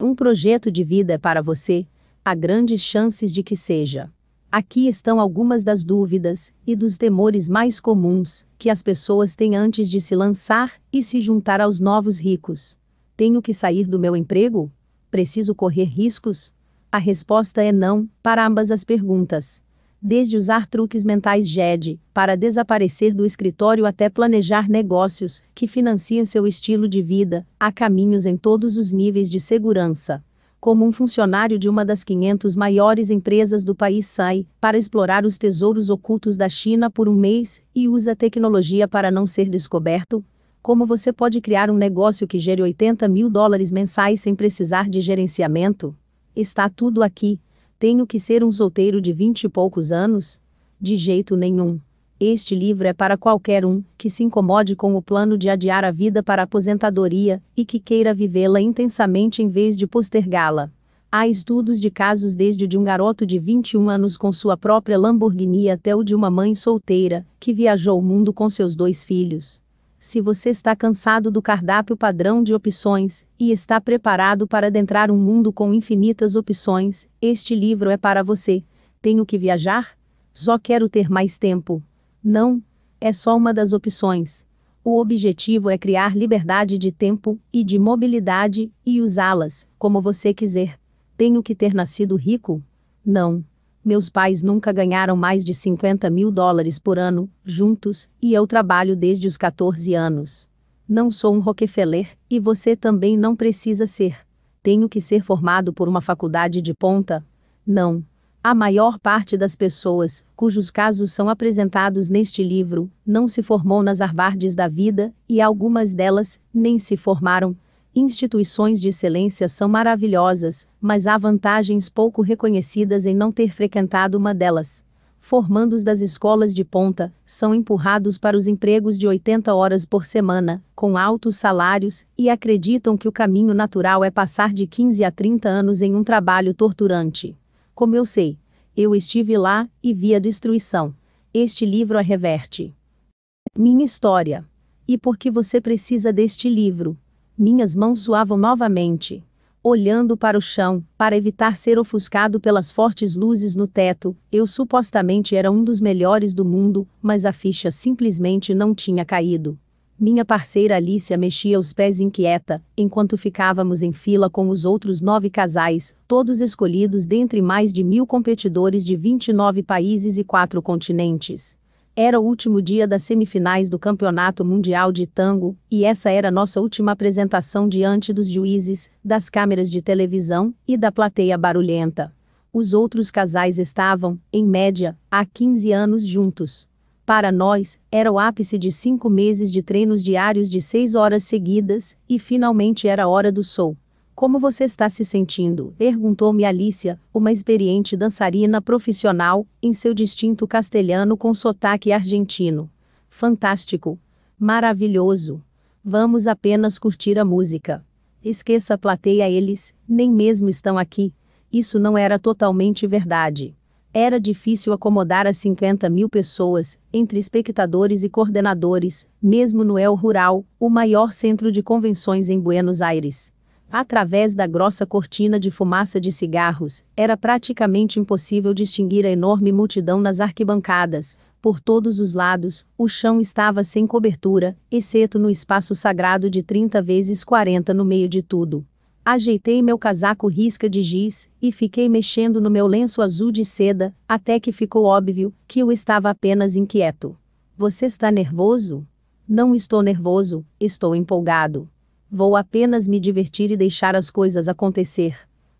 um projeto de vida para você, há grandes chances de que seja. Aqui estão algumas das dúvidas e dos temores mais comuns que as pessoas têm antes de se lançar e se juntar aos novos ricos. Tenho que sair do meu emprego? Preciso correr riscos? A resposta é não para ambas as perguntas desde usar truques mentais GED, para desaparecer do escritório até planejar negócios que financiem seu estilo de vida, há caminhos em todos os níveis de segurança. Como um funcionário de uma das 500 maiores empresas do país sai para explorar os tesouros ocultos da China por um mês e usa tecnologia para não ser descoberto, como você pode criar um negócio que gere 80 mil dólares mensais sem precisar de gerenciamento? Está tudo aqui, tenho que ser um solteiro de vinte e poucos anos? De jeito nenhum. Este livro é para qualquer um que se incomode com o plano de adiar a vida para a aposentadoria e que queira vivê-la intensamente em vez de postergá-la. Há estudos de casos desde de um garoto de 21 anos com sua própria Lamborghini até o de uma mãe solteira, que viajou o mundo com seus dois filhos. Se você está cansado do cardápio padrão de opções e está preparado para adentrar um mundo com infinitas opções, este livro é para você. Tenho que viajar? Só quero ter mais tempo. Não, é só uma das opções. O objetivo é criar liberdade de tempo e de mobilidade e usá-las como você quiser. Tenho que ter nascido rico? Não. Meus pais nunca ganharam mais de 50 mil dólares por ano, juntos, e eu trabalho desde os 14 anos. Não sou um Rockefeller, e você também não precisa ser. Tenho que ser formado por uma faculdade de ponta? Não. A maior parte das pessoas, cujos casos são apresentados neste livro, não se formou nas Harvards da vida, e algumas delas nem se formaram, Instituições de excelência são maravilhosas, mas há vantagens pouco reconhecidas em não ter frequentado uma delas. Formandos das escolas de ponta são empurrados para os empregos de 80 horas por semana, com altos salários, e acreditam que o caminho natural é passar de 15 a 30 anos em um trabalho torturante. Como eu sei, eu estive lá e vi a destruição. Este livro a reverte. Minha história. E por que você precisa deste livro? Minhas mãos suavam novamente, olhando para o chão, para evitar ser ofuscado pelas fortes luzes no teto. Eu supostamente era um dos melhores do mundo, mas a ficha simplesmente não tinha caído. Minha parceira Alicia mexia os pés inquieta, enquanto ficávamos em fila com os outros nove casais, todos escolhidos dentre mais de mil competidores de 29 países e quatro continentes. Era o último dia das semifinais do Campeonato Mundial de Tango, e essa era nossa última apresentação diante dos juízes, das câmeras de televisão e da plateia barulhenta. Os outros casais estavam, em média, há 15 anos juntos. Para nós, era o ápice de cinco meses de treinos diários de seis horas seguidas, e finalmente era hora do sol. Como você está se sentindo? perguntou-me Alicia, uma experiente dançarina profissional, em seu distinto castelhano com sotaque argentino. Fantástico! Maravilhoso! Vamos apenas curtir a música. Esqueça a plateia, eles nem mesmo estão aqui. Isso não era totalmente verdade era difícil acomodar as 50 mil pessoas, entre espectadores e coordenadores, mesmo no El Rural, o maior centro de convenções em Buenos Aires. Através da grossa cortina de fumaça de cigarros, era praticamente impossível distinguir a enorme multidão nas arquibancadas. Por todos os lados, o chão estava sem cobertura, exceto no espaço sagrado de 30 vezes 40 no meio de tudo. Ajeitei meu casaco risca de giz e fiquei mexendo no meu lenço azul de seda, até que ficou óbvio que eu estava apenas inquieto. Você está nervoso? Não estou nervoso, estou empolgado. Vou apenas me divertir e deixar as coisas acontecer.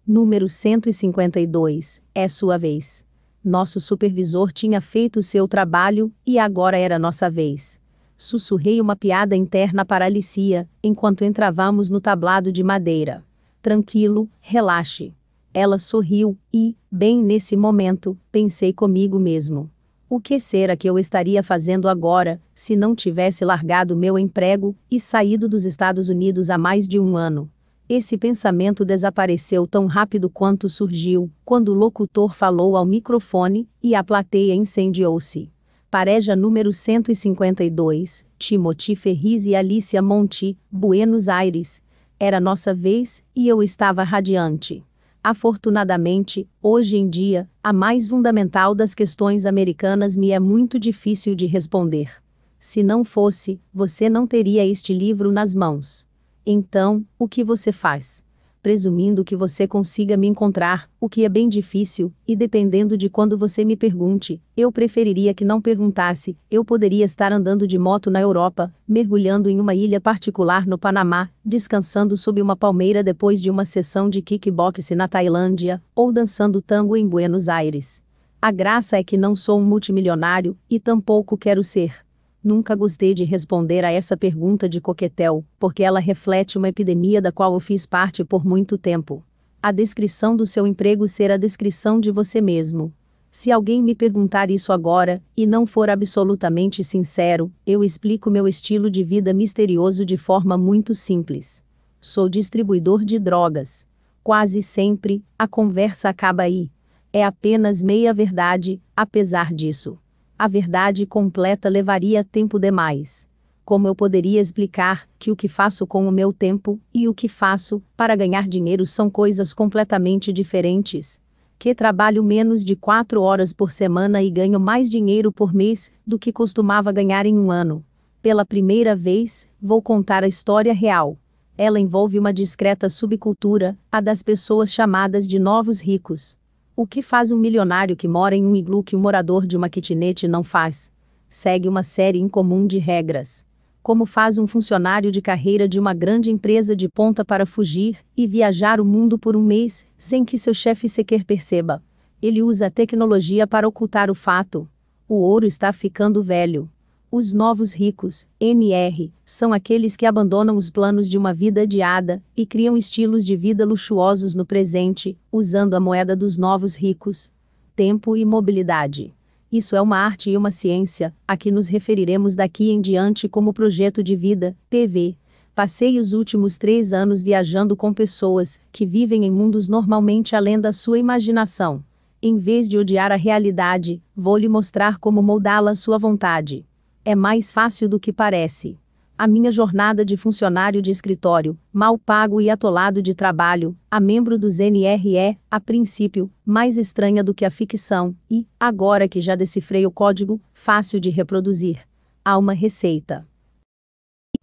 Número 152. É sua vez. Nosso supervisor tinha feito seu trabalho e agora era nossa vez. Sussurrei uma piada interna para Alicia, enquanto entravamos no tablado de madeira. Tranquilo, relaxe. Ela sorriu e, bem nesse momento, pensei comigo mesmo. O que será que eu estaria fazendo agora, se não tivesse largado meu emprego e saído dos Estados Unidos há mais de um ano? Esse pensamento desapareceu tão rápido quanto surgiu, quando o locutor falou ao microfone, e a plateia incendiou-se. Pareja número 152, Timothy Ferriz e Alicia Monti, Buenos Aires. Era nossa vez, e eu estava radiante. Afortunadamente, hoje em dia, a mais fundamental das questões americanas me é muito difícil de responder. Se não fosse, você não teria este livro nas mãos. Então, o que você faz? presumindo que você consiga me encontrar, o que é bem difícil, e dependendo de quando você me pergunte, eu preferiria que não perguntasse, eu poderia estar andando de moto na Europa, mergulhando em uma ilha particular no Panamá, descansando sob uma palmeira depois de uma sessão de kickboxe na Tailândia, ou dançando tango em Buenos Aires. A graça é que não sou um multimilionário, e tampouco quero ser. Nunca gostei de responder a essa pergunta de coquetel, porque ela reflete uma epidemia da qual eu fiz parte por muito tempo. A descrição do seu emprego ser a descrição de você mesmo. Se alguém me perguntar isso agora, e não for absolutamente sincero, eu explico meu estilo de vida misterioso de forma muito simples. Sou distribuidor de drogas. Quase sempre, a conversa acaba aí. É apenas meia verdade, apesar disso. A verdade completa levaria tempo demais. Como eu poderia explicar que o que faço com o meu tempo e o que faço para ganhar dinheiro são coisas completamente diferentes? Que trabalho menos de quatro horas por semana e ganho mais dinheiro por mês do que costumava ganhar em um ano. Pela primeira vez, vou contar a história real. Ela envolve uma discreta subcultura, a das pessoas chamadas de novos ricos. O que faz um milionário que mora em um iglu que um morador de uma kitnet não faz? Segue uma série incomum de regras. Como faz um funcionário de carreira de uma grande empresa de ponta para fugir e viajar o mundo por um mês sem que seu chefe sequer perceba? Ele usa a tecnologia para ocultar o fato. O ouro está ficando velho. Os novos ricos, NR, são aqueles que abandonam os planos de uma vida adiada e criam estilos de vida luxuosos no presente, usando a moeda dos novos ricos, tempo e mobilidade. Isso é uma arte e uma ciência, a que nos referiremos daqui em diante como projeto de vida, PV. Passei os últimos três anos viajando com pessoas que vivem em mundos normalmente além da sua imaginação. Em vez de odiar a realidade, vou lhe mostrar como moldá-la à sua vontade. É mais fácil do que parece. A minha jornada de funcionário de escritório, mal pago e atolado de trabalho, a membro dos NRE, a princípio, mais estranha do que a ficção, e, agora que já decifrei o código, fácil de reproduzir. Há uma receita.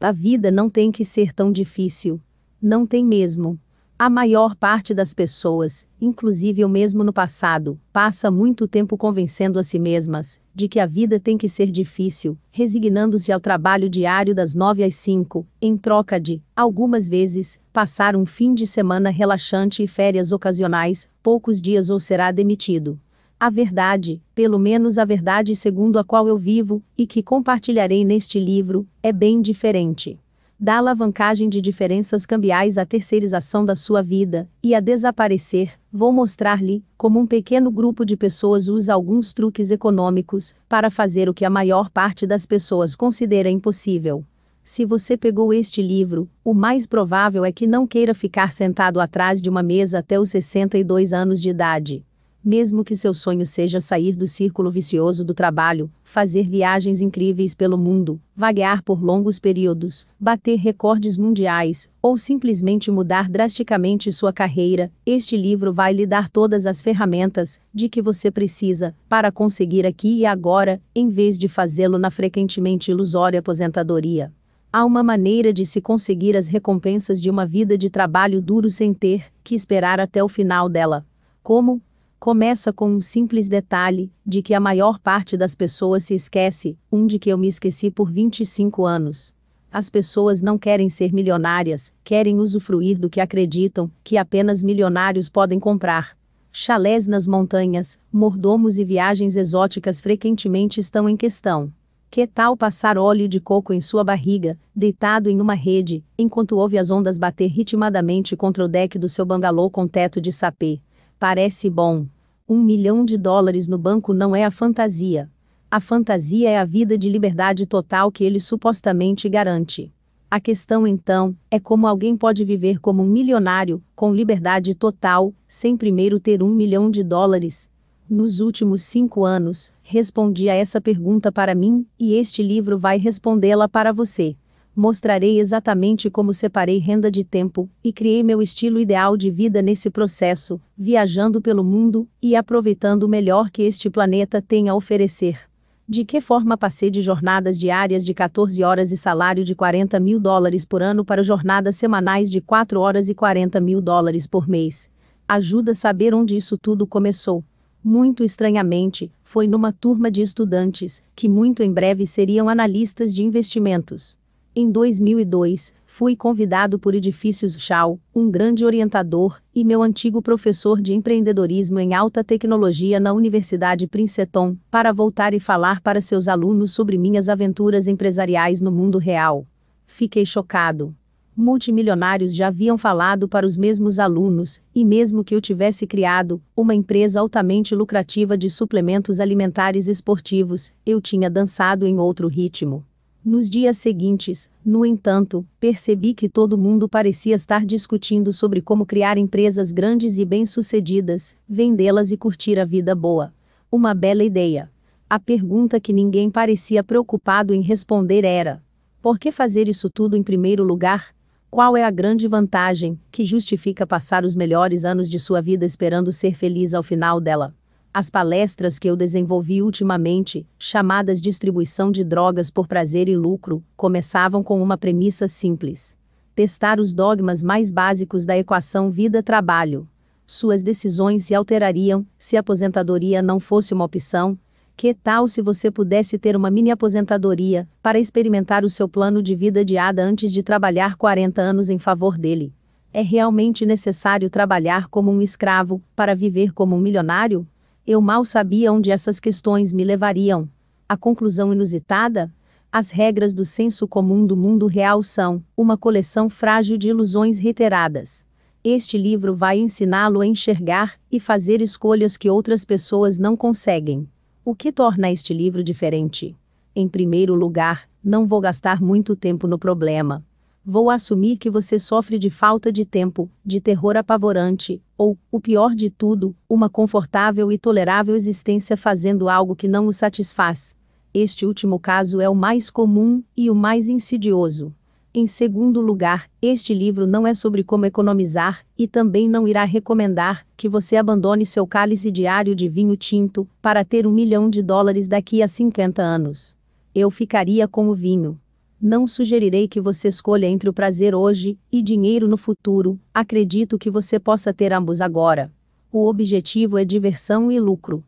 A vida não tem que ser tão difícil. Não tem mesmo. A maior parte das pessoas, inclusive eu mesmo no passado, passa muito tempo convencendo a si mesmas de que a vida tem que ser difícil, resignando-se ao trabalho diário das nove às cinco, em troca de, algumas vezes, passar um fim de semana relaxante e férias ocasionais, poucos dias ou será demitido. A verdade, pelo menos a verdade segundo a qual eu vivo, e que compartilharei neste livro, é bem diferente da alavancagem de diferenças cambiais à terceirização da sua vida, e a desaparecer, vou mostrar-lhe como um pequeno grupo de pessoas usa alguns truques econômicos para fazer o que a maior parte das pessoas considera impossível. Se você pegou este livro, o mais provável é que não queira ficar sentado atrás de uma mesa até os 62 anos de idade. Mesmo que seu sonho seja sair do círculo vicioso do trabalho, fazer viagens incríveis pelo mundo, vaguear por longos períodos, bater recordes mundiais, ou simplesmente mudar drasticamente sua carreira, este livro vai lhe dar todas as ferramentas de que você precisa para conseguir aqui e agora, em vez de fazê-lo na frequentemente ilusória aposentadoria. Há uma maneira de se conseguir as recompensas de uma vida de trabalho duro sem ter que esperar até o final dela. Como? começa com um simples detalhe, de que a maior parte das pessoas se esquece, um de que eu me esqueci por 25 anos. As pessoas não querem ser milionárias, querem usufruir do que acreditam que apenas milionários podem comprar. Chalés nas montanhas, mordomos e viagens exóticas frequentemente estão em questão. Que tal passar óleo de coco em sua barriga, deitado em uma rede, enquanto ouve as ondas bater ritmadamente contra o deck do seu bangalô com teto de sapê? Parece bom. Um milhão de dólares no banco não é a fantasia. A fantasia é a vida de liberdade total que ele supostamente garante. A questão então é como alguém pode viver como um milionário, com liberdade total, sem primeiro ter um milhão de dólares. Nos últimos cinco anos, respondi a essa pergunta para mim, e este livro vai respondê-la para você mostrarei exatamente como separei renda de tempo e criei meu estilo ideal de vida nesse processo, viajando pelo mundo e aproveitando o melhor que este planeta tem a oferecer. De que forma passei de jornadas diárias de 14 horas e salário de 40 mil dólares por ano para jornadas semanais de 4 horas e 40 mil dólares por mês? Ajuda a saber onde isso tudo começou. Muito estranhamente, foi numa turma de estudantes, que muito em breve seriam analistas de investimentos. Em 2002, fui convidado por Edifícios Shaw, um grande orientador, e meu antigo professor de empreendedorismo em alta tecnologia na Universidade Princeton, para voltar e falar para seus alunos sobre minhas aventuras empresariais no mundo real. Fiquei chocado multimilionários já haviam falado para os mesmos alunos, e mesmo que eu tivesse criado uma empresa altamente lucrativa de suplementos alimentares esportivos, eu tinha dançado em outro ritmo. Nos dias seguintes, no entanto, percebi que todo mundo parecia estar discutindo sobre como criar empresas grandes e bem-sucedidas, vendê-las e curtir a vida boa. Uma bela ideia. A pergunta que ninguém parecia preocupado em responder era: por que fazer isso tudo em primeiro lugar? Qual é a grande vantagem que justifica passar os melhores anos de sua vida esperando ser feliz ao final dela? As palestras que eu desenvolvi ultimamente, chamadas distribuição de drogas por prazer e lucro, começavam com uma premissa simples: testar os dogmas mais básicos da equação vida-trabalho. Suas decisões se alterariam se a aposentadoria não fosse uma opção? Que tal se você pudesse ter uma mini aposentadoria para experimentar o seu plano de vida adiada antes de trabalhar 40 anos em favor dele? É realmente necessário trabalhar como um escravo para viver como um milionário? Eu mal sabia onde essas questões me levariam. A conclusão inusitada? As regras do senso comum do mundo real são uma coleção frágil de ilusões reiteradas. Este livro vai ensiná-lo a enxergar e fazer escolhas que outras pessoas não conseguem. O que torna este livro diferente? Em primeiro lugar, não vou gastar muito tempo no problema Vou assumir que você sofre de falta de tempo, de terror apavorante, ou, o pior de tudo, uma confortável e tolerável existência fazendo algo que não o satisfaz. Este último caso é o mais comum e o mais insidioso. Em segundo lugar, este livro não é sobre como economizar e também não irá recomendar que você abandone seu cálice diário de vinho tinto para ter um milhão de dólares daqui a 50 anos. Eu ficaria com o vinho. Não sugerirei que você escolha entre o prazer hoje e dinheiro no futuro, acredito que você possa ter ambos agora. O objetivo é diversão e lucro.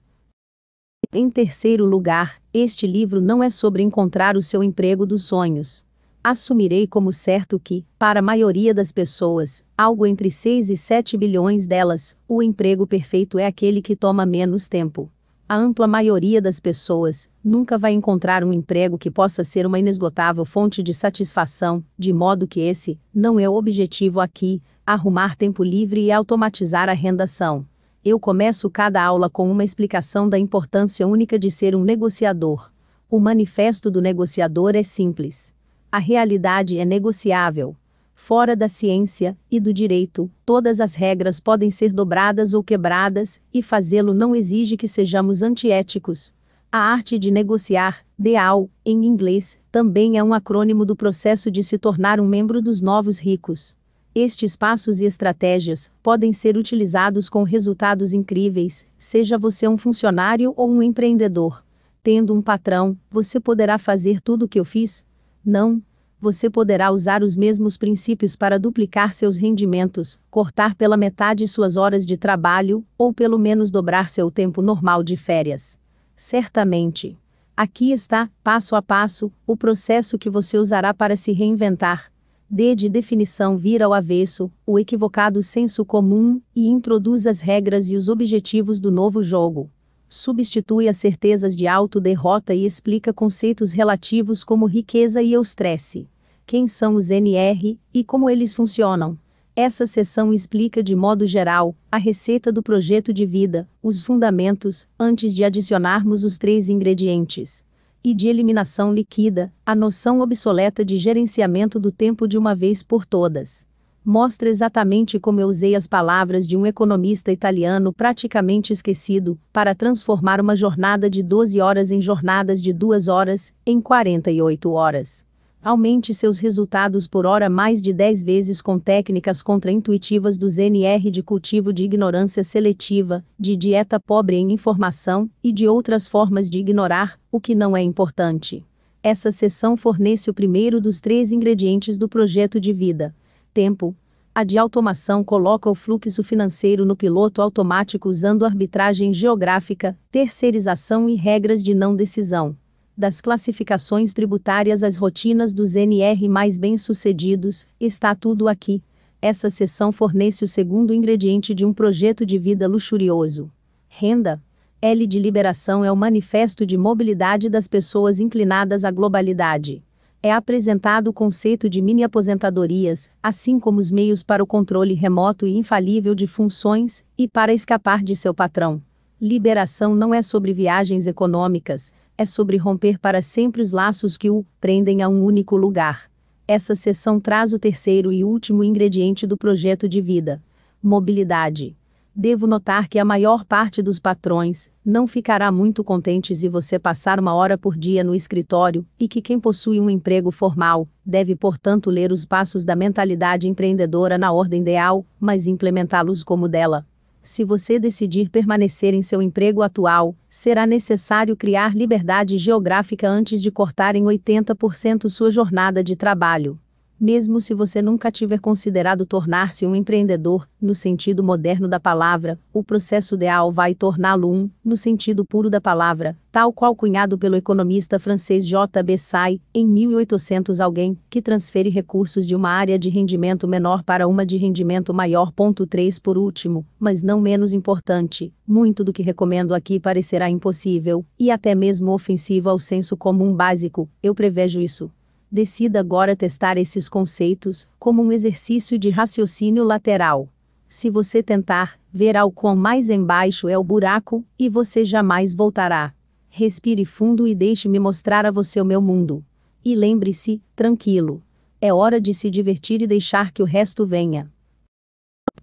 Em terceiro lugar, este livro não é sobre encontrar o seu emprego dos sonhos. Assumirei como certo que, para a maioria das pessoas, algo entre 6 e 7 bilhões delas, o emprego perfeito é aquele que toma menos tempo. A ampla maioria das pessoas nunca vai encontrar um emprego que possa ser uma inesgotável fonte de satisfação, de modo que esse não é o objetivo aqui, arrumar tempo livre e automatizar a rendação. Eu começo cada aula com uma explicação da importância única de ser um negociador. O manifesto do negociador é simples. A realidade é negociável. Fora da ciência e do direito, todas as regras podem ser dobradas ou quebradas, e fazê-lo não exige que sejamos antiéticos. A arte de negociar, DEAL, em inglês, também é um acrônimo do processo de se tornar um membro dos novos ricos. Estes passos e estratégias podem ser utilizados com resultados incríveis, seja você um funcionário ou um empreendedor. Tendo um patrão, você poderá fazer tudo o que eu fiz? Não, você poderá usar os mesmos princípios para duplicar seus rendimentos, cortar pela metade suas horas de trabalho ou pelo menos dobrar seu tempo normal de férias. Certamente. Aqui está, passo a passo, o processo que você usará para se reinventar. Dê de definição vira ao avesso, o equivocado senso comum, e introduz as regras e os objetivos do novo jogo substitui as certezas de auto-derrota e explica conceitos relativos como riqueza e estresse. Quem são os NR e como eles funcionam? Essa sessão explica de modo geral a receita do projeto de vida, os fundamentos, antes de adicionarmos os três ingredientes. E de eliminação líquida, a noção obsoleta de gerenciamento do tempo de uma vez por todas mostra exatamente como eu usei as palavras de um economista italiano praticamente esquecido para transformar uma jornada de 12 horas em jornadas de 2 horas, em 48 horas. Aumente seus resultados por hora mais de 10 vezes com técnicas contraintuitivas do ZNR de cultivo de ignorância seletiva, de dieta pobre em informação e de outras formas de ignorar o que não é importante. Essa sessão fornece o primeiro dos três ingredientes do projeto de vida tempo, a de automação coloca o fluxo financeiro no piloto automático usando arbitragem geográfica, terceirização e regras de não decisão. Das classificações tributárias às rotinas dos NR mais bem-sucedidos, está tudo aqui. Essa seção fornece o segundo ingrediente de um projeto de vida luxurioso. Renda. L de liberação é o manifesto de mobilidade das pessoas inclinadas à globalidade é apresentado o conceito de mini-aposentadorias, assim como os meios para o controle remoto e infalível de funções, e para escapar de seu patrão. Liberação não é sobre viagens econômicas, é sobre romper para sempre os laços que o prendem a um único lugar. Essa sessão traz o terceiro e último ingrediente do projeto de vida: mobilidade. Devo notar que a maior parte dos patrões não ficará muito contente se você passar uma hora por dia no escritório, e que quem possui um emprego formal deve, portanto, ler os passos da mentalidade empreendedora na ordem ideal, mas implementá-los como dela. Se você decidir permanecer em seu emprego atual, será necessário criar liberdade geográfica antes de cortar em 80% sua jornada de trabalho. Mesmo se você nunca tiver considerado tornar-se um empreendedor, no sentido moderno da palavra, o processo ideal vai torná-lo um, no sentido puro da palavra, tal qual cunhado pelo economista francês J. B. Say, em 1800 alguém que transfere recursos de uma área de rendimento menor para uma de rendimento maior. 3 Por último, mas não menos importante, muito do que recomendo aqui parecerá impossível, e até mesmo ofensivo ao senso comum básico, eu prevejo isso. Decida agora testar esses conceitos, como um exercício de raciocínio lateral. Se você tentar, verá o quão mais embaixo é o buraco, e você jamais voltará. Respire fundo e deixe-me mostrar a você o meu mundo. E lembre-se, tranquilo. É hora de se divertir e deixar que o resto venha.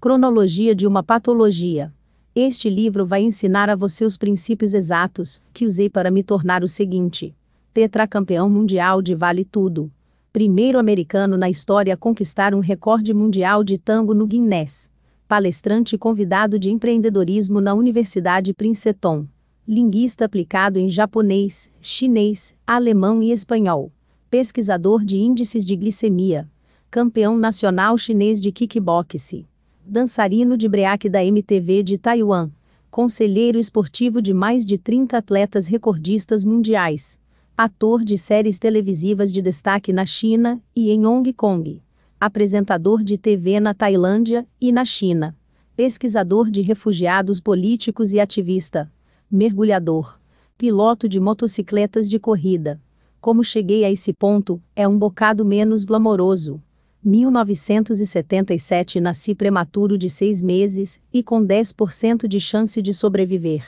Cronologia de uma patologia. Este livro vai ensinar a você os princípios exatos que usei para me tornar o seguinte tetracampeão mundial de vale tudo. Primeiro americano na história a conquistar um recorde mundial de tango no Guinness. Palestrante convidado de empreendedorismo na Universidade Princeton. Linguista aplicado em japonês, chinês, alemão e espanhol. Pesquisador de índices de glicemia. Campeão nacional chinês de kickboxing. Dançarino de break da MTV de Taiwan conselheiro esportivo de mais de 30 atletas recordistas mundiais ator de séries televisivas de destaque na China e em Hong Kong, apresentador de TV na Tailândia e na China, pesquisador de refugiados políticos e ativista, mergulhador, piloto de motocicletas de corrida. Como cheguei a esse ponto, é um bocado menos glamouroso. 1977 nasci prematuro de seis meses e com 10% de chance de sobreviver.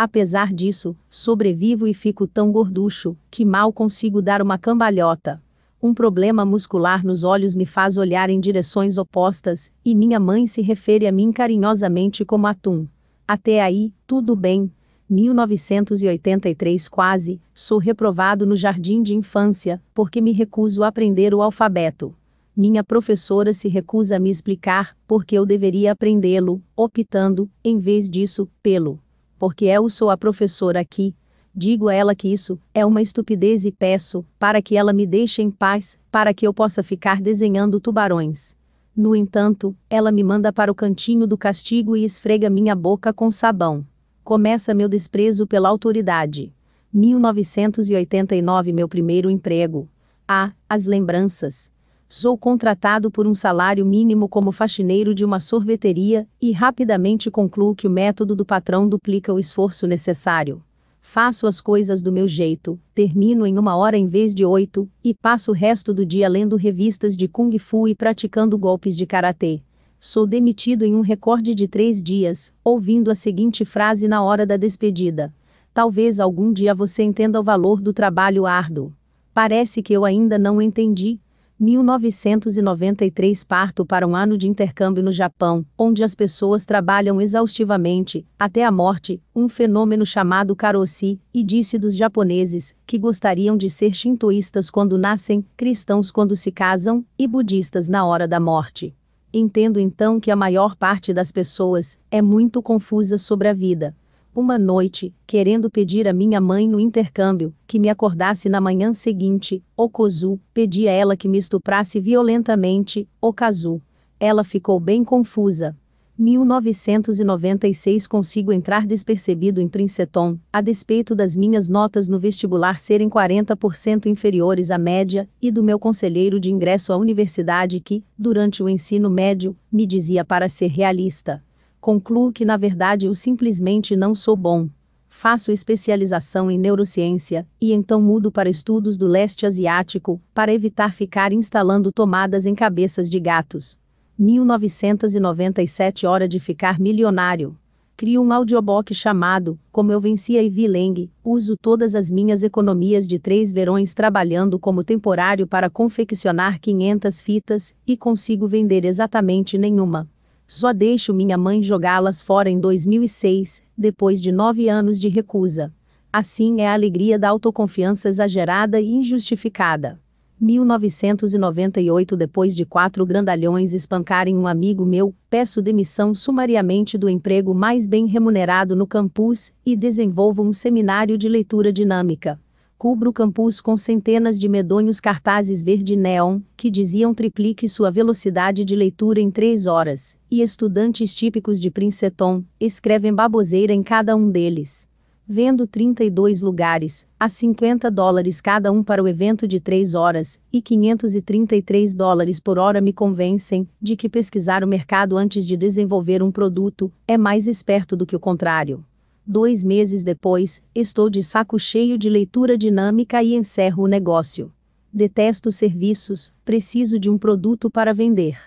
Apesar disso, sobrevivo e fico tão gorducho, que mal consigo dar uma cambalhota. Um problema muscular nos olhos me faz olhar em direções opostas, e minha mãe se refere a mim carinhosamente como atum. Até aí, tudo bem. 1983 quase, sou reprovado no jardim de infância, porque me recuso a aprender o alfabeto minha professora se recusa a me explicar por que eu deveria aprendê-lo, optando, em vez disso, pelo porque eu sou a professora aqui. Digo a ela que isso é uma estupidez e peço para que ela me deixe em paz, para que eu possa ficar desenhando tubarões. No entanto, ela me manda para o cantinho do castigo e esfrega minha boca com sabão. Começa meu desprezo pela autoridade. 1989 meu primeiro emprego. Ah, as lembranças sou contratado por um salário mínimo como faxineiro de uma sorveteria, e rapidamente concluo que o método do patrão duplica o esforço necessário. Faço as coisas do meu jeito, termino em uma hora em vez de oito, e passo o resto do dia lendo revistas de Kung Fu e praticando golpes de karatê. Sou demitido em um recorde de três dias, ouvindo a seguinte frase na hora da despedida. Talvez algum dia você entenda o valor do trabalho árduo. Parece que eu ainda não entendi, 1993 parto para um ano de intercâmbio no Japão, onde as pessoas trabalham exaustivamente, até a morte, um fenômeno chamado karoshi, e disse dos japoneses, que gostariam de ser shintoístas quando nascem, cristãos quando se casam, e budistas na hora da morte. Entendo então que a maior parte das pessoas é muito confusa sobre a vida. Uma noite, querendo pedir a minha mãe no intercâmbio que me acordasse na manhã seguinte, Okazu, pedi a ela que me estuprasse violentamente, Kazu. Ela ficou bem confusa. 1996 consigo entrar despercebido em Princeton, a despeito das minhas notas no vestibular serem 40% inferiores à média, e do meu conselheiro de ingresso à universidade que, durante o ensino médio, me dizia para ser realista concluo que na verdade eu simplesmente não sou bom. Faço especialização em neurociência e então mudo para estudos do leste asiático para evitar ficar instalando tomadas em cabeças de gatos. 1997 Hora de ficar milionário. Crio um audiobook chamado Como eu venci a Ivy Leng, uso todas as minhas economias de três verões trabalhando como temporário para confeccionar 500 fitas e consigo vender exatamente nenhuma. Só deixo minha mãe jogá-las fora em 2006, depois de nove anos de recusa. Assim é a alegria da autoconfiança exagerada e injustificada. 1998 Depois de quatro grandalhões espancarem um amigo meu, peço demissão sumariamente do emprego mais bem remunerado no campus e desenvolvo um seminário de leitura dinâmica. Cubro o campus com centenas de medonhos cartazes verde neon, que diziam triplique sua velocidade de leitura em três horas e estudantes típicos de Princeton, escrevem baboseira em cada um deles. Vendo 32 lugares, a 50 dólares cada um para o evento de 3 horas, e 533 dólares por hora me convencem de que pesquisar o mercado antes de desenvolver um produto é mais esperto do que o contrário. Dois meses depois, estou de saco cheio de leitura dinâmica e encerro o negócio. Detesto serviços, preciso de um produto para vender.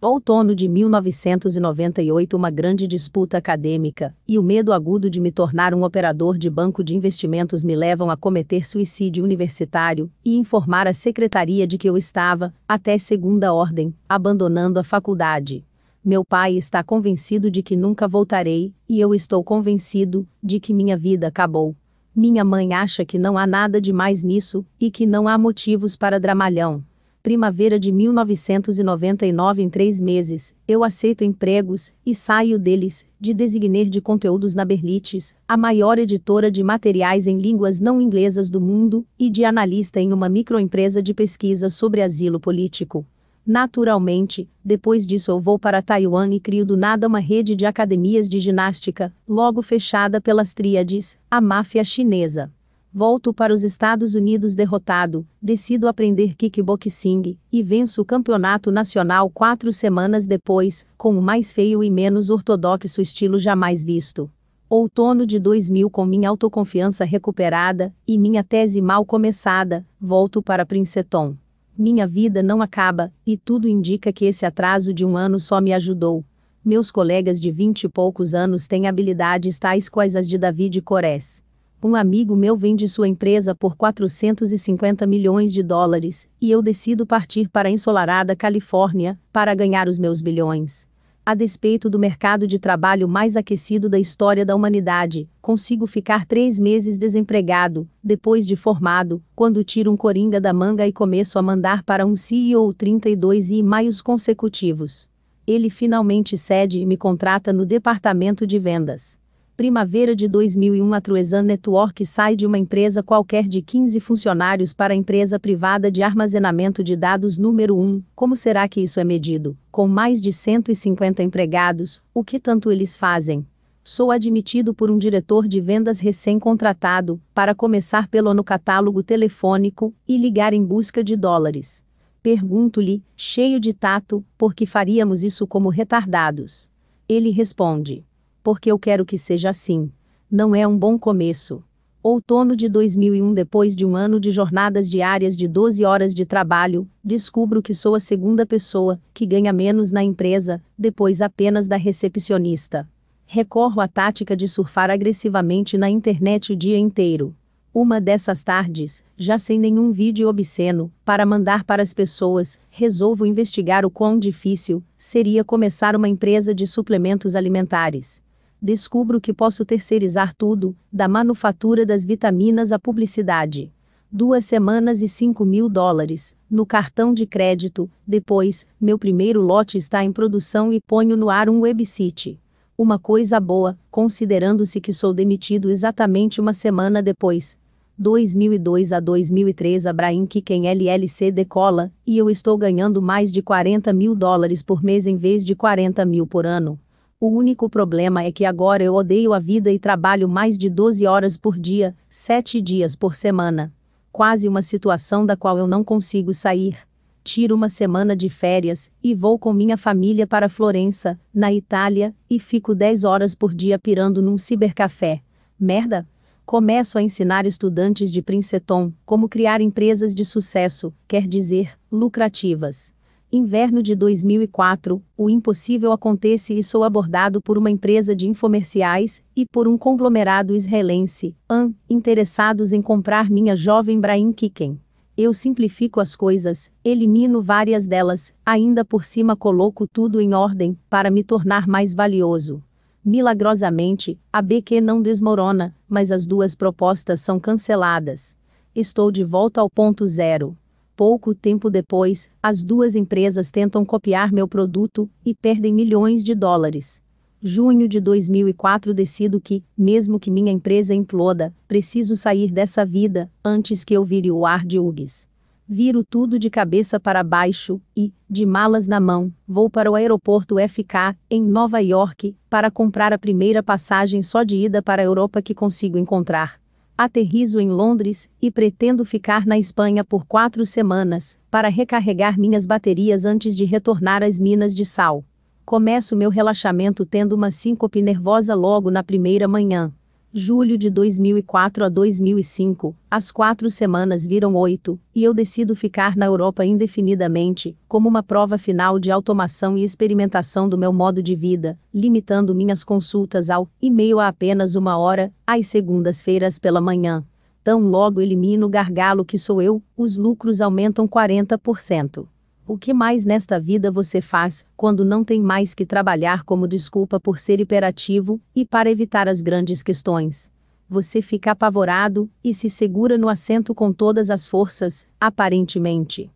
Outono de 1998 Uma grande disputa acadêmica e o medo agudo de me tornar um operador de banco de investimentos me levam a cometer suicídio universitário e informar a secretaria de que eu estava, até segunda ordem, abandonando a faculdade. Meu pai está convencido de que nunca voltarei, e eu estou convencido de que minha vida acabou. Minha mãe acha que não há nada de mais nisso e que não há motivos para dramalhão primavera de 1999 em três meses, eu aceito empregos, e saio deles, de designer de conteúdos na Berlites, a maior editora de materiais em línguas não inglesas do mundo, e de analista em uma microempresa de pesquisa sobre asilo político. Naturalmente, depois disso eu vou para Taiwan e crio do nada uma rede de academias de ginástica, logo fechada pelas tríades, a máfia chinesa. Volto para os Estados Unidos derrotado, decido aprender kickboxing, e venço o campeonato nacional quatro semanas depois, com o mais feio e menos ortodoxo estilo jamais visto. Outono de 2000 com minha autoconfiança recuperada, e minha tese mal começada, volto para Princeton. Minha vida não acaba, e tudo indica que esse atraso de um ano só me ajudou. Meus colegas de vinte e poucos anos têm habilidades tais quais as de David Cores. Um amigo meu vende sua empresa por 450 milhões de dólares, e eu decido partir para a ensolarada Califórnia, para ganhar os meus bilhões. A despeito do mercado de trabalho mais aquecido da história da humanidade, consigo ficar três meses desempregado, depois de formado, quando tiro um coringa da manga e começo a mandar para um CEO 32 e-mails consecutivos ele finalmente cede e me contrata no departamento de vendas primavera de 2001 a Truesan Network sai de uma empresa qualquer de 15 funcionários para a empresa privada de armazenamento de dados número 1. Como será que isso é medido? Com mais de 150 empregados, o que tanto eles fazem? Sou admitido por um diretor de vendas recém-contratado, para começar pelo no catálogo telefônico e ligar em busca de dólares. Pergunto-lhe, cheio de tato, por que faríamos isso como retardados? Ele responde porque eu quero que seja assim. Não é um bom começo. Outono de 2001 Depois de um ano de jornadas diárias de 12 horas de trabalho, descubro que sou a segunda pessoa que ganha menos na empresa, depois apenas da recepcionista. Recorro à tática de surfar agressivamente na internet o dia inteiro. Uma dessas tardes, já sem nenhum vídeo obsceno para mandar para as pessoas, resolvo investigar o quão difícil seria começar uma empresa de suplementos alimentares descubro que posso terceirizar tudo, da manufatura das vitaminas à publicidade. Duas semanas e 5 mil dólares, no cartão de crédito, depois, meu primeiro lote está em produção e ponho no ar um website. Uma coisa boa, considerando-se que sou demitido exatamente uma semana depois. 2002 a 2003 a Brain LLC decola, e eu estou ganhando mais de 40 mil dólares por mês em vez de 40 mil por ano. O único problema é que agora eu odeio a vida e trabalho mais de 12 horas por dia, 7 dias por semana. Quase uma situação da qual eu não consigo sair. Tiro uma semana de férias e vou com minha família para Florença, na Itália, e fico 10 horas por dia pirando num cibercafé. Merda! Começo a ensinar estudantes de Princeton como criar empresas de sucesso, quer dizer, lucrativas. Inverno de 2004, o impossível acontece e sou abordado por uma empresa de infomerciais e por um conglomerado israelense, an, hum, interessados em comprar minha jovem Brain Kiken. Eu simplifico as coisas, elimino várias delas, ainda por cima coloco tudo em ordem para me tornar mais valioso. Milagrosamente, a BQ não desmorona, mas as duas propostas são canceladas. Estou de volta ao ponto zero. Pouco tempo depois, as duas empresas tentam copiar meu produto e perdem milhões de dólares. Junho de 2004 decido que, mesmo que minha empresa imploda, preciso sair dessa vida antes que eu vire o ar de Hugues. Viro tudo de cabeça para baixo e, de malas na mão, vou para o aeroporto FK, em Nova York, para comprar a primeira passagem só de ida para a Europa que consigo encontrar aterrizo em Londres e pretendo ficar na Espanha por quatro semanas, para recarregar minhas baterias antes de retornar às minas de sal. Começo meu relaxamento tendo uma síncope nervosa logo na primeira manhã julho de 2004 a 2005, as quatro semanas viram oito, e eu decido ficar na Europa indefinidamente, como uma prova final de automação e experimentação do meu modo de vida, limitando minhas consultas ao e-mail a apenas uma hora, às segundas-feiras pela manhã. Tão logo elimino o gargalo que sou eu, os lucros aumentam 40%. O que mais nesta vida você faz, quando não tem mais que trabalhar como desculpa por ser hiperativo e para evitar as grandes questões? Você fica apavorado e se segura no assento com todas as forças, aparentemente.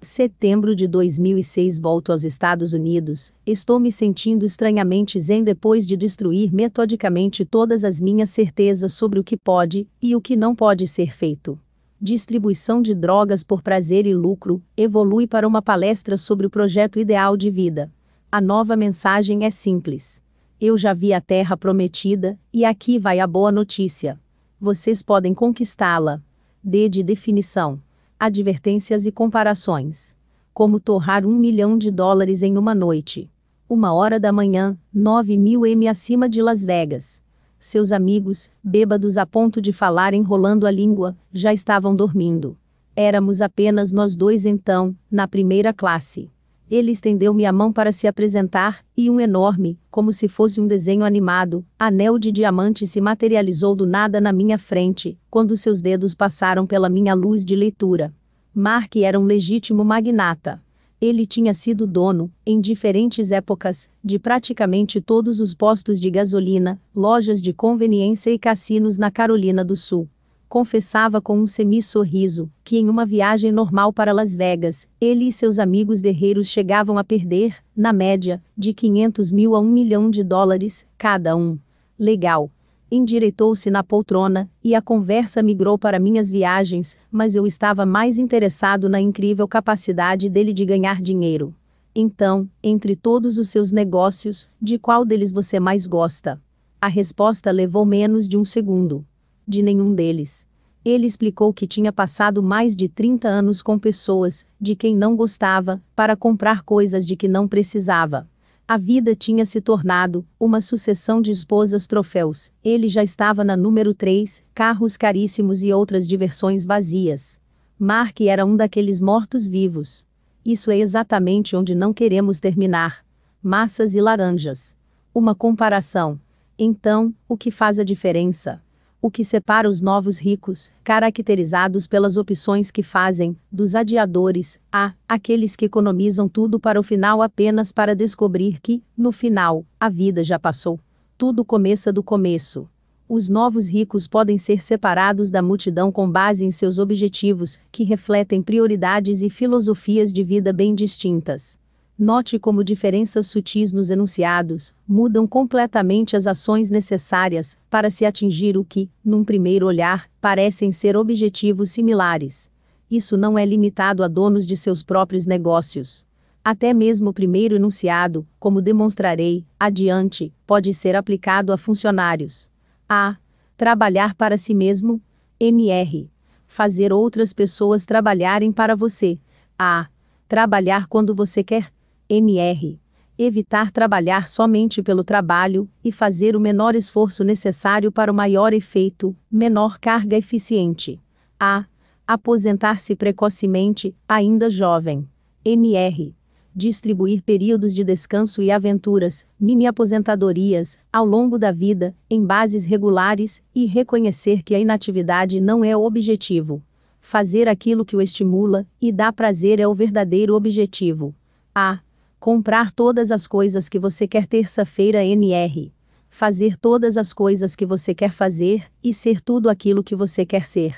Setembro de 2006 Volto aos Estados Unidos. Estou me sentindo estranhamente zen depois de destruir metodicamente todas as minhas certezas sobre o que pode e o que não pode ser feito. Distribuição de drogas por prazer e lucro, evolui para uma palestra sobre o projeto ideal de vida. A nova mensagem é simples. Eu já vi a terra prometida, e aqui vai a boa notícia. Vocês podem conquistá-la. D de definição. Advertências e comparações. Como torrar um milhão de dólares em uma noite. Uma hora da manhã, 9 mil M acima de Las Vegas. Seus amigos, bêbados a ponto de falar enrolando a língua, já estavam dormindo. Éramos apenas nós dois então, na primeira classe. Ele estendeu-me a mão para se apresentar, e um enorme, como se fosse um desenho animado, anel de diamante se materializou do nada na minha frente, quando seus dedos passaram pela minha luz de leitura. Mark era um legítimo magnata. Ele tinha sido dono, em diferentes épocas, de praticamente todos os postos de gasolina, lojas de conveniência e cassinos na Carolina do Sul. Confessava com um semi-sorriso que, em uma viagem normal para Las Vegas, ele e seus amigos guerreiros chegavam a perder, na média, de 500 mil a 1 milhão de dólares, cada um. Legal, endireitou-se na poltrona, e a conversa migrou para minhas viagens, mas eu estava mais interessado na incrível capacidade dele de ganhar dinheiro. Então, entre todos os seus negócios, de qual deles você mais gosta? A resposta levou menos de um segundo. De nenhum deles. Ele explicou que tinha passado mais de 30 anos com pessoas de quem não gostava, para comprar coisas de que não precisava. A vida tinha se tornado uma sucessão de esposas troféus, ele já estava na número 3, carros caríssimos e outras diversões vazias. Mark era um daqueles mortos-vivos. Isso é exatamente onde não queremos terminar. Massas e laranjas. Uma comparação. Então, o que faz a diferença? O que separa os novos ricos, caracterizados pelas opções que fazem, dos adiadores, a aqueles que economizam tudo para o final apenas para descobrir que, no final, a vida já passou. Tudo começa do começo. Os novos ricos podem ser separados da multidão com base em seus objetivos, que refletem prioridades e filosofias de vida bem distintas. Note como diferenças sutis nos enunciados mudam completamente as ações necessárias para se atingir o que, num primeiro olhar, parecem ser objetivos similares. Isso não é limitado a donos de seus próprios negócios. Até mesmo o primeiro enunciado, como demonstrarei adiante, pode ser aplicado a funcionários. A. Trabalhar para si mesmo. MR. Fazer outras pessoas trabalharem para você. A. Trabalhar quando você quer. MR. Evitar trabalhar somente pelo trabalho e fazer o menor esforço necessário para o maior efeito, menor carga eficiente. A. Aposentar-se precocemente, ainda jovem. NR distribuir períodos de descanso e aventuras, mini-aposentadorias, ao longo da vida, em bases regulares, e reconhecer que a inatividade não é o objetivo. Fazer aquilo que o estimula e dá prazer é o verdadeiro objetivo. A comprar todas as coisas que você quer terça-feira NR, fazer todas as coisas que você quer fazer e ser tudo aquilo que você quer ser.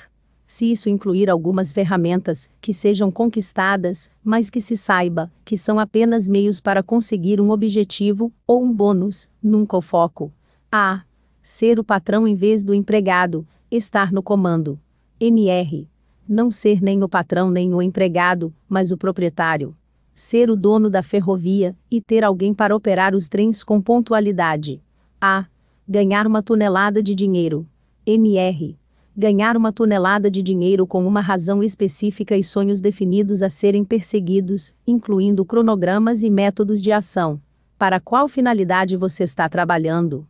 Se isso incluir algumas ferramentas que sejam conquistadas, mas que se saiba que são apenas meios para conseguir um objetivo ou um bônus, nunca o foco. A. Ser o patrão em vez do empregado, estar no comando. NR. Não ser nem o patrão nem o empregado, mas o proprietário ser o dono da ferrovia e ter alguém para operar os trens com pontualidade. A. Ganhar uma tonelada de dinheiro. NR. Ganhar uma tonelada de dinheiro com uma razão específica e sonhos definidos a serem perseguidos, incluindo cronogramas e métodos de ação. Para qual finalidade você está trabalhando?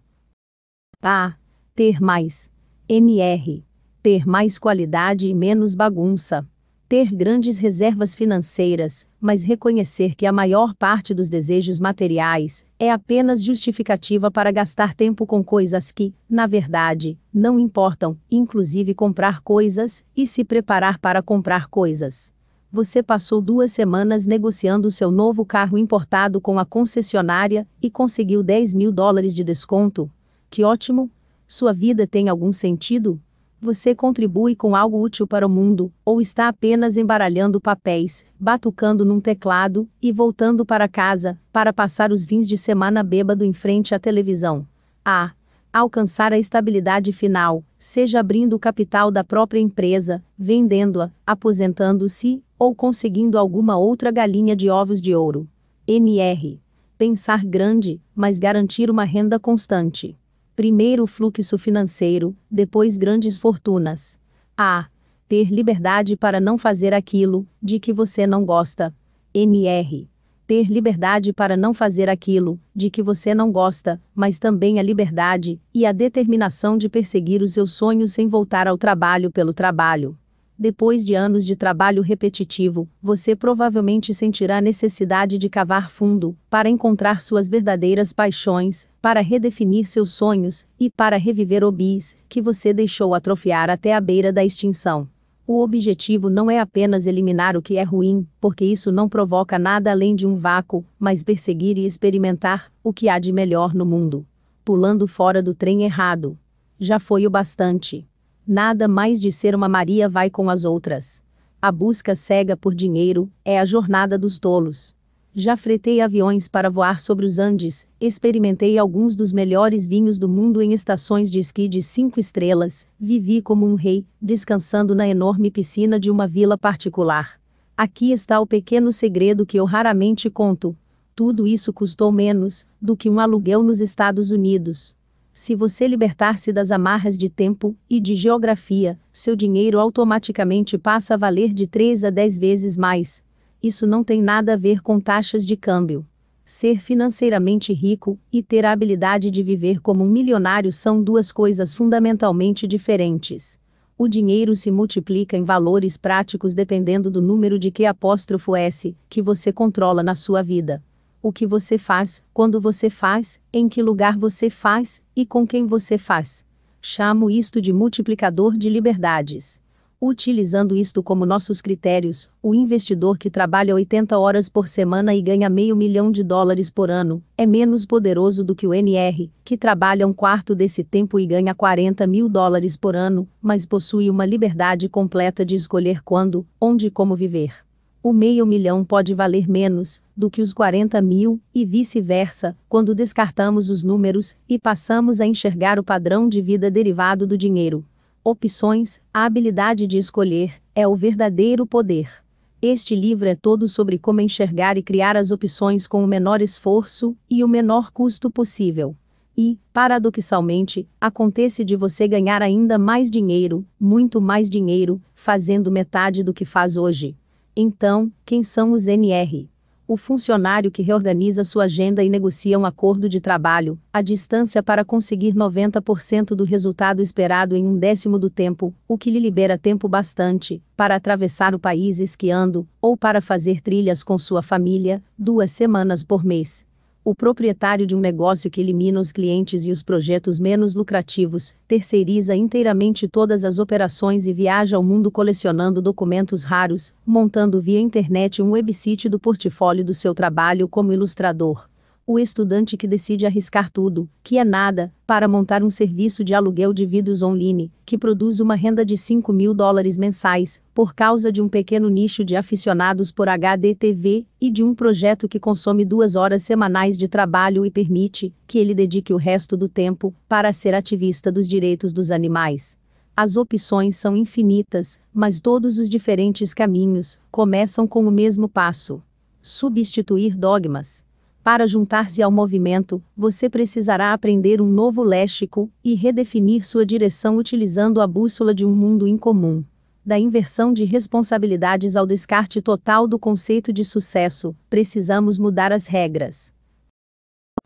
A. Ter mais. NR. Ter mais qualidade e menos bagunça ter grandes reservas financeiras, mas reconhecer que a maior parte dos desejos materiais é apenas justificativa para gastar tempo com coisas que, na verdade, não importam, inclusive comprar coisas e se preparar para comprar coisas. Você passou duas semanas negociando seu novo carro importado com a concessionária e conseguiu 10 mil dólares de desconto. Que ótimo! Sua vida tem algum sentido? Você contribui com algo útil para o mundo, ou está apenas embaralhando papéis, batucando num teclado e voltando para casa para passar os fins de semana bêbado em frente à televisão? A. Alcançar a estabilidade final, seja abrindo o capital da própria empresa, vendendo-a, aposentando-se, ou conseguindo alguma outra galinha de ovos de ouro. NR. Pensar grande, mas garantir uma renda constante primeiro fluxo financeiro, depois grandes fortunas. A. Ter liberdade para não fazer aquilo de que você não gosta. Mr. Ter liberdade para não fazer aquilo de que você não gosta, mas também a liberdade e a determinação de perseguir os seus sonhos sem voltar ao trabalho pelo trabalho. Depois de anos de trabalho repetitivo, você provavelmente sentirá necessidade de cavar fundo para encontrar suas verdadeiras paixões, para redefinir seus sonhos e para reviver hobbies que você deixou atrofiar até a beira da extinção. O objetivo não é apenas eliminar o que é ruim, porque isso não provoca nada além de um vácuo, mas perseguir e experimentar o que há de melhor no mundo. Pulando fora do trem errado. Já foi o bastante. Nada mais de ser uma Maria vai com as outras. A busca cega por dinheiro é a jornada dos tolos. Já fretei aviões para voar sobre os Andes, experimentei alguns dos melhores vinhos do mundo em estações de esqui de cinco estrelas, vivi como um rei, descansando na enorme piscina de uma vila particular. Aqui está o pequeno segredo que eu raramente conto. Tudo isso custou menos do que um aluguel nos Estados Unidos. Se você libertar-se das amarras de tempo e de geografia, seu dinheiro automaticamente passa a valer de 3 a 10 vezes mais. Isso não tem nada a ver com taxas de câmbio. Ser financeiramente rico e ter a habilidade de viver como um milionário são duas coisas fundamentalmente diferentes. O dinheiro se multiplica em valores práticos dependendo do número de que apóstrofo S que você controla na sua vida o que você faz, quando você faz, em que lugar você faz e com quem você faz. Chamo isto de multiplicador de liberdades. Utilizando isto como nossos critérios, o investidor que trabalha 80 horas por semana e ganha meio milhão de dólares por ano é menos poderoso do que o NR, que trabalha um quarto desse tempo e ganha 40 mil dólares por ano, mas possui uma liberdade completa de escolher quando, onde e como viver o meio milhão pode valer menos do que os 40 mil, e vice-versa, quando descartamos os números e passamos a enxergar o padrão de vida derivado do dinheiro. Opções, a habilidade de escolher, é o verdadeiro poder. Este livro é todo sobre como enxergar e criar as opções com o menor esforço e o menor custo possível. E, paradoxalmente, acontece de você ganhar ainda mais dinheiro, muito mais dinheiro, fazendo metade do que faz hoje então, quem são os NR? O funcionário que reorganiza sua agenda e negocia um acordo de trabalho, à distância para conseguir 90% do resultado esperado em um décimo do tempo, o que lhe libera tempo bastante para atravessar o país esquiando ou para fazer trilhas com sua família, duas semanas por mês o proprietário de um negócio que elimina os clientes e os projetos menos lucrativos, terceiriza inteiramente todas as operações e viaja ao mundo colecionando documentos raros, montando via internet um website do portfólio do seu trabalho como ilustrador o estudante que decide arriscar tudo, que é nada, para montar um serviço de aluguel de vídeos online, que produz uma renda de 5 mil dólares mensais, por causa de um pequeno nicho de aficionados por HDTV e de um projeto que consome duas horas semanais de trabalho e permite que ele dedique o resto do tempo para ser ativista dos direitos dos animais. As opções são infinitas, mas todos os diferentes caminhos começam com o mesmo passo: substituir dogmas. Para juntar-se ao movimento, você precisará aprender um novo léxico e redefinir sua direção utilizando a bússola de um mundo incomum. Da inversão de responsabilidades ao descarte total do conceito de sucesso, precisamos mudar as regras.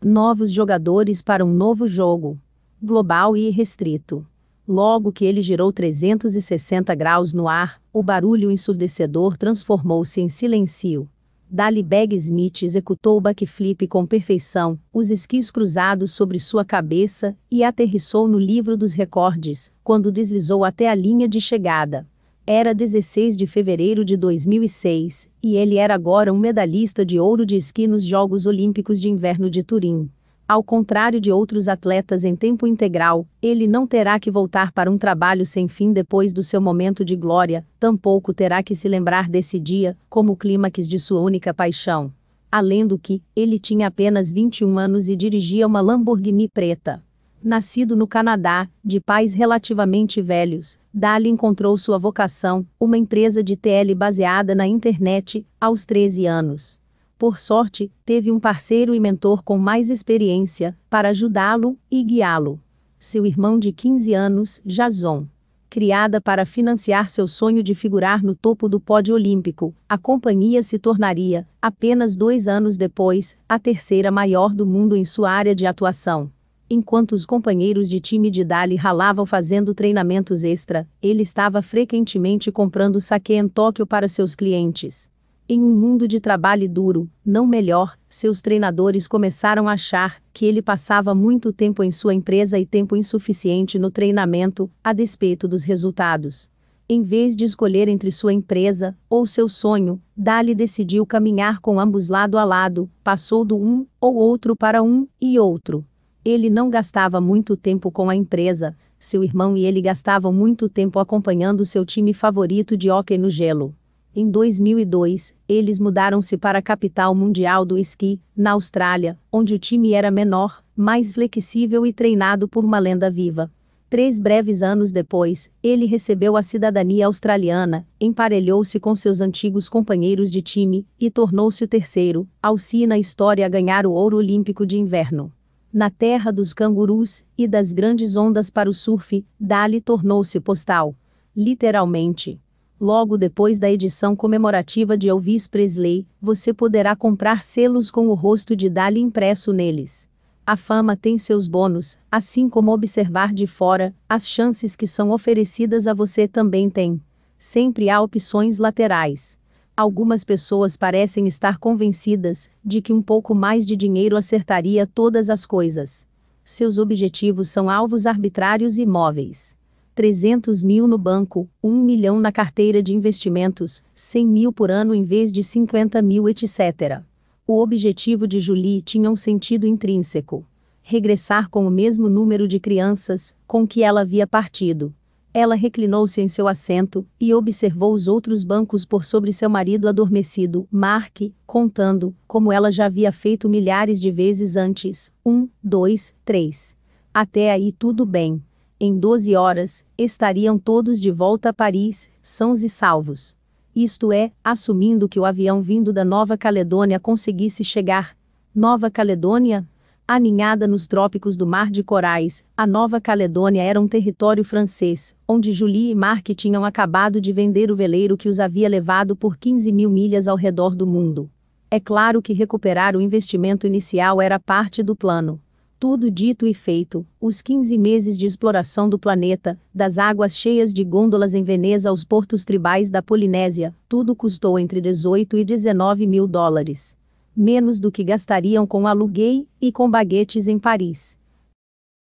Novos jogadores para um novo jogo. Global e restrito. Logo que ele girou 360 graus no ar, o barulho ensurdecedor transformou-se em silêncio Dali Beg Smith executou o backflip com perfeição, os esquis cruzados sobre sua cabeça, e aterrissou no livro dos recordes, quando deslizou até a linha de chegada. Era 16 de fevereiro de 2006, e ele era agora um medalhista de ouro de esqui nos Jogos Olímpicos de Inverno de Turim. Ao contrário de outros atletas em tempo integral, ele não terá que voltar para um trabalho sem fim depois do seu momento de glória, tampouco terá que se lembrar desse dia, como o clímax de sua única paixão. Além do que, ele tinha apenas 21 anos e dirigia uma Lamborghini preta. Nascido no Canadá, de pais relativamente velhos, Dali encontrou sua vocação, uma empresa de TL baseada na internet, aos 13 anos por sorte, teve um parceiro e mentor com mais experiência para ajudá-lo e guiá-lo. Seu irmão de 15 anos, Jason. Criada para financiar seu sonho de figurar no topo do pódio olímpico, a companhia se tornaria, apenas dois anos depois, a terceira maior do mundo em sua área de atuação. Enquanto os companheiros de time de Dali ralavam fazendo treinamentos extra, ele estava frequentemente comprando saque em Tóquio para seus clientes. Em um mundo de trabalho duro, não melhor, seus treinadores começaram a achar que ele passava muito tempo em sua empresa e tempo insuficiente no treinamento, a despeito dos resultados. Em vez de escolher entre sua empresa ou seu sonho, Dali decidiu caminhar com ambos lado a lado, passou do um ou outro para um e outro. Ele não gastava muito tempo com a empresa, seu irmão e ele gastavam muito tempo acompanhando seu time favorito de hóquei no gelo. Em 2002, eles mudaram-se para a capital mundial do esqui, na Austrália, onde o time era menor, mais flexível e treinado por uma lenda viva. Três breves anos depois, ele recebeu a cidadania australiana, emparelhou-se com seus antigos companheiros de time e tornou-se o terceiro, Alci na história a ganhar o ouro olímpico de inverno. Na terra dos cangurus e das grandes ondas para o surf, Dali tornou-se postal. Literalmente. Logo depois da edição comemorativa de Elvis Presley, você poderá comprar selos com o rosto de Dali impresso neles. A fama tem seus bônus, assim como observar de fora, as chances que são oferecidas a você também tem. Sempre há opções laterais. Algumas pessoas parecem estar convencidas de que um pouco mais de dinheiro acertaria todas as coisas. Seus objetivos são alvos arbitrários e móveis 300 mil no banco, 1 milhão na carteira de investimentos, 100 mil por ano em vez de 50 mil, etc. O objetivo de Julie tinha um sentido intrínseco. Regressar com o mesmo número de crianças com que ela havia partido. Ela reclinou-se em seu assento e observou os outros bancos por sobre seu marido adormecido, Mark, contando, como ela já havia feito milhares de vezes antes: um, dois, três. Até aí tudo bem em 12 horas, estariam todos de volta a Paris, sãos e salvos. Isto é, assumindo que o avião vindo da Nova Caledônia conseguisse chegar. Nova Caledônia? Aninhada nos trópicos do Mar de Corais, a Nova Caledônia era um território francês, onde Julie e Mark tinham acabado de vender o veleiro que os havia levado por 15 mil milhas ao redor do mundo. É claro que recuperar o investimento inicial era parte do plano. Tudo dito e feito, os 15 meses de exploração do planeta, das águas cheias de gôndolas em Veneza aos portos tribais da Polinésia, tudo custou entre 18 e 19 mil dólares. Menos do que gastariam com aluguel e com baguetes em Paris.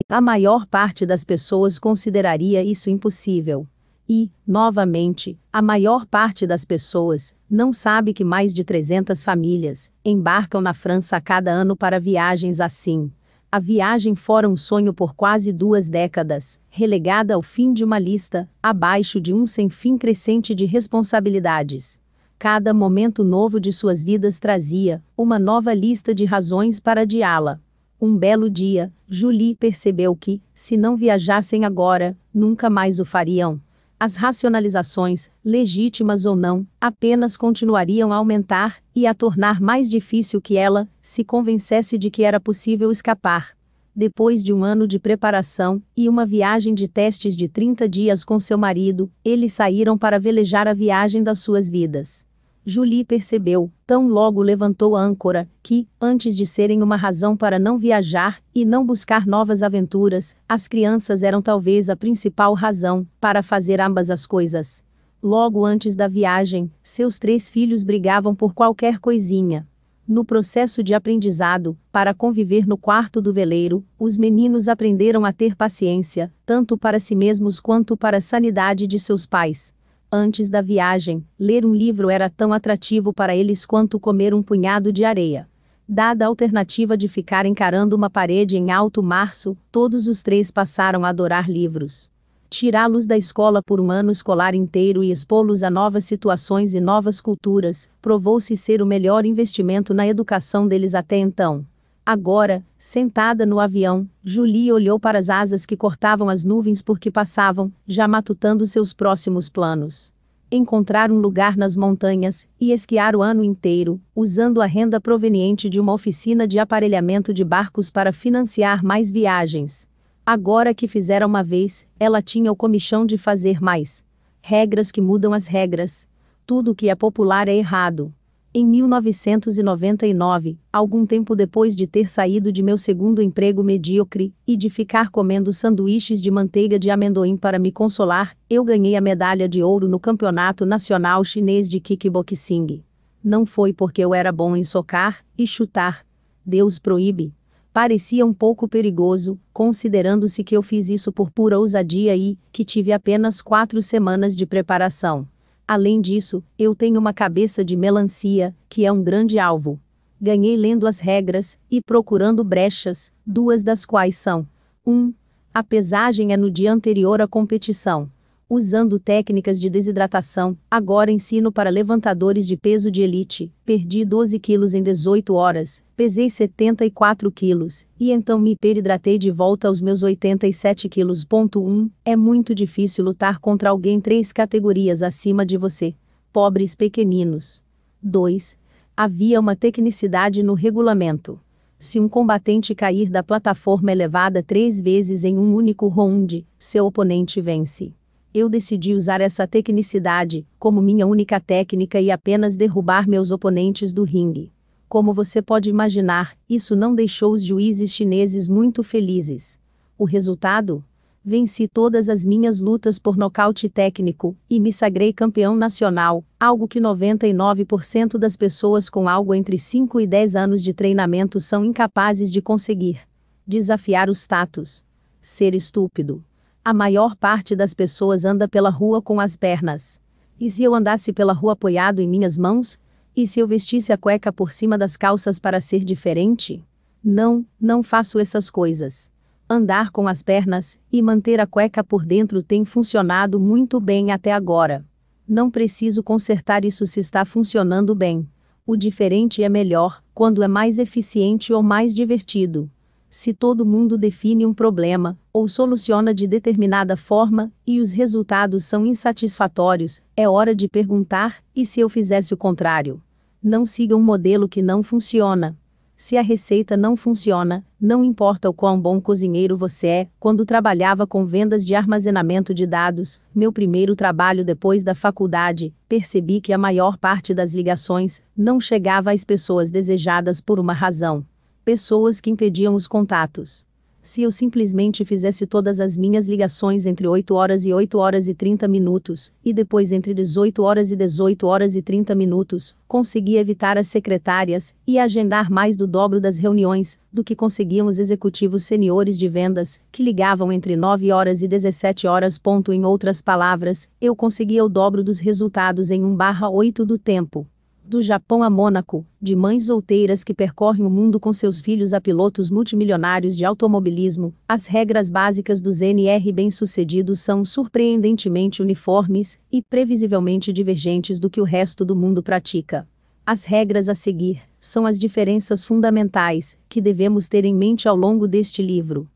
A maior parte das pessoas consideraria isso impossível. E, novamente, a maior parte das pessoas não sabe que mais de 300 famílias embarcam na França a cada ano para viagens assim a viagem fora um sonho por quase duas décadas, relegada ao fim de uma lista, abaixo de um sem fim crescente de responsabilidades. Cada momento novo de suas vidas trazia uma nova lista de razões para adiá-la. Um belo dia, Julie percebeu que, se não viajassem agora, nunca mais o fariam as racionalizações, legítimas ou não, apenas continuariam a aumentar e a tornar mais difícil que ela se convencesse de que era possível escapar. Depois de um ano de preparação e uma viagem de testes de 30 dias com seu marido, eles saíram para velejar a viagem das suas vidas. Julie percebeu, tão logo levantou a âncora, que, antes de serem uma razão para não viajar e não buscar novas aventuras, as crianças eram talvez a principal razão para fazer ambas as coisas. Logo antes da viagem, seus três filhos brigavam por qualquer coisinha. No processo de aprendizado, para conviver no quarto do veleiro, os meninos aprenderam a ter paciência, tanto para si mesmos quanto para a sanidade de seus pais. Antes da viagem, ler um livro era tão atrativo para eles quanto comer um punhado de areia. Dada a alternativa de ficar encarando uma parede em alto março, todos os três passaram a adorar livros. Tirá-los da escola por um ano escolar inteiro e expô-los a novas situações e novas culturas provou-se ser o melhor investimento na educação deles até então. Agora, sentada no avião, Julie olhou para as asas que cortavam as nuvens porque passavam, já matutando seus próximos planos. Encontrar um lugar nas montanhas e esquiar o ano inteiro, usando a renda proveniente de uma oficina de aparelhamento de barcos para financiar mais viagens. Agora que fizera uma vez, ela tinha o comichão de fazer mais. Regras que mudam as regras. Tudo que é popular é errado em 1999, algum tempo depois de ter saído de meu segundo emprego medíocre e de ficar comendo sanduíches de manteiga de amendoim para me consolar, eu ganhei a medalha de ouro no Campeonato Nacional Chinês de Kickboxing. Não foi porque eu era bom em socar e chutar. Deus proíbe parecia um pouco perigoso, considerando-se que eu fiz isso por pura ousadia e que tive apenas quatro semanas de preparação. Além disso, eu tenho uma cabeça de melancia, que é um grande alvo. Ganhei lendo as regras e procurando brechas, duas das quais são: 1. Um, a pesagem é no dia anterior à competição usando técnicas de desidratação, agora ensino para levantadores de peso de elite. Perdi 12 quilos em 18 horas, pesei 74 quilos, e então me hiperidratei de volta aos meus 87 quilos. 1. É muito difícil lutar contra alguém três categorias acima de você. Pobres pequeninos. 2. Havia uma tecnicidade no regulamento se um combatente cair da plataforma elevada três vezes em um único round, seu oponente vence eu decidi usar essa tecnicidade como minha única técnica e apenas derrubar meus oponentes do ringue. Como você pode imaginar, isso não deixou os juízes chineses muito felizes. O resultado? Venci todas as minhas lutas por nocaute técnico e me sagrei campeão nacional, algo que 99% das pessoas com algo entre 5 e 10 anos de treinamento são incapazes de conseguir. Desafiar o status. Ser estúpido. A maior parte das pessoas anda pela rua com as pernas. E se eu andasse pela rua apoiado em minhas mãos? E se eu vestisse a cueca por cima das calças para ser diferente? Não, não faço essas coisas. Andar com as pernas e manter a cueca por dentro tem funcionado muito bem até agora. Não preciso consertar isso se está funcionando bem. O diferente é melhor quando é mais eficiente ou mais divertido se todo mundo define um problema, ou soluciona de determinada forma, e os resultados são insatisfatórios, é hora de perguntar: e se eu fizesse o contrário? Não siga um modelo que não funciona. Se a receita não funciona, não importa o quão bom cozinheiro você é, quando trabalhava com vendas de armazenamento de dados, meu primeiro trabalho depois da faculdade, percebi que a maior parte das ligações não chegava às pessoas desejadas por uma razão pessoas que impediam os contatos. Se eu simplesmente fizesse todas as minhas ligações entre 8 horas e 8 horas e 30 minutos, e depois entre 18 horas e 18 horas e 30 minutos, conseguia evitar as secretárias e agendar mais do dobro das reuniões do que conseguiam os executivos seniores de vendas, que ligavam entre 9 horas e 17 horas. Ponto. Em outras palavras, eu conseguia o dobro dos resultados em 1/8 do tempo do Japão a Mônaco, de mães solteiras que percorrem o mundo com seus filhos a pilotos multimilionários de automobilismo, as regras básicas dos NR bem-sucedidos são surpreendentemente uniformes e previsivelmente divergentes do que o resto do mundo pratica. As regras a seguir são as diferenças fundamentais que devemos ter em mente ao longo deste livro.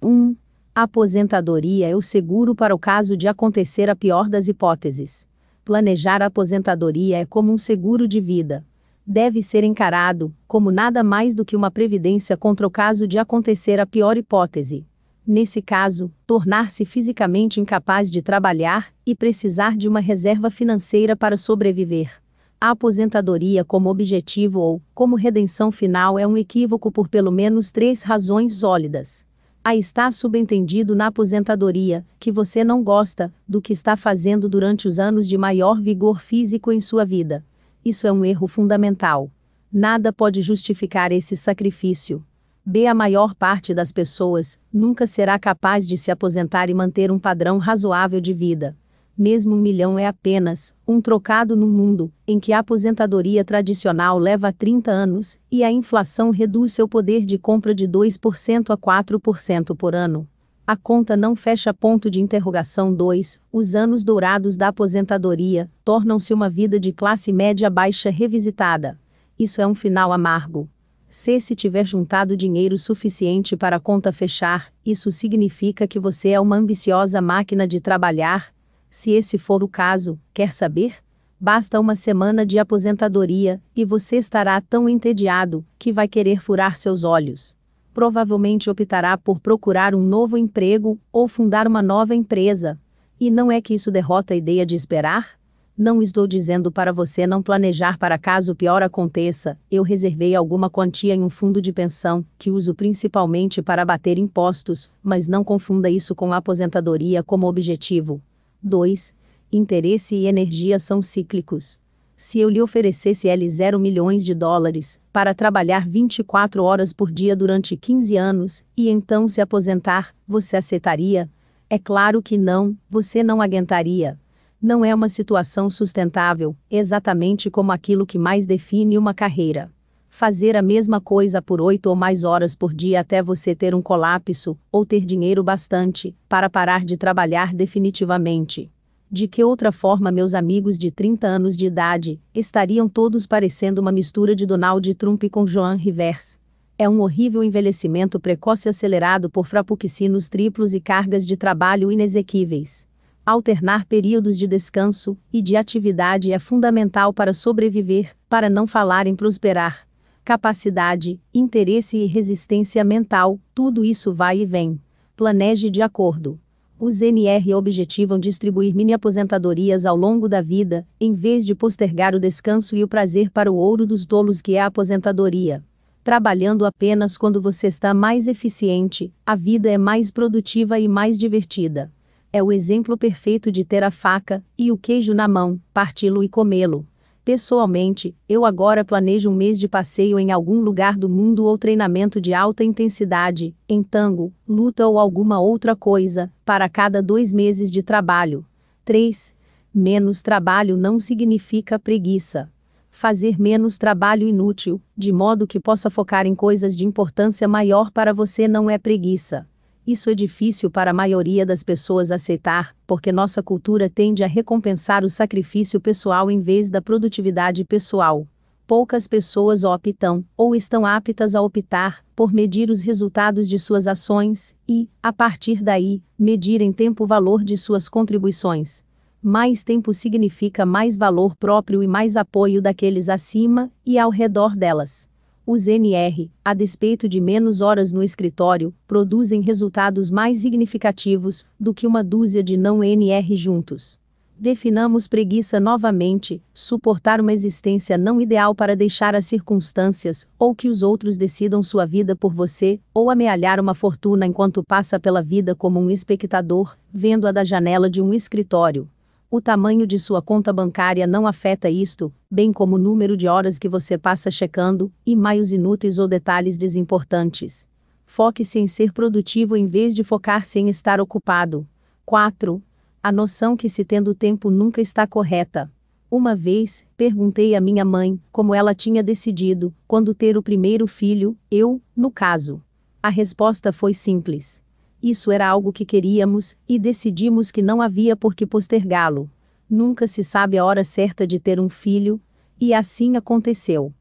1. Um, a aposentadoria é o seguro para o caso de acontecer a pior das hipóteses. Planejar a aposentadoria é como um seguro de vida. Deve ser encarado como nada mais do que uma previdência contra o caso de acontecer a pior hipótese. Nesse caso, tornar-se fisicamente incapaz de trabalhar e precisar de uma reserva financeira para sobreviver. A aposentadoria como objetivo ou como redenção final é um equívoco por pelo menos três razões sólidas a está subentendido na aposentadoria que você não gosta do que está fazendo durante os anos de maior vigor físico em sua vida. Isso é um erro fundamental. Nada pode justificar esse sacrifício. B. A maior parte das pessoas nunca será capaz de se aposentar e manter um padrão razoável de vida mesmo um milhão é apenas um trocado no mundo em que a aposentadoria tradicional leva 30 anos e a inflação reduz seu poder de compra de 2% a 4% por ano. A conta não fecha ponto de interrogação 2. Os anos dourados da aposentadoria tornam-se uma vida de classe média baixa revisitada. Isso é um final amargo. Se se tiver juntado dinheiro suficiente para a conta fechar, isso significa que você é uma ambiciosa máquina de trabalhar se esse for o caso, quer saber? Basta uma semana de aposentadoria e você estará tão entediado que vai querer furar seus olhos. Provavelmente optará por procurar um novo emprego ou fundar uma nova empresa. E não é que isso derrota a ideia de esperar? Não estou dizendo para você não planejar para caso o pior aconteça. Eu reservei alguma quantia em um fundo de pensão, que uso principalmente para bater impostos, mas não confunda isso com a aposentadoria como objetivo. 2. Interesse e energia são cíclicos. Se eu lhe oferecesse L0 milhões de dólares para trabalhar 24 horas por dia durante 15 anos e então se aposentar, você aceitaria? É claro que não, você não aguentaria. Não é uma situação sustentável, exatamente como aquilo que mais define uma carreira fazer a mesma coisa por oito ou mais horas por dia até você ter um colapso, ou ter dinheiro bastante, para parar de trabalhar definitivamente. De que outra forma meus amigos de 30 anos de idade estariam todos parecendo uma mistura de Donald Trump com Joan Rivers? É um horrível envelhecimento precoce acelerado por frapuxinos triplos e cargas de trabalho inexequíveis. Alternar períodos de descanso e de atividade é fundamental para sobreviver, para não falar em prosperar capacidade, interesse e resistência mental, tudo isso vai e vem. Planeje de acordo. Os NR objetivam distribuir mini-aposentadorias ao longo da vida, em vez de postergar o descanso e o prazer para o ouro dos dolos que é a aposentadoria. Trabalhando apenas quando você está mais eficiente, a vida é mais produtiva e mais divertida. É o exemplo perfeito de ter a faca e o queijo na mão, parti-lo e comê-lo. Pessoalmente, eu agora planejo um mês de passeio em algum lugar do mundo ou treinamento de alta intensidade, em tango, luta ou alguma outra coisa, para cada dois meses de trabalho. 3. Menos trabalho não significa preguiça. Fazer menos trabalho inútil, de modo que possa focar em coisas de importância maior para você não é preguiça. Isso é difícil para a maioria das pessoas aceitar, porque nossa cultura tende a recompensar o sacrifício pessoal em vez da produtividade pessoal. Poucas pessoas optam, ou estão aptas a optar, por medir os resultados de suas ações e, a partir daí, medir em tempo o valor de suas contribuições mais tempo significa mais valor próprio e mais apoio daqueles acima e ao redor delas. Os NR, a despeito de menos horas no escritório, produzem resultados mais significativos do que uma dúzia de não NR juntos. Definamos preguiça novamente, suportar uma existência não ideal para deixar as circunstâncias, ou que os outros decidam sua vida por você, ou amealhar uma fortuna enquanto passa pela vida como um espectador, vendo-a da janela de um escritório. O tamanho de sua conta bancária não afeta isto, bem como o número de horas que você passa checando, e mais inúteis ou detalhes desimportantes. Foque-se em ser produtivo em vez de focar-se em estar ocupado. 4. A noção que se tendo tempo nunca está correta. Uma vez, perguntei à minha mãe como ela tinha decidido quando ter o primeiro filho, eu, no caso. A resposta foi simples. Isso era algo que queríamos, e decidimos que não havia por que postergá-lo. Nunca se sabe a hora certa de ter um filho, e assim aconteceu.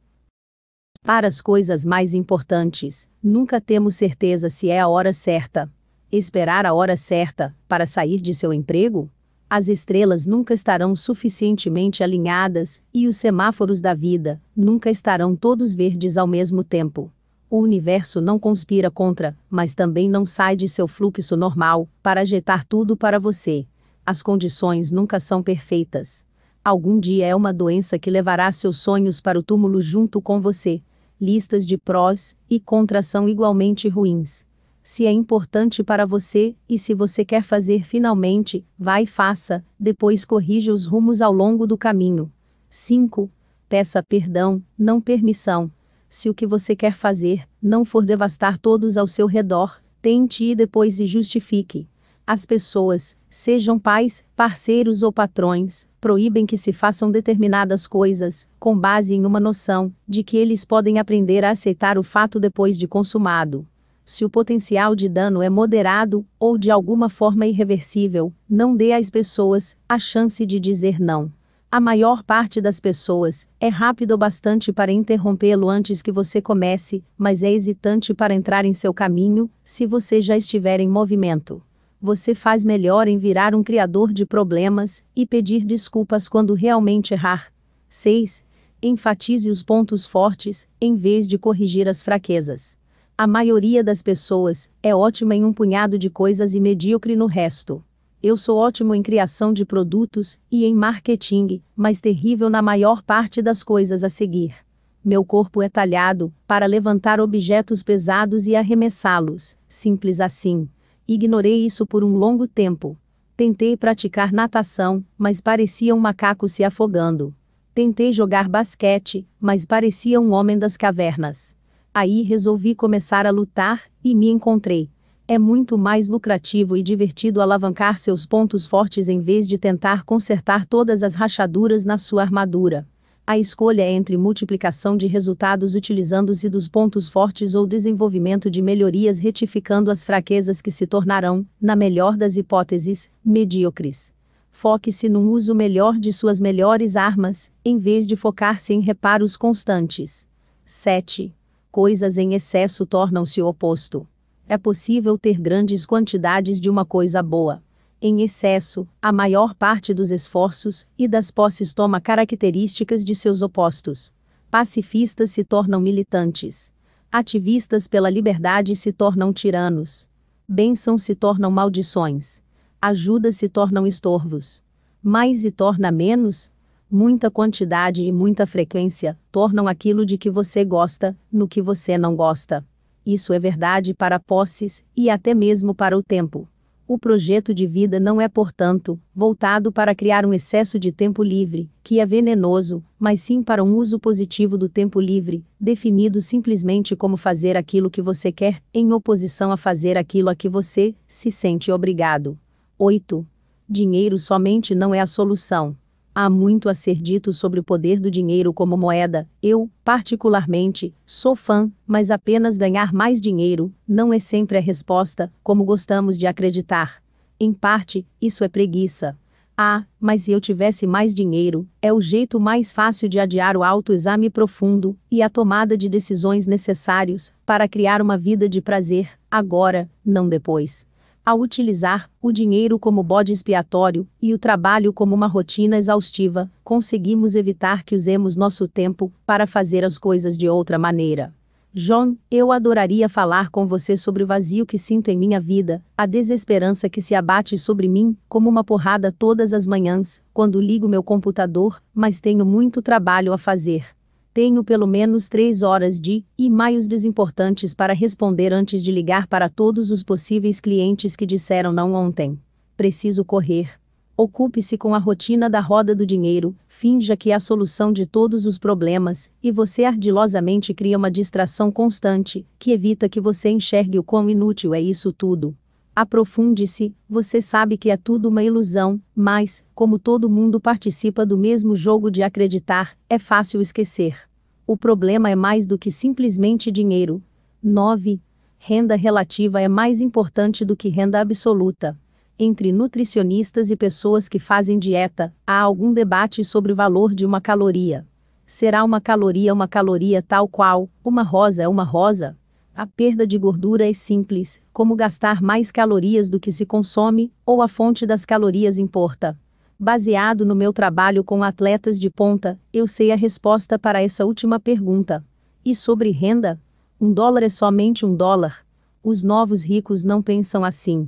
Para as coisas mais importantes, nunca temos certeza se é a hora certa. Esperar a hora certa, para sair de seu emprego? As estrelas nunca estarão suficientemente alinhadas, e os semáforos da vida nunca estarão todos verdes ao mesmo tempo. O universo não conspira contra, mas também não sai de seu fluxo normal, para jetar tudo para você. As condições nunca são perfeitas. Algum dia é uma doença que levará seus sonhos para o túmulo junto com você. Listas de prós e contras são igualmente ruins. Se é importante para você, e se você quer fazer finalmente, vá e faça, depois corrija os rumos ao longo do caminho. 5. Peça perdão, não permissão se o que você quer fazer não for devastar todos ao seu redor, tente e depois se justifique. As pessoas, sejam pais, parceiros ou patrões, proíbem que se façam determinadas coisas, com base em uma noção de que eles podem aprender a aceitar o fato depois de consumado. Se o potencial de dano é moderado ou de alguma forma irreversível, não dê às pessoas a chance de dizer não. A maior parte das pessoas é rápido o bastante para interrompê-lo antes que você comece, mas é hesitante para entrar em seu caminho se você já estiver em movimento. Você faz melhor em virar um criador de problemas e pedir desculpas quando realmente errar. 6. Enfatize os pontos fortes, em vez de corrigir as fraquezas. A maioria das pessoas é ótima em um punhado de coisas e medíocre no resto. Eu sou ótimo em criação de produtos e em marketing, mas terrível na maior parte das coisas a seguir. Meu corpo é talhado para levantar objetos pesados e arremessá-los, simples assim. Ignorei isso por um longo tempo. Tentei praticar natação, mas parecia um macaco se afogando. Tentei jogar basquete, mas parecia um homem das cavernas. Aí resolvi começar a lutar e me encontrei. É muito mais lucrativo e divertido alavancar seus pontos fortes em vez de tentar consertar todas as rachaduras na sua armadura. A escolha é entre multiplicação de resultados utilizando-se dos pontos fortes ou desenvolvimento de melhorias retificando as fraquezas que se tornarão, na melhor das hipóteses, medíocres. Foque-se num uso melhor de suas melhores armas, em vez de focar-se em reparos constantes. 7. Coisas em excesso tornam-se o oposto. É possível ter grandes quantidades de uma coisa boa. Em excesso, a maior parte dos esforços e das posses toma características de seus opostos. Pacifistas se tornam militantes. Ativistas pela liberdade se tornam tiranos. Bênçãos se tornam maldições. Ajudas se tornam estorvos. Mais e torna menos, muita quantidade e muita frequência tornam aquilo de que você gosta no que você não gosta. Isso é verdade para posses e até mesmo para o tempo. O projeto de vida não é, portanto, voltado para criar um excesso de tempo livre, que é venenoso, mas sim para um uso positivo do tempo livre, definido simplesmente como fazer aquilo que você quer, em oposição a fazer aquilo a que você se sente obrigado. 8. Dinheiro somente não é a solução. Há muito a ser dito sobre o poder do dinheiro como moeda. Eu, particularmente, sou fã, mas apenas ganhar mais dinheiro não é sempre a resposta, como gostamos de acreditar. Em parte, isso é preguiça. Ah, mas se eu tivesse mais dinheiro, é o jeito mais fácil de adiar o autoexame profundo e a tomada de decisões necessários para criar uma vida de prazer, agora, não depois ao utilizar o dinheiro como bode expiatório e o trabalho como uma rotina exaustiva, conseguimos evitar que usemos nosso tempo para fazer as coisas de outra maneira. John, eu adoraria falar com você sobre o vazio que sinto em minha vida, a desesperança que se abate sobre mim, como uma porrada todas as manhãs, quando ligo meu computador, mas tenho muito trabalho a fazer tenho pelo menos três horas de e-mails desimportantes para responder antes de ligar para todos os possíveis clientes que disseram não ontem. Preciso correr. Ocupe-se com a rotina da roda do dinheiro, finja que é a solução de todos os problemas, e você ardilosamente cria uma distração constante, que evita que você enxergue o quão inútil é isso tudo. Aprofunde-se, você sabe que é tudo uma ilusão, mas, como todo mundo participa do mesmo jogo de acreditar, é fácil esquecer. O problema é mais do que simplesmente dinheiro. 9. Renda relativa é mais importante do que renda absoluta. Entre nutricionistas e pessoas que fazem dieta, há algum debate sobre o valor de uma caloria. Será uma caloria uma caloria tal qual, uma rosa é uma rosa? A perda de gordura é simples, como gastar mais calorias do que se consome, ou a fonte das calorias importa. Baseado no meu trabalho com atletas de ponta, eu sei a resposta para essa última pergunta. E sobre renda? Um dólar é somente um dólar. Os novos ricos não pensam assim.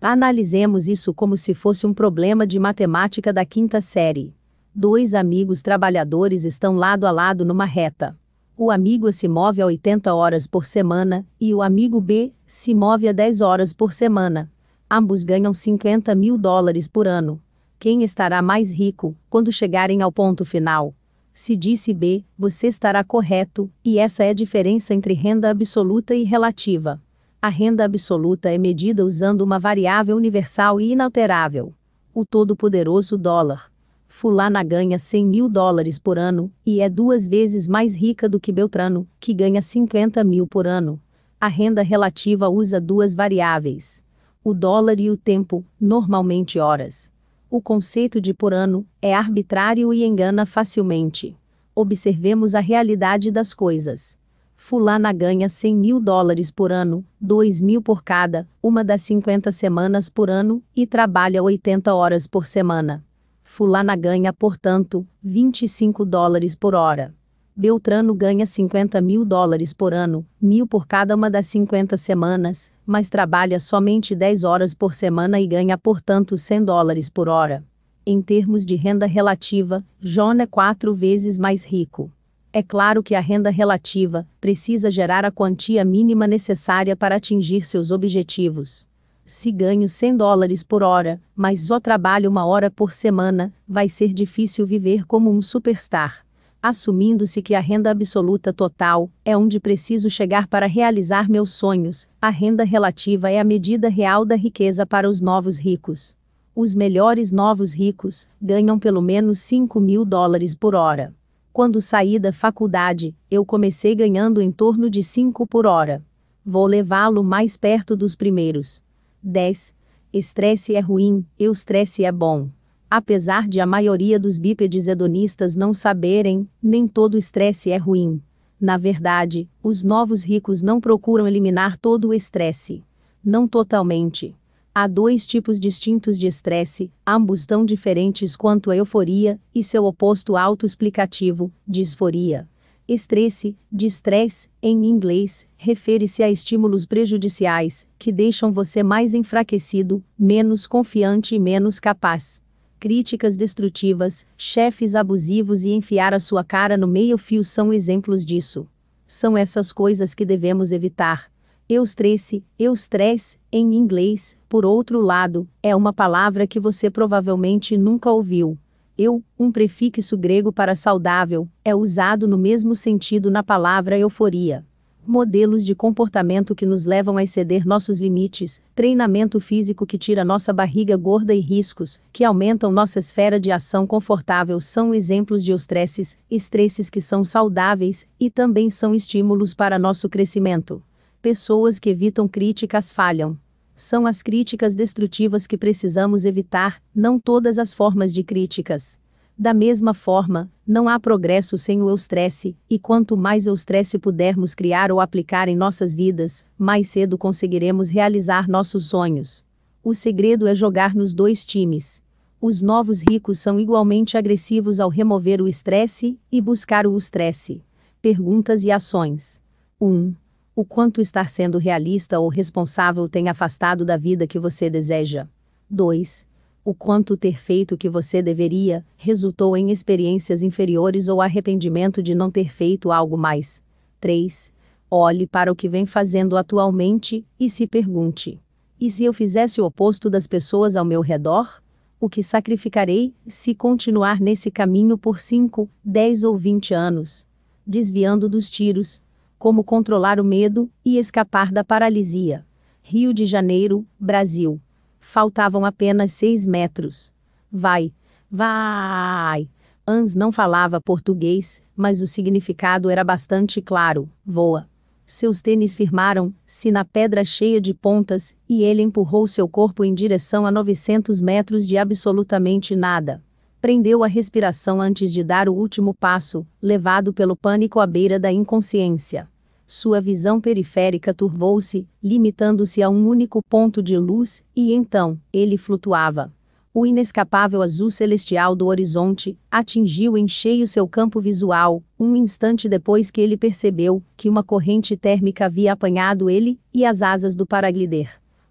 Analisemos isso como se fosse um problema de matemática da quinta série. Dois amigos trabalhadores estão lado a lado numa reta. O amigo A se move a 80 horas por semana e o amigo B se move a 10 horas por semana. Ambos ganham 50 mil dólares por ano. Quem estará mais rico quando chegarem ao ponto final? Se disse B, você estará correto, e essa é a diferença entre renda absoluta e relativa. A renda absoluta é medida usando uma variável universal e inalterável. O todo-poderoso dólar. Fulana ganha 100 mil dólares por ano e é duas vezes mais rica do que Beltrano, que ganha 50 mil por ano. A renda relativa usa duas variáveis o dólar e o tempo, normalmente horas. O conceito de por ano é arbitrário e engana facilmente. Observemos a realidade das coisas. Fulana ganha 100 mil dólares por ano, 2 mil por cada, uma das 50 semanas por ano, e trabalha 80 horas por semana. Fulana ganha, portanto, 25 dólares por hora. Beltrano ganha 50 mil dólares por ano, mil por cada uma das 50 semanas, mas trabalha somente 10 horas por semana e ganha, portanto, 100 dólares por hora. Em termos de renda relativa, John é quatro vezes mais rico. É claro que a renda relativa precisa gerar a quantia mínima necessária para atingir seus objetivos. Se ganho 100 dólares por hora, mas só trabalho uma hora por semana, vai ser difícil viver como um superstar assumindo-se que a renda absoluta total é onde preciso chegar para realizar meus sonhos, a renda relativa é a medida real da riqueza para os novos ricos. Os melhores novos ricos ganham pelo menos 5 mil dólares por hora. Quando saí da faculdade, eu comecei ganhando em torno de 5 por hora. Vou levá-lo mais perto dos primeiros. 10. Estresse é ruim, estresse é bom. Apesar de a maioria dos bípedes hedonistas não saberem, nem todo estresse é ruim. Na verdade, os novos ricos não procuram eliminar todo o estresse. Não totalmente. Há dois tipos distintos de estresse, ambos tão diferentes quanto a euforia e seu oposto autoexplicativo, disforia. Estresse, distress, em inglês, refere-se a estímulos prejudiciais que deixam você mais enfraquecido, menos confiante e menos capaz críticas destrutivas, chefes abusivos e enfiar a sua cara no meio-fio são exemplos disso. São essas coisas que devemos evitar. Eustresse, eustresse, em inglês, por outro lado, é uma palavra que você provavelmente nunca ouviu. Eu, um prefixo grego para saudável, é usado no mesmo sentido na palavra euforia modelos de comportamento que nos levam a exceder nossos limites, treinamento físico que tira nossa barriga gorda e riscos, que aumentam nossa esfera de ação confortável são exemplos de estresses, estresses que são saudáveis e também são estímulos para nosso crescimento. Pessoas que evitam críticas falham são as críticas destrutivas que precisamos evitar, não todas as formas de críticas. Da mesma forma, não há progresso sem o eustresse, e quanto mais eustresse pudermos criar ou aplicar em nossas vidas, mais cedo conseguiremos realizar nossos sonhos. O segredo é jogar nos dois times. Os novos ricos são igualmente agressivos ao remover o estresse e buscar o estresse. Perguntas e ações. 1. o quanto estar sendo realista ou responsável tem afastado da vida que você deseja? 2 o quanto ter feito o que você deveria resultou em experiências inferiores ou arrependimento de não ter feito algo mais. 3. Olhe para o que vem fazendo atualmente e se pergunte: e se eu fizesse o oposto das pessoas ao meu redor? O que sacrificarei se continuar nesse caminho por 5, 10 ou 20 anos? Desviando dos tiros. Como controlar o medo e escapar da paralisia. Rio de Janeiro, Brasil. Faltavam apenas seis metros. Vai, vai. Hans não falava português, mas o significado era bastante claro: voa. Seus tênis firmaram-se na pedra cheia de pontas, e ele empurrou seu corpo em direção a 900 metros de absolutamente nada. Prendeu a respiração antes de dar o último passo, levado pelo pânico à beira da inconsciência. Sua visão periférica turvou-se, limitando-se a um único ponto de luz, e então, ele flutuava. O inescapável azul celestial do horizonte atingiu em cheio seu campo visual, um instante depois que ele percebeu que uma corrente térmica havia apanhado ele e as asas do paraglider.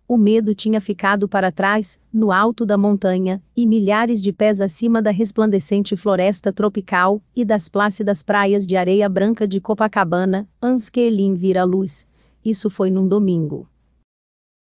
O medo tinha ficado para trás, no alto da montanha, e milhares de pés acima da resplandecente floresta tropical e das plácidas praias de areia branca de Copacabana, antes que Elim vira a luz. Isso foi num domingo.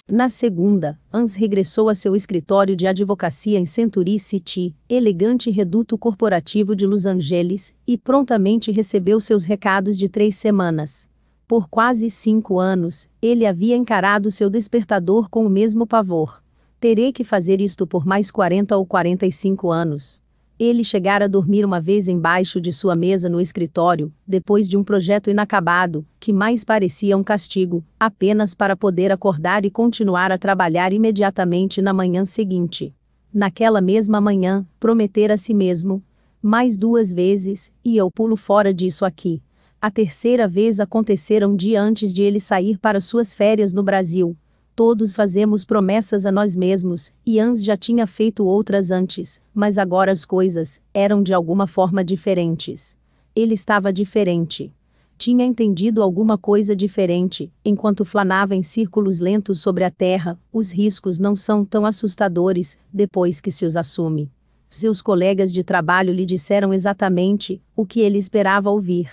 Na segunda, Hans regressou a seu escritório de advocacia em Century City, elegante reduto corporativo de Los Angeles, e prontamente recebeu seus recados de três semanas. Por quase cinco anos, ele havia encarado seu despertador com o mesmo pavor. Terei que fazer isto por mais 40 ou 45 anos. Ele chegara a dormir uma vez embaixo de sua mesa no escritório, depois de um projeto inacabado, que mais parecia um castigo, apenas para poder acordar e continuar a trabalhar imediatamente na manhã seguinte. Naquela mesma manhã, prometera a si mesmo, mais duas vezes, e eu pulo fora disso aqui. A terceira vez aconteceram um dia antes de ele sair para suas férias no Brasil. Todos fazemos promessas a nós mesmos, e Hans já tinha feito outras antes, mas agora as coisas eram de alguma forma diferentes. Ele estava diferente tinha entendido alguma coisa diferente, enquanto flanava em círculos lentos sobre a terra, os riscos não são tão assustadores depois que se os assume. Seus colegas de trabalho lhe disseram exatamente o que ele esperava ouvir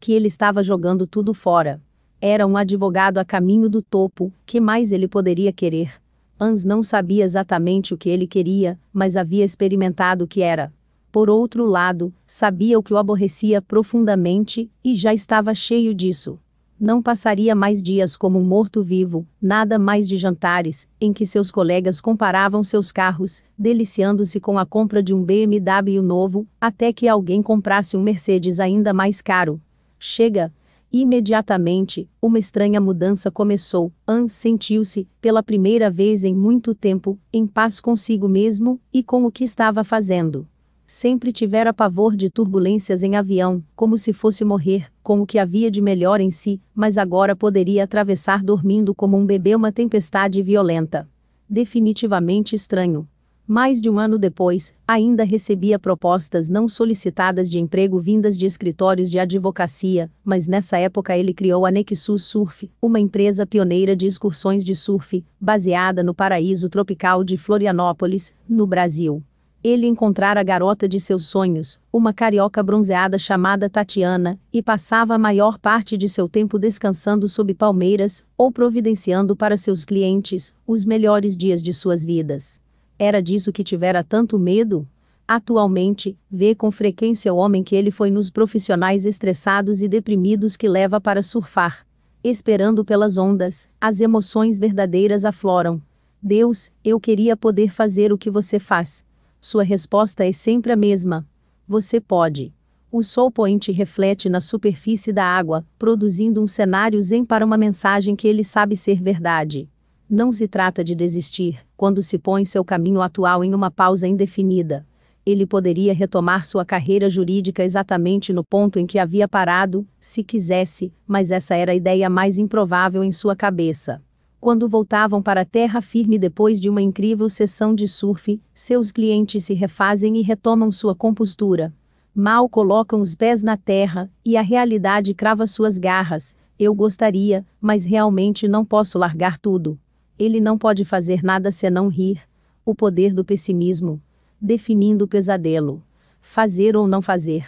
que ele estava jogando tudo fora. Era um advogado a caminho do topo, que mais ele poderia querer? Hans não sabia exatamente o que ele queria, mas havia experimentado o que era. Por outro lado, sabia o que o aborrecia profundamente, e já estava cheio disso. Não passaria mais dias como um morto-vivo, nada mais de jantares, em que seus colegas comparavam seus carros, deliciando-se com a compra de um BMW novo, até que alguém comprasse um Mercedes ainda mais caro. Chega! Imediatamente, uma estranha mudança começou. Anne sentiu-se, pela primeira vez em muito tempo, em paz consigo mesmo e com o que estava fazendo. Sempre tivera pavor de turbulências em avião, como se fosse morrer, com o que havia de melhor em si, mas agora poderia atravessar dormindo como um bebê uma tempestade violenta. Definitivamente estranho, mais de um ano depois, ainda recebia propostas não solicitadas de emprego vindas de escritórios de advocacia, mas nessa época ele criou a Nexus Surf, uma empresa pioneira de excursões de surf, baseada no paraíso tropical de Florianópolis, no Brasil. Ele encontrara a garota de seus sonhos, uma carioca bronzeada chamada Tatiana, e passava a maior parte de seu tempo descansando sob palmeiras ou providenciando para seus clientes os melhores dias de suas vidas. Era disso que tivera tanto medo? Atualmente, vê com frequência o homem que ele foi nos profissionais estressados e deprimidos que leva para surfar. Esperando pelas ondas, as emoções verdadeiras afloram. Deus, eu queria poder fazer o que você faz. Sua resposta é sempre a mesma. Você pode. O sol poente reflete na superfície da água, produzindo um cenário zen para uma mensagem que ele sabe ser verdade. Não se trata de desistir, quando se põe seu caminho atual em uma pausa indefinida. Ele poderia retomar sua carreira jurídica exatamente no ponto em que havia parado, se quisesse, mas essa era a ideia mais improvável em sua cabeça. Quando voltavam para a terra firme depois de uma incrível sessão de surf, seus clientes se refazem e retomam sua compostura. Mal colocam os pés na terra, e a realidade crava suas garras. Eu gostaria, mas realmente não posso largar tudo. Ele não pode fazer nada senão rir. O poder do pessimismo, definindo o pesadelo, fazer ou não fazer,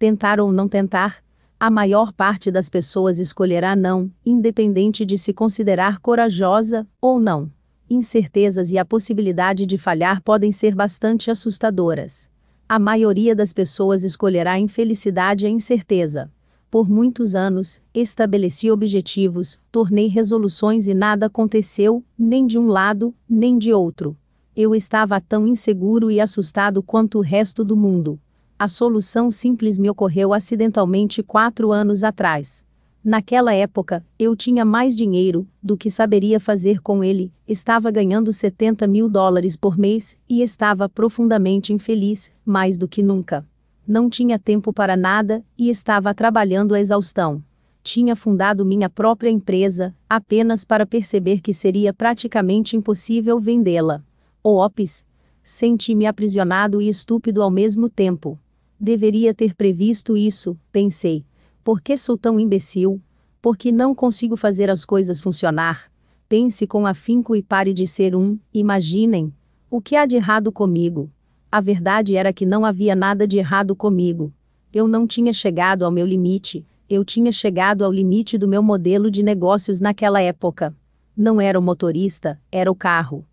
tentar ou não tentar, a maior parte das pessoas escolherá não, independente de se considerar corajosa ou não. Incertezas e a possibilidade de falhar podem ser bastante assustadoras. A maioria das pessoas escolherá infelicidade e incerteza. Por muitos anos, estabeleci objetivos, tornei resoluções e nada aconteceu, nem de um lado, nem de outro. Eu estava tão inseguro e assustado quanto o resto do mundo. A solução simples me ocorreu acidentalmente quatro anos atrás. Naquela época, eu tinha mais dinheiro do que saberia fazer com ele, estava ganhando 70 mil dólares por mês e estava profundamente infeliz, mais do que nunca. Não tinha tempo para nada e estava trabalhando à exaustão. Tinha fundado minha própria empresa, apenas para perceber que seria praticamente impossível vendê-la. Oh, Ops, senti-me aprisionado e estúpido ao mesmo tempo. Deveria ter previsto isso, pensei. Por que sou tão imbecil? Por que não consigo fazer as coisas funcionar? Pense com afinco e pare de ser um, imaginem. O que há de errado comigo? A verdade era que não havia nada de errado comigo. Eu não tinha chegado ao meu limite, eu tinha chegado ao limite do meu modelo de negócios naquela época. Não era o motorista, era o carro.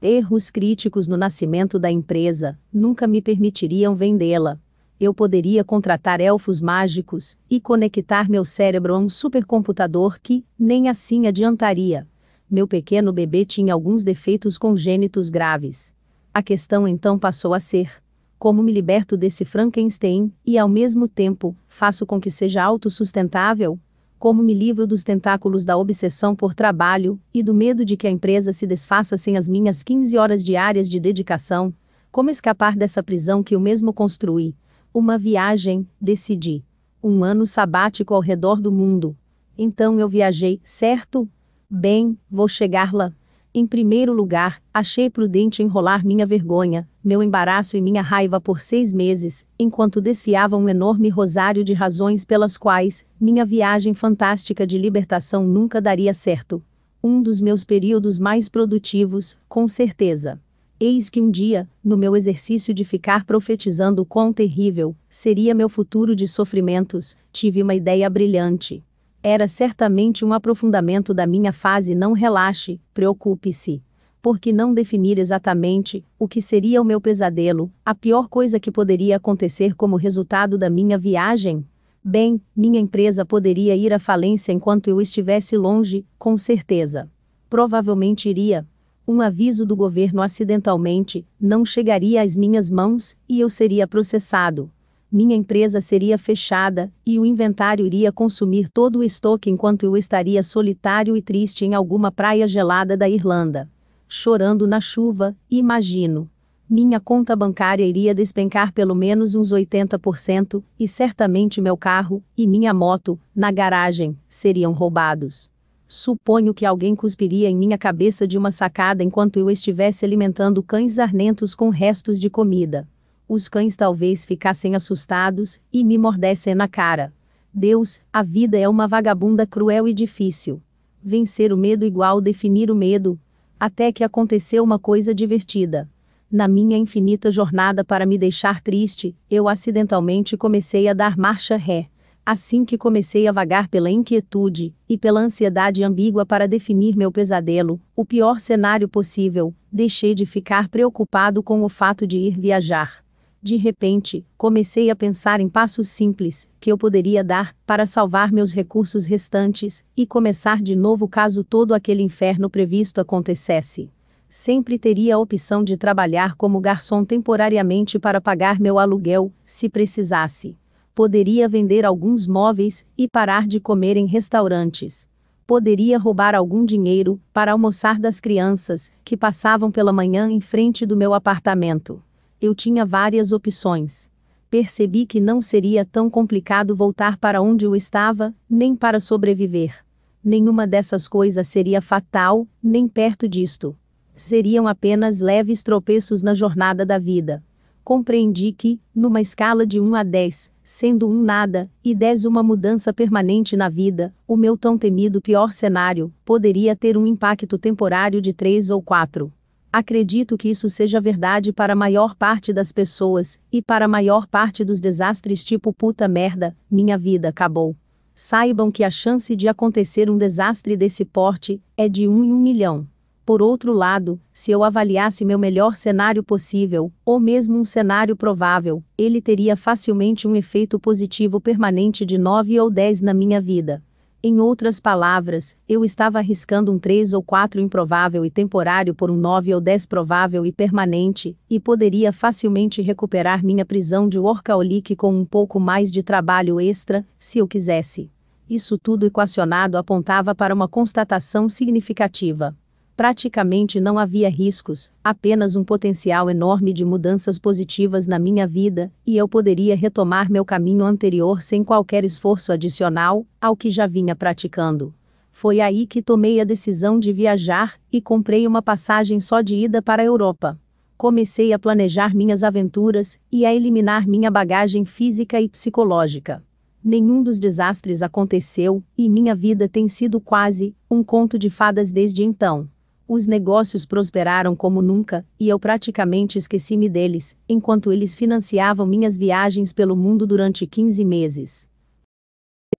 Erros críticos no nascimento da empresa nunca me permitiriam vendê-la. Eu poderia contratar elfos mágicos e conectar meu cérebro a um supercomputador que nem assim adiantaria. Meu pequeno bebê tinha alguns defeitos congênitos graves. A questão então passou a ser: como me liberto desse Frankenstein e, ao mesmo tempo, faço com que seja autossustentável? Como me livro dos tentáculos da obsessão por trabalho e do medo de que a empresa se desfaça sem as minhas 15 horas diárias de dedicação? Como escapar dessa prisão que eu mesmo construí? Uma viagem, decidi. Um ano sabático ao redor do mundo. Então eu viajei, certo? Bem, vou chegar lá. Em primeiro lugar, achei prudente enrolar minha vergonha, meu embaraço e minha raiva por seis meses, enquanto desfiava um enorme rosário de razões pelas quais minha viagem fantástica de libertação nunca daria certo. Um dos meus períodos mais produtivos, com certeza. Eis que um dia, no meu exercício de ficar profetizando quão terrível seria meu futuro de sofrimentos, tive uma ideia brilhante. Era certamente um aprofundamento da minha fase não relaxe, preocupe-se. Porque não definir exatamente o que seria o meu pesadelo, a pior coisa que poderia acontecer como resultado da minha viagem? Bem, minha empresa poderia ir à falência enquanto eu estivesse longe, com certeza. Provavelmente iria, um aviso do governo acidentalmente não chegaria às minhas mãos e eu seria processado minha empresa seria fechada, e o inventário iria consumir todo o estoque enquanto eu estaria solitário e triste em alguma praia gelada da Irlanda. Chorando na chuva, imagino. Minha conta bancária iria despencar pelo menos uns 80%, e certamente meu carro, e minha moto, na garagem, seriam roubados. Suponho que alguém cuspiria em minha cabeça de uma sacada enquanto eu estivesse alimentando cães arnentos com restos de comida os cães talvez ficassem assustados e me mordessem na cara. Deus, a vida é uma vagabunda cruel e difícil. Vencer o medo igual definir o medo, até que aconteceu uma coisa divertida. Na minha infinita jornada para me deixar triste, eu acidentalmente comecei a dar marcha ré. Assim que comecei a vagar pela inquietude e pela ansiedade ambígua para definir meu pesadelo, o pior cenário possível, deixei de ficar preocupado com o fato de ir viajar. De repente, comecei a pensar em passos simples que eu poderia dar para salvar meus recursos restantes e começar de novo caso todo aquele inferno previsto acontecesse. Sempre teria a opção de trabalhar como garçom temporariamente para pagar meu aluguel, se precisasse. Poderia vender alguns móveis e parar de comer em restaurantes. Poderia roubar algum dinheiro para almoçar das crianças que passavam pela manhã em frente do meu apartamento eu tinha várias opções. Percebi que não seria tão complicado voltar para onde eu estava, nem para sobreviver. Nenhuma dessas coisas seria fatal, nem perto disto. Seriam apenas leves tropeços na jornada da vida. Compreendi que, numa escala de 1 a 10, sendo um nada e 10 uma mudança permanente na vida, o meu tão temido pior cenário poderia ter um impacto temporário de 3 ou 4 Acredito que isso seja verdade para a maior parte das pessoas, e para a maior parte dos desastres tipo puta merda, minha vida acabou. Saibam que a chance de acontecer um desastre desse porte é de 1 um em 1 um milhão. Por outro lado, se eu avaliasse meu melhor cenário possível, ou mesmo um cenário provável, ele teria facilmente um efeito positivo permanente de 9 ou 10 na minha vida. Em outras palavras, eu estava arriscando um 3 ou 4 improvável e temporário por um 9 ou 10 provável e permanente, e poderia facilmente recuperar minha prisão de workaholic com um pouco mais de trabalho extra, se eu quisesse. Isso tudo equacionado apontava para uma constatação significativa. Praticamente não havia riscos, apenas um potencial enorme de mudanças positivas na minha vida, e eu poderia retomar meu caminho anterior sem qualquer esforço adicional ao que já vinha praticando. Foi aí que tomei a decisão de viajar e comprei uma passagem só de ida para a Europa. Comecei a planejar minhas aventuras e a eliminar minha bagagem física e psicológica nenhum dos desastres aconteceu, e minha vida tem sido quase um conto de fadas desde então. Os negócios prosperaram como nunca, e eu praticamente esqueci-me deles, enquanto eles financiavam minhas viagens pelo mundo durante 15 meses.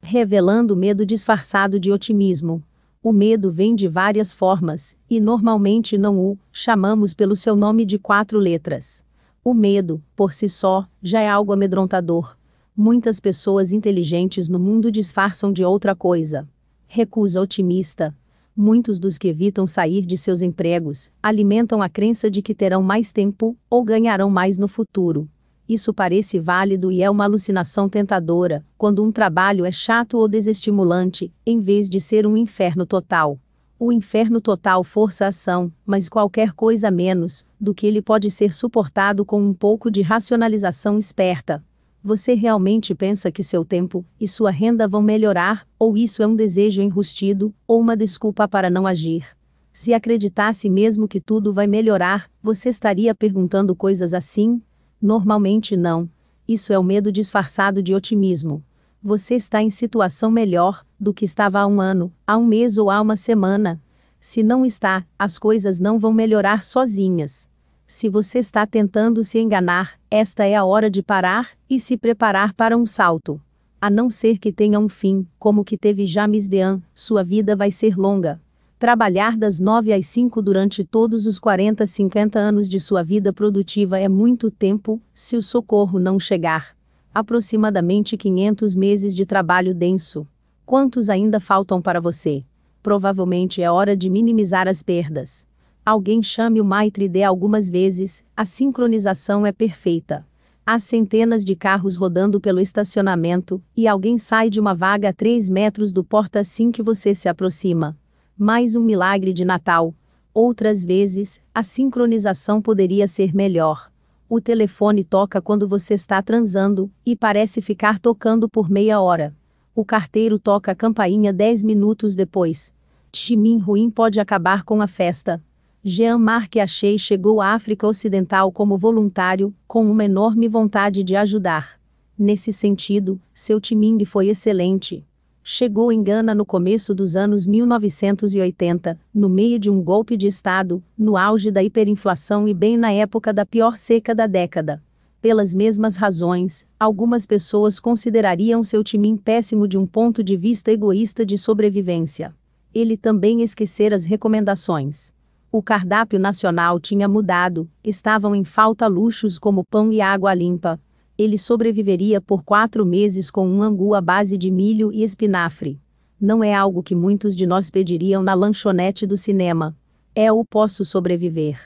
Revelando medo disfarçado de otimismo. O medo vem de várias formas, e normalmente não o chamamos pelo seu nome de quatro letras. O medo, por si só, já é algo amedrontador. Muitas pessoas inteligentes no mundo disfarçam de outra coisa. Recusa otimista, muitos dos que evitam sair de seus empregos alimentam a crença de que terão mais tempo ou ganharão mais no futuro. Isso parece válido e é uma alucinação tentadora, quando um trabalho é chato ou desestimulante, em vez de ser um inferno total. O inferno total força a ação, mas qualquer coisa menos do que ele pode ser suportado com um pouco de racionalização esperta. Você realmente pensa que seu tempo e sua renda vão melhorar, ou isso é um desejo enrustido, ou uma desculpa para não agir? Se acreditasse mesmo que tudo vai melhorar, você estaria perguntando coisas assim? Normalmente não. Isso é o medo disfarçado de otimismo. Você está em situação melhor do que estava há um ano, há um mês ou há uma semana. Se não está, as coisas não vão melhorar sozinhas. Se você está tentando se enganar, esta é a hora de parar e se preparar para um salto. A não ser que tenha um fim, como que teve James Dean, sua vida vai ser longa. Trabalhar das 9 às 5 durante todos os 40, 50 anos de sua vida produtiva é muito tempo, se o socorro não chegar. Aproximadamente 500 meses de trabalho denso. Quantos ainda faltam para você? Provavelmente é hora de minimizar as perdas. Alguém chame o Maitre D algumas vezes, a sincronização é perfeita. Há centenas de carros rodando pelo estacionamento, e alguém sai de uma vaga a 3 metros do porta assim que você se aproxima. Mais um milagre de Natal. Outras vezes, a sincronização poderia ser melhor. O telefone toca quando você está transando, e parece ficar tocando por meia hora. O carteiro toca a campainha 10 minutos depois. Chimin ruim pode acabar com a festa. Jean-Marc Achei chegou à África Ocidental como voluntário, com uma enorme vontade de ajudar. Nesse sentido, seu timing foi excelente. Chegou em Gana no começo dos anos 1980, no meio de um golpe de Estado, no auge da hiperinflação e bem na época da pior seca da década. Pelas mesmas razões, algumas pessoas considerariam seu timing péssimo de um ponto de vista egoísta de sobrevivência. Ele também esquecer as recomendações o cardápio nacional tinha mudado, estavam em falta luxos como pão e água limpa. Ele sobreviveria por quatro meses com um angu à base de milho e espinafre. Não é algo que muitos de nós pediriam na lanchonete do cinema. É o posso sobreviver.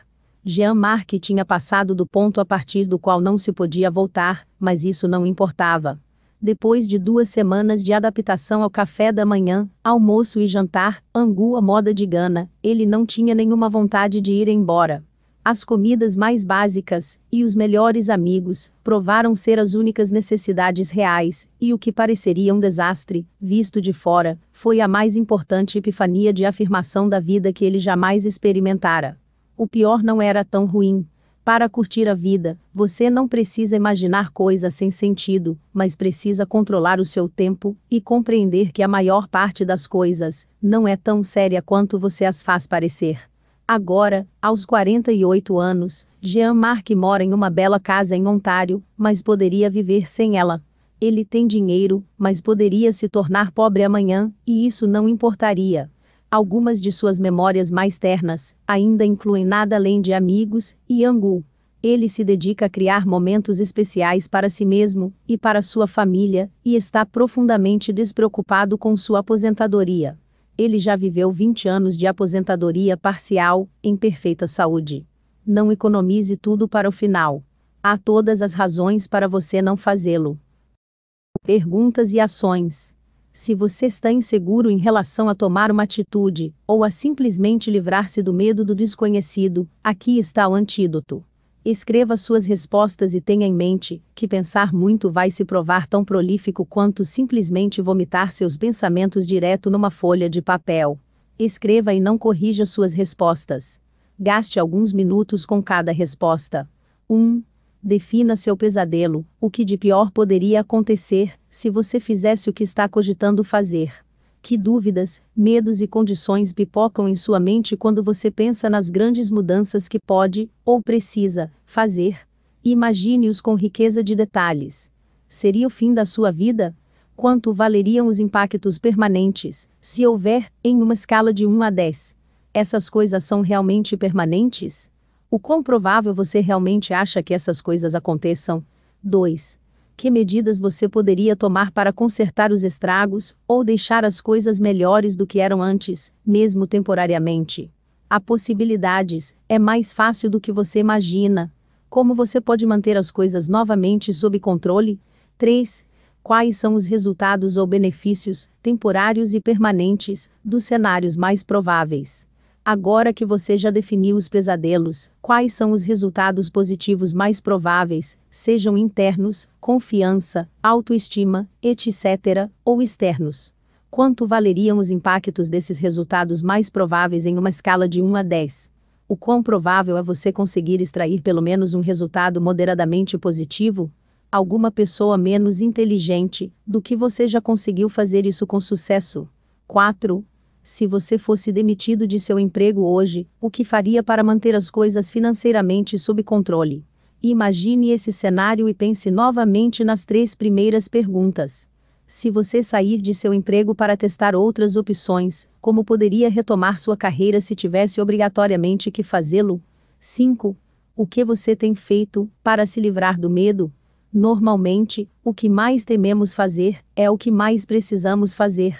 Jean Marc tinha passado do ponto a partir do qual não se podia voltar, mas isso não importava. Depois de duas semanas de adaptação ao café da manhã, almoço e jantar, angu à moda de Gana, ele não tinha nenhuma vontade de ir embora. As comidas mais básicas e os melhores amigos provaram ser as únicas necessidades reais, e o que pareceria um desastre, visto de fora, foi a mais importante epifania de afirmação da vida que ele jamais experimentara. O pior não era tão ruim, para curtir a vida, você não precisa imaginar coisas sem sentido, mas precisa controlar o seu tempo e compreender que a maior parte das coisas não é tão séria quanto você as faz parecer. Agora, aos 48 anos, Jean Marc mora em uma bela casa em Ontário, mas poderia viver sem ela. Ele tem dinheiro, mas poderia se tornar pobre amanhã, e isso não importaria. Algumas de suas memórias mais ternas ainda incluem Nada Além de Amigos e Angu. Ele se dedica a criar momentos especiais para si mesmo e para sua família e está profundamente despreocupado com sua aposentadoria. Ele já viveu 20 anos de aposentadoria parcial, em perfeita saúde. Não economize tudo para o final. Há todas as razões para você não fazê-lo. Perguntas e ações. Se você está inseguro em relação a tomar uma atitude, ou a simplesmente livrar-se do medo do desconhecido, aqui está o antídoto. Escreva suas respostas e tenha em mente que pensar muito vai se provar tão prolífico quanto simplesmente vomitar seus pensamentos direto numa folha de papel. Escreva e não corrija suas respostas. Gaste alguns minutos com cada resposta. 1. Um, defina seu pesadelo, o que de pior poderia acontecer se você fizesse o que está cogitando fazer. Que dúvidas, medos e condições pipocam em sua mente quando você pensa nas grandes mudanças que pode, ou precisa, fazer? Imagine-os com riqueza de detalhes. Seria o fim da sua vida? Quanto valeriam os impactos permanentes, se houver, em uma escala de 1 a 10? Essas coisas são realmente permanentes? O quão provável você realmente acha que essas coisas aconteçam? 2. Que medidas você poderia tomar para consertar os estragos ou deixar as coisas melhores do que eram antes, mesmo temporariamente? Há possibilidades, é mais fácil do que você imagina. Como você pode manter as coisas novamente sob controle? 3. Quais são os resultados ou benefícios, temporários e permanentes, dos cenários mais prováveis? Agora que você já definiu os pesadelos, quais são os resultados positivos mais prováveis, sejam internos, confiança, autoestima, etc., ou externos? Quanto valeriam os impactos desses resultados mais prováveis em uma escala de 1 a 10? O quão provável é você conseguir extrair pelo menos um resultado moderadamente positivo? Alguma pessoa menos inteligente do que você já conseguiu fazer isso com sucesso? 4 se você fosse demitido de seu emprego hoje, o que faria para manter as coisas financeiramente sob controle? Imagine esse cenário e pense novamente nas três primeiras perguntas. Se você sair de seu emprego para testar outras opções, como poderia retomar sua carreira se tivesse obrigatoriamente que fazê-lo? 5. O que você tem feito para se livrar do medo? Normalmente, o que mais tememos fazer é o que mais precisamos fazer.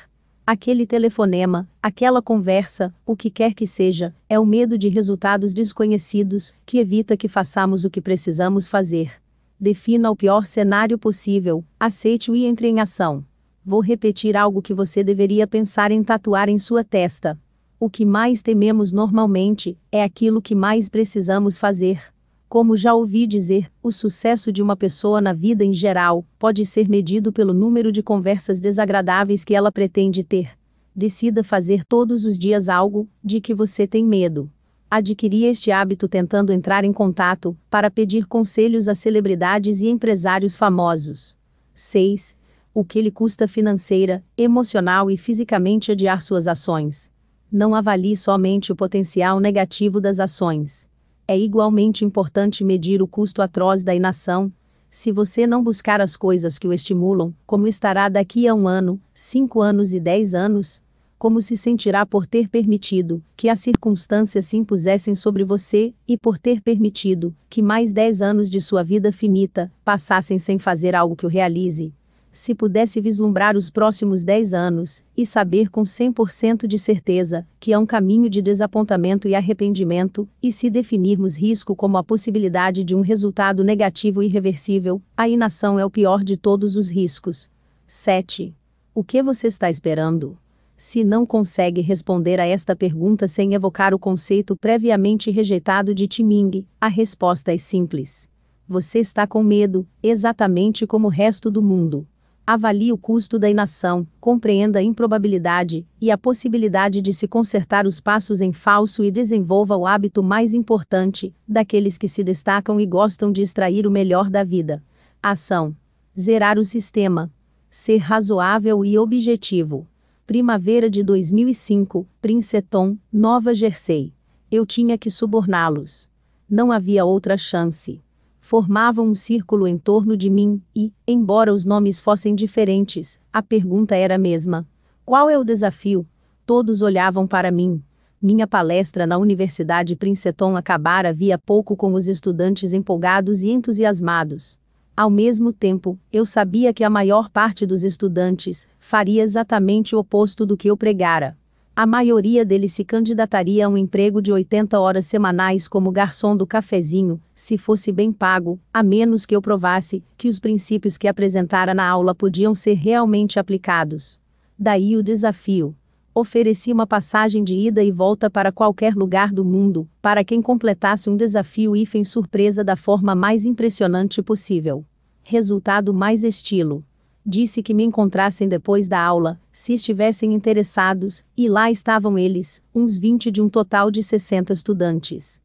Aquele telefonema, aquela conversa, o que quer que seja, é o medo de resultados desconhecidos que evita que façamos o que precisamos fazer. Defina o pior cenário possível, aceite-o e entre em ação. Vou repetir algo que você deveria pensar em tatuar em sua testa. O que mais tememos normalmente é aquilo que mais precisamos fazer. Como já ouvi dizer, o sucesso de uma pessoa na vida em geral pode ser medido pelo número de conversas desagradáveis que ela pretende ter. Decida fazer todos os dias algo de que você tem medo. Adquiri este hábito tentando entrar em contato para pedir conselhos a celebridades e empresários famosos. 6. O que lhe custa financeira, emocional e fisicamente adiar suas ações. Não avalie somente o potencial negativo das ações. É igualmente importante medir o custo atroz da inação. Se você não buscar as coisas que o estimulam, como estará daqui a um ano, cinco anos e dez anos? Como se sentirá por ter permitido que as circunstâncias se impusessem sobre você, e por ter permitido que mais dez anos de sua vida finita passassem sem fazer algo que o realize? se pudesse vislumbrar os próximos 10 anos e saber com 100% de certeza que é um caminho de desapontamento e arrependimento, e se definirmos risco como a possibilidade de um resultado negativo irreversível, a inação é o pior de todos os riscos. 7. O que você está esperando? Se não consegue responder a esta pergunta sem evocar o conceito previamente rejeitado de Timing, a resposta é simples. Você está com medo, exatamente como o resto do mundo avalie o custo da inação, compreenda a improbabilidade e a possibilidade de se consertar os passos em falso e desenvolva o hábito mais importante, daqueles que se destacam e gostam de extrair o melhor da vida: ação. Zerar o sistema. Ser razoável e objetivo. Primavera de 2005, Princeton, Nova Jersey. Eu tinha que suborná-los. Não havia outra chance formavam um círculo em torno de mim, e, embora os nomes fossem diferentes, a pergunta era a mesma: qual é o desafio? Todos olhavam para mim. Minha palestra na Universidade Princeton acabara havia pouco com os estudantes empolgados e entusiasmados. Ao mesmo tempo, eu sabia que a maior parte dos estudantes faria exatamente o oposto do que eu pregara a maioria deles se candidataria a um emprego de 80 horas semanais como garçom do cafezinho, se fosse bem pago, a menos que eu provasse que os princípios que apresentara na aula podiam ser realmente aplicados. Daí o desafio. Ofereci uma passagem de ida e volta para qualquer lugar do mundo, para quem completasse um desafio hífen surpresa da forma mais impressionante possível. Resultado mais estilo. Disse que me encontrassem depois da aula, se estivessem interessados, e lá estavam eles, uns 20 de um total de 60 estudantes.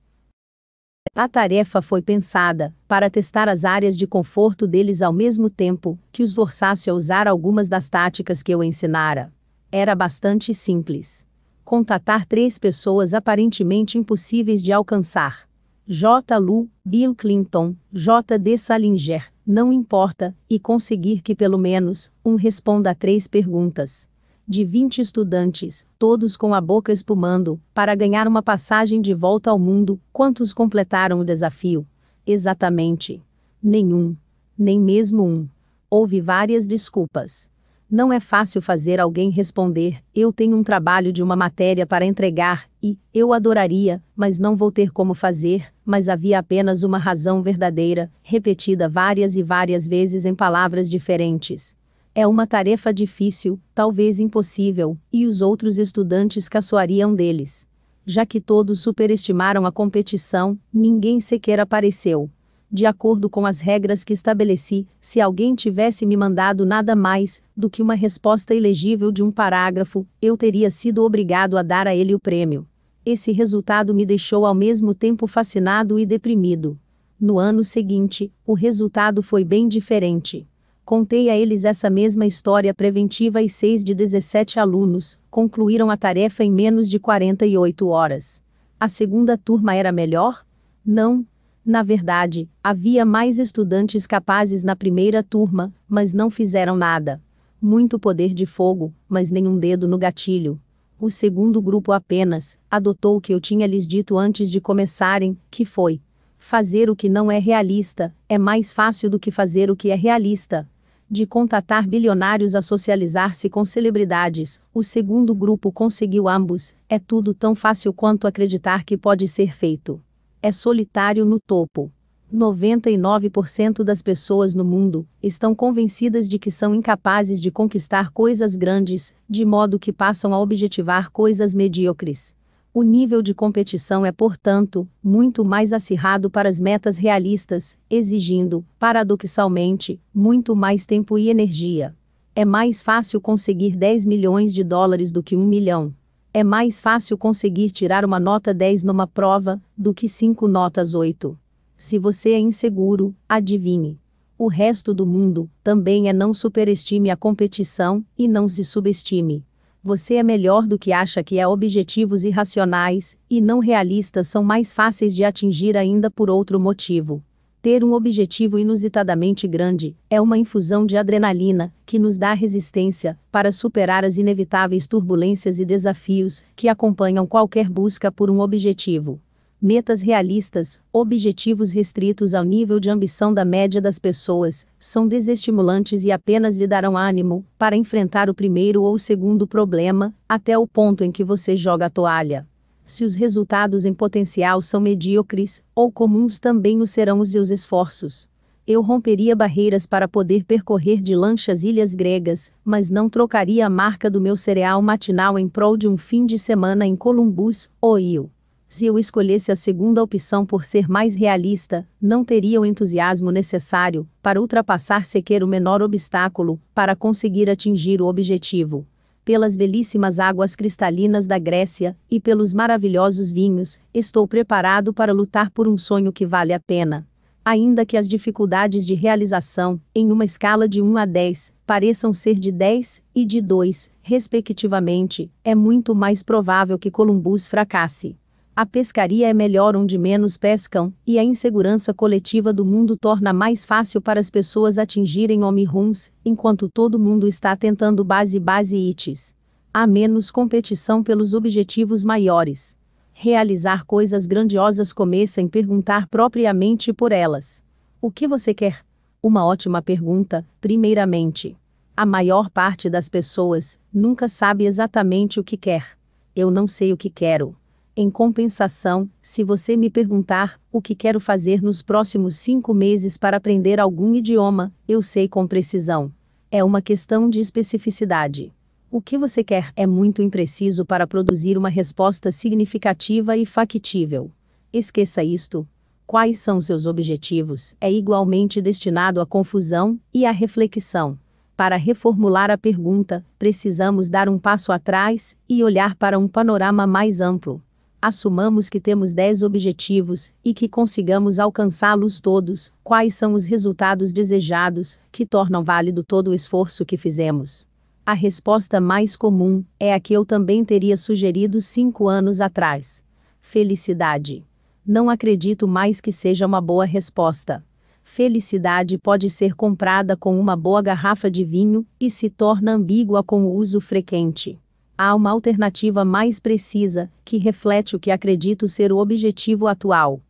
A tarefa foi pensada para testar as áreas de conforto deles ao mesmo tempo que os forçasse a usar algumas das táticas que eu ensinara. Era bastante simples. Contatar três pessoas aparentemente impossíveis de alcançar: J. Lu, Bill Clinton, J. D. Salinger não importa, e conseguir que pelo menos um responda a três perguntas. De 20 estudantes, todos com a boca espumando, para ganhar uma passagem de volta ao mundo, quantos completaram o desafio? Exatamente. Nenhum. Nem mesmo um. Houve várias desculpas. Não é fácil fazer alguém responder: eu tenho um trabalho de uma matéria para entregar, e eu adoraria, mas não vou ter como fazer. Mas havia apenas uma razão verdadeira, repetida várias e várias vezes em palavras diferentes. É uma tarefa difícil, talvez impossível, e os outros estudantes caçoariam deles. Já que todos superestimaram a competição, ninguém sequer apareceu de acordo com as regras que estabeleci, se alguém tivesse me mandado nada mais do que uma resposta ilegível de um parágrafo, eu teria sido obrigado a dar a ele o prêmio. Esse resultado me deixou ao mesmo tempo fascinado e deprimido. No ano seguinte, o resultado foi bem diferente. Contei a eles essa mesma história preventiva e seis de 17 alunos concluíram a tarefa em menos de 48 horas. A segunda turma era melhor? Não, na verdade, havia mais estudantes capazes na primeira turma, mas não fizeram nada. Muito poder de fogo, mas nenhum dedo no gatilho. O segundo grupo apenas adotou o que eu tinha lhes dito antes de começarem, que foi: fazer o que não é realista é mais fácil do que fazer o que é realista. De contatar bilionários a socializar-se com celebridades, o segundo grupo conseguiu ambos. É tudo tão fácil quanto acreditar que pode ser feito é solitário no topo. 99% das pessoas no mundo estão convencidas de que são incapazes de conquistar coisas grandes, de modo que passam a objetivar coisas medíocres. O nível de competição é, portanto, muito mais acirrado para as metas realistas, exigindo, paradoxalmente, muito mais tempo e energia. É mais fácil conseguir 10 milhões de dólares do que um milhão. É mais fácil conseguir tirar uma nota 10 numa prova do que cinco notas 8. Se você é inseguro, adivinhe. O resto do mundo também é não superestime a competição e não se subestime. Você é melhor do que acha que é. Objetivos irracionais e não realistas são mais fáceis de atingir ainda por outro motivo. Ter um objetivo inusitadamente grande é uma infusão de adrenalina que nos dá resistência para superar as inevitáveis turbulências e desafios que acompanham qualquer busca por um objetivo. Metas realistas, objetivos restritos ao nível de ambição da média das pessoas, são desestimulantes e apenas lhe darão ânimo para enfrentar o primeiro ou segundo problema, até o ponto em que você joga a toalha. Se os resultados em potencial são medíocres ou comuns, também o serão os seus esforços. Eu romperia barreiras para poder percorrer de lanchas ilhas gregas, mas não trocaria a marca do meu cereal matinal em prol de um fim de semana em Columbus, Ohio. Se eu escolhesse a segunda opção por ser mais realista, não teria o entusiasmo necessário para ultrapassar sequer o menor obstáculo para conseguir atingir o objetivo pelas belíssimas águas cristalinas da Grécia e pelos maravilhosos vinhos, estou preparado para lutar por um sonho que vale a pena. Ainda que as dificuldades de realização, em uma escala de 1 a 10, pareçam ser de 10 e de 2, respectivamente, é muito mais provável que Columbus fracasse. A pescaria é melhor onde menos pescam, e a insegurança coletiva do mundo torna mais fácil para as pessoas atingirem home-runs, enquanto todo mundo está tentando base-base ites. Há menos competição pelos objetivos maiores. Realizar coisas grandiosas começa em perguntar propriamente por elas. O que você quer? Uma ótima pergunta, primeiramente. A maior parte das pessoas nunca sabe exatamente o que quer. Eu não sei o que quero em compensação, se você me perguntar o que quero fazer nos próximos cinco meses para aprender algum idioma, eu sei com precisão. É uma questão de especificidade. O que você quer é muito impreciso para produzir uma resposta significativa e factível. Esqueça isto. Quais são seus objetivos é igualmente destinado à confusão e à reflexão. Para reformular a pergunta, precisamos dar um passo atrás e olhar para um panorama mais amplo. Assumamos que temos 10 objetivos e que consigamos alcançá-los todos. Quais são os resultados desejados que tornam válido todo o esforço que fizemos? A resposta mais comum é a que eu também teria sugerido cinco anos atrás: felicidade. Não acredito mais que seja uma boa resposta. Felicidade pode ser comprada com uma boa garrafa de vinho e se torna ambígua com o uso frequente há uma alternativa mais precisa, que reflete o que acredito ser o objetivo atual.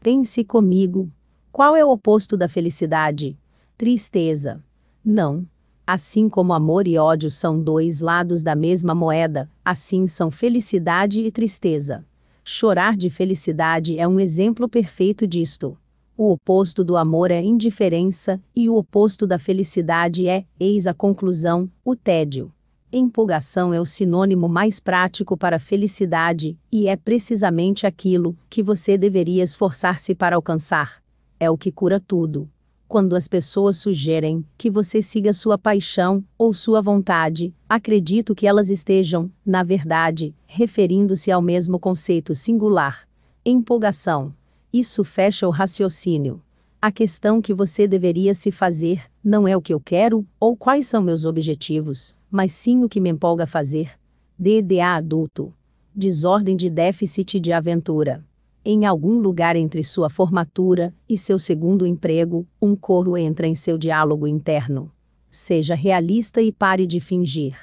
Pense comigo. Qual é o oposto da felicidade? Tristeza. Não. Assim como amor e ódio são dois lados da mesma moeda, assim são felicidade e tristeza. Chorar de felicidade é um exemplo perfeito disto. O oposto do amor é indiferença, e o oposto da felicidade é, eis a conclusão, o tédio. Empolgação é o sinônimo mais prático para felicidade, e é precisamente aquilo que você deveria esforçar-se para alcançar. É o que cura tudo. Quando as pessoas sugerem que você siga sua paixão ou sua vontade, acredito que elas estejam, na verdade, referindo-se ao mesmo conceito singular. Empolgação. Isso fecha o raciocínio. A questão que você deveria se fazer não é o que eu quero ou quais são meus objetivos mas sim o que me empolga fazer. DDA adulto. Desordem de déficit de aventura. Em algum lugar entre sua formatura e seu segundo emprego, um coro entra em seu diálogo interno. Seja realista e pare de fingir.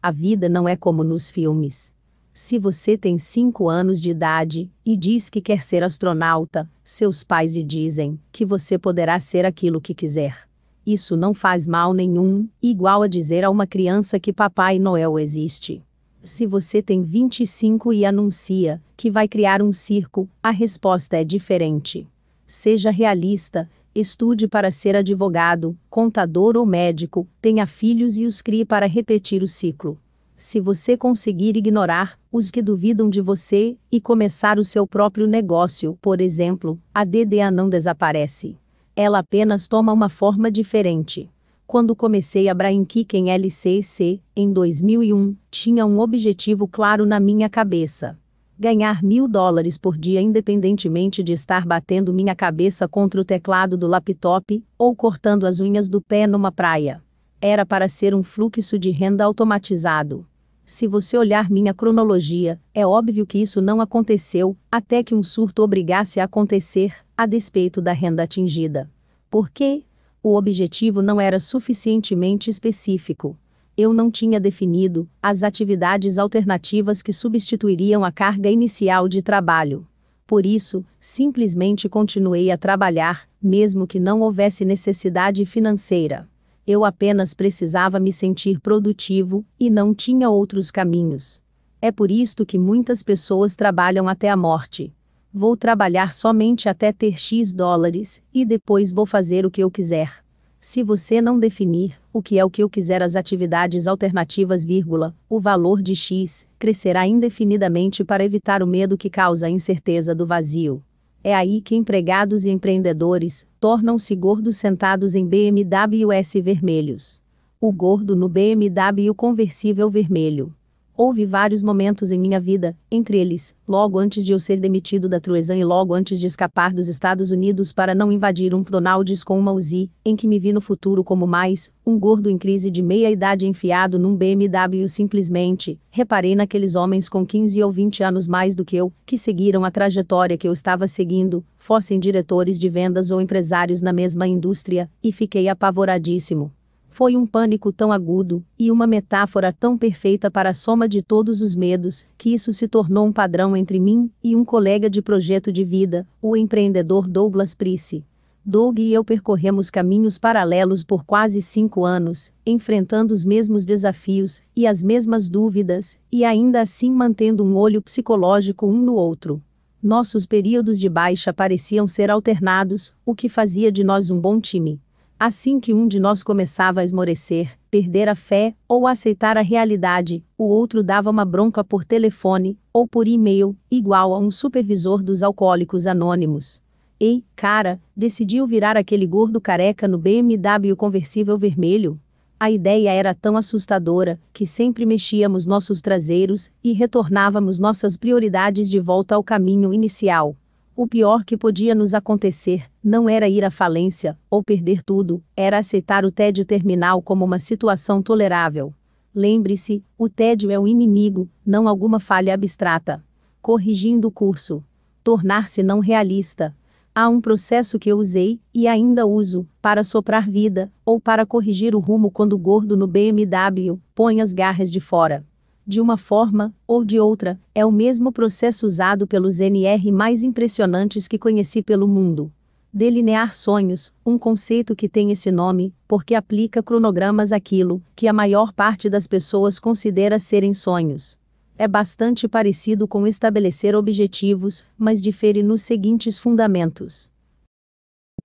A vida não é como nos filmes. Se você tem 5 anos de idade e diz que quer ser astronauta, seus pais lhe dizem que você poderá ser aquilo que quiser. Isso não faz mal nenhum, igual a dizer a uma criança que Papai Noel existe. Se você tem 25 e anuncia que vai criar um circo, a resposta é diferente. Seja realista, estude para ser advogado, contador ou médico, tenha filhos e os crie para repetir o ciclo. Se você conseguir ignorar os que duvidam de você e começar o seu próprio negócio, por exemplo, a DDA não desaparece. Ela apenas toma uma forma diferente. Quando comecei a Brain Kick em LCC, em 2001, tinha um objetivo claro na minha cabeça. Ganhar mil dólares por dia independentemente de estar batendo minha cabeça contra o teclado do laptop ou cortando as unhas do pé numa praia. Era para ser um fluxo de renda automatizado. Se você olhar minha cronologia, é óbvio que isso não aconteceu, até que um surto obrigasse a acontecer, a despeito da renda atingida. Porque o objetivo não era suficientemente específico. Eu não tinha definido as atividades alternativas que substituiriam a carga inicial de trabalho. Por isso, simplesmente continuei a trabalhar, mesmo que não houvesse necessidade financeira. Eu apenas precisava me sentir produtivo e não tinha outros caminhos. É por isto que muitas pessoas trabalham até a morte. Vou trabalhar somente até ter X dólares, e depois vou fazer o que eu quiser. Se você não definir o que é o que eu quiser as atividades alternativas, vírgula, o valor de X crescerá indefinidamente para evitar o medo que causa a incerteza do vazio. É aí que empregados e empreendedores tornam-se gordos sentados em BMWs vermelhos. O gordo no BMW conversível vermelho. Houve vários momentos em minha vida, entre eles, logo antes de eu ser demitido da Truezan e logo antes de escapar dos Estados Unidos para não invadir um Donald's com uma Uzi, em que me vi no futuro como mais, um gordo em crise de meia idade enfiado num BMW simplesmente, reparei naqueles homens com 15 ou 20 anos mais do que eu, que seguiram a trajetória que eu estava seguindo, fossem diretores de vendas ou empresários na mesma indústria, e fiquei apavoradíssimo. Foi um pânico tão agudo, e uma metáfora tão perfeita para a soma de todos os medos, que isso se tornou um padrão entre mim e um colega de projeto de vida, o empreendedor Douglas Price. Doug e eu percorremos caminhos paralelos por quase cinco anos, enfrentando os mesmos desafios e as mesmas dúvidas, e ainda assim mantendo um olho psicológico um no outro. Nossos períodos de baixa pareciam ser alternados, o que fazia de nós um bom time. Assim que um de nós começava a esmorecer, perder a fé ou aceitar a realidade, o outro dava uma bronca por telefone ou por e-mail, igual a um supervisor dos alcoólicos anônimos. Ei, cara, decidiu virar aquele gordo careca no BMW conversível vermelho? A ideia era tão assustadora que sempre mexíamos nossos traseiros e retornávamos nossas prioridades de volta ao caminho inicial. O pior que podia nos acontecer não era ir à falência ou perder tudo, era aceitar o tédio terminal como uma situação tolerável. Lembre-se, o tédio é o inimigo, não alguma falha abstrata. Corrigindo o curso. Tornar-se não realista. Há um processo que eu usei, e ainda uso, para soprar vida, ou para corrigir o rumo quando gordo no BMW, põe as garras de fora. De uma forma ou de outra, é o mesmo processo usado pelos NR mais impressionantes que conheci pelo mundo. Delinear sonhos, um conceito que tem esse nome, porque aplica cronogramas àquilo que a maior parte das pessoas considera serem sonhos é bastante parecido com estabelecer objetivos, mas difere nos seguintes fundamentos: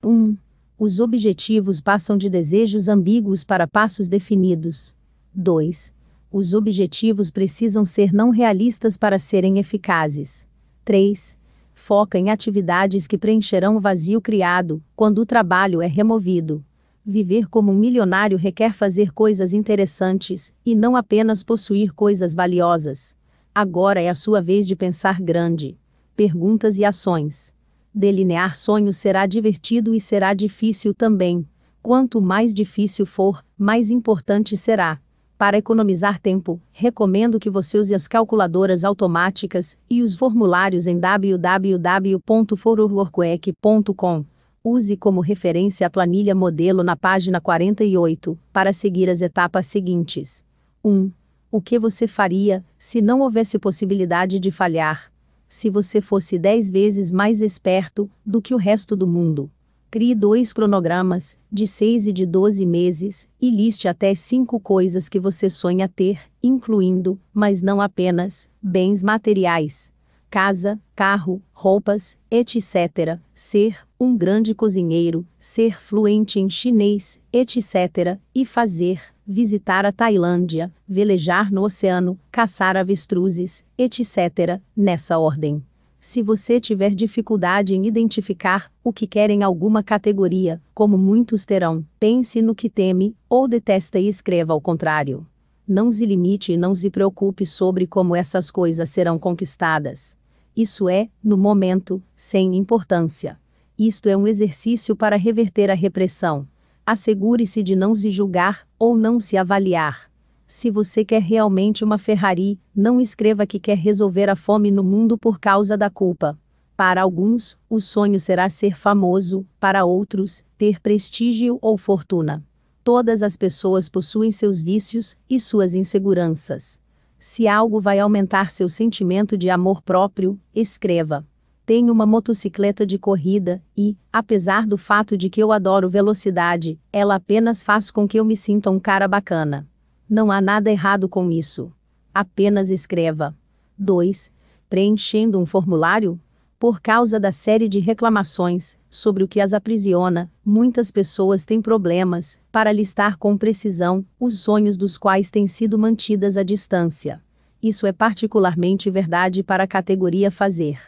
1. Um, os objetivos passam de desejos ambíguos para passos definidos. 2 os objetivos precisam ser não realistas para serem eficazes. 3. Foca em atividades que preencherão o vazio criado quando o trabalho é removido. Viver como um milionário requer fazer coisas interessantes e não apenas possuir coisas valiosas. Agora é a sua vez de pensar grande. Perguntas e ações. Delinear sonhos será divertido e será difícil também. Quanto mais difícil for, mais importante será. Para economizar tempo, recomendo que você use as calculadoras automáticas e os formulários em www.forurworkweek.com. Use como referência a planilha modelo na página 48 para seguir as etapas seguintes. 1. O que você faria se não houvesse possibilidade de falhar? Se você fosse 10 vezes mais esperto do que o resto do mundo? Crie dois cronogramas, de 6 e de 12 meses, e liste até cinco coisas que você sonha ter, incluindo, mas não apenas, bens materiais. Casa, carro, roupas, etc. Ser um grande cozinheiro, ser fluente em chinês, etc. E fazer, visitar a Tailândia, velejar no oceano, caçar avestruzes, etc. Nessa ordem. Se você tiver dificuldade em identificar o que quer em alguma categoria, como muitos terão, pense no que teme ou detesta e escreva ao contrário. Não se limite e não se preocupe sobre como essas coisas serão conquistadas. Isso é, no momento, sem importância. Isto é um exercício para reverter a repressão. Assegure-se de não se julgar ou não se avaliar. Se você quer realmente uma Ferrari, não escreva que quer resolver a fome no mundo por causa da culpa. Para alguns, o sonho será ser famoso, para outros, ter prestígio ou fortuna. Todas as pessoas possuem seus vícios e suas inseguranças. Se algo vai aumentar seu sentimento de amor próprio, escreva. Tenho uma motocicleta de corrida e, apesar do fato de que eu adoro velocidade, ela apenas faz com que eu me sinta um cara bacana. Não há nada errado com isso. Apenas escreva. 2. Preenchendo um formulário? Por causa da série de reclamações sobre o que as aprisiona, muitas pessoas têm problemas para listar com precisão os sonhos dos quais têm sido mantidas à distância. Isso é particularmente verdade para a categoria fazer.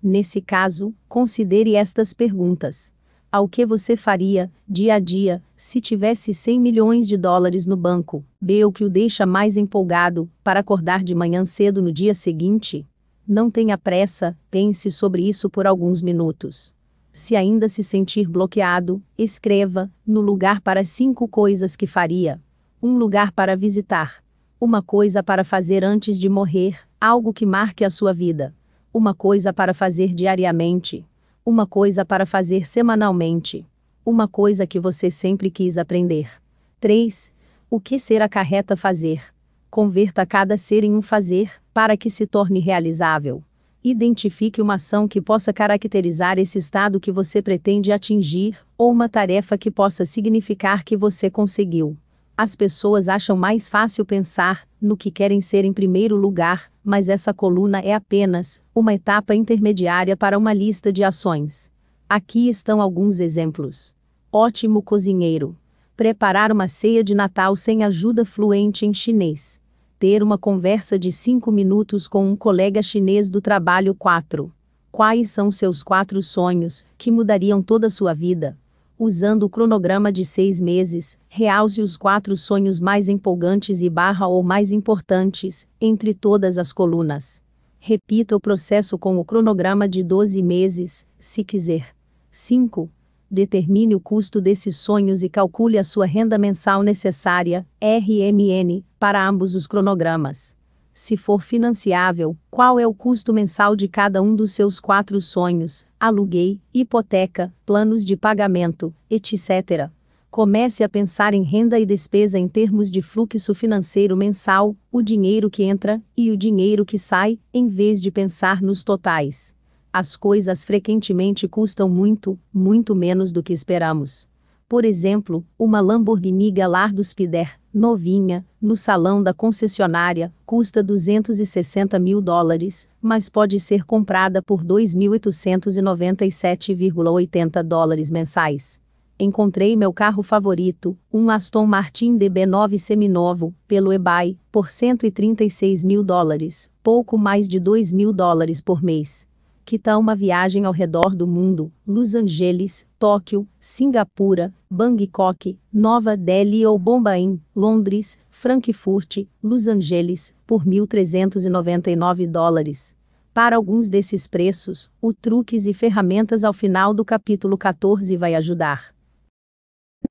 Nesse caso, considere estas perguntas ao que você faria, dia a dia, se tivesse 100 milhões de dólares no banco. O que o deixa mais empolgado, para acordar de manhã cedo no dia seguinte. Não tenha pressa, pense sobre isso por alguns minutos. Se ainda se sentir bloqueado, escreva, no lugar para cinco coisas que faria. Um lugar para visitar. Uma coisa para fazer antes de morrer, algo que marque a sua vida. Uma coisa para fazer diariamente uma coisa para fazer semanalmente. Uma coisa que você sempre quis aprender. 3. O que ser acarreta fazer? Converta cada ser em um fazer, para que se torne realizável. Identifique uma ação que possa caracterizar esse estado que você pretende atingir, ou uma tarefa que possa significar que você conseguiu. As pessoas acham mais fácil pensar no que querem ser em primeiro lugar, mas essa coluna é apenas uma etapa intermediária para uma lista de ações. Aqui estão alguns exemplos. Ótimo cozinheiro. Preparar uma ceia de Natal sem ajuda fluente em chinês. Ter uma conversa de 5 minutos com um colega chinês do trabalho 4. Quais são seus quatro sonhos que mudariam toda a sua vida? usando o cronograma de seis meses, realce os quatro sonhos mais empolgantes e barra ou mais importantes, entre todas as colunas. Repita o processo com o cronograma de 12 meses, se quiser. 5. Determine o custo desses sonhos e calcule a sua renda mensal necessária, RMN, para ambos os cronogramas. Se for financiável, qual é o custo mensal de cada um dos seus quatro sonhos, aluguei, hipoteca, planos de pagamento, etc. Comece a pensar em renda e despesa em termos de fluxo financeiro mensal, o dinheiro que entra e o dinheiro que sai, em vez de pensar nos totais. As coisas frequentemente custam muito, muito menos do que esperamos por exemplo, uma Lamborghini Gallardo Spider, novinha, no salão da concessionária, custa 260 mil dólares, mas pode ser comprada por 2.897,80 dólares mensais. Encontrei meu carro favorito, um Aston Martin DB9 seminovo, pelo eBay, por 136 mil dólares, pouco mais de 2 mil dólares por mês. Que quita tá uma viagem ao redor do mundo, Los Angeles, Tóquio, Singapura, Bangkok, Nova Delhi ou Bombaim, Londres, Frankfurt, Los Angeles, por 1.399 dólares. Para alguns desses preços, o truques e ferramentas ao final do capítulo 14 vai ajudar.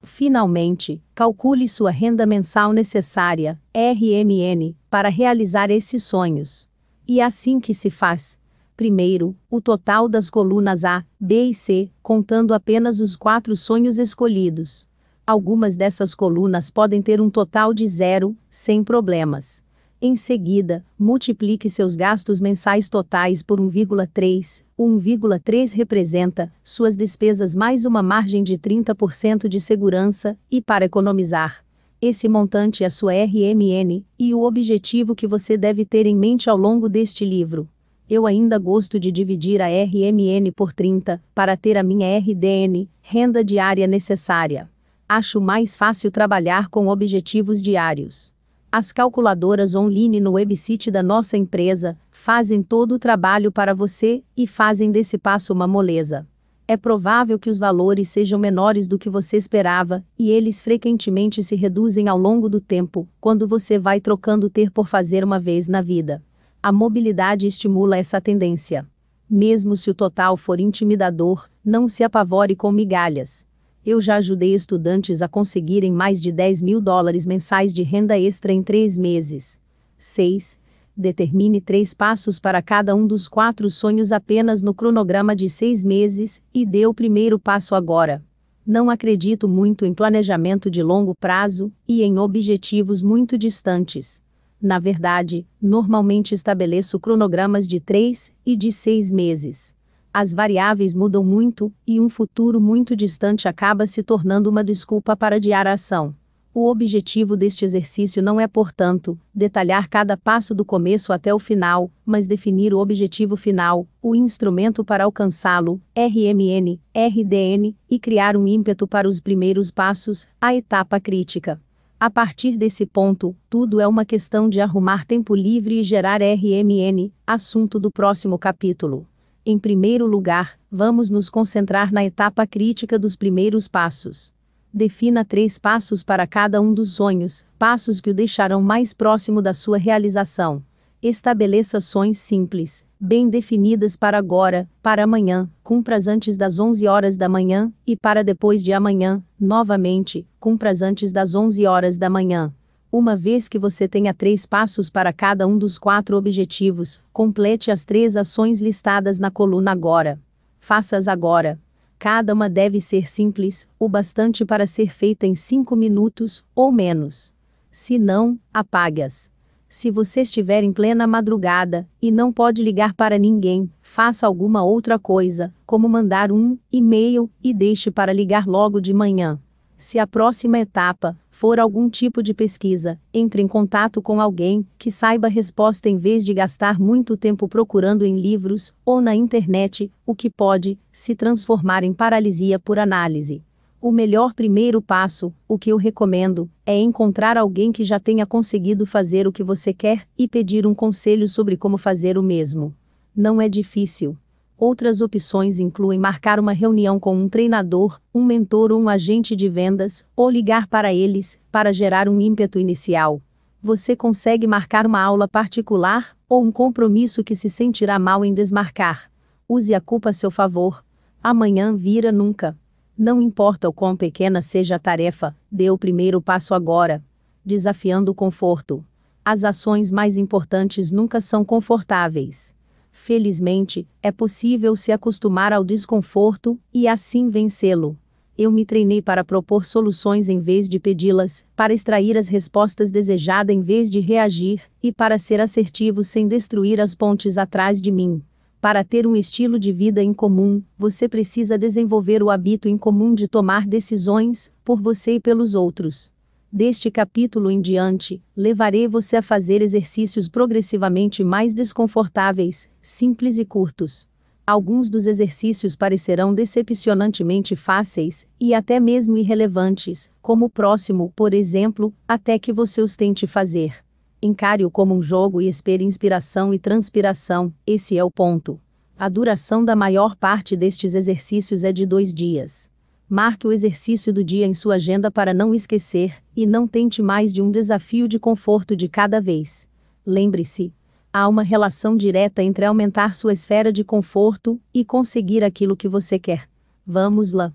Finalmente, calcule sua renda mensal necessária, RMN, para realizar esses sonhos. E assim que se faz, Primeiro, o total das colunas A, B e C, contando apenas os quatro sonhos escolhidos. Algumas dessas colunas podem ter um total de zero, sem problemas. Em seguida, multiplique seus gastos mensais totais por 1,3. 1,3 representa suas despesas mais uma margem de 30% de segurança, e para economizar, esse montante é sua RMN e o objetivo que você deve ter em mente ao longo deste livro. Eu ainda gosto de dividir a RMN por 30 para ter a minha RDN, renda diária necessária. Acho mais fácil trabalhar com objetivos diários. As calculadoras online no website da nossa empresa fazem todo o trabalho para você e fazem desse passo uma moleza. É provável que os valores sejam menores do que você esperava, e eles frequentemente se reduzem ao longo do tempo, quando você vai trocando ter por fazer uma vez na vida. A mobilidade estimula essa tendência. Mesmo se o total for intimidador, não se apavore com migalhas. Eu já ajudei estudantes a conseguirem mais de 10 mil dólares mensais de renda extra em três meses. 6. Determine três passos para cada um dos quatro sonhos apenas no cronograma de seis meses e dê o primeiro passo agora. Não acredito muito em planejamento de longo prazo e em objetivos muito distantes. Na verdade, normalmente estabeleço cronogramas de 3 e de 6 meses. As variáveis mudam muito, e um futuro muito distante acaba se tornando uma desculpa para adiar a ação. O objetivo deste exercício não é, portanto, detalhar cada passo do começo até o final, mas definir o objetivo final, o instrumento para alcançá-lo, RMN, RDN, e criar um ímpeto para os primeiros passos, a etapa crítica. A partir desse ponto, tudo é uma questão de arrumar tempo livre e gerar RMN, assunto do próximo capítulo. Em primeiro lugar, vamos nos concentrar na etapa crítica dos primeiros passos. Defina três passos para cada um dos sonhos, passos que o deixarão mais próximo da sua realização. Estabeleça sonhos simples, bem definidas para agora, para amanhã, cumpras antes das 11 horas da manhã, e para depois de amanhã, novamente, cumpras antes das 11 horas da manhã. Uma vez que você tenha três passos para cada um dos quatro objetivos, complete as três ações listadas na coluna agora. Faça-as agora. Cada uma deve ser simples, o bastante para ser feita em cinco minutos ou menos. Se não, apague-as. Se você estiver em plena madrugada e não pode ligar para ninguém, faça alguma outra coisa, como mandar um e-mail e deixe para ligar logo de manhã. Se a próxima etapa for algum tipo de pesquisa, entre em contato com alguém que saiba a resposta em vez de gastar muito tempo procurando em livros ou na internet, o que pode se transformar em paralisia por análise. O melhor primeiro passo, o que eu recomendo, é encontrar alguém que já tenha conseguido fazer o que você quer e pedir um conselho sobre como fazer o mesmo. Não é difícil. Outras opções incluem marcar uma reunião com um treinador, um mentor ou um agente de vendas, ou ligar para eles, para gerar um ímpeto inicial. Você consegue marcar uma aula particular ou um compromisso que se sentirá mal em desmarcar. Use a culpa a seu favor. Amanhã vira nunca. Não importa o quão pequena seja a tarefa, dê o primeiro passo agora. Desafiando o conforto. As ações mais importantes nunca são confortáveis. Felizmente, é possível se acostumar ao desconforto e assim vencê-lo. Eu me treinei para propor soluções em vez de pedi-las, para extrair as respostas desejadas em vez de reagir, e para ser assertivo sem destruir as pontes atrás de mim. Para ter um estilo de vida em comum, você precisa desenvolver o hábito em comum de tomar decisões, por você e pelos outros. Deste capítulo em diante, levarei você a fazer exercícios progressivamente mais desconfortáveis, simples e curtos. Alguns dos exercícios parecerão decepcionantemente fáceis e até mesmo irrelevantes, como o próximo, por exemplo, até que você os tente fazer. Encare-o como um jogo e espere inspiração e transpiração, esse é o ponto. A duração da maior parte destes exercícios é de dois dias. Marque o exercício do dia em sua agenda para não esquecer, e não tente mais de um desafio de conforto de cada vez. Lembre-se, há uma relação direta entre aumentar sua esfera de conforto e conseguir aquilo que você quer. Vamos lá.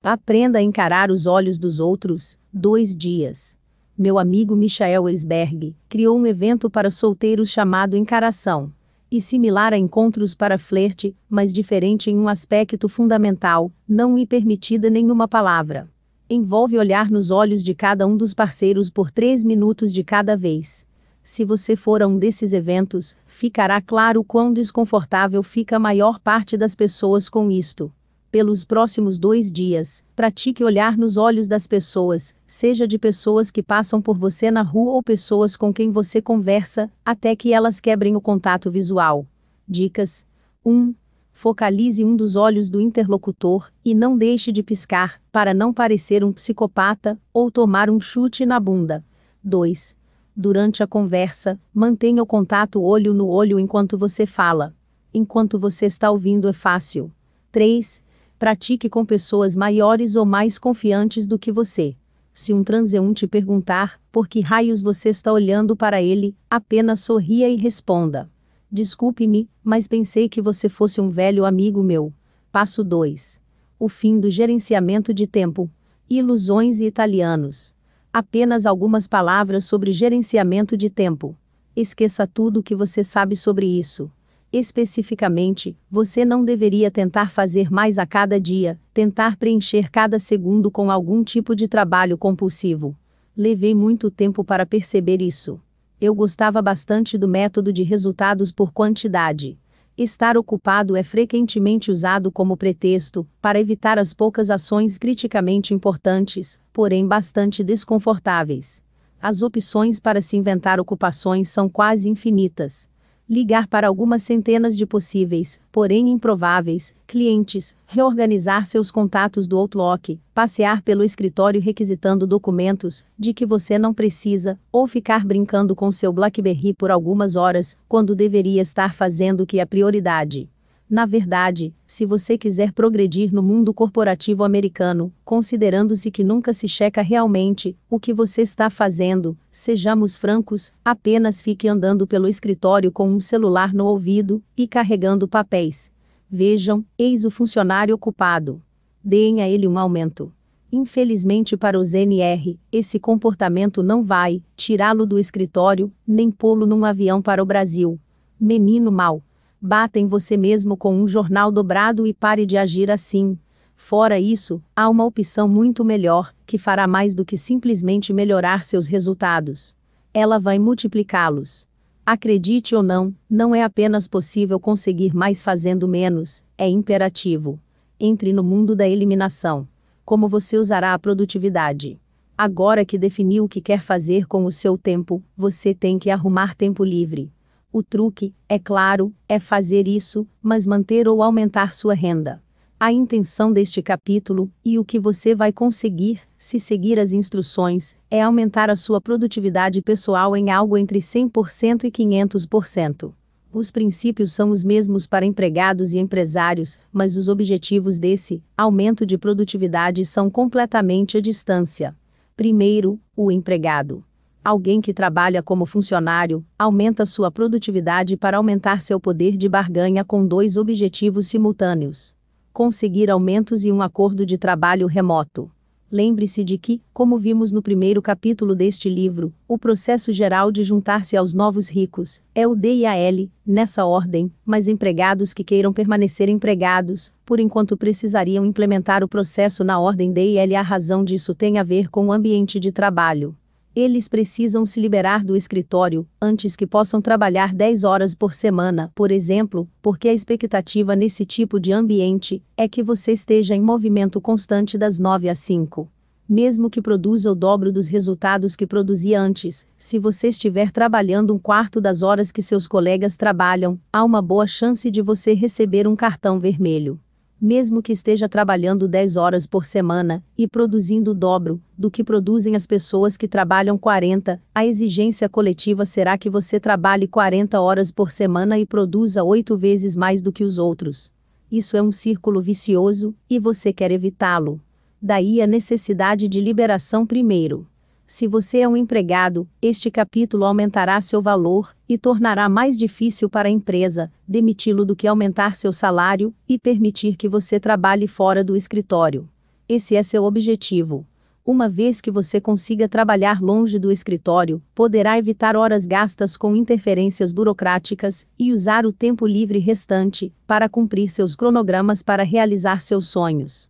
Aprenda a encarar os olhos dos outros, dois dias meu amigo Michael Esberg, criou um evento para solteiros chamado Encaração. E similar a encontros para flerte, mas diferente em um aspecto fundamental, não lhe permitida nenhuma palavra. Envolve olhar nos olhos de cada um dos parceiros por três minutos de cada vez. Se você for a um desses eventos, ficará claro quão desconfortável fica a maior parte das pessoas com isto pelos próximos dois dias, pratique olhar nos olhos das pessoas, seja de pessoas que passam por você na rua ou pessoas com quem você conversa, até que elas quebrem o contato visual. Dicas: 1. Focalize um dos olhos do interlocutor e não deixe de piscar, para não parecer um psicopata ou tomar um chute na bunda. 2. Durante a conversa, mantenha o contato olho no olho enquanto você fala. Enquanto você está ouvindo é fácil. 3. Pratique com pessoas maiores ou mais confiantes do que você. Se um transeunte perguntar por que raios você está olhando para ele, apenas sorria e responda: Desculpe-me, mas pensei que você fosse um velho amigo meu. Passo 2. O fim do gerenciamento de tempo. Ilusões e italianos. Apenas algumas palavras sobre gerenciamento de tempo. Esqueça tudo o que você sabe sobre isso Especificamente, você não deveria tentar fazer mais a cada dia, tentar preencher cada segundo com algum tipo de trabalho compulsivo. Levei muito tempo para perceber isso. Eu gostava bastante do método de resultados por quantidade. Estar ocupado é frequentemente usado como pretexto para evitar as poucas ações criticamente importantes, porém bastante desconfortáveis. As opções para se inventar ocupações são quase infinitas ligar para algumas centenas de possíveis, porém improváveis, clientes, reorganizar seus contatos do Outlook, passear pelo escritório requisitando documentos de que você não precisa, ou ficar brincando com seu BlackBerry por algumas horas, quando deveria estar fazendo o que é prioridade. Na verdade, se você quiser progredir no mundo corporativo americano, considerando-se que nunca se checa realmente o que você está fazendo, sejamos francos, apenas fique andando pelo escritório com um celular no ouvido e carregando papéis. Vejam, eis o funcionário ocupado. Deem a ele um aumento. Infelizmente para os NR, esse comportamento não vai tirá-lo do escritório, nem pô-lo num avião para o Brasil. Menino mal Bata em você mesmo com um jornal dobrado e pare de agir assim. Fora isso, há uma opção muito melhor, que fará mais do que simplesmente melhorar seus resultados. Ela vai multiplicá-los. Acredite ou não, não é apenas possível conseguir mais fazendo menos, é imperativo. Entre no mundo da eliminação. Como você usará a produtividade? Agora que definiu o que quer fazer com o seu tempo, você tem que arrumar tempo livre. O truque, é claro, é fazer isso, mas manter ou aumentar sua renda. A intenção deste capítulo, e o que você vai conseguir, se seguir as instruções, é aumentar a sua produtividade pessoal em algo entre 100% e 500%. Os princípios são os mesmos para empregados e empresários, mas os objetivos desse aumento de produtividade são completamente à distância. Primeiro, o empregado Alguém que trabalha como funcionário aumenta sua produtividade para aumentar seu poder de barganha com dois objetivos simultâneos: conseguir aumentos e um acordo de trabalho remoto. Lembre-se de que, como vimos no primeiro capítulo deste livro, o processo geral de juntar-se aos novos ricos é o D e a L, nessa ordem, mas empregados que queiram permanecer empregados, por enquanto precisariam implementar o processo na ordem D e L. A razão disso tem a ver com o ambiente de trabalho eles precisam se liberar do escritório antes que possam trabalhar 10 horas por semana, por exemplo, porque a expectativa nesse tipo de ambiente é que você esteja em movimento constante das 9 às 5 mesmo que produza o dobro dos resultados que produzia antes, se você estiver trabalhando um quarto das horas que seus colegas trabalham, há uma boa chance de você receber um cartão vermelho mesmo que esteja trabalhando 10 horas por semana e produzindo o dobro do que produzem as pessoas que trabalham 40, a exigência coletiva será que você trabalhe 40 horas por semana e produza 8 vezes mais do que os outros. Isso é um círculo vicioso e você quer evitá-lo. Daí a necessidade de liberação primeiro. Se você é um empregado, este capítulo aumentará seu valor e tornará mais difícil para a empresa demiti-lo do que aumentar seu salário e permitir que você trabalhe fora do escritório. Esse é seu objetivo. Uma vez que você consiga trabalhar longe do escritório, poderá evitar horas gastas com interferências burocráticas e usar o tempo livre restante para cumprir seus cronogramas para realizar seus sonhos.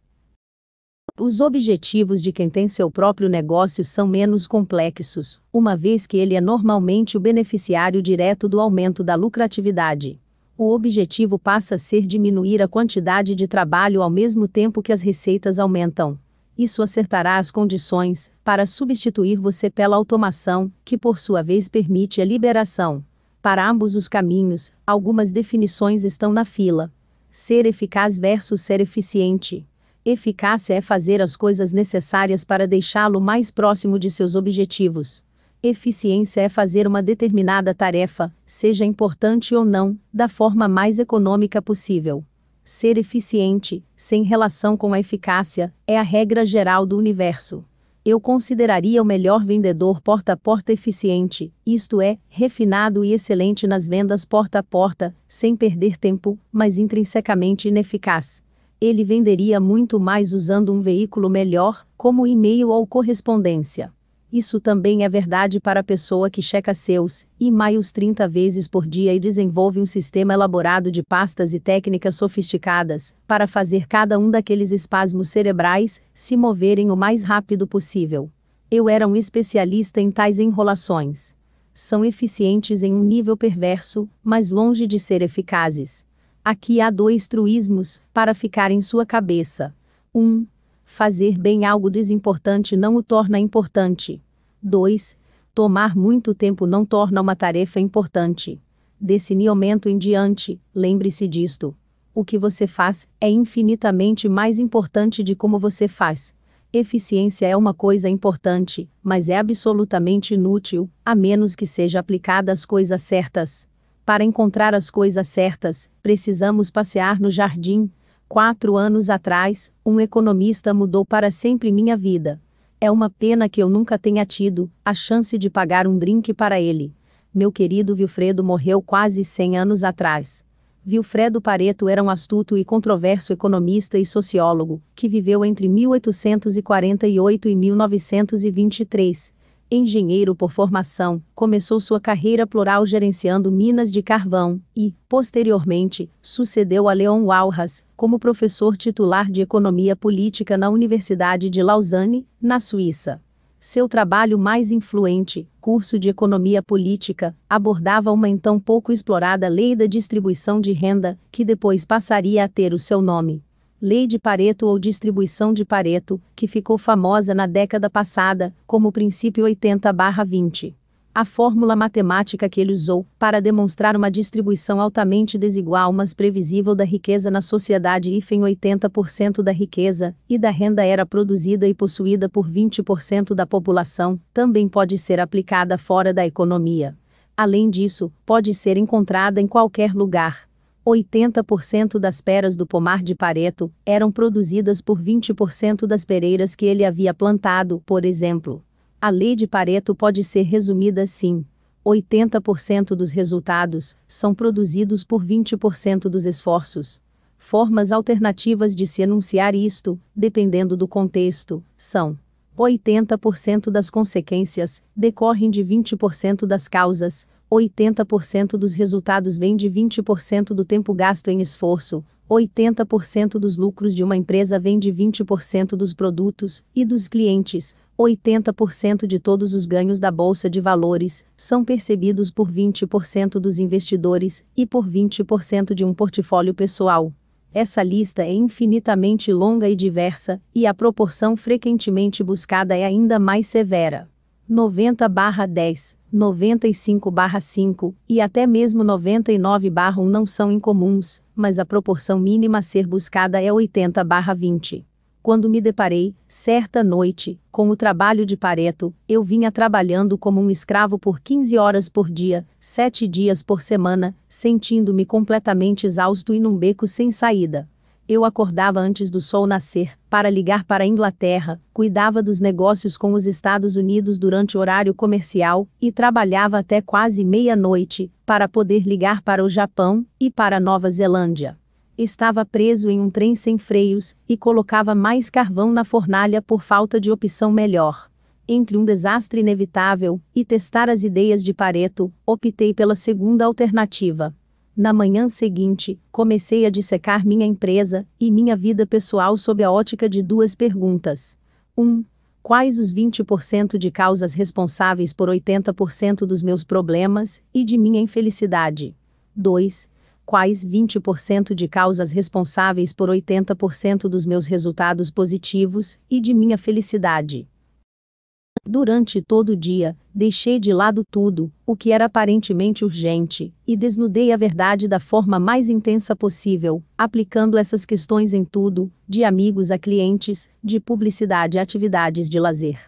Os objetivos de quem tem seu próprio negócio são menos complexos, uma vez que ele é normalmente o beneficiário direto do aumento da lucratividade. O objetivo passa a ser diminuir a quantidade de trabalho ao mesmo tempo que as receitas aumentam. Isso acertará as condições para substituir você pela automação, que por sua vez permite a liberação. Para ambos os caminhos, algumas definições estão na fila. Ser eficaz versus ser eficiente. Eficácia é fazer as coisas necessárias para deixá-lo mais próximo de seus objetivos. Eficiência é fazer uma determinada tarefa, seja importante ou não, da forma mais econômica possível. Ser eficiente, sem relação com a eficácia, é a regra geral do universo. Eu consideraria o melhor vendedor porta a porta eficiente, isto é, refinado e excelente nas vendas porta a porta, sem perder tempo, mas intrinsecamente ineficaz ele venderia muito mais usando um veículo melhor, como e-mail ou correspondência. Isso também é verdade para a pessoa que checa seus e-mails 30 vezes por dia e desenvolve um sistema elaborado de pastas e técnicas sofisticadas para fazer cada um daqueles espasmos cerebrais se moverem o mais rápido possível. Eu era um especialista em tais enrolações. São eficientes em um nível perverso, mas longe de ser eficazes. Aqui há dois truísmos, para ficar em sua cabeça. 1. Um, fazer bem algo desimportante não o torna importante. 2. Tomar muito tempo não torna uma tarefa importante. Desse momento em diante, lembre-se disto. O que você faz é infinitamente mais importante de como você faz. Eficiência é uma coisa importante, mas é absolutamente inútil, a menos que seja aplicada às coisas certas. Para encontrar as coisas certas, precisamos passear no jardim. Quatro anos atrás, um economista mudou para sempre minha vida. É uma pena que eu nunca tenha tido a chance de pagar um drink para ele. Meu querido Vilfredo morreu quase 100 anos atrás. Vilfredo Pareto era um astuto e controverso economista e sociólogo, que viveu entre 1848 e 1923 engenheiro por formação, começou sua carreira plural gerenciando minas de carvão e, posteriormente, sucedeu a Leon Walras como professor titular de Economia Política na Universidade de Lausanne, na Suíça. Seu trabalho mais influente, Curso de Economia Política, abordava uma então pouco explorada lei da distribuição de renda, que depois passaria a ter o seu nome lei de Pareto ou distribuição de Pareto, que ficou famosa na década passada como o princípio 80/20. A fórmula matemática que ele usou para demonstrar uma distribuição altamente desigual, mas previsível da riqueza na sociedade IFEM 80% da riqueza e da renda era produzida e possuída por 20% da população, também pode ser aplicada fora da economia. Além disso, pode ser encontrada em qualquer lugar, 80% das peras do pomar de Pareto eram produzidas por 20% das pereiras que ele havia plantado, por exemplo. A lei de Pareto pode ser resumida assim: 80% dos resultados são produzidos por 20% dos esforços. Formas alternativas de se enunciar isto, dependendo do contexto, são: 80% das consequências decorrem de 20% das causas, 80% dos resultados vem de 20% do tempo gasto em esforço, 80% dos lucros de uma empresa vem de 20% dos produtos e dos clientes, 80% de todos os ganhos da bolsa de valores são percebidos por 20% dos investidores e por 20% de um portfólio pessoal. Essa lista é infinitamente longa e diversa, e a proporção frequentemente buscada é ainda mais severa. 90/10, 95/5 e até mesmo 99/1 não são incomuns, mas a proporção mínima a ser buscada é 80/20. Quando me deparei, certa noite, com o trabalho de Pareto, eu vinha trabalhando como um escravo por 15 horas por dia, 7 dias por semana, sentindo-me completamente exausto e num beco sem saída. Eu acordava antes do sol nascer, para ligar para a Inglaterra, cuidava dos negócios com os Estados Unidos durante o horário comercial e trabalhava até quase meia-noite, para poder ligar para o Japão e para a Nova Zelândia. Estava preso em um trem sem freios e colocava mais carvão na fornalha por falta de opção melhor. Entre um desastre inevitável e testar as ideias de Pareto, optei pela segunda alternativa na manhã seguinte, comecei a dissecar minha empresa e minha vida pessoal sob a ótica de duas perguntas. 1. Um, quais os 20% de causas responsáveis por 80% dos meus problemas e de minha infelicidade? 2. Quais 20% de causas responsáveis por 80% dos meus resultados positivos e de minha felicidade? Durante todo o dia, deixei de lado tudo, o que era aparentemente urgente, e desnudei a verdade da forma mais intensa possível, aplicando essas questões em tudo, de amigos a clientes, de publicidade a atividades de lazer.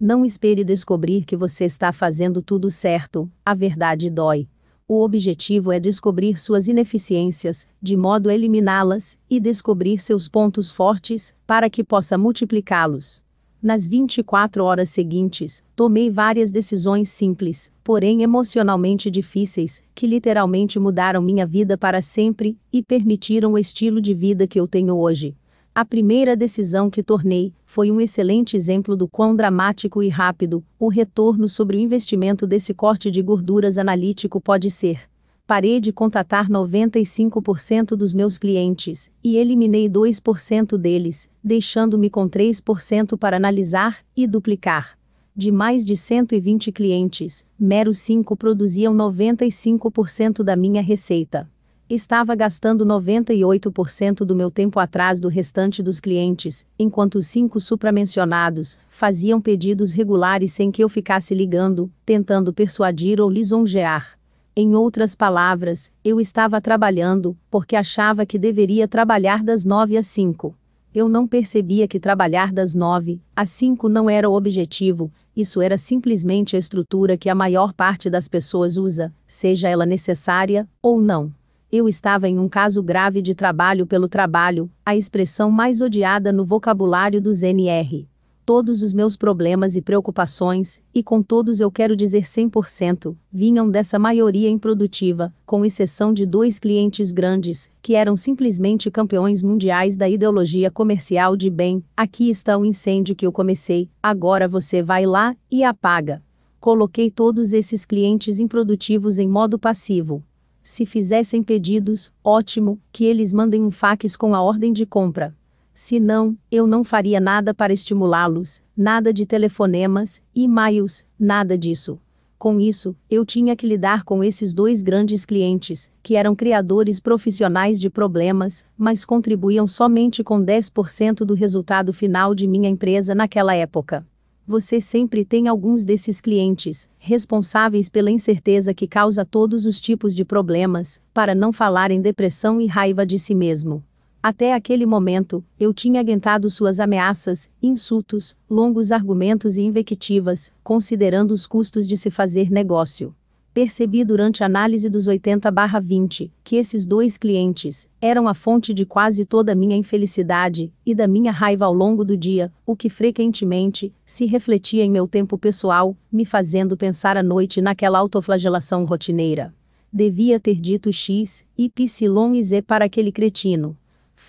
Não espere descobrir que você está fazendo tudo certo, a verdade dói. O objetivo é descobrir suas ineficiências, de modo a eliminá-las, e descobrir seus pontos fortes, para que possa multiplicá-los. Nas 24 horas seguintes, tomei várias decisões simples, porém emocionalmente difíceis, que literalmente mudaram minha vida para sempre e permitiram o estilo de vida que eu tenho hoje. A primeira decisão que tornei foi um excelente exemplo do quão dramático e rápido o retorno sobre o investimento desse corte de gorduras analítico pode ser. Parei de contatar 95% dos meus clientes, e eliminei 2% deles, deixando-me com 3% para analisar e duplicar. De mais de 120 clientes, meros 5 produziam 95% da minha receita estava gastando 98% do meu tempo atrás do restante dos clientes, enquanto os cinco supramencionados faziam pedidos regulares sem que eu ficasse ligando, tentando persuadir ou lisonjear. Em outras palavras, eu estava trabalhando porque achava que deveria trabalhar das nove às cinco. Eu não percebia que trabalhar das nove às cinco não era o objetivo, isso era simplesmente a estrutura que a maior parte das pessoas usa, seja ela necessária ou não. Eu estava em um caso grave de trabalho pelo trabalho, a expressão mais odiada no vocabulário dos NR todos os meus problemas e preocupações, e com todos eu quero dizer 100%, vinham dessa maioria improdutiva, com exceção de dois clientes grandes, que eram simplesmente campeões mundiais da ideologia comercial de bem. Aqui está o incêndio que eu comecei, agora você vai lá e apaga. Coloquei todos esses clientes improdutivos em modo passivo. Se fizessem pedidos, ótimo, que eles mandem um fax com a ordem de compra Senão, eu não faria nada para estimulá-los, nada de telefonemas, e-mails, nada disso. Com isso, eu tinha que lidar com esses dois grandes clientes, que eram criadores profissionais de problemas, mas contribuíam somente com 10% do resultado final de minha empresa naquela época você sempre tem alguns desses clientes, responsáveis pela incerteza que causa todos os tipos de problemas, para não falar em depressão e raiva de si mesmo. Até aquele momento, eu tinha aguentado suas ameaças, insultos, longos argumentos e invectivas, considerando os custos de se fazer negócio. Percebi durante a análise dos 80/20 que esses dois clientes eram a fonte de quase toda a minha infelicidade e da minha raiva ao longo do dia, o que frequentemente se refletia em meu tempo pessoal, me fazendo pensar à noite naquela autoflagelação rotineira. Devia ter dito X, y e Y para aquele cretino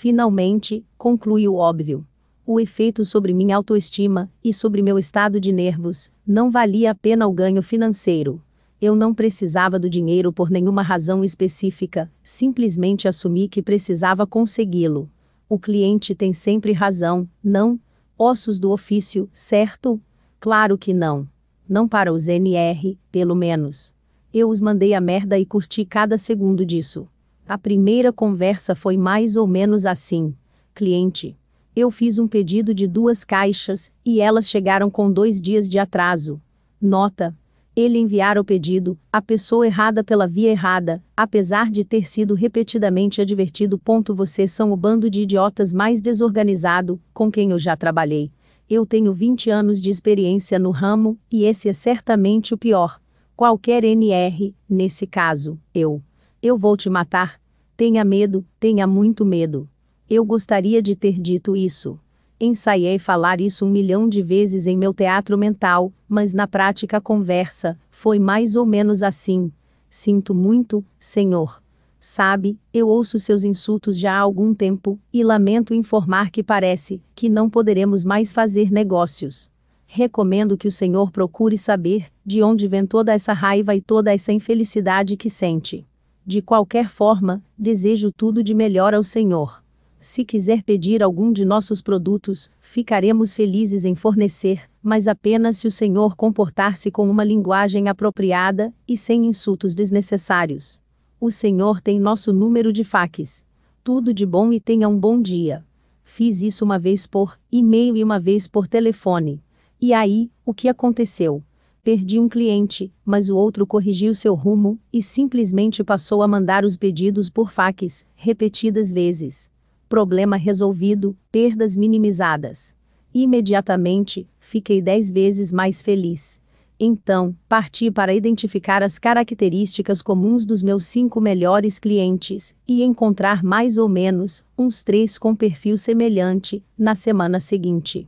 Finalmente, conclui o óbvio. O efeito sobre minha autoestima e sobre meu estado de nervos não valia a pena o ganho financeiro. Eu não precisava do dinheiro por nenhuma razão específica, simplesmente assumi que precisava consegui-lo. O cliente tem sempre razão, não? Ossos do ofício, certo? Claro que não. Não para os NR, pelo menos. Eu os mandei a merda e curti cada segundo disso. A primeira conversa foi mais ou menos assim: Cliente, eu fiz um pedido de duas caixas e elas chegaram com dois dias de atraso. Nota: ele enviara o pedido à pessoa errada pela via errada, apesar de ter sido repetidamente advertido. Ponto, vocês são o bando de idiotas mais desorganizado com quem eu já trabalhei. Eu tenho 20 anos de experiência no ramo e esse é certamente o pior. Qualquer NR, nesse caso, eu eu vou te matar, Tenha medo, tenha muito medo. Eu gostaria de ter dito isso. Ensaiei falar isso um milhão de vezes em meu teatro mental, mas na prática conversa, foi mais ou menos assim. Sinto muito, senhor. Sabe, eu ouço seus insultos já há algum tempo, e lamento informar que parece que não poderemos mais fazer negócios. Recomendo que o senhor procure saber de onde vem toda essa raiva e toda essa infelicidade que sente. De qualquer forma, desejo tudo de melhor ao Senhor. Se quiser pedir algum de nossos produtos, ficaremos felizes em fornecer, mas apenas se o Senhor comportar-se com uma linguagem apropriada e sem insultos desnecessários. O Senhor tem nosso número de fax. Tudo de bom e tenha um bom dia. Fiz isso uma vez por e-mail e uma vez por telefone. E aí, o que aconteceu? Perdi um cliente, mas o outro corrigiu seu rumo e simplesmente passou a mandar os pedidos por fax, repetidas vezes. Problema resolvido, perdas minimizadas. Imediatamente, fiquei dez vezes mais feliz. Então, parti para identificar as características comuns dos meus cinco melhores clientes e encontrar mais ou menos uns três com perfil semelhante na semana seguinte.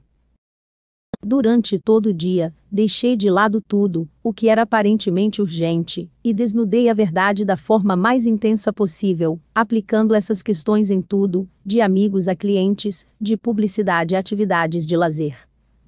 Durante todo o dia, deixei de lado tudo, o que era aparentemente urgente, e desnudei a verdade da forma mais intensa possível, aplicando essas questões em tudo, de amigos a clientes, de publicidade a atividades de lazer.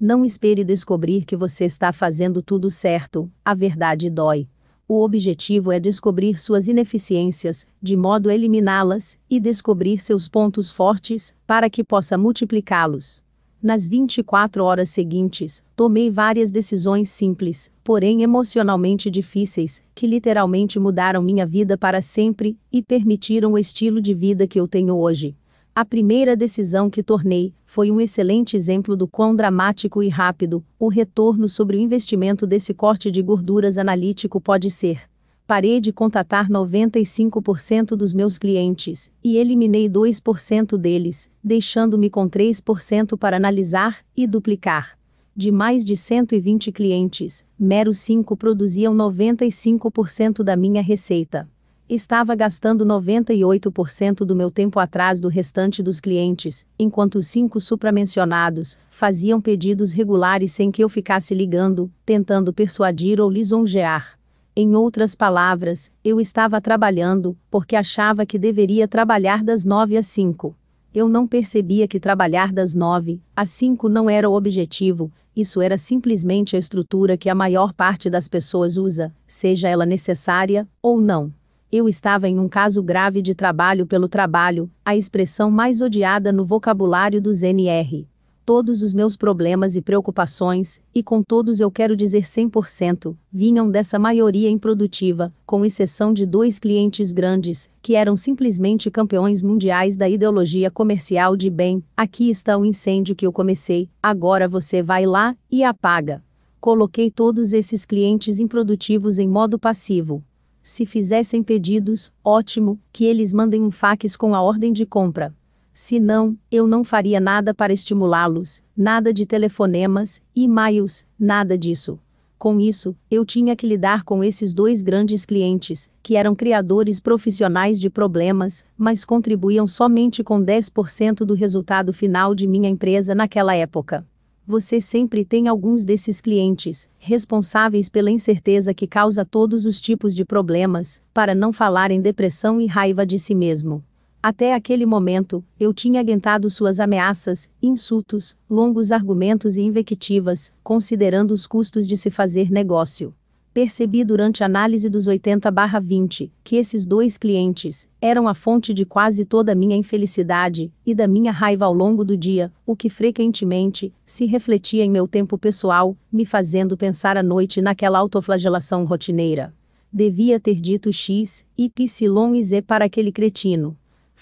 Não espere descobrir que você está fazendo tudo certo, a verdade dói. O objetivo é descobrir suas ineficiências, de modo a eliminá-las, e descobrir seus pontos fortes, para que possa multiplicá-los. Nas 24 horas seguintes, tomei várias decisões simples, porém emocionalmente difíceis, que literalmente mudaram minha vida para sempre e permitiram o estilo de vida que eu tenho hoje. A primeira decisão que tornei foi um excelente exemplo do quão dramático e rápido o retorno sobre o investimento desse corte de gorduras analítico pode ser parei de contatar 95% dos meus clientes e eliminei 2% deles, deixando-me com 3% para analisar e duplicar. De mais de 120 clientes, meros 5 produziam 95% da minha receita. Estava gastando 98% do meu tempo atrás do restante dos clientes, enquanto os cinco supramencionados faziam pedidos regulares sem que eu ficasse ligando, tentando persuadir ou lisonjear. Em outras palavras, eu estava trabalhando, porque achava que deveria trabalhar das nove às cinco. Eu não percebia que trabalhar das nove às cinco não era o objetivo, isso era simplesmente a estrutura que a maior parte das pessoas usa, seja ela necessária ou não. Eu estava em um caso grave de trabalho pelo trabalho, a expressão mais odiada no vocabulário dos NR todos os meus problemas e preocupações, e com todos eu quero dizer 100%, vinham dessa maioria improdutiva, com exceção de dois clientes grandes, que eram simplesmente campeões mundiais da ideologia comercial de bem, aqui está o incêndio que eu comecei, agora você vai lá e apaga. Coloquei todos esses clientes improdutivos em modo passivo. Se fizessem pedidos, ótimo, que eles mandem um fax com a ordem de compra. Se não, eu não faria nada para estimulá-los, nada de telefonemas, e-mails, nada disso. Com isso, eu tinha que lidar com esses dois grandes clientes, que eram criadores profissionais de problemas, mas contribuíam somente com 10% do resultado final de minha empresa naquela época. Você sempre tem alguns desses clientes, responsáveis pela incerteza que causa todos os tipos de problemas, para não falar em depressão e raiva de si mesmo. Até aquele momento, eu tinha aguentado suas ameaças, insultos, longos argumentos e invectivas, considerando os custos de se fazer negócio. Percebi durante a análise dos 80/20 que esses dois clientes eram a fonte de quase toda a minha infelicidade e da minha raiva ao longo do dia, o que frequentemente se refletia em meu tempo pessoal, me fazendo pensar à noite naquela autoflagelação rotineira. Devia ter dito X, Y e Z para aquele cretino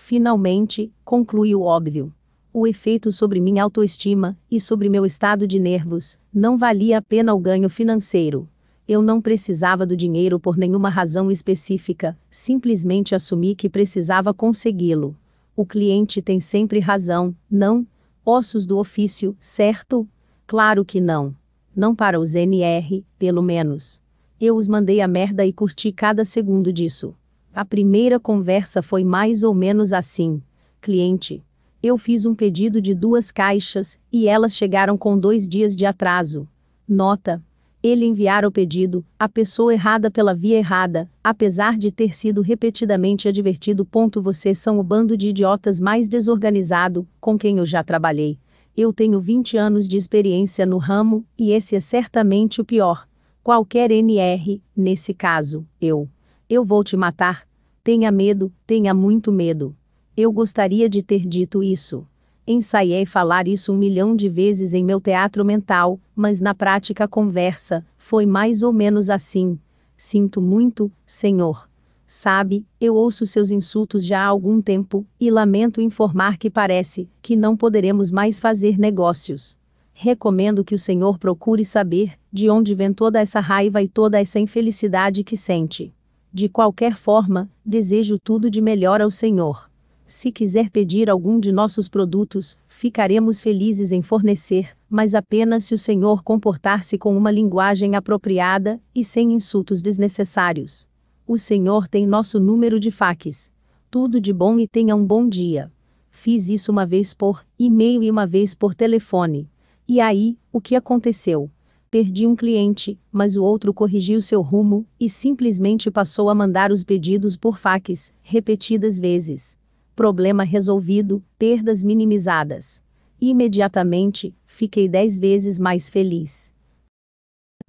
Finalmente, conclui o óbvio. O efeito sobre minha autoestima e sobre meu estado de nervos não valia a pena o ganho financeiro. Eu não precisava do dinheiro por nenhuma razão específica, simplesmente assumi que precisava consegui-lo. O cliente tem sempre razão, não? Ossos do ofício, certo? Claro que não. Não para os NR, pelo menos. Eu os mandei a merda e curti cada segundo disso. A primeira conversa foi mais ou menos assim: cliente, eu fiz um pedido de duas caixas e elas chegaram com dois dias de atraso. Nota: ele enviara o pedido à pessoa errada pela via errada, apesar de ter sido repetidamente advertido. Ponto, vocês são o bando de idiotas mais desorganizado com quem eu já trabalhei. Eu tenho 20 anos de experiência no ramo e esse é certamente o pior. Qualquer NR, nesse caso, eu. Eu vou te matar. Tenha medo, tenha muito medo. Eu gostaria de ter dito isso. Ensaiei falar isso um milhão de vezes em meu teatro mental, mas na prática a conversa foi mais ou menos assim. Sinto muito, senhor. Sabe, eu ouço seus insultos já há algum tempo e lamento informar que parece que não poderemos mais fazer negócios. Recomendo que o senhor procure saber de onde vem toda essa raiva e toda essa infelicidade que sente. De qualquer forma, desejo tudo de melhor ao Senhor. Se quiser pedir algum de nossos produtos, ficaremos felizes em fornecer, mas apenas se o Senhor comportar-se com uma linguagem apropriada e sem insultos desnecessários. O Senhor tem nosso número de faques. Tudo de bom e tenha um bom dia. Fiz isso uma vez por e-mail e uma vez por telefone. E aí, o que aconteceu? Perdi um cliente, mas o outro corrigiu seu rumo e simplesmente passou a mandar os pedidos por fax, repetidas vezes. Problema resolvido, perdas minimizadas. Imediatamente, fiquei dez vezes mais feliz.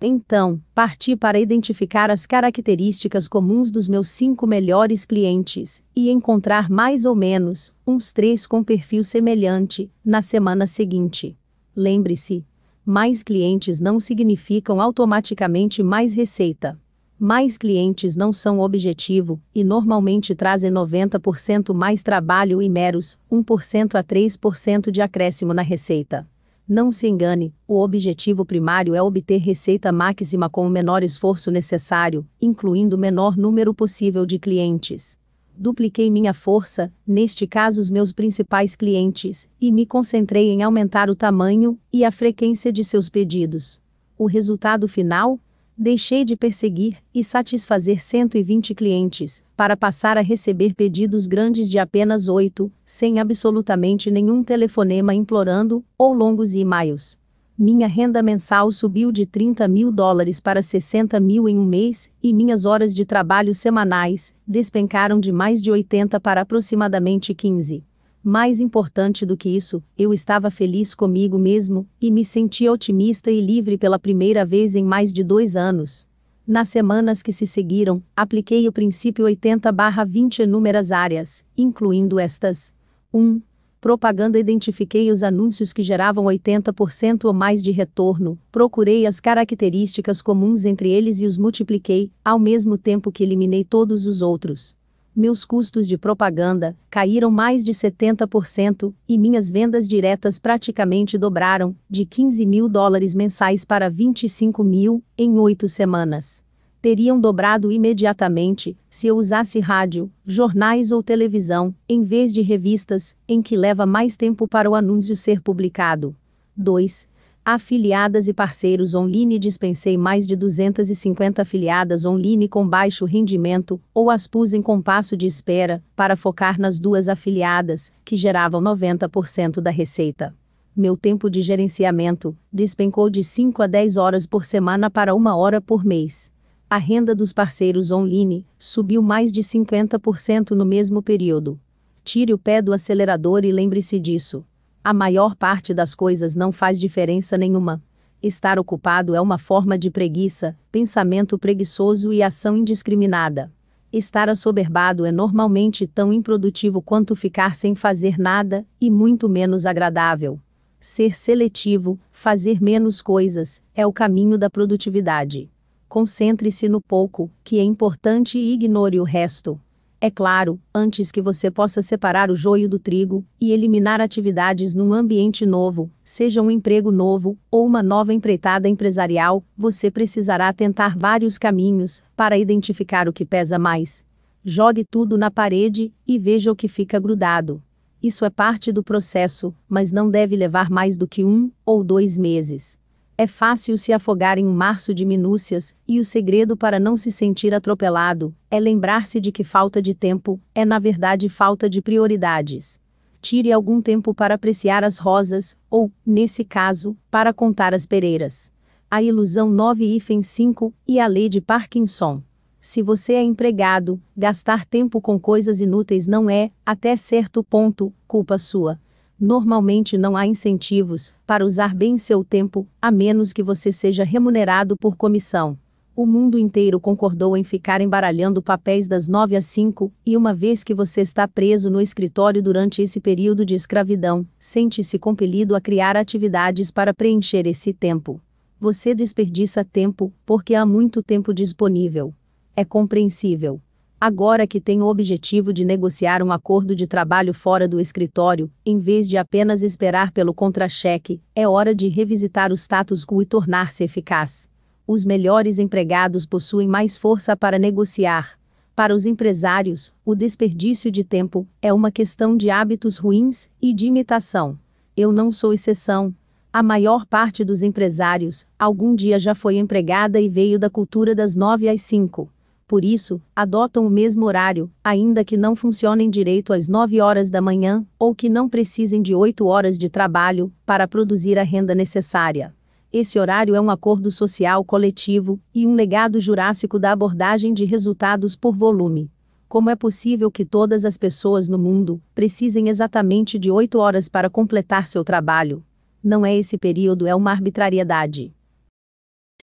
Então, parti para identificar as características comuns dos meus cinco melhores clientes e encontrar mais ou menos uns três com perfil semelhante na semana seguinte. Lembre-se, mais clientes não significam automaticamente mais receita. Mais clientes não são objetivo e normalmente trazem 90% mais trabalho e meros 1% a 3% de acréscimo na receita. Não se engane, o objetivo primário é obter receita máxima com o menor esforço necessário, incluindo o menor número possível de clientes dupliquei minha força, neste caso os meus principais clientes, e me concentrei em aumentar o tamanho e a frequência de seus pedidos. O resultado final? Deixei de perseguir e satisfazer 120 clientes, para passar a receber pedidos grandes de apenas 8, sem absolutamente nenhum telefonema implorando, ou longos e-mails. Minha renda mensal subiu de 30 mil dólares para 60 mil em um mês, e minhas horas de trabalho semanais despencaram de mais de 80 para aproximadamente 15. Mais importante do que isso, eu estava feliz comigo mesmo e me sentia otimista e livre pela primeira vez em mais de dois anos. Nas semanas que se seguiram, apliquei o princípio 80-20 em inúmeras áreas, incluindo estas: 1 propaganda identifiquei os anúncios que geravam 80% ou mais de retorno, procurei as características comuns entre eles e os multipliquei, ao mesmo tempo que eliminei todos os outros. Meus custos de propaganda caíram mais de 70% e minhas vendas diretas praticamente dobraram, de 15 mil dólares mensais para 25 mil, em oito semanas teriam dobrado imediatamente se eu usasse rádio, jornais ou televisão, em vez de revistas, em que leva mais tempo para o anúncio ser publicado. 2. Afiliadas e parceiros online dispensei mais de 250 afiliadas online com baixo rendimento, ou as pus em compasso de espera, para focar nas duas afiliadas, que geravam 90% da receita meu tempo de gerenciamento despencou de 5 a 10 horas por semana para 1 hora por mês. A renda dos parceiros online subiu mais de 50% no mesmo período. Tire o pé do acelerador e lembre-se disso. A maior parte das coisas não faz diferença nenhuma. Estar ocupado é uma forma de preguiça, pensamento preguiçoso e ação indiscriminada. Estar assoberbado é normalmente tão improdutivo quanto ficar sem fazer nada, e muito menos agradável. Ser seletivo, fazer menos coisas, é o caminho da produtividade. Concentre-se no pouco, que é importante e ignore o resto. É claro, antes que você possa separar o joio do trigo e eliminar atividades num ambiente novo, seja um emprego novo ou uma nova empreitada empresarial, você precisará tentar vários caminhos para identificar o que pesa mais. Jogue tudo na parede e veja o que fica grudado. Isso é parte do processo, mas não deve levar mais do que um ou dois meses. É fácil se afogar em um março de minúcias, e o segredo para não se sentir atropelado é lembrar-se de que falta de tempo é, na verdade, falta de prioridades. Tire algum tempo para apreciar as rosas, ou, nesse caso, para contar as pereiras. A ilusão 9-5 e a lei de Parkinson. Se você é empregado, gastar tempo com coisas inúteis não é, até certo ponto, culpa sua normalmente não há incentivos para usar bem seu tempo, a menos que você seja remunerado por comissão. O mundo inteiro concordou em ficar embaralhando papéis das 9 às 5, e uma vez que você está preso no escritório durante esse período de escravidão, sente-se compelido a criar atividades para preencher esse tempo. Você desperdiça tempo, porque há muito tempo disponível. É compreensível agora que tem o objetivo de negociar um acordo de trabalho fora do escritório, em vez de apenas esperar pelo contra-cheque, é hora de revisitar o status quo e tornar-se eficaz. Os melhores empregados possuem mais força para negociar. Para os empresários, o desperdício de tempo é uma questão de hábitos ruins e de imitação. Eu não sou exceção. A maior parte dos empresários, algum dia já foi empregada e veio da cultura das 9 às 5 por isso, adotam o mesmo horário, ainda que não funcionem direito às 9 horas da manhã, ou que não precisem de 8 horas de trabalho, para produzir a renda necessária. Esse horário é um acordo social coletivo e um legado jurássico da abordagem de resultados por volume. Como é possível que todas as pessoas no mundo precisem exatamente de 8 horas para completar seu trabalho? Não é esse período, é uma arbitrariedade.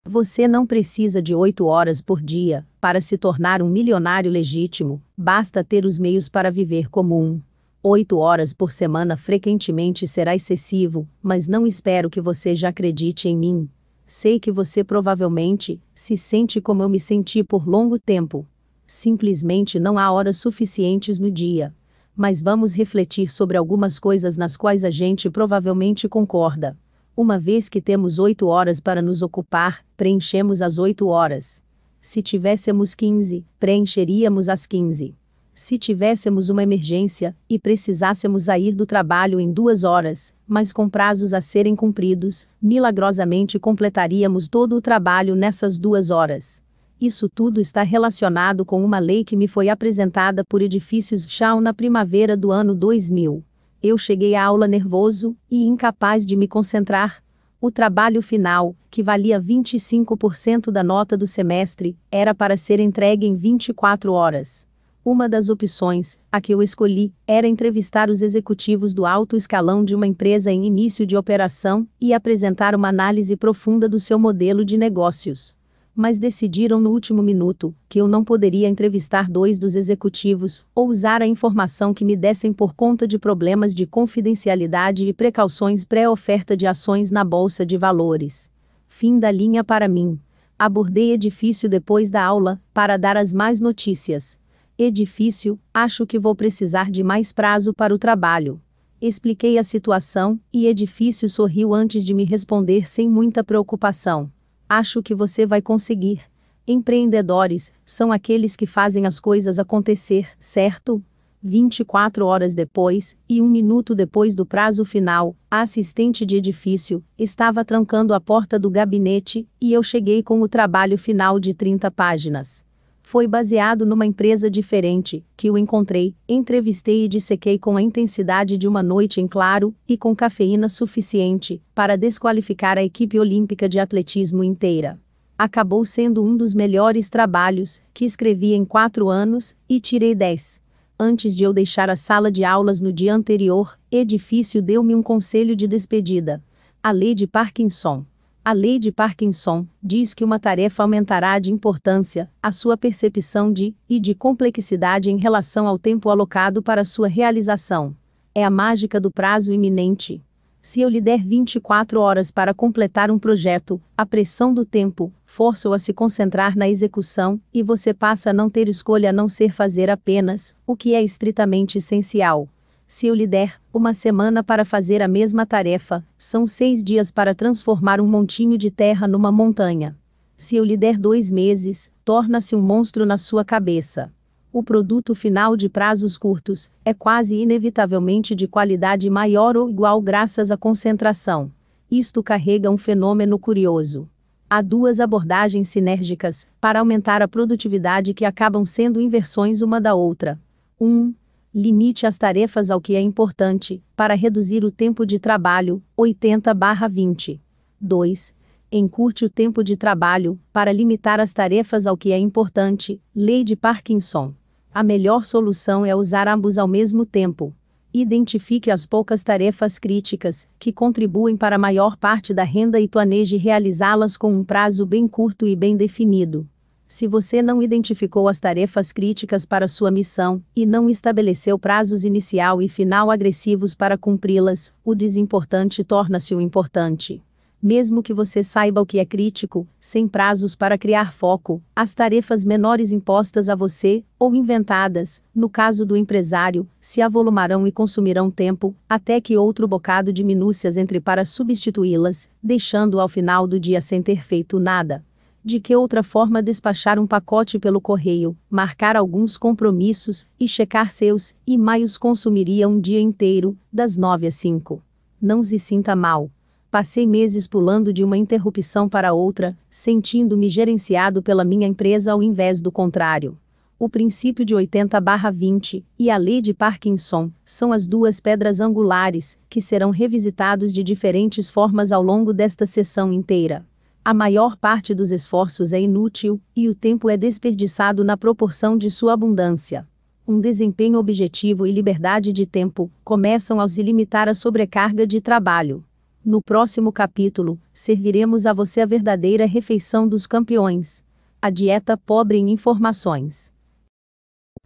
Você não precisa de 8 horas por dia para se tornar um milionário legítimo, basta ter os meios para viver comum. Oito 8 horas por semana frequentemente será excessivo, mas não espero que você já acredite em mim. Sei que você provavelmente se sente como eu me senti por longo tempo. Simplesmente não há horas suficientes no dia. Mas vamos refletir sobre algumas coisas nas quais a gente provavelmente concorda. Uma vez que temos oito horas para nos ocupar, preenchemos as oito horas. Se tivéssemos quinze, preencheríamos as quinze. Se tivéssemos uma emergência e precisássemos sair do trabalho em duas horas, mas com prazos a serem cumpridos, milagrosamente completaríamos todo o trabalho nessas duas horas. Isso tudo está relacionado com uma lei que me foi apresentada por Edifícios Shaw na primavera do ano 2000. Eu cheguei à aula nervoso e incapaz de me concentrar. O trabalho final, que valia 25% da nota do semestre, era para ser entregue em 24 horas. Uma das opções, a que eu escolhi, era entrevistar os executivos do alto escalão de uma empresa em início de operação e apresentar uma análise profunda do seu modelo de negócios mas decidiram no último minuto que eu não poderia entrevistar dois dos executivos ou usar a informação que me dessem por conta de problemas de confidencialidade e precauções pré-oferta de ações na bolsa de valores. Fim da linha para mim. Abordei edifício depois da aula para dar as mais notícias. Edifício, acho que vou precisar de mais prazo para o trabalho. Expliquei a situação e Edifício sorriu antes de me responder sem muita preocupação. Acho que você vai conseguir. Empreendedores são aqueles que fazem as coisas acontecer, certo? 24 horas depois, e um minuto depois do prazo final, a assistente de edifício estava trancando a porta do gabinete e eu cheguei com o trabalho final de 30 páginas foi baseado numa empresa diferente, que o encontrei, entrevistei e dissequei com a intensidade de uma noite em claro, e com cafeína suficiente, para desqualificar a equipe olímpica de atletismo inteira. Acabou sendo um dos melhores trabalhos, que escrevi em quatro anos, e tirei dez antes de eu deixar a sala de aulas no dia anterior, Edifício deu-me um conselho de despedida. A lei de Parkinson. A lei de Parkinson diz que uma tarefa aumentará de importância a sua percepção de e de complexidade em relação ao tempo alocado para sua realização. É a mágica do prazo iminente. Se eu lhe der 24 horas para completar um projeto, a pressão do tempo força-o a se concentrar na execução e você passa a não ter escolha a não ser fazer apenas o que é estritamente essencial. Se eu lhe der uma semana para fazer a mesma tarefa, são seis dias para transformar um montinho de terra numa montanha. Se eu lhe der dois meses, torna-se um monstro na sua cabeça. O produto final de prazos curtos é quase inevitavelmente de qualidade maior ou igual graças à concentração. Isto carrega um fenômeno curioso há duas abordagens sinérgicas para aumentar a produtividade que acabam sendo inversões uma da outra. 1. Um, Limite as tarefas ao que é importante, para reduzir o tempo de trabalho, 80-20. 2. Encurte o tempo de trabalho, para limitar as tarefas ao que é importante, Lei de Parkinson. A melhor solução é usar ambos ao mesmo tempo. Identifique as poucas tarefas críticas, que contribuem para a maior parte da renda e planeje realizá-las com um prazo bem curto e bem definido. Se você não identificou as tarefas críticas para sua missão e não estabeleceu prazos inicial e final agressivos para cumpri-las, o desimportante torna-se o importante. Mesmo que você saiba o que é crítico, sem prazos para criar foco, as tarefas menores impostas a você, ou inventadas, no caso do empresário, se avolumarão e consumirão tempo, até que outro bocado de minúcias entre para substituí-las, deixando ao final do dia sem ter feito nada. De que outra forma despachar um pacote pelo correio, marcar alguns compromissos e checar seus e-mails consumiria um dia inteiro, das nove às cinco. Não se sinta mal. Passei meses pulando de uma interrupção para outra, sentindo-me gerenciado pela minha empresa ao invés do contrário o princípio de 80/20 e a lei de Parkinson são as duas pedras angulares que serão revisitados de diferentes formas ao longo desta sessão inteira. A maior parte dos esforços é inútil, e o tempo é desperdiçado na proporção de sua abundância. Um desempenho objetivo e liberdade de tempo começam ao se limitar à sobrecarga de trabalho. No próximo capítulo, serviremos a você a verdadeira refeição dos campeões. A dieta pobre em informações.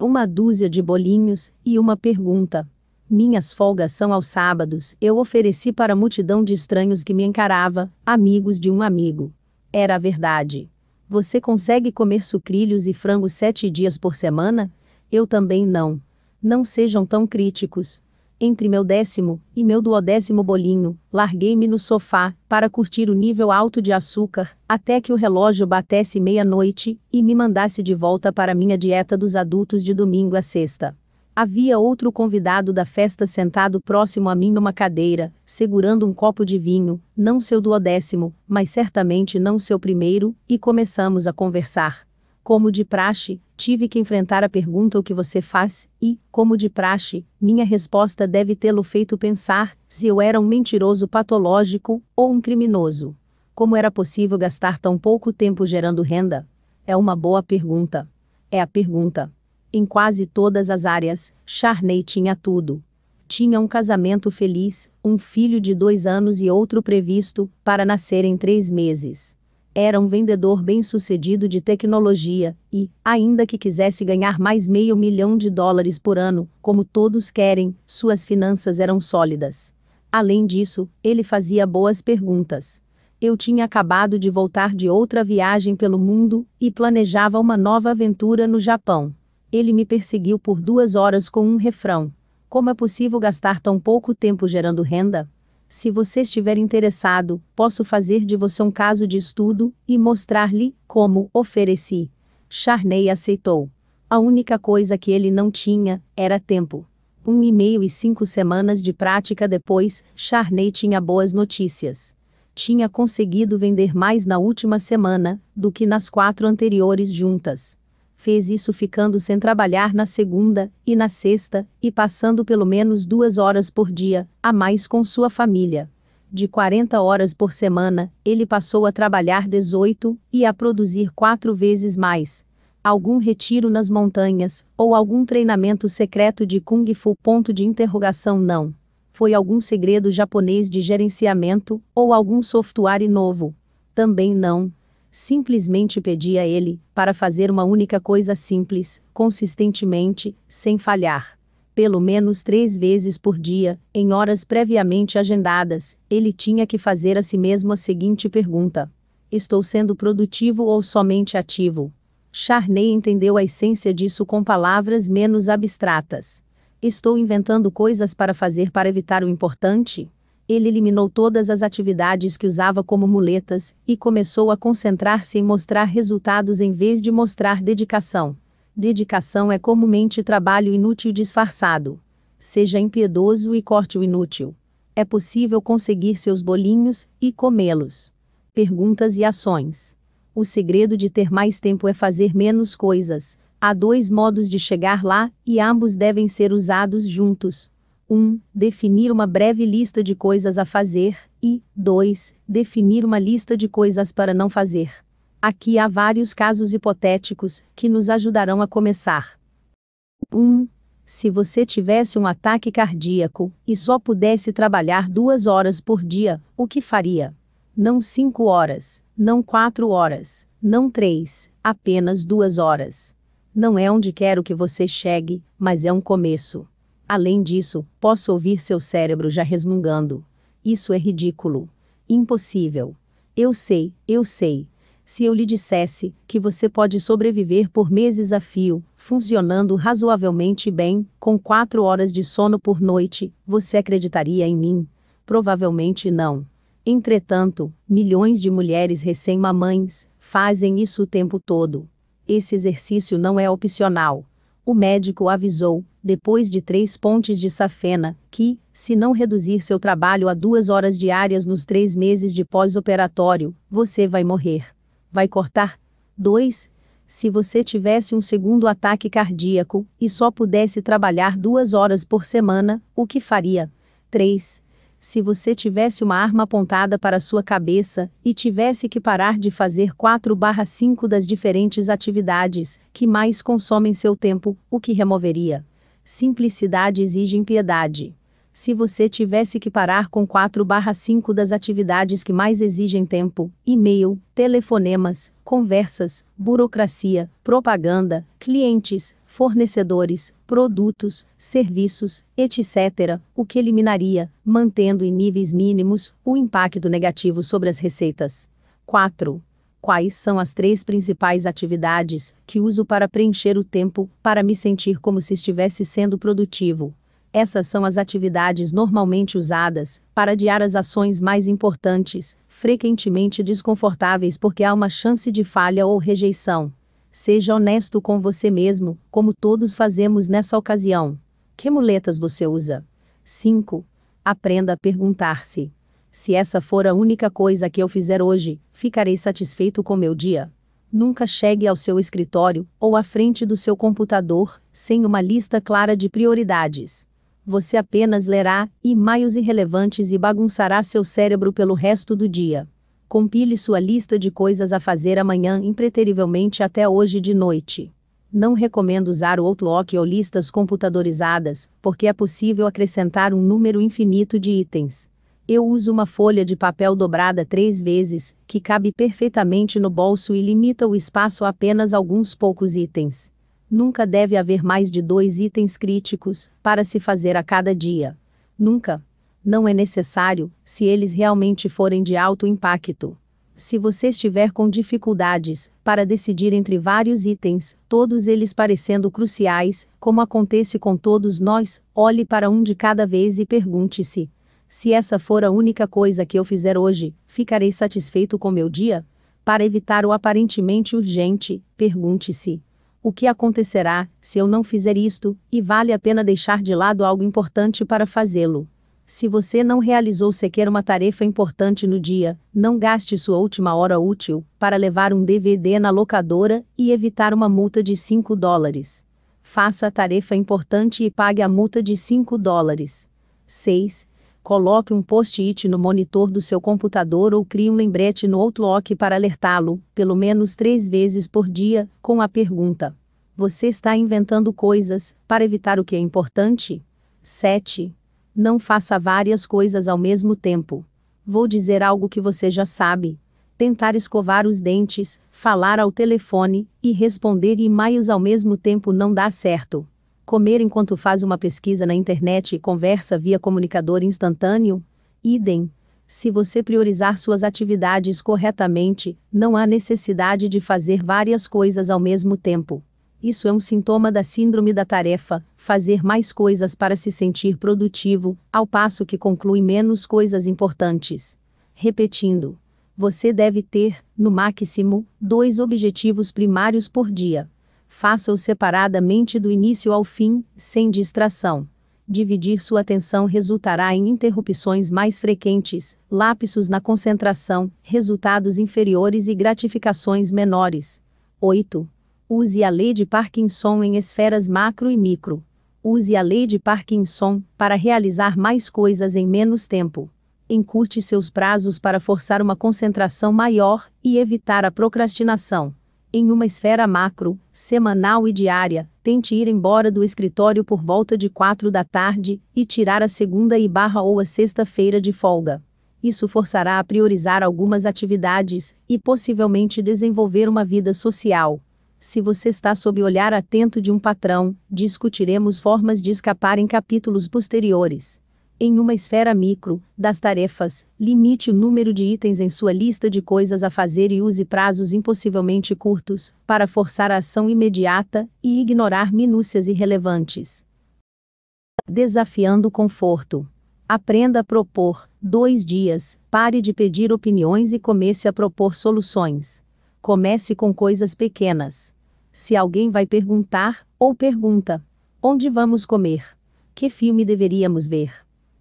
Uma dúzia de bolinhos e uma pergunta. Minhas folgas são aos sábados, eu ofereci para a multidão de estranhos que me encarava, amigos de um amigo. Era a verdade. Você consegue comer sucrilhos e frango sete dias por semana? Eu também não. Não sejam tão críticos. Entre meu décimo e meu duodécimo bolinho, larguei-me no sofá, para curtir o nível alto de açúcar, até que o relógio batesse meia-noite e me mandasse de volta para minha dieta dos adultos de domingo a sexta. Havia outro convidado da festa sentado próximo a mim numa cadeira, segurando um copo de vinho, não seu duodécimo, mas certamente não seu primeiro, e começamos a conversar. Como de praxe, tive que enfrentar a pergunta o que você faz, e, como de praxe, minha resposta deve tê-lo feito pensar se eu era um mentiroso patológico ou um criminoso. Como era possível gastar tão pouco tempo gerando renda? É uma boa pergunta. É a pergunta. Em quase todas as áreas, Charney tinha tudo. Tinha um casamento feliz, um filho de dois anos e outro previsto, para nascer em três meses. Era um vendedor bem-sucedido de tecnologia, e, ainda que quisesse ganhar mais meio milhão de dólares por ano, como todos querem, suas finanças eram sólidas. Além disso, ele fazia boas perguntas. Eu tinha acabado de voltar de outra viagem pelo mundo e planejava uma nova aventura no Japão. Ele me perseguiu por duas horas com um refrão. Como é possível gastar tão pouco tempo gerando renda? Se você estiver interessado, posso fazer de você um caso de estudo e mostrar-lhe como ofereci. Charney aceitou. A única coisa que ele não tinha era tempo. Um e meio e cinco semanas de prática depois, Charney tinha boas notícias. Tinha conseguido vender mais na última semana do que nas quatro anteriores juntas. Fez isso ficando sem trabalhar na segunda e na sexta, e passando pelo menos duas horas por dia, a mais com sua família. De 40 horas por semana, ele passou a trabalhar 18 e a produzir quatro vezes mais. Algum retiro nas montanhas, ou algum treinamento secreto de Kung Fu? Ponto de interrogação não foi algum segredo japonês de gerenciamento ou algum software novo. Também não simplesmente pedi a ele para fazer uma única coisa simples, consistentemente, sem falhar. Pelo menos três vezes por dia, em horas previamente agendadas, ele tinha que fazer a si mesmo a seguinte pergunta: Estou sendo produtivo ou somente ativo? Charney entendeu a essência disso com palavras menos abstratas. Estou inventando coisas para fazer para evitar o importante? Ele eliminou todas as atividades que usava como muletas e começou a concentrar-se em mostrar resultados em vez de mostrar dedicação. Dedicação é comumente trabalho inútil disfarçado. Seja impiedoso e corte o inútil. É possível conseguir seus bolinhos e comê-los. Perguntas e ações. O segredo de ter mais tempo é fazer menos coisas. Há dois modos de chegar lá e ambos devem ser usados juntos. 1. Definir uma breve lista de coisas a fazer. E 2. Definir uma lista de coisas para não fazer. Aqui há vários casos hipotéticos que nos ajudarão a começar. 1. Se você tivesse um ataque cardíaco e só pudesse trabalhar duas horas por dia, o que faria? Não cinco horas, não quatro horas, não três, apenas duas horas. Não é onde quero que você chegue, mas é um começo. Além disso, posso ouvir seu cérebro já resmungando. Isso é ridículo. Impossível. Eu sei, eu sei. Se eu lhe dissesse que você pode sobreviver por meses a fio, funcionando razoavelmente bem, com quatro horas de sono por noite, você acreditaria em mim? Provavelmente não. Entretanto, milhões de mulheres recém-mamães fazem isso o tempo todo. Esse exercício não é opcional o médico avisou, depois de três pontes de safena, que, se não reduzir seu trabalho a duas horas diárias nos três meses de pós-operatório, você vai morrer. Vai cortar? 2. Se você tivesse um segundo ataque cardíaco e só pudesse trabalhar duas horas por semana, o que faria? 3 se você tivesse uma arma apontada para sua cabeça e tivesse que parar de fazer 4/5 das diferentes atividades que mais consomem seu tempo, o que removeria? Simplicidade exige impiedade. Se você tivesse que parar com 4/5 das atividades que mais exigem tempo, e-mail, telefonemas, conversas, burocracia, propaganda, clientes, fornecedores, produtos, serviços, etc., o que eliminaria, mantendo em níveis mínimos, o impacto negativo sobre as receitas. 4. Quais são as três principais atividades que uso para preencher o tempo, para me sentir como se estivesse sendo produtivo? Essas são as atividades normalmente usadas para adiar as ações mais importantes, frequentemente desconfortáveis porque há uma chance de falha ou rejeição. Seja honesto com você mesmo, como todos fazemos nessa ocasião. Que muletas você usa? 5. Aprenda a perguntar-se: se essa for a única coisa que eu fizer hoje, ficarei satisfeito com meu dia. Nunca chegue ao seu escritório ou à frente do seu computador sem uma lista clara de prioridades. Você apenas lerá e-mails irrelevantes e bagunçará seu cérebro pelo resto do dia. Compile sua lista de coisas a fazer amanhã impreterivelmente até hoje de noite. Não recomendo usar o Outlook ou listas computadorizadas, porque é possível acrescentar um número infinito de itens. Eu uso uma folha de papel dobrada três vezes, que cabe perfeitamente no bolso e limita o espaço a apenas alguns poucos itens. Nunca deve haver mais de dois itens críticos para se fazer a cada dia. Nunca não é necessário, se eles realmente forem de alto impacto. Se você estiver com dificuldades para decidir entre vários itens, todos eles parecendo cruciais, como acontece com todos nós, olhe para um de cada vez e pergunte-se: se essa for a única coisa que eu fizer hoje, ficarei satisfeito com meu dia? Para evitar o aparentemente urgente, pergunte-se: o que acontecerá se eu não fizer isto, e vale a pena deixar de lado algo importante para fazê-lo? Se você não realizou sequer uma tarefa importante no dia, não gaste sua última hora útil para levar um DVD na locadora e evitar uma multa de 5 dólares. Faça a tarefa importante e pague a multa de 5 dólares. 6. Coloque um post-it no monitor do seu computador ou crie um lembrete no Outlook para alertá-lo, pelo menos três vezes por dia, com a pergunta: Você está inventando coisas para evitar o que é importante? 7 não faça várias coisas ao mesmo tempo. Vou dizer algo que você já sabe. Tentar escovar os dentes, falar ao telefone e responder e-mails ao mesmo tempo não dá certo. Comer enquanto faz uma pesquisa na internet e conversa via comunicador instantâneo? Idem. Se você priorizar suas atividades corretamente, não há necessidade de fazer várias coisas ao mesmo tempo. Isso é um sintoma da síndrome da tarefa, fazer mais coisas para se sentir produtivo, ao passo que conclui menos coisas importantes. Repetindo, você deve ter, no máximo, dois objetivos primários por dia. Faça-os separadamente do início ao fim, sem distração dividir sua atenção resultará em interrupções mais frequentes, lapsos na concentração, resultados inferiores e gratificações menores. 8. Use a lei de Parkinson em esferas macro e micro. Use a lei de Parkinson para realizar mais coisas em menos tempo. Encurte seus prazos para forçar uma concentração maior e evitar a procrastinação. Em uma esfera macro, semanal e diária, tente ir embora do escritório por volta de 4 da tarde e tirar a segunda e barra ou a sexta-feira de folga. Isso forçará a priorizar algumas atividades e possivelmente desenvolver uma vida social. Se você está sob o olhar atento de um patrão, discutiremos formas de escapar em capítulos posteriores. Em uma esfera micro, das tarefas, limite o número de itens em sua lista de coisas a fazer e use prazos impossivelmente curtos, para forçar a ação imediata e ignorar minúcias irrelevantes. Desafiando o conforto. Aprenda a propor. Dois dias, pare de pedir opiniões e comece a propor soluções. Comece com coisas pequenas. Se alguém vai perguntar, ou pergunta: Onde vamos comer? Que filme deveríamos ver?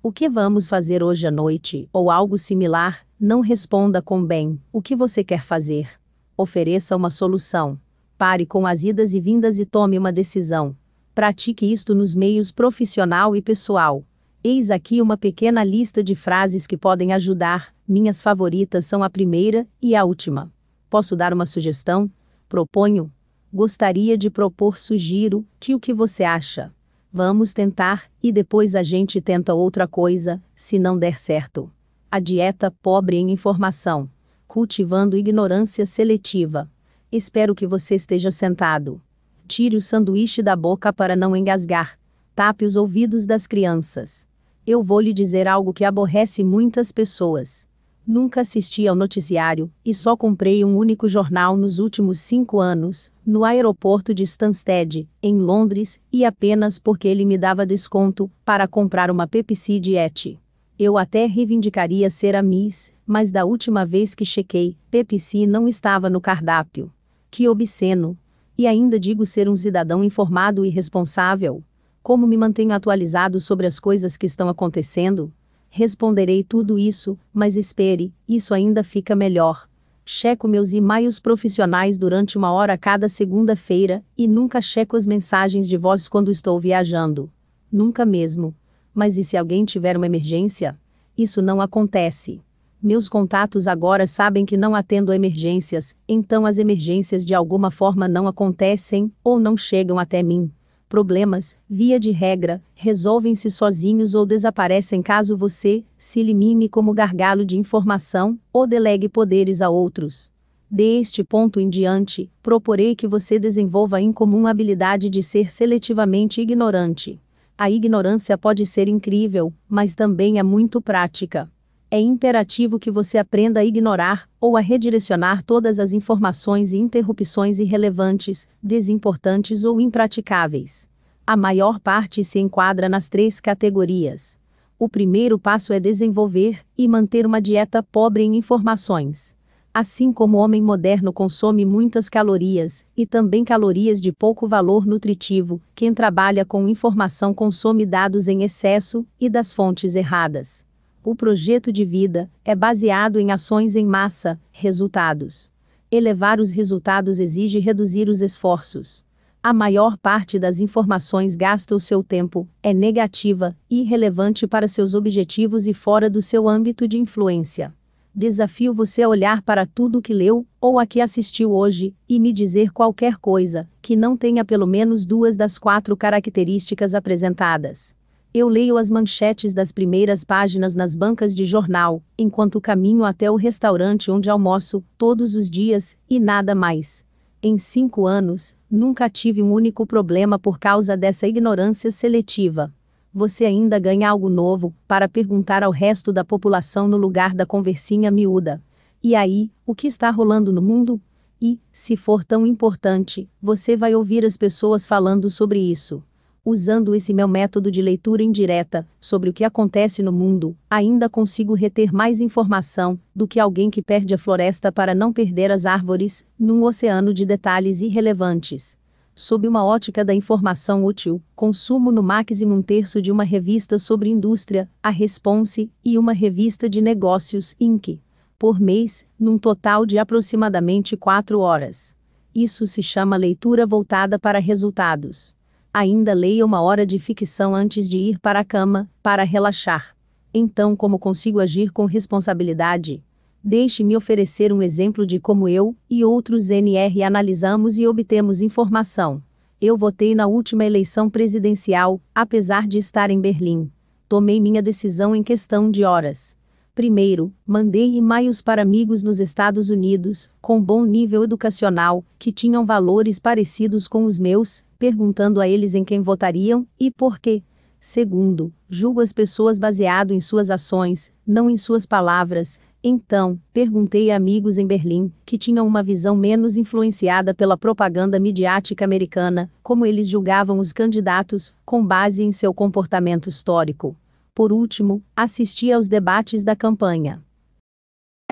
O que vamos fazer hoje à noite? Ou algo similar, não responda com bem: O que você quer fazer? Ofereça uma solução. Pare com as idas e vindas e tome uma decisão. Pratique isto nos meios profissional e pessoal. Eis aqui uma pequena lista de frases que podem ajudar. Minhas favoritas são a primeira e a última. Posso dar uma sugestão? Proponho. Gostaria de propor, sugiro, que o que você acha? Vamos tentar, e depois a gente tenta outra coisa, se não der certo. A dieta pobre em informação. Cultivando ignorância seletiva. Espero que você esteja sentado. Tire o sanduíche da boca para não engasgar. Tape os ouvidos das crianças. Eu vou lhe dizer algo que aborrece muitas pessoas. Nunca assisti ao noticiário e só comprei um único jornal nos últimos cinco anos, no aeroporto de Stansted, em Londres, e apenas porque ele me dava desconto para comprar uma Pepsi Diet. Eu até reivindicaria ser a Miss, mas da última vez que chequei, Pepsi não estava no cardápio. Que obsceno! E ainda digo ser um cidadão informado e responsável. Como me mantenho atualizado sobre as coisas que estão acontecendo? Responderei tudo isso, mas espere, isso ainda fica melhor. Checo meus e-mails profissionais durante uma hora cada segunda-feira, e nunca checo as mensagens de voz quando estou viajando. Nunca mesmo. Mas e se alguém tiver uma emergência? Isso não acontece. Meus contatos agora sabem que não atendo emergências, então as emergências de alguma forma não acontecem, ou não chegam até mim problemas, via de regra, resolvem-se sozinhos ou desaparecem caso você se elimine como gargalo de informação ou delegue poderes a outros. Deste ponto em diante, proporei que você desenvolva a incomum habilidade de ser seletivamente ignorante. A ignorância pode ser incrível, mas também é muito prática é imperativo que você aprenda a ignorar ou a redirecionar todas as informações e interrupções irrelevantes, desimportantes ou impraticáveis. A maior parte se enquadra nas três categorias. O primeiro passo é desenvolver e manter uma dieta pobre em informações. Assim como o homem moderno consome muitas calorias, e também calorias de pouco valor nutritivo, quem trabalha com informação consome dados em excesso e das fontes erradas o projeto de vida é baseado em ações em massa, resultados. Elevar os resultados exige reduzir os esforços. A maior parte das informações gasta o seu tempo, é negativa, irrelevante para seus objetivos e fora do seu âmbito de influência. Desafio você a olhar para tudo que leu ou a que assistiu hoje e me dizer qualquer coisa que não tenha pelo menos duas das quatro características apresentadas. Eu leio as manchetes das primeiras páginas nas bancas de jornal, enquanto caminho até o restaurante onde almoço, todos os dias, e nada mais. Em cinco anos, nunca tive um único problema por causa dessa ignorância seletiva. Você ainda ganha algo novo para perguntar ao resto da população no lugar da conversinha miúda. E aí, o que está rolando no mundo? E, se for tão importante, você vai ouvir as pessoas falando sobre isso usando esse meu método de leitura indireta, sobre o que acontece no mundo, ainda consigo reter mais informação do que alguém que perde a floresta para não perder as árvores, num oceano de detalhes irrelevantes. Sob uma ótica da informação útil, consumo no máximo um terço de uma revista sobre indústria, a Response, e uma revista de negócios, Inc., por mês, num total de aproximadamente 4 horas. Isso se chama leitura voltada para resultados. Ainda leia uma hora de ficção antes de ir para a cama, para relaxar. Então, como consigo agir com responsabilidade? Deixe-me oferecer um exemplo de como eu e outros NR analisamos e obtemos informação. Eu votei na última eleição presidencial, apesar de estar em Berlim. Tomei minha decisão em questão de horas. Primeiro, mandei e-mails para amigos nos Estados Unidos, com bom nível educacional, que tinham valores parecidos com os meus, perguntando a eles em quem votariam e por quê. Segundo, julgo as pessoas baseado em suas ações, não em suas palavras. Então, perguntei a amigos em Berlim, que tinham uma visão menos influenciada pela propaganda midiática americana, como eles julgavam os candidatos, com base em seu comportamento histórico. Por último, assisti aos debates da campanha.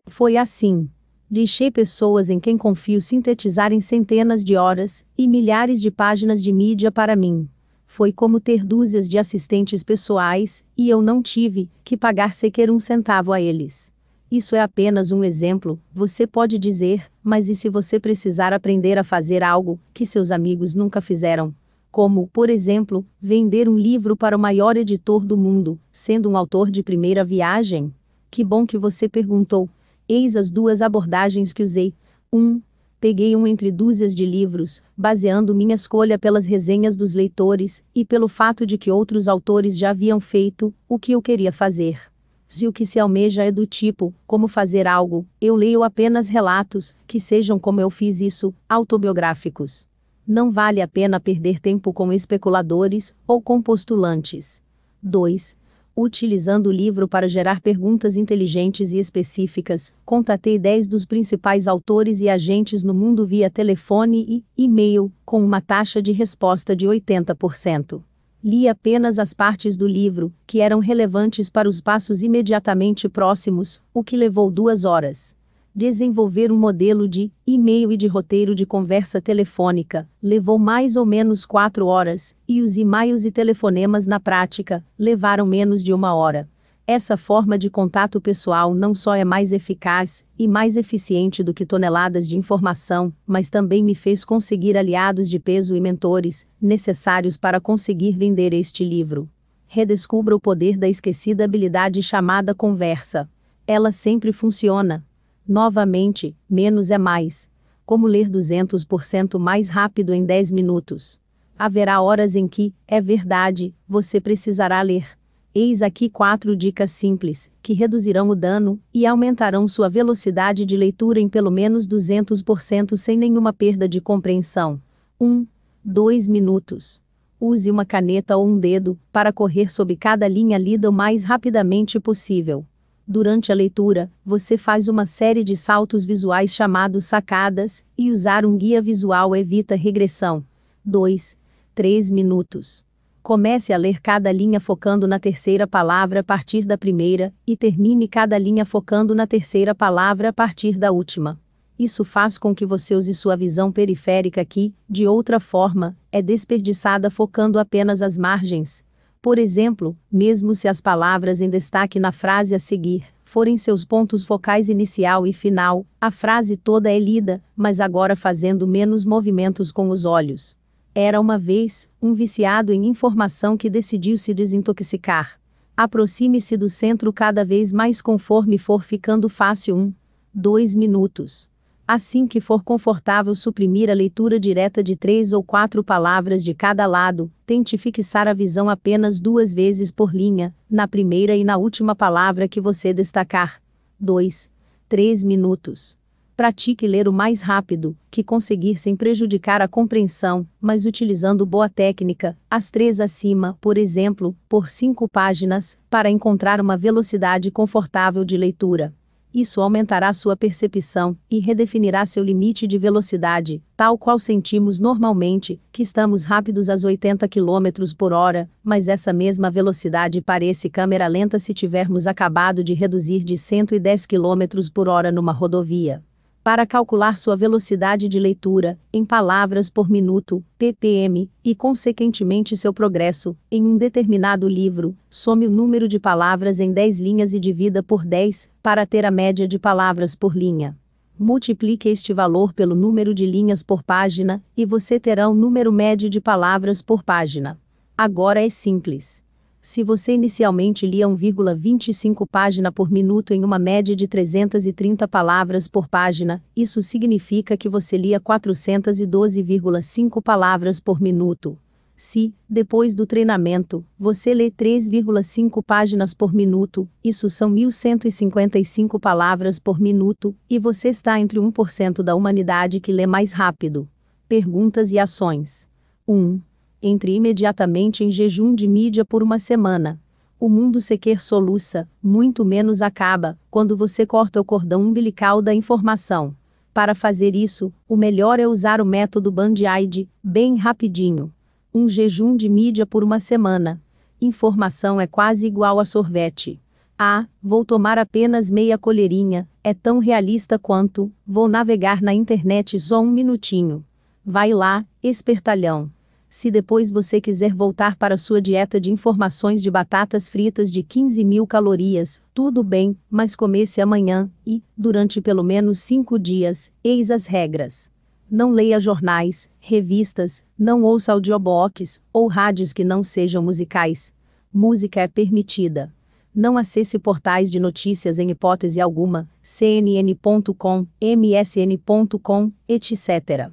Foi assim. Deixei pessoas em quem confio sintetizarem centenas de horas e milhares de páginas de mídia para mim. Foi como ter dúzias de assistentes pessoais, e eu não tive que pagar sequer um centavo a eles. Isso é apenas um exemplo, você pode dizer, mas e se você precisar aprender a fazer algo que seus amigos nunca fizeram? Como, por exemplo, vender um livro para o maior editor do mundo, sendo um autor de primeira viagem? Que bom que você perguntou, Eis as duas abordagens que usei. 1. Um, peguei um entre dúzias de livros, baseando minha escolha pelas resenhas dos leitores e pelo fato de que outros autores já haviam feito o que eu queria fazer. Se o que se almeja é do tipo, como fazer algo, eu leio apenas relatos, que sejam como eu fiz isso, autobiográficos. Não vale a pena perder tempo com especuladores ou com postulantes. 2 Utilizando o livro para gerar perguntas inteligentes e específicas, contatei 10 dos principais autores e agentes no mundo via telefone e e-mail, com uma taxa de resposta de 80%. Li apenas as partes do livro que eram relevantes para os passos imediatamente próximos, o que levou duas horas. Desenvolver um modelo de e-mail e de roteiro de conversa telefônica levou mais ou menos quatro horas, e os e-mails e telefonemas na prática levaram menos de uma hora. Essa forma de contato pessoal não só é mais eficaz e mais eficiente do que toneladas de informação, mas também me fez conseguir aliados de peso e mentores necessários para conseguir vender este livro. Redescubra o poder da esquecida habilidade chamada conversa. Ela sempre funciona. Novamente, menos é mais. Como ler 200% mais rápido em 10 minutos? Haverá horas em que, é verdade, você precisará ler. Eis aqui quatro dicas simples, que reduzirão o dano e aumentarão sua velocidade de leitura em pelo menos 200% sem nenhuma perda de compreensão. 1. Um, 2 minutos. Use uma caneta ou um dedo para correr sob cada linha lida o mais rapidamente possível. Durante a leitura, você faz uma série de saltos visuais chamados sacadas, e usar um guia visual evita regressão. 2. 3 minutos. Comece a ler cada linha focando na terceira palavra a partir da primeira, e termine cada linha focando na terceira palavra a partir da última. Isso faz com que você use sua visão periférica que, de outra forma, é desperdiçada focando apenas as margens. Por exemplo, mesmo se as palavras em destaque na frase a seguir forem seus pontos focais inicial e final, a frase toda é lida, mas agora fazendo menos movimentos com os olhos. Era uma vez um viciado em informação que decidiu se desintoxicar. Aproxime-se do centro cada vez mais conforme for ficando fácil um, dois minutos. Assim que for confortável suprimir a leitura direta de três ou quatro palavras de cada lado, tente fixar a visão apenas duas vezes por linha, na primeira e na última palavra que você destacar. 2. 3 minutos. Pratique ler o mais rápido que conseguir sem prejudicar a compreensão, mas utilizando boa técnica, as três acima, por exemplo, por cinco páginas, para encontrar uma velocidade confortável de leitura. Isso aumentará sua percepção e redefinirá seu limite de velocidade, tal qual sentimos normalmente, que estamos rápidos às 80 km por hora, mas essa mesma velocidade parece câmera lenta se tivermos acabado de reduzir de 110 km por hora numa rodovia para calcular sua velocidade de leitura, em palavras por minuto, ppm, e consequentemente seu progresso, em um determinado livro, some o número de palavras em 10 linhas e divida por 10, para ter a média de palavras por linha. Multiplique este valor pelo número de linhas por página, e você terá o um número médio de palavras por página. Agora é simples. Se você inicialmente lia 1,25 página por minuto em uma média de 330 palavras por página, isso significa que você lia 412,5 palavras por minuto. Se, depois do treinamento, você lê 3,5 páginas por minuto, isso são 1.155 palavras por minuto, e você está entre 1% da humanidade que lê mais rápido. Perguntas e ações. 1 entre imediatamente em jejum de mídia por uma semana. O mundo sequer soluça, muito menos acaba, quando você corta o cordão umbilical da informação. Para fazer isso, o melhor é usar o método Band-Aid, bem rapidinho. Um jejum de mídia por uma semana. Informação é quase igual a sorvete. Ah, vou tomar apenas meia colherinha, é tão realista quanto, vou navegar na internet só um minutinho. Vai lá, espertalhão. Se depois você quiser voltar para sua dieta de informações de batatas fritas de 15 mil calorias, tudo bem, mas comece amanhã e, durante pelo menos cinco dias, eis as regras. Não leia jornais, revistas, não ouça audiobooks ou rádios que não sejam musicais. Música é permitida. Não acesse portais de notícias em hipótese alguma, cnn.com, msn.com, etc.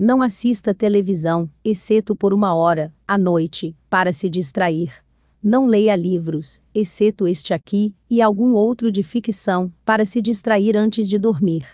Não assista televisão, exceto por uma hora, à noite, para se distrair. Não leia livros, exceto este aqui, e algum outro de ficção, para se distrair antes de dormir.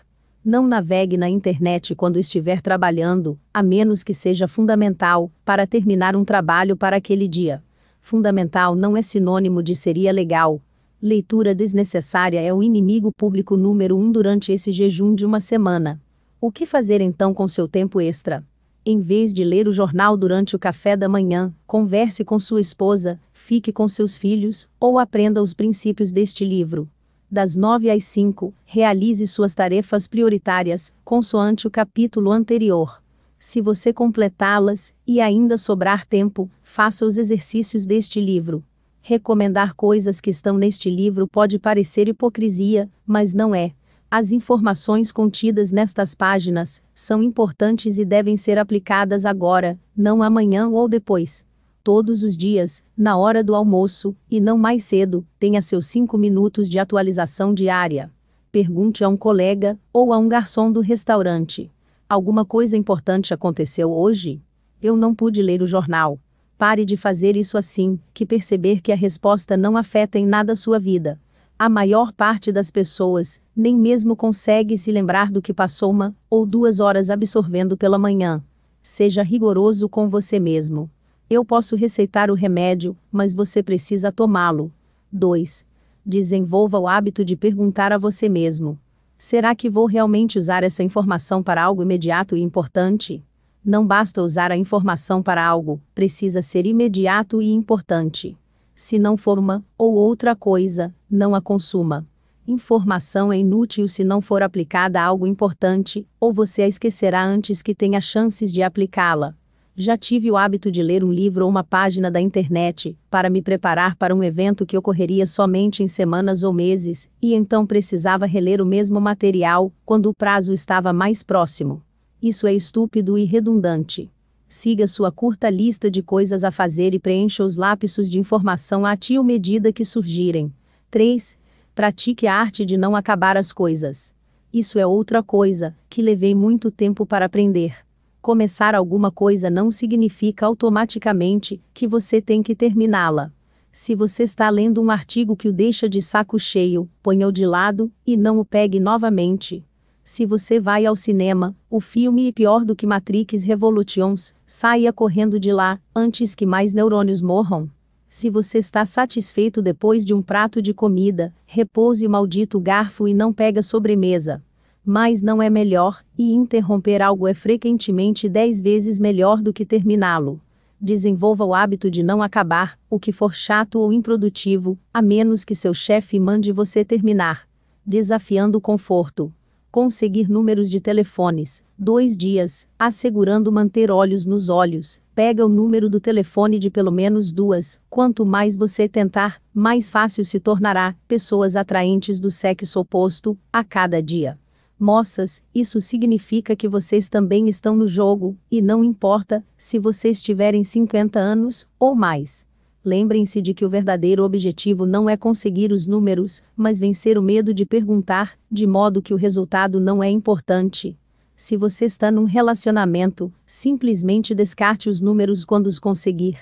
Não navegue na internet quando estiver trabalhando, a menos que seja fundamental, para terminar um trabalho para aquele dia. Fundamental não é sinônimo de seria legal. Leitura desnecessária é o inimigo público número um durante esse jejum de uma semana. O que fazer então com seu tempo extra? Em vez de ler o jornal durante o café da manhã, converse com sua esposa, fique com seus filhos ou aprenda os princípios deste livro. Das 9 às 5, realize suas tarefas prioritárias, consoante o capítulo anterior. Se você completá-las e ainda sobrar tempo, faça os exercícios deste livro. Recomendar coisas que estão neste livro pode parecer hipocrisia, mas não é. As informações contidas nestas páginas são importantes e devem ser aplicadas agora, não amanhã ou depois. Todos os dias, na hora do almoço, e não mais cedo, tenha seus 5 minutos de atualização diária. Pergunte a um colega ou a um garçom do restaurante: Alguma coisa importante aconteceu hoje? Eu não pude ler o jornal. Pare de fazer isso assim, que perceber que a resposta não afeta em nada sua vida. A maior parte das pessoas nem mesmo consegue se lembrar do que passou uma ou duas horas absorvendo pela manhã. Seja rigoroso com você mesmo. Eu posso receitar o remédio, mas você precisa tomá-lo. 2. Desenvolva o hábito de perguntar a você mesmo: será que vou realmente usar essa informação para algo imediato e importante? Não basta usar a informação para algo, precisa ser imediato e importante. Se não for uma ou outra coisa, não a consuma. Informação é inútil se não for aplicada a algo importante, ou você a esquecerá antes que tenha chances de aplicá-la. Já tive o hábito de ler um livro ou uma página da internet, para me preparar para um evento que ocorreria somente em semanas ou meses, e então precisava reler o mesmo material, quando o prazo estava mais próximo. Isso é estúpido e redundante siga sua curta lista de coisas a fazer e preencha os lápisos de informação a tio medida que surgirem. 3. Pratique a arte de não acabar as coisas. Isso é outra coisa que levei muito tempo para aprender. Começar alguma coisa não significa automaticamente que você tem que terminá-la. Se você está lendo um artigo que o deixa de saco cheio, ponha-o de lado e não o pegue novamente. Se você vai ao cinema, o filme é pior do que Matrix Revolutions, saia correndo de lá, antes que mais neurônios morram. Se você está satisfeito depois de um prato de comida, repouse o maldito garfo e não pega sobremesa. Mas não é melhor, e interromper algo é frequentemente dez vezes melhor do que terminá-lo. Desenvolva o hábito de não acabar, o que for chato ou improdutivo, a menos que seu chefe mande você terminar. Desafiando o conforto conseguir números de telefones, dois dias, assegurando manter olhos nos olhos. Pega o número do telefone de pelo menos duas. Quanto mais você tentar, mais fácil se tornará. Pessoas atraentes do sexo oposto, a cada dia. Moças, isso significa que vocês também estão no jogo, e não importa se vocês tiverem 50 anos ou mais. Lembrem-se de que o verdadeiro objetivo não é conseguir os números, mas vencer o medo de perguntar, de modo que o resultado não é importante. Se você está num relacionamento, simplesmente descarte os números quando os conseguir.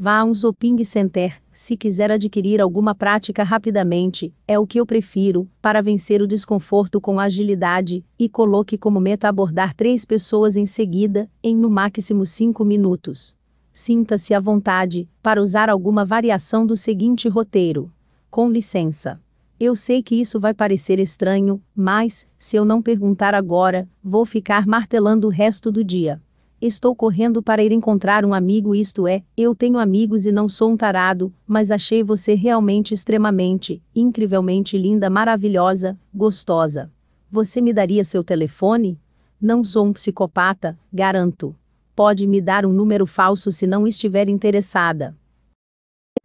Vá a um shopping center, se quiser adquirir alguma prática rapidamente, é o que eu prefiro, para vencer o desconforto com agilidade, e coloque como meta abordar três pessoas em seguida, em no máximo cinco minutos. Sinta-se à vontade para usar alguma variação do seguinte roteiro. Com licença. Eu sei que isso vai parecer estranho, mas, se eu não perguntar agora, vou ficar martelando o resto do dia. Estou correndo para ir encontrar um amigo, isto é, eu tenho amigos e não sou um tarado, mas achei você realmente extremamente, incrivelmente linda, maravilhosa, gostosa. Você me daria seu telefone? Não sou um psicopata, garanto pode me dar um número falso se não estiver interessada.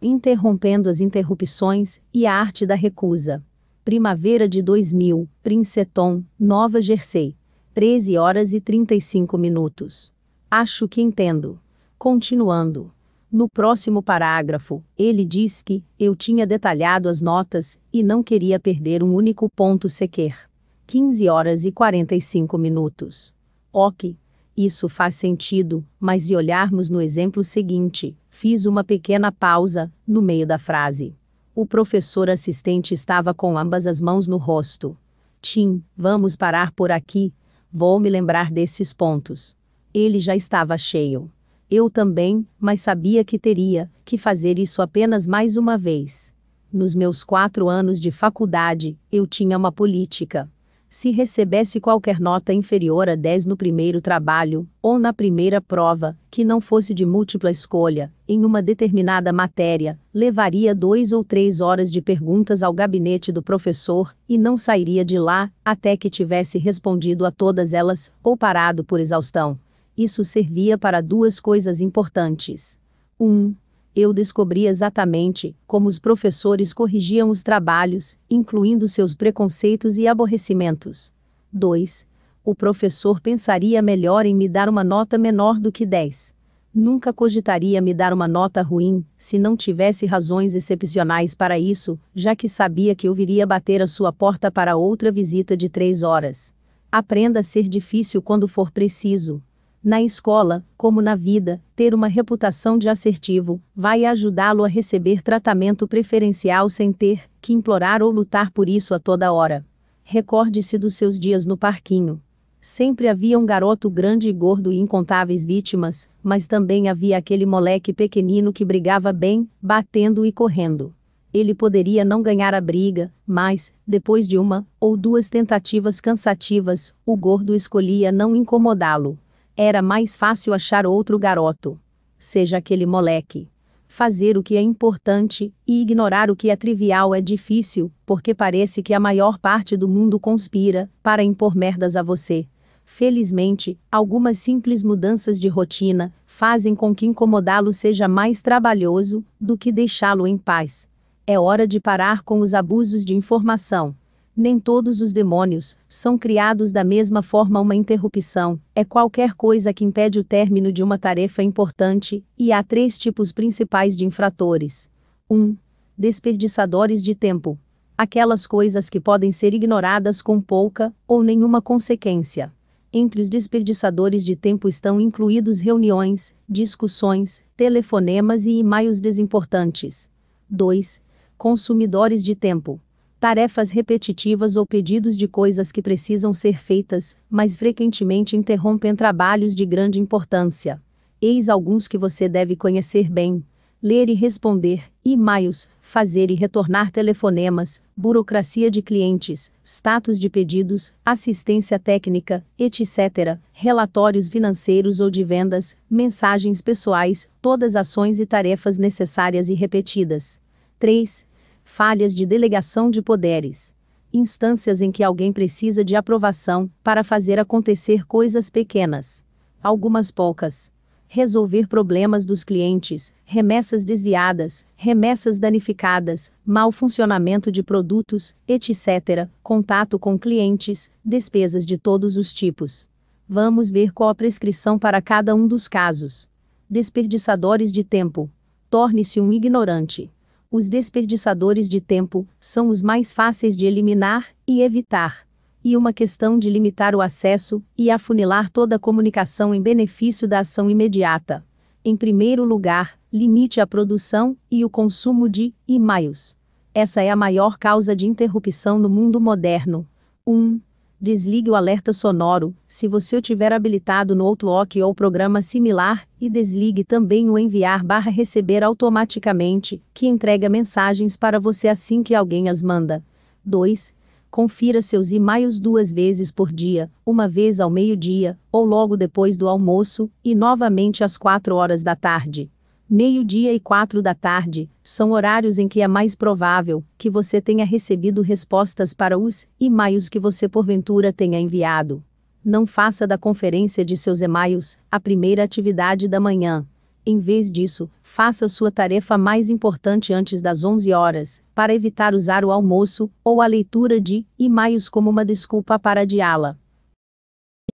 Interrompendo as interrupções e a arte da recusa. Primavera de 2000, Princeton, Nova Jersey. 13 horas e 35 minutos. Acho que entendo. Continuando. No próximo parágrafo, ele diz que eu tinha detalhado as notas e não queria perder um único ponto sequer. 15 horas e 45 minutos. Ok, isso faz sentido, mas se olharmos no exemplo seguinte, fiz uma pequena pausa, no meio da frase. O professor assistente estava com ambas as mãos no rosto. Tim, vamos parar por aqui, vou me lembrar desses pontos. Ele já estava cheio. Eu também, mas sabia que teria que fazer isso apenas mais uma vez. Nos meus quatro anos de faculdade, eu tinha uma política se recebesse qualquer nota inferior a 10 no primeiro trabalho, ou na primeira prova, que não fosse de múltipla escolha, em uma determinada matéria, levaria dois ou três horas de perguntas ao gabinete do professor, e não sairia de lá, até que tivesse respondido a todas elas, ou parado por exaustão. Isso servia para duas coisas importantes. 1. Um, eu descobri exatamente como os professores corrigiam os trabalhos, incluindo seus preconceitos e aborrecimentos. 2. O professor pensaria melhor em me dar uma nota menor do que 10. Nunca cogitaria me dar uma nota ruim, se não tivesse razões excepcionais para isso, já que sabia que eu viria bater a sua porta para outra visita de três horas. Aprenda a ser difícil quando for preciso, na escola, como na vida, ter uma reputação de assertivo vai ajudá-lo a receber tratamento preferencial sem ter que implorar ou lutar por isso a toda hora. Recorde-se dos seus dias no parquinho. Sempre havia um garoto grande e gordo e incontáveis vítimas, mas também havia aquele moleque pequenino que brigava bem, batendo e correndo. Ele poderia não ganhar a briga, mas, depois de uma ou duas tentativas cansativas, o gordo escolhia não incomodá-lo. Era mais fácil achar outro garoto. Seja aquele moleque. Fazer o que é importante e ignorar o que é trivial é difícil, porque parece que a maior parte do mundo conspira para impor merdas a você. Felizmente, algumas simples mudanças de rotina fazem com que incomodá-lo seja mais trabalhoso do que deixá-lo em paz. É hora de parar com os abusos de informação nem todos os demônios são criados da mesma forma. Uma interrupção é qualquer coisa que impede o término de uma tarefa importante, e há três tipos principais de infratores: 1. Um, desperdiçadores de tempo aquelas coisas que podem ser ignoradas com pouca ou nenhuma consequência. Entre os desperdiçadores de tempo estão incluídos reuniões, discussões, telefonemas e e-mails desimportantes. 2. Consumidores de tempo tarefas repetitivas ou pedidos de coisas que precisam ser feitas, mas frequentemente interrompem trabalhos de grande importância. Eis alguns que você deve conhecer bem: ler e responder, e-mails, fazer e retornar telefonemas, burocracia de clientes, status de pedidos, assistência técnica, etc., relatórios financeiros ou de vendas, mensagens pessoais, todas ações e tarefas necessárias e repetidas. 3 falhas de delegação de poderes, instâncias em que alguém precisa de aprovação para fazer acontecer coisas pequenas, algumas poucas, resolver problemas dos clientes, remessas desviadas, remessas danificadas, mau funcionamento de produtos, etc., contato com clientes, despesas de todos os tipos. Vamos ver qual a prescrição para cada um dos casos. Desperdiçadores de tempo. Torne-se um ignorante. Os desperdiçadores de tempo são os mais fáceis de eliminar e evitar. E uma questão de limitar o acesso e afunilar toda a comunicação em benefício da ação imediata. Em primeiro lugar, limite a produção e o consumo de e-mails. Essa é a maior causa de interrupção no mundo moderno. 1. Um, desligue o alerta sonoro, se você o tiver habilitado no Outlook ou programa similar, e desligue também o enviar barra receber automaticamente, que entrega mensagens para você assim que alguém as manda. 2. Confira seus e-mails duas vezes por dia, uma vez ao meio-dia, ou logo depois do almoço, e novamente às 4 horas da tarde meio-dia e quatro da tarde, são horários em que é mais provável que você tenha recebido respostas para os e-mails que você porventura tenha enviado. Não faça da conferência de seus e-mails a primeira atividade da manhã. Em vez disso, faça sua tarefa mais importante antes das 11 horas, para evitar usar o almoço ou a leitura de e-mails como uma desculpa para adiá-la.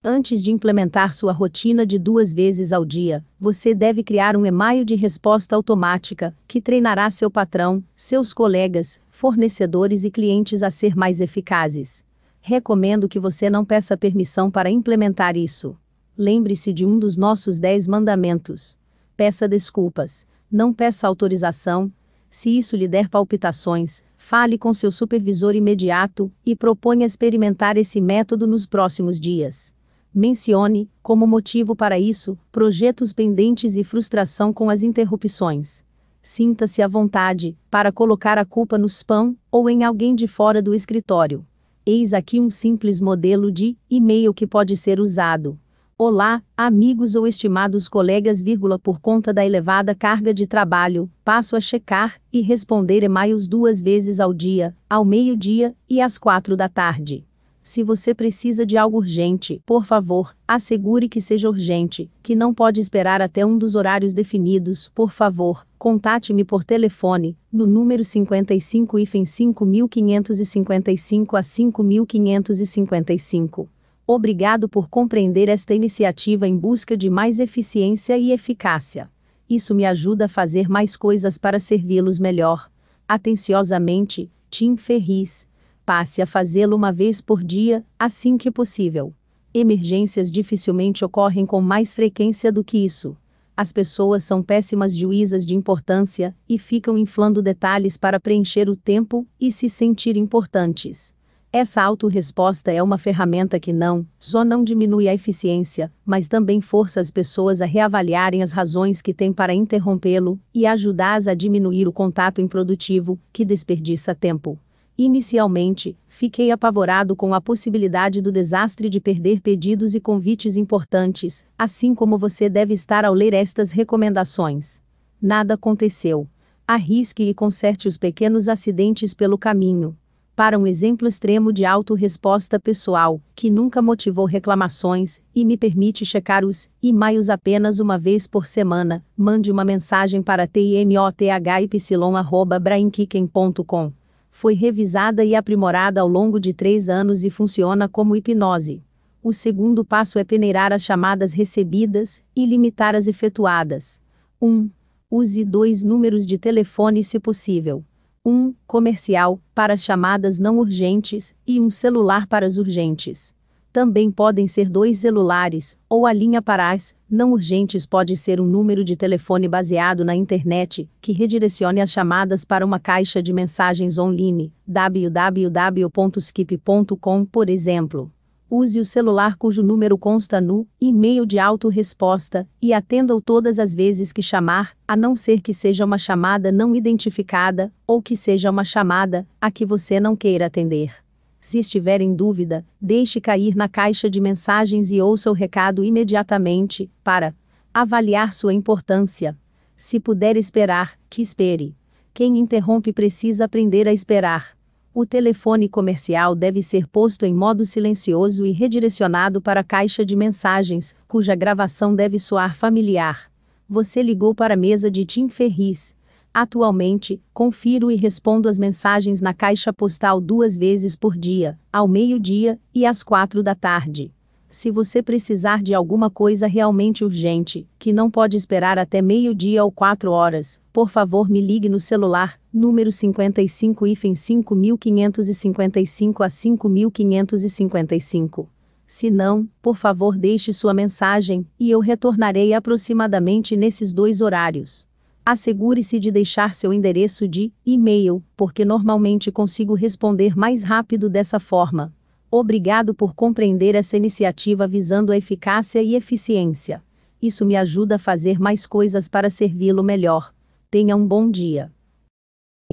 Antes de implementar sua rotina de duas vezes ao dia, você deve criar um e-mail de resposta automática, que treinará seu patrão, seus colegas, fornecedores e clientes a ser mais eficazes. Recomendo que você não peça permissão para implementar isso. Lembre-se de um dos nossos 10 mandamentos. Peça desculpas. Não peça autorização. Se isso lhe der palpitações, fale com seu supervisor imediato e proponha experimentar esse método nos próximos dias. Mencione, como motivo para isso, projetos pendentes e frustração com as interrupções. Sinta-se à vontade para colocar a culpa no spam ou em alguém de fora do escritório. Eis aqui um simples modelo de e-mail que pode ser usado. Olá, amigos ou estimados colegas, vírgula, por conta da elevada carga de trabalho, passo a checar e responder e-mails duas vezes ao dia, ao meio-dia e às quatro da tarde. Se você precisa de algo urgente, por favor, assegure que seja urgente, que não pode esperar até um dos horários definidos. Por favor, contate-me por telefone, no número 55 5555 a 5555. Obrigado por compreender esta iniciativa em busca de mais eficiência e eficácia. Isso me ajuda a fazer mais coisas para servi-los melhor. Atenciosamente, Tim Ferris, passe a fazê-lo uma vez por dia, assim que possível. Emergências dificilmente ocorrem com mais frequência do que isso. As pessoas são péssimas juízas de importância e ficam inflando detalhes para preencher o tempo e se sentir importantes. Essa autorresposta é uma ferramenta que não só não diminui a eficiência, mas também força as pessoas a reavaliarem as razões que têm para interrompê-lo e ajudá-as a diminuir o contato improdutivo, que desperdiça tempo. Inicialmente, fiquei apavorado com a possibilidade do desastre de perder pedidos e convites importantes, assim como você deve estar ao ler estas recomendações. Nada aconteceu. Arrisque e conserte os pequenos acidentes pelo caminho. Para um exemplo extremo de auto-resposta pessoal, que nunca motivou reclamações, e me permite checar os e-mails apenas uma vez por semana, mande uma mensagem para timothybsilon.brainkicken.com foi revisada e aprimorada ao longo de três anos e funciona como hipnose. O segundo passo é peneirar as chamadas recebidas e limitar as efetuadas. 1. Um, use dois números de telefone se possível. Um comercial para chamadas não urgentes e um celular para as urgentes também podem ser dois celulares, ou a linha para as não urgentes pode ser um número de telefone baseado na internet, que redirecione as chamadas para uma caixa de mensagens online, www.skip.com, por exemplo. Use o celular cujo número consta no e-mail de autorresposta e atenda-o todas as vezes que chamar, a não ser que seja uma chamada não identificada ou que seja uma chamada a que você não queira atender. Se estiver em dúvida, deixe cair na caixa de mensagens e ouça o recado imediatamente, para avaliar sua importância. Se puder esperar, que espere. Quem interrompe precisa aprender a esperar. O telefone comercial deve ser posto em modo silencioso e redirecionado para a caixa de mensagens, cuja gravação deve soar familiar. Você ligou para a mesa de Tim Ferris, Atualmente, confiro e respondo as mensagens na caixa postal duas vezes por dia, ao meio-dia e às quatro da tarde. Se você precisar de alguma coisa realmente urgente, que não pode esperar até meio-dia ou quatro horas, por favor me ligue no celular, número 55-5555 a 5555. Se não, por favor deixe sua mensagem, e eu retornarei aproximadamente nesses dois horários. Assegure-se de deixar seu endereço de e-mail, porque normalmente consigo responder mais rápido dessa forma. Obrigado por compreender essa iniciativa visando a eficácia e eficiência. Isso me ajuda a fazer mais coisas para servi-lo melhor. Tenha um bom dia.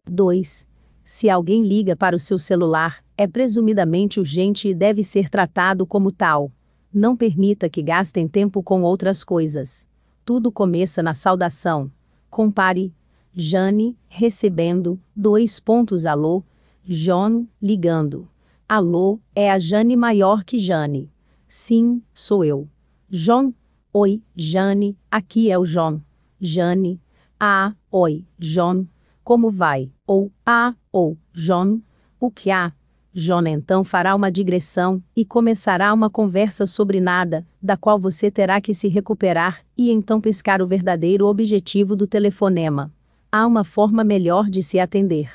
2. Se alguém liga para o seu celular, é presumidamente urgente e deve ser tratado como tal. Não permita que gastem tempo com outras coisas. Tudo começa na saudação. Compare. Jane, recebendo, dois pontos alô. John, ligando. Alô, é a Jane maior que Jane. Sim, sou eu. John, oi, Jane, aqui é o John. Jane, ah, oi, John, como vai? Ou, ah, ou, John, o que há? Jona então fará uma digressão e começará uma conversa sobre nada, da qual você terá que se recuperar e então pescar o verdadeiro objetivo do telefonema. Há uma forma melhor de se atender.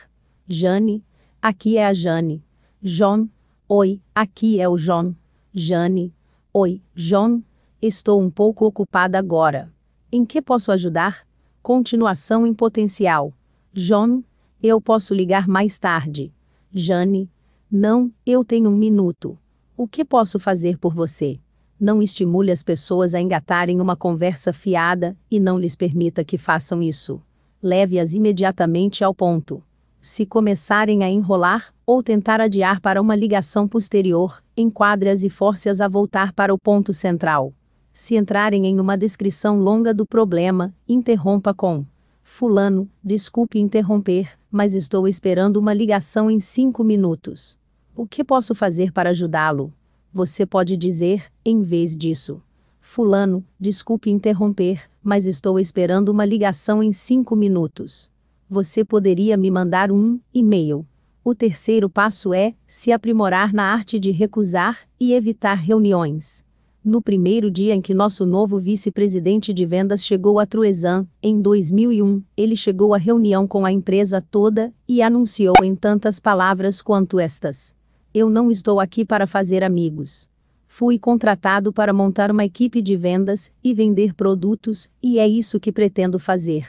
Jane, aqui é a Jane. John, oi, aqui é o John. Jane, oi, John, estou um pouco ocupada agora. Em que posso ajudar? Continuação em potencial. John, eu posso ligar mais tarde. Jane, não, eu tenho um minuto. O que posso fazer por você? Não estimule as pessoas a engatarem uma conversa fiada e não lhes permita que façam isso. Leve-as imediatamente ao ponto. Se começarem a enrolar ou tentar adiar para uma ligação posterior, enquadre-as e force-as a voltar para o ponto central. Se entrarem em uma descrição longa do problema, interrompa com: Fulano, desculpe interromper, mas estou esperando uma ligação em cinco minutos. O que posso fazer para ajudá-lo? Você pode dizer, em vez disso: Fulano, desculpe interromper, mas estou esperando uma ligação em cinco minutos. Você poderia me mandar um e-mail. O terceiro passo é se aprimorar na arte de recusar e evitar reuniões. No primeiro dia em que nosso novo vice-presidente de vendas chegou a Truezan, em 2001, ele chegou à reunião com a empresa toda e anunciou em tantas palavras quanto estas: eu não estou aqui para fazer amigos. Fui contratado para montar uma equipe de vendas e vender produtos, e é isso que pretendo fazer.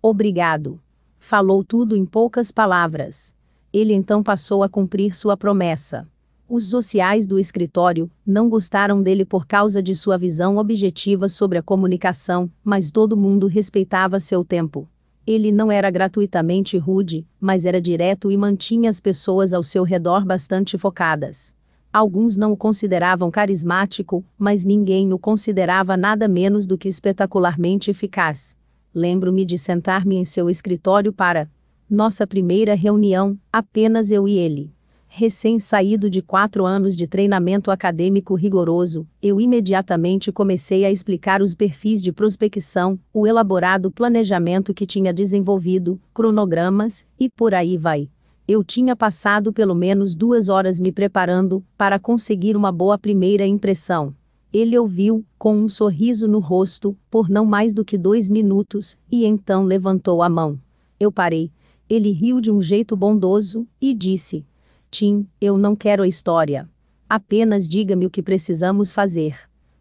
Obrigado. Falou tudo em poucas palavras. Ele então passou a cumprir sua promessa. Os sociais do escritório não gostaram dele por causa de sua visão objetiva sobre a comunicação, mas todo mundo respeitava seu tempo. Ele não era gratuitamente rude, mas era direto e mantinha as pessoas ao seu redor bastante focadas. Alguns não o consideravam carismático, mas ninguém o considerava nada menos do que espetacularmente eficaz. Lembro-me de sentar-me em seu escritório para nossa primeira reunião, apenas eu e ele recém-saído de quatro anos de treinamento acadêmico rigoroso, eu imediatamente comecei a explicar os perfis de prospecção, o elaborado planejamento que tinha desenvolvido, cronogramas, e por aí vai. Eu tinha passado pelo menos duas horas me preparando para conseguir uma boa primeira impressão. Ele ouviu, com um sorriso no rosto, por não mais do que dois minutos, e então levantou a mão. Eu parei. Ele riu de um jeito bondoso e disse: Tim, eu não quero a história. Apenas diga-me o que precisamos fazer.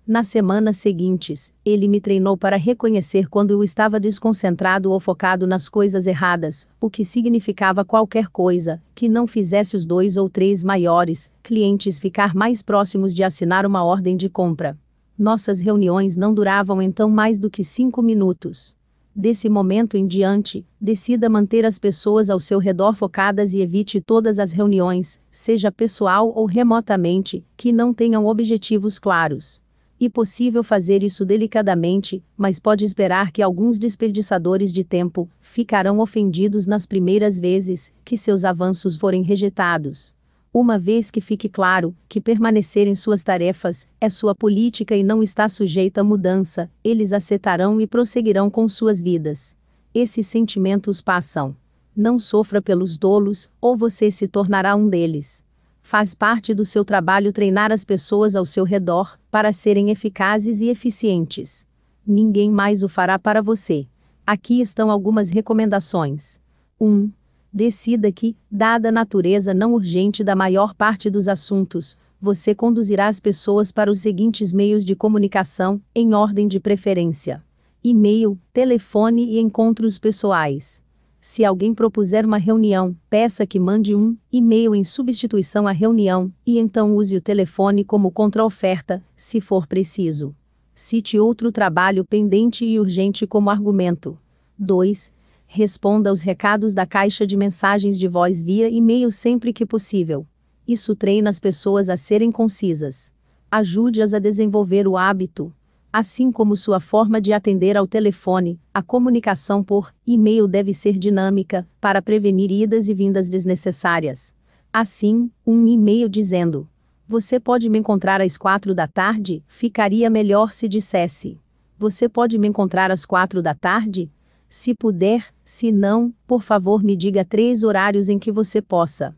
Nas semanas seguintes, ele me treinou para reconhecer quando eu estava desconcentrado ou focado nas coisas erradas, o que significava qualquer coisa que não fizesse os dois ou três maiores clientes ficar mais próximos de assinar uma ordem de compra. Nossas reuniões não duravam então mais do que cinco minutos. Desse momento em diante, decida manter as pessoas ao seu redor focadas e evite todas as reuniões, seja pessoal ou remotamente, que não tenham objetivos claros. E possível fazer isso delicadamente, mas pode esperar que alguns desperdiçadores de tempo ficarão ofendidos nas primeiras vezes que seus avanços forem rejeitados uma vez que fique claro que permanecer em suas tarefas é sua política e não está sujeita a mudança, eles aceitarão e prosseguirão com suas vidas. Esses sentimentos passam. Não sofra pelos dolos, ou você se tornará um deles. Faz parte do seu trabalho treinar as pessoas ao seu redor para serem eficazes e eficientes. Ninguém mais o fará para você. Aqui estão algumas recomendações. 1. Um, decida que, dada a natureza não urgente da maior parte dos assuntos, você conduzirá as pessoas para os seguintes meios de comunicação, em ordem de preferência: e-mail, telefone e encontros pessoais. Se alguém propuser uma reunião, peça que mande um e-mail em substituição à reunião, e então use o telefone como contra-oferta, se for preciso. Cite outro trabalho pendente e urgente como argumento. 2. Responda aos recados da caixa de mensagens de voz via e-mail sempre que possível. Isso treina as pessoas a serem concisas. Ajude-as a desenvolver o hábito, assim como sua forma de atender ao telefone. A comunicação por e-mail deve ser dinâmica para prevenir idas e vindas desnecessárias. Assim, um e-mail dizendo: Você pode me encontrar às quatro da tarde? Ficaria melhor se dissesse: Você pode me encontrar às quatro da tarde? se puder, se não, por favor me diga três horários em que você possa.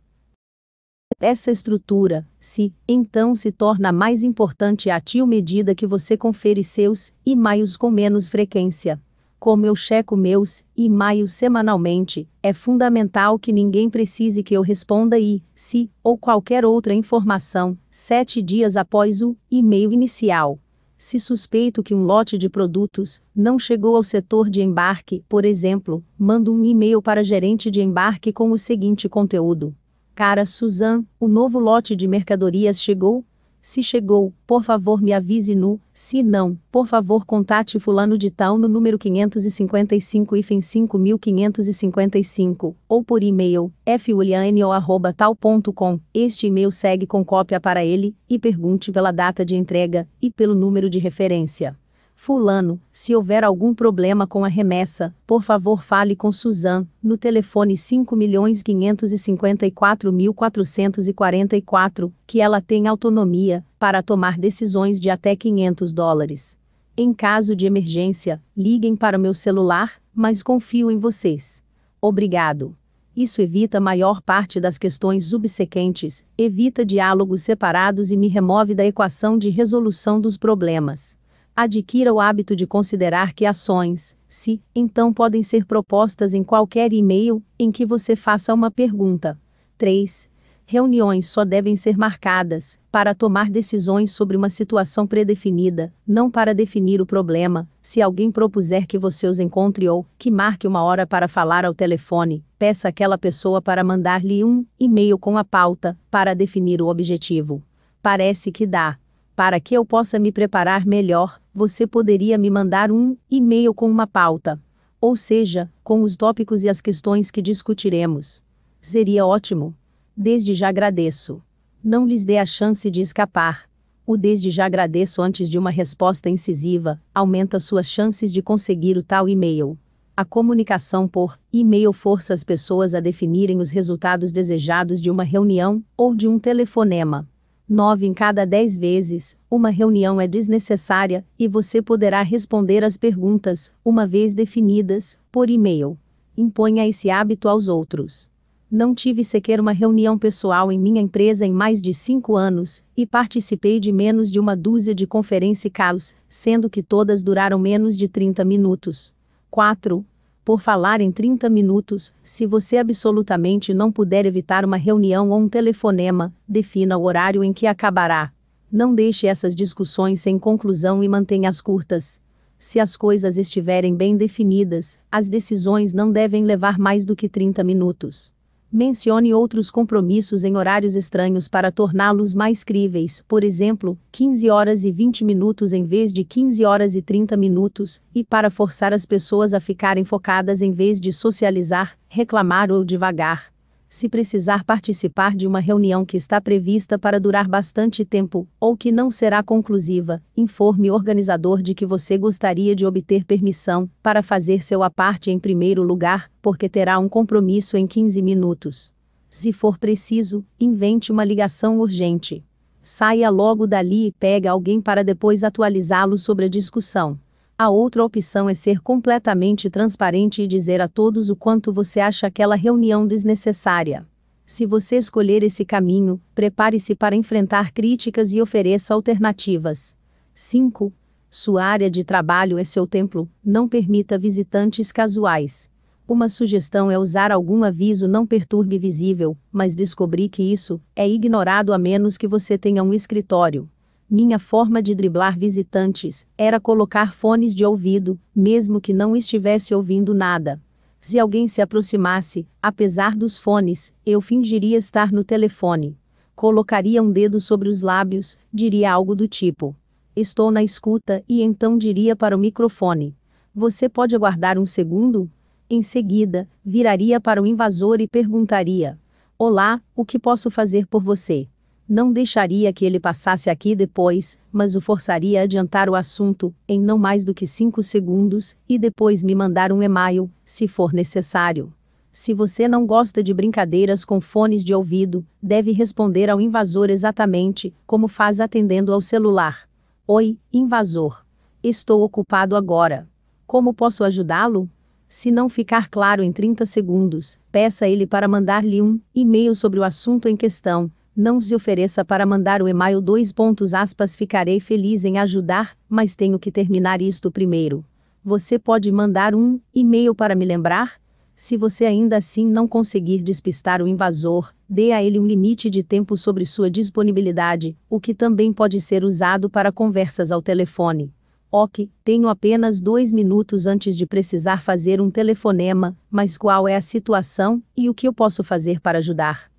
Essa estrutura, se, então se torna mais importante a ti à medida que você confere seus e-mails com menos frequência. Como eu checo meus e-mails semanalmente, é fundamental que ninguém precise que eu responda e, se, ou qualquer outra informação, sete dias após o e-mail inicial. Se suspeito que um lote de produtos não chegou ao setor de embarque, por exemplo, mando um e-mail para gerente de embarque com o seguinte conteúdo: Cara Suzan, o novo lote de mercadorias chegou, se chegou, por favor me avise no, se não, por favor contate fulano de tal no número 555-5555, ou por e-mail, fwilianio.tal.com, este e-mail segue com cópia para ele, e pergunte pela data de entrega, e pelo número de referência. Fulano, se houver algum problema com a remessa, por favor fale com Suzan, no telefone 5.554.444, que ela tem autonomia para tomar decisões de até 500 dólares. Em caso de emergência, liguem para o meu celular, mas confio em vocês. Obrigado. Isso evita a maior parte das questões subsequentes, evita diálogos separados e me remove da equação de resolução dos problemas adquira o hábito de considerar que ações, se, então podem ser propostas em qualquer e-mail em que você faça uma pergunta. 3. Reuniões só devem ser marcadas para tomar decisões sobre uma situação predefinida, não para definir o problema. Se alguém propuser que você os encontre ou que marque uma hora para falar ao telefone, peça àquela pessoa para mandar-lhe um e-mail com a pauta para definir o objetivo. Parece que dá para que eu possa me preparar melhor, você poderia me mandar um e-mail com uma pauta. Ou seja, com os tópicos e as questões que discutiremos. Seria ótimo. Desde já agradeço. Não lhes dê a chance de escapar. O desde já agradeço antes de uma resposta incisiva aumenta suas chances de conseguir o tal e-mail. A comunicação por e-mail força as pessoas a definirem os resultados desejados de uma reunião ou de um telefonema. Nove em cada dez vezes, uma reunião é desnecessária e você poderá responder as perguntas, uma vez definidas, por e-mail. Imponha esse hábito aos outros. Não tive sequer uma reunião pessoal em minha empresa em mais de cinco anos, e participei de menos de uma dúzia de conferências caos, sendo que todas duraram menos de 30 minutos. 4 por falar em 30 minutos, se você absolutamente não puder evitar uma reunião ou um telefonema, defina o horário em que acabará. Não deixe essas discussões sem conclusão e mantenha-as curtas. Se as coisas estiverem bem definidas, as decisões não devem levar mais do que 30 minutos. Mencione outros compromissos em horários estranhos para torná-los mais críveis, por exemplo, 15 horas e 20 minutos em vez de 15 horas e 30 minutos, e para forçar as pessoas a ficarem focadas em vez de socializar, reclamar ou devagar se precisar participar de uma reunião que está prevista para durar bastante tempo, ou que não será conclusiva, informe o organizador de que você gostaria de obter permissão para fazer seu aparte em primeiro lugar, porque terá um compromisso em 15 minutos. Se for preciso, invente uma ligação urgente. Saia logo dali e pegue alguém para depois atualizá-lo sobre a discussão. A outra opção é ser completamente transparente e dizer a todos o quanto você acha aquela reunião desnecessária. Se você escolher esse caminho, prepare-se para enfrentar críticas e ofereça alternativas. 5. Sua área de trabalho é seu templo, não permita visitantes casuais. Uma sugestão é usar algum aviso não perturbe visível, mas descobri que isso é ignorado a menos que você tenha um escritório. Minha forma de driblar visitantes era colocar fones de ouvido, mesmo que não estivesse ouvindo nada. Se alguém se aproximasse, apesar dos fones, eu fingiria estar no telefone. Colocaria um dedo sobre os lábios, diria algo do tipo: Estou na escuta, e então diria para o microfone: Você pode aguardar um segundo? Em seguida, viraria para o invasor e perguntaria: Olá, o que posso fazer por você? Não deixaria que ele passasse aqui depois, mas o forçaria a adiantar o assunto, em não mais do que cinco segundos, e depois me mandar um e-mail, se for necessário. Se você não gosta de brincadeiras com fones de ouvido, deve responder ao invasor exatamente como faz atendendo ao celular. Oi, invasor. Estou ocupado agora. Como posso ajudá-lo? Se não ficar claro em 30 segundos, peça ele para mandar-lhe um e-mail sobre o assunto em questão, não se ofereça para mandar o e-mail dois pontos aspas ficarei feliz em ajudar, mas tenho que terminar isto primeiro. Você pode mandar um e-mail para me lembrar? Se você ainda assim não conseguir despistar o invasor, dê a ele um limite de tempo sobre sua disponibilidade, o que também pode ser usado para conversas ao telefone. Ok, tenho apenas dois minutos antes de precisar fazer um telefonema, mas qual é a situação e o que eu posso fazer para ajudar?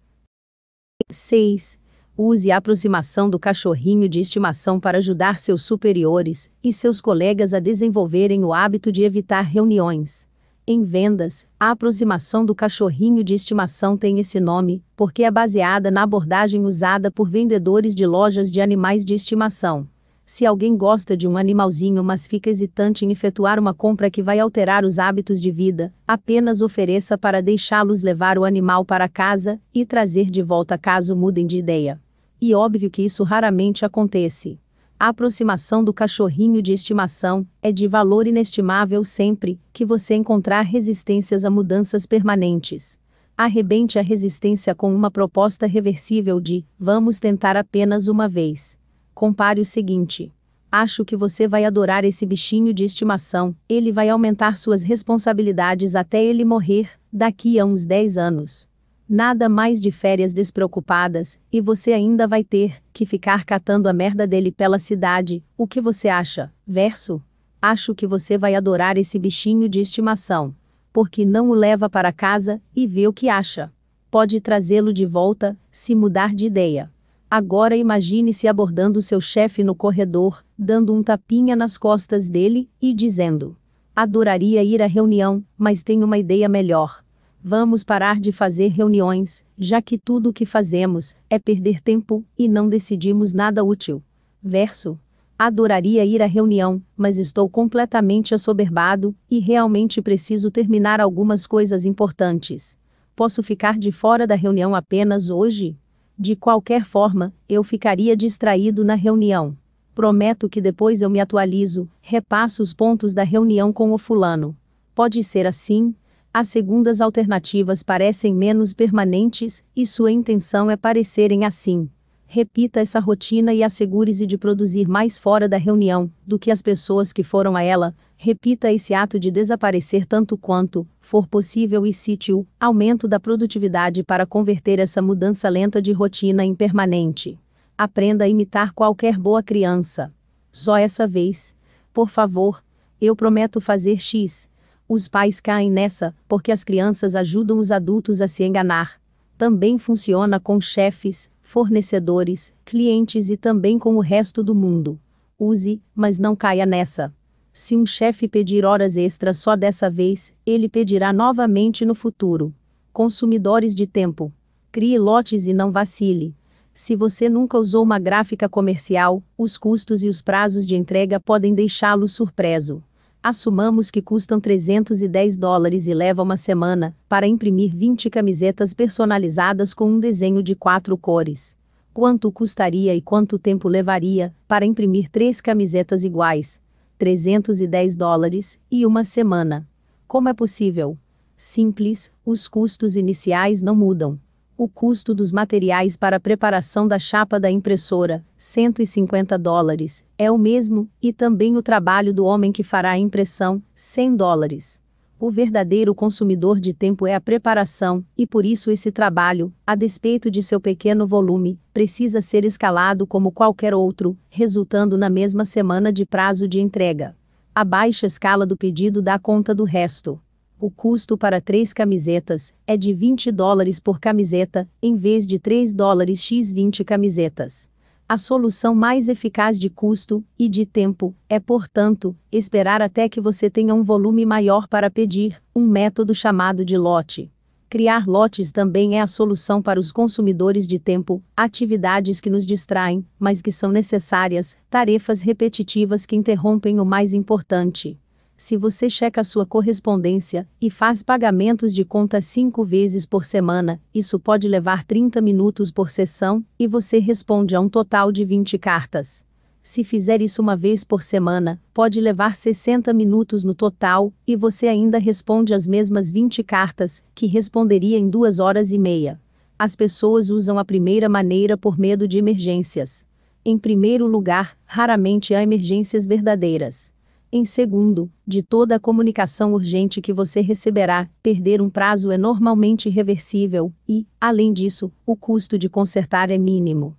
6. Use a aproximação do cachorrinho de estimação para ajudar seus superiores e seus colegas a desenvolverem o hábito de evitar reuniões. Em vendas, a aproximação do cachorrinho de estimação tem esse nome porque é baseada na abordagem usada por vendedores de lojas de animais de estimação. Se alguém gosta de um animalzinho mas fica hesitante em efetuar uma compra que vai alterar os hábitos de vida, apenas ofereça para deixá-los levar o animal para casa e trazer de volta caso mudem de ideia. E óbvio que isso raramente acontece. A aproximação do cachorrinho de estimação é de valor inestimável sempre que você encontrar resistências a mudanças permanentes. Arrebente a resistência com uma proposta reversível de vamos tentar apenas uma vez. Compare o seguinte: Acho que você vai adorar esse bichinho de estimação, ele vai aumentar suas responsabilidades até ele morrer, daqui a uns 10 anos. Nada mais de férias despreocupadas, e você ainda vai ter que ficar catando a merda dele pela cidade. O que você acha? Verso? Acho que você vai adorar esse bichinho de estimação. Porque não o leva para casa e vê o que acha. Pode trazê-lo de volta, se mudar de ideia. Agora imagine-se abordando seu chefe no corredor, dando um tapinha nas costas dele e dizendo: Adoraria ir à reunião, mas tenho uma ideia melhor. Vamos parar de fazer reuniões, já que tudo o que fazemos é perder tempo e não decidimos nada útil. Verso. Adoraria ir à reunião, mas estou completamente assoberbado e realmente preciso terminar algumas coisas importantes. Posso ficar de fora da reunião apenas hoje? De qualquer forma, eu ficaria distraído na reunião. Prometo que depois eu me atualizo, repasso os pontos da reunião com o fulano. Pode ser assim? As segundas alternativas parecem menos permanentes, e sua intenção é parecerem assim. Repita essa rotina e assegure-se de produzir mais fora da reunião do que as pessoas que foram a ela, Repita esse ato de desaparecer tanto quanto for possível e cite-o aumento da produtividade para converter essa mudança lenta de rotina em permanente. Aprenda a imitar qualquer boa criança. Só essa vez. Por favor, eu prometo fazer X. Os pais caem nessa, porque as crianças ajudam os adultos a se enganar. Também funciona com chefes, fornecedores, clientes e também com o resto do mundo. Use, mas não caia nessa. Se um chefe pedir horas extra só dessa vez, ele pedirá novamente no futuro. Consumidores de tempo. Crie lotes e não vacile. Se você nunca usou uma gráfica comercial, os custos e os prazos de entrega podem deixá-lo surpreso. Assumamos que custam 310 dólares e leva uma semana para imprimir 20 camisetas personalizadas com um desenho de quatro cores. Quanto custaria e quanto tempo levaria para imprimir três camisetas iguais? 310 dólares, e uma semana. Como é possível? Simples, os custos iniciais não mudam. O custo dos materiais para a preparação da chapa da impressora, 150 dólares, é o mesmo, e também o trabalho do homem que fará a impressão, 100 dólares. O verdadeiro consumidor de tempo é a preparação, e por isso esse trabalho, a despeito de seu pequeno volume, precisa ser escalado como qualquer outro, resultando na mesma semana de prazo de entrega. A baixa escala do pedido dá conta do resto. O custo para três camisetas é de 20 dólares por camiseta, em vez de 3 dólares x 20 camisetas. A solução mais eficaz de custo e de tempo é, portanto, esperar até que você tenha um volume maior para pedir, um método chamado de lote. Criar lotes também é a solução para os consumidores de tempo, atividades que nos distraem, mas que são necessárias, tarefas repetitivas que interrompem o mais importante se você checa sua correspondência e faz pagamentos de conta cinco vezes por semana, isso pode levar 30 minutos por sessão e você responde a um total de 20 cartas. Se fizer isso uma vez por semana, pode levar 60 minutos no total e você ainda responde as mesmas 20 cartas, que responderia em duas horas e meia. As pessoas usam a primeira maneira por medo de emergências. Em primeiro lugar, raramente há emergências verdadeiras em segundo, de toda a comunicação urgente que você receberá, perder um prazo é normalmente irreversível, e, além disso, o custo de consertar é mínimo.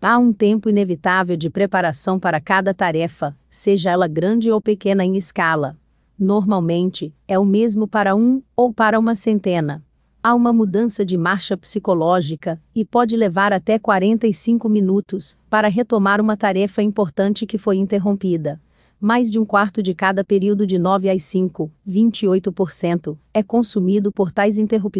Há um tempo inevitável de preparação para cada tarefa, seja ela grande ou pequena em escala. Normalmente, é o mesmo para um ou para uma centena. Há uma mudança de marcha psicológica, e pode levar até 45 minutos para retomar uma tarefa importante que foi interrompida mais de um quarto de cada período de 9 às 5, 28%, é consumido por tais interrupções.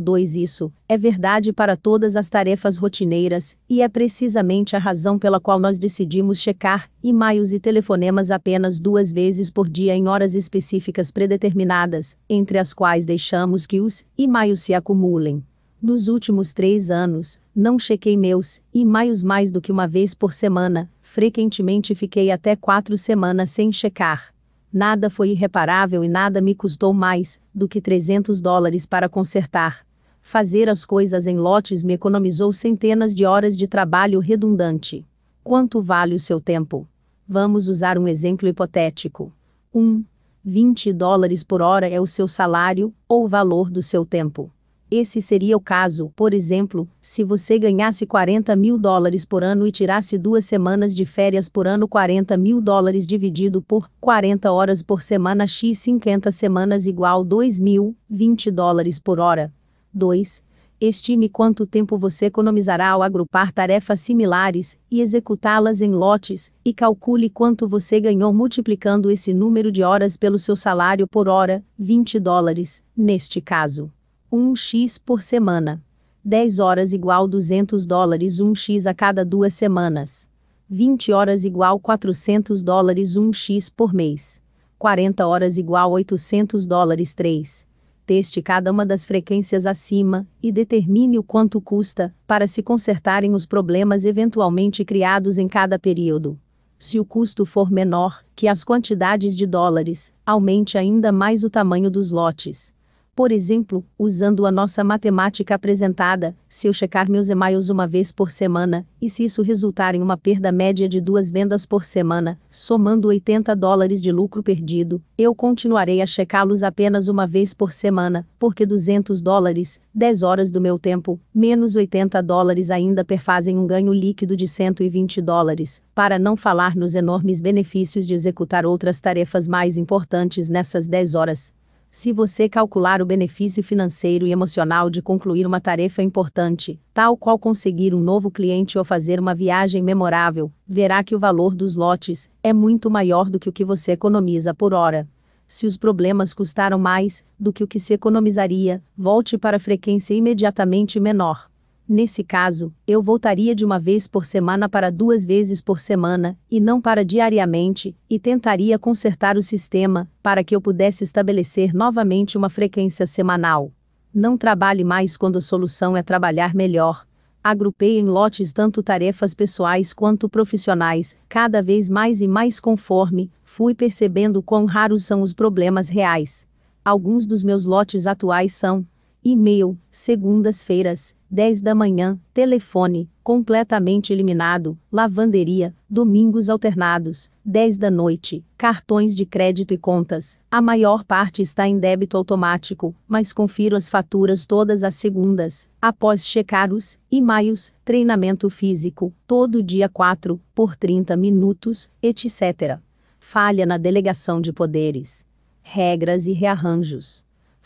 2 Isso é verdade para todas as tarefas rotineiras, e é precisamente a razão pela qual nós decidimos checar e-mails e telefonemas apenas duas vezes por dia em horas específicas predeterminadas, entre as quais deixamos que os e-mails se acumulem. Nos últimos três anos, não chequei meus e-mails mais do que uma vez por semana, Frequentemente fiquei até quatro semanas sem checar. Nada foi irreparável e nada me custou mais do que 300 dólares para consertar. Fazer as coisas em lotes me economizou centenas de horas de trabalho redundante. Quanto vale o seu tempo? Vamos usar um exemplo hipotético. 1. Um, 20 dólares por hora é o seu salário ou o valor do seu tempo. Esse seria o caso, por exemplo, se você ganhasse 40 mil dólares por ano e tirasse duas semanas de férias por ano 40 mil dólares dividido por 40 horas por semana x 50 semanas igual 2 mil, 20 dólares por hora. 2. Estime quanto tempo você economizará ao agrupar tarefas similares e executá-las em lotes, e calcule quanto você ganhou multiplicando esse número de horas pelo seu salário por hora, 20 dólares, neste caso. 1x por semana. 10 horas igual 200 dólares 1x a cada duas semanas. 20 horas igual 400 dólares 1x por mês. 40 horas igual 800 dólares 3. Teste cada uma das frequências acima e determine o quanto custa para se consertarem os problemas eventualmente criados em cada período. Se o custo for menor que as quantidades de dólares, aumente ainda mais o tamanho dos lotes. Por exemplo, usando a nossa matemática apresentada, se eu checar meus e-mails uma vez por semana, e se isso resultar em uma perda média de duas vendas por semana, somando 80 dólares de lucro perdido, eu continuarei a checá-los apenas uma vez por semana, porque 200 dólares, 10 horas do meu tempo, menos 80 dólares ainda perfazem um ganho líquido de 120 dólares, para não falar nos enormes benefícios de executar outras tarefas mais importantes nessas 10 horas. Se você calcular o benefício financeiro e emocional de concluir uma tarefa importante, tal qual conseguir um novo cliente ou fazer uma viagem memorável, verá que o valor dos lotes é muito maior do que o que você economiza por hora. Se os problemas custaram mais do que o que se economizaria, volte para a frequência imediatamente menor. Nesse caso, eu voltaria de uma vez por semana para duas vezes por semana, e não para diariamente, e tentaria consertar o sistema, para que eu pudesse estabelecer novamente uma frequência semanal. Não trabalhe mais quando a solução é trabalhar melhor. Agrupei em lotes tanto tarefas pessoais quanto profissionais, cada vez mais e mais conforme fui percebendo quão raros são os problemas reais. Alguns dos meus lotes atuais são e-mail, segundas-feiras, 10 da manhã, telefone, completamente eliminado, lavanderia, domingos alternados, 10 da noite, cartões de crédito e contas. A maior parte está em débito automático, mas confiro as faturas todas as segundas. Após checar os e-mails, treinamento físico, todo dia 4, por 30 minutos, etc. Falha na delegação de poderes. Regras e rearranjos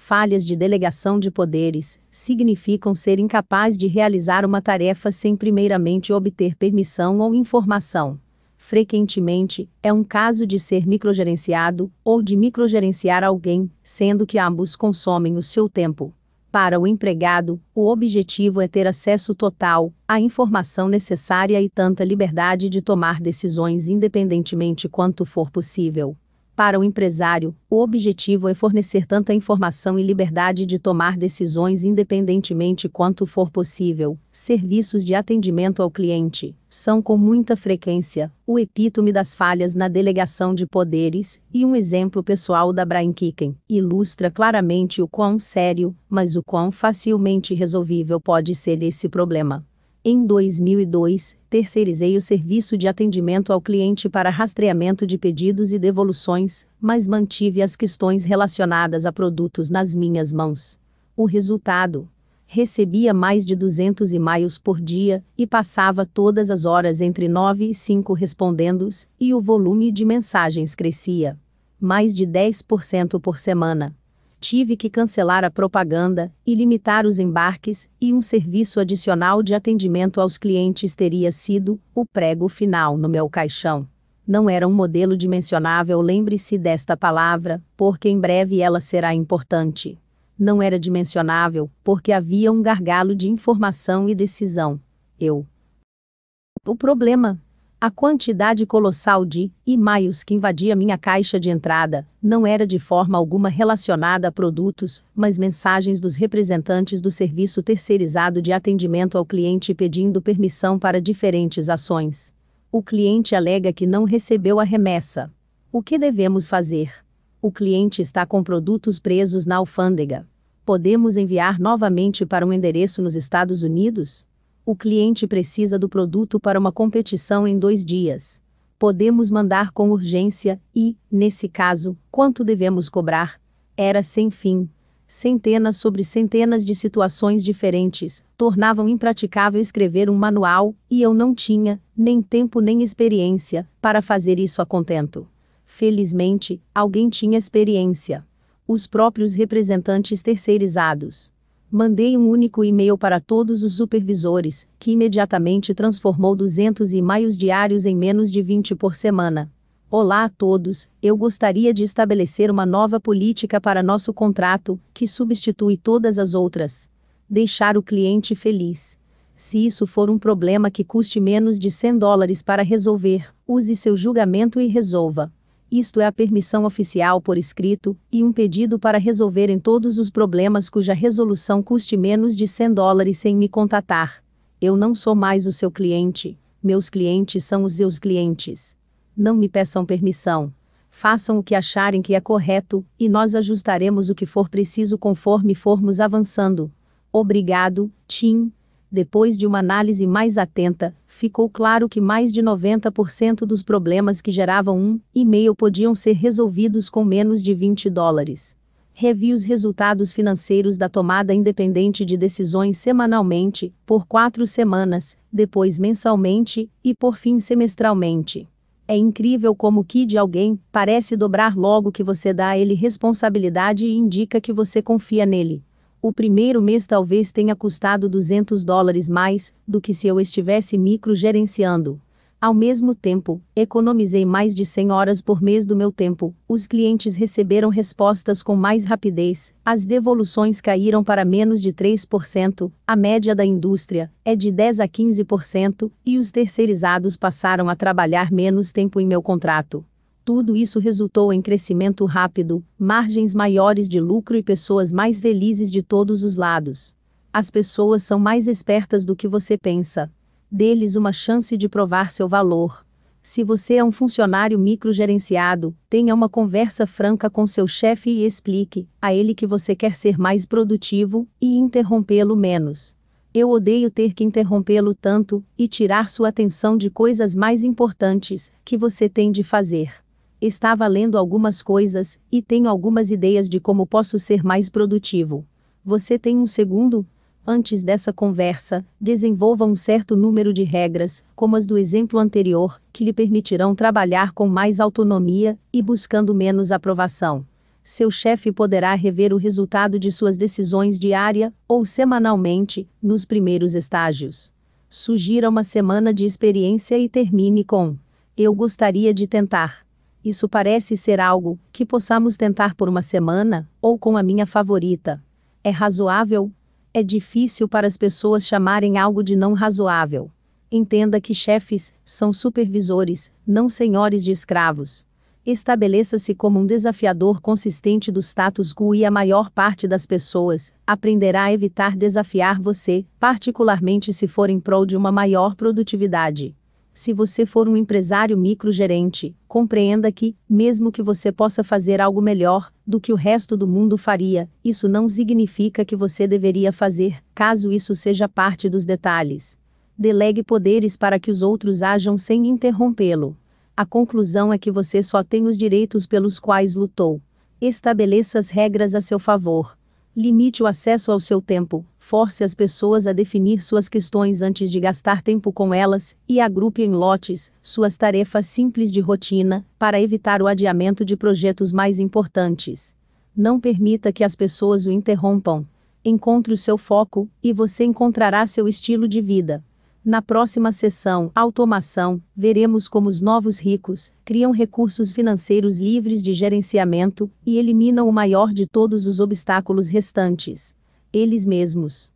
falhas de delegação de poderes, significam ser incapaz de realizar uma tarefa sem primeiramente obter permissão ou informação. Frequentemente, é um caso de ser microgerenciado ou de microgerenciar alguém, sendo que ambos consomem o seu tempo. Para o empregado, o objetivo é ter acesso total à informação necessária e tanta liberdade de tomar decisões independentemente quanto for possível. Para o empresário, o objetivo é fornecer tanta informação e liberdade de tomar decisões independentemente quanto for possível. Serviços de atendimento ao cliente são com muita frequência o epítome das falhas na delegação de poderes, e um exemplo pessoal da Brian Kicken ilustra claramente o quão sério, mas o quão facilmente resolvível pode ser esse problema. Em 2002, terceirizei o serviço de atendimento ao cliente para rastreamento de pedidos e devoluções, mas mantive as questões relacionadas a produtos nas minhas mãos. O resultado? recebia mais de 200 e-mails por dia e passava todas as horas entre 9 e 5 respondendo e o volume de mensagens crescia. Mais de 10% por semana tive que cancelar a propaganda e limitar os embarques, e um serviço adicional de atendimento aos clientes teria sido o prego final no meu caixão. Não era um modelo dimensionável, lembre-se desta palavra, porque em breve ela será importante. Não era dimensionável, porque havia um gargalo de informação e decisão. Eu. O problema, a quantidade colossal de e-mails que invadia minha caixa de entrada não era de forma alguma relacionada a produtos, mas mensagens dos representantes do serviço terceirizado de atendimento ao cliente pedindo permissão para diferentes ações. O cliente alega que não recebeu a remessa. O que devemos fazer? O cliente está com produtos presos na alfândega. Podemos enviar novamente para um endereço nos Estados Unidos? O cliente precisa do produto para uma competição em dois dias. Podemos mandar com urgência e, nesse caso, quanto devemos cobrar? Era sem fim. Centenas sobre centenas de situações diferentes tornavam impraticável escrever um manual, e eu não tinha, nem tempo nem experiência, para fazer isso a contento. Felizmente, alguém tinha experiência. Os próprios representantes terceirizados Mandei um único e-mail para todos os supervisores, que imediatamente transformou 200 e-mails diários em menos de 20 por semana. Olá a todos, eu gostaria de estabelecer uma nova política para nosso contrato, que substitui todas as outras. Deixar o cliente feliz. Se isso for um problema que custe menos de 100 dólares para resolver, use seu julgamento e resolva isto é a permissão oficial por escrito, e um pedido para resolverem todos os problemas cuja resolução custe menos de 100 dólares sem me contatar. Eu não sou mais o seu cliente, meus clientes são os seus clientes. Não me peçam permissão. Façam o que acharem que é correto, e nós ajustaremos o que for preciso conforme formos avançando. Obrigado, Tim, depois de uma análise mais atenta, ficou claro que mais de 90% dos problemas que geravam um e-mail podiam ser resolvidos com menos de 20 dólares. Revi os resultados financeiros da tomada independente de decisões semanalmente, por quatro semanas, depois mensalmente e por fim semestralmente. É incrível como o que de alguém parece dobrar logo que você dá a ele responsabilidade e indica que você confia nele. O primeiro mês talvez tenha custado 200 dólares mais do que se eu estivesse microgerenciando. Ao mesmo tempo, economizei mais de 100 horas por mês do meu tempo, os clientes receberam respostas com mais rapidez, as devoluções caíram para menos de 3%, a média da indústria é de 10 a 15%, e os terceirizados passaram a trabalhar menos tempo em meu contrato. Tudo isso resultou em crescimento rápido, margens maiores de lucro e pessoas mais felizes de todos os lados. As pessoas são mais espertas do que você pensa. Deles uma chance de provar seu valor. Se você é um funcionário microgerenciado, tenha uma conversa franca com seu chefe e explique a ele que você quer ser mais produtivo e interrompê-lo menos. Eu odeio ter que interrompê-lo tanto e tirar sua atenção de coisas mais importantes que você tem de fazer. Estava lendo algumas coisas e tenho algumas ideias de como posso ser mais produtivo. Você tem um segundo? Antes dessa conversa, desenvolva um certo número de regras, como as do exemplo anterior, que lhe permitirão trabalhar com mais autonomia e buscando menos aprovação. Seu chefe poderá rever o resultado de suas decisões diária ou semanalmente, nos primeiros estágios. Sugira uma semana de experiência e termine com: Eu gostaria de tentar. Isso parece ser algo que possamos tentar por uma semana, ou com a minha favorita. É razoável? É difícil para as pessoas chamarem algo de não razoável. Entenda que chefes são supervisores, não senhores de escravos. Estabeleça-se como um desafiador consistente do status quo e a maior parte das pessoas aprenderá a evitar desafiar você, particularmente se for em prol de uma maior produtividade. Se você for um empresário microgerente, compreenda que, mesmo que você possa fazer algo melhor do que o resto do mundo faria, isso não significa que você deveria fazer, caso isso seja parte dos detalhes. Delegue poderes para que os outros ajam sem interrompê-lo. A conclusão é que você só tem os direitos pelos quais lutou. Estabeleça as regras a seu favor Limite o acesso ao seu tempo, force as pessoas a definir suas questões antes de gastar tempo com elas, e agrupe em lotes suas tarefas simples de rotina, para evitar o adiamento de projetos mais importantes. Não permita que as pessoas o interrompam. Encontre o seu foco, e você encontrará seu estilo de vida. Na próxima sessão, Automação, veremos como os novos ricos criam recursos financeiros livres de gerenciamento e eliminam o maior de todos os obstáculos restantes: eles mesmos.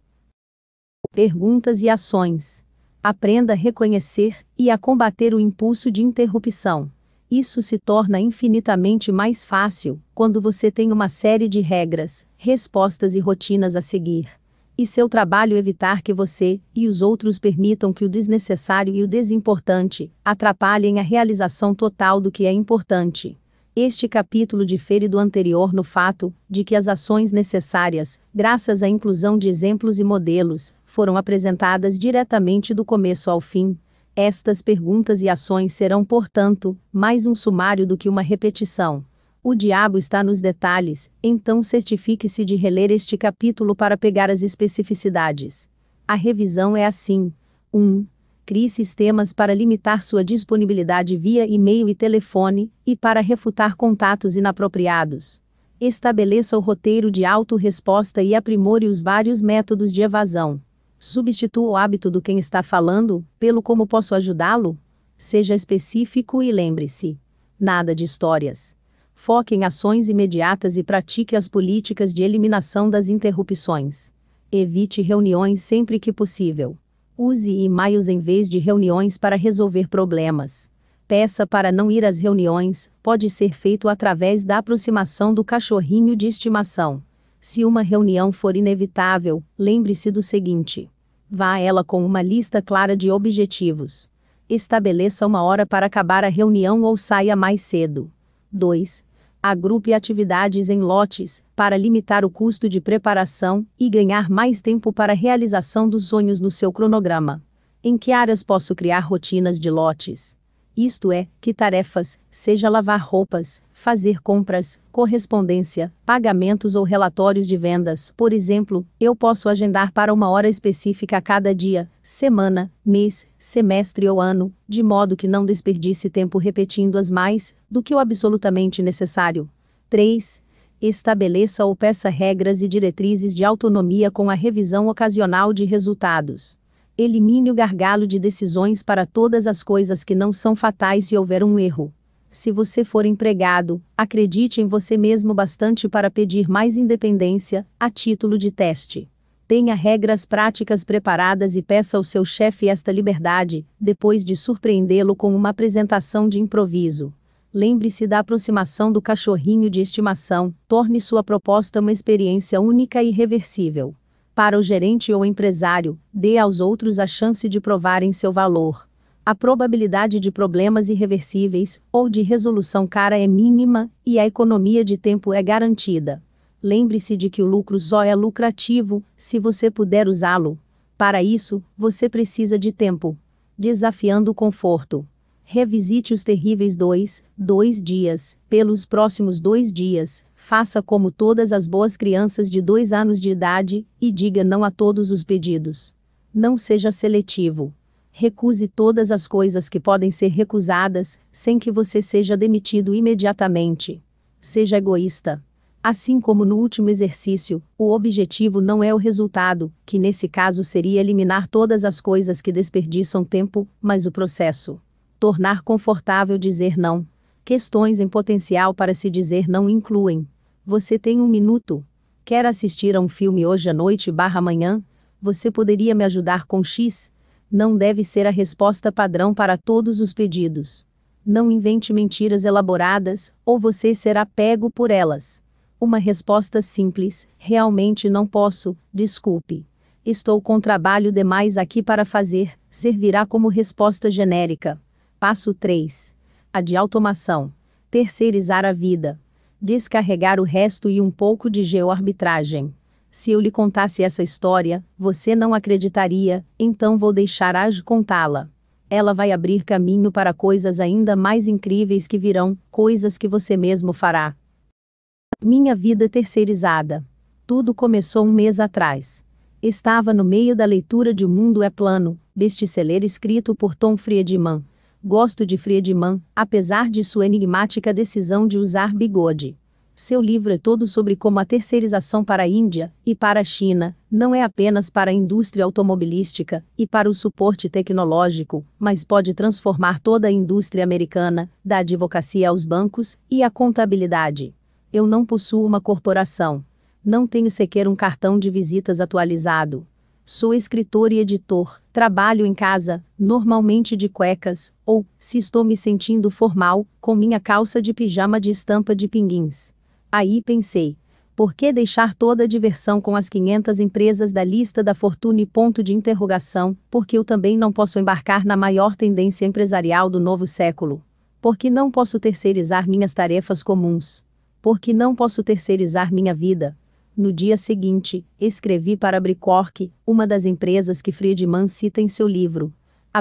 Perguntas e ações. Aprenda a reconhecer e a combater o impulso de interrupção. Isso se torna infinitamente mais fácil quando você tem uma série de regras, respostas e rotinas a seguir e seu trabalho evitar que você e os outros permitam que o desnecessário e o desimportante atrapalhem a realização total do que é importante. Este capítulo difere do anterior no fato de que as ações necessárias, graças à inclusão de exemplos e modelos, foram apresentadas diretamente do começo ao fim. Estas perguntas e ações serão, portanto, mais um sumário do que uma repetição. O diabo está nos detalhes, então certifique-se de reler este capítulo para pegar as especificidades. A revisão é assim: 1. Um, crie sistemas para limitar sua disponibilidade via e-mail e telefone, e para refutar contatos inapropriados. Estabeleça o roteiro de autorresposta e aprimore os vários métodos de evasão. Substitua o hábito do quem está falando, pelo como posso ajudá-lo? Seja específico e lembre-se: nada de histórias foque em ações imediatas e pratique as políticas de eliminação das interrupções. Evite reuniões sempre que possível. Use e-mails em vez de reuniões para resolver problemas. Peça para não ir às reuniões, pode ser feito através da aproximação do cachorrinho de estimação. Se uma reunião for inevitável, lembre-se do seguinte: vá a ela com uma lista clara de objetivos. Estabeleça uma hora para acabar a reunião ou saia mais cedo. 2 Agrupe atividades em lotes, para limitar o custo de preparação e ganhar mais tempo para a realização dos sonhos no seu cronograma. Em que áreas posso criar rotinas de lotes? isto é, que tarefas, seja lavar roupas, fazer compras, correspondência, pagamentos ou relatórios de vendas, por exemplo, eu posso agendar para uma hora específica a cada dia, semana, mês, semestre ou ano, de modo que não desperdice tempo repetindo-as mais do que o absolutamente necessário. 3 estabeleça ou peça regras e diretrizes de autonomia com a revisão ocasional de resultados. Elimine o gargalo de decisões para todas as coisas que não são fatais se houver um erro. Se você for empregado, acredite em você mesmo bastante para pedir mais independência, a título de teste. Tenha regras práticas preparadas e peça ao seu chefe esta liberdade, depois de surpreendê-lo com uma apresentação de improviso. Lembre-se da aproximação do cachorrinho de estimação, torne sua proposta uma experiência única e irreversível. Para o gerente ou empresário, dê aos outros a chance de provarem seu valor. A probabilidade de problemas irreversíveis ou de resolução cara é mínima e a economia de tempo é garantida. Lembre-se de que o lucro só é lucrativo se você puder usá-lo. Para isso, você precisa de tempo. Desafiando o conforto. Revisite os terríveis dois, dois dias, pelos próximos dois dias, Faça como todas as boas crianças de dois anos de idade, e diga não a todos os pedidos. Não seja seletivo. Recuse todas as coisas que podem ser recusadas, sem que você seja demitido imediatamente. Seja egoísta. Assim como no último exercício, o objetivo não é o resultado, que nesse caso seria eliminar todas as coisas que desperdiçam tempo, mas o processo. Tornar confortável dizer não. Questões em potencial para se dizer não incluem você tem um minuto. Quer assistir a um filme hoje à noite barra amanhã? Você poderia me ajudar com X? Não deve ser a resposta padrão para todos os pedidos. Não invente mentiras elaboradas, ou você será pego por elas. Uma resposta simples, realmente não posso, desculpe. Estou com trabalho demais aqui para fazer, servirá como resposta genérica. Passo 3. A de automação. Terceirizar a vida descarregar o resto e um pouco de geoarbitragem. Se eu lhe contasse essa história, você não acreditaria, então vou deixar Aj contá-la. Ela vai abrir caminho para coisas ainda mais incríveis que virão, coisas que você mesmo fará. Minha vida terceirizada. Tudo começou um mês atrás. Estava no meio da leitura de O Mundo é Plano, best-seller escrito por Tom Friedman, Gosto de Friedman, apesar de sua enigmática decisão de usar bigode. Seu livro é todo sobre como a terceirização para a Índia e para a China não é apenas para a indústria automobilística e para o suporte tecnológico, mas pode transformar toda a indústria americana, da advocacia aos bancos e à contabilidade. Eu não possuo uma corporação. Não tenho sequer um cartão de visitas atualizado. Sou escritor e editor, trabalho em casa, normalmente de cuecas, ou, se estou me sentindo formal, com minha calça de pijama de estampa de pinguins. Aí pensei, por que deixar toda a diversão com as 500 empresas da lista da fortuna e ponto de interrogação, porque eu também não posso embarcar na maior tendência empresarial do novo século? Porque não posso terceirizar minhas tarefas comuns? Porque não posso terceirizar minha vida? No dia seguinte, escrevi para Bricorque, uma das empresas que Friedman cita em seu livro. A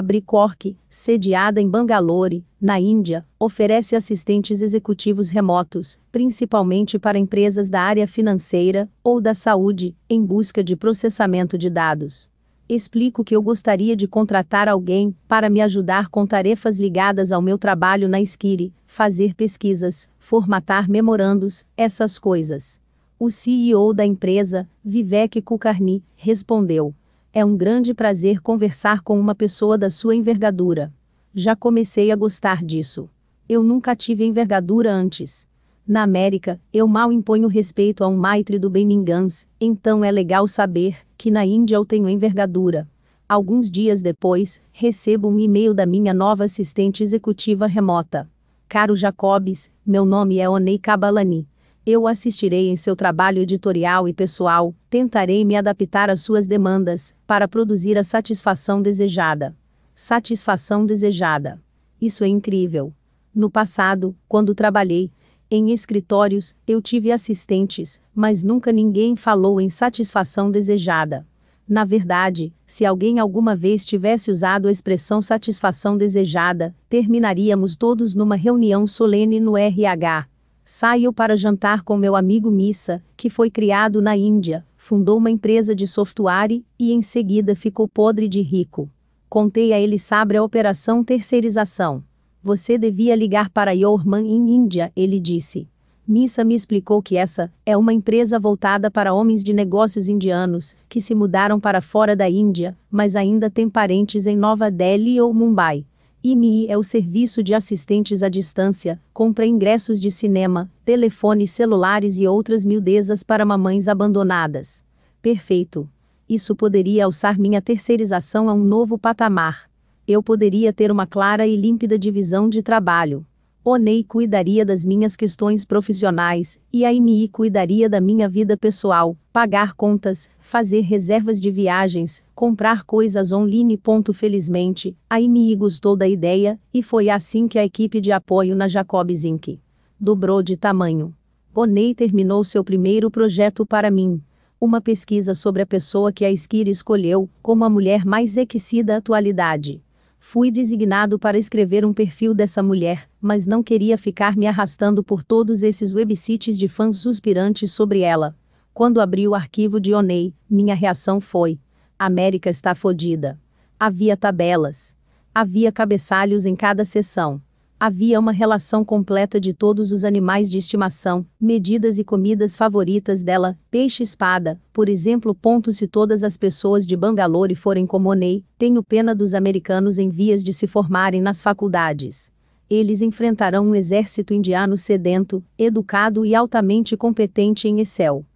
sediada em Bangalore, na Índia, oferece assistentes executivos remotos, principalmente para empresas da área financeira ou da saúde, em busca de processamento de dados. Explico que eu gostaria de contratar alguém para me ajudar com tarefas ligadas ao meu trabalho na Esquire, fazer pesquisas, formatar memorandos, essas coisas o CEO da empresa, Vivek Kulkarni, respondeu: É um grande prazer conversar com uma pessoa da sua envergadura. Já comecei a gostar disso. Eu nunca tive envergadura antes. Na América, eu mal imponho respeito a um maitre do Benningans, então é legal saber que na Índia eu tenho envergadura. Alguns dias depois, recebo um e-mail da minha nova assistente executiva remota. Caro Jacobs, meu nome é Onei Kabalani. Eu assistirei em seu trabalho editorial e pessoal, tentarei me adaptar às suas demandas, para produzir a satisfação desejada. Satisfação desejada. Isso é incrível. No passado, quando trabalhei, em escritórios, eu tive assistentes, mas nunca ninguém falou em satisfação desejada. Na verdade, se alguém alguma vez tivesse usado a expressão satisfação desejada, terminaríamos todos numa reunião solene no RH, Saiu para jantar com meu amigo Missa, que foi criado na Índia, fundou uma empresa de software e em seguida ficou podre de rico. Contei a ele sobre a operação terceirização. Você devia ligar para Yorman em Índia, ele disse. Missa me explicou que essa é uma empresa voltada para homens de negócios indianos que se mudaram para fora da Índia, mas ainda têm parentes em Nova Delhi ou Mumbai. IMI é o serviço de assistentes à distância, compra ingressos de cinema, telefones celulares e outras miudezas para mamães abandonadas. Perfeito. Isso poderia alçar minha terceirização a um novo patamar. Eu poderia ter uma clara e límpida divisão de trabalho. O cuidaria das minhas questões profissionais, e a MI cuidaria da minha vida pessoal, pagar contas, fazer reservas de viagens, comprar coisas online. Felizmente, a MI gostou da ideia, e foi assim que a equipe de apoio na Jacobs Inc. dobrou de tamanho. O terminou seu primeiro projeto para mim uma pesquisa sobre a pessoa que a Esquire escolheu como a mulher mais exquisita da atualidade. Fui designado para escrever um perfil dessa mulher, mas não queria ficar me arrastando por todos esses websites de fãs suspirantes sobre ela. Quando abri o arquivo de Onei, minha reação foi: América está fodida. Havia tabelas. Havia cabeçalhos em cada seção. Havia uma relação completa de todos os animais de estimação, medidas e comidas favoritas dela, peixe-espada, por exemplo. Ponto se todas as pessoas de Bangalore forem como Ney, tenho pena dos americanos em vias de se formarem nas faculdades. Eles enfrentarão um exército indiano sedento, educado e altamente competente em Excel.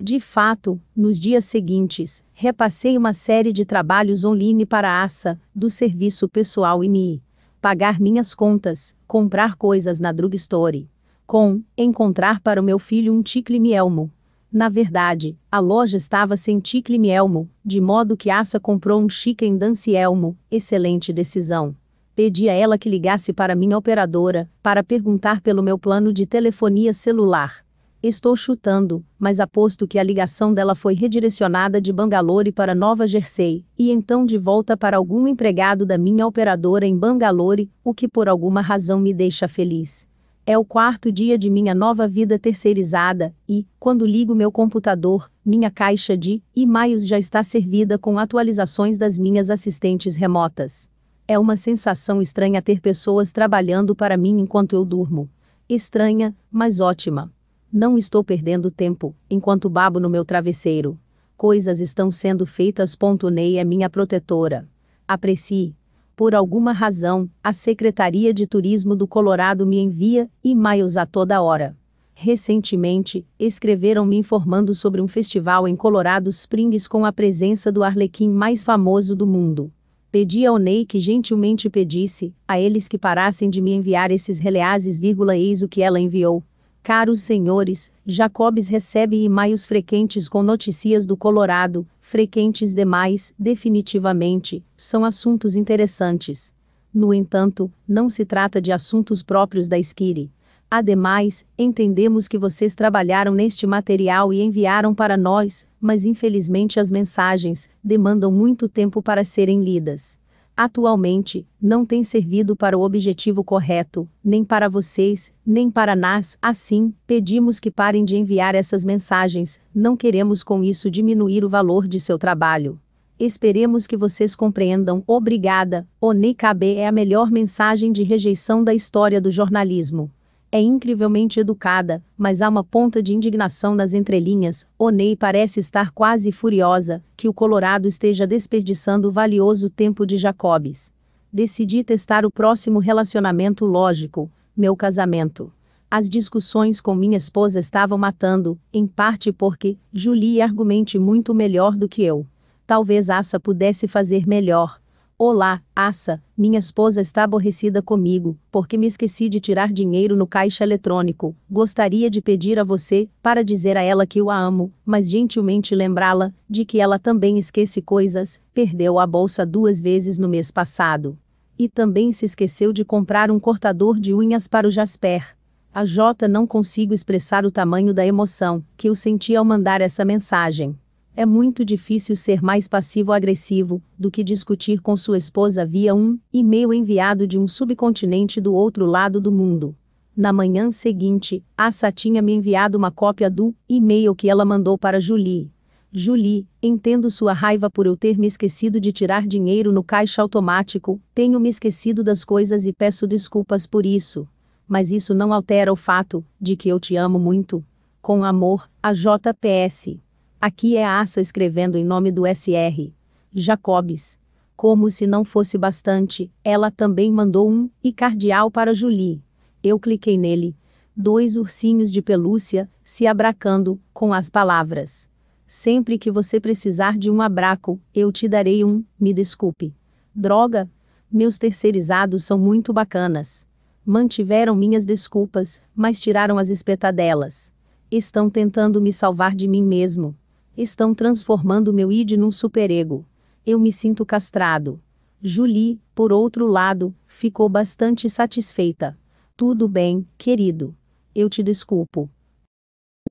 De fato, nos dias seguintes, repassei uma série de trabalhos online para a ASA, do Serviço Pessoal INI pagar minhas contas, comprar coisas na drugstore. Com, encontrar para o meu filho um ticle mielmo. Na verdade, a loja estava sem ticle mielmo, de modo que Asa comprou um chicken dance elmo, excelente decisão. Pedi a ela que ligasse para minha operadora, para perguntar pelo meu plano de telefonia celular. Estou chutando, mas aposto que a ligação dela foi redirecionada de Bangalore para Nova Jersey, e então de volta para algum empregado da minha operadora em Bangalore, o que por alguma razão me deixa feliz. É o quarto dia de minha nova vida terceirizada, e, quando ligo meu computador, minha caixa de e-mails já está servida com atualizações das minhas assistentes remotas. É uma sensação estranha ter pessoas trabalhando para mim enquanto eu durmo. Estranha, mas ótima. Não estou perdendo tempo, enquanto babo no meu travesseiro. Coisas estão sendo feitas. Ney é minha protetora. Aprecie. Por alguma razão, a Secretaria de Turismo do Colorado me envia e-mails a toda hora. Recentemente, escreveram-me informando sobre um festival em Colorado Springs com a presença do arlequim mais famoso do mundo. Pedi ao Ney que gentilmente pedisse a eles que parassem de me enviar esses releases. Eis o que ela enviou Caros senhores, Jacobs recebe e-mails frequentes com notícias do Colorado, frequentes demais, definitivamente, são assuntos interessantes. No entanto, não se trata de assuntos próprios da Esquire. Ademais, entendemos que vocês trabalharam neste material e enviaram para nós, mas infelizmente as mensagens demandam muito tempo para serem lidas atualmente, não tem servido para o objetivo correto, nem para vocês, nem para nós. Assim, pedimos que parem de enviar essas mensagens, não queremos com isso diminuir o valor de seu trabalho. Esperemos que vocês compreendam. Obrigada. O NIKB é a melhor mensagem de rejeição da história do jornalismo. É incrivelmente educada, mas há uma ponta de indignação nas entrelinhas. Oney parece estar quase furiosa que o Colorado esteja desperdiçando o valioso tempo de Jacobs. Decidi testar o próximo relacionamento lógico, meu casamento. As discussões com minha esposa estavam matando, em parte porque Julie argumente muito melhor do que eu. Talvez Assa pudesse fazer melhor, Olá, Assa, minha esposa está aborrecida comigo, porque me esqueci de tirar dinheiro no caixa eletrônico. Gostaria de pedir a você, para dizer a ela que eu a amo, mas gentilmente lembrá-la, de que ela também esquece coisas, perdeu a bolsa duas vezes no mês passado. E também se esqueceu de comprar um cortador de unhas para o Jasper. A Jota não consigo expressar o tamanho da emoção que eu senti ao mandar essa mensagem. É muito difícil ser mais passivo-agressivo do que discutir com sua esposa via um e-mail enviado de um subcontinente do outro lado do mundo. Na manhã seguinte, Assa tinha me enviado uma cópia do e-mail que ela mandou para Julie. Julie, entendo sua raiva por eu ter me esquecido de tirar dinheiro no caixa automático, tenho me esquecido das coisas e peço desculpas por isso. Mas isso não altera o fato de que eu te amo muito. Com amor, a JPS. Aqui é Asa escrevendo em nome do SR. Jacobs. Como se não fosse bastante, ela também mandou um e cardeal para Julie. Eu cliquei nele. Dois ursinhos de pelúcia se abracando com as palavras. Sempre que você precisar de um abraco, eu te darei um, me desculpe. Droga! Meus terceirizados são muito bacanas. Mantiveram minhas desculpas, mas tiraram as espetadelas. Estão tentando me salvar de mim mesmo. Estão transformando meu id num superego. Eu me sinto castrado. Julie, por outro lado, ficou bastante satisfeita. Tudo bem, querido. Eu te desculpo.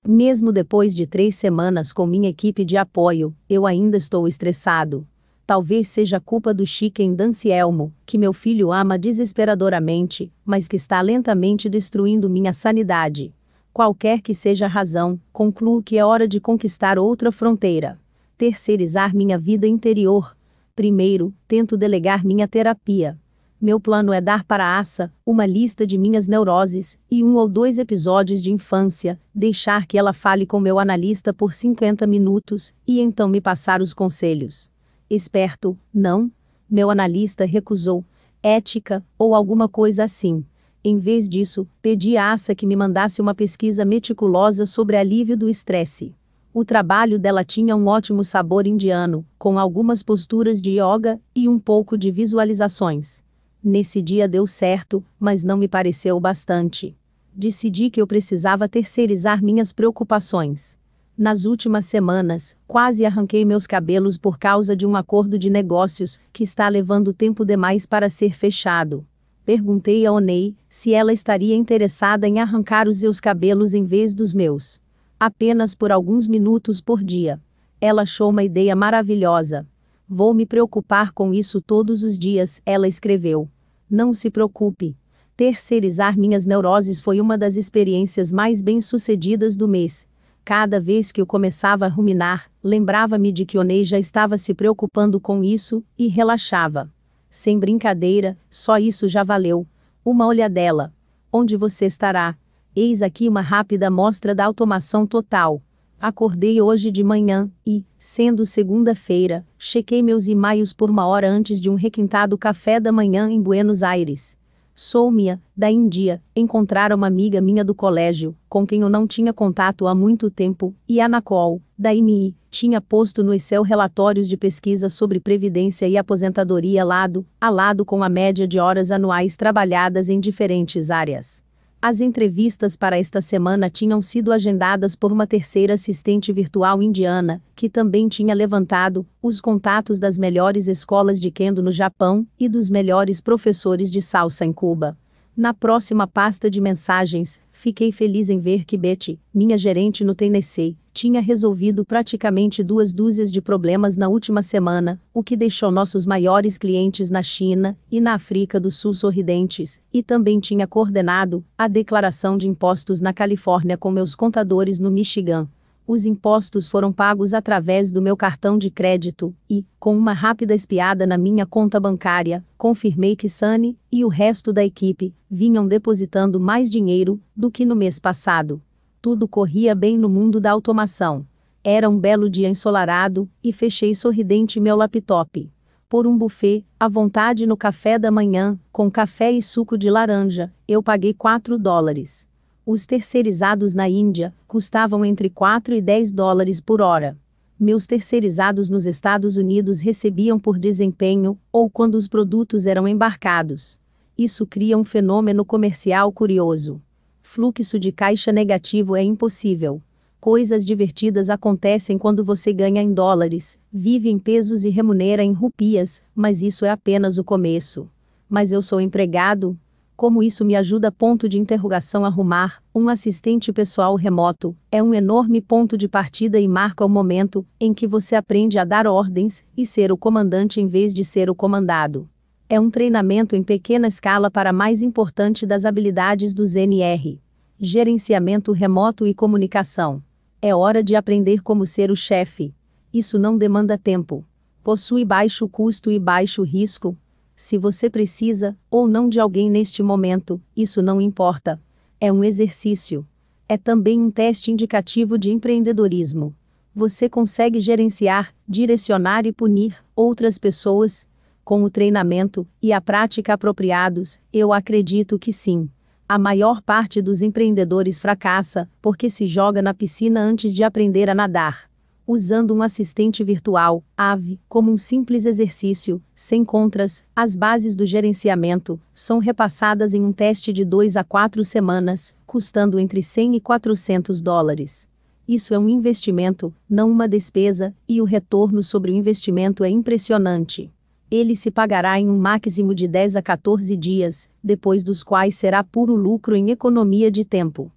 Mesmo depois de três semanas com minha equipe de apoio, eu ainda estou estressado. Talvez seja culpa do Chicken Dance Elmo, que meu filho ama desesperadoramente, mas que está lentamente destruindo minha sanidade. Qualquer que seja a razão, concluo que é hora de conquistar outra fronteira. Terceirizar minha vida interior. Primeiro, tento delegar minha terapia. Meu plano é dar para a Assa uma lista de minhas neuroses e um ou dois episódios de infância, deixar que ela fale com meu analista por 50 minutos e então me passar os conselhos. Esperto, não? Meu analista recusou. Ética, ou alguma coisa assim. Em vez disso, pedi a Asa que me mandasse uma pesquisa meticulosa sobre alívio do estresse. O trabalho dela tinha um ótimo sabor indiano, com algumas posturas de yoga e um pouco de visualizações. Nesse dia deu certo, mas não me pareceu bastante. Decidi que eu precisava terceirizar minhas preocupações. Nas últimas semanas, quase arranquei meus cabelos por causa de um acordo de negócios que está levando tempo demais para ser fechado perguntei a Onei se ela estaria interessada em arrancar os seus cabelos em vez dos meus. Apenas por alguns minutos por dia. Ela achou uma ideia maravilhosa. Vou me preocupar com isso todos os dias, ela escreveu. Não se preocupe. Terceirizar minhas neuroses foi uma das experiências mais bem-sucedidas do mês. Cada vez que eu começava a ruminar, lembrava-me de que Onei já estava se preocupando com isso e relaxava. Sem brincadeira, só isso já valeu. Uma olhadela. Onde você estará? Eis aqui uma rápida mostra da automação total. Acordei hoje de manhã e, sendo segunda-feira, chequei meus e-mails por uma hora antes de um requintado café da manhã em Buenos Aires. Soumya, da Índia, encontrar uma amiga minha do colégio, com quem eu não tinha contato há muito tempo, e Anacol, da IMI, tinha posto no Excel relatórios de pesquisa sobre previdência e aposentadoria lado a lado com a média de horas anuais trabalhadas em diferentes áreas. As entrevistas para esta semana tinham sido agendadas por uma terceira assistente virtual indiana, que também tinha levantado os contatos das melhores escolas de kendo no Japão e dos melhores professores de salsa em Cuba. Na próxima pasta de mensagens, fiquei feliz em ver que Betty, minha gerente no Tennessee, tinha resolvido praticamente duas dúzias de problemas na última semana, o que deixou nossos maiores clientes na China e na África do Sul sorridentes, e também tinha coordenado a declaração de impostos na Califórnia com meus contadores no Michigan os impostos foram pagos através do meu cartão de crédito, e, com uma rápida espiada na minha conta bancária, confirmei que Sani e o resto da equipe vinham depositando mais dinheiro do que no mês passado. Tudo corria bem no mundo da automação. Era um belo dia ensolarado, e fechei sorridente meu laptop. Por um buffet, à vontade no café da manhã, com café e suco de laranja, eu paguei 4 dólares. Os terceirizados na Índia custavam entre 4 e 10 dólares por hora. Meus terceirizados nos Estados Unidos recebiam por desempenho ou quando os produtos eram embarcados. Isso cria um fenômeno comercial curioso. Fluxo de caixa negativo é impossível coisas divertidas acontecem quando você ganha em dólares, vive em pesos e remunera em rupias, mas isso é apenas o começo. Mas eu sou empregado, como isso me ajuda? Ponto de interrogação arrumar um assistente pessoal remoto é um enorme ponto de partida e marca o momento em que você aprende a dar ordens e ser o comandante em vez de ser o comandado. É um treinamento em pequena escala para a mais importante das habilidades dos NR: gerenciamento remoto e comunicação. É hora de aprender como ser o chefe. Isso não demanda tempo. Possui baixo custo e baixo risco, se você precisa ou não de alguém neste momento, isso não importa. É um exercício. É também um teste indicativo de empreendedorismo. Você consegue gerenciar, direcionar e punir outras pessoas? Com o treinamento e a prática apropriados, eu acredito que sim. A maior parte dos empreendedores fracassa porque se joga na piscina antes de aprender a nadar usando um assistente virtual, AVE, como um simples exercício, sem contras, as bases do gerenciamento são repassadas em um teste de 2 a 4 semanas, custando entre 100 e 400 dólares. Isso é um investimento, não uma despesa, e o retorno sobre o investimento é impressionante. Ele se pagará em um máximo de 10 a 14 dias, depois dos quais será puro lucro em economia de tempo.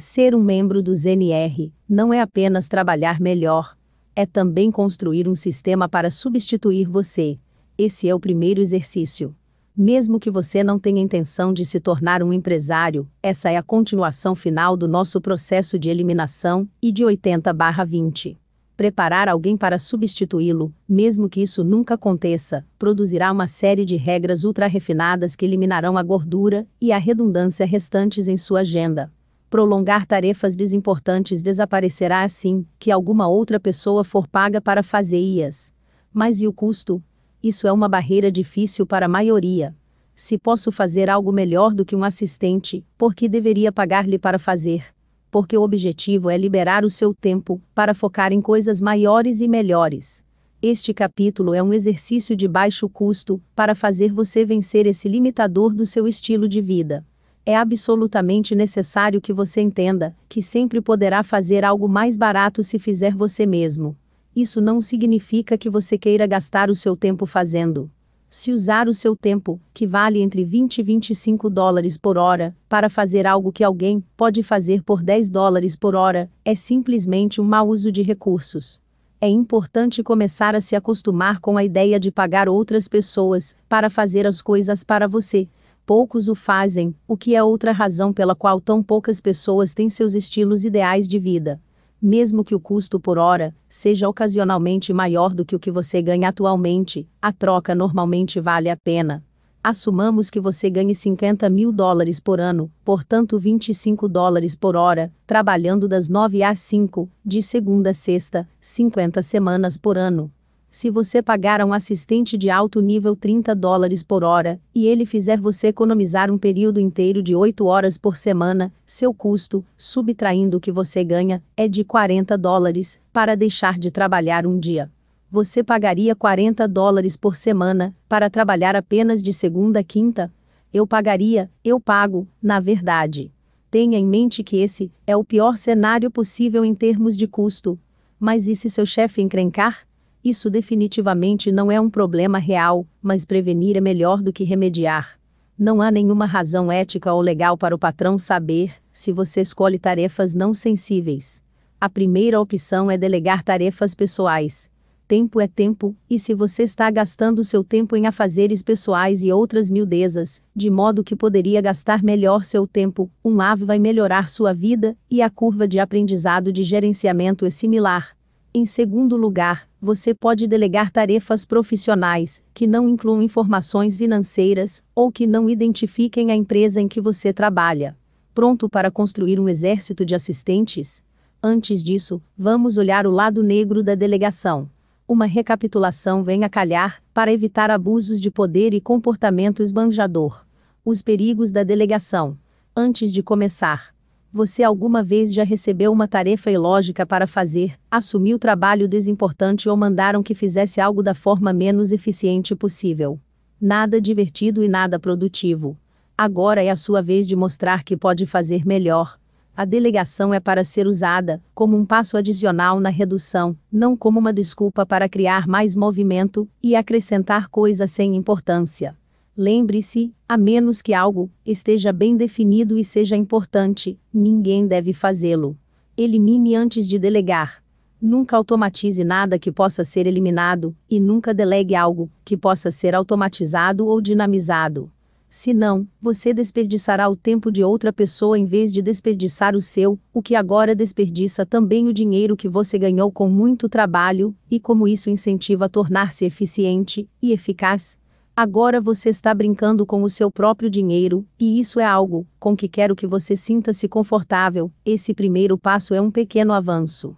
Ser um membro do ZNR não é apenas trabalhar melhor, é também construir um sistema para substituir você. Esse é o primeiro exercício. Mesmo que você não tenha intenção de se tornar um empresário, essa é a continuação final do nosso processo de eliminação e de 80/20. Preparar alguém para substituí-lo, mesmo que isso nunca aconteça, produzirá uma série de regras ultra refinadas que eliminarão a gordura e a redundância restantes em sua agenda prolongar tarefas desimportantes desaparecerá assim que alguma outra pessoa for paga para fazê-las. Mas e o custo? Isso é uma barreira difícil para a maioria. Se posso fazer algo melhor do que um assistente, por que deveria pagar-lhe para fazer? Porque o objetivo é liberar o seu tempo para focar em coisas maiores e melhores. Este capítulo é um exercício de baixo custo para fazer você vencer esse limitador do seu estilo de vida é absolutamente necessário que você entenda que sempre poderá fazer algo mais barato se fizer você mesmo. Isso não significa que você queira gastar o seu tempo fazendo. Se usar o seu tempo, que vale entre 20 e 25 dólares por hora, para fazer algo que alguém pode fazer por 10 dólares por hora, é simplesmente um mau uso de recursos. É importante começar a se acostumar com a ideia de pagar outras pessoas para fazer as coisas para você, poucos o fazem, o que é outra razão pela qual tão poucas pessoas têm seus estilos ideais de vida. Mesmo que o custo por hora seja ocasionalmente maior do que o que você ganha atualmente, a troca normalmente vale a pena. Assumamos que você ganhe 50 mil dólares por ano, portanto 25 dólares por hora, trabalhando das 9 às 5, de segunda a sexta, 50 semanas por ano. Se você pagar a um assistente de alto nível 30 dólares por hora, e ele fizer você economizar um período inteiro de 8 horas por semana, seu custo, subtraindo o que você ganha, é de 40 dólares, para deixar de trabalhar um dia. Você pagaria 40 dólares por semana, para trabalhar apenas de segunda a quinta? Eu pagaria, eu pago, na verdade. Tenha em mente que esse é o pior cenário possível em termos de custo. Mas e se seu chefe encrencar? Isso definitivamente não é um problema real, mas prevenir é melhor do que remediar. Não há nenhuma razão ética ou legal para o patrão saber se você escolhe tarefas não sensíveis. A primeira opção é delegar tarefas pessoais. Tempo é tempo, e se você está gastando seu tempo em afazeres pessoais e outras miudezas, de modo que poderia gastar melhor seu tempo, um ave vai melhorar sua vida, e a curva de aprendizado de gerenciamento é similar. Em segundo lugar, você pode delegar tarefas profissionais que não incluam informações financeiras ou que não identifiquem a empresa em que você trabalha. Pronto para construir um exército de assistentes? Antes disso, vamos olhar o lado negro da delegação. Uma recapitulação vem a calhar para evitar abusos de poder e comportamento esbanjador. Os perigos da delegação. Antes de começar, você alguma vez já recebeu uma tarefa ilógica para fazer, assumiu trabalho desimportante ou mandaram que fizesse algo da forma menos eficiente possível? Nada divertido e nada produtivo. Agora é a sua vez de mostrar que pode fazer melhor. A delegação é para ser usada como um passo adicional na redução, não como uma desculpa para criar mais movimento e acrescentar coisas sem importância. Lembre-se, a menos que algo esteja bem definido e seja importante, ninguém deve fazê-lo. Elimine antes de delegar. Nunca automatize nada que possa ser eliminado, e nunca delegue algo que possa ser automatizado ou dinamizado. Senão, você desperdiçará o tempo de outra pessoa em vez de desperdiçar o seu, o que agora desperdiça também o dinheiro que você ganhou com muito trabalho, e como isso incentiva a tornar-se eficiente e eficaz, Agora você está brincando com o seu próprio dinheiro, e isso é algo com que quero que você sinta-se confortável. Esse primeiro passo é um pequeno avanço.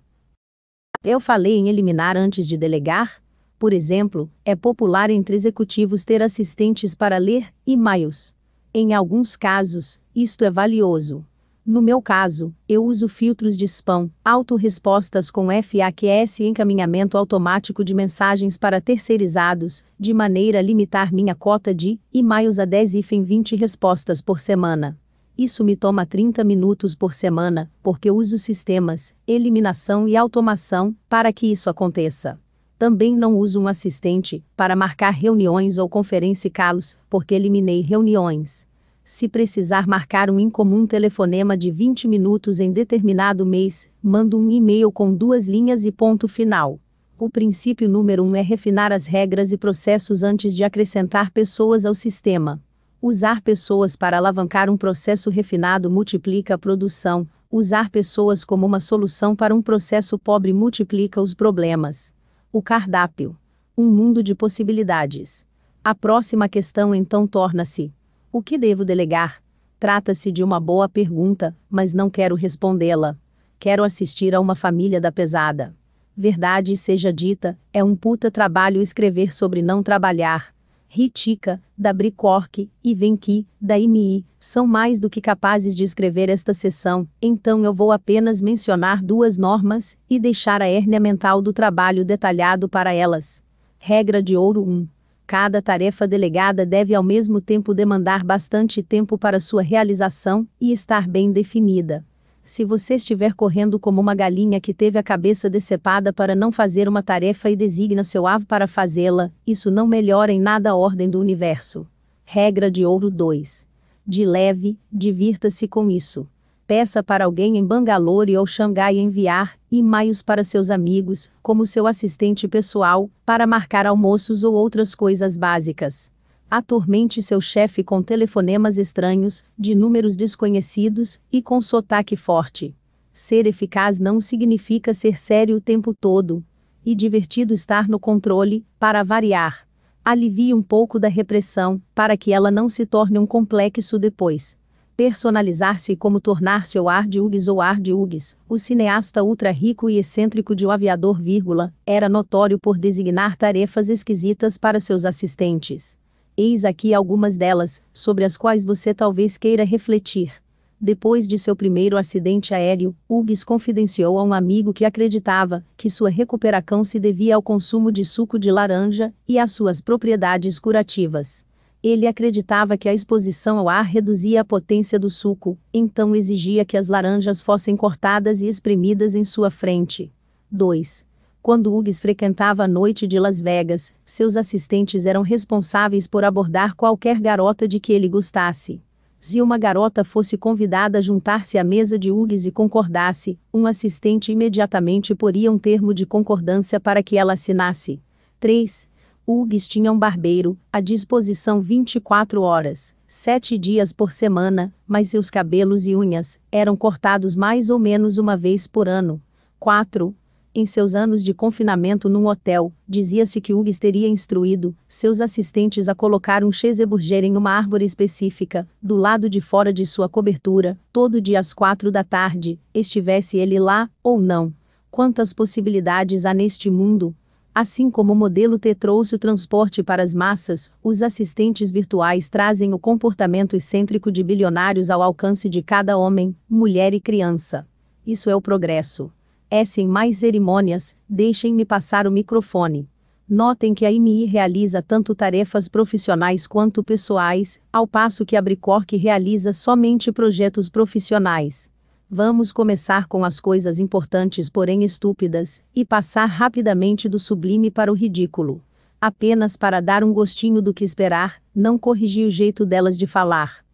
Eu falei em eliminar antes de delegar? Por exemplo, é popular entre executivos ter assistentes para ler e-mails. Em alguns casos, isto é valioso. No meu caso, eu uso filtros de spam, autorrespostas com FAQs e encaminhamento automático de mensagens para terceirizados, de maneira a limitar minha cota de e-mails a 10 e 20 respostas por semana. Isso me toma 30 minutos por semana, porque uso sistemas, eliminação e automação para que isso aconteça. Também não uso um assistente para marcar reuniões ou conferência calos, porque eliminei reuniões. Se precisar marcar um incomum telefonema de 20 minutos em determinado mês, mando um e-mail com duas linhas e ponto final. O princípio número um é refinar as regras e processos antes de acrescentar pessoas ao sistema. Usar pessoas para alavancar um processo refinado multiplica a produção, usar pessoas como uma solução para um processo pobre multiplica os problemas. O cardápio. Um mundo de possibilidades. A próxima questão então torna-se: o que devo delegar? Trata-se de uma boa pergunta, mas não quero respondê-la. Quero assistir a uma família da pesada. Verdade seja dita, é um puta trabalho escrever sobre não trabalhar. Ritica, da Bricorque e Venki, da IMI, são mais do que capazes de escrever esta sessão, então eu vou apenas mencionar duas normas e deixar a hérnia mental do trabalho detalhado para elas. Regra de ouro 1 cada tarefa delegada deve ao mesmo tempo demandar bastante tempo para sua realização e estar bem definida. Se você estiver correndo como uma galinha que teve a cabeça decepada para não fazer uma tarefa e designa seu avo para fazê-la, isso não melhora em nada a ordem do universo. Regra de ouro 2. De leve, divirta-se com isso. Peça para alguém em Bangalore ou Xangai enviar e-mails para seus amigos, como seu assistente pessoal, para marcar almoços ou outras coisas básicas. Atormente seu chefe com telefonemas estranhos, de números desconhecidos e com sotaque forte. Ser eficaz não significa ser sério o tempo todo. E divertido estar no controle, para variar. Alivie um pouco da repressão, para que ela não se torne um complexo depois personalizar-se como tornar-se o Hughes ou Hughes, o cineasta ultra-rico e excêntrico de O Aviador, vírgula, era notório por designar tarefas esquisitas para seus assistentes. Eis aqui algumas delas, sobre as quais você talvez queira refletir. Depois de seu primeiro acidente aéreo, Hughes confidenciou a um amigo que acreditava que sua recuperação se devia ao consumo de suco de laranja e às suas propriedades curativas. Ele acreditava que a exposição ao ar reduzia a potência do suco, então exigia que as laranjas fossem cortadas e espremidas em sua frente. 2. Quando Hughes frequentava a noite de Las Vegas, seus assistentes eram responsáveis por abordar qualquer garota de que ele gostasse. Se uma garota fosse convidada a juntar-se à mesa de Hughes e concordasse, um assistente imediatamente poria um termo de concordância para que ela assinasse. 3 Hugues tinha um barbeiro, à disposição 24 horas, sete dias por semana, mas seus cabelos e unhas eram cortados mais ou menos uma vez por ano. 4. Em seus anos de confinamento num hotel, dizia-se que Hugues teria instruído seus assistentes a colocar um cheseburger em uma árvore específica, do lado de fora de sua cobertura, todo dia às quatro da tarde, estivesse ele lá ou não. Quantas possibilidades há neste mundo, Assim como o modelo T trouxe o transporte para as massas, os assistentes virtuais trazem o comportamento excêntrico de bilionários ao alcance de cada homem, mulher e criança. Isso é o progresso. É sem mais cerimônias, deixem-me passar o microfone. Notem que a IMI realiza tanto tarefas profissionais quanto pessoais, ao passo que a Bricorque realiza somente projetos profissionais. Vamos começar com as coisas importantes, porém estúpidas, e passar rapidamente do sublime para o ridículo. Apenas para dar um gostinho do que esperar, não corrigi o jeito delas de falar.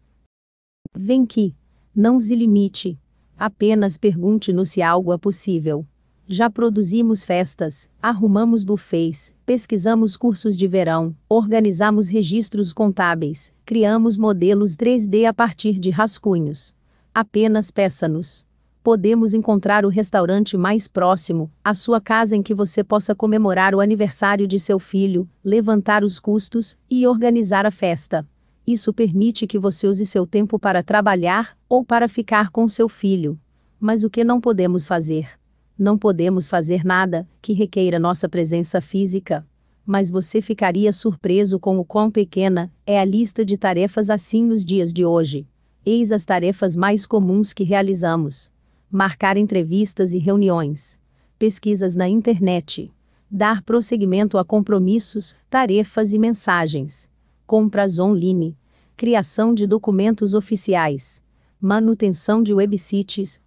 Vem que. Não se limite. Apenas pergunte-nos se algo é possível. Já produzimos festas, arrumamos bufês, pesquisamos cursos de verão, organizamos registros contábeis, criamos modelos 3D a partir de rascunhos Apenas peça-nos. Podemos encontrar o restaurante mais próximo, a sua casa em que você possa comemorar o aniversário de seu filho, levantar os custos e organizar a festa. Isso permite que você use seu tempo para trabalhar ou para ficar com seu filho. Mas o que não podemos fazer? Não podemos fazer nada que requeira nossa presença física mas você ficaria surpreso com o quão pequena é a lista de tarefas assim nos dias de hoje. Eis as tarefas mais comuns que realizamos: marcar entrevistas e reuniões, pesquisas na internet, dar prosseguimento a compromissos, tarefas e mensagens, compras online, criação de documentos oficiais, manutenção de websites,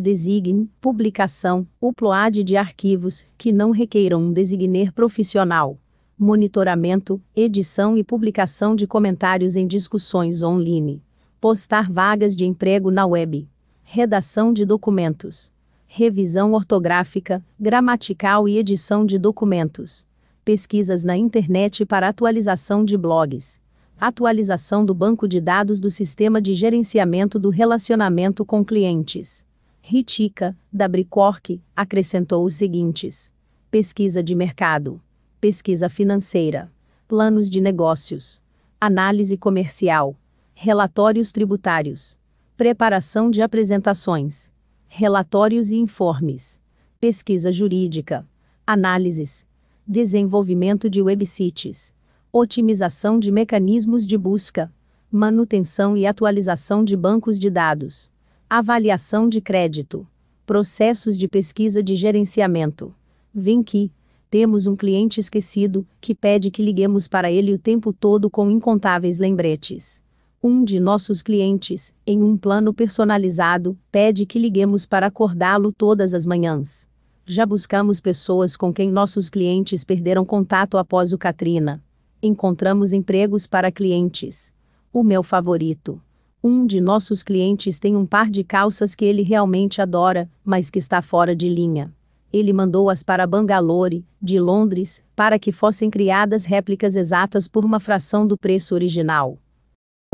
design, publicação, upload de arquivos que não requeram um designer profissional, monitoramento, edição e publicação de comentários em discussões online. Postar vagas de emprego na web. Redação de documentos. Revisão ortográfica, gramatical e edição de documentos. Pesquisas na internet para atualização de blogs. Atualização do banco de dados do sistema de gerenciamento do relacionamento com clientes. Ritica, da Bricork, acrescentou os seguintes: pesquisa de mercado, pesquisa financeira, planos de negócios, análise comercial, Relatórios tributários. Preparação de apresentações. Relatórios e informes. Pesquisa jurídica. Análises. Desenvolvimento de websites. Otimização de mecanismos de busca. Manutenção e atualização de bancos de dados. Avaliação de crédito. Processos de pesquisa de gerenciamento. Vem que temos um cliente esquecido que pede que liguemos para ele o tempo todo com incontáveis lembretes. Um de nossos clientes, em um plano personalizado, pede que liguemos para acordá-lo todas as manhãs. Já buscamos pessoas com quem nossos clientes perderam contato após o Katrina. Encontramos empregos para clientes. O meu favorito. Um de nossos clientes tem um par de calças que ele realmente adora, mas que está fora de linha. Ele mandou-as para Bangalore, de Londres, para que fossem criadas réplicas exatas por uma fração do preço original.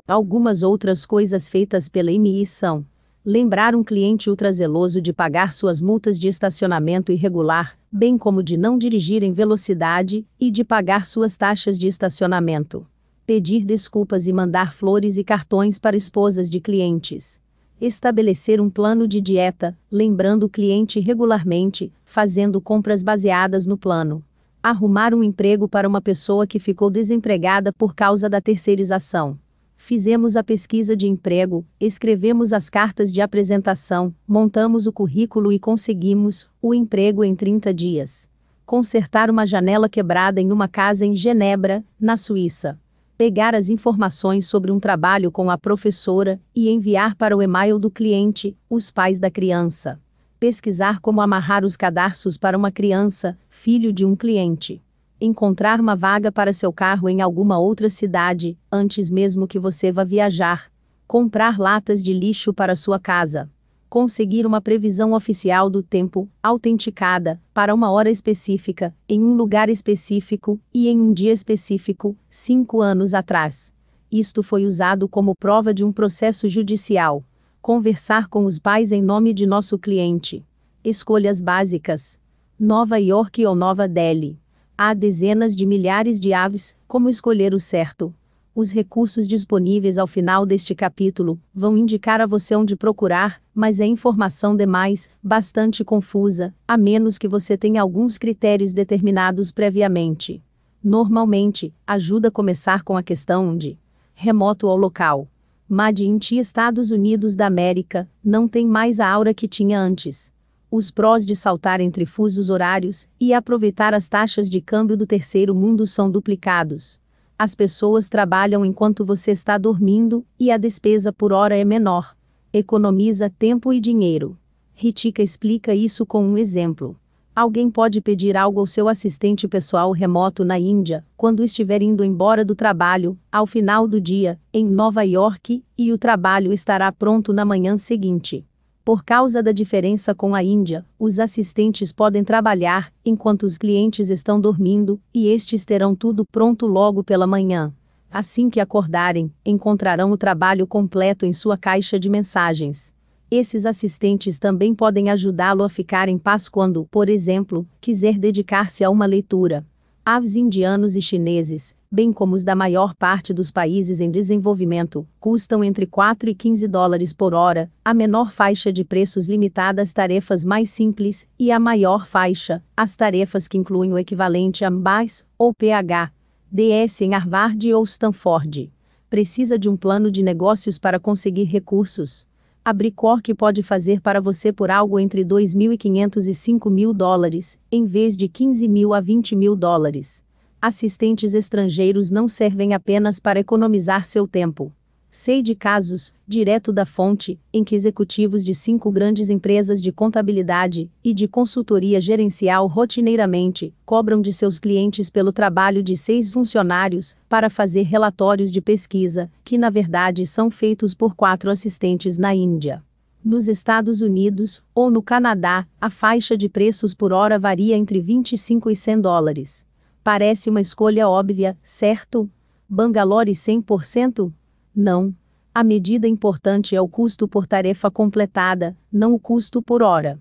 Algumas outras coisas feitas pela MI são: lembrar um cliente ultrazeloso de pagar suas multas de estacionamento irregular, bem como de não dirigir em velocidade e de pagar suas taxas de estacionamento. Pedir desculpas e mandar flores e cartões para esposas de clientes. Estabelecer um plano de dieta, lembrando o cliente regularmente, fazendo compras baseadas no plano. Arrumar um emprego para uma pessoa que ficou desempregada por causa da terceirização Fizemos a pesquisa de emprego, escrevemos as cartas de apresentação, montamos o currículo e conseguimos o emprego em 30 dias. Consertar uma janela quebrada em uma casa em Genebra, na Suíça. Pegar as informações sobre um trabalho com a professora e enviar para o e-mail do cliente, os pais da criança. Pesquisar como amarrar os cadarços para uma criança, filho de um cliente encontrar uma vaga para seu carro em alguma outra cidade, antes mesmo que você vá viajar, comprar latas de lixo para sua casa, conseguir uma previsão oficial do tempo, autenticada, para uma hora específica, em um lugar específico e em um dia específico, cinco anos atrás. Isto foi usado como prova de um processo judicial. Conversar com os pais em nome de nosso cliente. Escolhas básicas. Nova York ou Nova Delhi. Há dezenas de milhares de aves, como escolher o certo? Os recursos disponíveis ao final deste capítulo vão indicar a você onde procurar, mas é informação demais, bastante confusa, a menos que você tenha alguns critérios determinados previamente. Normalmente, ajuda a começar com a questão de remoto ao local. Mad Estados Unidos da América não tem mais a aura que tinha antes os prós de saltar entre fusos horários e aproveitar as taxas de câmbio do terceiro mundo são duplicados. As pessoas trabalham enquanto você está dormindo e a despesa por hora é menor. Economiza tempo e dinheiro. Ritika explica isso com um exemplo. Alguém pode pedir algo ao seu assistente pessoal remoto na Índia, quando estiver indo embora do trabalho, ao final do dia, em Nova York, e o trabalho estará pronto na manhã seguinte. Por causa da diferença com a Índia, os assistentes podem trabalhar enquanto os clientes estão dormindo, e estes terão tudo pronto logo pela manhã. Assim que acordarem, encontrarão o trabalho completo em sua caixa de mensagens. Esses assistentes também podem ajudá-lo a ficar em paz quando, por exemplo, quiser dedicar-se a uma leitura aves indianos e chineses, bem como os da maior parte dos países em desenvolvimento, custam entre 4 e 15 dólares por hora, a menor faixa de preços limitada às tarefas mais simples, e a maior faixa, as tarefas que incluem o equivalente a MBAS, ou PH, DS em Harvard ou Stanford. Precisa de um plano de negócios para conseguir recursos a Bricorque pode fazer para você por algo entre 2.500 e 5.000 dólares, em vez de 15.000 a 20.000 dólares. Assistentes estrangeiros não servem apenas para economizar seu tempo. Sei de casos, direto da fonte, em que executivos de cinco grandes empresas de contabilidade e de consultoria gerencial rotineiramente cobram de seus clientes pelo trabalho de seis funcionários para fazer relatórios de pesquisa, que na verdade são feitos por quatro assistentes na Índia. Nos Estados Unidos ou no Canadá, a faixa de preços por hora varia entre 25 e 100 dólares. Parece uma escolha óbvia, certo? Bangalore 100%? Não. A medida importante é o custo por tarefa completada, não o custo por hora.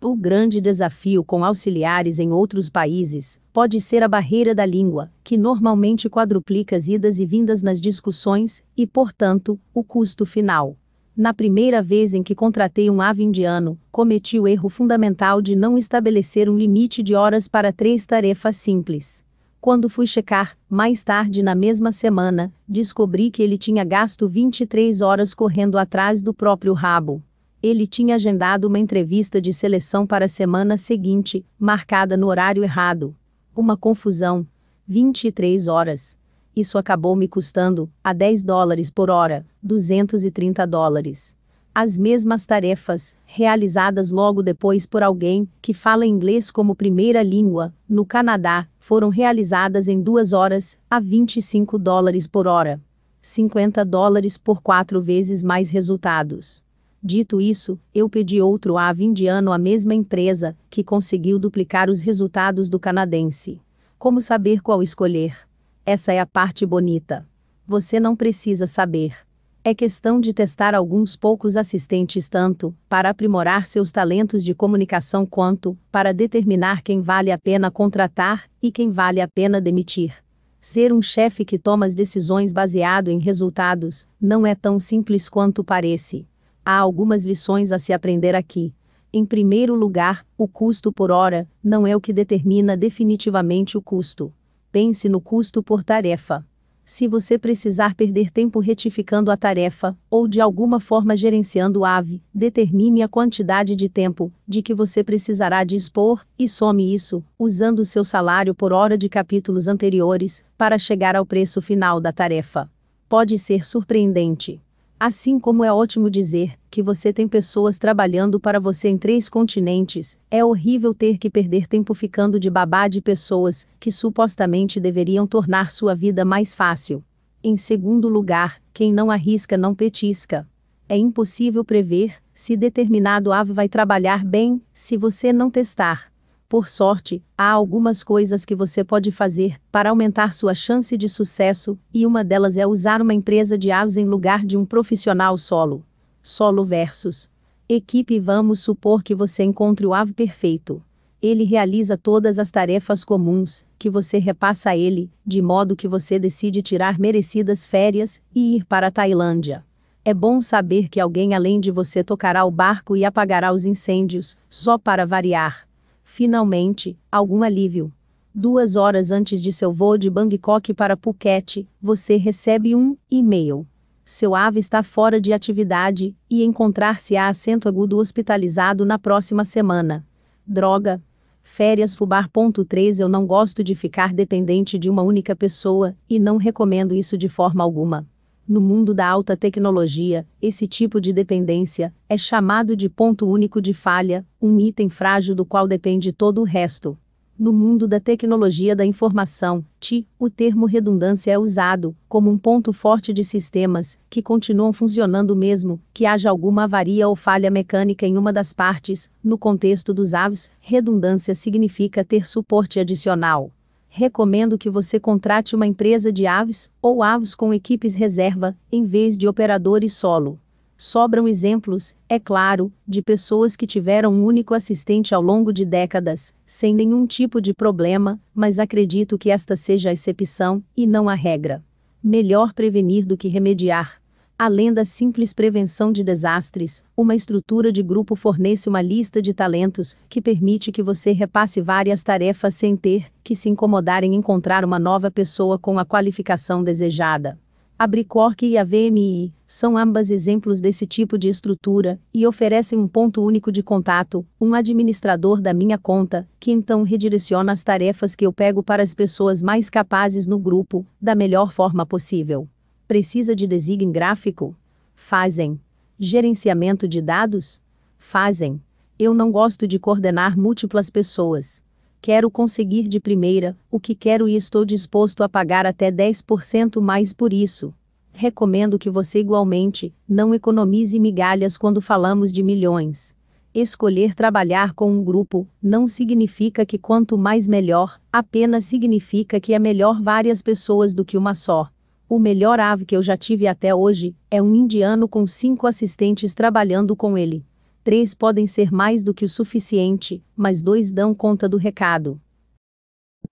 O grande desafio com auxiliares em outros países pode ser a barreira da língua, que normalmente quadruplica as idas e vindas nas discussões e, portanto, o custo final. Na primeira vez em que contratei um ave indiano, cometi o erro fundamental de não estabelecer um limite de horas para três tarefas simples. Quando fui checar, mais tarde na mesma semana, descobri que ele tinha gasto 23 horas correndo atrás do próprio rabo. Ele tinha agendado uma entrevista de seleção para a semana seguinte, marcada no horário errado. Uma confusão. 23 horas. Isso acabou me custando, a 10 dólares por hora, 230 dólares. As mesmas tarefas, realizadas logo depois por alguém que fala inglês como primeira língua, no Canadá, foram realizadas em duas horas, a 25 dólares por hora. 50 dólares por quatro vezes mais resultados. Dito isso, eu pedi outro AV indiano à mesma empresa, que conseguiu duplicar os resultados do canadense. Como saber qual escolher? Essa é a parte bonita. Você não precisa saber. É questão de testar alguns poucos assistentes tanto para aprimorar seus talentos de comunicação quanto para determinar quem vale a pena contratar e quem vale a pena demitir. Ser um chefe que toma as decisões baseado em resultados não é tão simples quanto parece. Há algumas lições a se aprender aqui. Em primeiro lugar, o custo por hora não é o que determina definitivamente o custo. Pense no custo por tarefa. Se você precisar perder tempo retificando a tarefa, ou de alguma forma gerenciando a ave, determine a quantidade de tempo de que você precisará dispor, e some isso, usando seu salário por hora de capítulos anteriores, para chegar ao preço final da tarefa. Pode ser surpreendente. Assim como é ótimo dizer que você tem pessoas trabalhando para você em três continentes, é horrível ter que perder tempo ficando de babá de pessoas que supostamente deveriam tornar sua vida mais fácil. Em segundo lugar, quem não arrisca não petisca. É impossível prever se determinado ave vai trabalhar bem se você não testar. Por sorte, há algumas coisas que você pode fazer para aumentar sua chance de sucesso, e uma delas é usar uma empresa de aves em lugar de um profissional solo. Solo versus equipe. Vamos supor que você encontre o ave perfeito. Ele realiza todas as tarefas comuns que você repassa a ele, de modo que você decide tirar merecidas férias e ir para a Tailândia. É bom saber que alguém além de você tocará o barco e apagará os incêndios, só para variar finalmente, algum alívio. Duas horas antes de seu voo de Bangkok para Phuket, você recebe um e-mail. Seu ave está fora de atividade e encontrar-se-á assento agudo hospitalizado na próxima semana. Droga. Férias Fubar.3 Eu não gosto de ficar dependente de uma única pessoa e não recomendo isso de forma alguma. No mundo da alta tecnologia, esse tipo de dependência é chamado de ponto único de falha, um item frágil do qual depende todo o resto. No mundo da tecnologia da informação, TI, o termo redundância é usado como um ponto forte de sistemas que continuam funcionando mesmo que haja alguma avaria ou falha mecânica em uma das partes. No contexto dos aves, redundância significa ter suporte adicional recomendo que você contrate uma empresa de aves ou aves com equipes reserva, em vez de operadores solo. Sobram exemplos, é claro, de pessoas que tiveram um único assistente ao longo de décadas, sem nenhum tipo de problema, mas acredito que esta seja a exceção e não a regra. Melhor prevenir do que remediar. Além da simples prevenção de desastres, uma estrutura de grupo fornece uma lista de talentos que permite que você repasse várias tarefas sem ter que se incomodar em encontrar uma nova pessoa com a qualificação desejada. A Bricork e a VMI são ambas exemplos desse tipo de estrutura e oferecem um ponto único de contato, um administrador da minha conta, que então redireciona as tarefas que eu pego para as pessoas mais capazes no grupo, da melhor forma possível. Precisa de design gráfico? Fazem. Gerenciamento de dados? Fazem. Eu não gosto de coordenar múltiplas pessoas. Quero conseguir de primeira o que quero e estou disposto a pagar até 10% mais por isso. Recomendo que você igualmente não economize migalhas quando falamos de milhões. Escolher trabalhar com um grupo não significa que quanto mais melhor, apenas significa que é melhor várias pessoas do que uma só. O melhor ave que eu já tive até hoje é um indiano com cinco assistentes trabalhando com ele. Três podem ser mais do que o suficiente, mas dois dão conta do recado.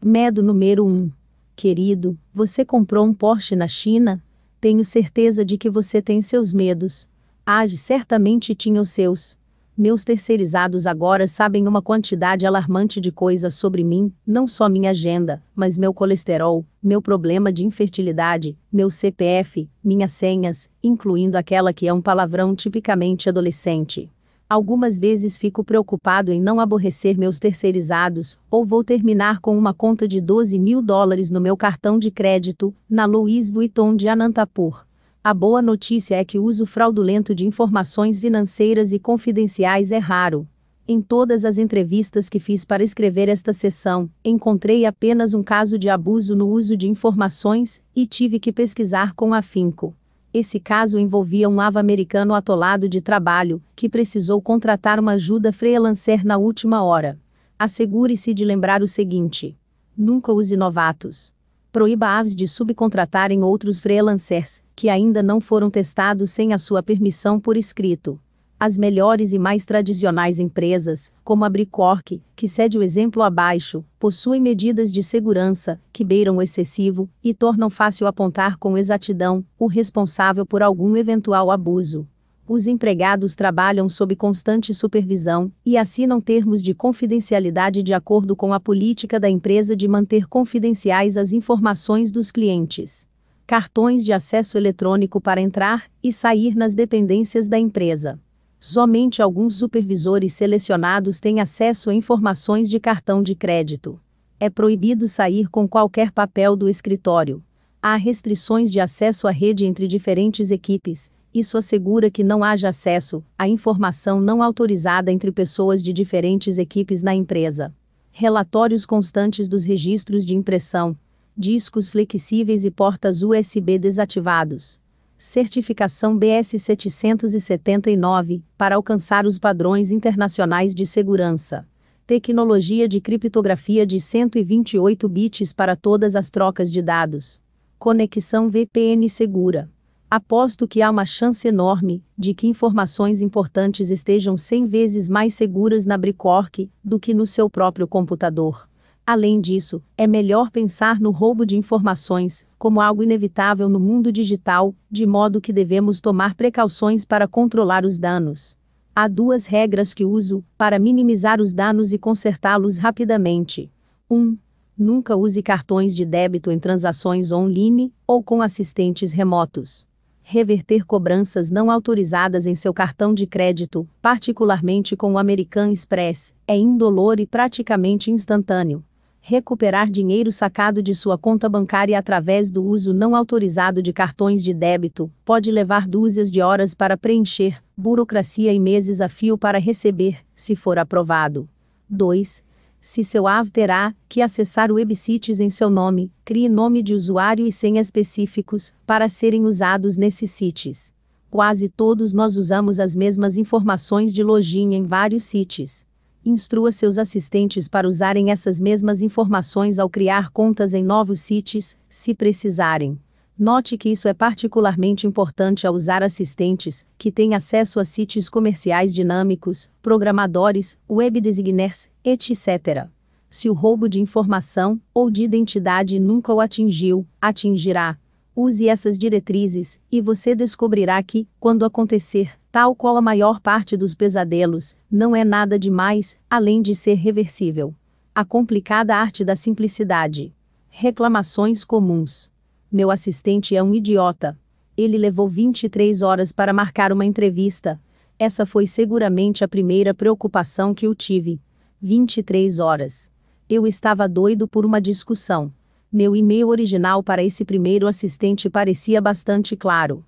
Medo número 1. Um. Querido, você comprou um Porsche na China? Tenho certeza de que você tem seus medos. Age certamente tinha os seus meus terceirizados agora sabem uma quantidade alarmante de coisas sobre mim, não só minha agenda, mas meu colesterol, meu problema de infertilidade, meu CPF, minhas senhas, incluindo aquela que é um palavrão tipicamente adolescente. Algumas vezes fico preocupado em não aborrecer meus terceirizados, ou vou terminar com uma conta de 12 mil dólares no meu cartão de crédito, na Louis Vuitton de Anantapur a boa notícia é que o uso fraudulento de informações financeiras e confidenciais é raro. Em todas as entrevistas que fiz para escrever esta sessão, encontrei apenas um caso de abuso no uso de informações e tive que pesquisar com afinco. Esse caso envolvia um ava-americano atolado de trabalho, que precisou contratar uma ajuda freelancer na última hora. Assegure-se de lembrar o seguinte: nunca use novatos proíba a aves de subcontratarem outros freelancers, que ainda não foram testados sem a sua permissão por escrito. As melhores e mais tradicionais empresas, como a Bricork, que cede o exemplo abaixo, possuem medidas de segurança que beiram o excessivo e tornam fácil apontar com exatidão o responsável por algum eventual abuso. Os empregados trabalham sob constante supervisão e assinam termos de confidencialidade de acordo com a política da empresa de manter confidenciais as informações dos clientes. Cartões de acesso eletrônico para entrar e sair nas dependências da empresa. Somente alguns supervisores selecionados têm acesso a informações de cartão de crédito. É proibido sair com qualquer papel do escritório. Há restrições de acesso à rede entre diferentes equipes, isso assegura que não haja acesso à informação não autorizada entre pessoas de diferentes equipes na empresa. Relatórios constantes dos registros de impressão, discos flexíveis e portas USB desativados. Certificação BS 779 para alcançar os padrões internacionais de segurança. Tecnologia de criptografia de 128 bits para todas as trocas de dados. Conexão VPN segura. Aposto que há uma chance enorme de que informações importantes estejam 100 vezes mais seguras na Bricork do que no seu próprio computador. Além disso, é melhor pensar no roubo de informações como algo inevitável no mundo digital, de modo que devemos tomar precauções para controlar os danos. Há duas regras que uso para minimizar os danos e consertá-los rapidamente. 1. Um, nunca use cartões de débito em transações online ou com assistentes remotos reverter cobranças não autorizadas em seu cartão de crédito, particularmente com o American Express, é indolor e praticamente instantâneo. Recuperar dinheiro sacado de sua conta bancária através do uso não autorizado de cartões de débito pode levar dúzias de horas para preencher, burocracia e meses a fio para receber, se for aprovado. 2 se seu AV terá que acessar websites em seu nome, crie nome de usuário e senha específicos para serem usados nesses sites. Quase todos nós usamos as mesmas informações de login em vários sites. Instrua seus assistentes para usarem essas mesmas informações ao criar contas em novos sites, se precisarem. Note que isso é particularmente importante ao usar assistentes, que têm acesso a sites comerciais dinâmicos, programadores, web designers, etc. Se o roubo de informação ou de identidade nunca o atingiu, atingirá. Use essas diretrizes, e você descobrirá que, quando acontecer, tal qual a maior parte dos pesadelos, não é nada demais, além de ser reversível. A complicada arte da simplicidade. Reclamações comuns. Meu assistente é um idiota. Ele levou 23 horas para marcar uma entrevista. Essa foi seguramente a primeira preocupação que eu tive. 23 horas. Eu estava doido por uma discussão. Meu e-mail original para esse primeiro assistente parecia bastante claro.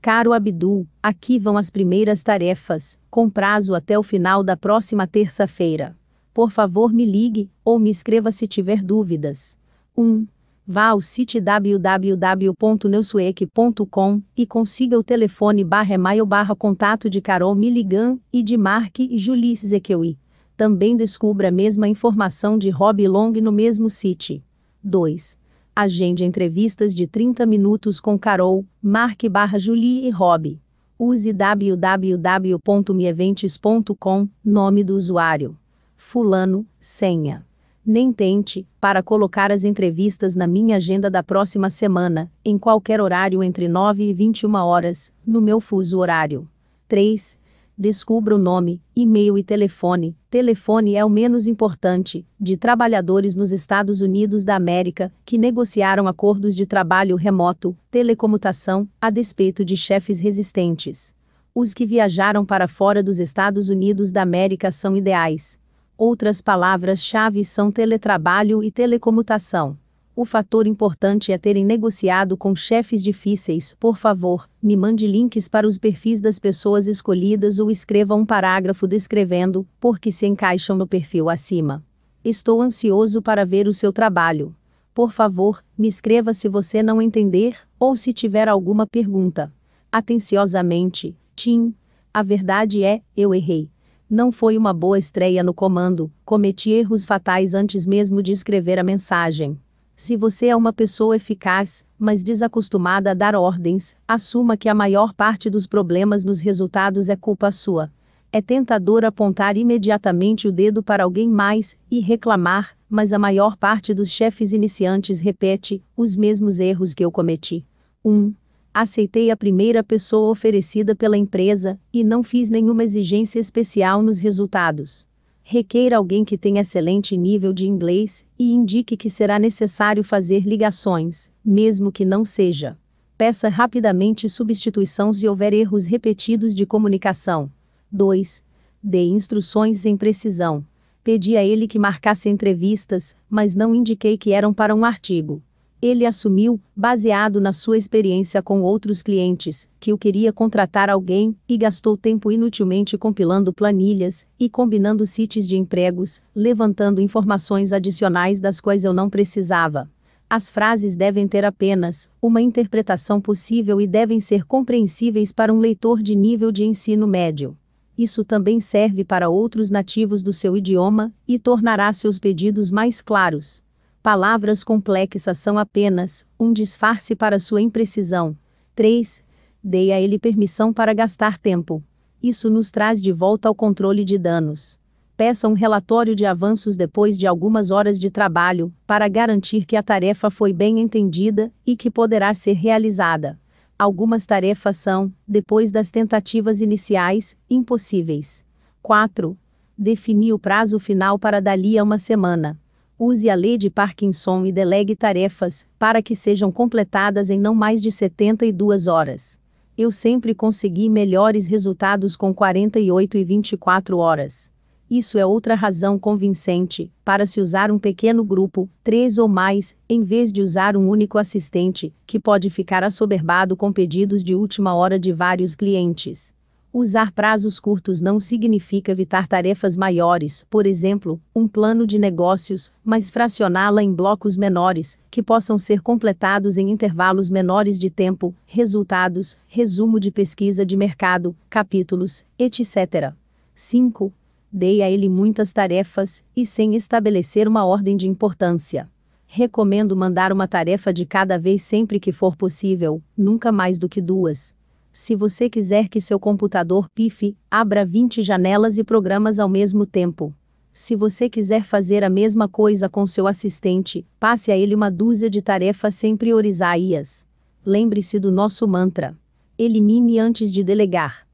Caro Abdul, aqui vão as primeiras tarefas, com prazo até o final da próxima terça-feira. Por favor, me ligue ou me escreva se tiver dúvidas. 1. Um, Vá ao site www.neuswec.com e consiga o telefone barra e-mail barra contato de Carol Milligan e de Mark e Julie Zekewi. Também descubra a mesma informação de Rob Long no mesmo site. 2. Agende entrevistas de 30 minutos com Carol, Mark barra Julie e Rob. Use www.meeventes.com, nome do usuário. Fulano, senha nem tente, para colocar as entrevistas na minha agenda da próxima semana, em qualquer horário entre 9 e 21 horas, no meu fuso horário. 3. Descubra o nome, e-mail e telefone. Telefone é o menos importante, de trabalhadores nos Estados Unidos da América, que negociaram acordos de trabalho remoto, telecomutação, a despeito de chefes resistentes. Os que viajaram para fora dos Estados Unidos da América são ideais Outras palavras-chave são teletrabalho e telecomutação. O fator importante é terem negociado com chefes difíceis. Por favor, me mande links para os perfis das pessoas escolhidas ou escreva um parágrafo descrevendo por que se encaixam no perfil acima. Estou ansioso para ver o seu trabalho. Por favor, me escreva se você não entender ou se tiver alguma pergunta. Atenciosamente, Tim. A verdade é, eu errei. Não foi uma boa estreia no comando, cometi erros fatais antes mesmo de escrever a mensagem. Se você é uma pessoa eficaz, mas desacostumada a dar ordens, assuma que a maior parte dos problemas nos resultados é culpa sua. É tentador apontar imediatamente o dedo para alguém mais e reclamar, mas a maior parte dos chefes iniciantes repete os mesmos erros que eu cometi. 1. Um, Aceitei a primeira pessoa oferecida pela empresa e não fiz nenhuma exigência especial nos resultados. Requeira alguém que tenha excelente nível de inglês e indique que será necessário fazer ligações, mesmo que não seja. Peça rapidamente substituição se houver erros repetidos de comunicação. 2. Dê instruções sem precisão. Pedi a ele que marcasse entrevistas, mas não indiquei que eram para um artigo. Ele assumiu, baseado na sua experiência com outros clientes, que o queria contratar alguém, e gastou tempo inutilmente compilando planilhas e combinando sites de empregos, levantando informações adicionais das quais eu não precisava. As frases devem ter apenas uma interpretação possível e devem ser compreensíveis para um leitor de nível de ensino médio. Isso também serve para outros nativos do seu idioma e tornará seus pedidos mais claros. Palavras complexas são apenas um disfarce para sua imprecisão. 3. Dei a ele permissão para gastar tempo. Isso nos traz de volta ao controle de danos. Peça um relatório de avanços depois de algumas horas de trabalho, para garantir que a tarefa foi bem entendida e que poderá ser realizada. Algumas tarefas são, depois das tentativas iniciais, impossíveis. 4. Defini o prazo final para dali a uma semana use a lei de Parkinson e delegue tarefas, para que sejam completadas em não mais de 72 horas. Eu sempre consegui melhores resultados com 48 e 24 horas. Isso é outra razão convincente para se usar um pequeno grupo, três ou mais, em vez de usar um único assistente, que pode ficar assoberbado com pedidos de última hora de vários clientes. Usar prazos curtos não significa evitar tarefas maiores, por exemplo, um plano de negócios, mas fracioná-la em blocos menores, que possam ser completados em intervalos menores de tempo, resultados, resumo de pesquisa de mercado, capítulos, etc. 5. Dei a ele muitas tarefas, e sem estabelecer uma ordem de importância. Recomendo mandar uma tarefa de cada vez sempre que for possível, nunca mais do que duas. Se você quiser que seu computador pife, abra 20 janelas e programas ao mesmo tempo. Se você quiser fazer a mesma coisa com seu assistente, passe a ele uma dúzia de tarefas sem priorizar las Lembre-se do nosso mantra: elimine antes de delegar.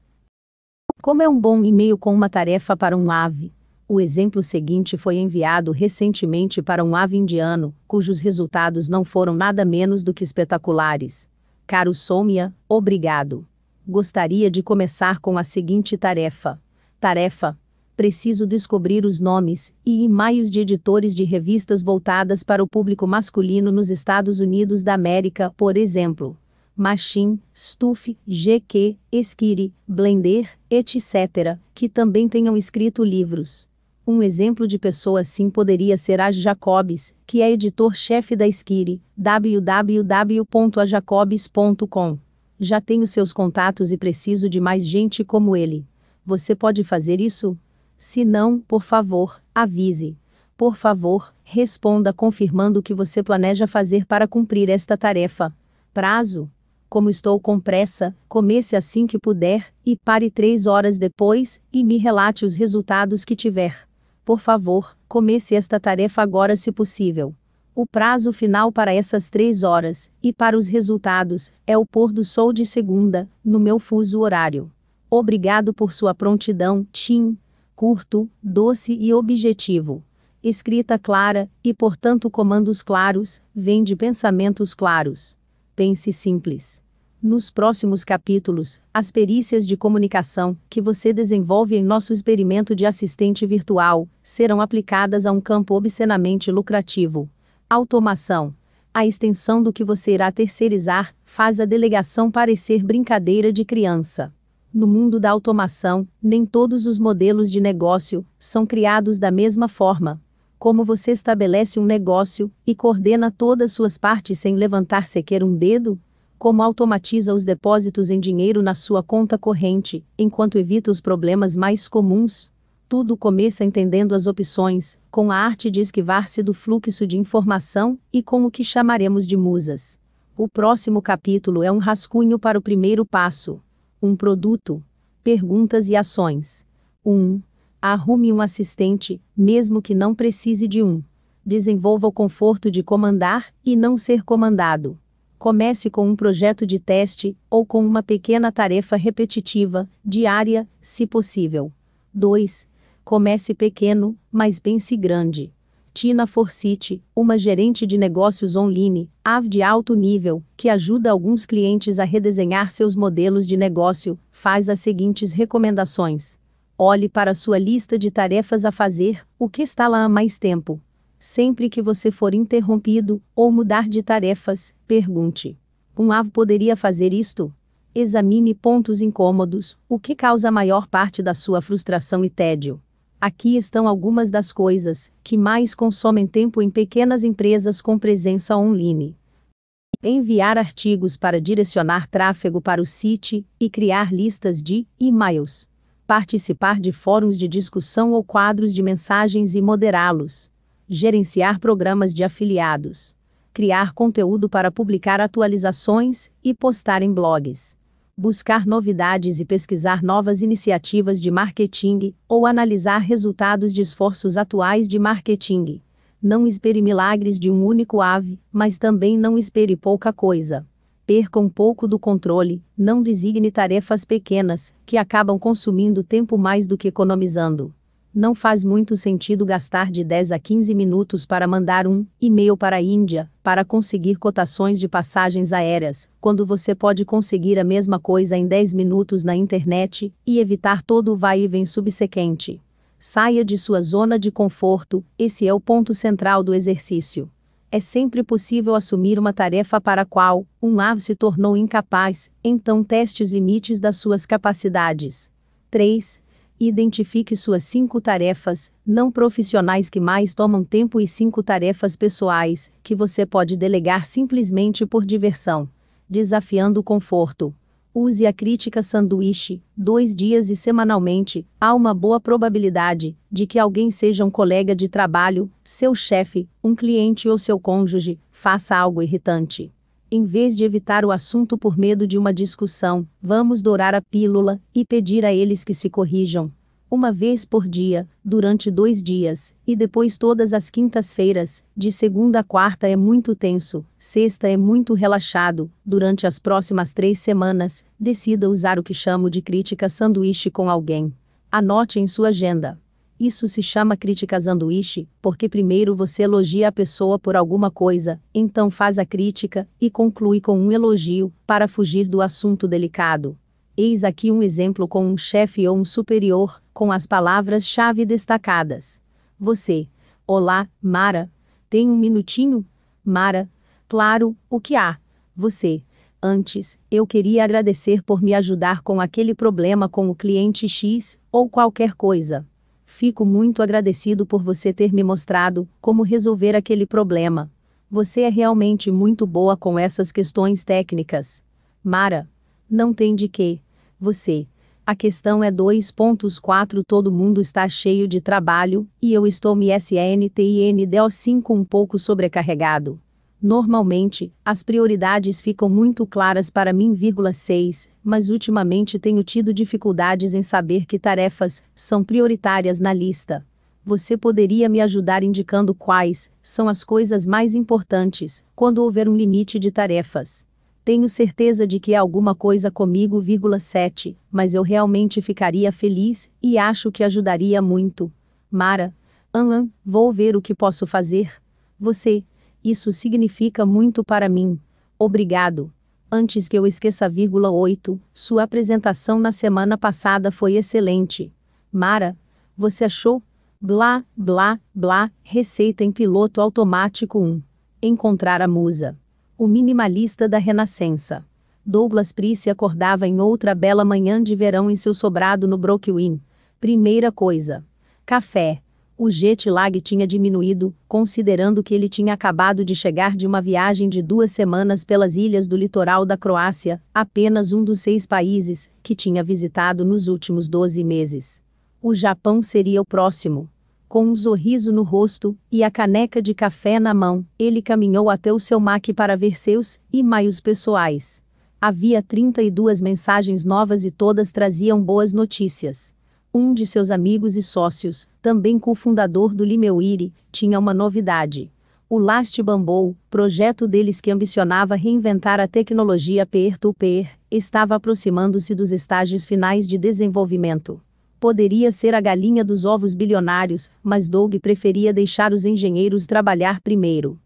Como é um bom e-mail com uma tarefa para um ave? O exemplo seguinte foi enviado recentemente para um ave indiano, cujos resultados não foram nada menos do que espetaculares. Caro Somia, obrigado. Gostaria de começar com a seguinte tarefa. Tarefa: preciso descobrir os nomes e e-mails de editores de revistas voltadas para o público masculino nos Estados Unidos da América, por exemplo. Machine, Stuff, GQ, Esquire, Blender, etc., que também tenham escrito livros. Um exemplo de pessoa assim poderia ser Aj Jacobs, que é editor-chefe da Esquire, www.ajacobs.com. Já tenho seus contatos e preciso de mais gente como ele. Você pode fazer isso? Se não, por favor, avise. Por favor, responda confirmando o que você planeja fazer para cumprir esta tarefa. Prazo? Como estou com pressa, comece assim que puder, e pare três horas depois, e me relate os resultados que tiver. Por favor, comece esta tarefa agora se possível. O prazo final para essas três horas, e para os resultados, é o pôr do sol de segunda, no meu fuso horário. Obrigado por sua prontidão, Tim. Curto, doce e objetivo. Escrita clara, e portanto comandos claros, vem de pensamentos claros. Pense simples. Nos próximos capítulos, as perícias de comunicação que você desenvolve em nosso experimento de assistente virtual serão aplicadas a um campo obscenamente lucrativo: automação. A extensão do que você irá terceirizar faz a delegação parecer brincadeira de criança. No mundo da automação, nem todos os modelos de negócio são criados da mesma forma. Como você estabelece um negócio e coordena todas suas partes sem levantar sequer um dedo, como automatiza os depósitos em dinheiro na sua conta corrente, enquanto evita os problemas mais comuns. Tudo começa entendendo as opções, com a arte de esquivar-se do fluxo de informação e com o que chamaremos de musas. O próximo capítulo é um rascunho para o primeiro passo. Um produto. Perguntas e ações. 1. Um, arrume um assistente, mesmo que não precise de um. Desenvolva o conforto de comandar e não ser comandado. Comece com um projeto de teste ou com uma pequena tarefa repetitiva, diária, se possível. 2. Comece pequeno, mas pense grande. Tina Forsyth, uma gerente de negócios online, AV de alto nível, que ajuda alguns clientes a redesenhar seus modelos de negócio, faz as seguintes recomendações. Olhe para sua lista de tarefas a fazer, o que está lá há mais tempo. Sempre que você for interrompido ou mudar de tarefas, pergunte: Um avo poderia fazer isto? Examine pontos incômodos, o que causa a maior parte da sua frustração e tédio. Aqui estão algumas das coisas que mais consomem tempo em pequenas empresas com presença online. Enviar artigos para direcionar tráfego para o site e criar listas de e-mails. Participar de fóruns de discussão ou quadros de mensagens e moderá-los gerenciar programas de afiliados, criar conteúdo para publicar atualizações e postar em blogs, buscar novidades e pesquisar novas iniciativas de marketing ou analisar resultados de esforços atuais de marketing. Não espere milagres de um único ave, mas também não espere pouca coisa. Perca um pouco do controle, não designe tarefas pequenas, que acabam consumindo tempo mais do que economizando. Não faz muito sentido gastar de 10 a 15 minutos para mandar um e-mail para a Índia para conseguir cotações de passagens aéreas, quando você pode conseguir a mesma coisa em 10 minutos na internet e evitar todo o vai e vem subsequente. Saia de sua zona de conforto, esse é o ponto central do exercício é sempre possível assumir uma tarefa para a qual um ave se tornou incapaz, então teste os limites das suas capacidades. 3. Identifique suas cinco tarefas não profissionais que mais tomam tempo e cinco tarefas pessoais que você pode delegar simplesmente por diversão. Desafiando o conforto. Use a crítica sanduíche, dois dias e semanalmente, há uma boa probabilidade de que alguém seja um colega de trabalho, seu chefe, um cliente ou seu cônjuge, faça algo irritante. Em vez de evitar o assunto por medo de uma discussão, vamos dourar a pílula e pedir a eles que se corrijam. Uma vez por dia, durante dois dias, e depois todas as quintas-feiras, de segunda a quarta é muito tenso, sexta é muito relaxado, durante as próximas três semanas, decida usar o que chamo de crítica sanduíche com alguém. Anote em sua agenda. Isso se chama crítica sanduíche, porque primeiro você elogia a pessoa por alguma coisa, então faz a crítica e conclui com um elogio, para fugir do assunto delicado. Eis aqui um exemplo com um chefe ou um superior, com as palavras-chave destacadas. Você. Olá, Mara. Tem um minutinho? Mara. Claro, o que há? Você. Antes, eu queria agradecer por me ajudar com aquele problema com o cliente X, ou qualquer coisa. Fico muito agradecido por você ter me mostrado como resolver aquele problema. Você é realmente muito boa com essas questões técnicas. Mara, não tem de quê. Você. A questão é 2.4 todo mundo está cheio de trabalho, e eu estou me del 5 um pouco sobrecarregado. Normalmente, as prioridades ficam muito claras para mim, 6, mas ultimamente tenho tido dificuldades em saber que tarefas são prioritárias na lista. Você poderia me ajudar indicando quais são as coisas mais importantes quando houver um limite de tarefas. Tenho certeza de que é alguma coisa comigo, 7, mas eu realmente ficaria feliz e acho que ajudaria muito. Mara, Anlan, vou ver o que posso fazer. Você, isso significa muito para mim. Obrigado. Antes que eu esqueça, vírgula 8, sua apresentação na semana passada foi excelente. Mara, você achou? Blá, blá, blá, receita em piloto automático 1. Encontrar a musa. O minimalista da renascença. Douglas Price acordava em outra bela manhã de verão em seu sobrado no Brooklyn. Primeira coisa. Café o jet lag tinha diminuído, considerando que ele tinha acabado de chegar de uma viagem de duas semanas pelas ilhas do litoral da Croácia, apenas um dos seis países que tinha visitado nos últimos 12 meses. O Japão seria o próximo. Com um sorriso no rosto e a caneca de café na mão, ele caminhou até o seu Mac para ver seus e-mails pessoais. Havia 32 mensagens novas e todas traziam boas notícias um de seus amigos e sócios, também cofundador do Limeuire, tinha uma novidade. O Last Bamboo, projeto deles que ambicionava reinventar a tecnologia peer to -peer, estava aproximando-se dos estágios finais de desenvolvimento. Poderia ser a galinha dos ovos bilionários, mas Doug preferia deixar os engenheiros trabalhar primeiro.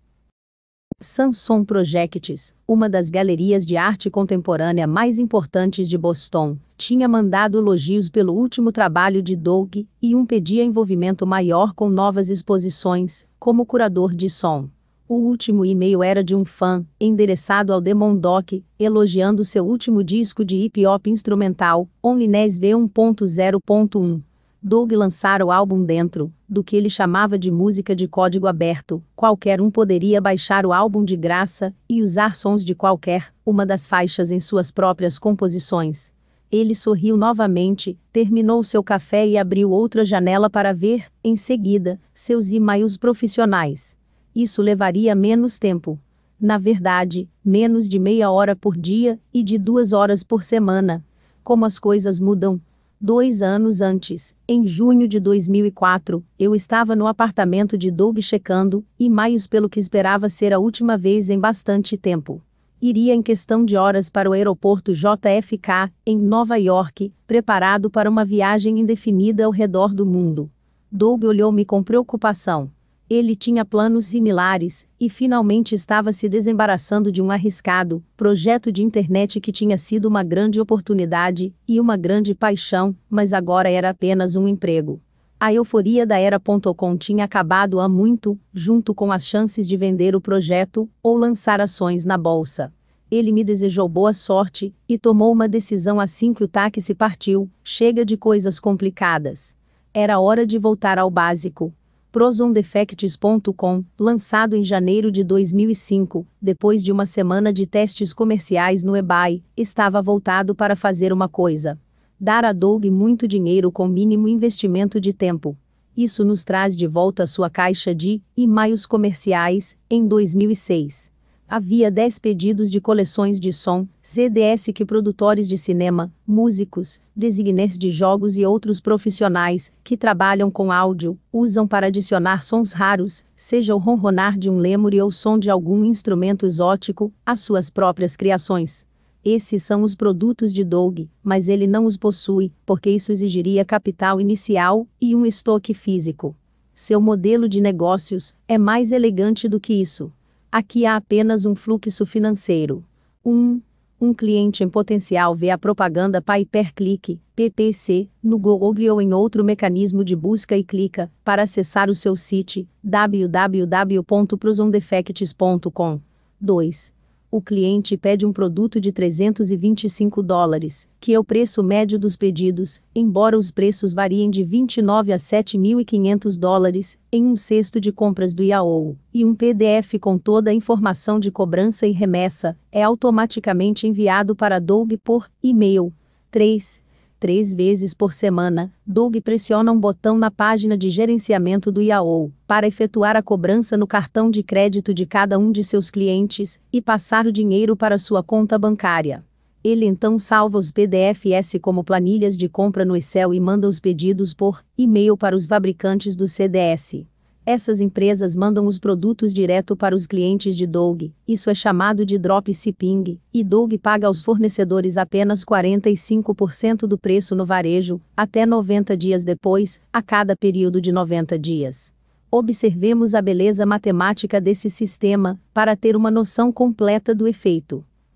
Samson Projects, uma das galerias de arte contemporânea mais importantes de Boston, tinha mandado elogios pelo último trabalho de Doug e um pedia envolvimento maior com novas exposições, como curador de som. O último e-mail era de um fã, endereçado ao Demon Doc, elogiando seu último disco de hip hop instrumental, Onlines V1.0.1. Doug lançara o álbum dentro, do que ele chamava de música de código aberto, qualquer um poderia baixar o álbum de graça e usar sons de qualquer uma das faixas em suas próprias composições. Ele sorriu novamente, terminou seu café e abriu outra janela para ver, em seguida, seus e-mails profissionais. Isso levaria menos tempo. Na verdade, menos de meia hora por dia e de duas horas por semana. Como as coisas mudam, Dois anos antes, em junho de 2004, eu estava no apartamento de Doug checando e-mails pelo que esperava ser a última vez em bastante tempo. Iria em questão de horas para o aeroporto JFK, em Nova York, preparado para uma viagem indefinida ao redor do mundo. Doug olhou-me com preocupação. Ele tinha planos similares e finalmente estava se desembaraçando de um arriscado projeto de internet que tinha sido uma grande oportunidade e uma grande paixão, mas agora era apenas um emprego. A euforia da era.com tinha acabado há muito, junto com as chances de vender o projeto ou lançar ações na bolsa. Ele me desejou boa sorte e tomou uma decisão assim que o táxi partiu. Chega de coisas complicadas. Era hora de voltar ao básico, prosondefects.com, lançado em janeiro de 2005, depois de uma semana de testes comerciais no eBay, estava voltado para fazer uma coisa: dar a Doug muito dinheiro com mínimo investimento de tempo. Isso nos traz de volta sua caixa de e-mails comerciais em 2006 havia 10 pedidos de coleções de som, CDS que produtores de cinema, músicos, designers de jogos e outros profissionais que trabalham com áudio usam para adicionar sons raros, seja o ronronar de um lemure ou som de algum instrumento exótico, às suas próprias criações. Esses são os produtos de Doug, mas ele não os possui, porque isso exigiria capital inicial e um estoque físico. Seu modelo de negócios é mais elegante do que isso. Aqui há apenas um fluxo financeiro. 1. Um, um cliente em potencial vê a propaganda Pay Per Click, PPC, no Google ou em outro mecanismo de busca e clica para acessar o seu site www.prosondefects.com. 2 o cliente pede um produto de 325 dólares, que é o preço médio dos pedidos, embora os preços variem de 29 a 7.500 dólares, em um cesto de compras do Yahoo, e um PDF com toda a informação de cobrança e remessa, é automaticamente enviado para Doug por e-mail. 3 três vezes por semana, Doug pressiona um botão na página de gerenciamento do Yahoo para efetuar a cobrança no cartão de crédito de cada um de seus clientes e passar o dinheiro para sua conta bancária. Ele então salva os PDFs como planilhas de compra no Excel e manda os pedidos por e-mail para os fabricantes do CDS. Essas empresas mandam os produtos direto para os clientes de Doug, isso é chamado de drop shipping, e Doug paga aos fornecedores apenas 45% do preço no varejo, até 90 dias depois, a cada período de 90 dias. Observemos a beleza matemática desse sistema, para ter uma noção completa do efeito.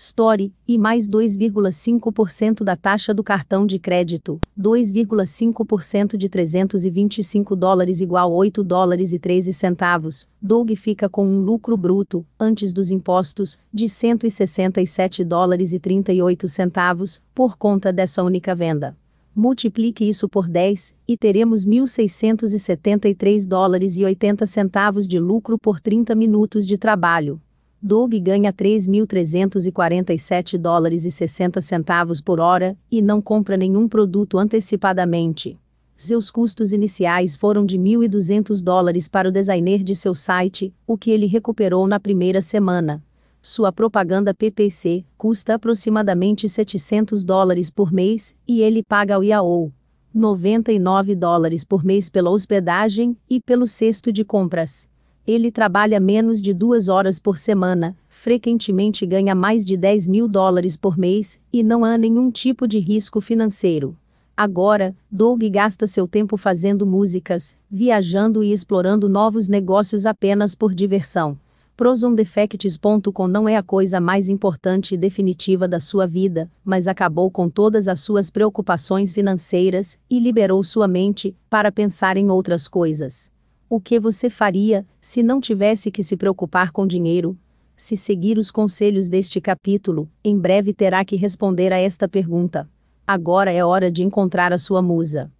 Store, e mais 2,5% da taxa do cartão de crédito, 2,5% de 325 dólares igual 8 dólares e 13 centavos. Doug fica com um lucro bruto, antes dos impostos, de 167 dólares e 38 centavos, por conta dessa única venda. Multiplique isso por 10 e teremos 1.673 dólares e 80 centavos de lucro por 30 minutos de trabalho. Doug ganha 3.347 dólares e 60 centavos por hora e não compra nenhum produto antecipadamente. Seus custos iniciais foram de 1.200 dólares para o designer de seu site, o que ele recuperou na primeira semana. Sua propaganda PPC custa aproximadamente 700 dólares por mês e ele paga ao Yahoo 99 dólares por mês pela hospedagem e pelo cesto de compras. Ele trabalha menos de duas horas por semana, frequentemente ganha mais de 10 mil dólares por mês e não há nenhum tipo de risco financeiro. Agora, Doug gasta seu tempo fazendo músicas, viajando e explorando novos negócios apenas por diversão. Prosondefects.com não é a coisa mais importante e definitiva da sua vida, mas acabou com todas as suas preocupações financeiras e liberou sua mente para pensar em outras coisas. O que você faria se não tivesse que se preocupar com dinheiro? Se seguir os conselhos deste capítulo, em breve terá que responder a esta pergunta. Agora é hora de encontrar a sua musa.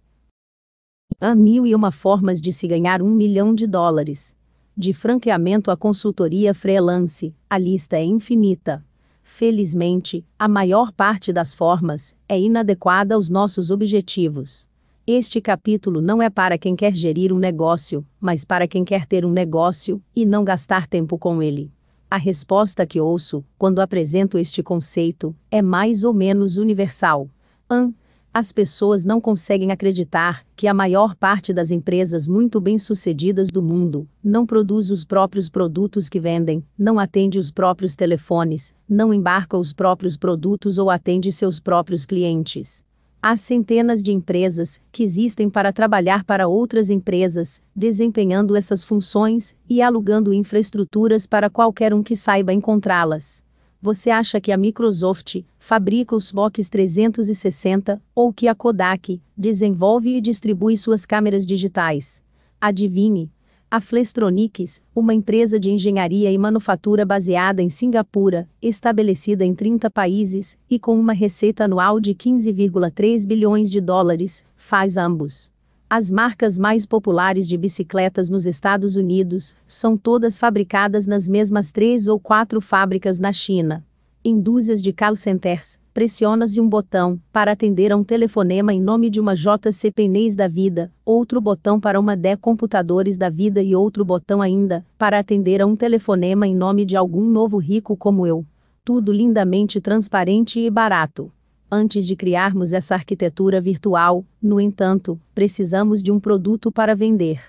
Há mil e uma formas de se ganhar um milhão de dólares. De franqueamento à consultoria freelance, a lista é infinita. Felizmente, a maior parte das formas é inadequada aos nossos objetivos. Este capítulo não é para quem quer gerir um negócio, mas para quem quer ter um negócio e não gastar tempo com ele. A resposta que ouço, quando apresento este conceito, é mais ou menos universal. An, hum, as pessoas não conseguem acreditar que a maior parte das empresas muito bem-sucedidas do mundo não produz os próprios produtos que vendem, não atende os próprios telefones, não embarca os próprios produtos ou atende seus próprios clientes. Há centenas de empresas que existem para trabalhar para outras empresas, desempenhando essas funções e alugando infraestruturas para qualquer um que saiba encontrá-las. Você acha que a Microsoft fabrica os box 360 ou que a Kodak desenvolve e distribui suas câmeras digitais? Adivinhe, a Flestronics, uma empresa de engenharia e manufatura baseada em Singapura, estabelecida em 30 países e com uma receita anual de 15,3 bilhões de dólares, faz ambos. As marcas mais populares de bicicletas nos Estados Unidos são todas fabricadas nas mesmas três ou quatro fábricas na China em dúzias de call centers, pressiona-se um botão para atender a um telefonema em nome de uma JC Penney's da vida, outro botão para uma DE Computadores da vida e outro botão ainda para atender a um telefonema em nome de algum novo rico como eu. Tudo lindamente transparente e barato. Antes de criarmos essa arquitetura virtual, no entanto, precisamos de um produto para vender.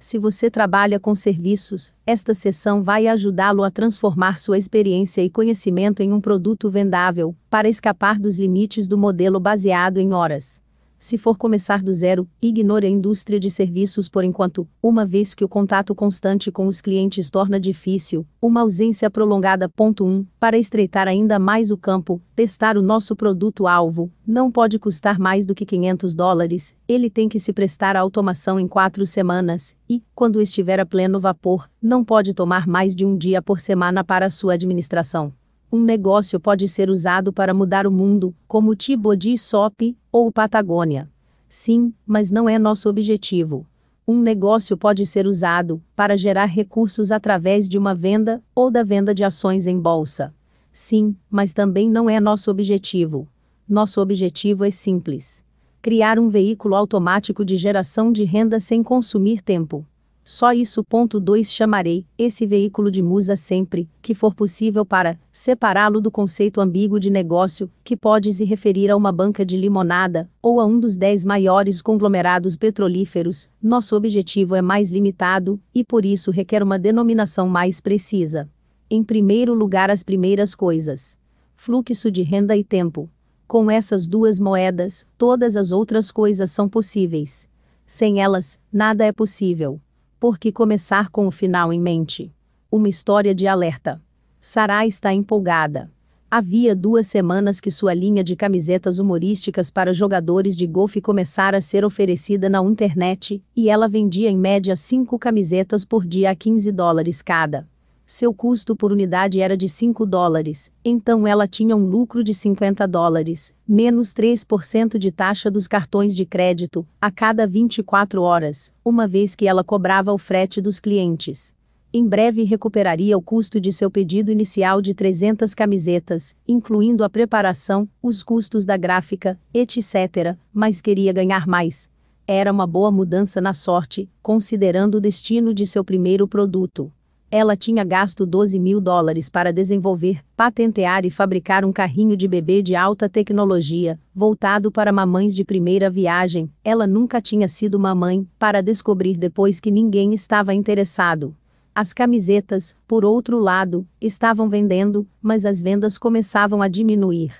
Se você trabalha com serviços, esta sessão vai ajudá-lo a transformar sua experiência e conhecimento em um produto vendável, para escapar dos limites do modelo baseado em horas. Se for começar do zero, ignore a indústria de serviços por enquanto, uma vez que o contato constante com os clientes torna difícil, uma ausência prolongada. 1. Um, para estreitar ainda mais o campo, testar o nosso produto-alvo, não pode custar mais do que 500 dólares, ele tem que se prestar à automação em quatro semanas, e, quando estiver a pleno vapor, não pode tomar mais de um dia por semana para sua administração. Um negócio pode ser usado para mudar o mundo, como o Tibodi Sop ou o Patagônia. Sim, mas não é nosso objetivo. Um negócio pode ser usado para gerar recursos através de uma venda ou da venda de ações em bolsa. Sim, mas também não é nosso objetivo. Nosso objetivo é simples: criar um veículo automático de geração de renda sem consumir tempo. Só isso. Ponto 2 chamarei esse veículo de musa sempre que for possível para separá-lo do conceito ambíguo de negócio, que pode se referir a uma banca de limonada ou a um dos dez maiores conglomerados petrolíferos. Nosso objetivo é mais limitado e por isso requer uma denominação mais precisa. Em primeiro lugar, as primeiras coisas: fluxo de renda e tempo. Com essas duas moedas, todas as outras coisas são possíveis. Sem elas, nada é possível. Por que começar com o final em mente? Uma história de alerta. Sarah está empolgada. Havia duas semanas que sua linha de camisetas humorísticas para jogadores de golfe começara a ser oferecida na internet, e ela vendia em média cinco camisetas por dia a 15 dólares cada. Seu custo por unidade era de 5 dólares, então ela tinha um lucro de 50 dólares, menos 3% de taxa dos cartões de crédito, a cada 24 horas, uma vez que ela cobrava o frete dos clientes. Em breve recuperaria o custo de seu pedido inicial de 300 camisetas, incluindo a preparação, os custos da gráfica, etc., mas queria ganhar mais. Era uma boa mudança na sorte, considerando o destino de seu primeiro produto. Ela tinha gasto 12 mil dólares para desenvolver, patentear e fabricar um carrinho de bebê de alta tecnologia, voltado para mamães de primeira viagem. Ela nunca tinha sido mamãe, para descobrir depois que ninguém estava interessado. As camisetas, por outro lado, estavam vendendo, mas as vendas começavam a diminuir.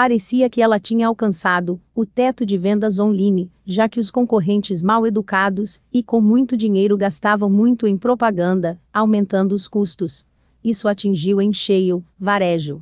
Parecia que ela tinha alcançado o teto de vendas online, já que os concorrentes mal educados e com muito dinheiro gastavam muito em propaganda, aumentando os custos. Isso atingiu em cheio varejo.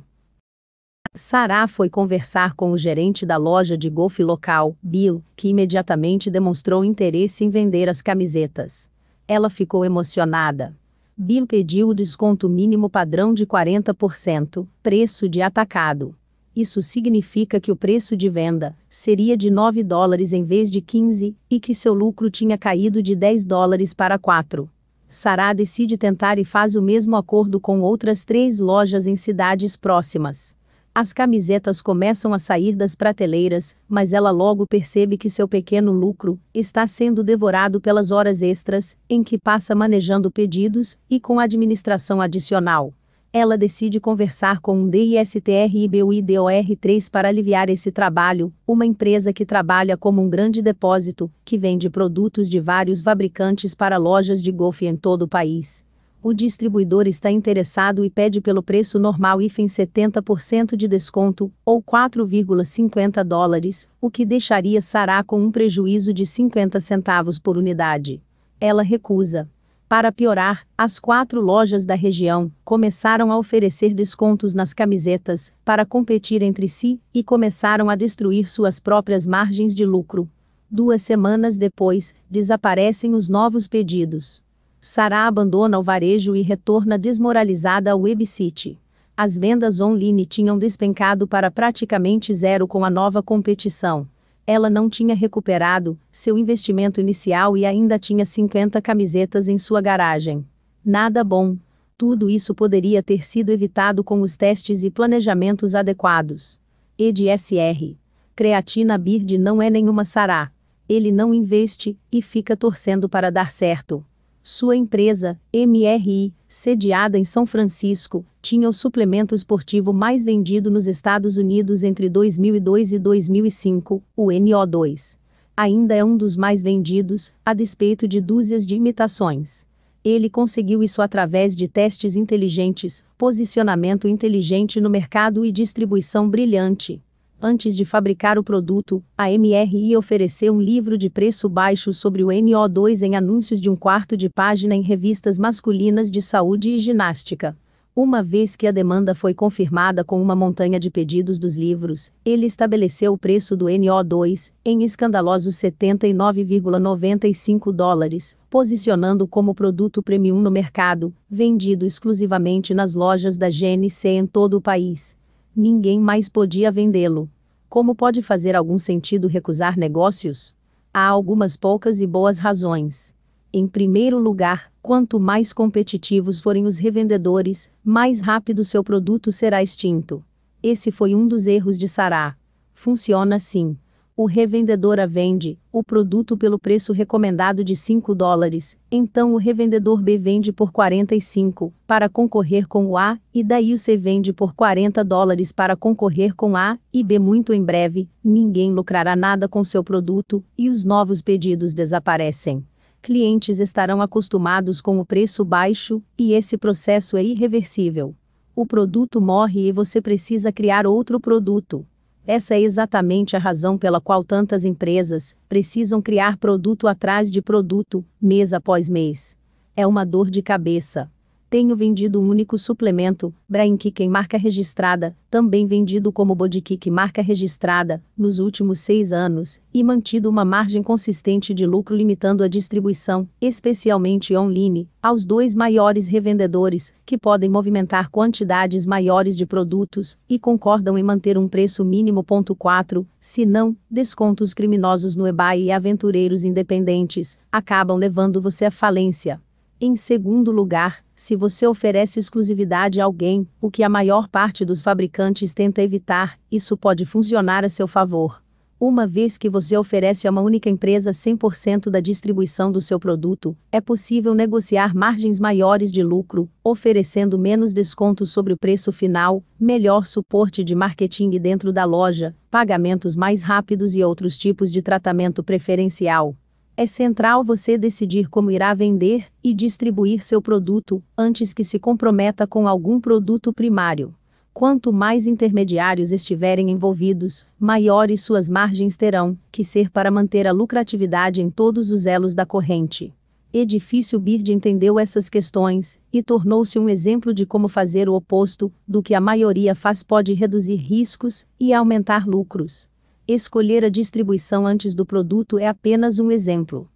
Sarah foi conversar com o gerente da loja de golfe local, Bill, que imediatamente demonstrou interesse em vender as camisetas. Ela ficou emocionada. Bill pediu o desconto mínimo padrão de 40%, preço de atacado isso significa que o preço de venda seria de 9 dólares em vez de 15 e que seu lucro tinha caído de 10 dólares para 4. Sarah decide tentar e faz o mesmo acordo com outras três lojas em cidades próximas. As camisetas começam a sair das prateleiras, mas ela logo percebe que seu pequeno lucro está sendo devorado pelas horas extras, em que passa manejando pedidos e com administração adicional ela decide conversar com um DISTRIBUIDOR3 para aliviar esse trabalho, uma empresa que trabalha como um grande depósito, que vende produtos de vários fabricantes para lojas de golfe em todo o país. O distribuidor está interessado e pede pelo preço normal IFEM 70% de desconto, ou 4,50 dólares, o que deixaria Sarah com um prejuízo de 50 centavos por unidade. Ela recusa. Para piorar, as quatro lojas da região começaram a oferecer descontos nas camisetas para competir entre si e começaram a destruir suas próprias margens de lucro. Duas semanas depois, desaparecem os novos pedidos. Sara abandona o varejo e retorna desmoralizada ao WebCity. As vendas online tinham despencado para praticamente zero com a nova competição. Ela não tinha recuperado seu investimento inicial e ainda tinha 50 camisetas em sua garagem. Nada bom. Tudo isso poderia ter sido evitado com os testes e planejamentos adequados. EDSR. Creatina Bird não é nenhuma sará. Ele não investe e fica torcendo para dar certo. Sua empresa, MRI, sediada em São Francisco, tinha o suplemento esportivo mais vendido nos Estados Unidos entre 2002 e 2005, o NO2. Ainda é um dos mais vendidos, a despeito de dúzias de imitações. Ele conseguiu isso através de testes inteligentes, posicionamento inteligente no mercado e distribuição brilhante. Antes de fabricar o produto, a MRI ofereceu um livro de preço baixo sobre o NO2 em anúncios de um quarto de página em revistas masculinas de saúde e ginástica. Uma vez que a demanda foi confirmada com uma montanha de pedidos dos livros, ele estabeleceu o preço do NO2 em escandalosos 79,95 dólares, posicionando como produto premium no mercado, vendido exclusivamente nas lojas da GNC em todo o país. Ninguém mais podia vendê-lo. Como pode fazer algum sentido recusar negócios? Há algumas poucas e boas razões. Em primeiro lugar, quanto mais competitivos forem os revendedores, mais rápido seu produto será extinto. Esse foi um dos erros de Sará. Funciona assim o revendedor A vende o produto pelo preço recomendado de 5 dólares, então o revendedor B vende por 45 para concorrer com o A, e daí o C vende por 40 dólares para concorrer com A e B. Muito em breve, ninguém lucrará nada com seu produto e os novos pedidos desaparecem. Clientes estarão acostumados com o preço baixo e esse processo é irreversível. O produto morre e você precisa criar outro produto. Essa é exatamente a razão pela qual tantas empresas precisam criar produto atrás de produto, mês após mês. É uma dor de cabeça. Tenho vendido um único suplemento, Brain Kick em marca registrada, também vendido como Body Kick marca registrada, nos últimos seis anos, e mantido uma margem consistente de lucro limitando a distribuição, especialmente online, aos dois maiores revendedores, que podem movimentar quantidades maiores de produtos, e concordam em manter um preço mínimo. 4, se não, descontos criminosos no eBay e aventureiros independentes, acabam levando você à falência. Em segundo lugar, se você oferece exclusividade a alguém, o que a maior parte dos fabricantes tenta evitar, isso pode funcionar a seu favor. Uma vez que você oferece a uma única empresa 100% da distribuição do seu produto, é possível negociar margens maiores de lucro, oferecendo menos desconto sobre o preço final, melhor suporte de marketing dentro da loja, pagamentos mais rápidos e outros tipos de tratamento preferencial. É central você decidir como irá vender e distribuir seu produto antes que se comprometa com algum produto primário. Quanto mais intermediários estiverem envolvidos, maiores suas margens terão que ser para manter a lucratividade em todos os elos da corrente. Edifício é Bird entendeu essas questões e tornou-se um exemplo de como fazer o oposto do que a maioria faz pode reduzir riscos e aumentar lucros. Escolher a distribuição antes do produto é apenas um exemplo.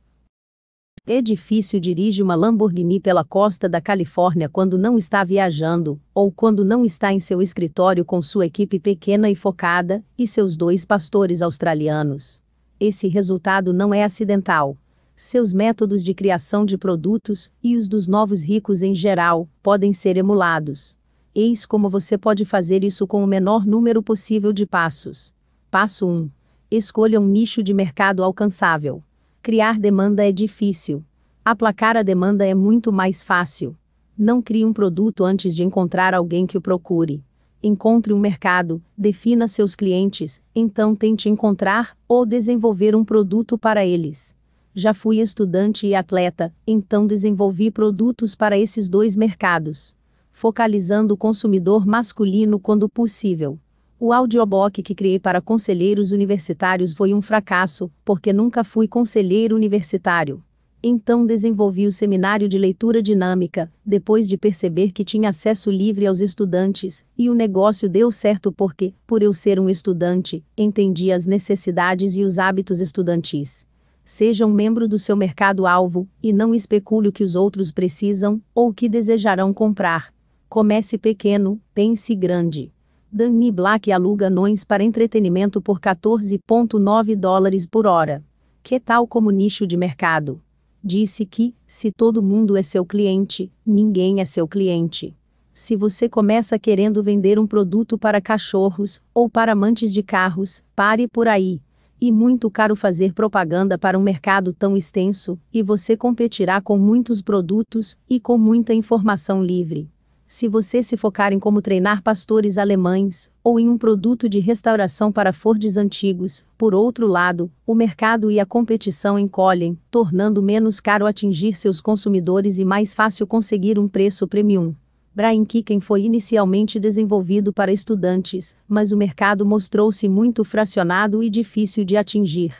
Edifício é dirige uma Lamborghini pela costa da Califórnia quando não está viajando, ou quando não está em seu escritório com sua equipe pequena e focada, e seus dois pastores australianos. Esse resultado não é acidental. Seus métodos de criação de produtos, e os dos novos ricos em geral, podem ser emulados. Eis como você pode fazer isso com o menor número possível de passos. Passo 1. Escolha um nicho de mercado alcançável. Criar demanda é difícil. Aplacar a demanda é muito mais fácil. Não crie um produto antes de encontrar alguém que o procure. Encontre um mercado, defina seus clientes, então tente encontrar ou desenvolver um produto para eles. Já fui estudante e atleta, então desenvolvi produtos para esses dois mercados, focalizando o consumidor masculino quando possível. O audiobook que criei para conselheiros universitários foi um fracasso, porque nunca fui conselheiro universitário. Então desenvolvi o seminário de leitura dinâmica, depois de perceber que tinha acesso livre aos estudantes, e o negócio deu certo porque, por eu ser um estudante, entendi as necessidades e os hábitos estudantis. Seja um membro do seu mercado-alvo, e não especule o que os outros precisam ou o que desejarão comprar. Comece pequeno, pense grande. Danny Black aluga anões para entretenimento por 14,9 dólares por hora. Que tal como nicho de mercado? Disse que, se todo mundo é seu cliente, ninguém é seu cliente. Se você começa querendo vender um produto para cachorros ou para amantes de carros, pare por aí. E muito caro fazer propaganda para um mercado tão extenso, e você competirá com muitos produtos e com muita informação livre. Se você se focar em como treinar pastores alemães, ou em um produto de restauração para Fordes antigos, por outro lado, o mercado e a competição encolhem, tornando menos caro atingir seus consumidores e mais fácil conseguir um preço premium. Brian Kicken foi inicialmente desenvolvido para estudantes, mas o mercado mostrou-se muito fracionado e difícil de atingir.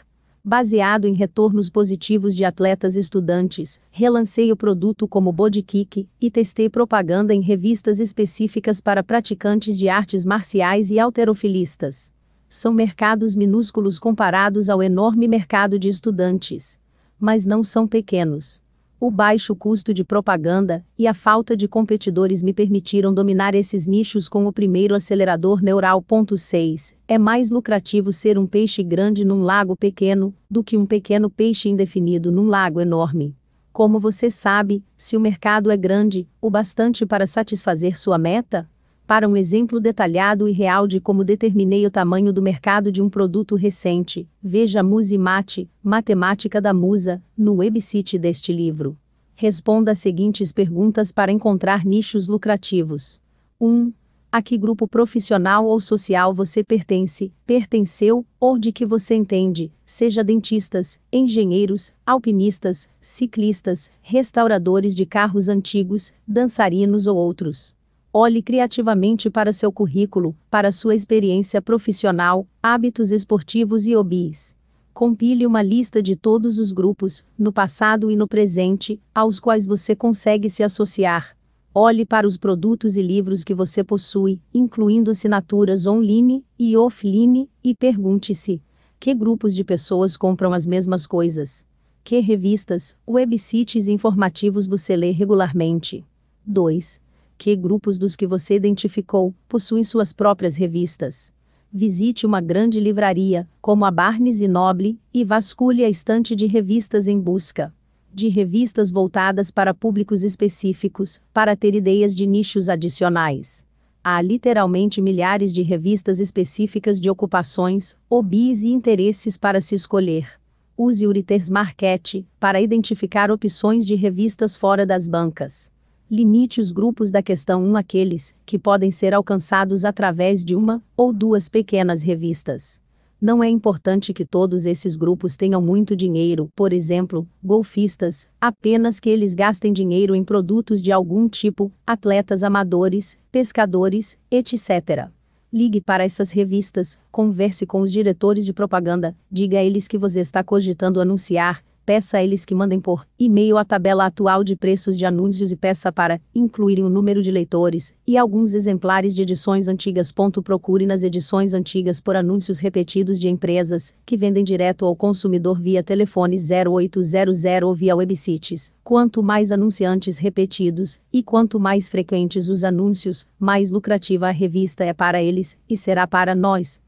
Baseado em retornos positivos de atletas estudantes, relancei o produto como bodykick e testei propaganda em revistas específicas para praticantes de artes marciais e alterofilistas. São mercados minúsculos comparados ao enorme mercado de estudantes. Mas não são pequenos o baixo custo de propaganda e a falta de competidores me permitiram dominar esses nichos com o primeiro acelerador neural. 6. É mais lucrativo ser um peixe grande num lago pequeno do que um pequeno peixe indefinido num lago enorme. Como você sabe, se o mercado é grande, o bastante para satisfazer sua meta, para um exemplo detalhado e real de como determinei o tamanho do mercado de um produto recente, veja Musimate, Matemática da Musa, no website deste livro. Responda as seguintes perguntas para encontrar nichos lucrativos. 1. a que grupo profissional ou social você pertence, pertenceu, ou de que você entende, seja dentistas, engenheiros, alpinistas, ciclistas, restauradores de carros antigos, dançarinos ou outros. Olhe criativamente para seu currículo, para sua experiência profissional, hábitos esportivos e hobbies. Compile uma lista de todos os grupos, no passado e no presente, aos quais você consegue se associar. Olhe para os produtos e livros que você possui, incluindo assinaturas online e offline, e pergunte-se: que grupos de pessoas compram as mesmas coisas? Que revistas, websites informativos você lê regularmente? 2 que grupos dos que você identificou possuem suas próprias revistas. Visite uma grande livraria, como a Barnes Noble, e vasculhe a estante de revistas em busca de revistas voltadas para públicos específicos, para ter ideias de nichos adicionais. Há literalmente milhares de revistas específicas de ocupações, hobbies e interesses para se escolher. Use o Reuters Market para identificar opções de revistas fora das bancas limite os grupos da questão 1 àqueles que podem ser alcançados através de uma ou duas pequenas revistas. Não é importante que todos esses grupos tenham muito dinheiro, por exemplo, golfistas, apenas que eles gastem dinheiro em produtos de algum tipo, atletas amadores, pescadores, etc. Ligue para essas revistas, converse com os diretores de propaganda, diga a eles que você está cogitando anunciar, peça a eles que mandem por e-mail a tabela atual de preços de anúncios e peça para incluírem o número de leitores e alguns exemplares de edições antigas. Procure nas edições antigas por anúncios repetidos de empresas que vendem direto ao consumidor via telefone 0800 ou via websites. Quanto mais anunciantes repetidos e quanto mais frequentes os anúncios, mais lucrativa a revista é para eles e será para nós.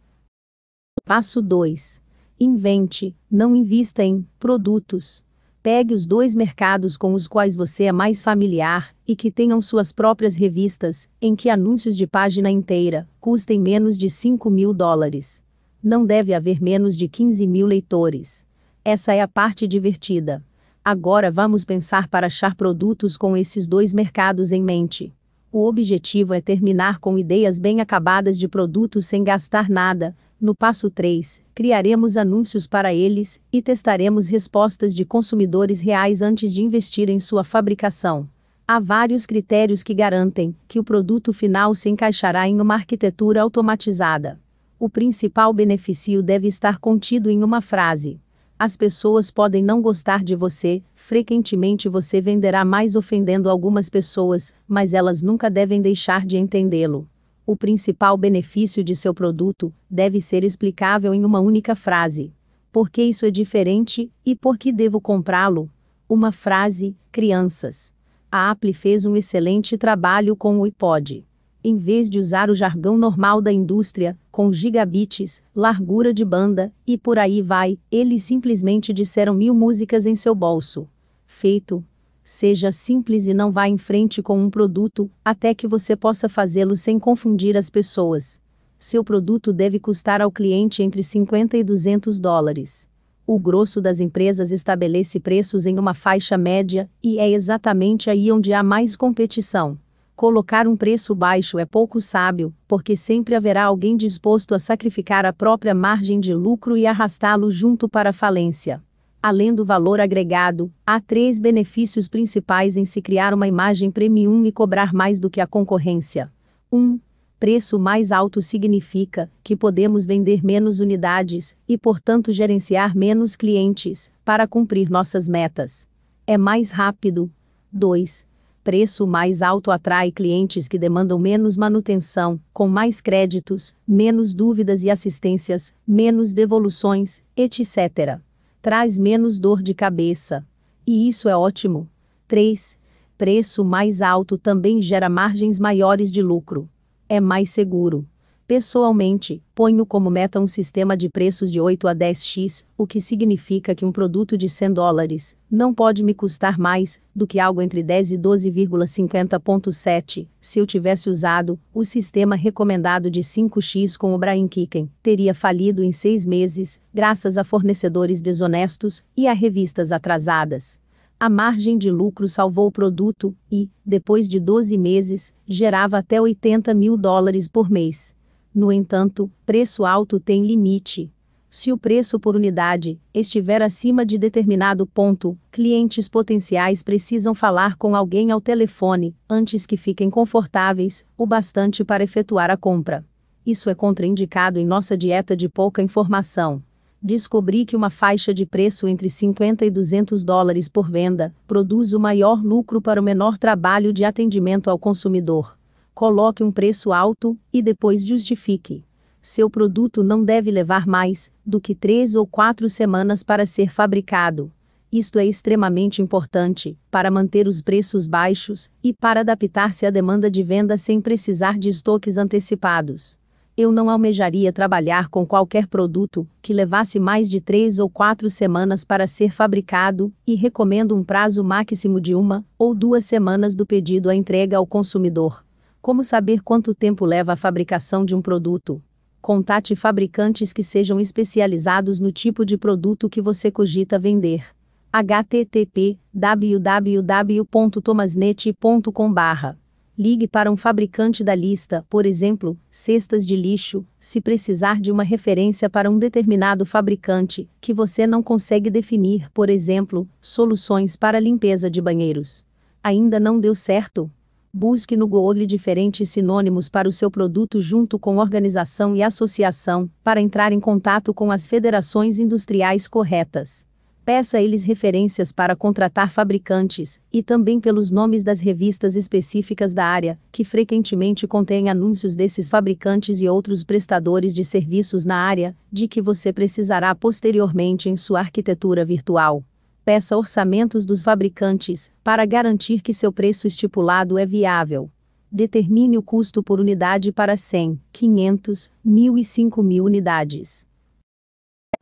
Passo 2 Invente, não invista em produtos. Pegue os dois mercados com os quais você é mais familiar e que tenham suas próprias revistas, em que anúncios de página inteira custem menos de 5 mil dólares. Não deve haver menos de 15 mil leitores. Essa é a parte divertida. Agora vamos pensar para achar produtos com esses dois mercados em mente. O objetivo é terminar com ideias bem acabadas de produtos sem gastar nada, no passo 3, criaremos anúncios para eles e testaremos respostas de consumidores reais antes de investir em sua fabricação. Há vários critérios que garantem que o produto final se encaixará em uma arquitetura automatizada. O principal benefício deve estar contido em uma frase. As pessoas podem não gostar de você, frequentemente você venderá mais ofendendo algumas pessoas, mas elas nunca devem deixar de entendê-lo. O principal benefício de seu produto deve ser explicável em uma única frase. Por que isso é diferente e por que devo comprá-lo? Uma frase, crianças. A Apple fez um excelente trabalho com o iPod. Em vez de usar o jargão normal da indústria, com gigabits, largura de banda e por aí vai, eles simplesmente disseram mil músicas em seu bolso. Feito, Seja simples e não vá em frente com um produto, até que você possa fazê-lo sem confundir as pessoas. Seu produto deve custar ao cliente entre 50 e 200 dólares. O grosso das empresas estabelece preços em uma faixa média, e é exatamente aí onde há mais competição. Colocar um preço baixo é pouco sábio, porque sempre haverá alguém disposto a sacrificar a própria margem de lucro e arrastá-lo junto para a falência além do valor agregado, há três benefícios principais em se criar uma imagem premium e cobrar mais do que a concorrência. 1. Um, preço mais alto significa que podemos vender menos unidades e, portanto, gerenciar menos clientes para cumprir nossas metas. É mais rápido. 2. Preço mais alto atrai clientes que demandam menos manutenção, com mais créditos, menos dúvidas e assistências, menos devoluções, etc traz menos dor de cabeça. E isso é ótimo. 3. Preço mais alto também gera margens maiores de lucro. É mais seguro. Pessoalmente, ponho como meta um sistema de preços de 8 a 10x, o que significa que um produto de 100 dólares não pode me custar mais do que algo entre 10 e 12,50.7. Se eu tivesse usado o sistema recomendado de 5x com o Brian Kicken, teria falido em seis meses, graças a fornecedores desonestos e a revistas atrasadas a margem de lucro salvou o produto e, depois de 12 meses, gerava até 80 mil dólares por mês. No entanto, preço alto tem limite. Se o preço por unidade estiver acima de determinado ponto, clientes potenciais precisam falar com alguém ao telefone, antes que fiquem confortáveis o bastante para efetuar a compra. Isso é contraindicado em nossa dieta de pouca informação. Descobri que uma faixa de preço entre 50 e 200 dólares por venda produz o maior lucro para o menor trabalho de atendimento ao consumidor coloque um preço alto e depois justifique. Seu produto não deve levar mais do que três ou quatro semanas para ser fabricado. Isto é extremamente importante para manter os preços baixos e para adaptar-se à demanda de venda sem precisar de estoques antecipados. Eu não almejaria trabalhar com qualquer produto que levasse mais de três ou quatro semanas para ser fabricado e recomendo um prazo máximo de uma ou duas semanas do pedido à entrega ao consumidor como saber quanto tempo leva a fabricação de um produto? Contate fabricantes que sejam especializados no tipo de produto que você cogita vender. http www.tomasnet.com.br Ligue para um fabricante da lista, por exemplo, cestas de lixo, se precisar de uma referência para um determinado fabricante, que você não consegue definir, por exemplo, soluções para limpeza de banheiros. Ainda não deu certo? Busque no Google diferentes sinônimos para o seu produto junto com organização e associação, para entrar em contato com as federações industriais corretas. Peça a eles referências para contratar fabricantes, e também pelos nomes das revistas específicas da área, que frequentemente contêm anúncios desses fabricantes e outros prestadores de serviços na área, de que você precisará posteriormente em sua arquitetura virtual peça orçamentos dos fabricantes, para garantir que seu preço estipulado é viável. Determine o custo por unidade para 100, 500, 1000 e 5000 unidades.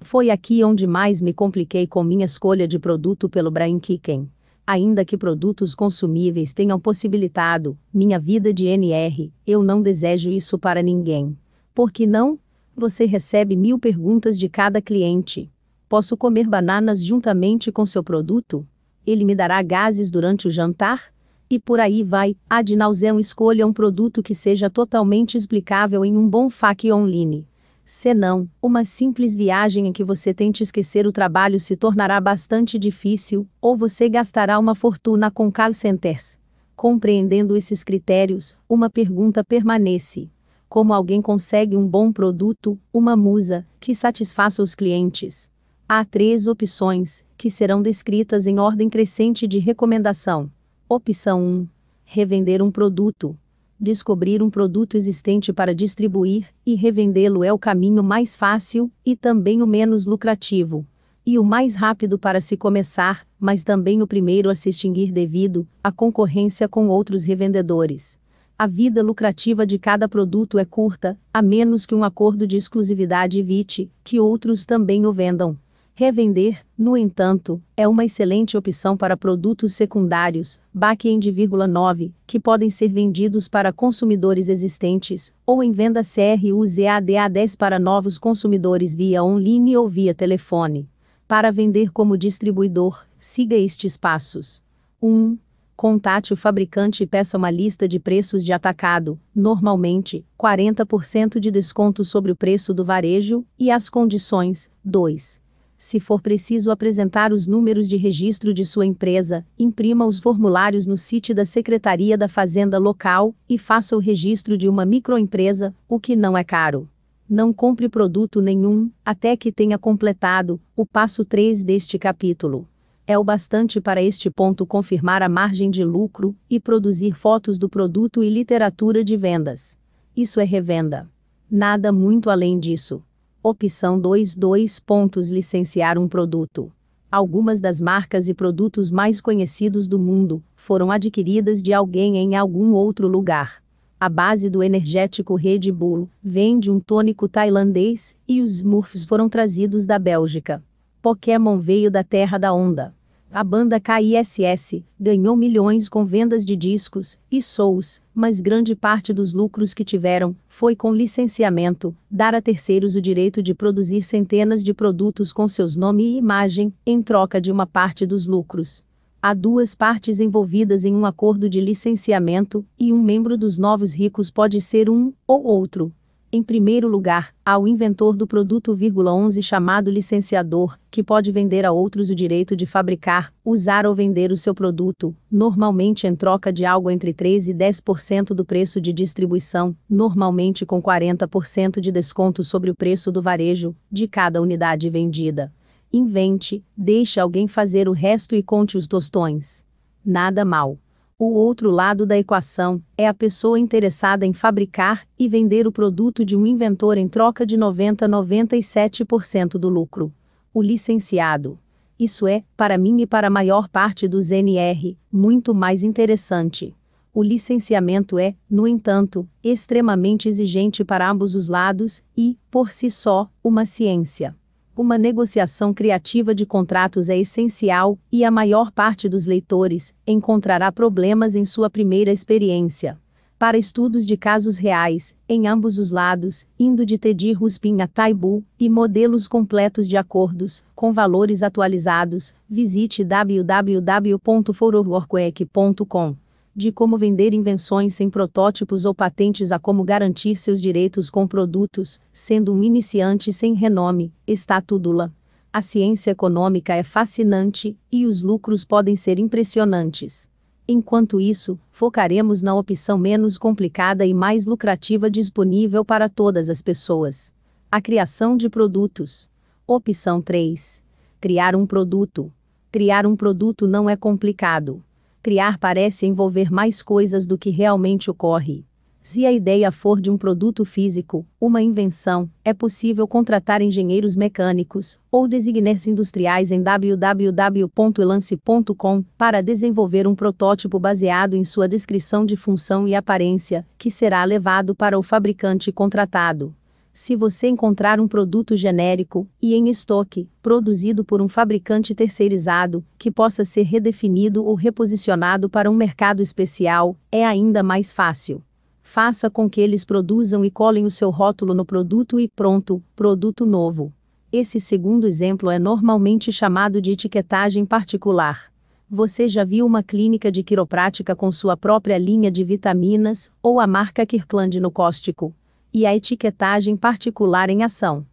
Foi aqui onde mais me compliquei com minha escolha de produto pelo Brain Kicken. Ainda que produtos consumíveis tenham possibilitado minha vida de NR, eu não desejo isso para ninguém. Por que não? Você recebe mil perguntas de cada cliente. Posso comer bananas juntamente com seu produto? Ele me dará gases durante o jantar? E por aí vai, ad nauseam escolha um produto que seja totalmente explicável em um bom FAQ online. Senão, uma simples viagem em que você tente esquecer o trabalho se tornará bastante difícil, ou você gastará uma fortuna com call centers. Compreendendo esses critérios, uma pergunta permanece: Como alguém consegue um bom produto, uma musa, que satisfaça os clientes? Há três opções, que serão descritas em ordem crescente de recomendação. Opção 1: Revender um produto. Descobrir um produto existente para distribuir e revendê-lo é o caminho mais fácil e também o menos lucrativo. E o mais rápido para se começar, mas também o primeiro a se extinguir devido à concorrência com outros revendedores. A vida lucrativa de cada produto é curta, a menos que um acordo de exclusividade evite que outros também o vendam. Revender, no entanto, é uma excelente opção para produtos secundários, back-end 9, que podem ser vendidos para consumidores existentes, ou em venda CRUZADA 10 para novos consumidores via online ou via telefone. Para vender como distribuidor, siga estes passos. 1. Contate o fabricante e peça uma lista de preços de atacado, normalmente 40% de desconto sobre o preço do varejo, e as condições. 2 se for preciso apresentar os números de registro de sua empresa, imprima os formulários no site da Secretaria da Fazenda local e faça o registro de uma microempresa, o que não é caro. Não compre produto nenhum, até que tenha completado o passo 3 deste capítulo. É o bastante para este ponto confirmar a margem de lucro e produzir fotos do produto e literatura de vendas. Isso é revenda. Nada muito além disso. Opção 2 dois pontos licenciar um produto. Algumas das marcas e produtos mais conhecidos do mundo foram adquiridas de alguém em algum outro lugar. A base do energético Red Bull vem de um tônico tailandês e os Smurfs foram trazidos da Bélgica. Pokémon veio da Terra da Onda. A banda KISS ganhou milhões com vendas de discos e shows, mas grande parte dos lucros que tiveram foi com licenciamento, dar a terceiros o direito de produzir centenas de produtos com seus nome e imagem, em troca de uma parte dos lucros. Há duas partes envolvidas em um acordo de licenciamento, e um membro dos novos ricos pode ser um ou outro em primeiro lugar, ao inventor do produto, 11 chamado licenciador, que pode vender a outros o direito de fabricar, usar ou vender o seu produto, normalmente em troca de algo entre 3 e 10% do preço de distribuição, normalmente com 40% de desconto sobre o preço do varejo, de cada unidade vendida. Invente, deixe alguém fazer o resto e conte os tostões. Nada mal. O outro lado da equação é a pessoa interessada em fabricar e vender o produto de um inventor em troca de 90 a 97% do lucro. O licenciado. Isso é, para mim e para a maior parte dos NR, muito mais interessante. O licenciamento é, no entanto, extremamente exigente para ambos os lados e, por si só, uma ciência uma negociação criativa de contratos é essencial e a maior parte dos leitores encontrará problemas em sua primeira experiência. Para estudos de casos reais, em ambos os lados, indo de Teddy Ruspin a Taibu, e modelos completos de acordos, com valores atualizados, visite www.fororworkweek.com de como vender invenções sem protótipos ou patentes a como garantir seus direitos com produtos, sendo um iniciante sem renome, está tudo lá. A ciência econômica é fascinante e os lucros podem ser impressionantes. Enquanto isso, focaremos na opção menos complicada e mais lucrativa disponível para todas as pessoas: a criação de produtos. Opção 3: Criar um produto. Criar um produto não é complicado Criar parece envolver mais coisas do que realmente ocorre. Se a ideia for de um produto físico, uma invenção, é possível contratar engenheiros mecânicos ou designar-se industriais em www.elance.com para desenvolver um protótipo baseado em sua descrição de função e aparência, que será levado para o fabricante contratado se você encontrar um produto genérico e em estoque, produzido por um fabricante terceirizado, que possa ser redefinido ou reposicionado para um mercado especial, é ainda mais fácil. Faça com que eles produzam e colhem o seu rótulo no produto e pronto, produto novo. Esse segundo exemplo é normalmente chamado de etiquetagem particular. Você já viu uma clínica de quiroprática com sua própria linha de vitaminas ou a marca Kirkland no cóstico? e a etiquetagem particular em ação.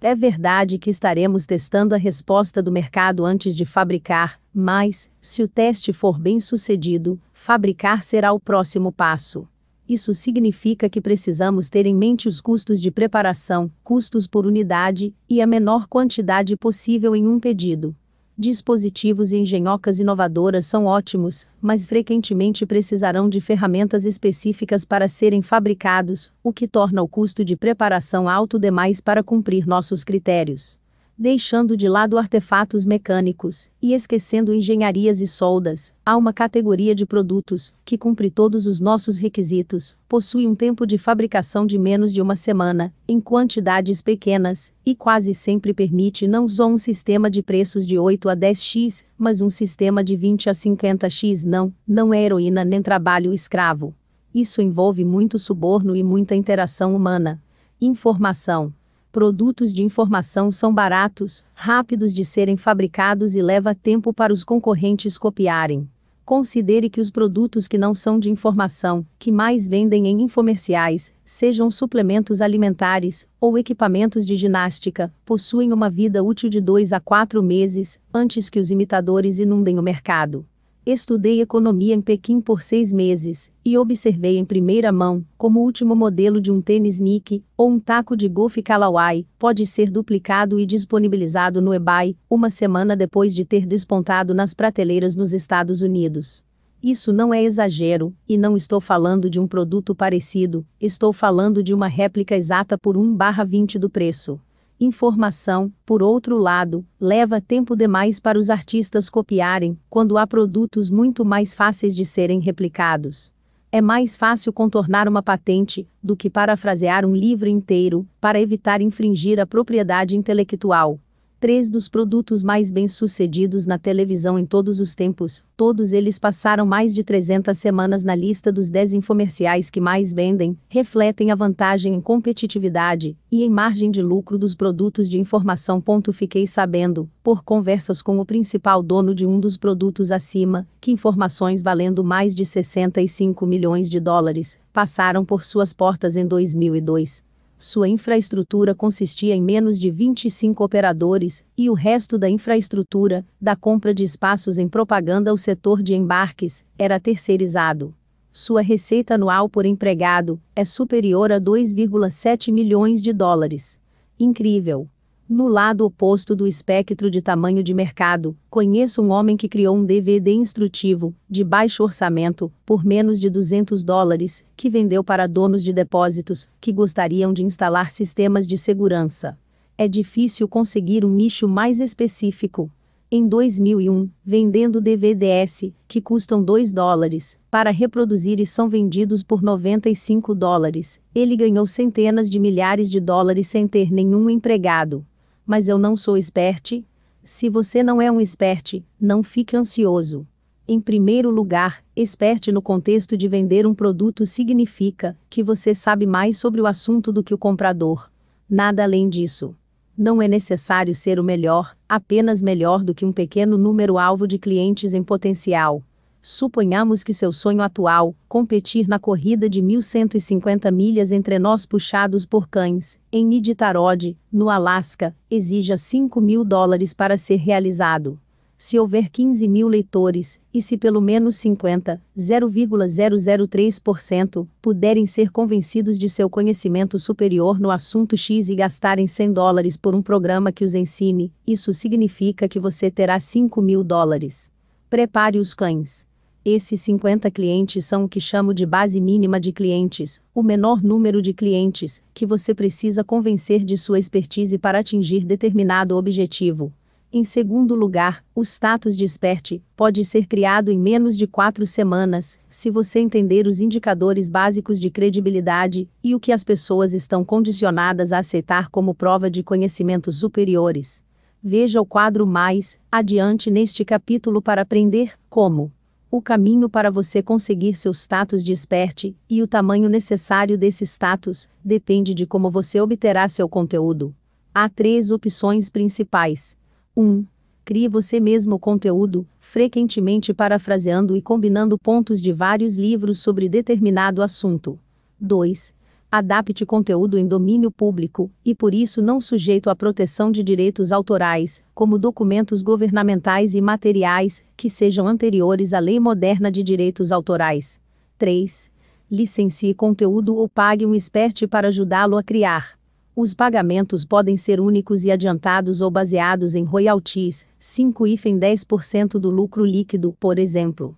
É verdade que estaremos testando a resposta do mercado antes de fabricar, mas, se o teste for bem sucedido, fabricar será o próximo passo. Isso significa que precisamos ter em mente os custos de preparação, custos por unidade, e a menor quantidade possível em um pedido. Dispositivos e engenhocas inovadoras são ótimos, mas frequentemente precisarão de ferramentas específicas para serem fabricados, o que torna o custo de preparação alto demais para cumprir nossos critérios deixando de lado artefatos mecânicos e esquecendo engenharias e soldas, há uma categoria de produtos que cumpre todos os nossos requisitos, possui um tempo de fabricação de menos de uma semana, em quantidades pequenas, e quase sempre permite não só um sistema de preços de 8 a 10x, mas um sistema de 20 a 50x. Não, não é heroína nem trabalho escravo. Isso envolve muito suborno e muita interação humana. Informação produtos de informação são baratos, rápidos de serem fabricados e leva tempo para os concorrentes copiarem. Considere que os produtos que não são de informação, que mais vendem em infomerciais, sejam suplementos alimentares ou equipamentos de ginástica, possuem uma vida útil de 2 a 4 meses, antes que os imitadores inundem o mercado. Estudei economia em Pequim por seis meses e observei em primeira mão como o último modelo de um tênis Nike ou um taco de golfe Kalawai pode ser duplicado e disponibilizado no eBay uma semana depois de ter despontado nas prateleiras nos Estados Unidos. Isso não é exagero, e não estou falando de um produto parecido, estou falando de uma réplica exata por 1/20 do preço informação, por outro lado, leva tempo demais para os artistas copiarem, quando há produtos muito mais fáceis de serem replicados. É mais fácil contornar uma patente do que parafrasear um livro inteiro, para evitar infringir a propriedade intelectual. Três dos produtos mais bem-sucedidos na televisão em todos os tempos, todos eles passaram mais de 300 semanas na lista dos 10 infomerciais que mais vendem, refletem a vantagem em competitividade e em margem de lucro dos produtos de informação. Fiquei sabendo, por conversas com o principal dono de um dos produtos acima, que informações valendo mais de 65 milhões de dólares passaram por suas portas em 2002 sua infraestrutura consistia em menos de 25 operadores, e o resto da infraestrutura, da compra de espaços em propaganda ao setor de embarques, era terceirizado. Sua receita anual por empregado é superior a 2,7 milhões de dólares. Incrível! No lado oposto do espectro de tamanho de mercado, conheço um homem que criou um DVD instrutivo, de baixo orçamento, por menos de 200 dólares, que vendeu para donos de depósitos que gostariam de instalar sistemas de segurança. É difícil conseguir um nicho mais específico. Em 2001, vendendo DVDs, que custam 2 dólares, para reproduzir e são vendidos por 95 dólares, ele ganhou centenas de milhares de dólares sem ter nenhum empregado mas eu não sou esperte. Se você não é um esperte, não fique ansioso. Em primeiro lugar, esperte no contexto de vender um produto significa que você sabe mais sobre o assunto do que o comprador. Nada além disso. Não é necessário ser o melhor, apenas melhor do que um pequeno número alvo de clientes em potencial. Suponhamos que seu sonho atual, competir na corrida de 1.150 milhas entre nós puxados por cães, em Niditarod, no Alasca, exija 5 mil dólares para ser realizado. Se houver 15 mil leitores, e se pelo menos 50, 0,003%, puderem ser convencidos de seu conhecimento superior no assunto X e gastarem 100 dólares por um programa que os ensine, isso significa que você terá 5 mil dólares. Prepare os cães. Esses 50 clientes são o que chamo de base mínima de clientes, o menor número de clientes que você precisa convencer de sua expertise para atingir determinado objetivo. Em segundo lugar, o status de expert pode ser criado em menos de quatro semanas, se você entender os indicadores básicos de credibilidade e o que as pessoas estão condicionadas a aceitar como prova de conhecimentos superiores. Veja o quadro mais adiante neste capítulo para aprender como o caminho para você conseguir seu status de expert e o tamanho necessário desse status depende de como você obterá seu conteúdo. Há três opções principais. 1. Um, crie você mesmo o conteúdo, frequentemente parafraseando e combinando pontos de vários livros sobre determinado assunto. 2 adapte conteúdo em domínio público, e por isso não sujeito à proteção de direitos autorais, como documentos governamentais e materiais, que sejam anteriores à lei moderna de direitos autorais. 3. Licencie conteúdo ou pague um expert para ajudá-lo a criar. Os pagamentos podem ser únicos e adiantados ou baseados em royalties, 5 10% do lucro líquido, por exemplo.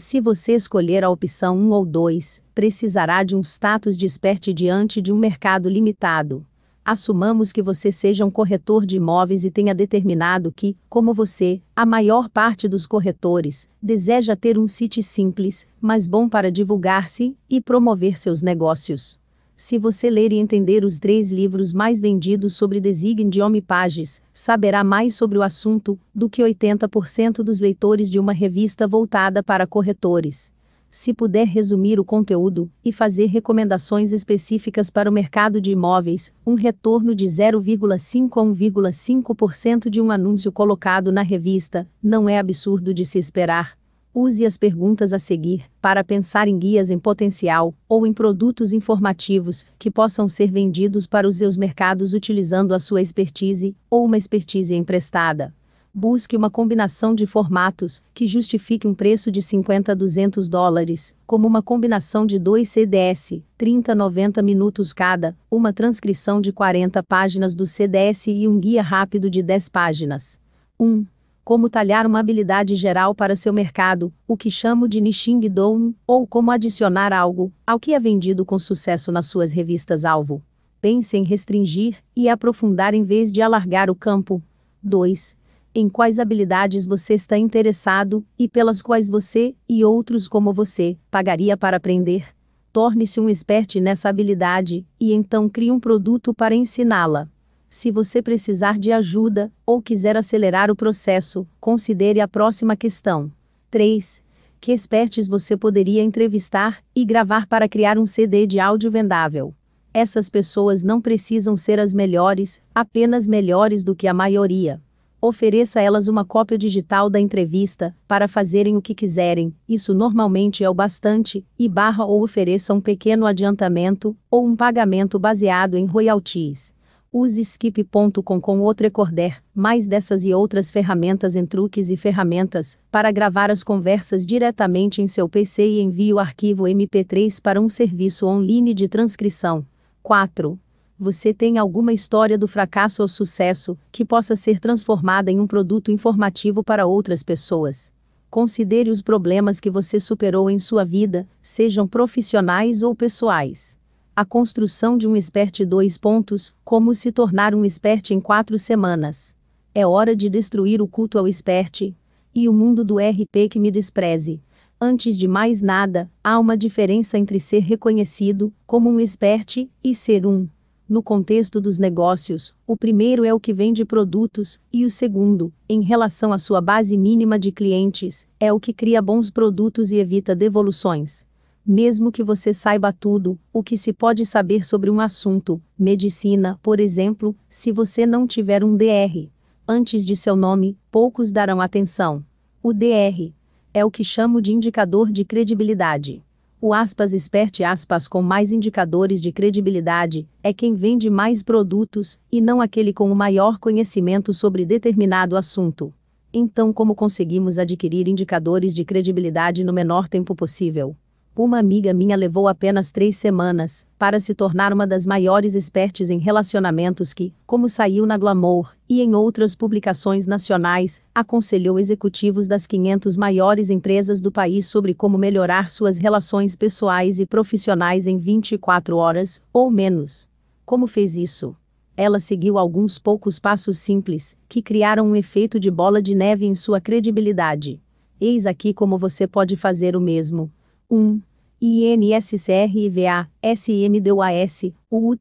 Se você escolher a opção 1 ou 2, precisará de um status de expert diante de um mercado limitado. Assumamos que você seja um corretor de imóveis e tenha determinado que, como você, a maior parte dos corretores, deseja ter um site simples, mas bom para divulgar-se e promover seus negócios. Se você ler e entender os três livros mais vendidos sobre design de homem pages, saberá mais sobre o assunto do que 80% dos leitores de uma revista voltada para corretores. Se puder resumir o conteúdo e fazer recomendações específicas para o mercado de imóveis, um retorno de 0,5 a 1,5% de um anúncio colocado na revista não é absurdo de se esperar, Use as perguntas a seguir para pensar em guias em potencial ou em produtos informativos que possam ser vendidos para os seus mercados utilizando a sua expertise ou uma expertise emprestada. Busque uma combinação de formatos que justifique um preço de 50 a 200 dólares, como uma combinação de dois CDS, 30 a 90 minutos cada, uma transcrição de 40 páginas do CDS e um guia rápido de 10 páginas. 1. Um, como talhar uma habilidade geral para seu mercado, o que chamo de niching down, ou como adicionar algo ao que é vendido com sucesso nas suas revistas-alvo. Pense em restringir e aprofundar em vez de alargar o campo. 2. Em quais habilidades você está interessado e pelas quais você e outros como você pagaria para aprender? Torne-se um expert nessa habilidade e então crie um produto para ensiná-la. Se você precisar de ajuda ou quiser acelerar o processo, considere a próxima questão. 3. Que experts você poderia entrevistar e gravar para criar um CD de áudio vendável? Essas pessoas não precisam ser as melhores, apenas melhores do que a maioria. Ofereça a elas uma cópia digital da entrevista, para fazerem o que quiserem, isso normalmente é o bastante, e barra ou ofereça um pequeno adiantamento, ou um pagamento baseado em royalties. Use skip.com com o Trecorder, mais dessas e outras ferramentas em truques e ferramentas, para gravar as conversas diretamente em seu PC e envie o arquivo MP3 para um serviço online de transcrição. 4. Você tem alguma história do fracasso ou sucesso que possa ser transformada em um produto informativo para outras pessoas? Considere os problemas que você superou em sua vida, sejam profissionais ou pessoais a construção de um expert 2 pontos, como se tornar um expert em quatro semanas. É hora de destruir o culto ao expert e o mundo do RP que me despreze. Antes de mais nada, há uma diferença entre ser reconhecido como um expert e ser um. No contexto dos negócios, o primeiro é o que vende produtos, e o segundo, em relação à sua base mínima de clientes, é o que cria bons produtos e evita devoluções. Mesmo que você saiba tudo, o que se pode saber sobre um assunto, medicina, por exemplo, se você não tiver um DR, antes de seu nome, poucos darão atenção. O DR é o que chamo de indicador de credibilidade. O aspas expert aspas com mais indicadores de credibilidade é quem vende mais produtos e não aquele com o maior conhecimento sobre determinado assunto. Então, como conseguimos adquirir indicadores de credibilidade no menor tempo possível? Uma amiga minha levou apenas três semanas para se tornar uma das maiores expertes em relacionamentos que, como saiu na Glamour e em outras publicações nacionais, aconselhou executivos das 500 maiores empresas do país sobre como melhorar suas relações pessoais e profissionais em 24 horas ou menos. Como fez isso? ela seguiu alguns poucos passos simples, que criaram um efeito de bola de neve em sua credibilidade. Eis aqui como você pode fazer o mesmo. 1. INSCRIVA, SMDUAS,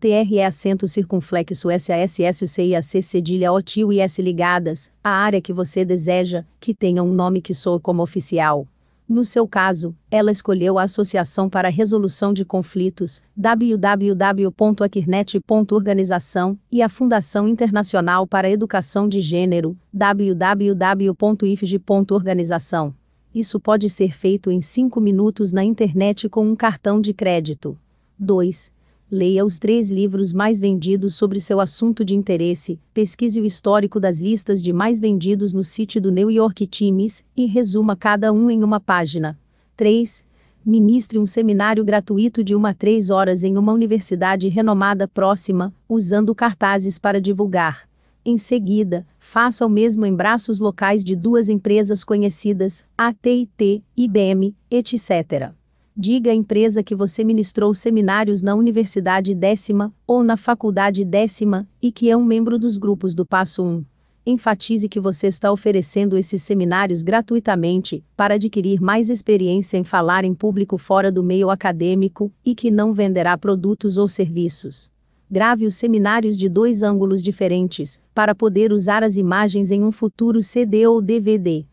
é acento circunflexo SASSC e cedilha OTIL e S ligadas, a área que você deseja, que tenha um nome que soa como oficial. No seu caso, ela escolheu a Associação para a Resolução de Conflitos, www.acirnet.organização, e a Fundação Internacional para a Educação de Gênero, www.ifg.organização. Isso pode ser feito em 5 minutos na internet com um cartão de crédito. 2. Leia os três livros mais vendidos sobre seu assunto de interesse, pesquise o histórico das listas de mais vendidos no site do New York Times e resuma cada um em uma página. 3. Ministre um seminário gratuito de 1 a 3 horas em uma universidade renomada próxima, usando cartazes para divulgar. Em seguida, faça o mesmo em braços locais de duas empresas conhecidas, AT&T, IBM, etc. Diga à empresa que você ministrou seminários na Universidade Décima ou na Faculdade Décima e que é um membro dos grupos do Passo 1. Enfatize que você está oferecendo esses seminários gratuitamente para adquirir mais experiência em falar em público fora do meio acadêmico e que não venderá produtos ou serviços grave os seminários de dois ângulos diferentes, para poder usar as imagens em um futuro CD ou DVD.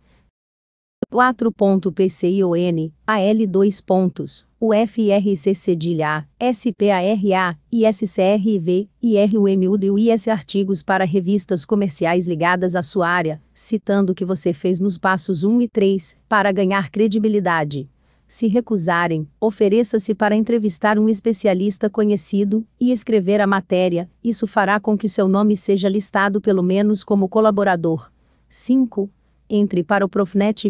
4.PCION, AL2 pontos, UFRC cedilha A, SPARA, ISCRV, IRUMUDU e IS artigos para revistas comerciais ligadas à sua área, citando o que você fez nos passos 1 e 3, para ganhar credibilidade. Se recusarem, ofereça-se para entrevistar um especialista conhecido e escrever a matéria, isso fará com que seu nome seja listado pelo menos como colaborador. 5 entre para o Profnet,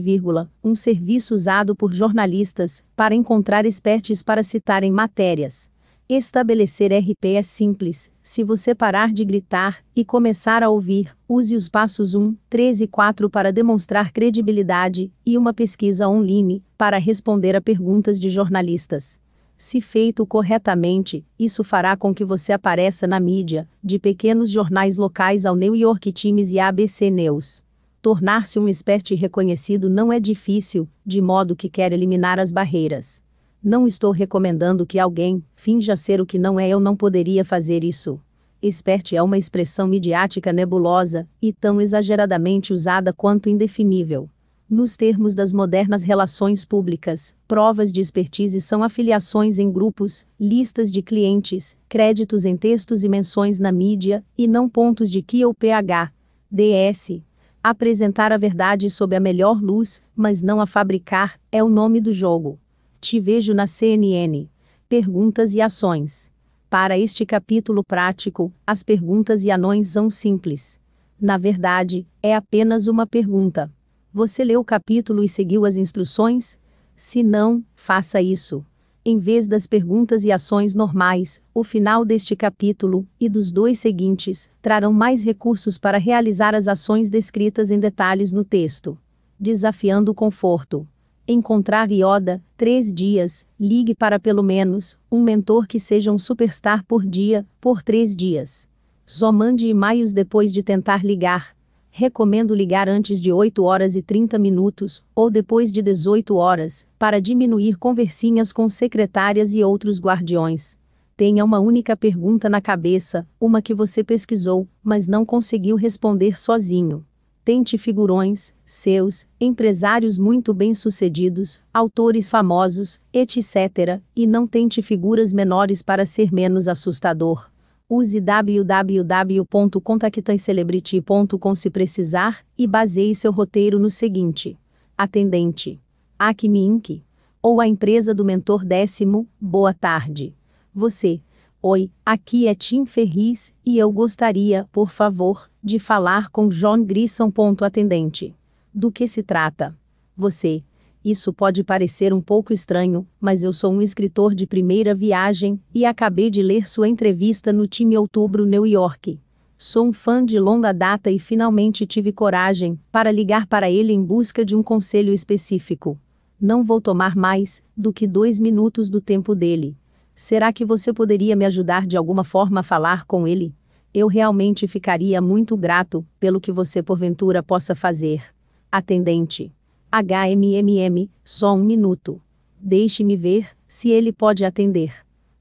um serviço usado por jornalistas para encontrar expertes para citarem matérias. Estabelecer RP é simples. Se você parar de gritar e começar a ouvir, use os passos 1, 3 e 4 para demonstrar credibilidade e uma pesquisa online para responder a perguntas de jornalistas. Se feito corretamente, isso fará com que você apareça na mídia, de pequenos jornais locais ao New York Times e ABC News. Tornar-se um expert reconhecido não é difícil, de modo que quer eliminar as barreiras. Não estou recomendando que alguém finja ser o que não é, eu não poderia fazer isso. Expert é uma expressão midiática nebulosa e tão exageradamente usada quanto indefinível. Nos termos das modernas relações públicas, provas de expertise são afiliações em grupos, listas de clientes, créditos em textos e menções na mídia, e não pontos de que ou PH. DS. Apresentar a verdade sob a melhor luz, mas não a fabricar, é o nome do jogo. Te vejo na CNN. Perguntas e ações. Para este capítulo prático, as perguntas e anões são simples. Na verdade, é apenas uma pergunta. Você leu o capítulo e seguiu as instruções? Se não, faça isso. Em vez das perguntas e ações normais, o final deste capítulo e dos dois seguintes trarão mais recursos para realizar as ações descritas em detalhes no texto. Desafiando o conforto. Encontrar Yoda, três dias, ligue para pelo menos um mentor que seja um superstar por dia, por três dias. Só mande e-mails depois de tentar ligar. Recomendo ligar antes de 8 horas e 30 minutos, ou depois de 18 horas, para diminuir conversinhas com secretárias e outros guardiões. Tenha uma única pergunta na cabeça, uma que você pesquisou, mas não conseguiu responder sozinho tente figurões, seus, empresários muito bem-sucedidos, autores famosos, etc., e não tente figuras menores para ser menos assustador. Use www.contactancelebrity.com se precisar e baseie seu roteiro no seguinte: Atendente. Acme Inc. Ou a empresa do mentor décimo, boa tarde. Você, Oi, aqui é Tim Ferris, e eu gostaria, por favor, de falar com John Grissom. Atendente. Do que se trata? Você. Isso pode parecer um pouco estranho, mas eu sou um escritor de primeira viagem e acabei de ler sua entrevista no Time Outubro New York. Sou um fã de longa data e finalmente tive coragem para ligar para ele em busca de um conselho específico. Não vou tomar mais do que dois minutos do tempo dele Será que você poderia me ajudar de alguma forma a falar com ele? Eu realmente ficaria muito grato pelo que você porventura possa fazer. Atendente. HMMM, só um minuto. Deixe-me ver se ele pode atender.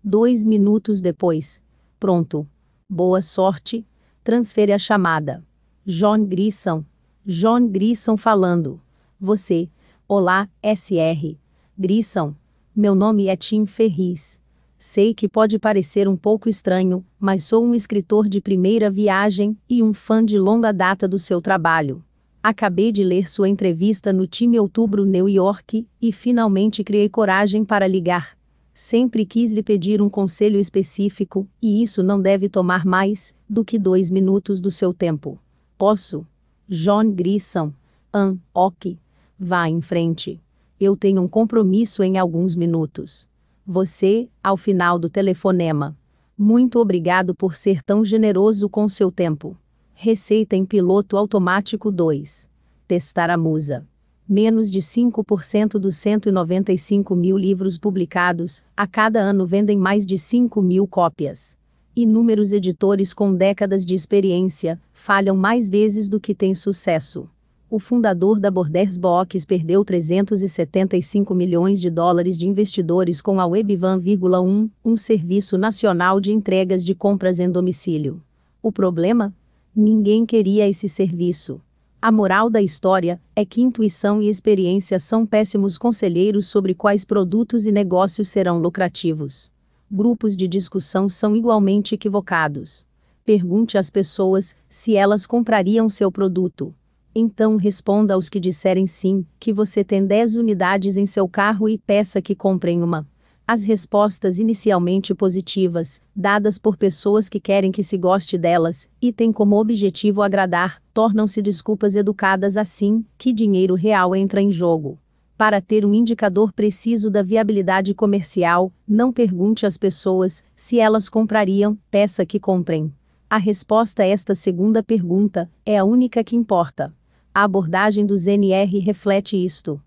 Dois minutos depois. Pronto. Boa sorte. Transfere a chamada. John Grissom. John Grissom falando. Você. Olá, SR. Grissom. Meu nome é Tim Ferris. Sei que pode parecer um pouco estranho, mas sou um escritor de primeira viagem e um fã de longa data do seu trabalho. Acabei de ler sua entrevista no Time Outubro New York e finalmente criei coragem para ligar. Sempre quis lhe pedir um conselho específico, e isso não deve tomar mais do que dois minutos do seu tempo. Posso? John Grissom. An, hum, ok. Vá em frente. Eu tenho um compromisso em alguns minutos você, ao final do telefonema. Muito obrigado por ser tão generoso com seu tempo. Receita em piloto automático 2. Testar a musa. Menos de 5% dos 195 mil livros publicados, a cada ano vendem mais de 5 mil cópias. Inúmeros editores com décadas de experiência falham mais vezes do que têm sucesso o fundador da Borders Box perdeu 375 milhões de dólares de investidores com a Webvan,1, um serviço nacional de entregas de compras em domicílio. O problema? Ninguém queria esse serviço. A moral da história é que intuição e experiência são péssimos conselheiros sobre quais produtos e negócios serão lucrativos. Grupos de discussão são igualmente equivocados. Pergunte às pessoas se elas comprariam seu produto então responda aos que disserem sim, que você tem 10 unidades em seu carro e peça que comprem uma. As respostas inicialmente positivas, dadas por pessoas que querem que se goste delas e têm como objetivo agradar, tornam-se desculpas educadas assim que dinheiro real entra em jogo. Para ter um indicador preciso da viabilidade comercial, não pergunte às pessoas se elas comprariam, peça que comprem. A resposta a esta segunda pergunta é a única que importa. A abordagem dos NR reflete isto.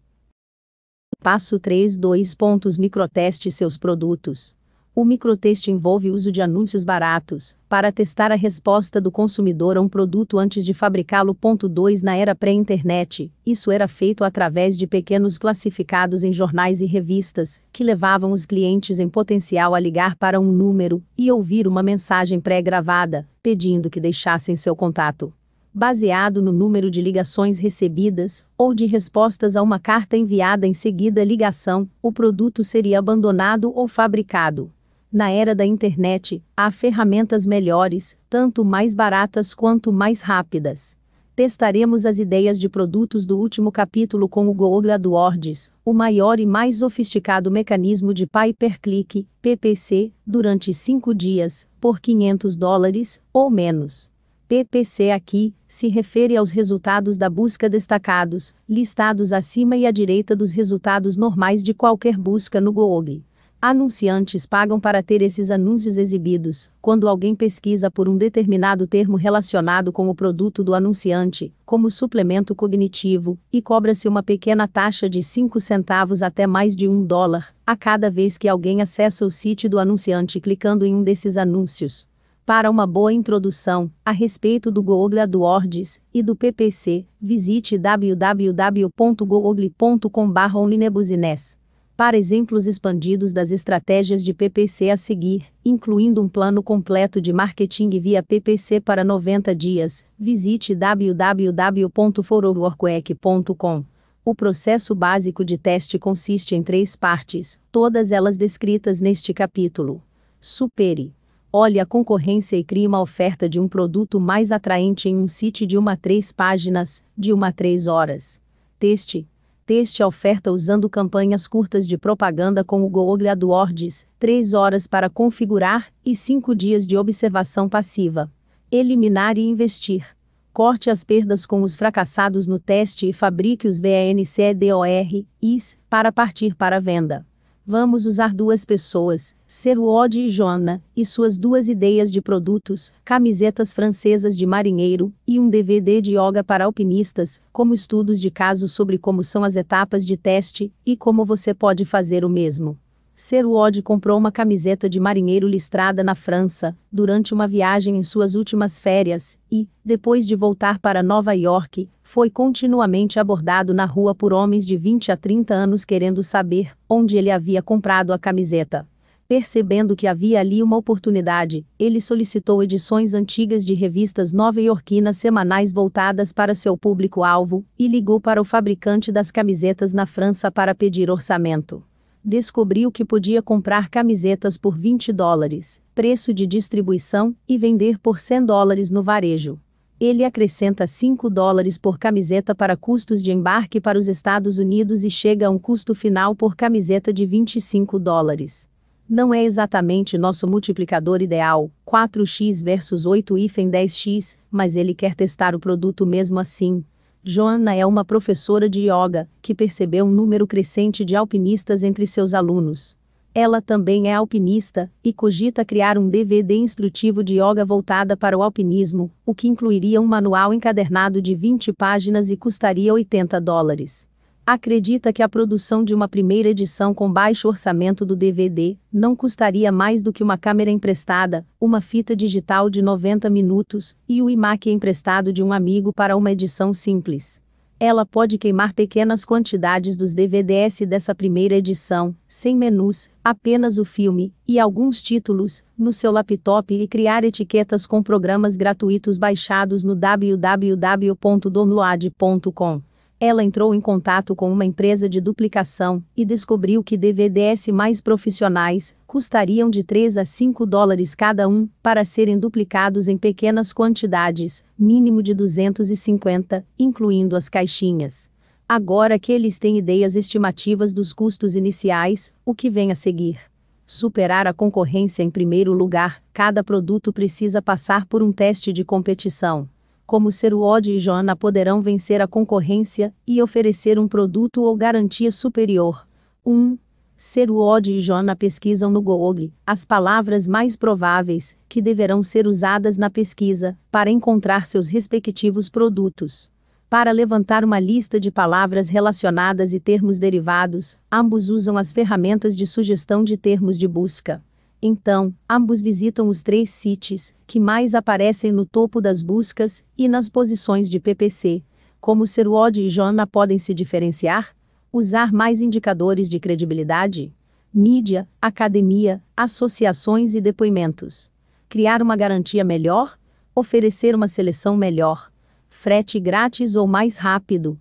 Passo 3 2 pontos Microteste seus produtos. O microteste envolve o uso de anúncios baratos, para testar a resposta do consumidor a um produto antes de fabricá-lo. 2 Na era pré-internet, isso era feito através de pequenos classificados em jornais e revistas, que levavam os clientes em potencial a ligar para um número e ouvir uma mensagem pré-gravada, pedindo que deixassem seu contato baseado no número de ligações recebidas ou de respostas a uma carta enviada em seguida à ligação, o produto seria abandonado ou fabricado. Na era da internet, há ferramentas melhores, tanto mais baratas quanto mais rápidas. Testaremos as ideias de produtos do último capítulo com o Google AdWords, o maior e mais sofisticado mecanismo de pay per click, PPC, durante 5 dias, por 500 dólares ou menos. PPC aqui, se refere aos resultados da busca destacados, listados acima e à direita dos resultados normais de qualquer busca no Google. Anunciantes pagam para ter esses anúncios exibidos. Quando alguém pesquisa por um determinado termo relacionado com o produto do anunciante, como suplemento cognitivo, e cobra-se uma pequena taxa de 5 centavos até mais de um dólar, a cada vez que alguém acessa o site do anunciante clicando em um desses anúncios. Para uma boa introdução a respeito do Google AdWords e do PPC, visite www.google.com/onlinebusiness. Para exemplos expandidos das estratégias de PPC a seguir, incluindo um plano completo de marketing via PPC para 90 dias, visite www.fororworkweek.com. O processo básico de teste consiste em três partes, todas elas descritas neste capítulo. Supere Olhe a concorrência e crie uma oferta de um produto mais atraente em um site de uma três páginas, de uma três horas. Teste. Teste a oferta usando campanhas curtas de propaganda com o Google AdWords, 3 horas para configurar e 5 dias de observação passiva. Eliminar e investir corte as perdas com os fracassados no teste e fabrique os VANCDOR, IS, para partir para a venda. Vamos usar duas pessoas, Seruod e Jona, e suas duas ideias de produtos, camisetas francesas de marinheiro, e um DVD de yoga para alpinistas, como estudos de caso sobre como são as etapas de teste, e como você pode fazer o mesmo. Seruod comprou uma camiseta de marinheiro listrada na França, durante uma viagem em suas últimas férias, e, depois de voltar para Nova York, foi continuamente abordado na rua por homens de 20 a 30 anos querendo saber onde ele havia comprado a camiseta. Percebendo que havia ali uma oportunidade, ele solicitou edições antigas de revistas nova-iorquinas semanais voltadas para seu público-alvo e ligou para o fabricante das camisetas na França para pedir orçamento descobriu que podia comprar camisetas por 20 dólares, preço de distribuição, e vender por 100 dólares no varejo. Ele acrescenta 5 dólares por camiseta para custos de embarque para os Estados Unidos e chega a um custo final por camiseta de 25 dólares. Não é exatamente nosso multiplicador ideal, 4x versus 8 10x, mas ele quer testar o produto mesmo assim, Joanna é uma professora de yoga que percebeu um número crescente de alpinistas entre seus alunos. Ela também é alpinista e cogita criar um DVD instrutivo de yoga voltada para o alpinismo, o que incluiria um manual encadernado de 20 páginas e custaria 80 dólares acredita que a produção de uma primeira edição com baixo orçamento do DVD não custaria mais do que uma câmera emprestada, uma fita digital de 90 minutos e o iMac emprestado de um amigo para uma edição simples. Ela pode queimar pequenas quantidades dos DVDs dessa primeira edição, sem menus, apenas o filme e alguns títulos, no seu laptop e criar etiquetas com programas gratuitos baixados no www.download.com. Ela entrou em contato com uma empresa de duplicação e descobriu que DVDs mais profissionais custariam de 3 a 5 dólares cada um para serem duplicados em pequenas quantidades, mínimo de 250, incluindo as caixinhas. Agora que eles têm ideias estimativas dos custos iniciais, o que vem a seguir? Superar a concorrência em primeiro lugar, cada produto precisa passar por um teste de competição como ser o Od e Joana poderão vencer a concorrência e oferecer um produto ou garantia superior. 1. Um, ser o Od e Joana pesquisam no Google as palavras mais prováveis que deverão ser usadas na pesquisa para encontrar seus respectivos produtos. Para levantar uma lista de palavras relacionadas e termos derivados, ambos usam as ferramentas de sugestão de termos de busca. Então, ambos visitam os três sites que mais aparecem no topo das buscas e nas posições de PPC. Como Seruod e Jona podem se diferenciar? Usar mais indicadores de credibilidade? Mídia, academia, associações e depoimentos. Criar uma garantia melhor? Oferecer uma seleção melhor? Frete grátis ou mais rápido?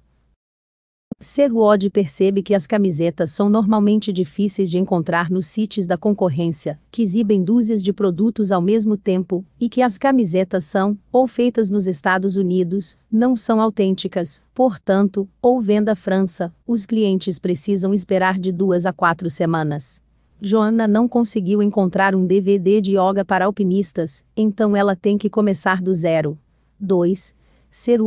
Serruod percebe que as camisetas são normalmente difíceis de encontrar nos sites da concorrência, que exibem dúzias de produtos ao mesmo tempo, e que as camisetas são, ou feitas nos Estados Unidos, não são autênticas, portanto, ou venda França, os clientes precisam esperar de duas a quatro semanas. Joana não conseguiu encontrar um DVD de yoga para alpinistas, então ela tem que começar do zero. 2.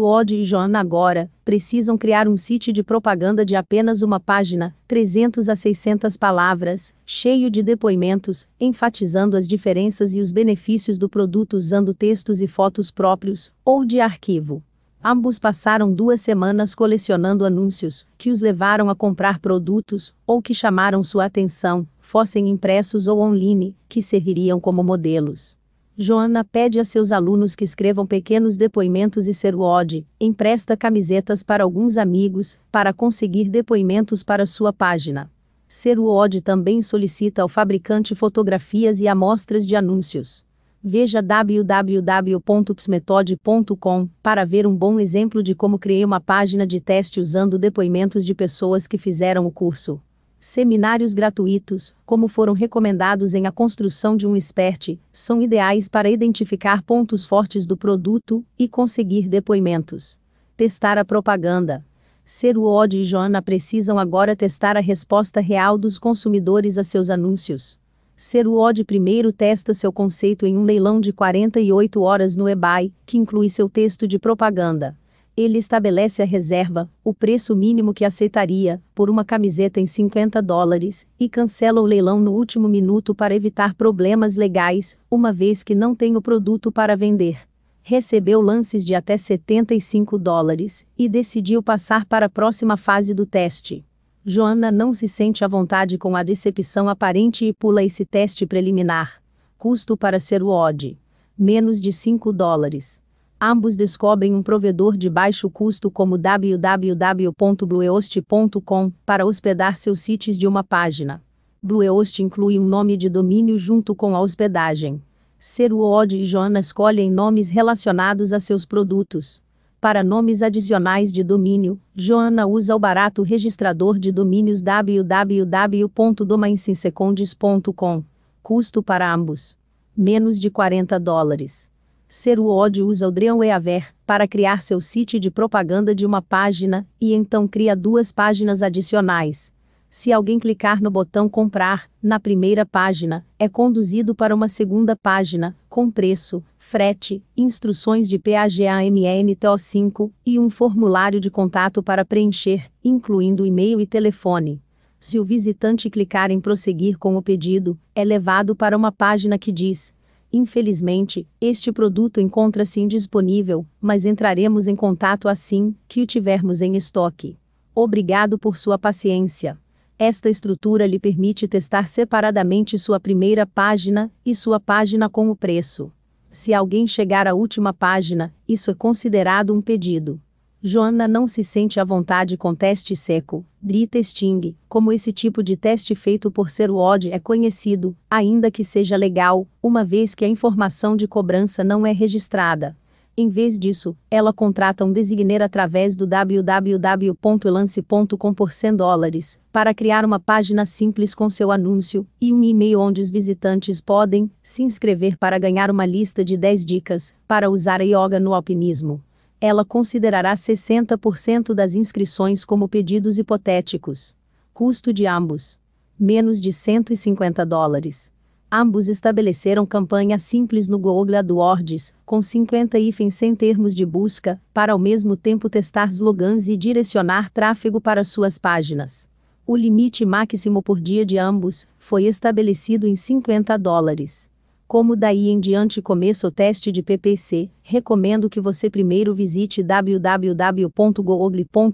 Od e John agora precisam criar um site de propaganda de apenas uma página, 300 a 600 palavras, cheio de depoimentos, enfatizando as diferenças e os benefícios do produto usando textos e fotos próprios, ou de arquivo. Ambos passaram duas semanas colecionando anúncios, que os levaram a comprar produtos, ou que chamaram sua atenção, fossem impressos ou online, que serviriam como modelos. Joana pede a seus alunos que escrevam pequenos depoimentos e Seruode empresta camisetas para alguns amigos para conseguir depoimentos para sua página. Seruode também solicita ao fabricante fotografias e amostras de anúncios. Veja www.psmetode.com para ver um bom exemplo de como criei uma página de teste usando depoimentos de pessoas que fizeram o curso. Seminários gratuitos, como foram recomendados em A Construção de um Expert, são ideais para identificar pontos fortes do produto e conseguir depoimentos. Testar a propaganda. Seruod e Joana precisam agora testar a resposta real dos consumidores a seus anúncios. Seruod primeiro testa seu conceito em um leilão de 48 horas no eBay, que inclui seu texto de propaganda. Ele estabelece a reserva, o preço mínimo que aceitaria, por uma camiseta em 50 dólares, e cancela o leilão no último minuto para evitar problemas legais, uma vez que não tem o produto para vender. Recebeu lances de até 75 dólares e decidiu passar para a próxima fase do teste. Joana não se sente à vontade com a decepção aparente e pula esse teste preliminar. Custo para ser o odd. Menos de 5 dólares ambos descobrem um provedor de baixo custo como www.bluehost.com para hospedar seus sites de uma página. Bluehost inclui um nome de domínio junto com a hospedagem. Seruod e Joana escolhem nomes relacionados a seus produtos. Para nomes adicionais de domínio, Joana usa o barato registrador de domínios www.domainsinsecondes.com. Custo para ambos: menos de 40 dólares. Ser o ódio usa o Dream Weaver para criar seu site de propaganda de uma página e então cria duas páginas adicionais. Se alguém clicar no botão comprar, na primeira página, é conduzido para uma segunda página, com preço, frete, instruções de PAGAMNTO5 e um formulário de contato para preencher, incluindo e-mail e telefone. Se o visitante clicar em prosseguir com o pedido, é levado para uma página que diz Infelizmente, este produto encontra-se indisponível, mas entraremos em contato assim que o tivermos em estoque. Obrigado por sua paciência. Esta estrutura lhe permite testar separadamente sua primeira página e sua página com o preço. Se alguém chegar à última página, isso é considerado um pedido. Joana não se sente à vontade com teste seco, Drita Sting, como esse tipo de teste feito por ser o OD é conhecido, ainda que seja legal, uma vez que a informação de cobrança não é registrada. Em vez disso, ela contrata um designer através do www.lance.com por 100 dólares, para criar uma página simples com seu anúncio, e um e-mail onde os visitantes podem se inscrever para ganhar uma lista de 10 dicas para usar a yoga no alpinismo ela considerará 60% das inscrições como pedidos hipotéticos. Custo de ambos: menos de 150 dólares. Ambos estabeleceram campanha simples no Google AdWords, com 50 hífen sem termos de busca, para ao mesmo tempo testar slogans e direcionar tráfego para suas páginas. O limite máximo por dia de ambos foi estabelecido em 50 dólares. Como daí em diante começa o teste de PPC, recomendo que você primeiro visite wwwgooglecom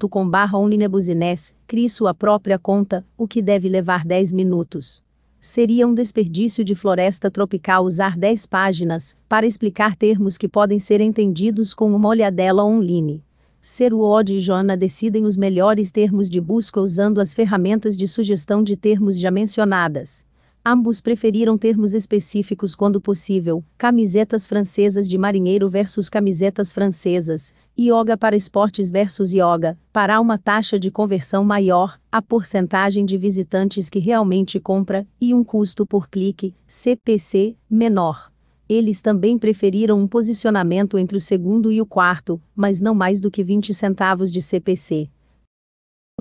onlinebusiness crie sua própria conta, o que deve levar 10 minutos. Seria um desperdício de floresta tropical usar 10 páginas para explicar termos que podem ser entendidos com uma olhadela online. Seruod e Jona decidem os melhores termos de busca usando as ferramentas de sugestão de termos já mencionadas. Ambos preferiram termos específicos quando possível, camisetas francesas de marinheiro versus camisetas francesas, ioga para esportes versus ioga, para uma taxa de conversão maior, a porcentagem de visitantes que realmente compra, e um custo por clique, CPC, menor. Eles também preferiram um posicionamento entre o segundo e o quarto, mas não mais do que 20 centavos de CPC.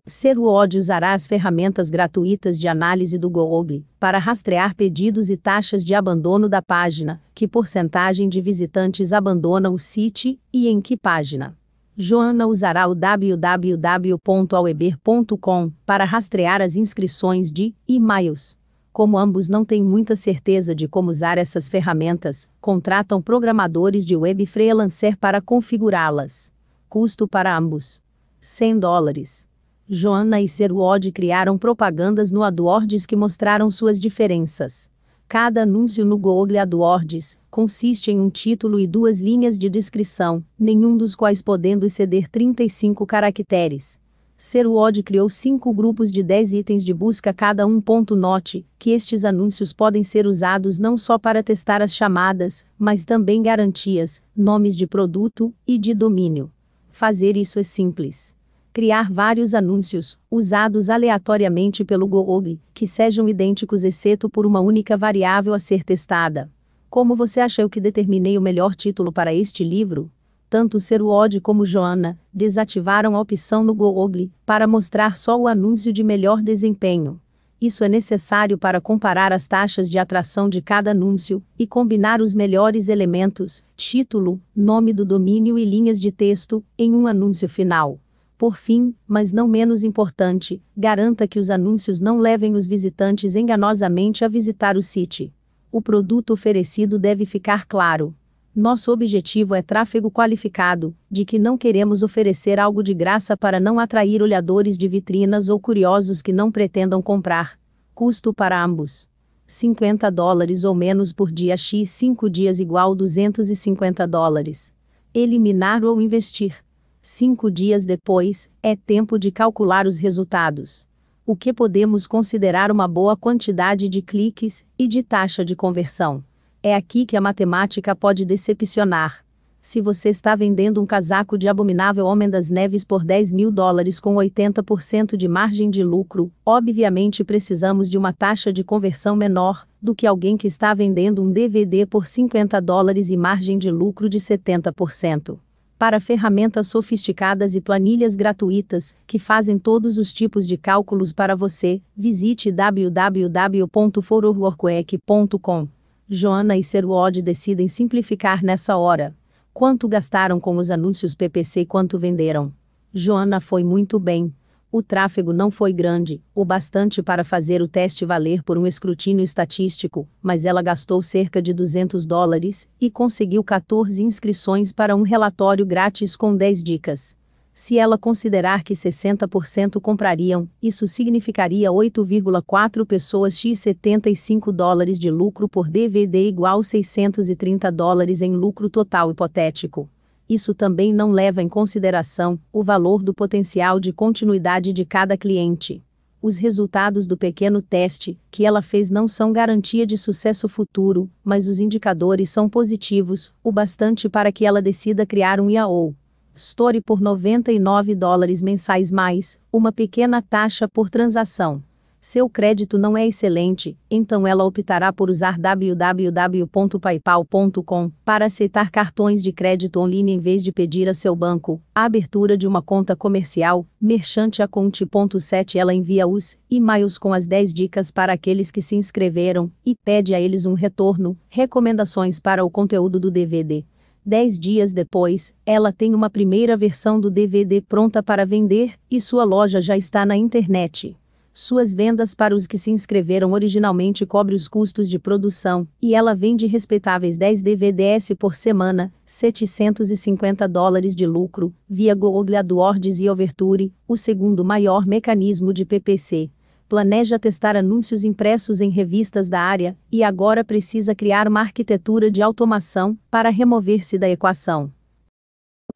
SeruOd usará as ferramentas gratuitas de análise do Google para rastrear pedidos e taxas de abandono da página, que porcentagem de visitantes abandonam o site e em que página. Joana usará o www.aweber.com para rastrear as inscrições de e-mails. Como ambos não têm muita certeza de como usar essas ferramentas, contratam programadores de web freelancer para configurá-las. Custo para ambos: 100 dólares. Joana e Seruod criaram propagandas no AdWords que mostraram suas diferenças. Cada anúncio no Google AdWords consiste em um título e duas linhas de descrição, nenhum dos quais podendo exceder 35 caracteres. Seruod criou cinco grupos de 10 itens de busca cada um. Note que estes anúncios podem ser usados não só para testar as chamadas, mas também garantias, nomes de produto e de domínio. Fazer isso é simples criar vários anúncios, usados aleatoriamente pelo Google, que sejam idênticos exceto por uma única variável a ser testada. Como você acha eu que determinei o melhor título para este livro? Tanto Seruod como Joana desativaram a opção no Google para mostrar só o anúncio de melhor desempenho. Isso é necessário para comparar as taxas de atração de cada anúncio e combinar os melhores elementos, título, nome do domínio e linhas de texto, em um anúncio final. Por fim, mas não menos importante, garanta que os anúncios não levem os visitantes enganosamente a visitar o site. O produto oferecido deve ficar claro. Nosso objetivo é tráfego qualificado, de que não queremos oferecer algo de graça para não atrair olhadores de vitrinas ou curiosos que não pretendam comprar. Custo para ambos. 50 dólares ou menos por dia x 5 dias igual 250 dólares. Eliminar ou investir. Cinco dias depois, é tempo de calcular os resultados. O que podemos considerar uma boa quantidade de cliques e de taxa de conversão. É aqui que a matemática pode decepcionar. Se você está vendendo um casaco de abominável Homem das Neves por 10 mil dólares com 80% de margem de lucro, obviamente precisamos de uma taxa de conversão menor do que alguém que está vendendo um DVD por 50 dólares e margem de lucro de 70% para ferramentas sofisticadas e planilhas gratuitas que fazem todos os tipos de cálculos para você, visite www.fororworkweek.com. Joana e Seruod decidem simplificar nessa hora. Quanto gastaram com os anúncios PPC e quanto venderam? Joana foi muito bem, o tráfego não foi grande, o bastante para fazer o teste valer por um escrutínio estatístico, mas ela gastou cerca de 200 dólares e conseguiu 14 inscrições para um relatório grátis com 10 dicas. Se ela considerar que 60% comprariam, isso significaria 8,4 pessoas x 75 dólares de lucro por DVD igual 630 dólares em lucro total hipotético isso também não leva em consideração o valor do potencial de continuidade de cada cliente. Os resultados do pequeno teste que ela fez não são garantia de sucesso futuro, mas os indicadores são positivos, o bastante para que ela decida criar um IAO. Store por 99 dólares mensais mais uma pequena taxa por transação. Seu crédito não é excelente, então ela optará por usar www.paypal.com para aceitar cartões de crédito online em vez de pedir a seu banco a abertura de uma conta comercial. Merchante Account.7 Ela envia os e-mails com as 10 dicas para aqueles que se inscreveram e pede a eles um retorno, recomendações para o conteúdo do DVD. Dez dias depois, ela tem uma primeira versão do DVD pronta para vender e sua loja já está na internet. Suas vendas para os que se inscreveram originalmente cobre os custos de produção, e ela vende respeitáveis 10 DVDs por semana, 750 dólares de lucro, via Google AdWords e Overture, o segundo maior mecanismo de PPC. Planeja testar anúncios impressos em revistas da área, e agora precisa criar uma arquitetura de automação para remover-se da equação.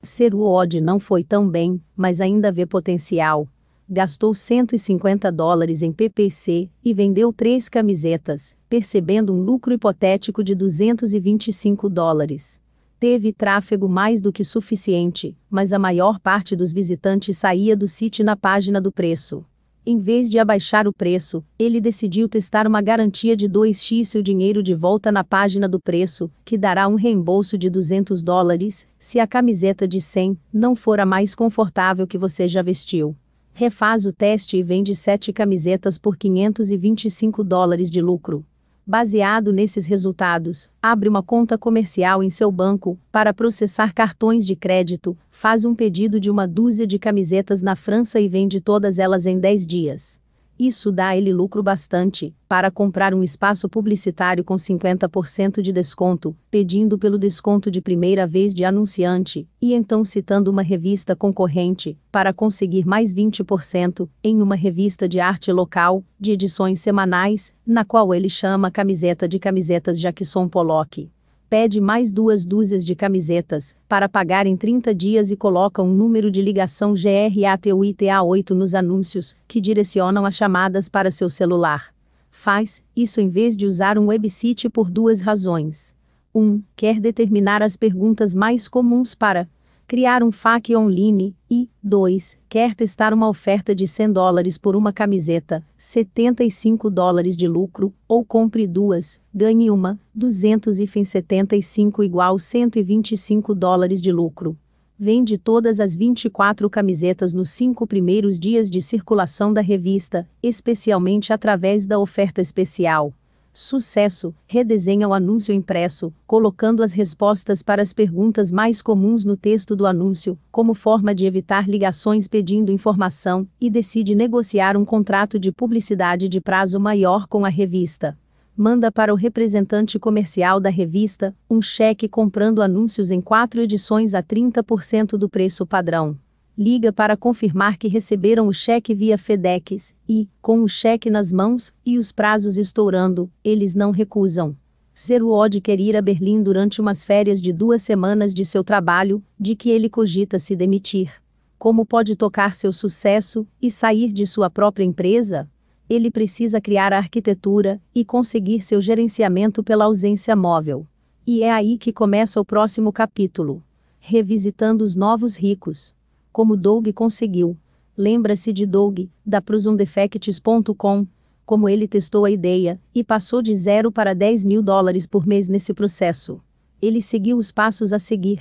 Ser o Odd não foi tão bem, mas ainda vê potencial gastou 150 dólares em PPC e vendeu três camisetas, percebendo um lucro hipotético de 225 dólares. Teve tráfego mais do que suficiente, mas a maior parte dos visitantes saía do site na página do preço. Em vez de abaixar o preço, ele decidiu testar uma garantia de 2x o dinheiro de volta na página do preço, que dará um reembolso de 200 dólares, se a camiseta de 100 não for a mais confortável que você já vestiu. Refaz o teste e vende 7 camisetas por 525 dólares de lucro. Baseado nesses resultados, abre uma conta comercial em seu banco para processar cartões de crédito, faz um pedido de uma dúzia de camisetas na França e vende todas elas em 10 dias. Isso dá lhe ele lucro bastante para comprar um espaço publicitário com 50% de desconto, pedindo pelo desconto de primeira vez de anunciante, e então citando uma revista concorrente, para conseguir mais 20%, em uma revista de arte local, de edições semanais, na qual ele chama a camiseta de camisetas Jackson Pollock pede mais duas dúzias de camisetas, para pagar em 30 dias e coloca um número de ligação GRATUITA8 nos anúncios, que direcionam as chamadas para seu celular. Faz isso em vez de usar um website por duas razões. 1. Um, quer determinar as perguntas mais comuns para criar um FAQ online, e 2. Quer testar uma oferta de 100 dólares por uma camiseta, 75 dólares de lucro, ou compre duas, ganhe uma, 275 igual 125 dólares de lucro. Vende todas as 24 camisetas nos cinco primeiros dias de circulação da revista, especialmente através da oferta especial. Sucesso redesenha o anúncio impresso, colocando as respostas para as perguntas mais comuns no texto do anúncio, como forma de evitar ligações pedindo informação, e decide negociar um contrato de publicidade de prazo maior com a revista. Manda para o representante comercial da revista um cheque comprando anúncios em quatro edições a 30% do preço padrão liga para confirmar que receberam o cheque via FedEx, e, com o cheque nas mãos e os prazos estourando, eles não recusam. Zeruod quer ir a Berlim durante umas férias de duas semanas de seu trabalho, de que ele cogita se demitir. Como pode tocar seu sucesso e sair de sua própria empresa? Ele precisa criar a arquitetura e conseguir seu gerenciamento pela ausência móvel. E é aí que começa o próximo capítulo. Revisitando os novos ricos como Doug conseguiu. Lembra-se de Doug, da prusundefects.com, como ele testou a ideia e passou de zero para 10 mil dólares por mês nesse processo. Ele seguiu os passos a seguir.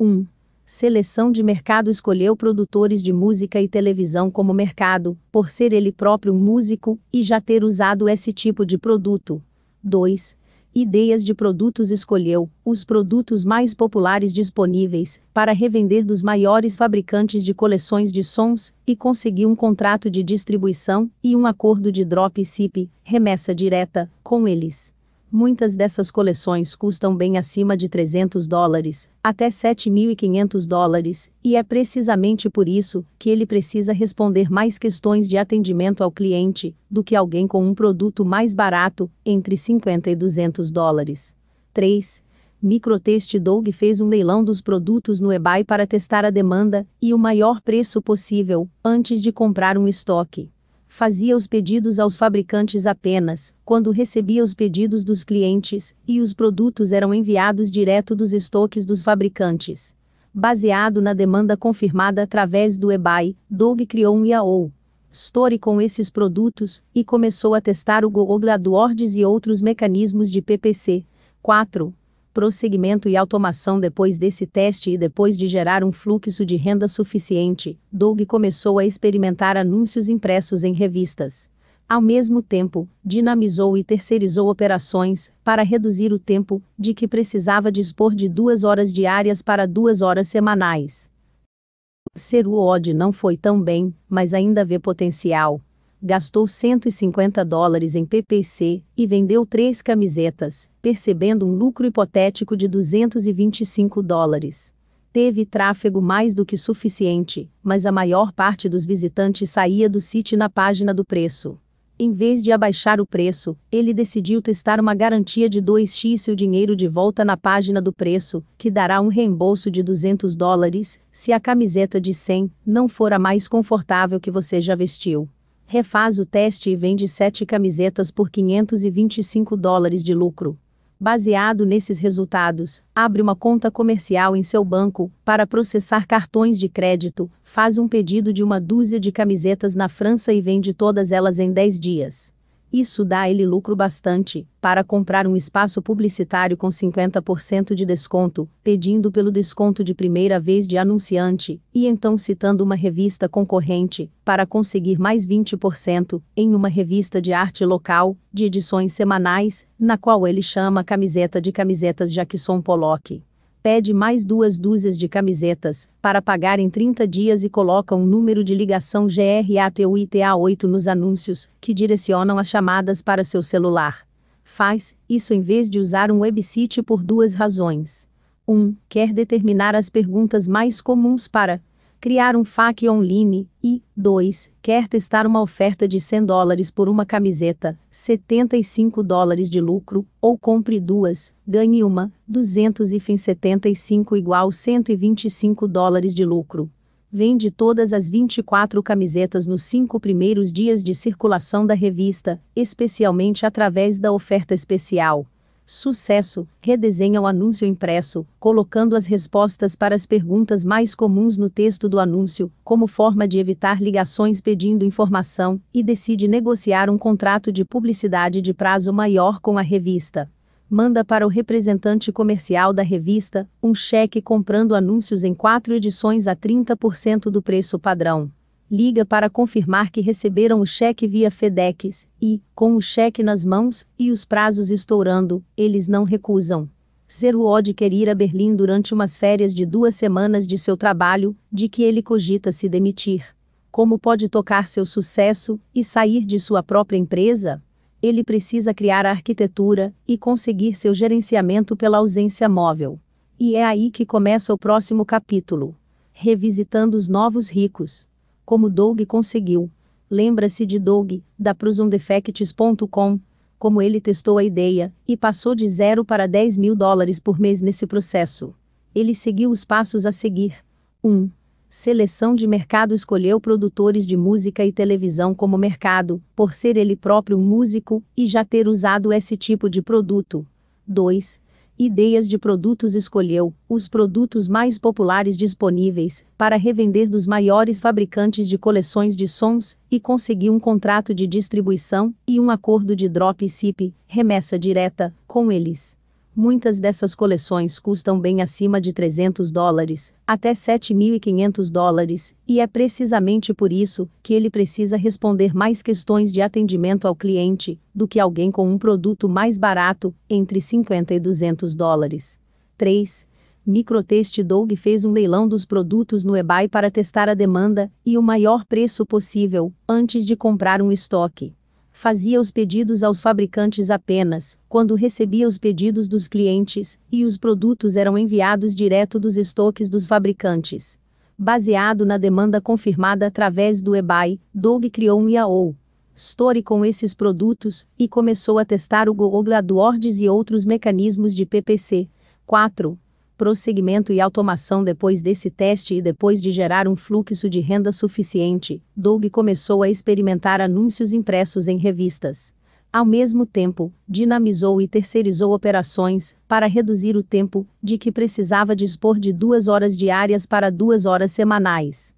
1. Um, seleção de mercado escolheu produtores de música e televisão como mercado, por ser ele próprio um músico e já ter usado esse tipo de produto. 2 ideias de produtos escolheu os produtos mais populares disponíveis para revender dos maiores fabricantes de coleções de sons e conseguiu um contrato de distribuição e um acordo de dropship, remessa direta, com eles. Muitas dessas coleções custam bem acima de 300 dólares, até 7.500 dólares, e é precisamente por isso que ele precisa responder mais questões de atendimento ao cliente do que alguém com um produto mais barato, entre 50 e 200 dólares. 3. Microtest Doug fez um leilão dos produtos no eBay para testar a demanda e o maior preço possível antes de comprar um estoque fazia os pedidos aos fabricantes apenas, quando recebia os pedidos dos clientes, e os produtos eram enviados direto dos estoques dos fabricantes. Baseado na demanda confirmada através do eBay, Doug criou um Yahoo! Store com esses produtos e começou a testar o Google AdWords e outros mecanismos de PPC. 4 prosseguimento e automação depois desse teste e depois de gerar um fluxo de renda suficiente, Doug começou a experimentar anúncios impressos em revistas. Ao mesmo tempo, dinamizou e terceirizou operações para reduzir o tempo de que precisava dispor de duas horas diárias para duas horas semanais. Ser o Odd não foi tão bem, mas ainda vê potencial, gastou 150 dólares em PPC e vendeu três camisetas, percebendo um lucro hipotético de 225 dólares. Teve tráfego mais do que suficiente, mas a maior parte dos visitantes saía do site na página do preço. Em vez de abaixar o preço, ele decidiu testar uma garantia de 2x e o dinheiro de volta na página do preço, que dará um reembolso de 200 dólares se a camiseta de 100 não for a mais confortável que você já vestiu. Refaz o teste e vende 7 camisetas por 525 dólares de lucro. Baseado nesses resultados, abre uma conta comercial em seu banco para processar cartões de crédito, faz um pedido de uma dúzia de camisetas na França e vende todas elas em 10 dias. Isso dá-lhe lucro bastante para comprar um espaço publicitário com 50% de desconto, pedindo pelo desconto de primeira vez de anunciante, e então citando uma revista concorrente, para conseguir mais 20% em uma revista de arte local, de edições semanais, na qual ele chama camiseta de camisetas Jackson Pollock pede mais duas dúzias de camisetas, para pagar em 30 dias e coloca um número de ligação GRATUITA8 nos anúncios, que direcionam as chamadas para seu celular. Faz isso em vez de usar um website por duas razões. 1. Um, quer determinar as perguntas mais comuns para criar um FAQ online e 2. Quer testar uma oferta de 100 dólares por uma camiseta, 75 dólares de lucro, ou compre duas, ganhe uma, 200 e 75 igual 125 dólares de lucro. Vende todas as 24 camisetas nos cinco primeiros dias de circulação da revista, especialmente através da oferta especial. Sucesso redesenha o anúncio impresso, colocando as respostas para as perguntas mais comuns no texto do anúncio, como forma de evitar ligações pedindo informação, e decide negociar um contrato de publicidade de prazo maior com a revista. Manda para o representante comercial da revista um cheque comprando anúncios em quatro edições a 30% do preço padrão liga para confirmar que receberam o cheque via FedEx e, com o cheque nas mãos e os prazos estourando, eles não recusam. Zeruod quer ir a Berlim durante umas férias de duas semanas de seu trabalho, de que ele cogita se demitir. Como pode tocar seu sucesso e sair de sua própria empresa? Ele precisa criar a arquitetura e conseguir seu gerenciamento pela ausência móvel. E é aí que começa o próximo capítulo. Revisitando os novos ricos como Doug conseguiu. Lembra-se de Doug, da PrisonDefects.com, como ele testou a ideia e passou de 0 para 10 mil dólares por mês nesse processo. Ele seguiu os passos a seguir. 1. Um, seleção de mercado escolheu produtores de música e televisão como mercado, por ser ele próprio músico e já ter usado esse tipo de produto. 2 ideias de produtos escolheu os produtos mais populares disponíveis para revender dos maiores fabricantes de coleções de sons e conseguiu um contrato de distribuição e um acordo de drop remessa direta, com eles. Muitas dessas coleções custam bem acima de 300 dólares, até 7.500 dólares, e é precisamente por isso que ele precisa responder mais questões de atendimento ao cliente do que alguém com um produto mais barato, entre 50 e 200 dólares. 3. Microtest Doug fez um leilão dos produtos no eBay para testar a demanda e o maior preço possível antes de comprar um estoque fazia os pedidos aos fabricantes apenas, quando recebia os pedidos dos clientes, e os produtos eram enviados direto dos estoques dos fabricantes. Baseado na demanda confirmada através do eBay, Doug criou um Yahoo! Store com esses produtos e começou a testar o Google AdWords e outros mecanismos de PPC. 4 prosseguimento e automação depois desse teste e depois de gerar um fluxo de renda suficiente, Doug começou a experimentar anúncios impressos em revistas. Ao mesmo tempo, dinamizou e terceirizou operações para reduzir o tempo de que precisava dispor de duas horas diárias para duas horas semanais.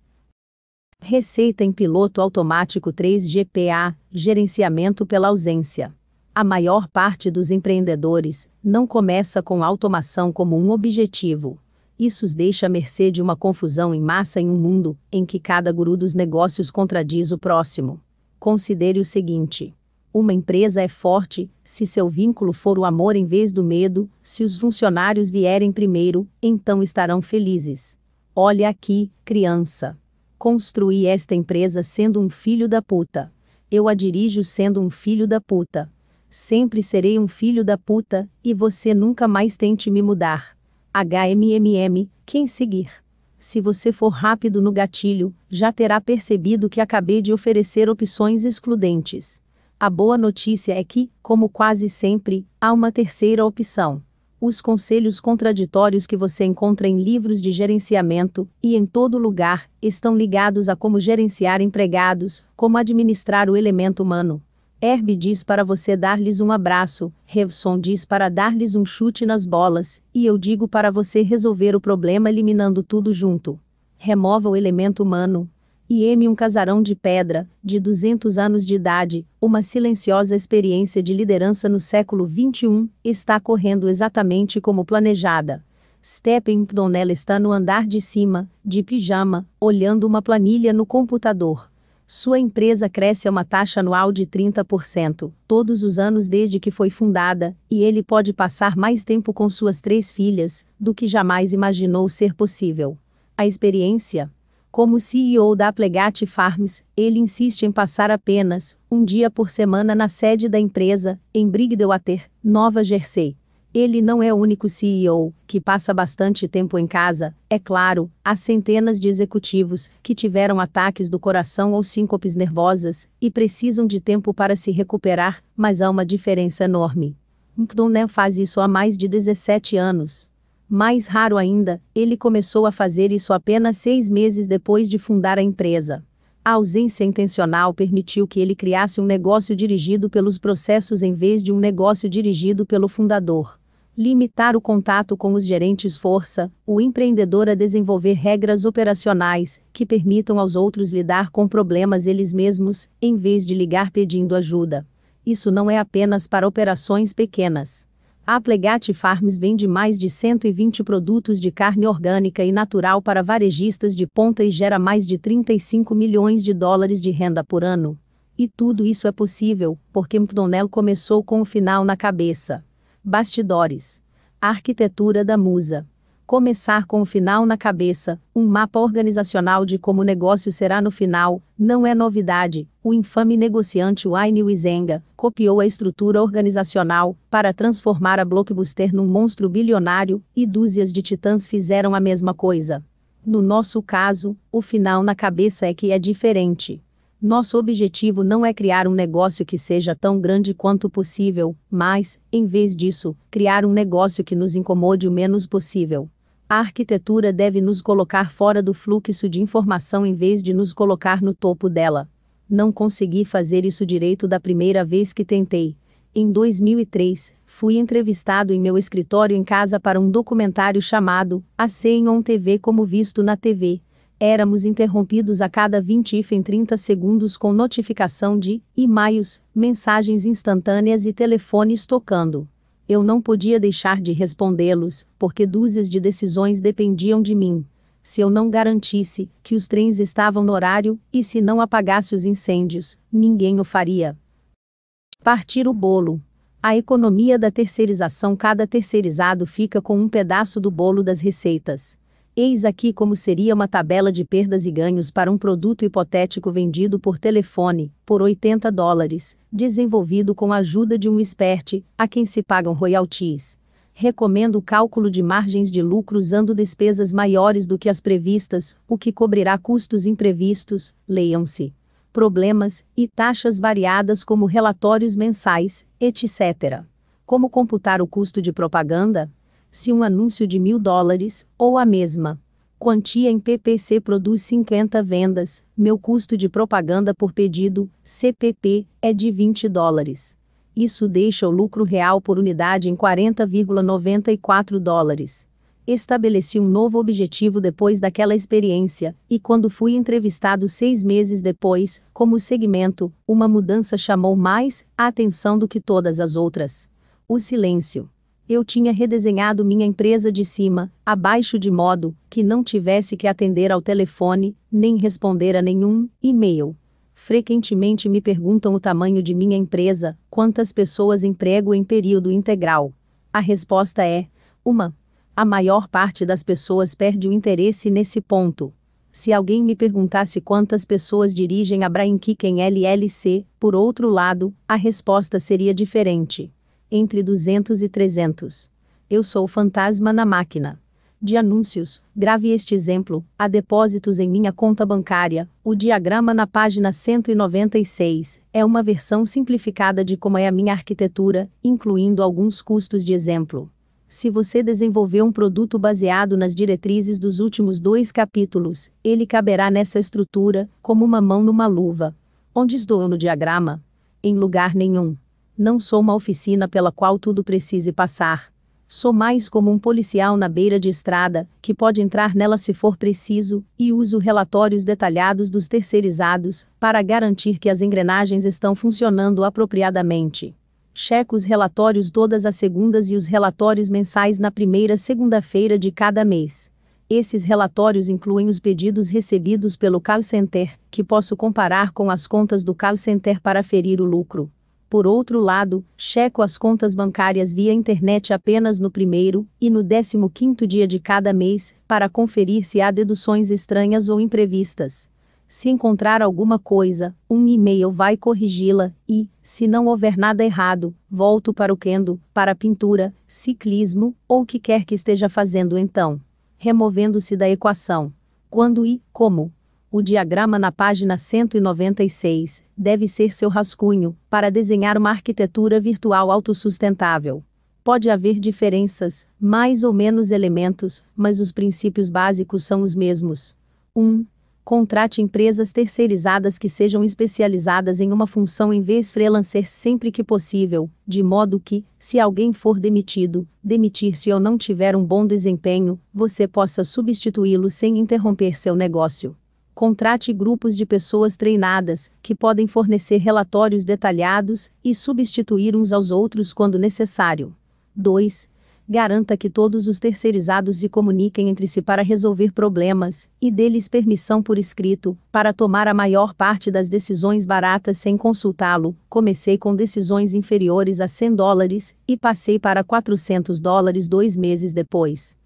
Receita em piloto automático 3GPA Gerenciamento pela ausência. A maior parte dos empreendedores não começa com automação como um objetivo. Isso os deixa à mercê de uma confusão em massa em um mundo em que cada guru dos negócios contradiz o próximo. Considere o seguinte: uma empresa é forte se seu vínculo for o amor em vez do medo, se os funcionários vierem primeiro, então estarão felizes. Olha aqui, criança. Construí esta empresa sendo um filho da puta. Eu a dirijo sendo um filho da puta Sempre serei um filho da puta, e você nunca mais tente me mudar. HMMM, quem seguir? Se você for rápido no gatilho, já terá percebido que acabei de oferecer opções excludentes. A boa notícia é que, como quase sempre, há uma terceira opção. Os conselhos contraditórios que você encontra em livros de gerenciamento, e em todo lugar, estão ligados a como gerenciar empregados, como administrar o elemento humano, Herbie diz para você dar-lhes um abraço, Revson diz para dar-lhes um chute nas bolas, e eu digo para você resolver o problema eliminando tudo junto. Remova o elemento humano. E M um casarão de pedra, de 200 anos de idade, uma silenciosa experiência de liderança no século XXI, está correndo exatamente como planejada. Stephen Donnell está no andar de cima, de pijama, olhando uma planilha no computador. Sua empresa cresce a uma taxa anual de 30%, todos os anos desde que foi fundada, e ele pode passar mais tempo com suas três filhas do que jamais imaginou ser possível. A experiência? Como CEO da Plegate Farms, ele insiste em passar apenas um dia por semana na sede da empresa, em Brigdewater, Nova Jersey. Ele não é o único CEO que passa bastante tempo em casa, é claro, há centenas de executivos que tiveram ataques do coração ou síncopes nervosas e precisam de tempo para se recuperar, mas há uma diferença enorme. McDonnell faz isso há mais de 17 anos. Mais raro ainda, ele começou a fazer isso apenas seis meses depois de fundar a empresa. A ausência intencional permitiu que ele criasse um negócio dirigido pelos processos em vez de um negócio dirigido pelo fundador limitar o contato com os gerentes força o empreendedor a desenvolver regras operacionais que permitam aos outros lidar com problemas eles mesmos, em vez de ligar pedindo ajuda. Isso não é apenas para operações pequenas. A Plegate Farms vende mais de 120 produtos de carne orgânica e natural para varejistas de ponta e gera mais de 35 milhões de dólares de renda por ano. E tudo isso é possível porque McDonnell começou com o final na cabeça. Bastidores. A arquitetura da Musa. Começar com o final na cabeça, um mapa organizacional de como o negócio será no final, não é novidade. O infame negociante Wayne Wizenga copiou a estrutura organizacional para transformar a Blockbuster num monstro bilionário e dúzias de titãs fizeram a mesma coisa. No nosso caso, o final na cabeça é que é diferente. Nosso objetivo não é criar um negócio que seja tão grande quanto possível, mas, em vez disso, criar um negócio que nos incomode o menos possível. A arquitetura deve nos colocar fora do fluxo de informação em vez de nos colocar no topo dela. Não consegui fazer isso direito da primeira vez que tentei. Em 2003, fui entrevistado em meu escritório em casa para um documentário chamado A Ceia on TV como visto na TV, Éramos interrompidos a cada 20 em 30 segundos com notificação de e-mails, mensagens instantâneas e telefones tocando. Eu não podia deixar de respondê-los, porque dúzias de decisões dependiam de mim. Se eu não garantisse que os trens estavam no horário e se não apagasse os incêndios, ninguém o faria. Partir o bolo. A economia da terceirização cada terceirizado fica com um pedaço do bolo das receitas. Eis aqui como seria uma tabela de perdas e ganhos para um produto hipotético vendido por telefone, por 80 dólares, desenvolvido com a ajuda de um expert, a quem se pagam royalties. Recomendo o cálculo de margens de lucro usando despesas maiores do que as previstas, o que cobrirá custos imprevistos, leiam-se. Problemas e taxas variadas como relatórios mensais, etc. Como computar o custo de propaganda? se um anúncio de mil dólares, ou a mesma quantia em PPC produz 50 vendas, meu custo de propaganda por pedido, CPP, é de 20 dólares. Isso deixa o lucro real por unidade em 40,94 dólares. Estabeleci um novo objetivo depois daquela experiência, e quando fui entrevistado seis meses depois, como segmento, uma mudança chamou mais a atenção do que todas as outras. O silêncio eu tinha redesenhado minha empresa de cima a baixo de modo que não tivesse que atender ao telefone, nem responder a nenhum e-mail. Frequentemente me perguntam o tamanho de minha empresa, quantas pessoas emprego em período integral. A resposta é: uma. A maior parte das pessoas perde o interesse nesse ponto. Se alguém me perguntasse quantas pessoas dirigem a Brain em LLC, por outro lado, a resposta seria diferente entre 200 e 300. Eu sou o fantasma na máquina. De anúncios, grave este exemplo, há depósitos em minha conta bancária, o diagrama na página 196, é uma versão simplificada de como é a minha arquitetura, incluindo alguns custos de exemplo. Se você desenvolver um produto baseado nas diretrizes dos últimos dois capítulos, ele caberá nessa estrutura, como uma mão numa luva. Onde estou eu no diagrama? Em lugar nenhum. Não sou uma oficina pela qual tudo precise passar. Sou mais como um policial na beira de estrada, que pode entrar nela se for preciso, e uso relatórios detalhados dos terceirizados para garantir que as engrenagens estão funcionando apropriadamente. Checo os relatórios todas as segundas e os relatórios mensais na primeira segunda-feira de cada mês. Esses relatórios incluem os pedidos recebidos pelo call center, que posso comparar com as contas do call center para ferir o lucro. Por outro lado, checo as contas bancárias via internet apenas no primeiro e no 15 quinto dia de cada mês, para conferir se há deduções estranhas ou imprevistas. Se encontrar alguma coisa, um e-mail vai corrigi-la e, se não houver nada errado, volto para o kendo, para pintura, ciclismo ou o que quer que esteja fazendo então, removendo-se da equação. Quando e como o diagrama na página 196 deve ser seu rascunho para desenhar uma arquitetura virtual autossustentável. Pode haver diferenças, mais ou menos elementos, mas os princípios básicos são os mesmos. 1. Um, contrate empresas terceirizadas que sejam especializadas em uma função em vez freelancer sempre que possível, de modo que, se alguém for demitido, demitir-se ou não tiver um bom desempenho, você possa substituí-lo sem interromper seu negócio contrate grupos de pessoas treinadas, que podem fornecer relatórios detalhados e substituir uns aos outros quando necessário. 2. Garanta que todos os terceirizados se comuniquem entre si para resolver problemas, e dê-lhes permissão por escrito, para tomar a maior parte das decisões baratas sem consultá-lo. Comecei com decisões inferiores a 100 dólares e passei para 400 dólares dois meses depois.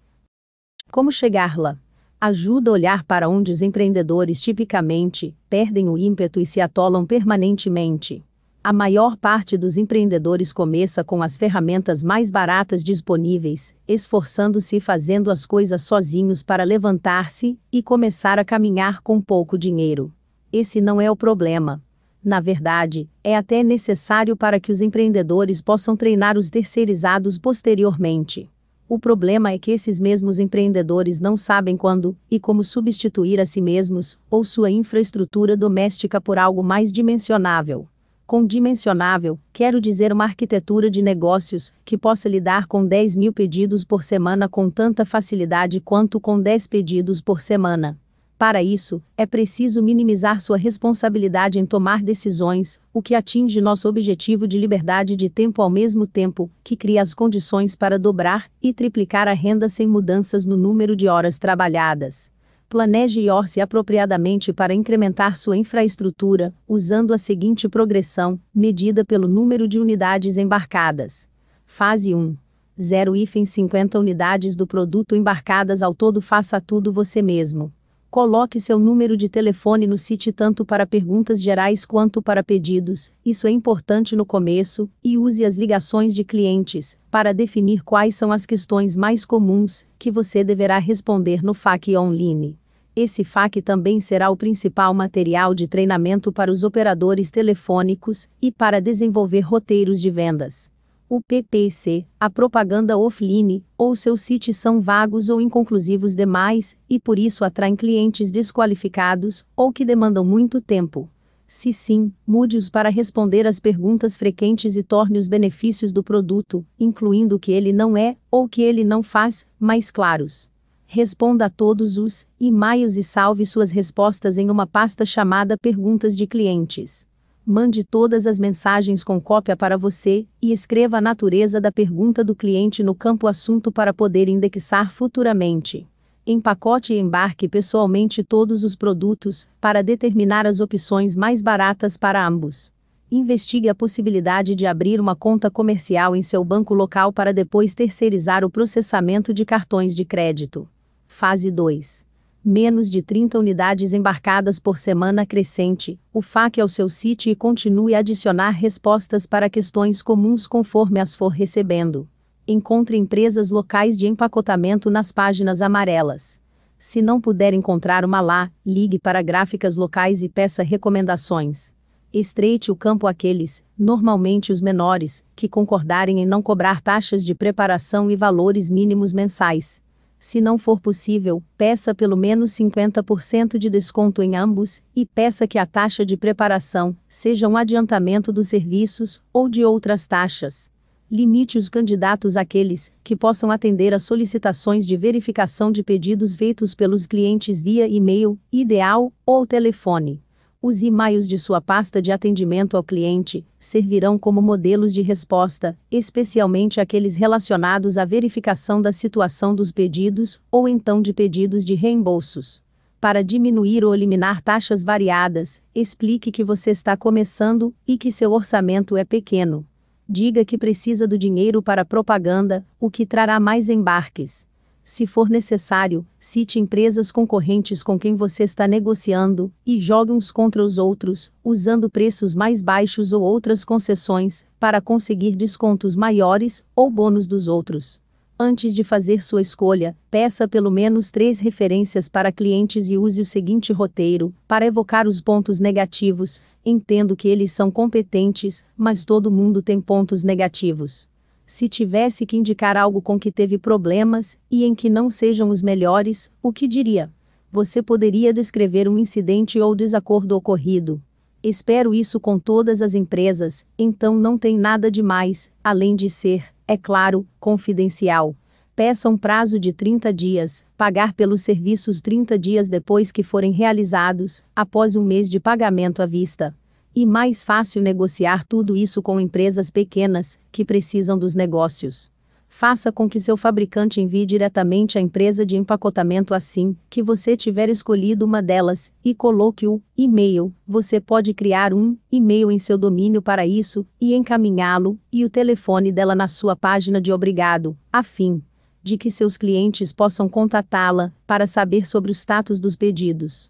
Como chegar lá? ajuda a olhar para onde os empreendedores tipicamente perdem o ímpeto e se atolam permanentemente. A maior parte dos empreendedores começa com as ferramentas mais baratas disponíveis, esforçando-se e fazendo as coisas sozinhos para levantar-se e começar a caminhar com pouco dinheiro. Esse não é o problema. Na verdade, é até necessário para que os empreendedores possam treinar os terceirizados posteriormente. O problema é que esses mesmos empreendedores não sabem quando e como substituir a si mesmos ou sua infraestrutura doméstica por algo mais dimensionável. Com dimensionável, quero dizer uma arquitetura de negócios que possa lidar com 10 mil pedidos por semana com tanta facilidade quanto com 10 pedidos por semana. Para isso, é preciso minimizar sua responsabilidade em tomar decisões, o que atinge nosso objetivo de liberdade de tempo ao mesmo tempo que cria as condições para dobrar e triplicar a renda sem mudanças no número de horas trabalhadas. Planeje e orce apropriadamente para incrementar sua infraestrutura, usando a seguinte progressão, medida pelo número de unidades embarcadas. Fase 1. 0 50 unidades do produto embarcadas ao todo faça tudo você mesmo. Coloque seu número de telefone no site tanto para perguntas gerais quanto para pedidos, isso é importante no começo, e use as ligações de clientes para definir quais são as questões mais comuns que você deverá responder no FAQ online. Esse FAQ também será o principal material de treinamento para os operadores telefônicos e para desenvolver roteiros de vendas o PPC, a propaganda offline ou seus sites são vagos ou inconclusivos demais e por isso atraem clientes desqualificados ou que demandam muito tempo. Se sim, mude-os para responder às perguntas frequentes e torne os benefícios do produto, incluindo o que ele não é ou que ele não faz, mais claros. Responda a todos os e-mails e salve suas respostas em uma pasta chamada Perguntas de Clientes. Mande todas as mensagens com cópia para você e escreva a natureza da pergunta do cliente no campo assunto para poder indexar futuramente. Empacote e embarque pessoalmente todos os produtos para determinar as opções mais baratas para ambos. Investigue a possibilidade de abrir uma conta comercial em seu banco local para depois terceirizar o processamento de cartões de crédito. Fase 2 menos de 30 unidades embarcadas por semana crescente, o FAQ ao é seu site e continue a adicionar respostas para questões comuns conforme as for recebendo. Encontre empresas locais de empacotamento nas páginas amarelas. Se não puder encontrar uma lá, ligue para gráficas locais e peça recomendações. Estreite o campo àqueles, normalmente os menores, que concordarem em não cobrar taxas de preparação e valores mínimos mensais. Se não for possível, peça pelo menos 50% de desconto em ambos e peça que a taxa de preparação seja um adiantamento dos serviços ou de outras taxas. Limite os candidatos àqueles que possam atender a solicitações de verificação de pedidos feitos pelos clientes via e-mail, ideal ou telefone. Os e-mails de sua pasta de atendimento ao cliente servirão como modelos de resposta, especialmente aqueles relacionados à verificação da situação dos pedidos ou então de pedidos de reembolsos. Para diminuir ou eliminar taxas variadas, explique que você está começando e que seu orçamento é pequeno. Diga que precisa do dinheiro para propaganda, o que trará mais embarques se for necessário, cite empresas concorrentes com quem você está negociando e jogue uns contra os outros, usando preços mais baixos ou outras concessões para conseguir descontos maiores ou bônus dos outros. Antes de fazer sua escolha, peça pelo menos três referências para clientes e use o seguinte roteiro para evocar os pontos negativos. Entendo que eles são competentes, mas todo mundo tem pontos negativos. Se tivesse que indicar algo com que teve problemas e em que não sejam os melhores, o que diria? Você poderia descrever um incidente ou desacordo ocorrido. Espero isso com todas as empresas, então não tem nada de mais, além de ser, é claro, confidencial peça um prazo de 30 dias, pagar pelos serviços 30 dias depois que forem realizados, após um mês de pagamento à vista. E mais fácil negociar tudo isso com empresas pequenas, que precisam dos negócios. Faça com que seu fabricante envie diretamente a empresa de empacotamento assim que você tiver escolhido uma delas e coloque o e-mail. Você pode criar um e-mail em seu domínio para isso e encaminhá-lo e o telefone dela na sua página de obrigado, a fim de que seus clientes possam contatá-la para saber sobre o status dos pedidos.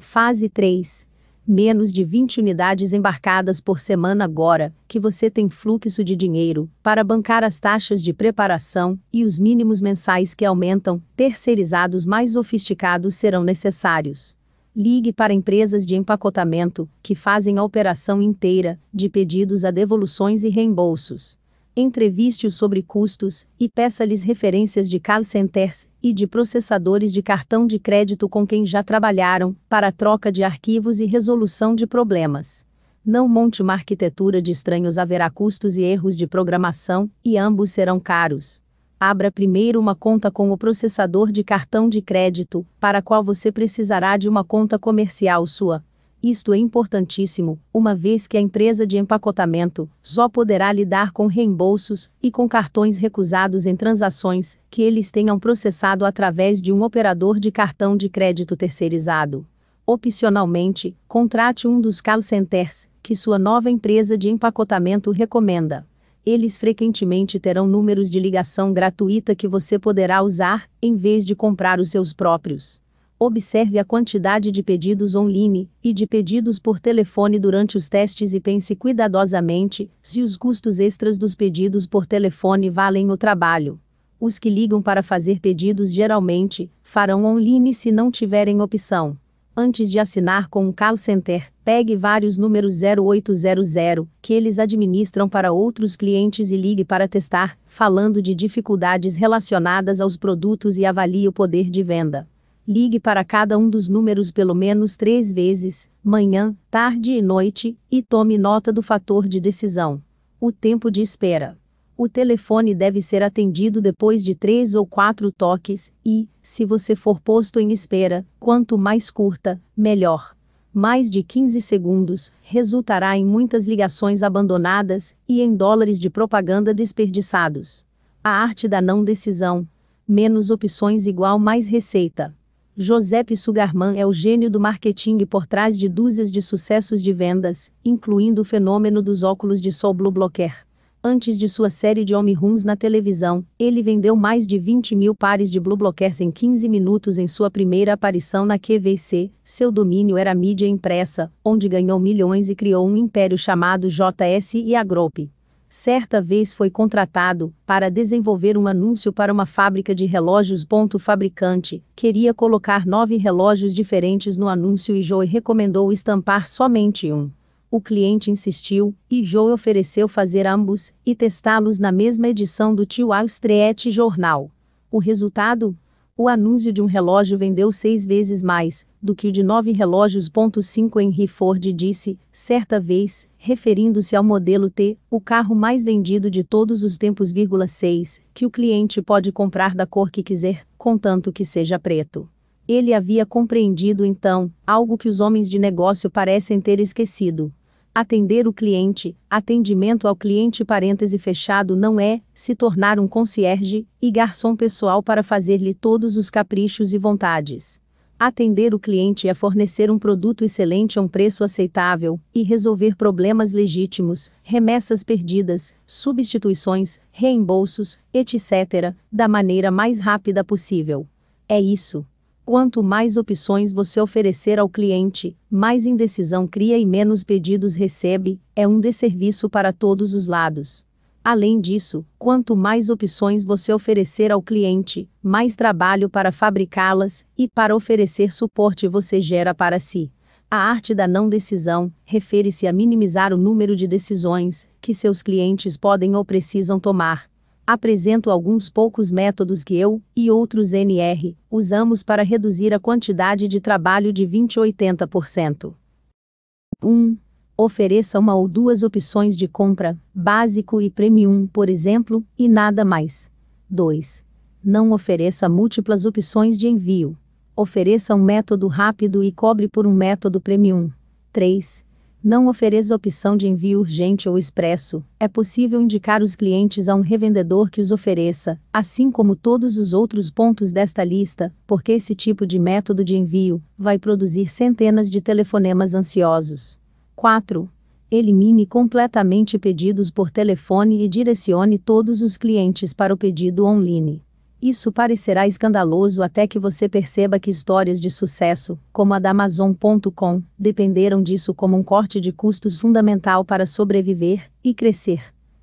Fase 3 menos de 20 unidades embarcadas por semana agora que você tem fluxo de dinheiro para bancar as taxas de preparação e os mínimos mensais que aumentam, terceirizados mais sofisticados serão necessários. Ligue para empresas de empacotamento que fazem a operação inteira de pedidos a devoluções e reembolsos entreviste-os sobre custos e peça-lhes referências de call centers e de processadores de cartão de crédito com quem já trabalharam, para troca de arquivos e resolução de problemas. Não monte uma arquitetura de estranhos haverá custos e erros de programação, e ambos serão caros. Abra primeiro uma conta com o processador de cartão de crédito, para qual você precisará de uma conta comercial sua. Isto é importantíssimo, uma vez que a empresa de empacotamento só poderá lidar com reembolsos e com cartões recusados em transações que eles tenham processado através de um operador de cartão de crédito terceirizado. Opcionalmente, contrate um dos call centers que sua nova empresa de empacotamento recomenda. Eles frequentemente terão números de ligação gratuita que você poderá usar, em vez de comprar os seus próprios. Observe a quantidade de pedidos online e de pedidos por telefone durante os testes e pense cuidadosamente se os custos extras dos pedidos por telefone valem o trabalho. Os que ligam para fazer pedidos geralmente farão online se não tiverem opção. Antes de assinar com um call center, pegue vários números 0800 que eles administram para outros clientes e ligue para testar, falando de dificuldades relacionadas aos produtos e avalie o poder de venda. Ligue para cada um dos números pelo menos três vezes, manhã, tarde e noite, e tome nota do fator de decisão. O tempo de espera. O telefone deve ser atendido depois de três ou quatro toques, e, se você for posto em espera, quanto mais curta, melhor. Mais de 15 segundos resultará em muitas ligações abandonadas e em dólares de propaganda desperdiçados. A arte da não decisão. Menos opções igual mais receita. Josep Sugarman é o gênio do marketing por trás de dúzias de sucessos de vendas, incluindo o fenômeno dos óculos de sol Blue Blocker. Antes de sua série de home runs na televisão, ele vendeu mais de 20 mil pares de Blue Blockers em 15 minutos em sua primeira aparição na QVC. Seu domínio era a mídia impressa, onde ganhou milhões e criou um império chamado JS e Group certa vez foi contratado para desenvolver um anúncio para uma fábrica de relógios. O fabricante queria colocar nove relógios diferentes no anúncio e Joe recomendou estampar somente um. O cliente insistiu e Joe ofereceu fazer ambos e testá-los na mesma edição do Tio Street Jornal. O resultado? O anúncio de um relógio vendeu seis vezes mais do que o de nove relógios. 5 Henry Ford disse, certa vez, referindo-se ao modelo T, o carro mais vendido de todos os tempos, 6, que o cliente pode comprar da cor que quiser, contanto que seja preto. Ele havia compreendido então algo que os homens de negócio parecem ter esquecido. Atender o cliente, atendimento ao cliente parêntese fechado não é se tornar um concierge e garçom pessoal para fazer-lhe todos os caprichos e vontades. Atender o cliente é fornecer um produto excelente a um preço aceitável e resolver problemas legítimos, remessas perdidas, substituições, reembolsos, etc., da maneira mais rápida possível. É isso. Quanto mais opções você oferecer ao cliente, mais indecisão cria e menos pedidos recebe, é um desserviço para todos os lados. Além disso, quanto mais opções você oferecer ao cliente, mais trabalho para fabricá-las e para oferecer suporte você gera para si. A arte da não decisão refere-se a minimizar o número de decisões que seus clientes podem ou precisam tomar. Apresento alguns poucos métodos que eu e outros NR usamos para reduzir a quantidade de trabalho de 20 a 80%. 1. Um, Ofereça uma ou duas opções de compra, básico e premium, por exemplo, e nada mais. 2. Não ofereça múltiplas opções de envio. Ofereça um método rápido e cobre por um método premium. 3 não ofereça opção de envio urgente ou expresso, é possível indicar os clientes a um revendedor que os ofereça, assim como todos os outros pontos desta lista, porque esse tipo de método de envio vai produzir centenas de telefonemas ansiosos. 4. Elimine completamente pedidos por telefone e direcione todos os clientes para o pedido online. Isso parecerá escandaloso até que você perceba que histórias de sucesso, como a da Amazon.com, dependeram disso como um corte de custos fundamental para sobreviver e crescer.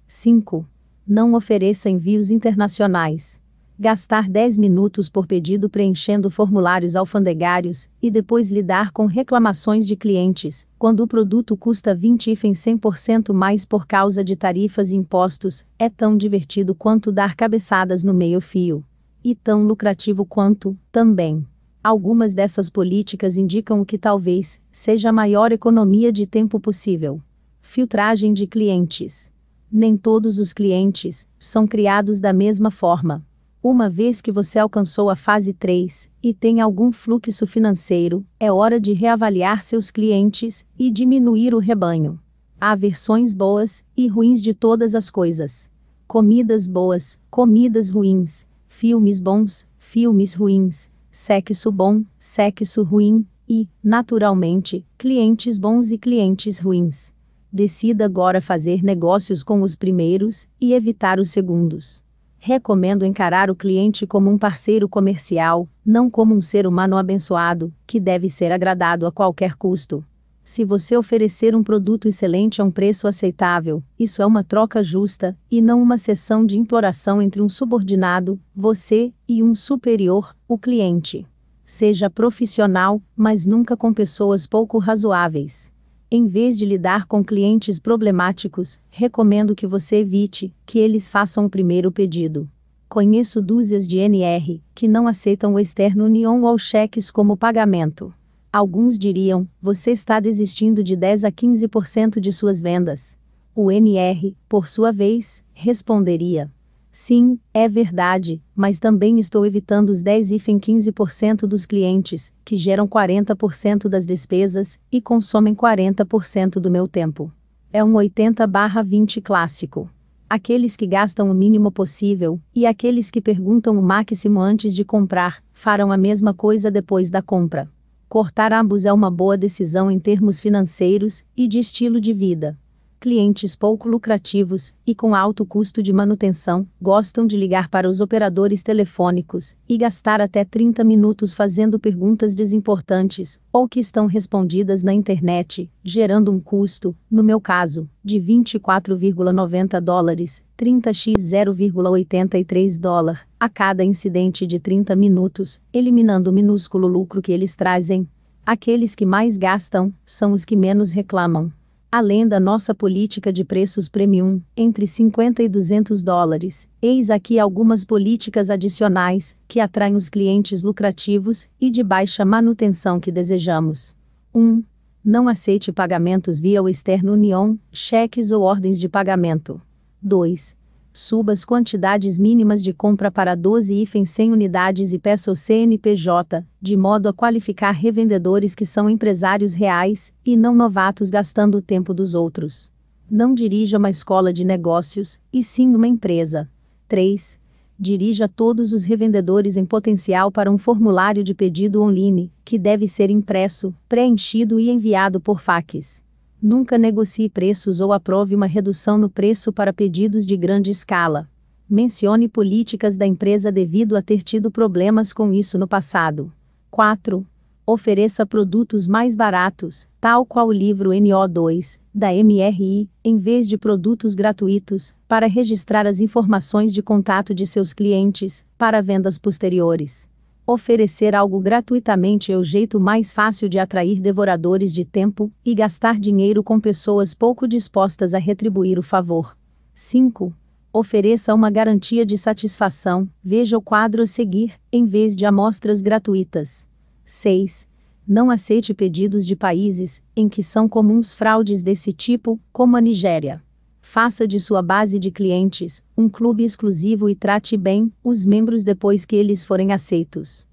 5. Não ofereça envios internacionais gastar 10 minutos por pedido preenchendo formulários alfandegários e depois lidar com reclamações de clientes, quando o produto custa 20 ifem 100% mais por causa de tarifas e impostos, é tão divertido quanto dar cabeçadas no meio-fio. E tão lucrativo quanto, também. Algumas dessas políticas indicam o que talvez seja a maior economia de tempo possível: filtragem de clientes. Nem todos os clientes são criados da mesma forma uma vez que você alcançou a fase 3 e tem algum fluxo financeiro, é hora de reavaliar seus clientes e diminuir o rebanho. Há versões boas e ruins de todas as coisas. Comidas boas, comidas ruins, filmes bons, filmes ruins, sexo bom, sexo ruim e, naturalmente, clientes bons e clientes ruins. Decida agora fazer negócios com os primeiros e evitar os segundos. Recomendo encarar o cliente como um parceiro comercial, não como um ser humano abençoado, que deve ser agradado a qualquer custo. Se você oferecer um produto excelente a um preço aceitável, isso é uma troca justa, e não uma sessão de imploração entre um subordinado, você, e um superior, o cliente. Seja profissional, mas nunca com pessoas pouco razoáveis. Em vez de lidar com clientes problemáticos, recomendo que você evite que eles façam o primeiro pedido. Conheço dúzias de NR que não aceitam o externo Union ou cheques como pagamento. Alguns diriam: você está desistindo de 10 a 15% de suas vendas. O NR, por sua vez, responderia: Sim, é verdade, mas também estou evitando os 10-15% dos clientes, que geram 40% das despesas e consomem 40% do meu tempo. É um 80/20 clássico. Aqueles que gastam o mínimo possível e aqueles que perguntam o máximo antes de comprar farão a mesma coisa depois da compra. Cortar ambos é uma boa decisão em termos financeiros e de estilo de vida clientes pouco lucrativos e com alto custo de manutenção gostam de ligar para os operadores telefônicos e gastar até 30 minutos fazendo perguntas desimportantes ou que estão respondidas na internet, gerando um custo, no meu caso, de 24,90 dólares, 30x 0,83 dólar, a cada incidente de 30 minutos, eliminando o minúsculo lucro que eles trazem. Aqueles que mais gastam são os que menos reclamam. Além da nossa política de preços premium, entre 50 e 200 dólares, eis aqui algumas políticas adicionais que atraem os clientes lucrativos e de baixa manutenção que desejamos. 1. não aceite pagamentos via o externo União, cheques ou ordens de pagamento. 2 suba as quantidades mínimas de compra para 12 itens 100 unidades e peça o CNPJ, de modo a qualificar revendedores que são empresários reais e não novatos gastando o tempo dos outros. Não dirija uma escola de negócios, e sim uma empresa. 3. Dirija todos os revendedores em potencial para um formulário de pedido online, que deve ser impresso, preenchido e enviado por fax. Nunca negocie preços ou aprove uma redução no preço para pedidos de grande escala. Mencione políticas da empresa devido a ter tido problemas com isso no passado. 4. Ofereça produtos mais baratos, tal qual o livro NO2, da MRI, em vez de produtos gratuitos, para registrar as informações de contato de seus clientes, para vendas posteriores. Oferecer algo gratuitamente é o jeito mais fácil de atrair devoradores de tempo e gastar dinheiro com pessoas pouco dispostas a retribuir o favor. 5. Ofereça uma garantia de satisfação, veja o quadro a seguir, em vez de amostras gratuitas. 6. Não aceite pedidos de países em que são comuns fraudes desse tipo, como a Nigéria. Faça de sua base de clientes um clube exclusivo e trate bem os membros depois que eles forem aceitos.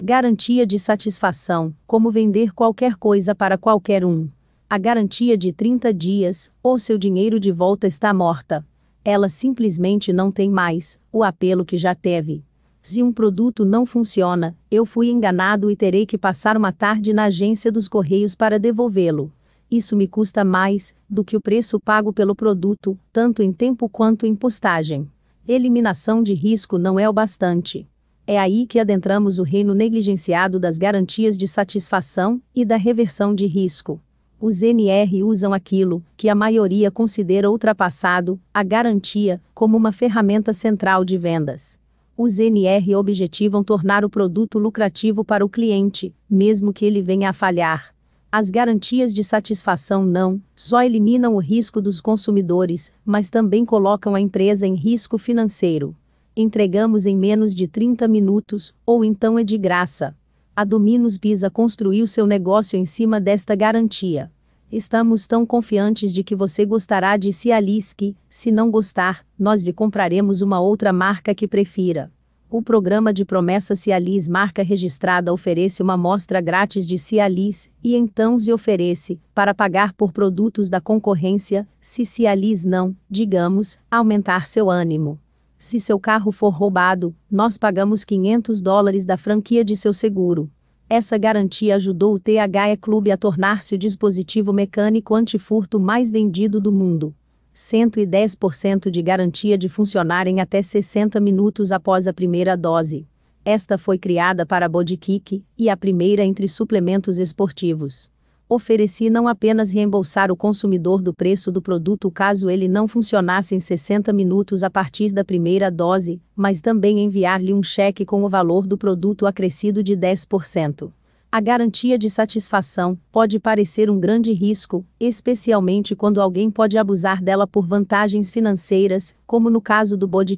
Garantia de satisfação: como vender qualquer coisa para qualquer um. A garantia de 30 dias, ou seu dinheiro de volta está morta. Ela simplesmente não tem mais o apelo que já teve. Se um produto não funciona, eu fui enganado e terei que passar uma tarde na agência dos correios para devolvê-lo isso me custa mais do que o preço pago pelo produto, tanto em tempo quanto em postagem. Eliminação de risco não é o bastante. É aí que adentramos o reino negligenciado das garantias de satisfação e da reversão de risco. Os NR usam aquilo que a maioria considera ultrapassado, a garantia, como uma ferramenta central de vendas os NR objetivam tornar o produto lucrativo para o cliente, mesmo que ele venha a falhar. As garantias de satisfação não só eliminam o risco dos consumidores, mas também colocam a empresa em risco financeiro. Entregamos em menos de 30 minutos, ou então é de graça. A Dominos Pisa construiu seu negócio em cima desta garantia. Estamos tão confiantes de que você gostará de Cialisque, se não gostar, nós lhe compraremos uma outra marca que prefira. O programa de promessa Cialis marca registrada oferece uma amostra grátis de Cialis, e então se oferece, para pagar por produtos da concorrência, se Cialis não, digamos, aumentar seu ânimo. Se seu carro for roubado, nós pagamos 500 dólares da franquia de seu seguro. Essa garantia ajudou o THE Clube a tornar-se o dispositivo mecânico antifurto mais vendido do mundo. 110% de garantia de funcionar em até 60 minutos após a primeira dose. Esta foi criada para Bodykick e a primeira entre suplementos esportivos. Ofereci não apenas reembolsar o consumidor do preço do produto caso ele não funcionasse em 60 minutos a partir da primeira dose, mas também enviar-lhe um cheque com o valor do produto acrescido de 10%. A garantia de satisfação pode parecer um grande risco, especialmente quando alguém pode abusar dela por vantagens financeiras, como no caso do body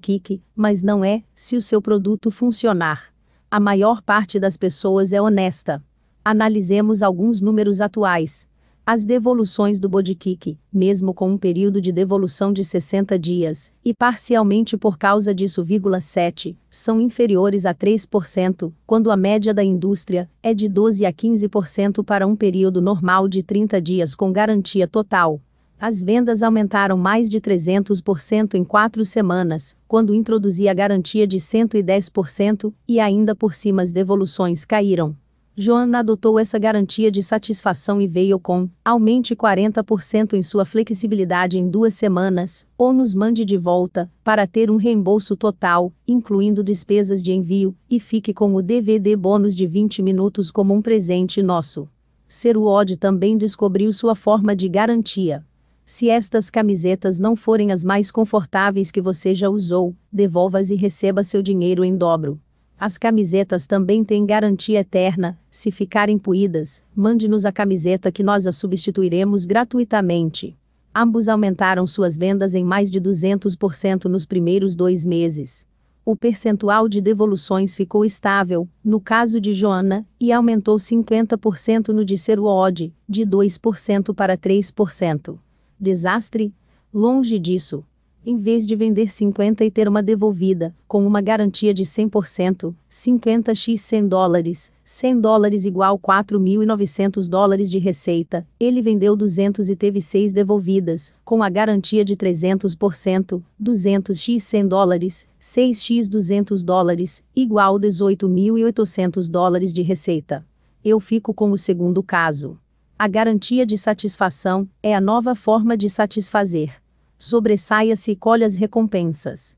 mas não é, se o seu produto funcionar. A maior parte das pessoas é honesta. Analisemos alguns números atuais. As devoluções do Bodiquique, mesmo com um período de devolução de 60 dias, e parcialmente por causa disso, 7, são inferiores a 3%, quando a média da indústria é de 12 a 15% para um período normal de 30 dias com garantia total. As vendas aumentaram mais de 300% em quatro semanas, quando introduzi a garantia de 110%, e ainda por cima as devoluções caíram Joana adotou essa garantia de satisfação e veio com: aumente 40% em sua flexibilidade em duas semanas, ou nos mande de volta, para ter um reembolso total, incluindo despesas de envio, e fique com o DVD bônus de 20 minutos como um presente nosso. Seruod também descobriu sua forma de garantia. Se estas camisetas não forem as mais confortáveis que você já usou, devolva-as e receba seu dinheiro em dobro. As camisetas também têm garantia eterna, se ficarem puídas, mande-nos a camiseta que nós a substituiremos gratuitamente. Ambos aumentaram suas vendas em mais de 200% nos primeiros dois meses. O percentual de devoluções ficou estável, no caso de Joana, e aumentou 50% no de Seruode, de 2% para 3%. Desastre? Longe disso em vez de vender 50 e ter uma devolvida, com uma garantia de 100%, 50 x 100 dólares, 100 dólares igual 4.900 dólares de receita, ele vendeu 200 e teve 6 devolvidas, com a garantia de 300%, 200 x 100 dólares, 6 x 200 dólares, igual 18.800 dólares de receita. Eu fico com o segundo caso. A garantia de satisfação é a nova forma de satisfazer sobressaia-se e colhe as recompensas.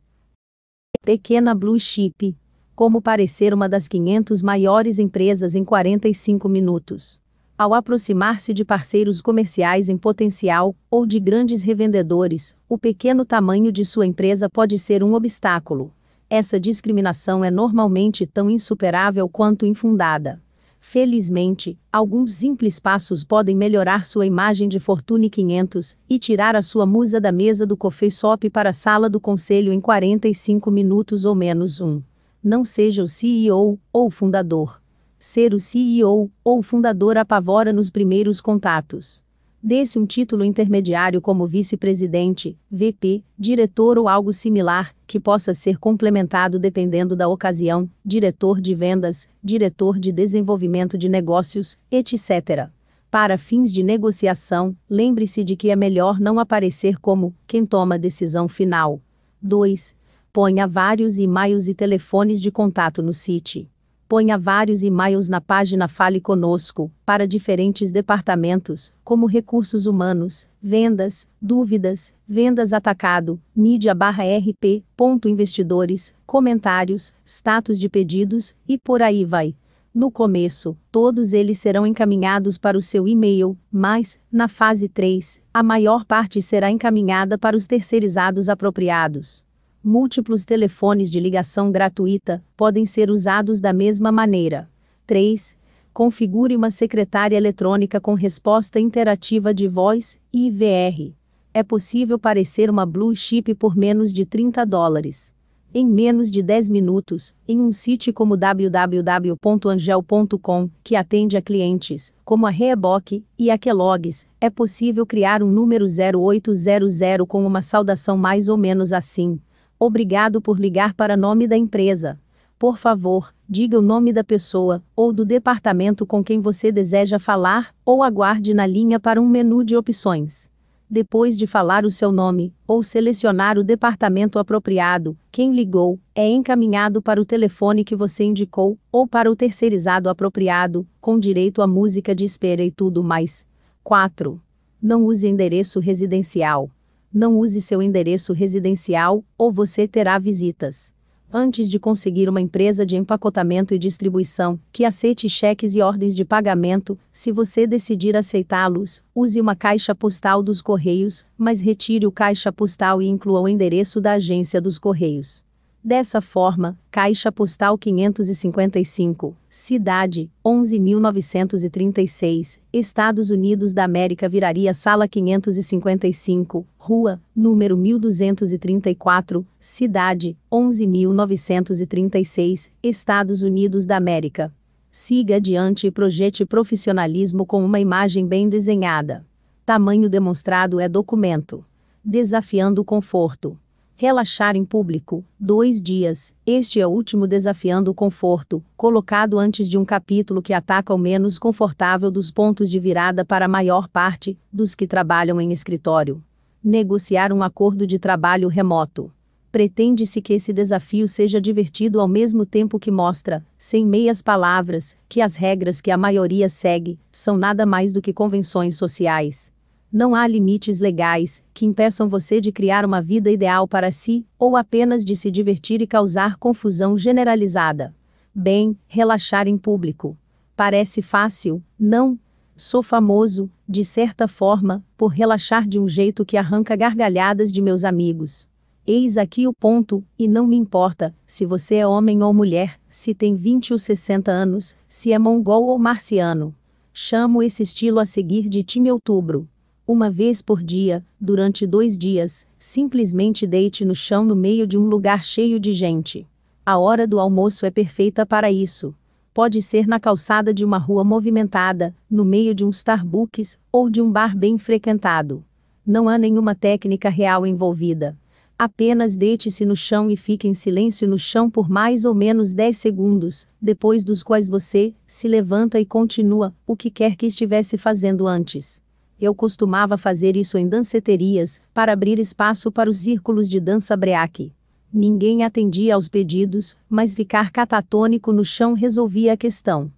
Pequena Blue Chip. Como parecer uma das 500 maiores empresas em 45 minutos. Ao aproximar-se de parceiros comerciais em potencial, ou de grandes revendedores, o pequeno tamanho de sua empresa pode ser um obstáculo. Essa discriminação é normalmente tão insuperável quanto infundada. Felizmente, alguns simples passos podem melhorar sua imagem de Fortune 500 e tirar a sua musa da mesa do coffee shop para a sala do conselho em 45 minutos ou menos um. Não seja o CEO ou fundador. Ser o CEO ou fundador apavora nos primeiros contatos desse um título intermediário como vice-presidente, VP, diretor ou algo similar, que possa ser complementado dependendo da ocasião, diretor de vendas, diretor de desenvolvimento de negócios, etc. Para fins de negociação, lembre-se de que é melhor não aparecer como quem toma a decisão final. 2. Ponha vários e-mails e telefones de contato no site. Ponha vários e-mails na página Fale Conosco, para diferentes departamentos, como recursos humanos, vendas, dúvidas, vendas atacado, mídia/rp, ponto investidores, comentários, status de pedidos e por aí vai. No começo, todos eles serão encaminhados para o seu e-mail, mas, na fase 3, a maior parte será encaminhada para os terceirizados apropriados. Múltiplos telefones de ligação gratuita podem ser usados da mesma maneira. 3. Configure uma secretária eletrônica com resposta interativa de voz, IVR. É possível parecer uma Blue Chip por menos de 30 dólares. Em menos de 10 minutos, em um site como www.angel.com, que atende a clientes, como a Reebok e a Kellogg's, é possível criar um número 0800 com uma saudação mais ou menos assim. Obrigado por ligar para nome da empresa. Por favor, diga o nome da pessoa ou do departamento com quem você deseja falar ou aguarde na linha para um menu de opções. Depois de falar o seu nome ou selecionar o departamento apropriado, quem ligou é encaminhado para o telefone que você indicou ou para o terceirizado apropriado, com direito à música de espera e tudo mais. 4. Não use endereço residencial não use seu endereço residencial, ou você terá visitas. Antes de conseguir uma empresa de empacotamento e distribuição que aceite cheques e ordens de pagamento, se você decidir aceitá-los, use uma caixa postal dos Correios, mas retire o caixa postal e inclua o endereço da agência dos Correios. Dessa forma, Caixa Postal 555, Cidade, 11.936, Estados Unidos da América viraria Sala 555, Rua, número 1234, Cidade, 11.936, Estados Unidos da América. Siga adiante e projete profissionalismo com uma imagem bem desenhada. Tamanho demonstrado é documento. Desafiando o conforto. Relaxar em público. Dois dias. Este é o último desafiando o conforto, colocado antes de um capítulo que ataca o menos confortável dos pontos de virada para a maior parte dos que trabalham em escritório. Negociar um acordo de trabalho remoto. Pretende-se que esse desafio seja divertido ao mesmo tempo que mostra, sem meias palavras, que as regras que a maioria segue são nada mais do que convenções sociais não há limites legais que impeçam você de criar uma vida ideal para si, ou apenas de se divertir e causar confusão generalizada. Bem, relaxar em público. Parece fácil, não? Sou famoso, de certa forma, por relaxar de um jeito que arranca gargalhadas de meus amigos. Eis aqui o ponto, e não me importa se você é homem ou mulher, se tem 20 ou 60 anos, se é mongol ou marciano. Chamo esse estilo a seguir de time outubro uma vez por dia, durante dois dias, simplesmente deite no chão no meio de um lugar cheio de gente. A hora do almoço é perfeita para isso. Pode ser na calçada de uma rua movimentada, no meio de um Starbucks ou de um bar bem frequentado. Não há nenhuma técnica real envolvida. Apenas deite-se no chão e fique em silêncio no chão por mais ou menos 10 segundos, depois dos quais você se levanta e continua o que quer que estivesse fazendo antes. Eu costumava fazer isso em danceterias, para abrir espaço para os círculos de dança breaque. Ninguém atendia aos pedidos, mas ficar catatônico no chão resolvia a questão.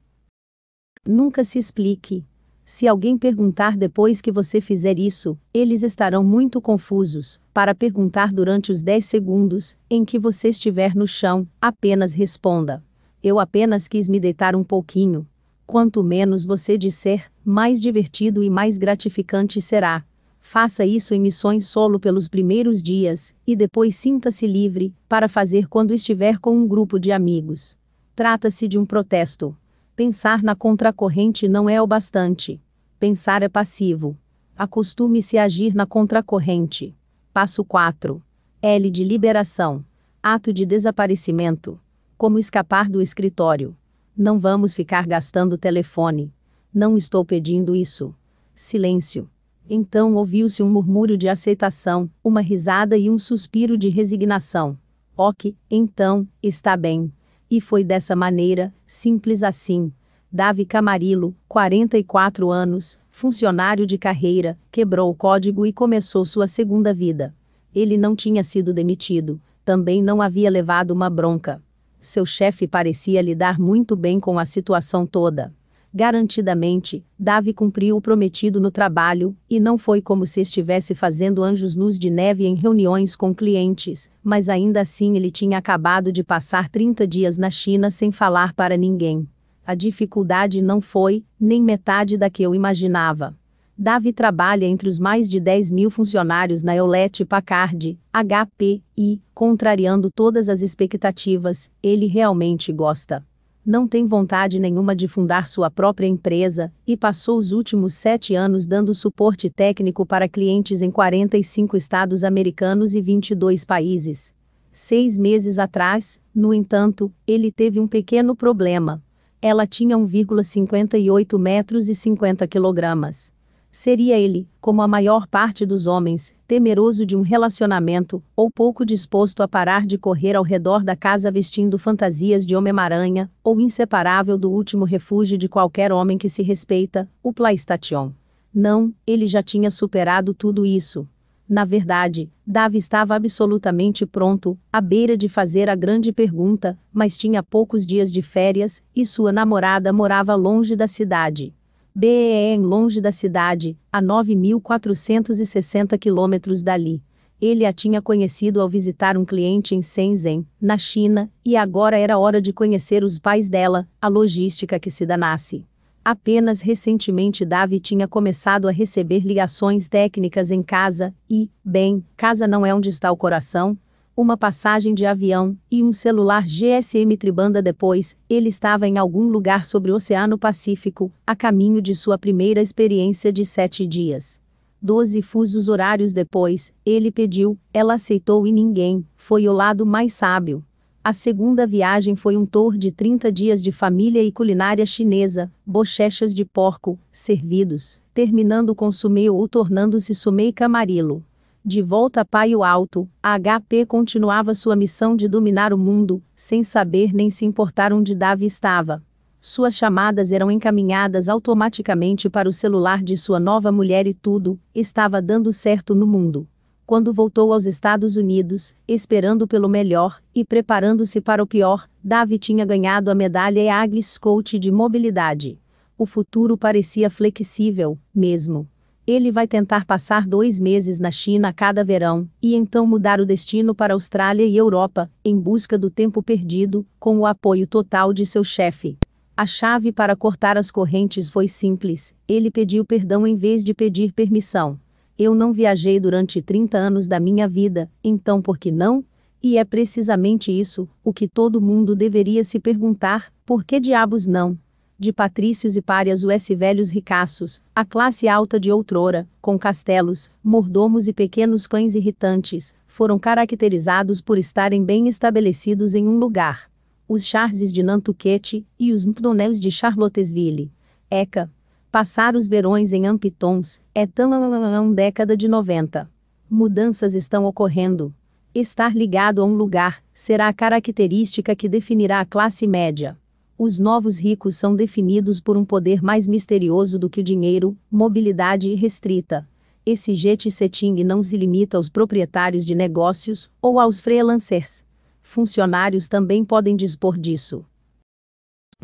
Nunca se explique. Se alguém perguntar depois que você fizer isso, eles estarão muito confusos. Para perguntar durante os 10 segundos em que você estiver no chão, apenas responda: Eu apenas quis me deitar um pouquinho, Quanto menos você disser, mais divertido e mais gratificante será. Faça isso em missões solo pelos primeiros dias, e depois sinta-se livre, para fazer quando estiver com um grupo de amigos. Trata-se de um protesto. Pensar na contracorrente não é o bastante. Pensar é passivo. Acostume-se a agir na contracorrente. Passo 4. L de liberação. Ato de desaparecimento. Como escapar do escritório. Não vamos ficar gastando telefone. Não estou pedindo isso. Silêncio. Então ouviu-se um murmúrio de aceitação, uma risada e um suspiro de resignação. Ok, então, está bem. E foi dessa maneira, simples assim. Davi Camarillo, 44 anos, funcionário de carreira, quebrou o código e começou sua segunda vida. Ele não tinha sido demitido, também não havia levado uma bronca. Seu chefe parecia lidar muito bem com a situação toda. Garantidamente, Davi cumpriu o prometido no trabalho, e não foi como se estivesse fazendo anjos nus de neve em reuniões com clientes, mas ainda assim ele tinha acabado de passar 30 dias na China sem falar para ninguém. A dificuldade não foi, nem metade da que eu imaginava. Davi trabalha entre os mais de 10 mil funcionários na Eulete Packard, HP, e, contrariando todas as expectativas, ele realmente gosta. Não tem vontade nenhuma de fundar sua própria empresa e passou os últimos sete anos dando suporte técnico para clientes em 45 estados americanos e 22 países. Seis meses atrás, no entanto, ele teve um pequeno problema. Ela tinha 1,58 metros e 50 quilogramas Seria ele, como a maior parte dos homens, temeroso de um relacionamento, ou pouco disposto a parar de correr ao redor da casa vestindo fantasias de Homem-Aranha, ou inseparável do último refúgio de qualquer homem que se respeita, o Playstation. Não, ele já tinha superado tudo isso. Na verdade, Davi estava absolutamente pronto, à beira de fazer a grande pergunta, mas tinha poucos dias de férias, e sua namorada morava longe da cidade BEM longe da cidade, a 9.460 quilômetros dali. Ele a tinha conhecido ao visitar um cliente em Shenzhen, na China, e agora era hora de conhecer os pais dela, a logística que se danasse. Apenas recentemente Davi tinha começado a receber ligações técnicas em casa, e, bem, casa não é onde está o coração, uma passagem de avião e um celular GSM tribanda depois, ele estava em algum lugar sobre o Oceano Pacífico, a caminho de sua primeira experiência de sete dias. Doze fusos horários depois, ele pediu, ela aceitou e ninguém foi o lado mais sábio. A segunda viagem foi um tour de 30 dias de família e culinária chinesa, bochechas de porco, servidos, terminando com sumei ou tornando-se sumei camarilo. De volta a Paio Alto, a HP continuava sua missão de dominar o mundo, sem saber nem se importar onde Davi estava. Suas chamadas eram encaminhadas automaticamente para o celular de sua nova mulher e tudo estava dando certo no mundo. Quando voltou aos Estados Unidos, esperando pelo melhor e preparando-se para o pior, Davi tinha ganhado a medalha EAGLIS Coach de Mobilidade. O futuro parecia flexível, mesmo. Ele vai tentar passar dois meses na China cada verão, e então mudar o destino para Austrália e Europa, em busca do tempo perdido, com o apoio total de seu chefe. A chave para cortar as correntes foi simples: ele pediu perdão em vez de pedir permissão. Eu não viajei durante 30 anos da minha vida, então por que não? E é precisamente isso, o que todo mundo deveria se perguntar: por que diabos não? de patrícios e párias os velhos ricaços, a classe alta de outrora, com castelos, mordomos e pequenos cães irritantes, foram caracterizados por estarem bem estabelecidos em um lugar. Os Charles de Nantucket e os McDonnells de Charlottesville. Eca. Passar os verões em Amptons, é tão década de 90. Mudanças estão ocorrendo. Estar ligado a um lugar será a característica que definirá a classe média. Os novos ricos são definidos por um poder mais misterioso do que o dinheiro, mobilidade irrestrita. Esse jet setting não se limita aos proprietários de negócios ou aos freelancers. Funcionários também podem dispor disso.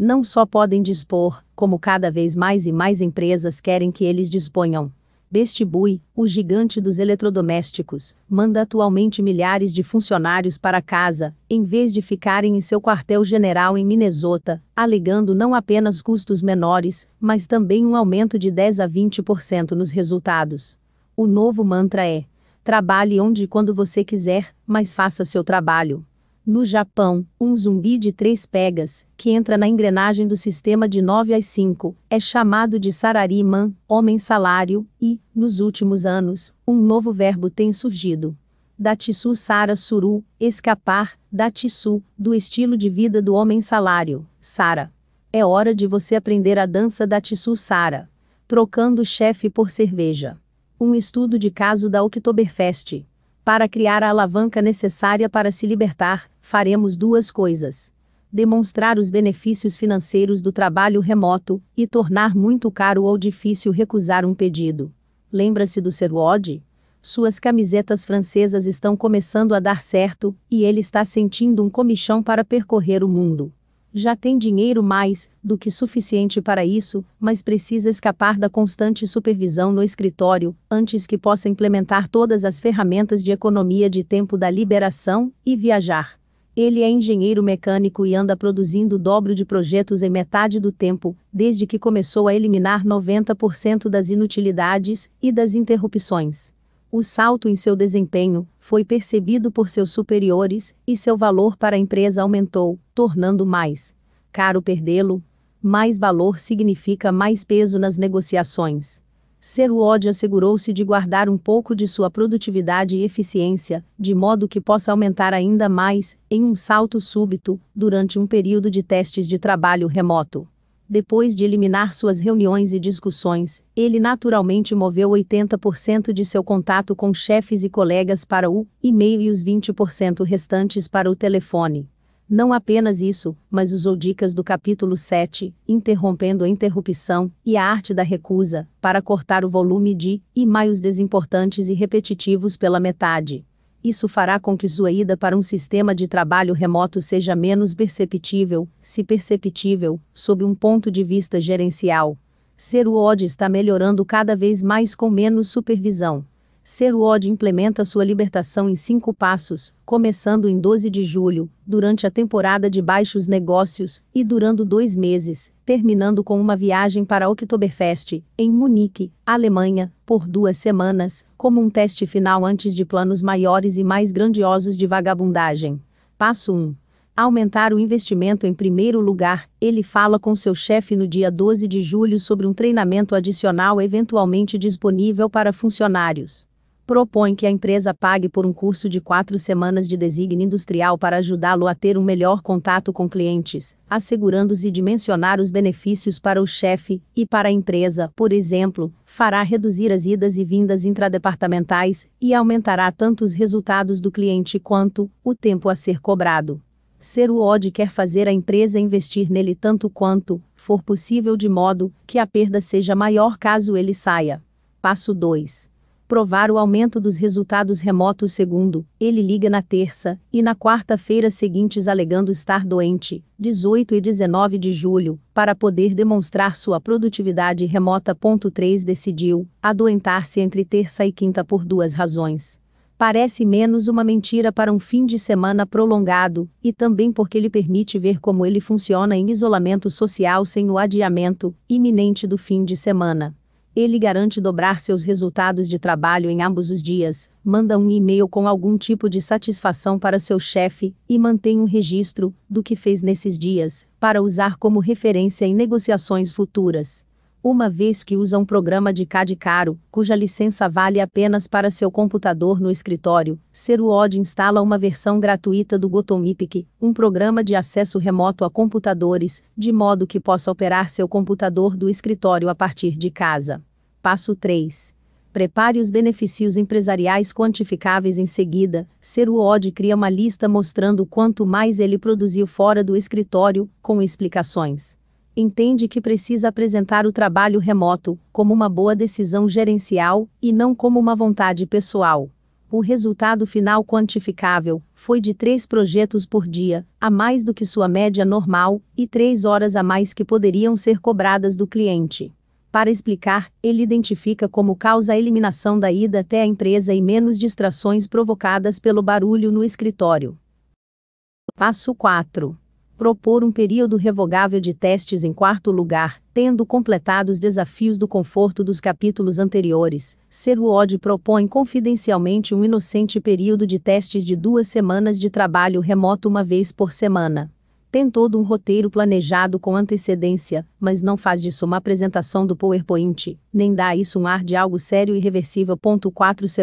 Não só podem dispor, como cada vez mais e mais empresas querem que eles disponham. Best Buy, o gigante dos eletrodomésticos, manda atualmente milhares de funcionários para casa, em vez de ficarem em seu quartel-general em Minnesota, alegando não apenas custos menores, mas também um aumento de 10 a 20% nos resultados. O novo mantra é: trabalhe onde e quando você quiser, mas faça seu trabalho. No Japão, um zumbi de três pegas, que entra na engrenagem do sistema de 9 às 5, é chamado de sarariman, homem-salário, e, nos últimos anos, um novo verbo tem surgido. Datsu Sara Suru, escapar, Datsu, do estilo de vida do homem-salário, Sara. É hora de você aprender a dança Datsu Sara. Trocando chefe por cerveja. Um estudo de caso da Oktoberfest para criar a alavanca necessária para se libertar, faremos duas coisas: demonstrar os benefícios financeiros do trabalho remoto e tornar muito caro ou difícil recusar um pedido. Lembra-se do Seruode? Suas camisetas francesas estão começando a dar certo e ele está sentindo um comichão para percorrer o mundo. Já tem dinheiro mais do que suficiente para isso, mas precisa escapar da constante supervisão no escritório antes que possa implementar todas as ferramentas de economia de tempo da liberação e viajar ele é engenheiro mecânico e anda produzindo o dobro de projetos em metade do tempo, desde que começou a eliminar 90% das inutilidades e das interrupções. O salto em seu desempenho foi percebido por seus superiores e seu valor para a empresa aumentou, tornando mais caro perdê-lo. Mais valor significa mais peso nas negociações. Seruod assegurou-se de guardar um pouco de sua produtividade e eficiência, de modo que possa aumentar ainda mais, em um salto súbito, durante um período de testes de trabalho remoto. Depois de eliminar suas reuniões e discussões, ele naturalmente moveu 80% de seu contato com chefes e colegas para o e-mail e os 20% restantes para o telefone. Não apenas isso, mas usou dicas do capítulo 7, interrompendo a interrupção, e a arte da recusa, para cortar o volume de e-mails desimportantes e repetitivos pela metade. Isso fará com que sua ida para um sistema de trabalho remoto seja menos perceptível, se perceptível, sob um ponto de vista gerencial. Ser o OD está melhorando cada vez mais com menos supervisão. Seruod implementa sua libertação em cinco passos, começando em 12 de julho, durante a temporada de baixos negócios, e durando dois meses, terminando com uma viagem para Oktoberfest, em Munique, Alemanha, por duas semanas, como um teste final antes de planos maiores e mais grandiosos de vagabundagem. Passo 1 aumentar o investimento em primeiro lugar, ele fala com seu chefe no dia 12 de julho sobre um treinamento adicional eventualmente disponível para funcionários propõe que a empresa pague por um curso de quatro semanas de design industrial para ajudá-lo a ter um melhor contato com clientes, assegurando-se de mencionar os benefícios para o chefe e para a empresa, por exemplo, fará reduzir as idas e vindas intradepartamentais e aumentará tanto os resultados do cliente quanto o tempo a ser cobrado. Ser o OD quer fazer a empresa investir nele tanto quanto for possível de modo que a perda seja maior caso ele saia. Passo 2 provar o aumento dos resultados remotos segundo, ele liga na terça e na quarta-feira seguintes alegando estar doente, 18 e 19 de julho, para poder demonstrar sua produtividade remota. 3 decidiu adoentar-se entre terça e quinta por duas razões. Parece menos uma mentira para um fim de semana prolongado, e também porque lhe permite ver como ele funciona em isolamento social sem o adiamento iminente do fim de semana. Ele garante dobrar seus resultados de trabalho em ambos os dias, manda um e-mail com algum tipo de satisfação para seu chefe e mantém um registro do que fez nesses dias, para usar como referência em negociações futuras uma vez que usa um programa de CAD caro, cuja licença vale apenas para seu computador no escritório, SeruOd instala uma versão gratuita do Gotomipic, um programa de acesso remoto a computadores, de modo que possa operar seu computador do escritório a partir de casa. Passo 3. Prepare os benefícios empresariais quantificáveis em seguida. SeruOd cria uma lista mostrando quanto mais ele produziu fora do escritório, com explicações entende que precisa apresentar o trabalho remoto como uma boa decisão gerencial e não como uma vontade pessoal. O resultado final quantificável foi de três projetos por dia, a mais do que sua média normal, e três horas a mais que poderiam ser cobradas do cliente. Para explicar, ele identifica como causa a eliminação da ida até a empresa e menos distrações provocadas pelo barulho no escritório. Passo 4 propor um período revogável de testes em quarto lugar, tendo completado os desafios do conforto dos capítulos anteriores. Seruod propõe confidencialmente um inocente período de testes de duas semanas de trabalho remoto uma vez por semana. Tem todo um roteiro planejado com antecedência, mas não faz disso uma apresentação do PowerPoint, nem dá a isso um ar de algo sério e reversível. 40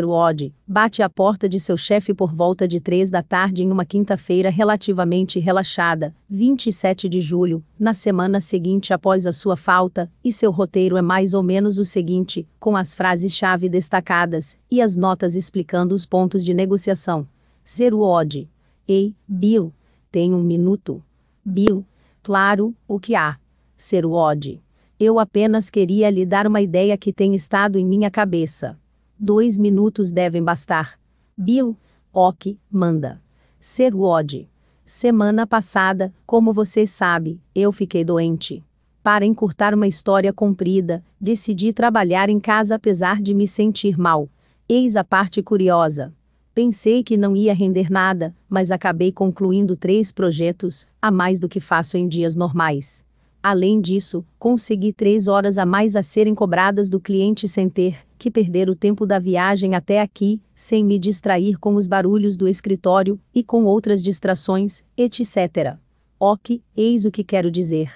Odd bate a porta de seu chefe por volta de 3 da tarde em uma quinta-feira relativamente relaxada, 27 de julho, na semana seguinte após a sua falta, e seu roteiro é mais ou menos o seguinte, com as frases-chave destacadas e as notas explicando os pontos de negociação. Zero Odd. Ei, Bill, tem um minuto. Bill, claro, o que há. Ser o Odd. Eu apenas queria lhe dar uma ideia que tem estado em minha cabeça. Dois minutos devem bastar. Bill, Ok, manda. Ser o Odd. Semana passada, como você sabe, eu fiquei doente. Para encurtar uma história comprida, decidi trabalhar em casa apesar de me sentir mal. Eis a parte curiosa. Pensei que não ia render nada, mas acabei concluindo três projetos, a mais do que faço em dias normais. Além disso, consegui três horas a mais a serem cobradas do cliente sem ter que perder o tempo da viagem até aqui, sem me distrair com os barulhos do escritório e com outras distrações, etc. Ok, eis o que quero dizer.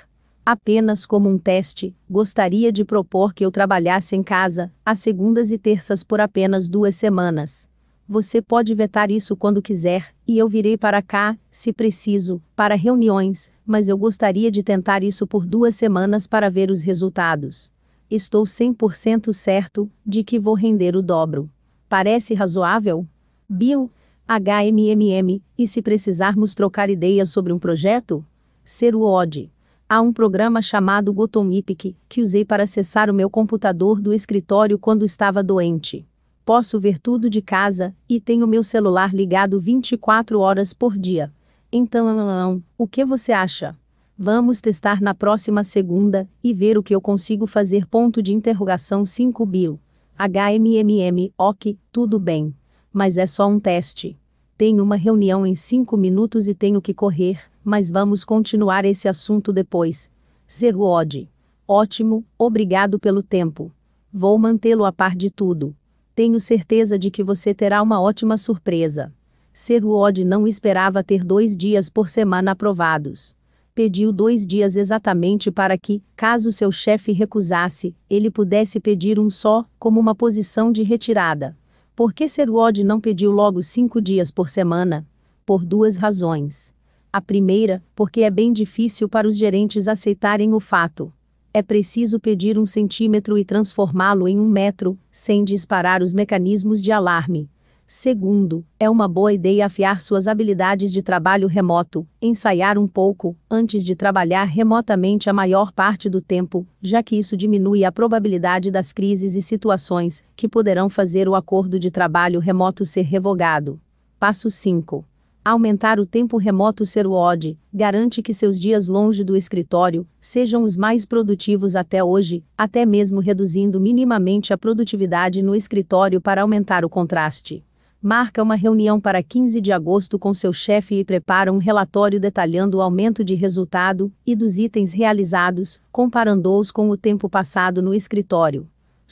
Apenas como um teste, gostaria de propor que eu trabalhasse em casa, às segundas e terças por apenas duas semanas. Você pode vetar isso quando quiser, e eu virei para cá, se preciso, para reuniões, mas eu gostaria de tentar isso por duas semanas para ver os resultados. Estou 100% certo de que vou render o dobro. Parece razoável? Bill, HMMM, e se precisarmos trocar ideias sobre um projeto? Ser o OD. Há um programa chamado Gotomipic, que usei para acessar o meu computador do escritório quando estava doente posso ver tudo de casa e tenho meu celular ligado 24 horas por dia. Então, o que você acha? Vamos testar na próxima segunda e ver o que eu consigo fazer. Ponto de interrogação 5 bil. HMMM, ok, tudo bem. Mas é só um teste. Tenho uma reunião em 5 minutos e tenho que correr, mas vamos continuar esse assunto depois. Zero Odd. Ótimo, obrigado pelo tempo. Vou mantê-lo a par de tudo. Tenho certeza de que você terá uma ótima surpresa. Serwood não esperava ter dois dias por semana aprovados. Pediu dois dias exatamente para que, caso seu chefe recusasse, ele pudesse pedir um só, como uma posição de retirada. Por que Serwood não pediu logo cinco dias por semana? Por duas razões. A primeira, porque é bem difícil para os gerentes aceitarem o fato é preciso pedir um centímetro e transformá-lo em um metro, sem disparar os mecanismos de alarme. Segundo, é uma boa ideia afiar suas habilidades de trabalho remoto, ensaiar um pouco, antes de trabalhar remotamente a maior parte do tempo, já que isso diminui a probabilidade das crises e situações que poderão fazer o acordo de trabalho remoto ser revogado. Passo 5 Aumentar o tempo remoto ser o OD, garante que seus dias longe do escritório sejam os mais produtivos até hoje, até mesmo reduzindo minimamente a produtividade no escritório para aumentar o contraste. Marca uma reunião para 15 de agosto com seu chefe e prepara um relatório detalhando o aumento de resultado e dos itens realizados, comparando-os com o tempo passado no escritório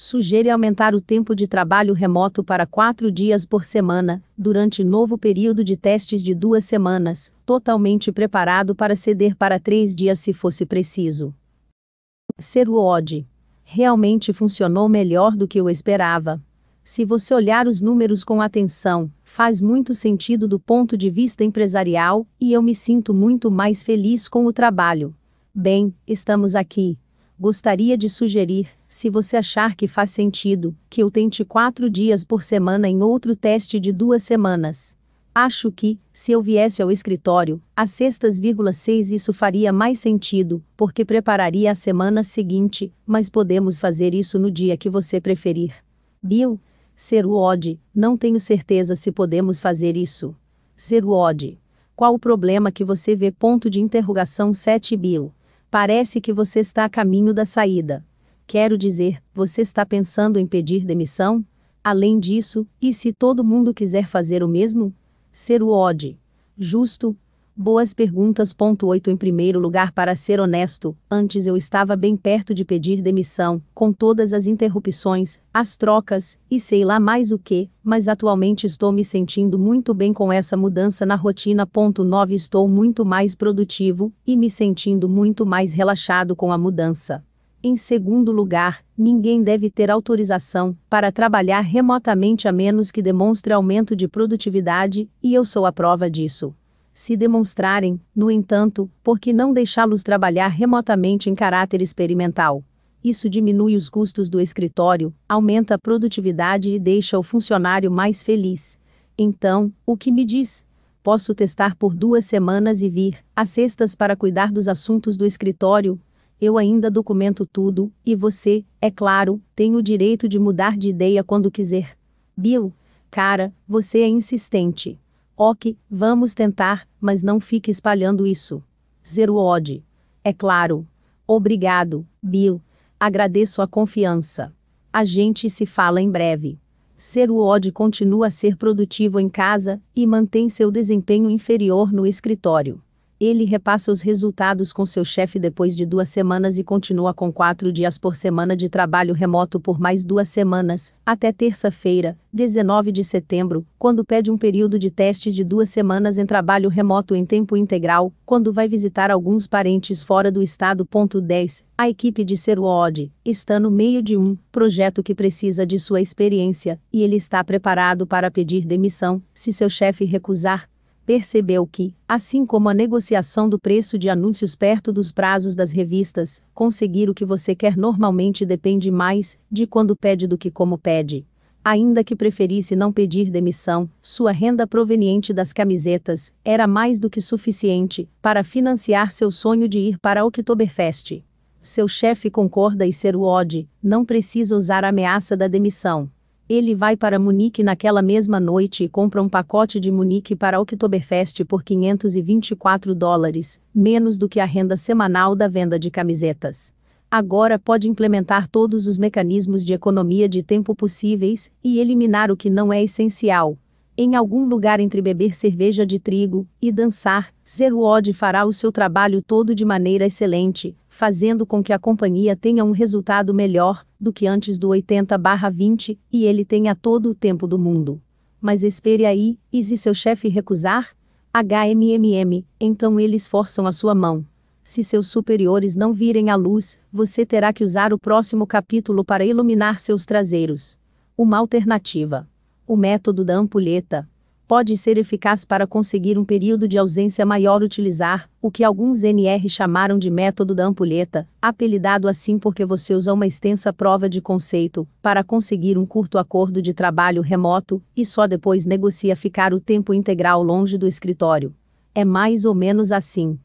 sugere aumentar o tempo de trabalho remoto para quatro dias por semana, durante novo período de testes de duas semanas, totalmente preparado para ceder para três dias se fosse preciso. Ser o OD. Realmente funcionou melhor do que eu esperava. Se você olhar os números com atenção, faz muito sentido do ponto de vista empresarial, e eu me sinto muito mais feliz com o trabalho. Bem, estamos aqui, gostaria de sugerir, se você achar que faz sentido, que eu tente quatro dias por semana em outro teste de duas semanas. Acho que, se eu viesse ao escritório, às seis isso faria mais sentido, porque prepararia a semana seguinte, mas podemos fazer isso no dia que você preferir. Bill, ser o Odd, não tenho certeza se podemos fazer isso. Ser o Odd. Qual o problema que você vê? Ponto de interrogação 7 Bill. Parece que você está a caminho da saída. Quero dizer, você está pensando em pedir demissão? Além disso, e se todo mundo quiser fazer o mesmo? Ser o ode. Justo, Boas perguntas. 8 Em primeiro lugar, para ser honesto, antes eu estava bem perto de pedir demissão, com todas as interrupções, as trocas e sei lá mais o que, mas atualmente estou me sentindo muito bem com essa mudança na rotina. 9 Estou muito mais produtivo e me sentindo muito mais relaxado com a mudança. Em segundo lugar, ninguém deve ter autorização para trabalhar remotamente a menos que demonstre aumento de produtividade, e eu sou a prova disso se demonstrarem, no entanto, por que não deixá-los trabalhar remotamente em caráter experimental? Isso diminui os custos do escritório, aumenta a produtividade e deixa o funcionário mais feliz. Então, o que me diz? Posso testar por duas semanas e vir, às sextas, para cuidar dos assuntos do escritório? Eu ainda documento tudo, e você, é claro, tem o direito de mudar de ideia quando quiser. Bill, cara, você é insistente. Ok, vamos tentar, mas não fique espalhando isso. Zero Odd. É claro. Obrigado, Bill. Agradeço a confiança. A gente se fala em breve. Zero Odd continua a ser produtivo em casa e mantém seu desempenho inferior no escritório. Ele repassa os resultados com seu chefe depois de duas semanas e continua com quatro dias por semana de trabalho remoto por mais duas semanas, até terça-feira, 19 de setembro, quando pede um período de teste de duas semanas em trabalho remoto em tempo integral, quando vai visitar alguns parentes fora do estado. 10. A equipe de Seruod está no meio de um projeto que precisa de sua experiência, e ele está preparado para pedir demissão, se seu chefe recusar, percebeu que, assim como a negociação do preço de anúncios perto dos prazos das revistas, conseguir o que você quer normalmente depende mais de quando pede do que como pede. Ainda que preferisse não pedir demissão, sua renda proveniente das camisetas era mais do que suficiente para financiar seu sonho de ir para Oktoberfest. Seu chefe concorda e ser o Ode, não precisa usar a ameaça da demissão. Ele vai para Munique naquela mesma noite e compra um pacote de Munique para Oktoberfest por 524 dólares, menos do que a renda semanal da venda de camisetas. Agora pode implementar todos os mecanismos de economia de tempo possíveis e eliminar o que não é essencial, em algum lugar entre beber cerveja de trigo e dançar, Zerwod fará o seu trabalho todo de maneira excelente, fazendo com que a companhia tenha um resultado melhor do que antes do 80/20 e ele tenha todo o tempo do mundo. Mas espere aí, e se seu chefe recusar? HMMM, então eles forçam a sua mão. Se seus superiores não virem a luz, você terá que usar o próximo capítulo para iluminar seus traseiros. Uma alternativa. O método da ampulheta pode ser eficaz para conseguir um período de ausência maior utilizar o que alguns NR chamaram de método da ampulheta, apelidado assim porque você usa uma extensa prova de conceito para conseguir um curto acordo de trabalho remoto e só depois negocia ficar o tempo integral longe do escritório. É mais ou menos assim.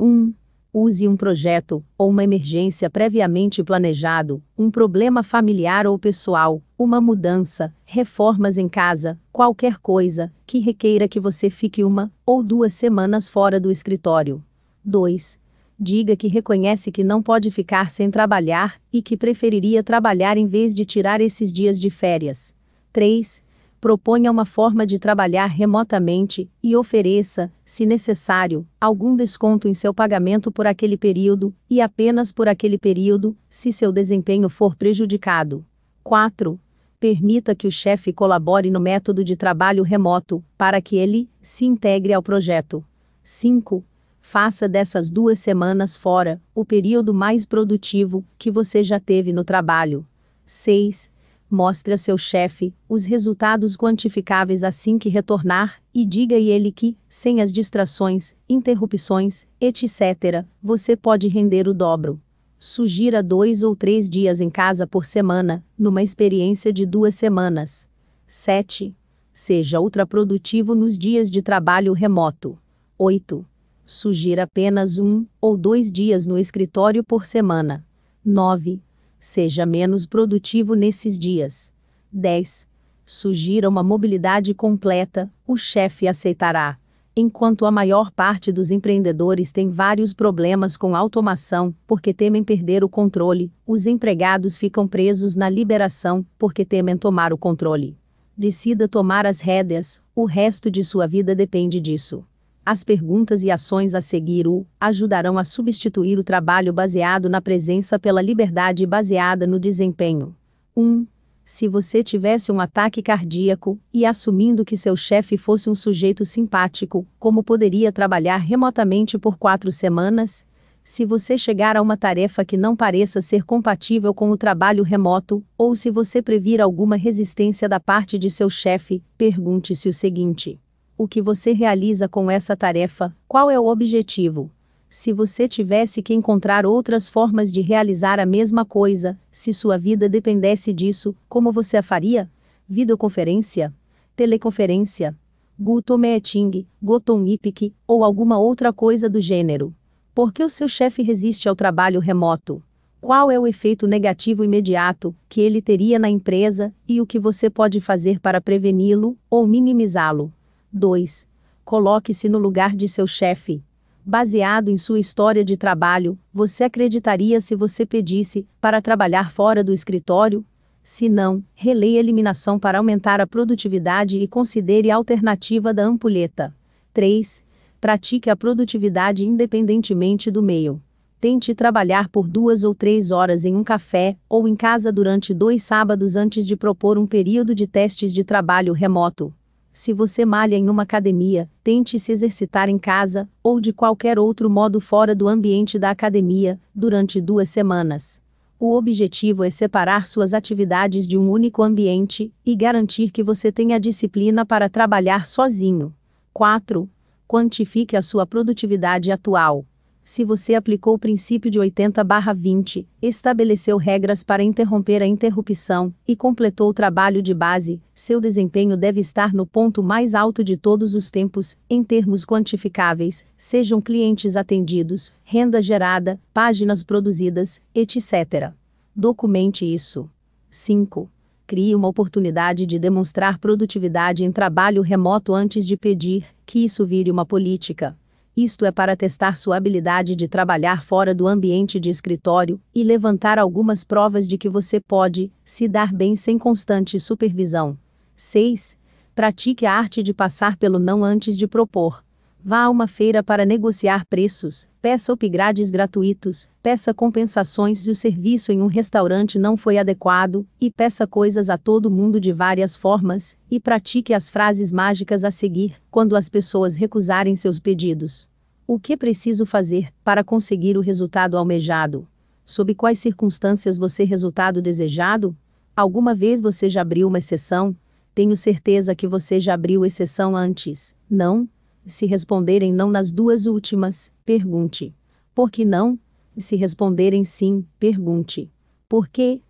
1. Um, Use um projeto ou uma emergência previamente planejado, um problema familiar ou pessoal, uma mudança, reformas em casa, qualquer coisa que requeira que você fique uma ou duas semanas fora do escritório. 2. Diga que reconhece que não pode ficar sem trabalhar e que preferiria trabalhar em vez de tirar esses dias de férias. 3 proponha uma forma de trabalhar remotamente e ofereça, se necessário, algum desconto em seu pagamento por aquele período, e apenas por aquele período, se seu desempenho for prejudicado. 4. Permita que o chefe colabore no método de trabalho remoto, para que ele se integre ao projeto. 5. Faça dessas duas semanas fora o período mais produtivo que você já teve no trabalho. 6 Mostre a seu chefe os resultados quantificáveis assim que retornar e diga a ele que, sem as distrações, interrupções, etc., você pode render o dobro. Sugira dois ou três dias em casa por semana, numa experiência de duas semanas. 7. Seja ultraprodutivo nos dias de trabalho remoto. 8. Sugira apenas um ou dois dias no escritório por semana. 9 Seja menos produtivo nesses dias. 10. Sugira uma mobilidade completa, o chefe aceitará. Enquanto a maior parte dos empreendedores tem vários problemas com automação, porque temem perder o controle, os empregados ficam presos na liberação, porque temem tomar o controle. Decida tomar as rédeas, o resto de sua vida depende disso. As perguntas e ações a seguir o ajudarão a substituir o trabalho baseado na presença pela liberdade baseada no desempenho. 1. se você tivesse um ataque cardíaco, e assumindo que seu chefe fosse um sujeito simpático, como poderia trabalhar remotamente por quatro semanas? Se você chegar a uma tarefa que não pareça ser compatível com o trabalho remoto, ou se você previr alguma resistência da parte de seu chefe, pergunte-se o seguinte: o que você realiza com essa tarefa, qual é o objetivo. Se você tivesse que encontrar outras formas de realizar a mesma coisa, se sua vida dependesse disso, como você a faria? Videoconferência? Teleconferência? Guto Meeting, Goton Ipic, ou alguma outra coisa do gênero. Por que o seu chefe resiste ao trabalho remoto? Qual é o efeito negativo imediato que ele teria na empresa e o que você pode fazer para preveni-lo ou minimizá-lo? 2. Coloque-se no lugar de seu chefe. Baseado em sua história de trabalho, você acreditaria se você pedisse para trabalhar fora do escritório? Se não, releia a eliminação para aumentar a produtividade e considere a alternativa da ampulheta. 3. Pratique a produtividade independentemente do meio. Tente trabalhar por duas ou três horas em um café ou em casa durante dois sábados antes de propor um período de testes de trabalho remoto. Se você malha em uma academia, tente se exercitar em casa, ou de qualquer outro modo fora do ambiente da academia, durante duas semanas. O objetivo é separar suas atividades de um único ambiente e garantir que você tenha disciplina para trabalhar sozinho. 4. Quantifique a sua produtividade atual se você aplicou o princípio de 80/20, estabeleceu regras para interromper a interrupção e completou o trabalho de base, seu desempenho deve estar no ponto mais alto de todos os tempos, em termos quantificáveis, sejam clientes atendidos, renda gerada, páginas produzidas, etc. Documente isso. 5 crie uma oportunidade de demonstrar produtividade em trabalho remoto antes de pedir que isso vire uma política. Isto é para testar sua habilidade de trabalhar fora do ambiente de escritório e levantar algumas provas de que você pode se dar bem sem constante supervisão. 6. Pratique a arte de passar pelo não antes de propor. Vá a uma feira para negociar preços, peça upgrades gratuitos, peça compensações se o serviço em um restaurante não foi adequado, e peça coisas a todo mundo de várias formas, e pratique as frases mágicas a seguir, quando as pessoas recusarem seus pedidos. O que preciso fazer para conseguir o resultado almejado? Sob quais circunstâncias você resultado desejado? Alguma vez você já abriu uma exceção? Tenho certeza que você já abriu exceção antes, não? Se responderem não nas duas últimas, pergunte: por que não? Se responderem sim, pergunte: por quê?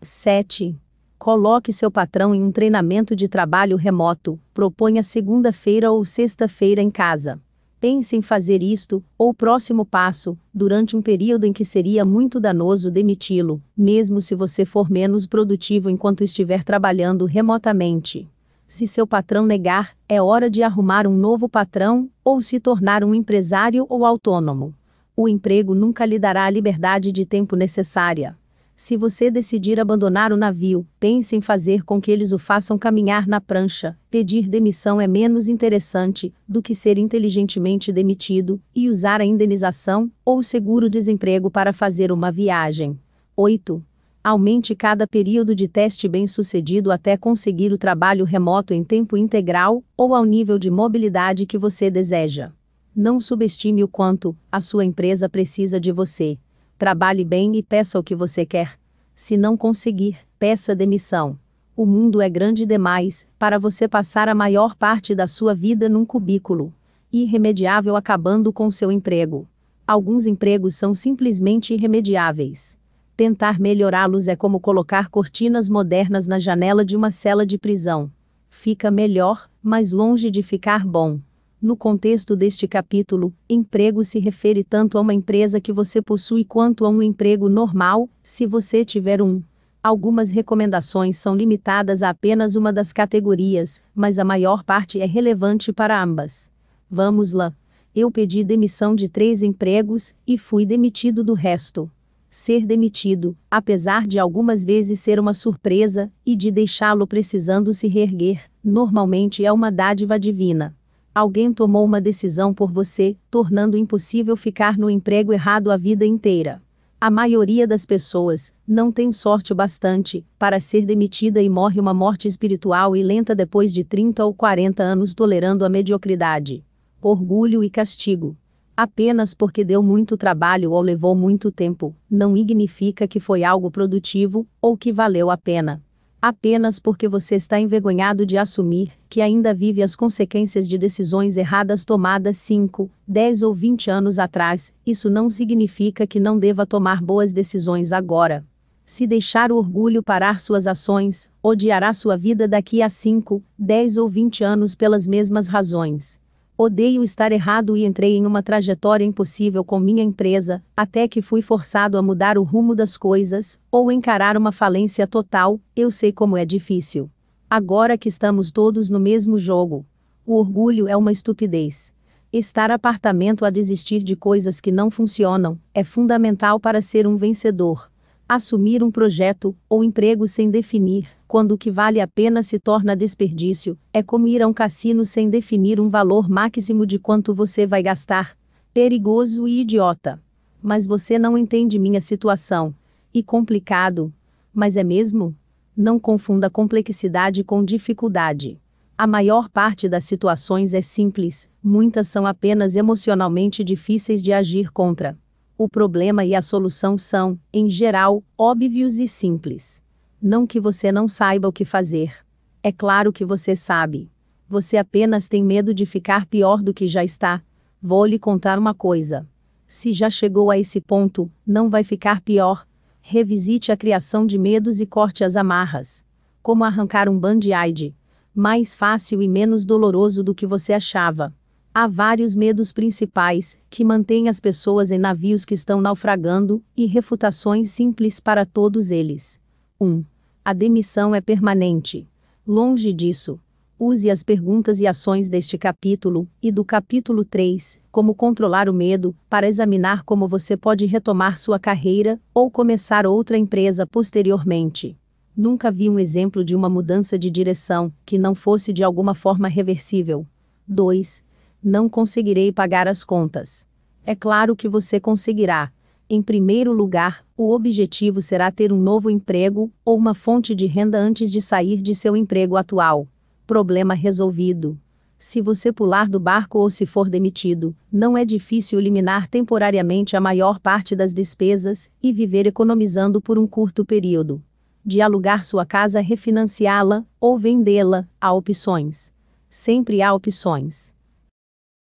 7. Coloque seu patrão em um treinamento de trabalho remoto. Proponha segunda-feira ou sexta-feira em casa. Pense em fazer isto, ou próximo passo, durante um período em que seria muito danoso demiti-lo, mesmo se você for menos produtivo enquanto estiver trabalhando remotamente. Se seu patrão negar, é hora de arrumar um novo patrão ou se tornar um empresário ou autônomo. O emprego nunca lhe dará a liberdade de tempo necessária. Se você decidir abandonar o navio, pense em fazer com que eles o façam caminhar na prancha. Pedir demissão é menos interessante do que ser inteligentemente demitido e usar a indenização ou seguro-desemprego para fazer uma viagem. 8 aumente cada período de teste bem-sucedido até conseguir o trabalho remoto em tempo integral ou ao nível de mobilidade que você deseja. Não subestime o quanto a sua empresa precisa de você. Trabalhe bem e peça o que você quer. Se não conseguir, peça demissão. O mundo é grande demais para você passar a maior parte da sua vida num cubículo, irremediável acabando com seu emprego. Alguns empregos são simplesmente irremediáveis. Tentar melhorá-los é como colocar cortinas modernas na janela de uma cela de prisão. Fica melhor, mas longe de ficar bom. No contexto deste capítulo, emprego se refere tanto a uma empresa que você possui quanto a um emprego normal, se você tiver um. Algumas recomendações são limitadas a apenas uma das categorias, mas a maior parte é relevante para ambas. Vamos lá. Eu pedi demissão de três empregos e fui demitido do resto ser demitido, apesar de algumas vezes ser uma surpresa, e de deixá-lo precisando se reerguer, normalmente é uma dádiva divina. Alguém tomou uma decisão por você, tornando impossível ficar no emprego errado a vida inteira. A maioria das pessoas não tem sorte o bastante para ser demitida e morre uma morte espiritual e lenta depois de 30 ou 40 anos tolerando a mediocridade, orgulho e castigo Apenas porque deu muito trabalho ou levou muito tempo, não significa que foi algo produtivo ou que valeu a pena. Apenas porque você está envergonhado de assumir que ainda vive as consequências de decisões erradas tomadas 5, 10 ou 20 anos atrás, isso não significa que não deva tomar boas decisões agora. Se deixar o orgulho parar suas ações, odiará sua vida daqui a 5, 10 ou 20 anos pelas mesmas razões. Odeio estar errado e entrei em uma trajetória impossível com minha empresa, até que fui forçado a mudar o rumo das coisas, ou encarar uma falência total, eu sei como é difícil. Agora que estamos todos no mesmo jogo. O orgulho é uma estupidez. Estar apartamento a desistir de coisas que não funcionam é fundamental para ser um vencedor. Assumir um projeto ou emprego sem definir quando o que vale a pena se torna desperdício é como ir a um cassino sem definir um valor máximo de quanto você vai gastar. Perigoso e idiota. Mas você não entende minha situação. E complicado. Mas é mesmo? Não confunda complexidade com dificuldade. A maior parte das situações é simples, muitas são apenas emocionalmente difíceis de agir contra. O problema e a solução são, em geral, óbvios e simples. Não que você não saiba o que fazer. É claro que você sabe. Você apenas tem medo de ficar pior do que já está. Vou lhe contar uma coisa. Se já chegou a esse ponto, não vai ficar pior. Revisite a criação de medos e corte as amarras. Como arrancar um band-aid? Mais fácil e menos doloroso do que você achava. Há vários medos principais que mantêm as pessoas em navios que estão naufragando e refutações simples para todos eles. 1. Um, a demissão é permanente. Longe disso. Use as perguntas e ações deste capítulo e do capítulo 3, como controlar o medo, para examinar como você pode retomar sua carreira ou começar outra empresa posteriormente. Nunca vi um exemplo de uma mudança de direção que não fosse de alguma forma reversível. 2 não conseguirei pagar as contas. É claro que você conseguirá. Em primeiro lugar, o objetivo será ter um novo emprego ou uma fonte de renda antes de sair de seu emprego atual. Problema resolvido. Se você pular do barco ou se for demitido, não é difícil eliminar temporariamente a maior parte das despesas e viver economizando por um curto período. De alugar sua casa, refinanciá-la ou vendê-la, há opções. Sempre há opções.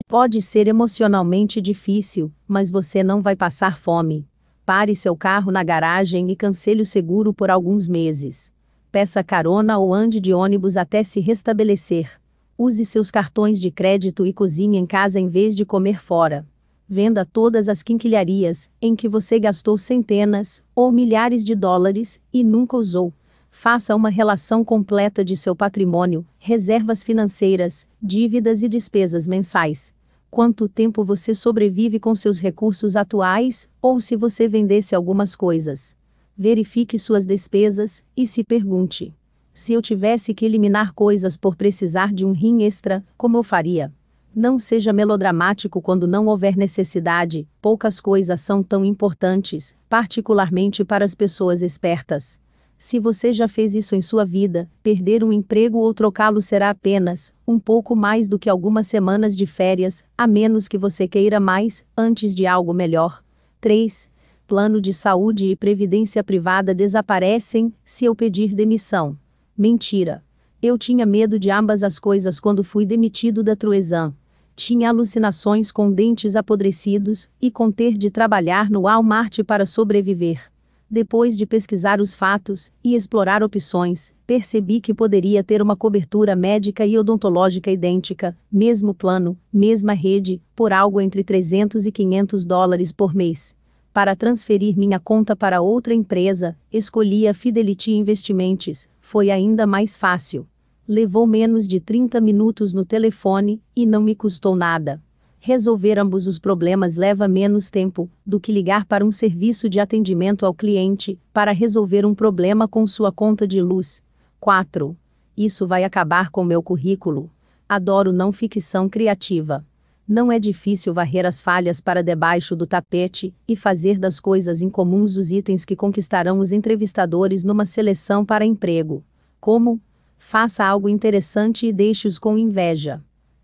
Pode ser emocionalmente difícil, mas você não vai passar fome. Pare seu carro na garagem e cancele o seguro por alguns meses. Peça carona ou ande de ônibus até se restabelecer. Use seus cartões de crédito e cozinhe em casa em vez de comer fora. Venda todas as quinquilharias em que você gastou centenas ou milhares de dólares e nunca usou faça uma relação completa de seu patrimônio, reservas financeiras, dívidas e despesas mensais quanto tempo você sobrevive com seus recursos atuais, ou se você vendesse algumas coisas. Verifique suas despesas e se pergunte: se eu tivesse que eliminar coisas por precisar de um rim extra, como eu faria? Não seja melodramático quando não houver necessidade, poucas coisas são tão importantes, particularmente para as pessoas espertas. Se você já fez isso em sua vida, perder um emprego ou trocá-lo será apenas um pouco mais do que algumas semanas de férias, a menos que você queira mais, antes de algo melhor. 3. Plano de saúde e previdência privada desaparecem se eu pedir demissão. Mentira. Eu tinha medo de ambas as coisas quando fui demitido da Truezan. Tinha alucinações com dentes apodrecidos e com ter de trabalhar no Walmart para sobreviver depois de pesquisar os fatos e explorar opções, percebi que poderia ter uma cobertura médica e odontológica idêntica, mesmo plano, mesma rede, por algo entre 300 e 500 dólares por mês. Para transferir minha conta para outra empresa, escolhi a Fidelity Investimentos, foi ainda mais fácil. Levou menos de 30 minutos no telefone e não me custou nada. Resolver ambos os problemas leva menos tempo do que ligar para um serviço de atendimento ao cliente para resolver um problema com sua conta de luz. 4. Isso vai acabar com meu currículo. Adoro não ficção criativa. Não é difícil varrer as falhas para debaixo do tapete e fazer das coisas incomuns os itens que conquistarão os entrevistadores numa seleção para emprego. Como? Faça algo interessante e deixe-os com inveja.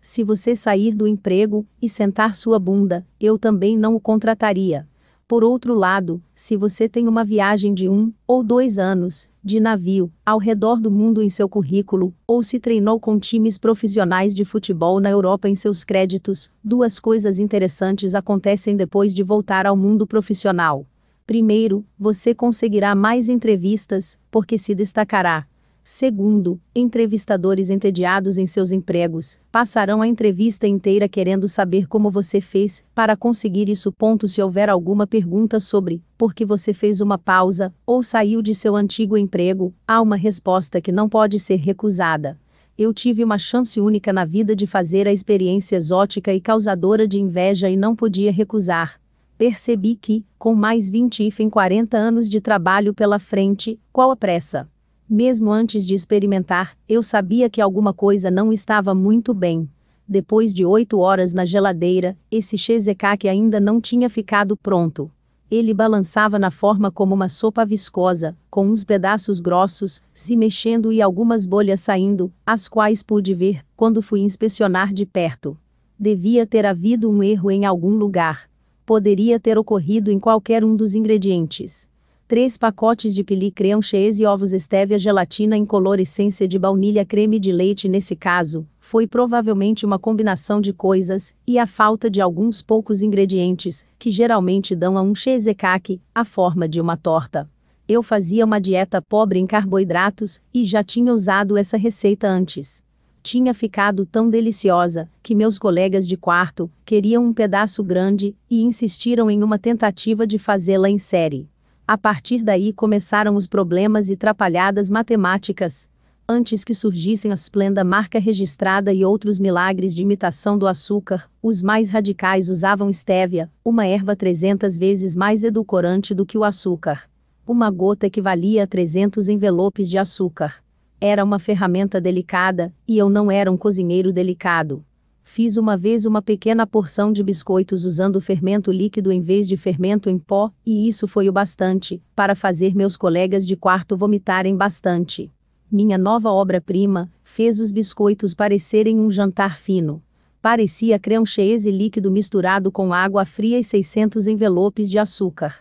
Se você sair do emprego e sentar sua bunda, eu também não o contrataria. Por outro lado, se você tem uma viagem de um ou dois anos, de navio, ao redor do mundo em seu currículo, ou se treinou com times profissionais de futebol na Europa em seus créditos, duas coisas interessantes acontecem depois de voltar ao mundo profissional. Primeiro, você conseguirá mais entrevistas, porque se destacará. Segundo, entrevistadores entediados em seus empregos passarão a entrevista inteira querendo saber como você fez para conseguir isso. Ponto se houver alguma pergunta sobre por que você fez uma pausa ou saiu de seu antigo emprego, há uma resposta que não pode ser recusada. Eu tive uma chance única na vida de fazer a experiência exótica e causadora de inveja e não podia recusar percebi que, com mais 20 e 40 anos de trabalho pela frente, qual a pressa? Mesmo antes de experimentar, eu sabia que alguma coisa não estava muito bem. Depois de oito horas na geladeira, esse cheesecake ainda não tinha ficado pronto. Ele balançava na forma como uma sopa viscosa, com uns pedaços grossos, se mexendo e algumas bolhas saindo, as quais pude ver quando fui inspecionar de perto. Devia ter havido um erro em algum lugar. Poderia ter ocorrido em qualquer um dos ingredientes. 3 pacotes de pili cream cheese e ovos estévia gelatina incolor essência de baunilha creme de leite nesse caso, foi provavelmente uma combinação de coisas, e a falta de alguns poucos ingredientes, que geralmente dão a um cheesecake, a forma de uma torta. Eu fazia uma dieta pobre em carboidratos, e já tinha usado essa receita antes. Tinha ficado tão deliciosa, que meus colegas de quarto, queriam um pedaço grande, e insistiram em uma tentativa de fazê-la em série a partir daí começaram os problemas e trapalhadas matemáticas, antes que surgissem a esplenda marca registrada e outros milagres de imitação do açúcar, os mais radicais usavam estévia, uma erva 300 vezes mais edulcorante do que o açúcar. Uma gota equivalia a 300 envelopes de açúcar. Era uma ferramenta delicada, e eu não era um cozinheiro delicado. Fiz uma vez uma pequena porção de biscoitos usando fermento líquido em vez de fermento em pó, e isso foi o bastante para fazer meus colegas de quarto vomitarem bastante. Minha nova obra-prima fez os biscoitos parecerem um jantar fino. Parecia creme cheese líquido misturado com água fria e 600 envelopes de açúcar.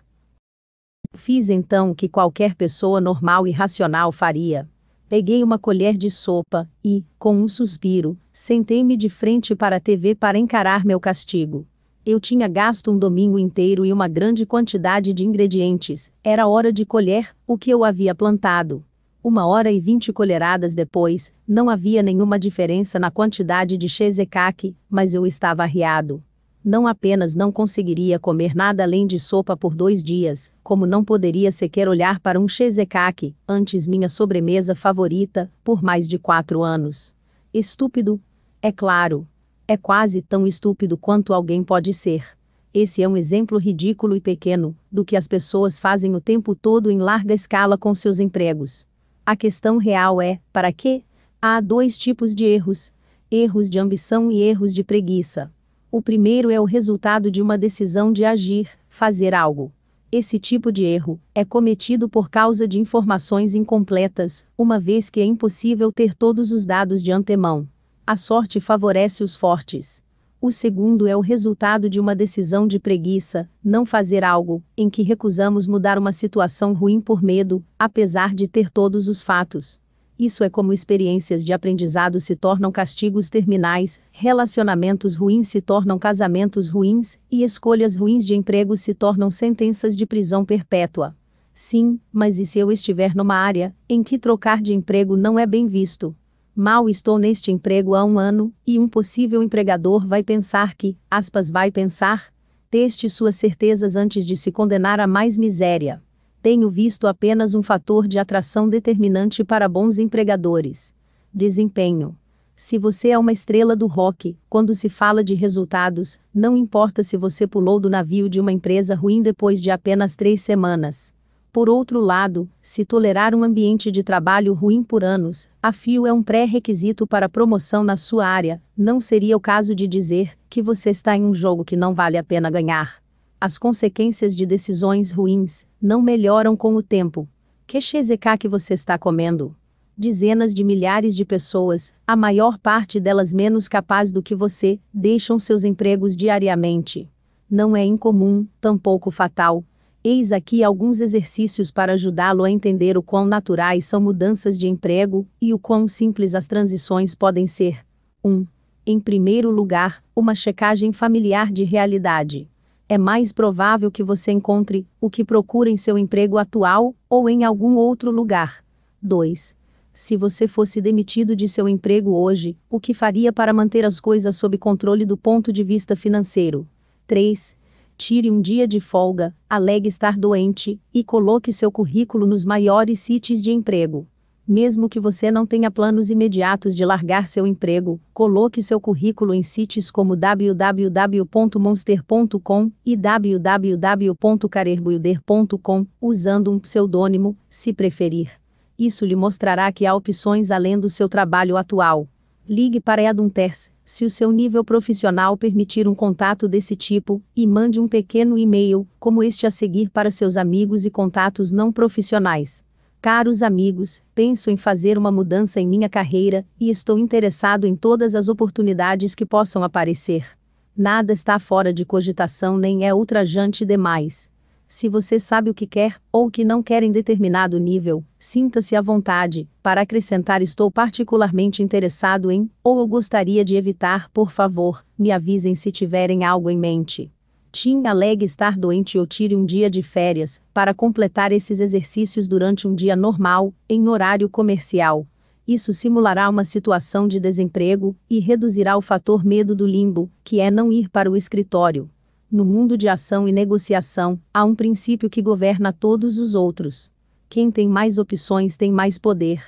Fiz então o que qualquer pessoa normal e racional faria, Peguei uma colher de sopa e, com um suspiro, sentei-me de frente para a TV para encarar meu castigo. Eu tinha gasto um domingo inteiro e uma grande quantidade de ingredientes, era hora de colher o que eu havia plantado. Uma hora e vinte colheradas depois, não havia nenhuma diferença na quantidade de chesecaque, mas eu estava arriado não apenas não conseguiria comer nada além de sopa por dois dias, como não poderia sequer olhar para um cheesecake, antes minha sobremesa favorita, por mais de quatro anos. Estúpido? É claro. É quase tão estúpido quanto alguém pode ser. Esse é um exemplo ridículo e pequeno do que as pessoas fazem o tempo todo em larga escala com seus empregos. A questão real é: para quê? Há dois tipos de erros: erros de ambição e erros de preguiça. O primeiro é o resultado de uma decisão de agir, fazer algo. Esse tipo de erro é cometido por causa de informações incompletas, uma vez que é impossível ter todos os dados de antemão. A sorte favorece os fortes. O segundo é o resultado de uma decisão de preguiça, não fazer algo, em que recusamos mudar uma situação ruim por medo, apesar de ter todos os fatos. Isso é como experiências de aprendizado se tornam castigos terminais, relacionamentos ruins se tornam casamentos ruins, e escolhas ruins de emprego se tornam sentenças de prisão perpétua. Sim, mas e se eu estiver numa área em que trocar de emprego não é bem visto? Mal estou neste emprego há um ano, e um possível empregador vai pensar que, aspas, vai pensar, teste suas certezas antes de se condenar a mais miséria tenho visto apenas um fator de atração determinante para bons empregadores: desempenho. Se você é uma estrela do rock, quando se fala de resultados, não importa se você pulou do navio de uma empresa ruim depois de apenas três semanas. Por outro lado, se tolerar um ambiente de trabalho ruim por anos, a fio é um pré-requisito para promoção na sua área, não seria o caso de dizer que você está em um jogo que não vale a pena ganhar as consequências de decisões ruins não melhoram com o tempo. Que cheseká que você está comendo? Dezenas de milhares de pessoas, a maior parte delas menos capaz do que você, deixam seus empregos diariamente. Não é incomum, tampouco fatal. Eis aqui alguns exercícios para ajudá-lo a entender o quão naturais são mudanças de emprego e o quão simples as transições podem ser. 1. Um, em primeiro lugar, uma checagem familiar de realidade é mais provável que você encontre o que procura em seu emprego atual ou em algum outro lugar. 2. Se você fosse demitido de seu emprego hoje, o que faria para manter as coisas sob controle do ponto de vista financeiro? 3. Tire um dia de folga, alegue estar doente e coloque seu currículo nos maiores sites de emprego. Mesmo que você não tenha planos imediatos de largar seu emprego, coloque seu currículo em sites como www.monster.com e www.careerbuilder.com, usando um pseudônimo, se preferir. Isso lhe mostrará que há opções além do seu trabalho atual. Ligue para a Edunters, se o seu nível profissional permitir um contato desse tipo, e mande um pequeno e-mail, como este a seguir para seus amigos e contatos não profissionais. Caros amigos, penso em fazer uma mudança em minha carreira e estou interessado em todas as oportunidades que possam aparecer. Nada está fora de cogitação nem é ultrajante demais. Se você sabe o que quer ou o que não quer em determinado nível, sinta-se à vontade para acrescentar estou particularmente interessado em ou eu gostaria de evitar, por favor, me avisem se tiverem algo em mente. Tim alega estar doente ou tire um dia de férias para completar esses exercícios durante um dia normal, em horário comercial. Isso simulará uma situação de desemprego e reduzirá o fator medo do limbo, que é não ir para o escritório. No mundo de ação e negociação, há um princípio que governa todos os outros. Quem tem mais opções tem mais poder.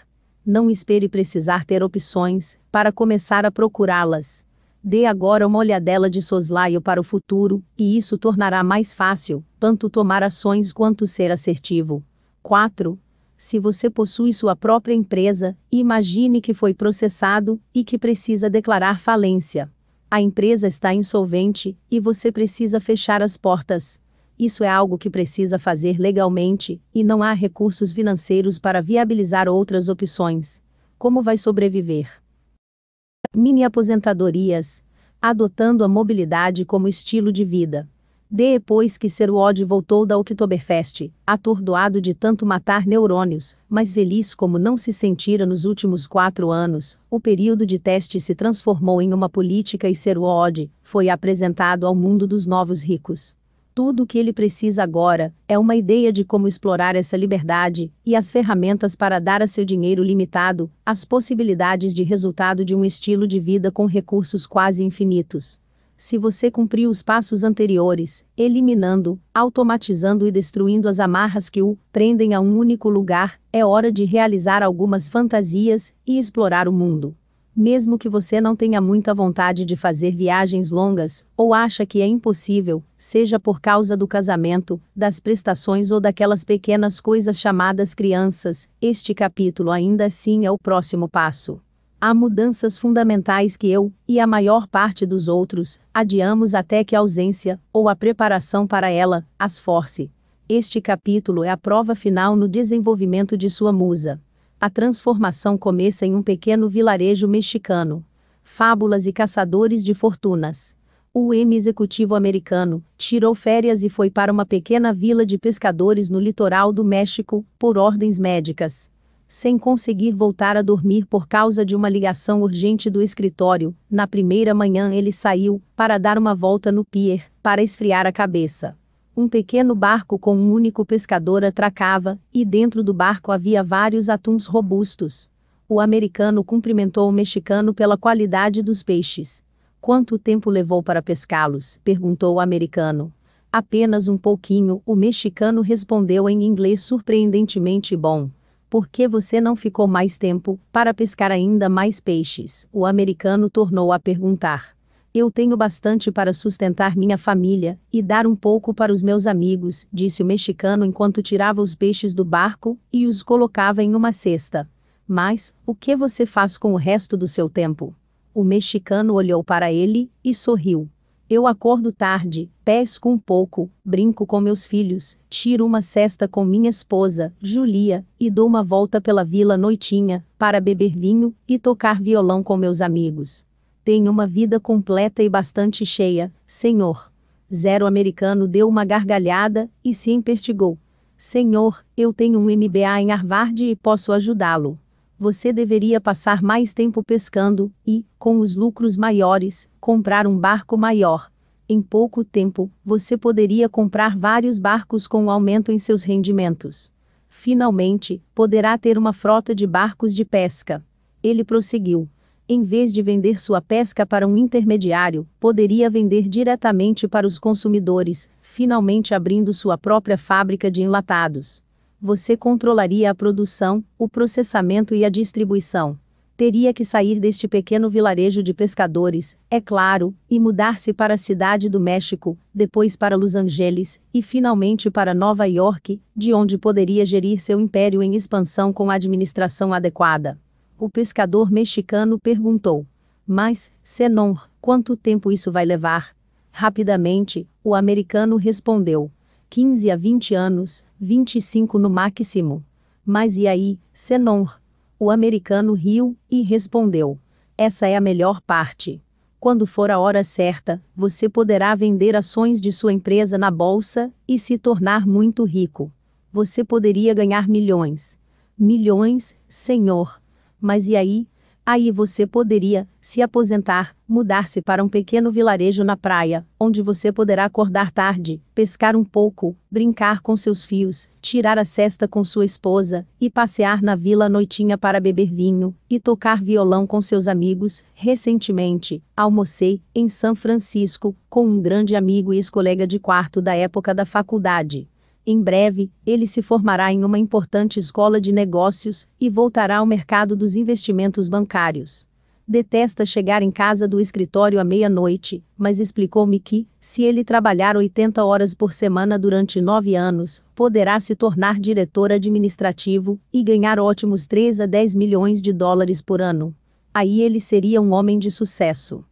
Não espere precisar ter opções para começar a procurá-las. Dê agora uma olhadela de soslaio para o futuro, e isso tornará mais fácil, tanto tomar ações quanto ser assertivo. 4. Se você possui sua própria empresa, imagine que foi processado e que precisa declarar falência. A empresa está insolvente e você precisa fechar as portas. Isso é algo que precisa fazer legalmente e não há recursos financeiros para viabilizar outras opções. Como vai sobreviver? mini-aposentadorias, adotando a mobilidade como estilo de vida. Depois que Seruod voltou da Oktoberfest, atordoado de tanto matar neurônios, mas feliz como não se sentira nos últimos quatro anos, o período de teste se transformou em uma política e Seruod foi apresentado ao mundo dos novos ricos. Tudo o que ele precisa agora é uma ideia de como explorar essa liberdade e as ferramentas para dar a seu dinheiro limitado as possibilidades de resultado de um estilo de vida com recursos quase infinitos. Se você cumpriu os passos anteriores, eliminando, automatizando e destruindo as amarras que o prendem a um único lugar, é hora de realizar algumas fantasias e explorar o mundo. Mesmo que você não tenha muita vontade de fazer viagens longas, ou acha que é impossível, seja por causa do casamento, das prestações ou daquelas pequenas coisas chamadas crianças, este capítulo ainda assim é o próximo passo. Há mudanças fundamentais que eu, e a maior parte dos outros, adiamos até que a ausência, ou a preparação para ela, as force. Este capítulo é a prova final no desenvolvimento de sua musa a transformação começa em um pequeno vilarejo mexicano. Fábulas e caçadores de fortunas. O M executivo americano tirou férias e foi para uma pequena vila de pescadores no litoral do México, por ordens médicas. Sem conseguir voltar a dormir por causa de uma ligação urgente do escritório, na primeira manhã ele saiu para dar uma volta no pier para esfriar a cabeça. Um pequeno barco com um único pescador atracava, e dentro do barco havia vários atuns robustos. O americano cumprimentou o mexicano pela qualidade dos peixes. Quanto tempo levou para pescá-los? perguntou o americano. Apenas um pouquinho, o mexicano respondeu em inglês surpreendentemente bom. Por que você não ficou mais tempo para pescar ainda mais peixes? O americano tornou a perguntar. Eu tenho bastante para sustentar minha família e dar um pouco para os meus amigos, disse o mexicano enquanto tirava os peixes do barco e os colocava em uma cesta. Mas, o que você faz com o resto do seu tempo? O mexicano olhou para ele e sorriu. Eu acordo tarde, pesco um pouco, brinco com meus filhos, tiro uma cesta com minha esposa, Julia, e dou uma volta pela vila noitinha, para beber vinho e tocar violão com meus amigos. Tenha uma vida completa e bastante cheia, Senhor. Zero americano deu uma gargalhada e se empertigou. Senhor, eu tenho um MBA em Harvard e posso ajudá-lo. Você deveria passar mais tempo pescando e, com os lucros maiores, comprar um barco maior. Em pouco tempo, você poderia comprar vários barcos com um aumento em seus rendimentos. Finalmente, poderá ter uma frota de barcos de pesca. Ele prosseguiu em vez de vender sua pesca para um intermediário, poderia vender diretamente para os consumidores, finalmente abrindo sua própria fábrica de enlatados. Você controlaria a produção, o processamento e a distribuição. Teria que sair deste pequeno vilarejo de pescadores, é claro, e mudar-se para a cidade do México, depois para Los Angeles, e finalmente para Nova York, de onde poderia gerir seu império em expansão com a administração adequada. O pescador mexicano perguntou: Mas, senhor, quanto tempo isso vai levar? Rapidamente, o americano respondeu: 15 a 20 anos, 25 no máximo. Mas e aí, senhor? O americano riu e respondeu: Essa é a melhor parte. Quando for a hora certa, você poderá vender ações de sua empresa na bolsa e se tornar muito rico. Você poderia ganhar milhões. Milhões, Senhor, mas e aí? Aí você poderia se aposentar, mudar-se para um pequeno vilarejo na praia, onde você poderá acordar tarde, pescar um pouco, brincar com seus fios, tirar a cesta com sua esposa, e passear na vila à noitinha para beber vinho, e tocar violão com seus amigos. Recentemente, almocei, em São Francisco, com um grande amigo e ex-colega de quarto da época da faculdade. Em breve, ele se formará em uma importante escola de negócios e voltará ao mercado dos investimentos bancários. Detesta chegar em casa do escritório à meia-noite, mas explicou-me que, se ele trabalhar 80 horas por semana durante nove anos, poderá se tornar diretor administrativo e ganhar ótimos 3 a 10 milhões de dólares por ano. Aí ele seria um homem de sucesso.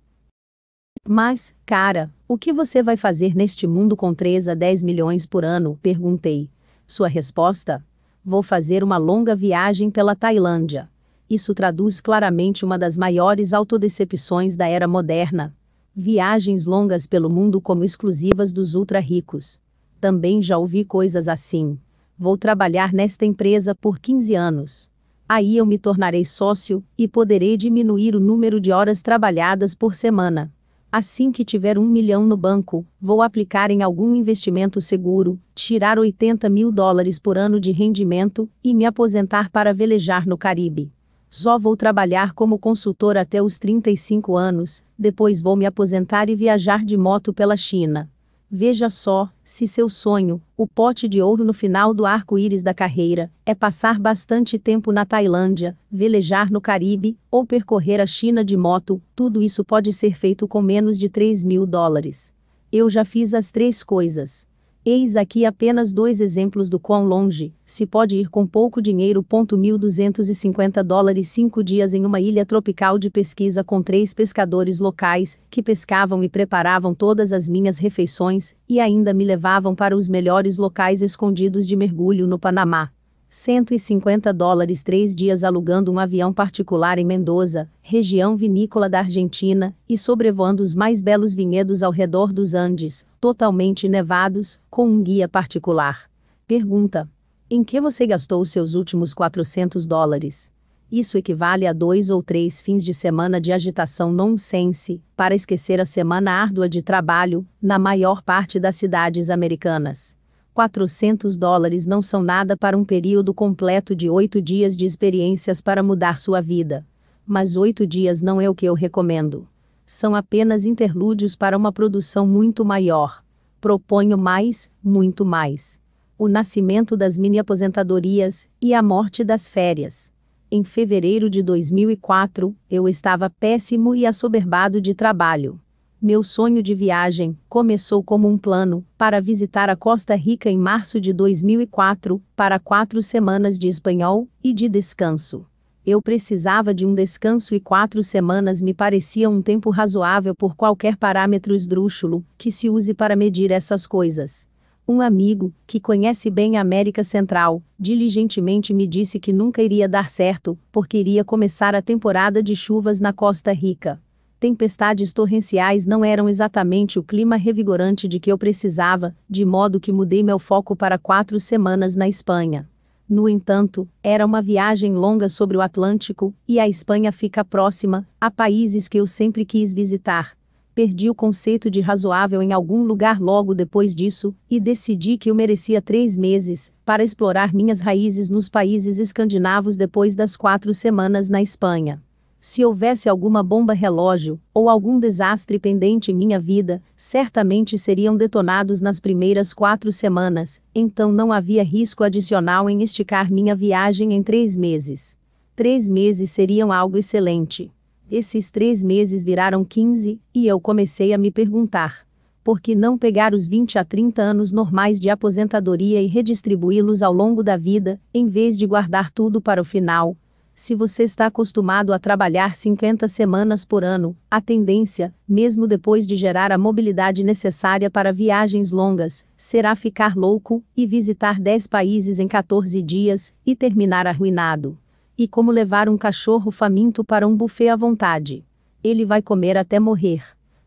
Mas, cara, o que você vai fazer neste mundo com 3 a 10 milhões por ano? perguntei. Sua resposta? Vou fazer uma longa viagem pela Tailândia. Isso traduz claramente uma das maiores autodecepções da era moderna. Viagens longas pelo mundo como exclusivas dos ultra-ricos. Também já ouvi coisas assim. Vou trabalhar nesta empresa por 15 anos. Aí eu me tornarei sócio e poderei diminuir o número de horas trabalhadas por semana. Assim que tiver um milhão no banco, vou aplicar em algum investimento seguro, tirar 80 mil dólares por ano de rendimento e me aposentar para velejar no Caribe. Só vou trabalhar como consultor até os 35 anos, depois vou me aposentar e viajar de moto pela China. Veja só, se seu sonho, o pote de ouro no final do arco-íris da carreira, é passar bastante tempo na Tailândia, velejar no Caribe, ou percorrer a China de moto, tudo isso pode ser feito com menos de 3 mil dólares. Eu já fiz as três coisas. Eis aqui apenas dois exemplos do quão longe se pode ir com pouco dinheiro. 1.250 dólares cinco dias em uma ilha tropical de pesquisa com três pescadores locais, que pescavam e preparavam todas as minhas refeições, e ainda me levavam para os melhores locais escondidos de mergulho no Panamá. 150 dólares três dias alugando um avião particular em Mendoza, região vinícola da Argentina, e sobrevoando os mais belos vinhedos ao redor dos Andes, totalmente nevados, com um guia particular. Pergunta: Em que você gastou os seus últimos 400 dólares? Isso equivale a dois ou três fins de semana de agitação nonsense, para esquecer a semana árdua de trabalho, na maior parte das cidades americanas. 400 dólares não são nada para um período completo de oito dias de experiências para mudar sua vida. Mas oito dias não é o que eu recomendo. São apenas interlúdios para uma produção muito maior. Proponho mais, muito mais. O nascimento das mini-aposentadorias e a morte das férias. Em fevereiro de 2004, eu estava péssimo e assoberbado de trabalho meu sonho de viagem começou como um plano para visitar a Costa Rica em março de 2004, para quatro semanas de espanhol e de descanso. Eu precisava de um descanso e quatro semanas me parecia um tempo razoável por qualquer parâmetro esdrúxulo que se use para medir essas coisas. Um amigo, que conhece bem a América Central, diligentemente me disse que nunca iria dar certo, porque iria começar a temporada de chuvas na Costa Rica tempestades torrenciais não eram exatamente o clima revigorante de que eu precisava, de modo que mudei meu foco para quatro semanas na Espanha. No entanto, era uma viagem longa sobre o Atlântico, e a Espanha fica próxima, a países que eu sempre quis visitar. Perdi o conceito de razoável em algum lugar logo depois disso, e decidi que eu merecia três meses, para explorar minhas raízes nos países escandinavos depois das quatro semanas na Espanha. Se houvesse alguma bomba-relógio, ou algum desastre pendente em minha vida, certamente seriam detonados nas primeiras quatro semanas, então não havia risco adicional em esticar minha viagem em três meses. Três meses seriam algo excelente. Esses três meses viraram 15, e eu comecei a me perguntar por que não pegar os 20 a 30 anos normais de aposentadoria e redistribuí-los ao longo da vida, em vez de guardar tudo para o final, se você está acostumado a trabalhar 50 semanas por ano, a tendência, mesmo depois de gerar a mobilidade necessária para viagens longas, será ficar louco e visitar 10 países em 14 dias e terminar arruinado. E como levar um cachorro faminto para um buffet à vontade? Ele vai comer até morrer.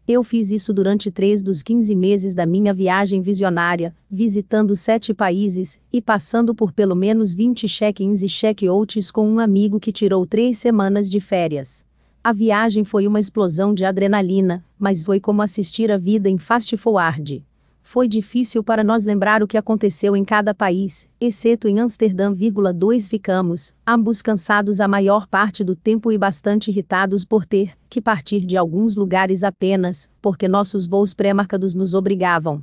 Eu fiz isso durante três dos 15 meses da minha viagem visionária, visitando sete países e passando por pelo menos 20 check-ins e check-outs com um amigo que tirou três semanas de férias. A viagem foi uma explosão de adrenalina, mas foi como assistir a vida em fast forward. Foi difícil para nós lembrar o que aconteceu em cada país, exceto em Amsterdã, 2 ficamos, ambos cansados a maior parte do tempo e bastante irritados por ter que partir de alguns lugares apenas, porque nossos voos pré-marcados nos obrigavam.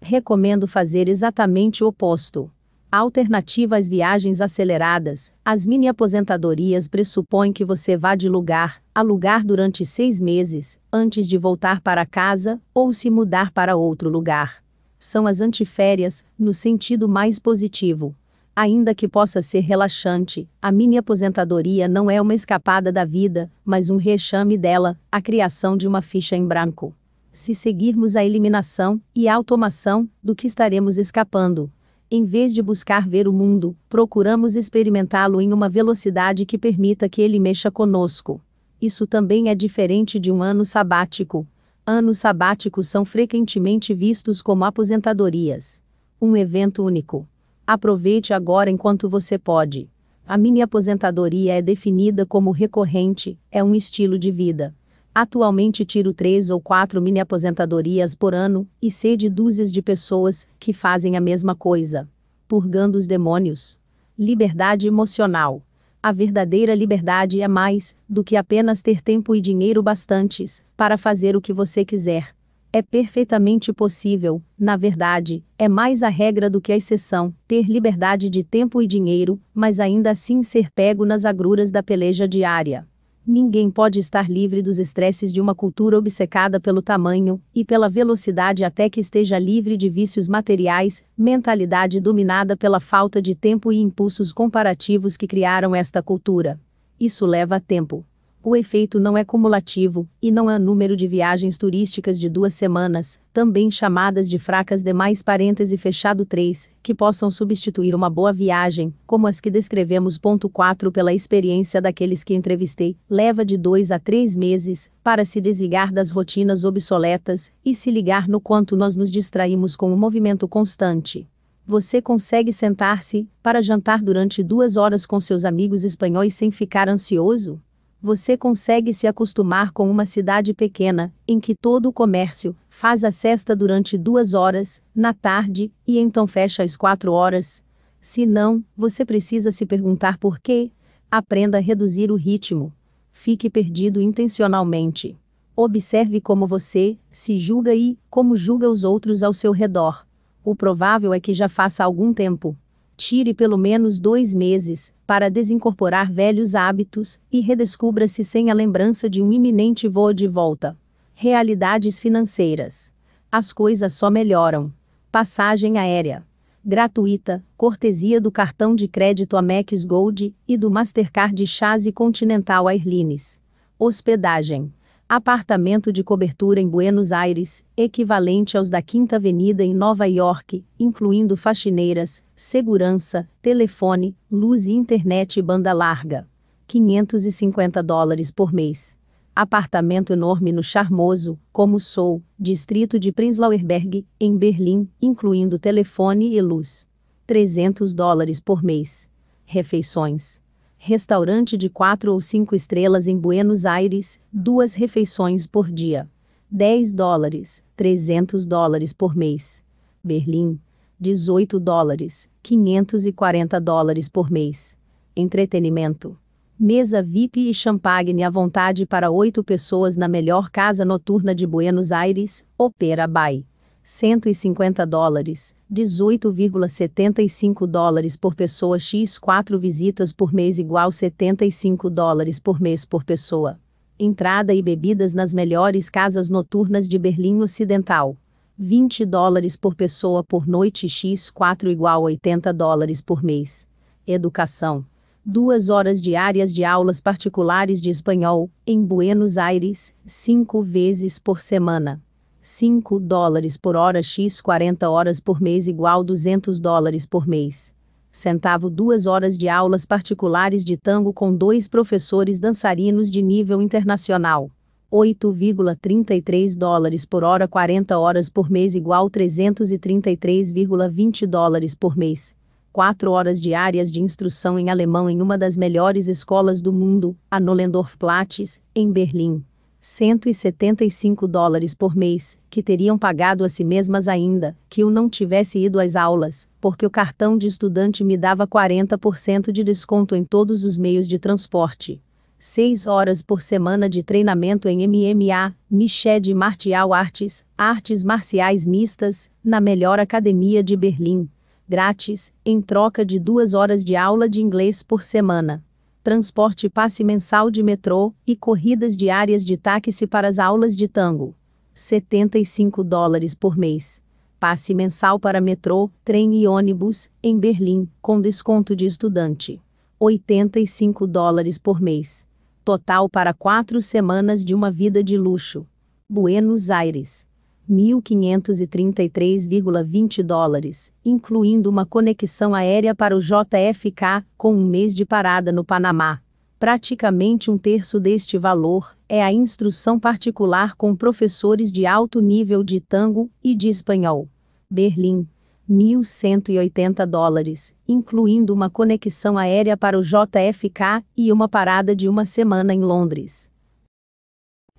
Recomendo fazer exatamente o oposto. Alternativas alternativa às viagens aceleradas, as mini-aposentadorias pressupõem que você vá de lugar a lugar durante seis meses, antes de voltar para casa ou se mudar para outro lugar. São as antiférias, no sentido mais positivo. Ainda que possa ser relaxante, a mini-aposentadoria não é uma escapada da vida, mas um rechame dela, a criação de uma ficha em branco. Se seguirmos a eliminação e a automação, do que estaremos escapando? em vez de buscar ver o mundo, procuramos experimentá-lo em uma velocidade que permita que ele mexa conosco. Isso também é diferente de um ano sabático. Anos sabáticos são frequentemente vistos como aposentadorias. Um evento único. Aproveite agora enquanto você pode. A mini aposentadoria é definida como recorrente, é um estilo de vida. Atualmente tiro três ou quatro mini aposentadorias por ano e sei de dúzias de pessoas que fazem a mesma coisa. Purgando os demônios. Liberdade emocional. A verdadeira liberdade é mais do que apenas ter tempo e dinheiro bastantes para fazer o que você quiser. É perfeitamente possível, na verdade, é mais a regra do que a exceção, ter liberdade de tempo e dinheiro, mas ainda assim ser pego nas agruras da peleja diária Ninguém pode estar livre dos estresses de uma cultura obcecada pelo tamanho e pela velocidade até que esteja livre de vícios materiais, mentalidade dominada pela falta de tempo e impulsos comparativos que criaram esta cultura. Isso leva tempo o efeito não é cumulativo, e não há número de viagens turísticas de duas semanas, também chamadas de fracas demais parêntese fechado 3, que possam substituir uma boa viagem, como as que descrevemos. Ponto 4 Pela experiência daqueles que entrevistei, leva de dois a três meses, para se desligar das rotinas obsoletas, e se ligar no quanto nós nos distraímos com o movimento constante você consegue sentar-se para jantar durante duas horas com seus amigos espanhóis sem ficar ansioso? você consegue se acostumar com uma cidade pequena, em que todo o comércio faz a cesta durante duas horas, na tarde, e então fecha às quatro horas. Se não, você precisa se perguntar por quê. Aprenda a reduzir o ritmo. Fique perdido intencionalmente. Observe como você se julga e como julga os outros ao seu redor. O provável é que já faça algum tempo. Tire pelo menos dois meses para desincorporar velhos hábitos e redescubra-se sem a lembrança de um iminente voo de volta. Realidades financeiras. As coisas só melhoram. Passagem aérea. Gratuita, cortesia do cartão de crédito Amex Gold e do Mastercard Chase Continental Airlines. Hospedagem apartamento de cobertura em Buenos Aires, equivalente aos da Quinta Avenida em Nova York, incluindo faxineiras, segurança, telefone, luz e internet e banda larga. 550 dólares por mês. Apartamento enorme no charmoso, como sou, distrito de Prenzlauerberg, em Berlim, incluindo telefone e luz. 300 dólares por mês. Refeições. Restaurante de 4 ou 5 estrelas em Buenos Aires, duas refeições por dia. 10 dólares, 300 dólares por mês. Berlim, 18 dólares, 540 dólares por mês. Entretenimento. Mesa VIP e champanhe à vontade para oito pessoas na melhor casa noturna de Buenos Aires, Opera Bay. 150 dólares, 18,75 dólares por pessoa x 4 visitas por mês igual 75 dólares por mês por pessoa. Entrada e bebidas nas melhores casas noturnas de Berlim Ocidental. 20 dólares por pessoa por noite x4 igual 80 dólares por mês. Educação. Duas horas diárias de aulas particulares de espanhol, em Buenos Aires, cinco vezes por semana. 5 dólares por hora x 40 horas por mês igual 200 dólares por mês. Centavo duas horas de aulas particulares de tango com dois professores dançarinos de nível internacional. 8,33 dólares por hora 40 horas por mês igual 333,20 dólares por mês. 4 horas diárias de instrução em alemão em uma das melhores escolas do mundo, a Nollendorfplatz, em Berlim. 175 dólares por mês, que teriam pagado a si mesmas ainda, que eu não tivesse ido às aulas, porque o cartão de estudante me dava 40% de desconto em todos os meios de transporte. 6 horas por semana de treinamento em MMA, Miché de Martial Artes, Artes Marciais Mistas, na melhor academia de Berlim. Grátis, em troca de duas horas de aula de inglês por semana. Transporte passe mensal de metrô e corridas diárias de táxi para as aulas de tango. 75 dólares por mês. Passe mensal para metrô, trem e ônibus, em Berlim, com desconto de estudante. 85 dólares por mês Total para quatro semanas de uma vida de luxo. Buenos Aires. 1.533,20 dólares, incluindo uma conexão aérea para o JFK, com um mês de parada no Panamá. Praticamente um terço deste valor é a instrução particular com professores de alto nível de tango e de espanhol. Berlim, 1.180 dólares, incluindo uma conexão aérea para o JFK e uma parada de uma semana em Londres.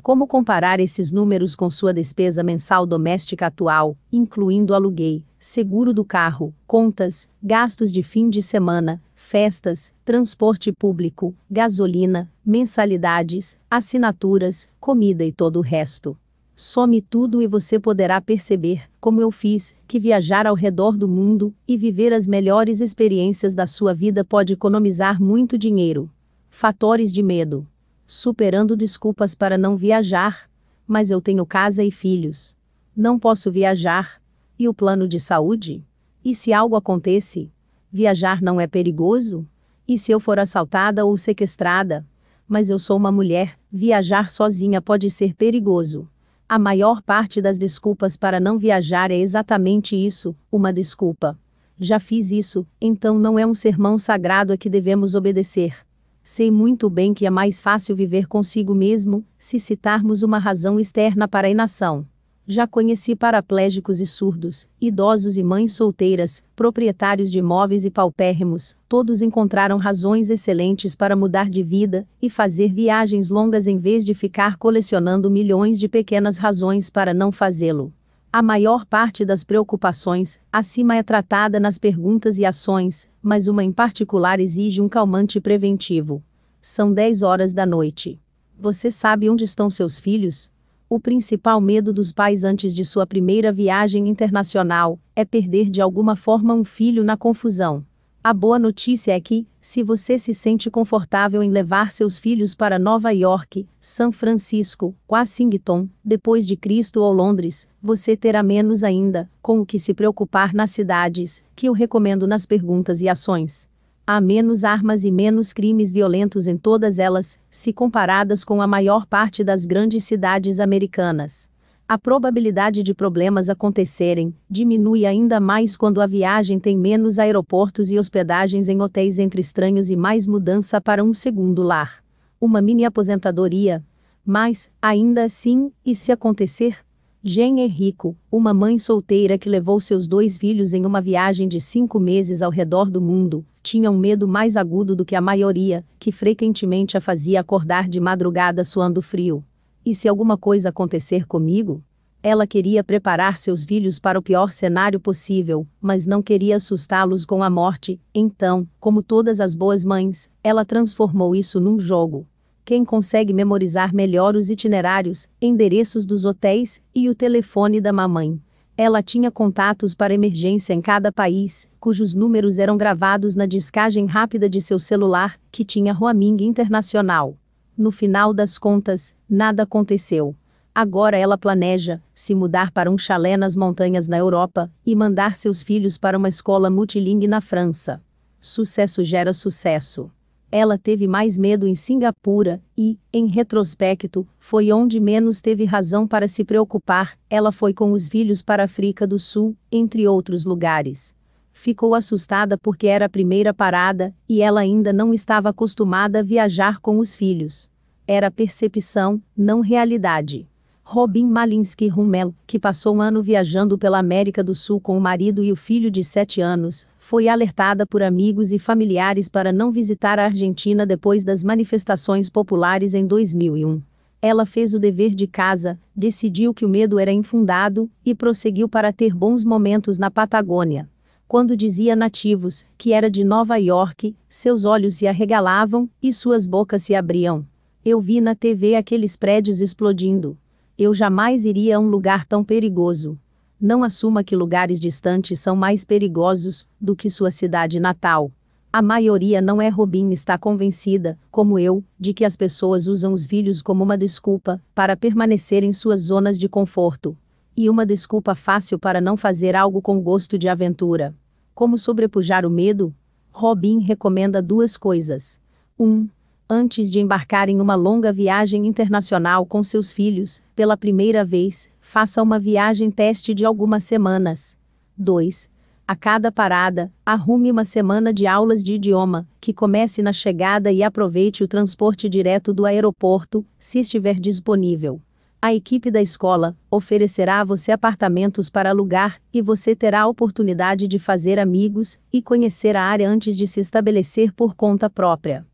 Como comparar esses números com sua despesa mensal doméstica atual, incluindo aluguel, seguro do carro, contas, gastos de fim de semana, festas, transporte público, gasolina, mensalidades, assinaturas, comida e todo o resto? Some tudo e você poderá perceber, como eu fiz, que viajar ao redor do mundo e viver as melhores experiências da sua vida pode economizar muito dinheiro. Fatores de medo. Superando desculpas para não viajar, mas eu tenho casa e filhos. Não posso viajar. E o plano de saúde? E se algo acontece? Viajar não é perigoso? E se eu for assaltada ou sequestrada? Mas eu sou uma mulher, viajar sozinha pode ser perigoso a maior parte das desculpas para não viajar é exatamente isso, uma desculpa. Já fiz isso, então não é um sermão sagrado a que devemos obedecer. Sei muito bem que é mais fácil viver consigo mesmo se citarmos uma razão externa para a inação. Já conheci paraplégicos e surdos, idosos e mães solteiras, proprietários de imóveis e paupérrimos, todos encontraram razões excelentes para mudar de vida e fazer viagens longas em vez de ficar colecionando milhões de pequenas razões para não fazê-lo. A maior parte das preocupações acima é tratada nas perguntas e ações, mas uma em particular exige um calmante preventivo. São 10 horas da noite. Você sabe onde estão seus filhos? O principal medo dos pais antes de sua primeira viagem internacional é perder de alguma forma um filho na confusão. A boa notícia é que, se você se sente confortável em levar seus filhos para Nova York, São Francisco, Washington, depois de Cristo ou Londres, você terá menos ainda com o que se preocupar nas cidades, que eu recomendo nas perguntas e ações há menos armas e menos crimes violentos em todas elas, se comparadas com a maior parte das grandes cidades americanas. A probabilidade de problemas acontecerem diminui ainda mais quando a viagem tem menos aeroportos e hospedagens em hotéis entre estranhos e mais mudança para um segundo lar. Uma mini aposentadoria. Mas, ainda assim, e se acontecer, Jen é rico, uma mãe solteira que levou seus dois filhos em uma viagem de cinco meses ao redor do mundo, tinha um medo mais agudo do que a maioria, que frequentemente a fazia acordar de madrugada suando frio. E se alguma coisa acontecer comigo? Ela queria preparar seus filhos para o pior cenário possível, mas não queria assustá-los com a morte, então, como todas as boas mães, ela transformou isso num jogo quem consegue memorizar melhor os itinerários, endereços dos hotéis e o telefone da mamãe. Ela tinha contatos para emergência em cada país, cujos números eram gravados na descagem rápida de seu celular, que tinha roaming internacional. No final das contas, nada aconteceu. Agora ela planeja se mudar para um chalé nas montanhas na Europa e mandar seus filhos para uma escola multilingue na França. Sucesso gera sucesso ela teve mais medo em Singapura e, em retrospecto, foi onde menos teve razão para se preocupar. Ela foi com os filhos para a África do Sul, entre outros lugares. Ficou assustada porque era a primeira parada e ela ainda não estava acostumada a viajar com os filhos. Era percepção, não realidade. Robin Malinsky Rummel, que passou um ano viajando pela América do Sul com o marido e o filho de sete anos, foi alertada por amigos e familiares para não visitar a Argentina depois das manifestações populares em 2001. Ela fez o dever de casa, decidiu que o medo era infundado e prosseguiu para ter bons momentos na Patagônia. Quando dizia nativos que era de Nova York, seus olhos se arregalavam e suas bocas se abriam. Eu vi na TV aqueles prédios explodindo. Eu jamais iria a um lugar tão perigoso não assuma que lugares distantes são mais perigosos do que sua cidade natal. A maioria não é Robin está convencida, como eu, de que as pessoas usam os filhos como uma desculpa para permanecer em suas zonas de conforto. E uma desculpa fácil para não fazer algo com gosto de aventura. Como sobrepujar o medo? Robin recomenda duas coisas. 1. Um, antes de embarcar em uma longa viagem internacional com seus filhos, pela primeira vez, faça uma viagem teste de algumas semanas. 2. A cada parada, arrume uma semana de aulas de idioma, que comece na chegada e aproveite o transporte direto do aeroporto, se estiver disponível. A equipe da escola oferecerá a você apartamentos para alugar e você terá a oportunidade de fazer amigos e conhecer a área antes de se estabelecer por conta própria.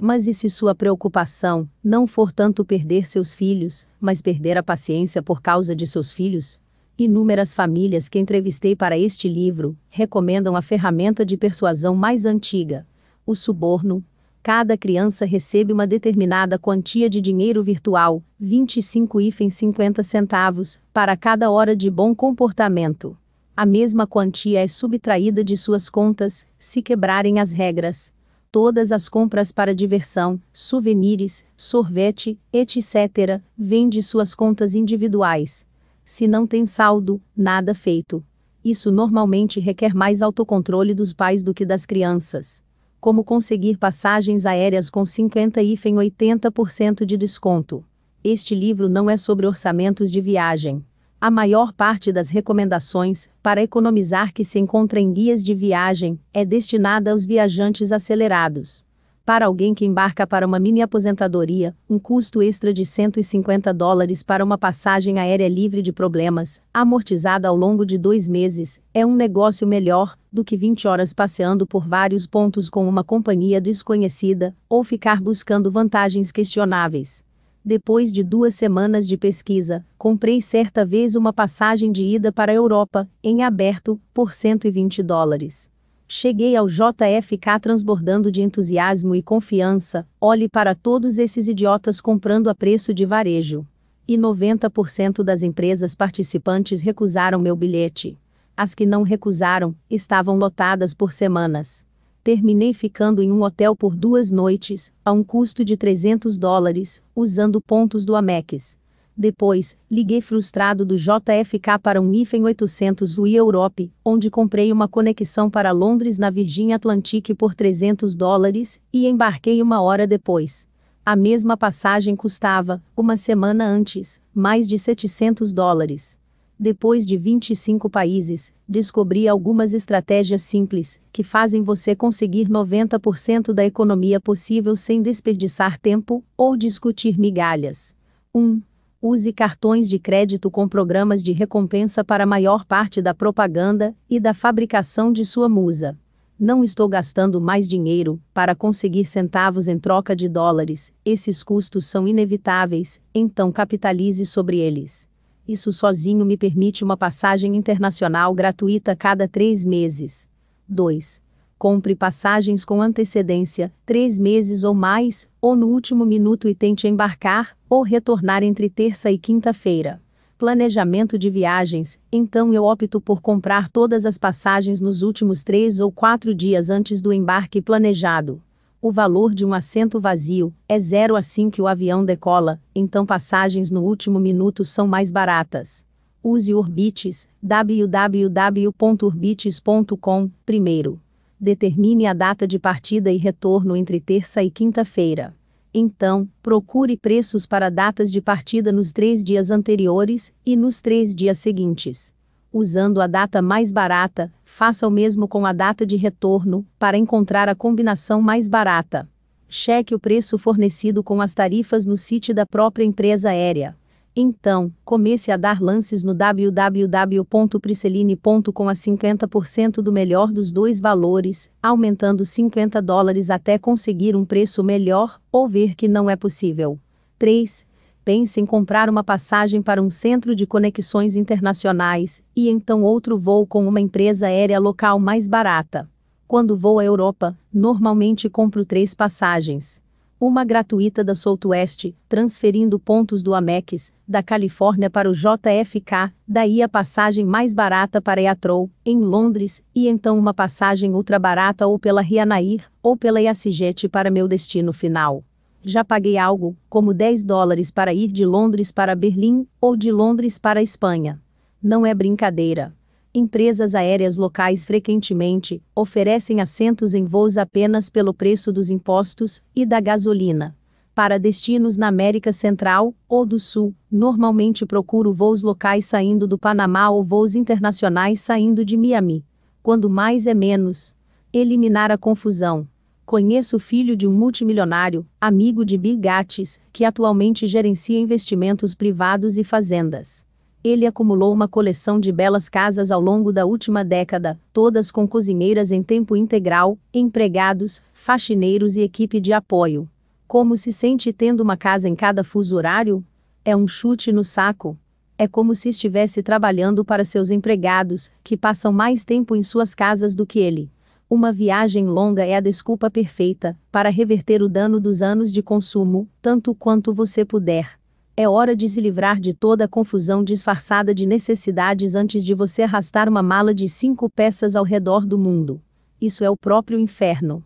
Mas e se sua preocupação não for tanto perder seus filhos, mas perder a paciência por causa de seus filhos? Inúmeras famílias que entrevistei para este livro recomendam a ferramenta de persuasão mais antiga, o suborno. Cada criança recebe uma determinada quantia de dinheiro virtual, (25 50 centavos, para cada hora de bom comportamento. A mesma quantia é subtraída de suas contas, se quebrarem as regras. Todas as compras para diversão, souvenirs, sorvete, etc., vêm de suas contas individuais. Se não tem saldo, nada feito. Isso normalmente requer mais autocontrole dos pais do que das crianças. Como conseguir passagens aéreas com 50 e 80% de desconto? Este livro não é sobre orçamentos de viagem. A maior parte das recomendações para economizar que se encontra em guias de viagem é destinada aos viajantes acelerados. Para alguém que embarca para uma mini aposentadoria, um custo extra de 150 dólares para uma passagem aérea livre de problemas, amortizada ao longo de dois meses, é um negócio melhor do que 20 horas passeando por vários pontos com uma companhia desconhecida ou ficar buscando vantagens questionáveis. Depois de duas semanas de pesquisa, comprei certa vez uma passagem de ida para a Europa, em aberto, por 120 dólares. Cheguei ao JFK transbordando de entusiasmo e confiança, olhe para todos esses idiotas comprando a preço de varejo. E 90% das empresas participantes recusaram meu bilhete. As que não recusaram, estavam lotadas por semanas terminei ficando em um hotel por duas noites, a um custo de 300 dólares, usando pontos do Amex. Depois, liguei frustrado do JFK para um IFEM 800 UI Europe, onde comprei uma conexão para Londres na Virgin Atlantic por 300 dólares, e embarquei uma hora depois. A mesma passagem custava, uma semana antes, mais de 700 dólares depois de 25 países, descobri algumas estratégias simples que fazem você conseguir 90% da economia possível sem desperdiçar tempo ou discutir migalhas. 1. use cartões de crédito com programas de recompensa para a maior parte da propaganda e da fabricação de sua musa. Não estou gastando mais dinheiro para conseguir centavos em troca de dólares, esses custos são inevitáveis, então capitalize sobre eles. Isso sozinho me permite uma passagem internacional gratuita cada três meses. 2. Compre passagens com antecedência, três meses ou mais, ou no último minuto e tente embarcar ou retornar entre terça e quinta-feira. Planejamento de viagens, então eu opto por comprar todas as passagens nos últimos três ou quatro dias antes do embarque planejado o valor de um assento vazio é zero assim que o avião decola, então passagens no último minuto são mais baratas. Use Urbites, www.urbites.com, primeiro. Determine a data de partida e retorno entre terça e quinta-feira. Então, procure preços para datas de partida nos três dias anteriores e nos três dias seguintes usando a data mais barata, faça o mesmo com a data de retorno, para encontrar a combinação mais barata. Cheque o preço fornecido com as tarifas no site da própria empresa aérea. Então, comece a dar lances no www.priceline.com a 50% do melhor dos dois valores, aumentando 50 dólares até conseguir um preço melhor, ou ver que não é possível. 3 pense em comprar uma passagem para um centro de conexões internacionais e então outro voo com uma empresa aérea local mais barata. Quando vou à Europa, normalmente compro três passagens. Uma gratuita da Southwest, transferindo pontos do Amex, da Califórnia para o JFK, daí a passagem mais barata para Heathrow, em Londres, e então uma passagem ultra barata ou pela Ryanair, ou pela EasyJet para meu destino final. Já paguei algo, como 10 dólares para ir de Londres para Berlim ou de Londres para Espanha. Não é brincadeira. Empresas aéreas locais frequentemente oferecem assentos em voos apenas pelo preço dos impostos e da gasolina. Para destinos na América Central ou do Sul, normalmente procuro voos locais saindo do Panamá ou voos internacionais saindo de Miami. Quando mais é menos. Eliminar a confusão. Conheço o filho de um multimilionário, amigo de Bill Gates, que atualmente gerencia investimentos privados e fazendas. Ele acumulou uma coleção de belas casas ao longo da última década, todas com cozinheiras em tempo integral, empregados, faxineiros e equipe de apoio. Como se sente tendo uma casa em cada fuso horário? É um chute no saco. É como se estivesse trabalhando para seus empregados, que passam mais tempo em suas casas do que ele. Uma viagem longa é a desculpa perfeita para reverter o dano dos anos de consumo, tanto quanto você puder. É hora de se livrar de toda a confusão disfarçada de necessidades antes de você arrastar uma mala de cinco peças ao redor do mundo. Isso é o próprio inferno.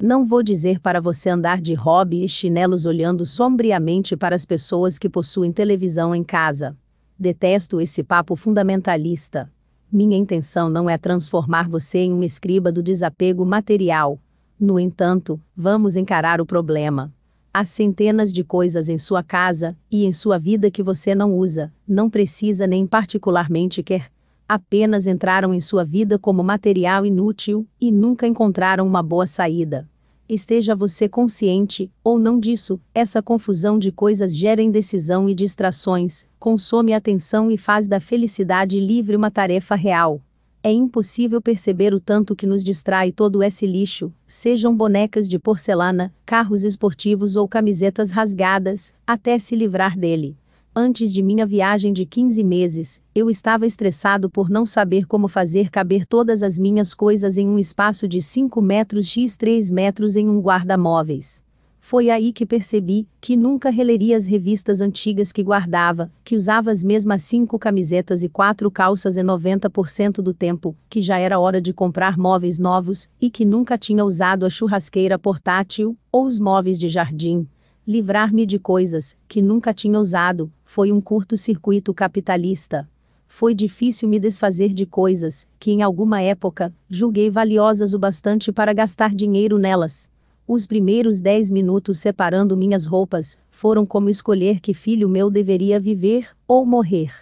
Não vou dizer para você andar de hobby e chinelos olhando sombriamente para as pessoas que possuem televisão em casa. Detesto esse papo fundamentalista minha intenção não é transformar você em um escriba do desapego material. No entanto, vamos encarar o problema. Há centenas de coisas em sua casa e em sua vida que você não usa, não precisa nem particularmente quer. Apenas entraram em sua vida como material inútil e nunca encontraram uma boa saída esteja você consciente ou não disso, essa confusão de coisas gera indecisão e distrações, consome atenção e faz da felicidade livre uma tarefa real. É impossível perceber o tanto que nos distrai todo esse lixo, sejam bonecas de porcelana, carros esportivos ou camisetas rasgadas, até se livrar dele. Antes de minha viagem de 15 meses, eu estava estressado por não saber como fazer caber todas as minhas coisas em um espaço de 5 metros x 3 metros em um guarda-móveis. Foi aí que percebi que nunca releria as revistas antigas que guardava, que usava as mesmas cinco camisetas e quatro calças e 90% do tempo, que já era hora de comprar móveis novos e que nunca tinha usado a churrasqueira portátil ou os móveis de jardim. Livrar-me de coisas que nunca tinha usado, foi um curto-circuito capitalista. Foi difícil me desfazer de coisas que, em alguma época, julguei valiosas o bastante para gastar dinheiro nelas. Os primeiros dez minutos separando minhas roupas foram como escolher que filho meu deveria viver ou morrer.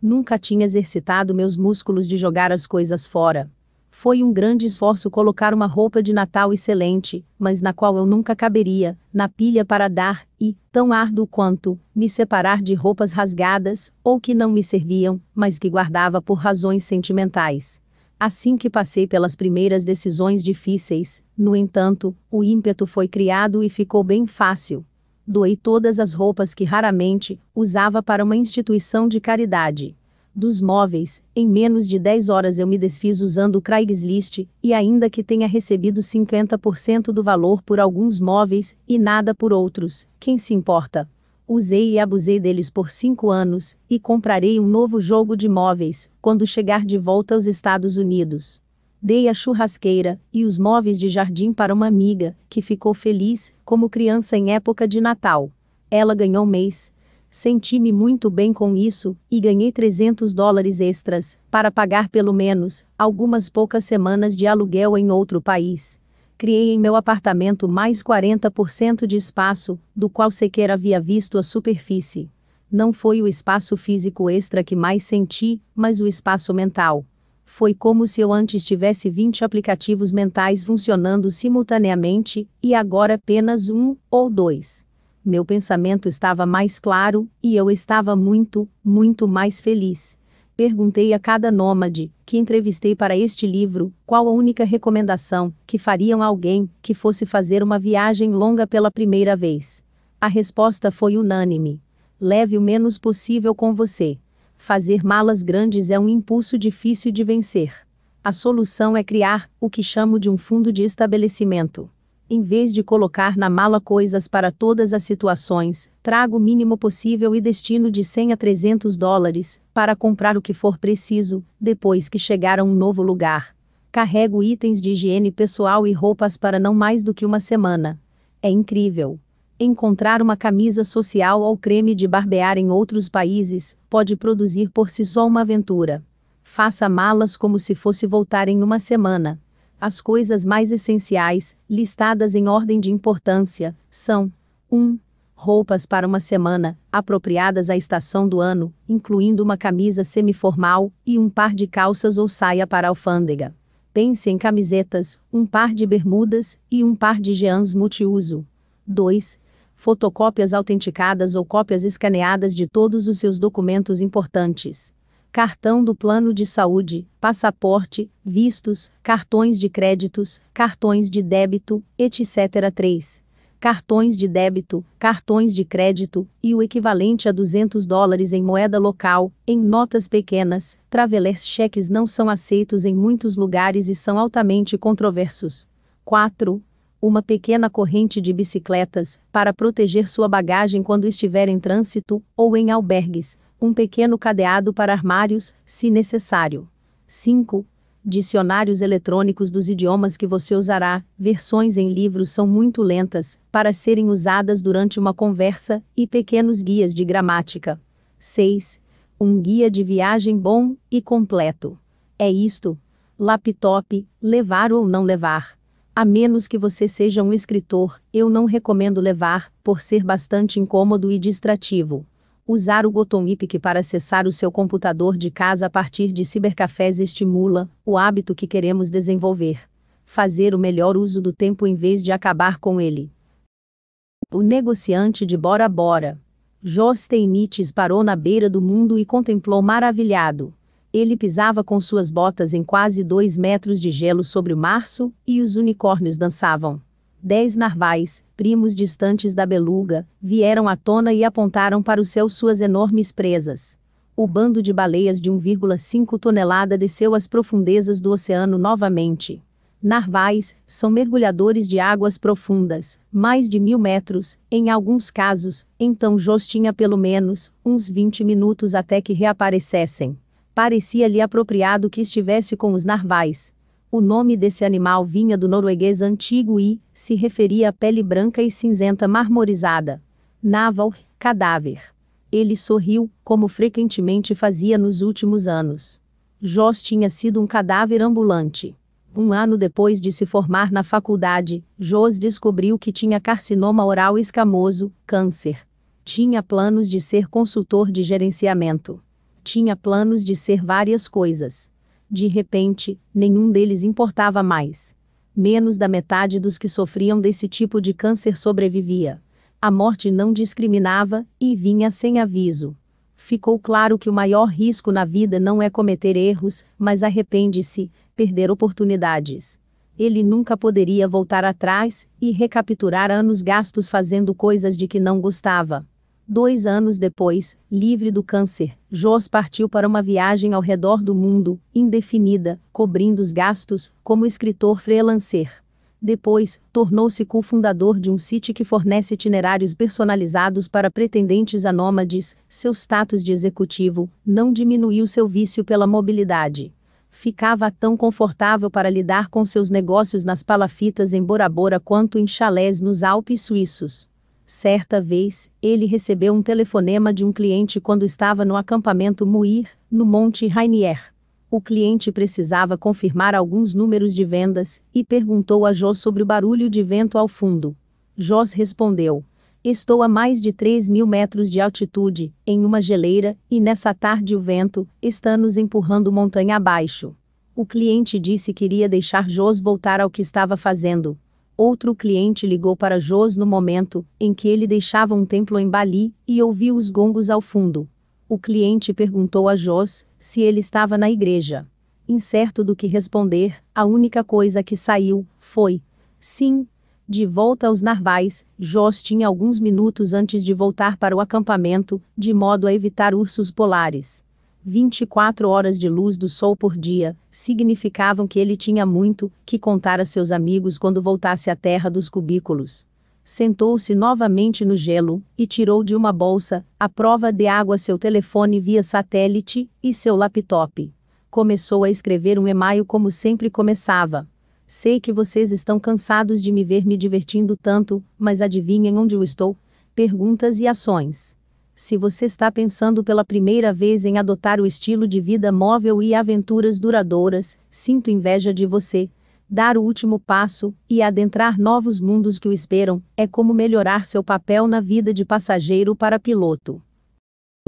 Nunca tinha exercitado meus músculos de jogar as coisas fora. Foi um grande esforço colocar uma roupa de Natal excelente, mas na qual eu nunca caberia, na pilha para dar, e, tão árduo quanto, me separar de roupas rasgadas, ou que não me serviam, mas que guardava por razões sentimentais. Assim que passei pelas primeiras decisões difíceis, no entanto, o ímpeto foi criado e ficou bem fácil. Doei todas as roupas que raramente usava para uma instituição de caridade dos móveis, em menos de 10 horas eu me desfiz usando o Craigslist, e ainda que tenha recebido 50% do valor por alguns móveis e nada por outros, quem se importa? Usei e abusei deles por 5 anos, e comprarei um novo jogo de móveis, quando chegar de volta aos Estados Unidos. Dei a churrasqueira e os móveis de jardim para uma amiga, que ficou feliz, como criança em época de Natal. Ela ganhou mês Senti-me muito bem com isso, e ganhei 300 dólares extras, para pagar pelo menos algumas poucas semanas de aluguel em outro país. Criei em meu apartamento mais 40% de espaço, do qual sequer havia visto a superfície. Não foi o espaço físico extra que mais senti, mas o espaço mental. Foi como se eu antes tivesse 20 aplicativos mentais funcionando simultaneamente, e agora apenas um ou dois meu pensamento estava mais claro, e eu estava muito, muito mais feliz. Perguntei a cada nômade que entrevistei para este livro qual a única recomendação que fariam a alguém que fosse fazer uma viagem longa pela primeira vez. A resposta foi unânime: leve o menos possível com você. Fazer malas grandes é um impulso difícil de vencer. A solução é criar o que chamo de um fundo de estabelecimento em vez de colocar na mala coisas para todas as situações, trago o mínimo possível e destino de 100 a 300 dólares para comprar o que for preciso, depois que chegar a um novo lugar. Carrego itens de higiene pessoal e roupas para não mais do que uma semana. É incrível. Encontrar uma camisa social ou creme de barbear em outros países pode produzir por si só uma aventura. Faça malas como se fosse voltar em uma semana as coisas mais essenciais, listadas em ordem de importância, são: 1. Um, roupas para uma semana, apropriadas à estação do ano, incluindo uma camisa semiformal e um par de calças ou saia para alfândega. Pense em camisetas, um par de bermudas e um par de jeans multiuso. 2. Fotocópias autenticadas ou cópias escaneadas de todos os seus documentos importantes cartão do plano de saúde, passaporte, vistos, cartões de créditos, cartões de débito, etc. 3. Cartões de débito, cartões de crédito e o equivalente a 200 dólares em moeda local, em notas pequenas, travelers cheques não são aceitos em muitos lugares e são altamente controversos. 4 uma pequena corrente de bicicletas, para proteger sua bagagem quando estiver em trânsito ou em albergues, um pequeno cadeado para armários, se necessário. 5. Dicionários eletrônicos dos idiomas que você usará. Versões em livros são muito lentas para serem usadas durante uma conversa e pequenos guias de gramática. 6. Um guia de viagem bom e completo. É isto. Laptop, levar ou não levar. A menos que você seja um escritor, eu não recomendo levar, por ser bastante incômodo e distrativo. Usar o Gotomipic para acessar o seu computador de casa a partir de cibercafés estimula o hábito que queremos desenvolver. Fazer o melhor uso do tempo em vez de acabar com ele. O negociante de Bora Bora. Jostein parou na beira do mundo e contemplou maravilhado. Ele pisava com suas botas em quase dois metros de gelo sobre o março, e os unicórnios dançavam dez narvais, primos distantes da beluga, vieram à tona e apontaram para o céu suas enormes presas. O bando de baleias de 1,5 tonelada desceu às profundezas do oceano novamente. Narvais são mergulhadores de águas profundas, mais de mil metros, em alguns casos, então Jos tinha pelo menos uns 20 minutos até que reaparecessem. Parecia-lhe apropriado que estivesse com os narvais, o nome desse animal vinha do norueguês antigo e se referia à pele branca e cinzenta marmorizada. Naval, cadáver. Ele sorriu, como frequentemente fazia nos últimos anos. Joss tinha sido um cadáver ambulante. Um ano depois de se formar na faculdade, Joss descobriu que tinha carcinoma oral escamoso, câncer. Tinha planos de ser consultor de gerenciamento. Tinha planos de ser várias coisas de repente, nenhum deles importava mais. Menos da metade dos que sofriam desse tipo de câncer sobrevivia. A morte não discriminava e vinha sem aviso. Ficou claro que o maior risco na vida não é cometer erros, mas arrepende-se, perder oportunidades. Ele nunca poderia voltar atrás e recapturar anos gastos fazendo coisas de que não gostava. Dois anos depois, livre do câncer, Jos partiu para uma viagem ao redor do mundo, indefinida, cobrindo os gastos, como escritor freelancer. Depois, tornou-se cofundador de um site que fornece itinerários personalizados para pretendentes a nômades, seu status de executivo não diminuiu seu vício pela mobilidade ficava tão confortável para lidar com seus negócios nas palafitas em Bora Bora quanto em chalés nos Alpes suíços. Certa vez, ele recebeu um telefonema de um cliente quando estava no acampamento Muir, no Monte Rainier. O cliente precisava confirmar alguns números de vendas e perguntou a Jos sobre o barulho de vento ao fundo. Jos respondeu: Estou a mais de 3 mil metros de altitude, em uma geleira, e nessa tarde o vento está nos empurrando montanha abaixo. O cliente disse que iria deixar Jos voltar ao que estava fazendo, Outro cliente ligou para Jos no momento em que ele deixava um templo em Bali e ouviu os gongos ao fundo. O cliente perguntou a Jos se ele estava na igreja. Incerto do que responder, a única coisa que saiu foi: sim. De volta aos narvais, Jos tinha alguns minutos antes de voltar para o acampamento, de modo a evitar ursos polares. 24 horas de luz do sol por dia, significavam que ele tinha muito que contar a seus amigos quando voltasse à terra dos cubículos. Sentou-se novamente no gelo e tirou de uma bolsa, a prova de água, seu telefone via satélite e seu laptop. Começou a escrever um e-mail como sempre começava. Sei que vocês estão cansados de me ver me divertindo tanto, mas adivinhem onde eu estou? Perguntas e ações. Se você está pensando pela primeira vez em adotar o estilo de vida móvel e aventuras duradouras, sinto inveja de você. Dar o último passo e adentrar novos mundos que o esperam é como melhorar seu papel na vida de passageiro para piloto.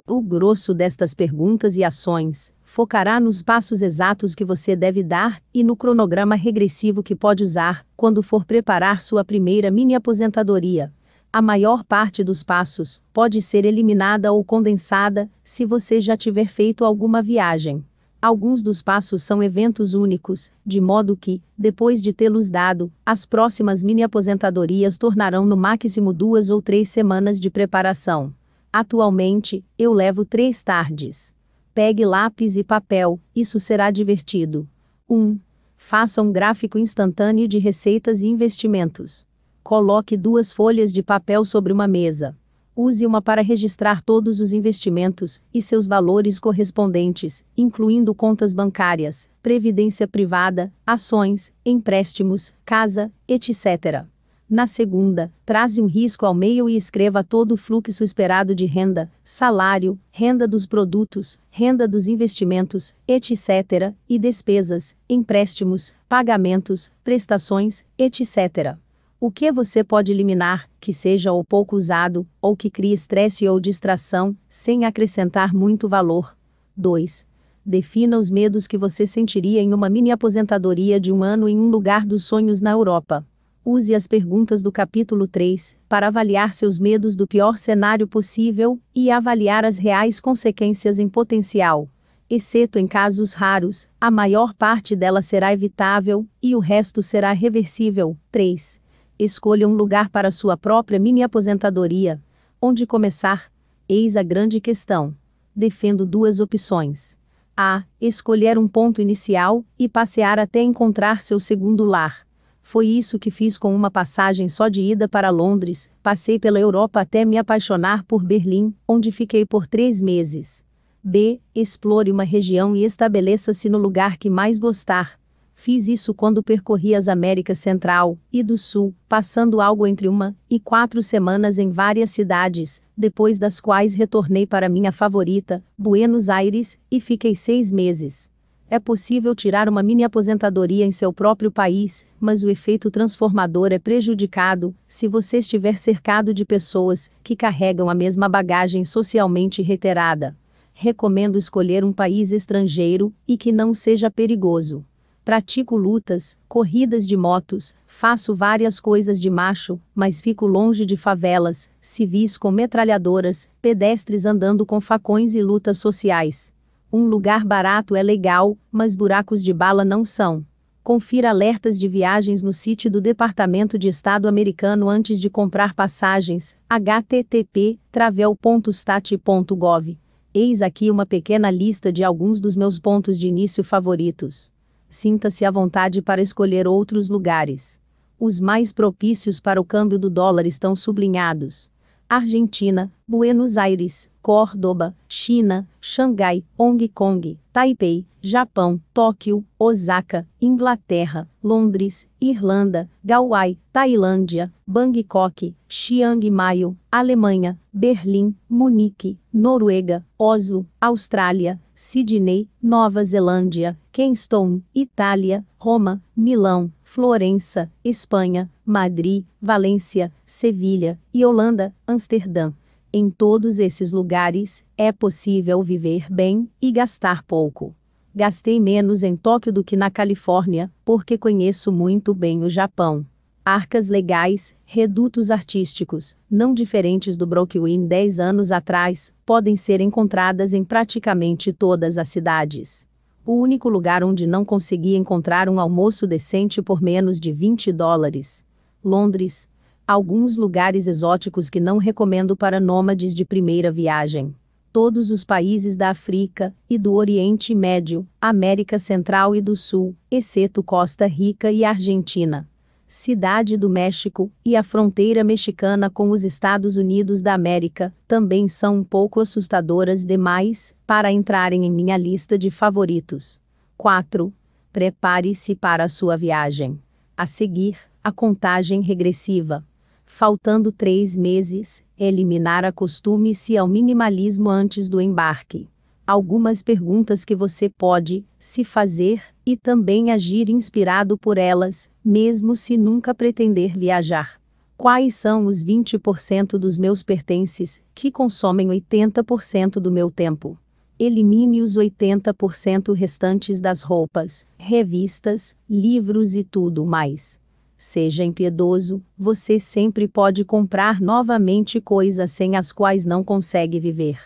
O grosso destas perguntas e ações focará nos passos exatos que você deve dar e no cronograma regressivo que pode usar quando for preparar sua primeira mini-aposentadoria. A maior parte dos passos pode ser eliminada ou condensada se você já tiver feito alguma viagem. Alguns dos passos são eventos únicos, de modo que, depois de tê-los dado, as próximas mini-aposentadorias tornarão no máximo duas ou três semanas de preparação. Atualmente, eu levo três tardes. Pegue lápis e papel, isso será divertido. 1. Um, faça um gráfico instantâneo de receitas e investimentos. Coloque duas folhas de papel sobre uma mesa. Use uma para registrar todos os investimentos e seus valores correspondentes, incluindo contas bancárias, previdência privada, ações, empréstimos, casa, etc. Na segunda, traze um risco ao meio e escreva todo o fluxo esperado de renda, salário, renda dos produtos, renda dos investimentos, etc., e despesas, empréstimos, pagamentos, prestações, etc. O que você pode eliminar, que seja ou pouco usado, ou que crie estresse ou distração, sem acrescentar muito valor? 2. Defina os medos que você sentiria em uma mini aposentadoria de um ano em um lugar dos sonhos na Europa. Use as perguntas do capítulo 3 para avaliar seus medos do pior cenário possível e avaliar as reais consequências em potencial. Exceto em casos raros, a maior parte dela será evitável e o resto será reversível. 3 Escolha um lugar para sua própria mini aposentadoria. Onde começar? Eis a grande questão. Defendo duas opções. A. Escolher um ponto inicial e passear até encontrar seu segundo lar. Foi isso que fiz com uma passagem só de ida para Londres, passei pela Europa até me apaixonar por Berlim, onde fiquei por três meses. B. Explore uma região e estabeleça-se no lugar que mais gostar. Fiz isso quando percorri as Américas Central e do Sul, passando algo entre uma e quatro semanas em várias cidades, depois das quais retornei para minha favorita, Buenos Aires, e fiquei seis meses. É possível tirar uma mini aposentadoria em seu próprio país, mas o efeito transformador é prejudicado se você estiver cercado de pessoas que carregam a mesma bagagem socialmente reiterada. Recomendo escolher um país estrangeiro e que não seja perigoso. Pratico lutas, corridas de motos, faço várias coisas de macho, mas fico longe de favelas, civis com metralhadoras, pedestres andando com facões e lutas sociais. Um lugar barato é legal, mas buracos de bala não são. Confira alertas de viagens no site do Departamento de Estado americano antes de comprar passagens, http travel.stat.gov. Eis aqui uma pequena lista de alguns dos meus pontos de início favoritos sinta-se à vontade para escolher outros lugares. Os mais propícios para o câmbio do dólar estão sublinhados. Argentina, Buenos Aires, Córdoba, China, Xangai, Hong Kong, Taipei, Japão, Tóquio, Osaka, Inglaterra, Londres, Irlanda, Gauai, Tailândia, Bangkok, Chiang Mai, Alemanha, Berlim, Munique, Noruega, Oslo, Austrália, Sydney, Nova Zelândia, Kingston, Itália, Roma, Milão, Florença, Espanha, Madrid, Valência, Sevilha e Holanda, Amsterdã. Em todos esses lugares, é possível viver bem e gastar pouco. Gastei menos em Tóquio do que na Califórnia, porque conheço muito bem o Japão arcas legais, redutos artísticos, não diferentes do Brooklyn 10 anos atrás, podem ser encontradas em praticamente todas as cidades. O único lugar onde não consegui encontrar um almoço decente por menos de 20 dólares Londres, alguns lugares exóticos que não recomendo para nômades de primeira viagem. Todos os países da África e do Oriente Médio, América Central e do Sul, exceto Costa Rica e Argentina. Cidade do México e a fronteira mexicana com os Estados Unidos da América também são um pouco assustadoras demais para entrarem em minha lista de favoritos. 4. Prepare-se para a sua viagem. A seguir, a contagem regressiva. Faltando três meses, eliminar a costume-se ao minimalismo antes do embarque. Algumas perguntas que você pode se fazer e também agir inspirado por elas, mesmo se nunca pretender viajar. Quais são os 20% dos meus pertences que consomem 80% do meu tempo? Elimine os 80% restantes das roupas, revistas, livros e tudo mais. Seja impiedoso, você sempre pode comprar novamente coisas sem as quais não consegue viver.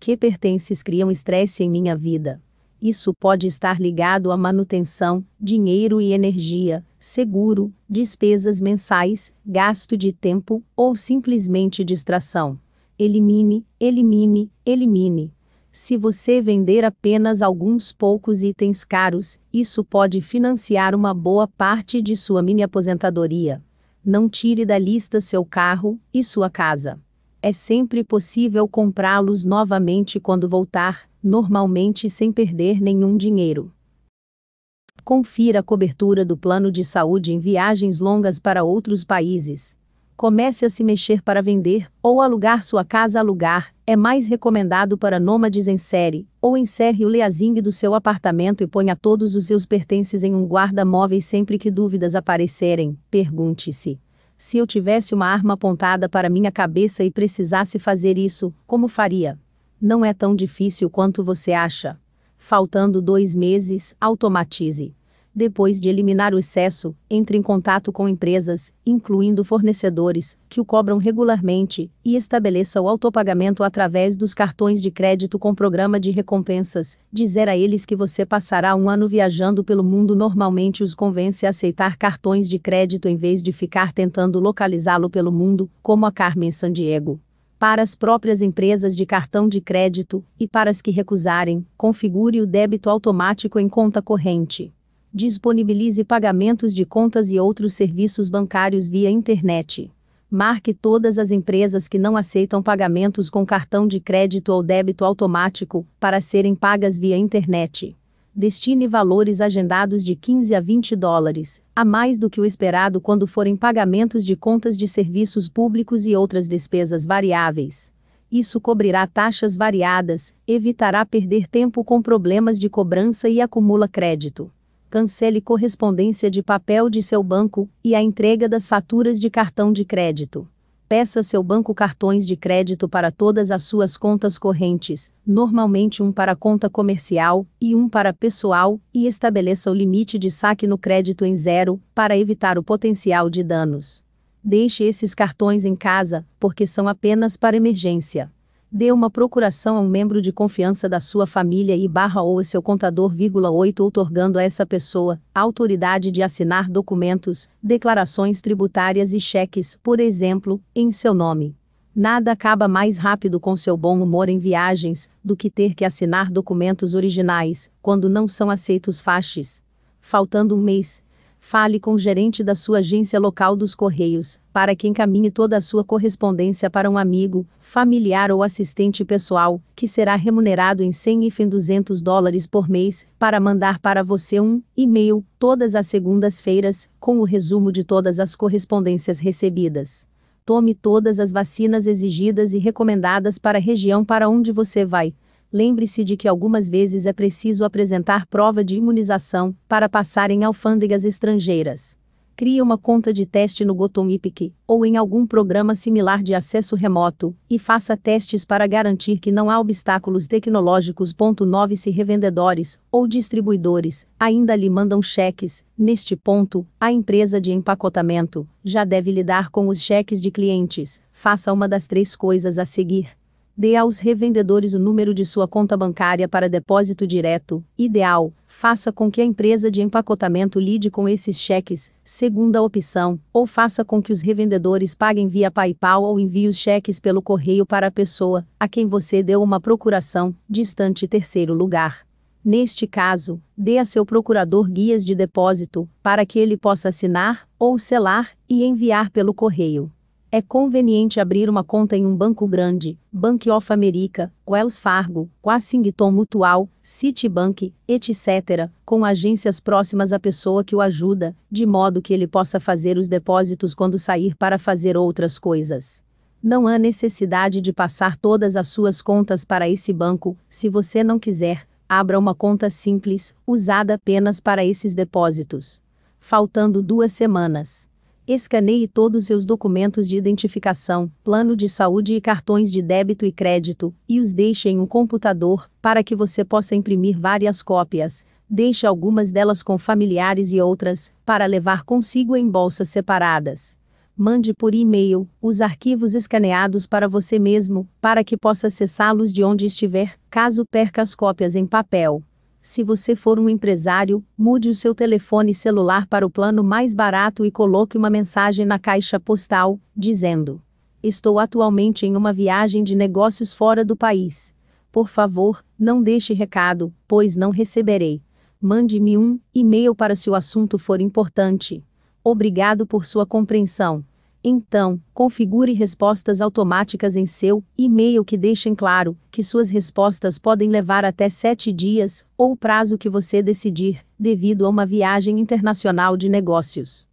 Que pertences criam estresse em minha vida. Isso pode estar ligado à manutenção, dinheiro e energia, seguro, despesas mensais, gasto de tempo ou simplesmente distração. Elimine, elimine, elimine. Se você vender apenas alguns poucos itens caros, isso pode financiar uma boa parte de sua mini aposentadoria. Não tire da lista seu carro e sua casa. É sempre possível comprá-los novamente quando voltar, normalmente sem perder nenhum dinheiro. Confira a cobertura do plano de saúde em viagens longas para outros países comece a se mexer para vender ou alugar sua casa a lugar, é mais recomendado para nômades em série, ou encerre o leasing do seu apartamento e ponha todos os seus pertences em um guarda-móveis sempre que dúvidas aparecerem. Pergunte-se: se eu tivesse uma arma apontada para minha cabeça e precisasse fazer isso, como faria? Não é tão difícil quanto você acha. Faltando dois meses, automatize depois de eliminar o excesso, entre em contato com empresas, incluindo fornecedores, que o cobram regularmente, e estabeleça o autopagamento através dos cartões de crédito com programa de recompensas. Dizer a eles que você passará um ano viajando pelo mundo normalmente os convence a aceitar cartões de crédito em vez de ficar tentando localizá-lo pelo mundo, como a Carmen San Diego para as próprias empresas de cartão de crédito e para as que recusarem, configure o débito automático em conta corrente. Disponibilize pagamentos de contas e outros serviços bancários via internet. Marque todas as empresas que não aceitam pagamentos com cartão de crédito ou débito automático para serem pagas via internet. Destine valores agendados de 15 a 20 dólares, a mais do que o esperado quando forem pagamentos de contas de serviços públicos e outras despesas variáveis. Isso cobrirá taxas variadas, evitará perder tempo com problemas de cobrança e acumula crédito cancele correspondência de papel de seu banco e a entrega das faturas de cartão de crédito. Peça seu banco cartões de crédito para todas as suas contas correntes, normalmente um para conta comercial e um para pessoal, e estabeleça o limite de saque no crédito em zero, para evitar o potencial de danos. Deixe esses cartões em casa, porque são apenas para emergência dê uma procuração a um membro de confiança da sua família e barra ou seu contador, 8, outorgando a essa pessoa a autoridade de assinar documentos, declarações tributárias e cheques, por exemplo, em seu nome. Nada acaba mais rápido com seu bom humor em viagens do que ter que assinar documentos originais, quando não são aceitos faches. Faltando um mês, Fale com o gerente da sua agência local dos Correios, para que encaminhe toda a sua correspondência para um amigo, familiar ou assistente pessoal, que será remunerado em 100 e 200 dólares por mês, para mandar para você um e-mail todas as segundas-feiras, com o resumo de todas as correspondências recebidas. Tome todas as vacinas exigidas e recomendadas para a região para onde você vai lembre-se de que algumas vezes é preciso apresentar prova de imunização para passar em alfândegas estrangeiras. Crie uma conta de teste no Gotomipic ou em algum programa similar de acesso remoto e faça testes para garantir que não há obstáculos tecnológicos. 9 Se revendedores ou distribuidores ainda lhe mandam cheques, neste ponto, a empresa de empacotamento já deve lidar com os cheques de clientes. Faça uma das três coisas a seguir dê aos revendedores o número de sua conta bancária para depósito direto, ideal, faça com que a empresa de empacotamento lide com esses cheques, segunda opção, ou faça com que os revendedores paguem via PayPal ou envie os cheques pelo correio para a pessoa, a quem você deu uma procuração, distante terceiro lugar. Neste caso, dê a seu procurador guias de depósito, para que ele possa assinar, ou selar, e enviar pelo correio. É conveniente abrir uma conta em um banco grande, Bank of America, Wells Fargo, Washington Mutual, Citibank, etc., com agências próximas à pessoa que o ajuda, de modo que ele possa fazer os depósitos quando sair para fazer outras coisas. Não há necessidade de passar todas as suas contas para esse banco, se você não quiser, abra uma conta simples, usada apenas para esses depósitos. Faltando duas semanas. Escaneie todos seus documentos de identificação, plano de saúde e cartões de débito e crédito, e os deixe em um computador, para que você possa imprimir várias cópias. Deixe algumas delas com familiares e outras, para levar consigo em bolsas separadas. Mande por e-mail os arquivos escaneados para você mesmo, para que possa acessá-los de onde estiver, caso perca as cópias em papel. Se você for um empresário, mude o seu telefone celular para o plano mais barato e coloque uma mensagem na caixa postal, dizendo: Estou atualmente em uma viagem de negócios fora do país. Por favor, não deixe recado, pois não receberei. Mande-me um e-mail para se o assunto for importante. Obrigado por sua compreensão. Então, configure respostas automáticas em seu e-mail que deixem claro que suas respostas podem levar até 7 dias, ou o prazo que você decidir, devido a uma viagem internacional de negócios.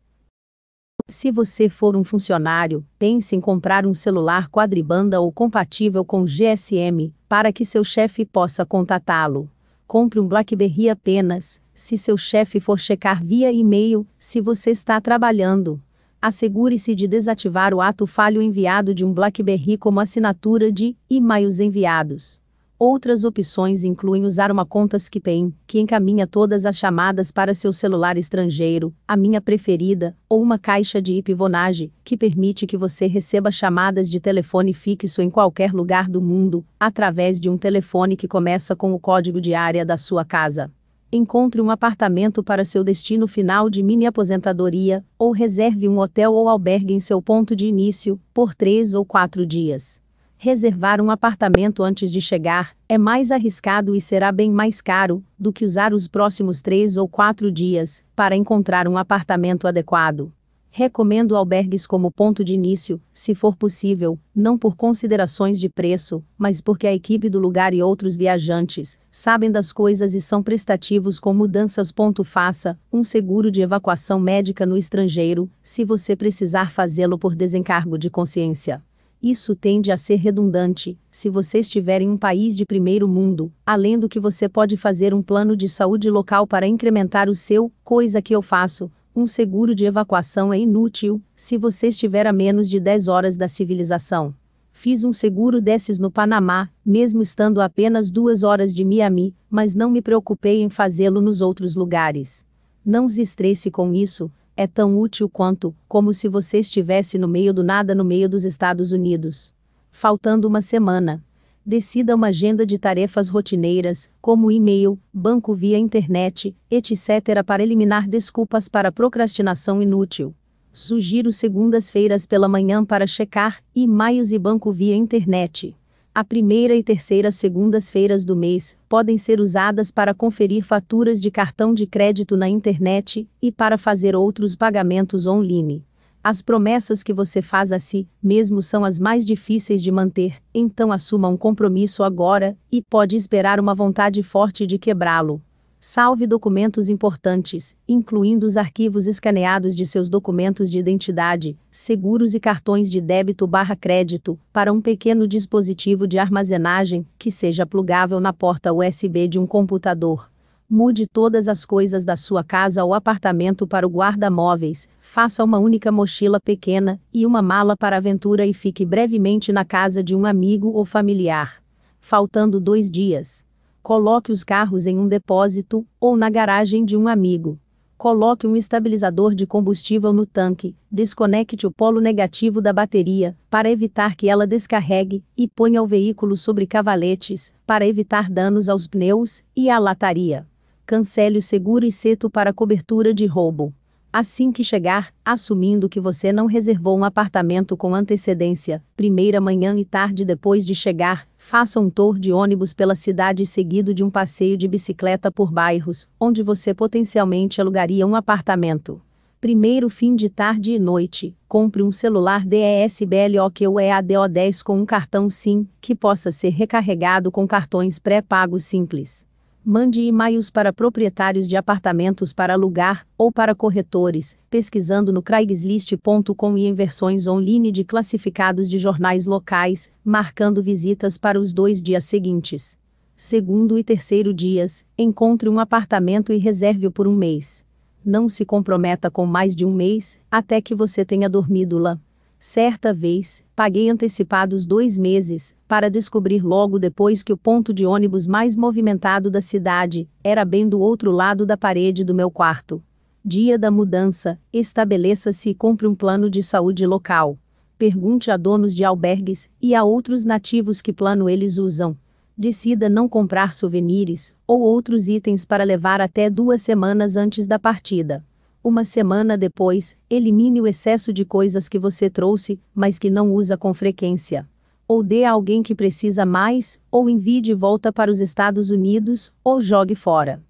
Se você for um funcionário, pense em comprar um celular quadribanda ou compatível com GSM, para que seu chefe possa contatá-lo. Compre um BlackBerry apenas, se seu chefe for checar via e-mail, se você está trabalhando assegure-se de desativar o ato falho enviado de um BlackBerry como assinatura de e-mails enviados. Outras opções incluem usar uma conta SkipEN, que encaminha todas as chamadas para seu celular estrangeiro, a minha preferida, ou uma caixa de ipivonagem, que permite que você receba chamadas de telefone fixo em qualquer lugar do mundo, através de um telefone que começa com o código de área da sua casa encontre um apartamento para seu destino final de mini aposentadoria, ou reserve um hotel ou albergue em seu ponto de início, por três ou quatro dias. Reservar um apartamento antes de chegar é mais arriscado e será bem mais caro do que usar os próximos três ou quatro dias para encontrar um apartamento adequado. Recomendo albergues como ponto de início, se for possível, não por considerações de preço, mas porque a equipe do lugar e outros viajantes sabem das coisas e são prestativos com mudanças. Faça um seguro de evacuação médica no estrangeiro, se você precisar fazê-lo por desencargo de consciência. Isso tende a ser redundante, se você estiver em um país de primeiro mundo, além do que você pode fazer um plano de saúde local para incrementar o seu, coisa que eu faço, um seguro de evacuação é inútil se você estiver a menos de 10 horas da civilização. Fiz um seguro desses no Panamá, mesmo estando a apenas duas horas de Miami, mas não me preocupei em fazê-lo nos outros lugares. Não se estresse com isso, é tão útil quanto, como se você estivesse no meio do nada no meio dos Estados Unidos. Faltando uma semana, decida uma agenda de tarefas rotineiras, como e-mail, banco via internet, etc., para eliminar desculpas para procrastinação inútil. Sugiro segundas-feiras pela manhã para checar e-mails e banco via internet. A primeira e terceira segundas-feiras do mês podem ser usadas para conferir faturas de cartão de crédito na internet e para fazer outros pagamentos online. As promessas que você faz a si mesmo são as mais difíceis de manter, então assuma um compromisso agora e pode esperar uma vontade forte de quebrá-lo. Salve documentos importantes, incluindo os arquivos escaneados de seus documentos de identidade, seguros e cartões de débito/crédito, para um pequeno dispositivo de armazenagem que seja plugável na porta USB de um computador. Mude todas as coisas da sua casa ou apartamento para o guarda-móveis, faça uma única mochila pequena e uma mala para aventura e fique brevemente na casa de um amigo ou familiar. Faltando dois dias. Coloque os carros em um depósito ou na garagem de um amigo. Coloque um estabilizador de combustível no tanque, desconecte o polo negativo da bateria, para evitar que ela descarregue, e ponha o veículo sobre cavaletes, para evitar danos aos pneus e à lataria cancele o seguro ICETO para cobertura de roubo. Assim que chegar, assumindo que você não reservou um apartamento com antecedência, primeira manhã e tarde depois de chegar, faça um tour de ônibus pela cidade seguido de um passeio de bicicleta por bairros, onde você potencialmente alugaria um apartamento. Primeiro fim de tarde e noite, compre um celular DESBLOQEADO10 com um cartão SIM, que possa ser recarregado com cartões pré-pagos simples. Mande e-mails para proprietários de apartamentos para alugar ou para corretores, pesquisando no craigslist.com e em versões online de classificados de jornais locais, marcando visitas para os dois dias seguintes. Segundo e terceiro dias, encontre um apartamento e reserve-o por um mês. Não se comprometa com mais de um mês, até que você tenha dormido lá. Certa vez, paguei antecipados dois meses, para descobrir logo depois que o ponto de ônibus mais movimentado da cidade era bem do outro lado da parede do meu quarto. Dia da mudança, estabeleça-se e compre um plano de saúde local. Pergunte a donos de albergues e a outros nativos que plano eles usam. Decida não comprar souvenirs ou outros itens para levar até duas semanas antes da partida. Uma semana depois, elimine o excesso de coisas que você trouxe, mas que não usa com frequência. Ou dê a alguém que precisa mais, ou envie de volta para os Estados Unidos, ou jogue fora.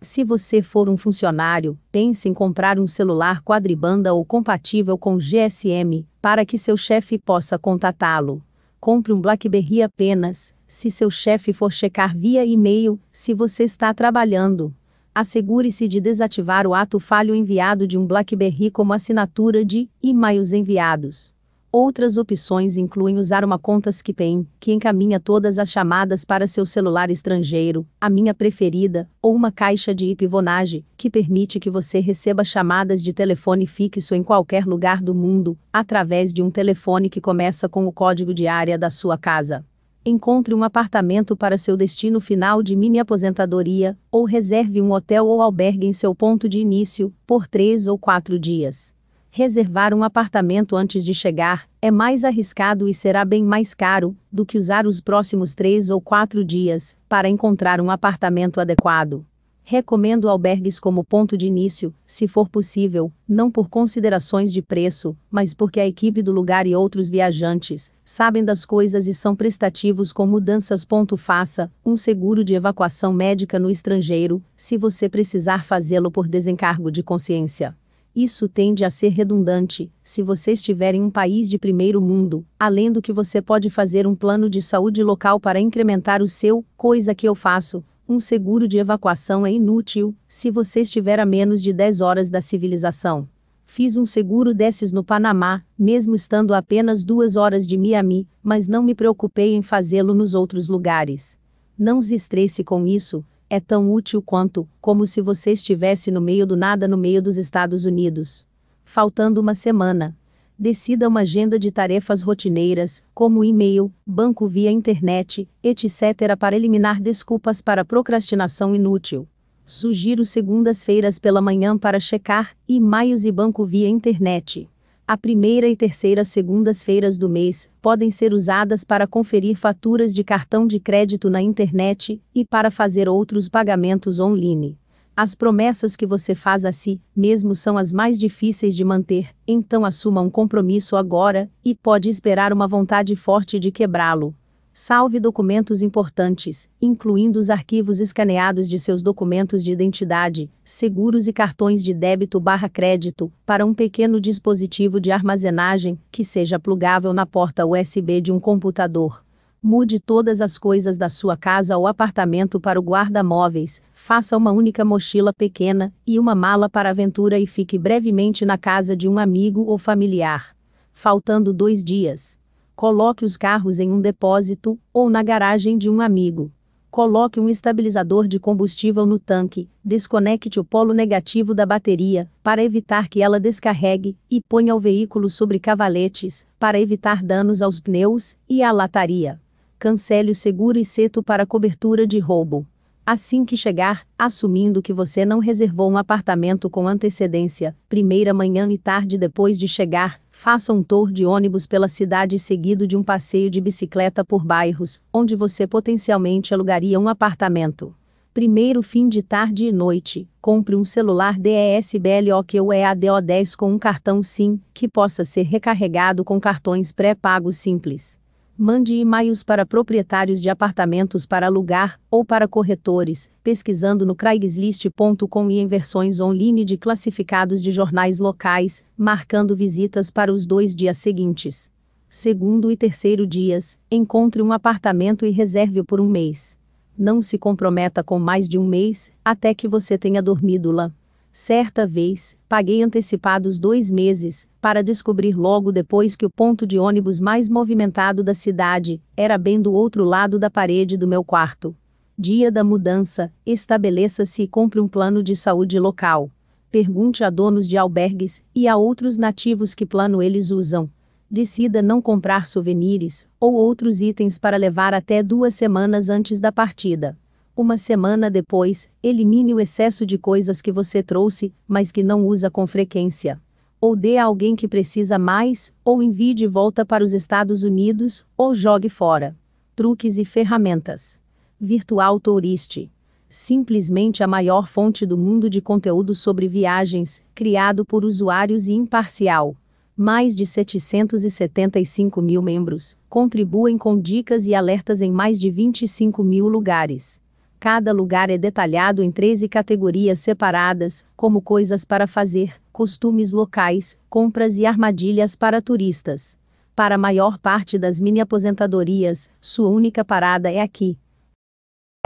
Se você for um funcionário, pense em comprar um celular quadribanda ou compatível com GSM, para que seu chefe possa contatá-lo. Compre um BlackBerry apenas, se seu chefe for checar via e-mail, se você está trabalhando assegure-se de desativar o ato falho enviado de um BlackBerry como assinatura de e-mails enviados. Outras opções incluem usar uma conta SkiPen, que encaminha todas as chamadas para seu celular estrangeiro, a minha preferida, ou uma caixa de ipivonagem, que permite que você receba chamadas de telefone fixo em qualquer lugar do mundo, através de um telefone que começa com o código de área da sua casa encontre um apartamento para seu destino final de mini aposentadoria, ou reserve um hotel ou albergue em seu ponto de início, por três ou quatro dias. Reservar um apartamento antes de chegar é mais arriscado e será bem mais caro do que usar os próximos três ou quatro dias para encontrar um apartamento adequado. Recomendo albergues como ponto de início, se for possível, não por considerações de preço, mas porque a equipe do lugar e outros viajantes sabem das coisas e são prestativos com mudanças. Faça um seguro de evacuação médica no estrangeiro, se você precisar fazê-lo por desencargo de consciência. Isso tende a ser redundante, se você estiver em um país de primeiro mundo, além do que você pode fazer um plano de saúde local para incrementar o seu, coisa que eu faço, um seguro de evacuação é inútil se você estiver a menos de 10 horas da civilização. Fiz um seguro desses no Panamá, mesmo estando a apenas duas horas de Miami, mas não me preocupei em fazê-lo nos outros lugares. Não se estresse com isso, é tão útil quanto, como se você estivesse no meio do nada no meio dos Estados Unidos. Faltando uma semana, decida uma agenda de tarefas rotineiras, como e-mail, banco via internet, etc., para eliminar desculpas para procrastinação inútil. Sugiro segundas-feiras pela manhã para checar e-mails e banco via internet. A primeira e terceira segundas-feiras do mês podem ser usadas para conferir faturas de cartão de crédito na internet e para fazer outros pagamentos online. As promessas que você faz a si mesmo são as mais difíceis de manter, então assuma um compromisso agora e pode esperar uma vontade forte de quebrá-lo. Salve documentos importantes, incluindo os arquivos escaneados de seus documentos de identidade, seguros e cartões de débito/crédito, para um pequeno dispositivo de armazenagem que seja plugável na porta USB de um computador. Mude todas as coisas da sua casa ou apartamento para o guarda-móveis, faça uma única mochila pequena e uma mala para aventura e fique brevemente na casa de um amigo ou familiar. Faltando dois dias. Coloque os carros em um depósito ou na garagem de um amigo. Coloque um estabilizador de combustível no tanque, desconecte o polo negativo da bateria, para evitar que ela descarregue, e ponha o veículo sobre cavaletes, para evitar danos aos pneus e à lataria. Cancele o seguro e seto para cobertura de roubo. Assim que chegar, assumindo que você não reservou um apartamento com antecedência, primeira manhã e tarde depois de chegar, faça um tour de ônibus pela cidade seguido de um passeio de bicicleta por bairros, onde você potencialmente alugaria um apartamento. Primeiro fim de tarde e noite, compre um celular DESBLOQEADO10 com um cartão SIM, que possa ser recarregado com cartões pré-pagos simples. Mande e-mails para proprietários de apartamentos para alugar ou para corretores, pesquisando no craigslist.com e em versões online de classificados de jornais locais, marcando visitas para os dois dias seguintes. Segundo e terceiro dias, encontre um apartamento e reserve-o por um mês. Não se comprometa com mais de um mês, até que você tenha dormido lá. Certa vez, paguei antecipados dois meses, para descobrir logo depois que o ponto de ônibus mais movimentado da cidade era bem do outro lado da parede do meu quarto. Dia da mudança, estabeleça-se e compre um plano de saúde local. Pergunte a donos de albergues e a outros nativos que plano eles usam. Decida não comprar souvenirs ou outros itens para levar até duas semanas antes da partida. Uma semana depois, elimine o excesso de coisas que você trouxe, mas que não usa com frequência. Ou dê a alguém que precisa mais, ou envie de volta para os Estados Unidos, ou jogue fora. Truques e ferramentas. Virtual Tourist. Simplesmente a maior fonte do mundo de conteúdo sobre viagens, criado por usuários e imparcial mais de 775 mil membros, contribuem com dicas e alertas em mais de 25 mil lugares. Cada lugar é detalhado em 13 categorias separadas, como coisas para fazer, costumes locais, compras e armadilhas para turistas. Para a maior parte das mini-aposentadorias, sua única parada é aqui.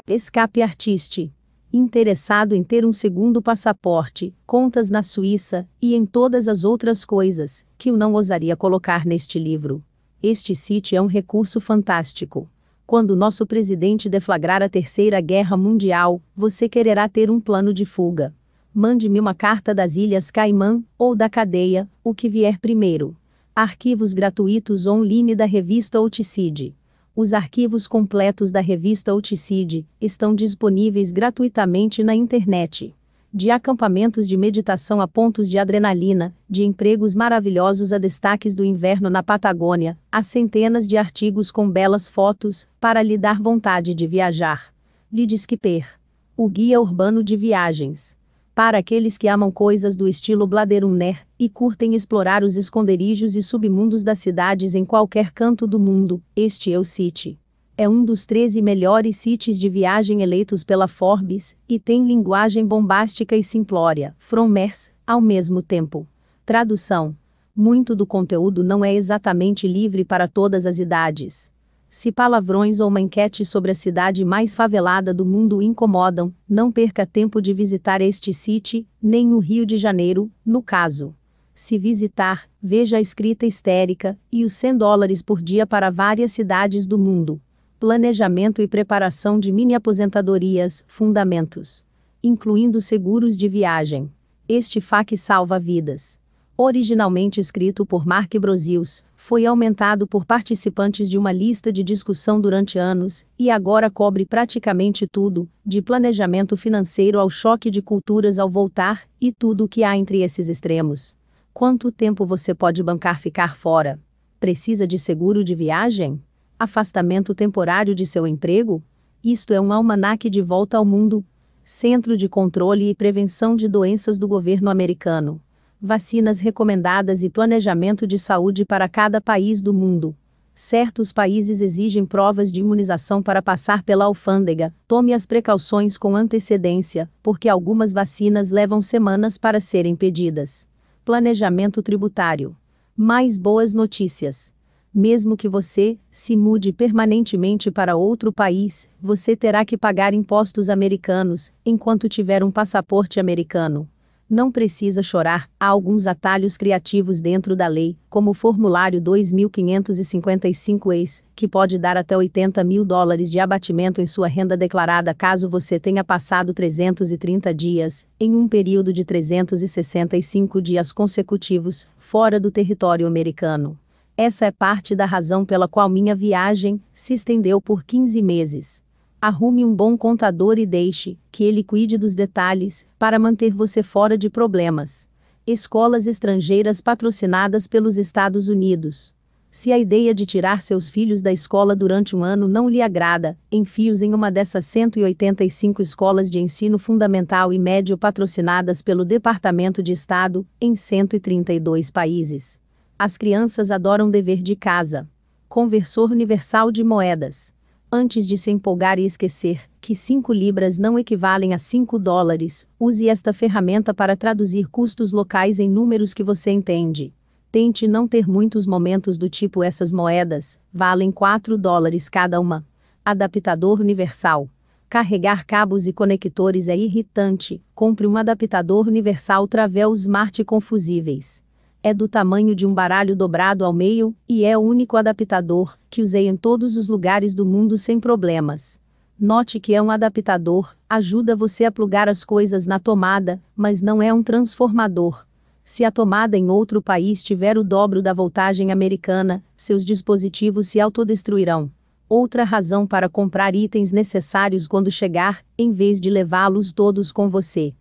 Escape Artiste. Interessado em ter um segundo passaporte, contas na Suíça e em todas as outras coisas que eu não ousaria colocar neste livro. Este site é um recurso fantástico. Quando nosso presidente deflagrar a Terceira Guerra Mundial, você quererá ter um plano de fuga. Mande-me uma carta das Ilhas Caimã, ou da cadeia, o que vier primeiro. Arquivos gratuitos online da revista Outicide. Os arquivos completos da revista Outicide estão disponíveis gratuitamente na internet de acampamentos de meditação a pontos de adrenalina, de empregos maravilhosos a destaques do inverno na Patagônia, a centenas de artigos com belas fotos, para lhe dar vontade de viajar. Kipper, O Guia Urbano de Viagens. Para aqueles que amam coisas do estilo Bladerunner e curtem explorar os esconderijos e submundos das cidades em qualquer canto do mundo, este é o City é um dos 13 melhores sites de viagem eleitos pela Forbes e tem linguagem bombástica e simplória, fromers, ao mesmo tempo. Tradução: Muito do conteúdo não é exatamente livre para todas as idades. Se palavrões ou uma enquete sobre a cidade mais favelada do mundo incomodam, não perca tempo de visitar este site, nem o Rio de Janeiro, no caso. Se visitar, veja a escrita histérica e os 100 dólares por dia para várias cidades do mundo planejamento e preparação de mini-aposentadorias, fundamentos, incluindo seguros de viagem. Este FAQ salva vidas. Originalmente escrito por Mark Brosius, foi aumentado por participantes de uma lista de discussão durante anos e agora cobre praticamente tudo, de planejamento financeiro ao choque de culturas ao voltar e tudo o que há entre esses extremos. Quanto tempo você pode bancar ficar fora? Precisa de seguro de viagem? afastamento temporário de seu emprego? Isto é um almanaque de volta ao mundo. Centro de Controle e Prevenção de Doenças do Governo Americano. Vacinas recomendadas e planejamento de saúde para cada país do mundo. Certos países exigem provas de imunização para passar pela alfândega. Tome as precauções com antecedência, porque algumas vacinas levam semanas para serem pedidas. Planejamento tributário. Mais boas notícias mesmo que você se mude permanentemente para outro país, você terá que pagar impostos americanos enquanto tiver um passaporte americano. Não precisa chorar, há alguns atalhos criativos dentro da lei, como o formulário 2555 ex, que pode dar até 80 mil dólares de abatimento em sua renda declarada caso você tenha passado 330 dias, em um período de 365 dias consecutivos, fora do território americano. Essa é parte da razão pela qual minha viagem se estendeu por 15 meses. Arrume um bom contador e deixe que ele cuide dos detalhes para manter você fora de problemas. Escolas estrangeiras patrocinadas pelos Estados Unidos. Se a ideia de tirar seus filhos da escola durante um ano não lhe agrada, enfie-os em uma dessas 185 escolas de ensino fundamental e médio patrocinadas pelo Departamento de Estado, em 132 países as crianças adoram dever de casa. Conversor universal de moedas. Antes de se empolgar e esquecer que 5 libras não equivalem a 5 dólares, use esta ferramenta para traduzir custos locais em números que você entende. Tente não ter muitos momentos do tipo essas moedas, valem 4 dólares cada uma. Adaptador universal. Carregar cabos e conectores é irritante. Compre um adaptador universal Travel Smart confusíveis é do tamanho de um baralho dobrado ao meio, e é o único adaptador que usei em todos os lugares do mundo sem problemas. Note que é um adaptador, ajuda você a plugar as coisas na tomada, mas não é um transformador. Se a tomada em outro país tiver o dobro da voltagem americana, seus dispositivos se autodestruirão. Outra razão para comprar itens necessários quando chegar, em vez de levá-los todos com você.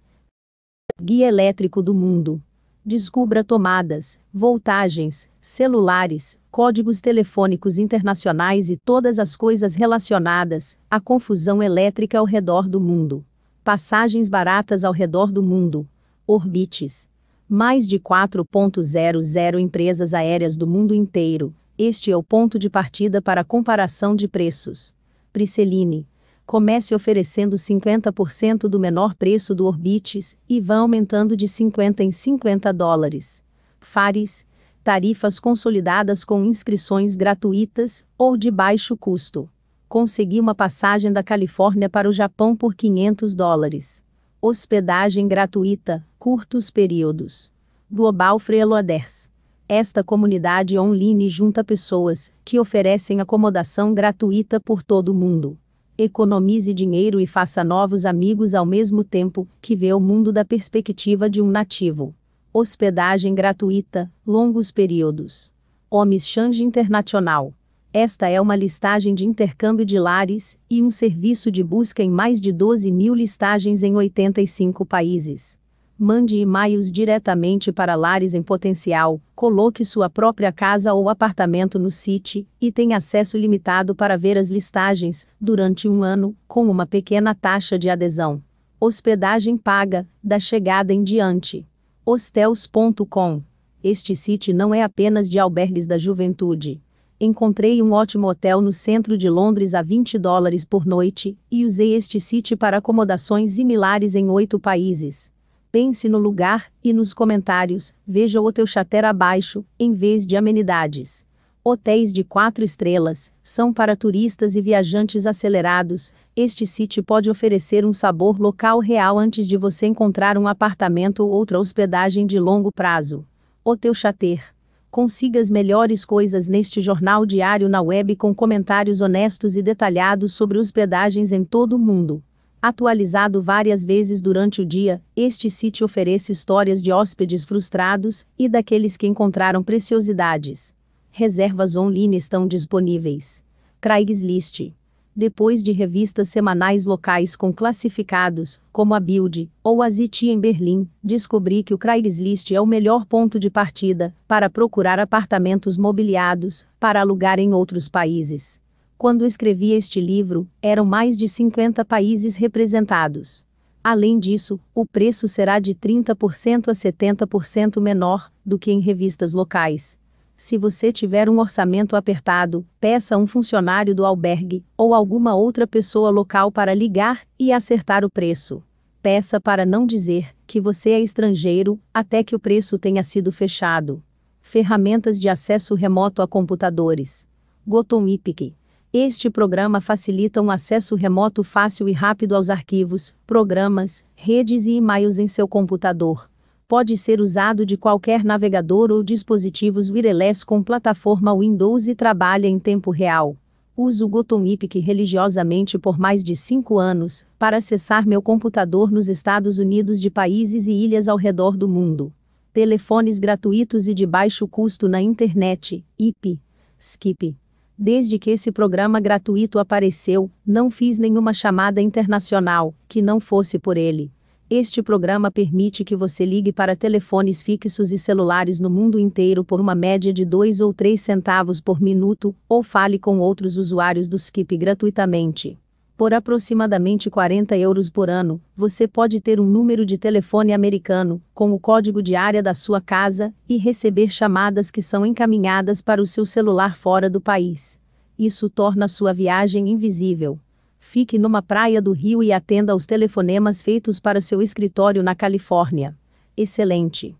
Guia elétrico do mundo descubra tomadas, voltagens, celulares, códigos telefônicos internacionais e todas as coisas relacionadas à confusão elétrica ao redor do mundo. Passagens baratas ao redor do mundo. Orbites. Mais de 4.00 empresas aéreas do mundo inteiro. Este é o ponto de partida para a comparação de preços. Priceline, comece oferecendo 50% do menor preço do Orbites e vá aumentando de 50 em 50 dólares. Fares, tarifas consolidadas com inscrições gratuitas ou de baixo custo. Consegui uma passagem da Califórnia para o Japão por 500 dólares. Hospedagem gratuita, curtos períodos. Global Freeloaders. Esta comunidade online junta pessoas que oferecem acomodação gratuita por todo o mundo. Economize dinheiro e faça novos amigos ao mesmo tempo que vê o mundo da perspectiva de um nativo. Hospedagem gratuita, longos períodos. Home Exchange Internacional. Esta é uma listagem de intercâmbio de lares e um serviço de busca em mais de 12 mil listagens em 85 países. Mande e-mails diretamente para lares em potencial, coloque sua própria casa ou apartamento no site e tenha acesso limitado para ver as listagens durante um ano, com uma pequena taxa de adesão. Hospedagem paga, da chegada em diante. Hostels.com Este site não é apenas de albergues da juventude encontrei um ótimo hotel no centro de Londres a 20 dólares por noite e usei este site para acomodações similares em oito países. Pense no lugar e nos comentários, veja o teu chater abaixo, em vez de amenidades. Hotéis de quatro estrelas são para turistas e viajantes acelerados. Este site pode oferecer um sabor local real antes de você encontrar um apartamento ou outra hospedagem de longo prazo. O teu chater. Consiga as melhores coisas neste jornal diário na web com comentários honestos e detalhados sobre hospedagens em todo o mundo. Atualizado várias vezes durante o dia, este site oferece histórias de hóspedes frustrados e daqueles que encontraram preciosidades. Reservas online estão disponíveis. Craigslist. Depois de revistas semanais locais com classificados, como a Bild ou a ZT em Berlim, descobri que o Craigslist é o melhor ponto de partida para procurar apartamentos mobiliados para alugar em outros países. Quando escrevia este livro, eram mais de 50 países representados. Além disso, o preço será de 30% a 70% menor do que em revistas locais. Se você tiver um orçamento apertado, peça a um funcionário do albergue ou alguma outra pessoa local para ligar e acertar o preço. Peça para não dizer que você é estrangeiro até que o preço tenha sido fechado. Ferramentas de acesso remoto a computadores. Goton Ipic este programa facilita um acesso remoto fácil e rápido aos arquivos, programas, redes e e-mails em seu computador. Pode ser usado de qualquer navegador ou dispositivos wireless com plataforma Windows e trabalha em tempo real. Uso Gotomipc religiosamente por mais de cinco anos, para acessar meu computador nos Estados Unidos de países e ilhas ao redor do mundo. Telefones gratuitos e de baixo custo na internet, IP, Skip. Desde que esse programa gratuito apareceu, não fiz nenhuma chamada internacional, que não fosse por ele. Este programa permite que você ligue para telefones fixos e celulares no mundo inteiro por uma média de 2 ou 3 centavos por minuto, ou fale com outros usuários do Skip gratuitamente por aproximadamente 40 euros por ano, você pode ter um número de telefone americano, com o código de área da sua casa, e receber chamadas que são encaminhadas para o seu celular fora do país. Isso torna sua viagem invisível. Fique numa praia do Rio e atenda aos telefonemas feitos para seu escritório na Califórnia. Excelente!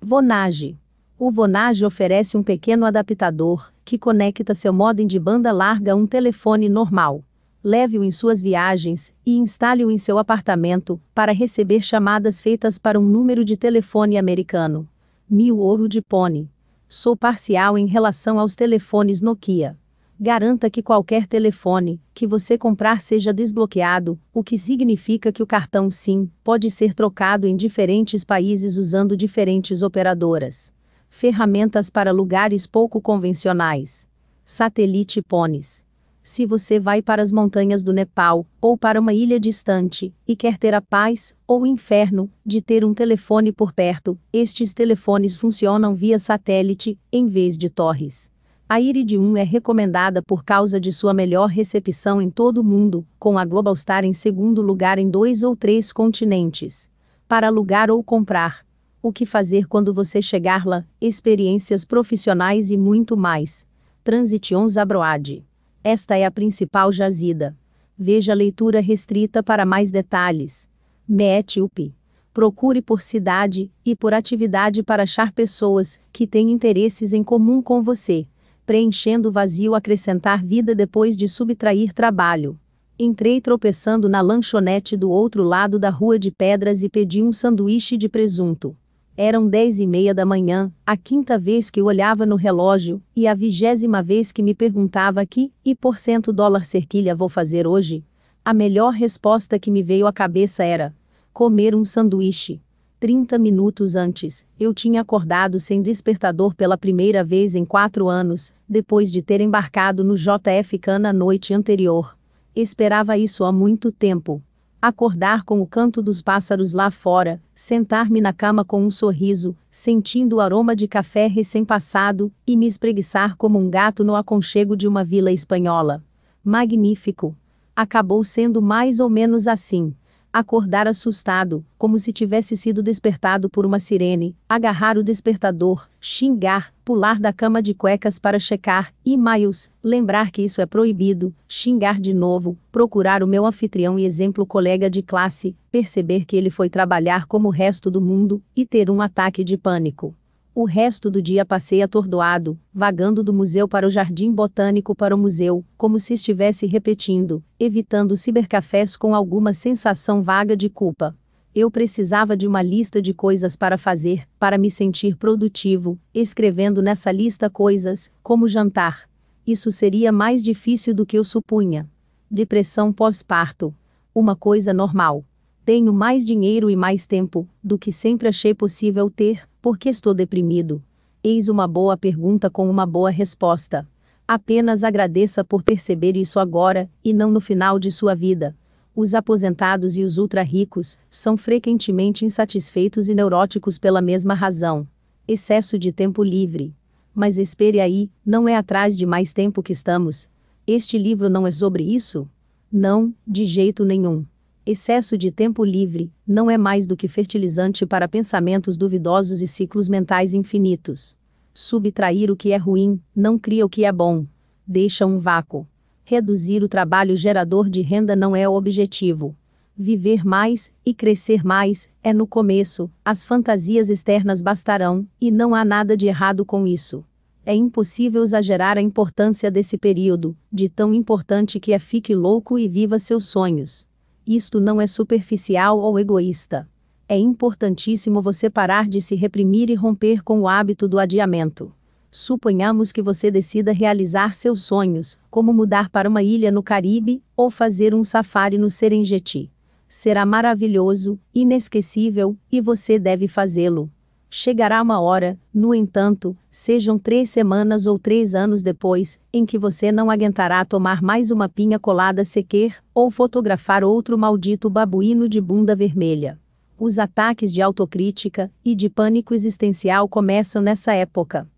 Vonage. O Vonage oferece um pequeno adaptador que conecta seu modem de banda larga a um telefone normal leve-o em suas viagens e instale-o em seu apartamento para receber chamadas feitas para um número de telefone americano. Mil ouro de pone. Sou parcial em relação aos telefones Nokia. Garanta que qualquer telefone que você comprar seja desbloqueado, o que significa que o cartão SIM pode ser trocado em diferentes países usando diferentes operadoras. Ferramentas para lugares pouco convencionais. Satélite Pones se você vai para as montanhas do Nepal, ou para uma ilha distante, e quer ter a paz, ou o inferno, de ter um telefone por perto, estes telefones funcionam via satélite, em vez de torres. A Iridium é recomendada por causa de sua melhor recepção em todo o mundo, com a Globalstar em segundo lugar em dois ou três continentes. Para alugar ou comprar. O que fazer quando você chegar lá, experiências profissionais e muito mais. Transit 11 Abroad. Esta é a principal jazida. Veja a leitura restrita para mais detalhes. MEETUP. Procure por cidade e por atividade para achar pessoas que têm interesses em comum com você. Preenchendo o vazio, acrescentar vida depois de subtrair trabalho. Entrei tropeçando na lanchonete do outro lado da rua de pedras e pedi um sanduíche de presunto. Eram dez e meia da manhã, a quinta vez que olhava no relógio, e a vigésima vez que me perguntava que, e por cento dólar cerquilha vou fazer hoje? A melhor resposta que me veio à cabeça era, comer um sanduíche. Trinta minutos antes, eu tinha acordado sem despertador pela primeira vez em quatro anos, depois de ter embarcado no JF Cana noite anterior. Esperava isso há muito tempo, acordar com o canto dos pássaros lá fora, sentar-me na cama com um sorriso, sentindo o aroma de café recém-passado, e me espreguiçar como um gato no aconchego de uma vila espanhola. Magnífico! Acabou sendo mais ou menos assim acordar assustado, como se tivesse sido despertado por uma sirene, agarrar o despertador, xingar, pular da cama de cuecas para checar, e-mails, lembrar que isso é proibido, xingar de novo, procurar o meu anfitrião e exemplo colega de classe, perceber que ele foi trabalhar como o resto do mundo, e ter um ataque de pânico. O resto do dia passei atordoado, vagando do museu para o jardim botânico para o museu, como se estivesse repetindo, evitando cibercafés com alguma sensação vaga de culpa. Eu precisava de uma lista de coisas para fazer, para me sentir produtivo, escrevendo nessa lista coisas, como jantar. Isso seria mais difícil do que eu supunha. Depressão pós-parto. Uma coisa normal. Tenho mais dinheiro e mais tempo do que sempre achei possível ter, porque estou deprimido. Eis uma boa pergunta com uma boa resposta. Apenas agradeça por perceber isso agora e não no final de sua vida. Os aposentados e os ultra-ricos são frequentemente insatisfeitos e neuróticos pela mesma razão. Excesso de tempo livre. Mas espere aí, não é atrás de mais tempo que estamos. Este livro não é sobre isso? Não, de jeito nenhum excesso de tempo livre, não é mais do que fertilizante para pensamentos duvidosos e ciclos mentais infinitos. Subtrair o que é ruim, não cria o que é bom. Deixa um vácuo. Reduzir o trabalho gerador de renda não é o objetivo. Viver mais e crescer mais é no começo, as fantasias externas bastarão, e não há nada de errado com isso é impossível exagerar a importância desse período, de tão importante que é fique louco e viva seus sonhos. Isto não é superficial ou egoísta. É importantíssimo você parar de se reprimir e romper com o hábito do adiamento. Suponhamos que você decida realizar seus sonhos, como mudar para uma ilha no Caribe ou fazer um safari no Serengeti. Será maravilhoso, inesquecível, e você deve fazê-lo. Chegará uma hora, no entanto, sejam três semanas ou três anos depois, em que você não aguentará tomar mais uma pinha colada sequer, ou fotografar outro maldito babuíno de bunda vermelha. Os ataques de autocrítica e de pânico existencial começam nessa época.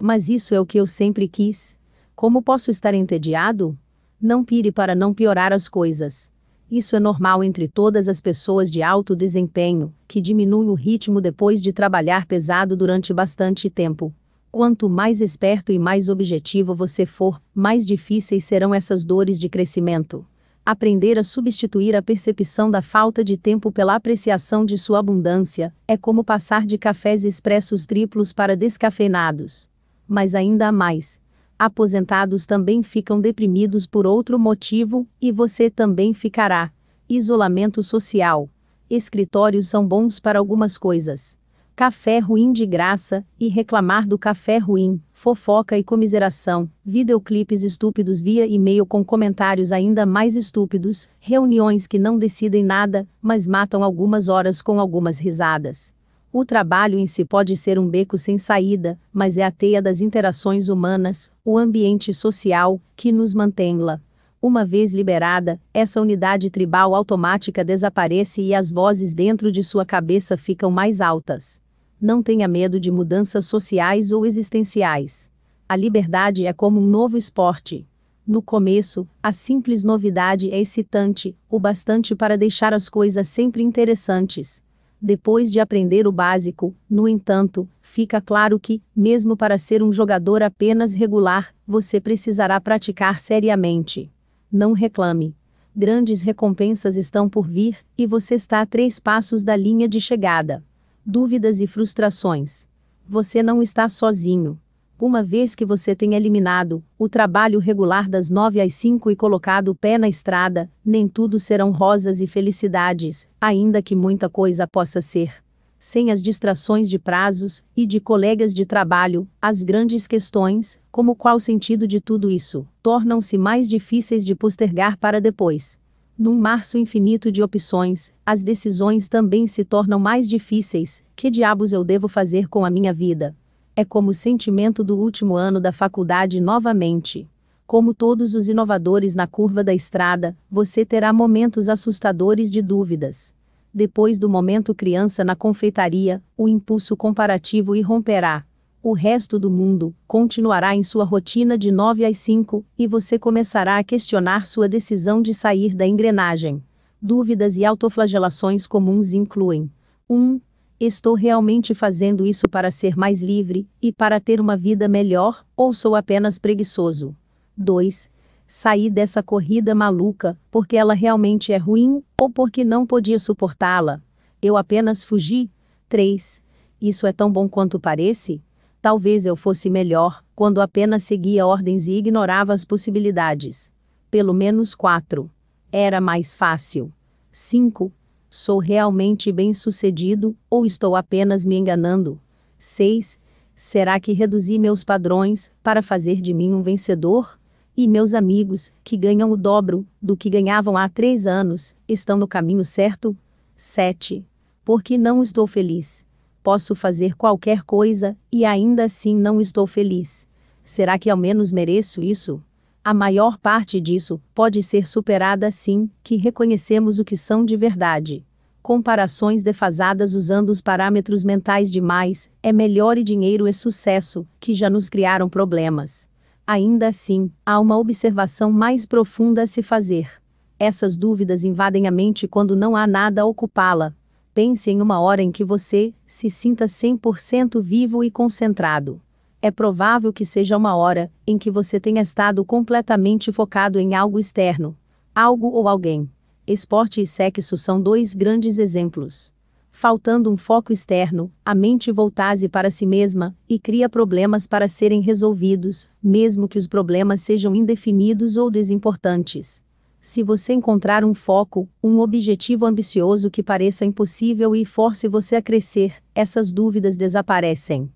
Mas isso é o que eu sempre quis. Como posso estar entediado? Não pire para não piorar as coisas. Isso é normal entre todas as pessoas de alto desempenho, que diminuem o ritmo depois de trabalhar pesado durante bastante tempo. Quanto mais esperto e mais objetivo você for, mais difíceis serão essas dores de crescimento. Aprender a substituir a percepção da falta de tempo pela apreciação de sua abundância é como passar de cafés expressos triplos para descafeinados. Mas ainda mais, Aposentados também ficam deprimidos por outro motivo, e você também ficará. Isolamento social. Escritórios são bons para algumas coisas. Café ruim de graça, e reclamar do café ruim, fofoca e comiseração, videoclipes estúpidos via e-mail com comentários ainda mais estúpidos, reuniões que não decidem nada, mas matam algumas horas com algumas risadas. O trabalho em si pode ser um beco sem saída, mas é a teia das interações humanas, o ambiente social, que nos mantém lá. Uma vez liberada, essa unidade tribal automática desaparece e as vozes dentro de sua cabeça ficam mais altas. Não tenha medo de mudanças sociais ou existenciais. A liberdade é como um novo esporte. No começo, a simples novidade é excitante, o bastante para deixar as coisas sempre interessantes. Depois de aprender o básico, no entanto, fica claro que, mesmo para ser um jogador apenas regular, você precisará praticar seriamente. Não reclame. Grandes recompensas estão por vir e você está a três passos da linha de chegada. Dúvidas e frustrações. Você não está sozinho uma vez que você tenha eliminado o trabalho regular das nove às cinco e colocado o pé na estrada, nem tudo serão rosas e felicidades, ainda que muita coisa possa ser. Sem as distrações de prazos e de colegas de trabalho, as grandes questões, como qual sentido de tudo isso, tornam-se mais difíceis de postergar para depois. Num março infinito de opções, as decisões também se tornam mais difíceis. Que diabos eu devo fazer com a minha vida? É como o sentimento do último ano da faculdade novamente. Como todos os inovadores na curva da estrada, você terá momentos assustadores de dúvidas. Depois do momento criança na confeitaria, o impulso comparativo irromperá. O resto do mundo continuará em sua rotina de 9 às 5 e você começará a questionar sua decisão de sair da engrenagem. Dúvidas e autoflagelações comuns incluem: 1. Um, Estou realmente fazendo isso para ser mais livre e para ter uma vida melhor, ou sou apenas preguiçoso? 2. Saí dessa corrida maluca porque ela realmente é ruim ou porque não podia suportá-la. Eu apenas fugi. 3. Isso é tão bom quanto parece? Talvez eu fosse melhor quando apenas seguia ordens e ignorava as possibilidades. Pelo menos 4. Era mais fácil. 5 Sou realmente bem-sucedido ou estou apenas me enganando? 6. Será que reduzi meus padrões para fazer de mim um vencedor? E meus amigos, que ganham o dobro do que ganhavam há três anos, estão no caminho certo? 7. Porque não estou feliz. Posso fazer qualquer coisa e ainda assim não estou feliz. Será que ao menos mereço isso? A maior parte disso pode ser superada assim que reconhecemos o que são de verdade. Comparações defasadas usando os parâmetros mentais de mais, é melhor e dinheiro é sucesso, que já nos criaram problemas. Ainda assim, há uma observação mais profunda a se fazer. Essas dúvidas invadem a mente quando não há nada a ocupá-la. Pense em uma hora em que você se sinta 100% vivo e concentrado é provável que seja uma hora em que você tenha estado completamente focado em algo externo, algo ou alguém. Esporte e sexo são dois grandes exemplos. Faltando um foco externo, a mente voltase para si mesma e cria problemas para serem resolvidos, mesmo que os problemas sejam indefinidos ou desimportantes. Se você encontrar um foco, um objetivo ambicioso que pareça impossível e force você a crescer, essas dúvidas desaparecem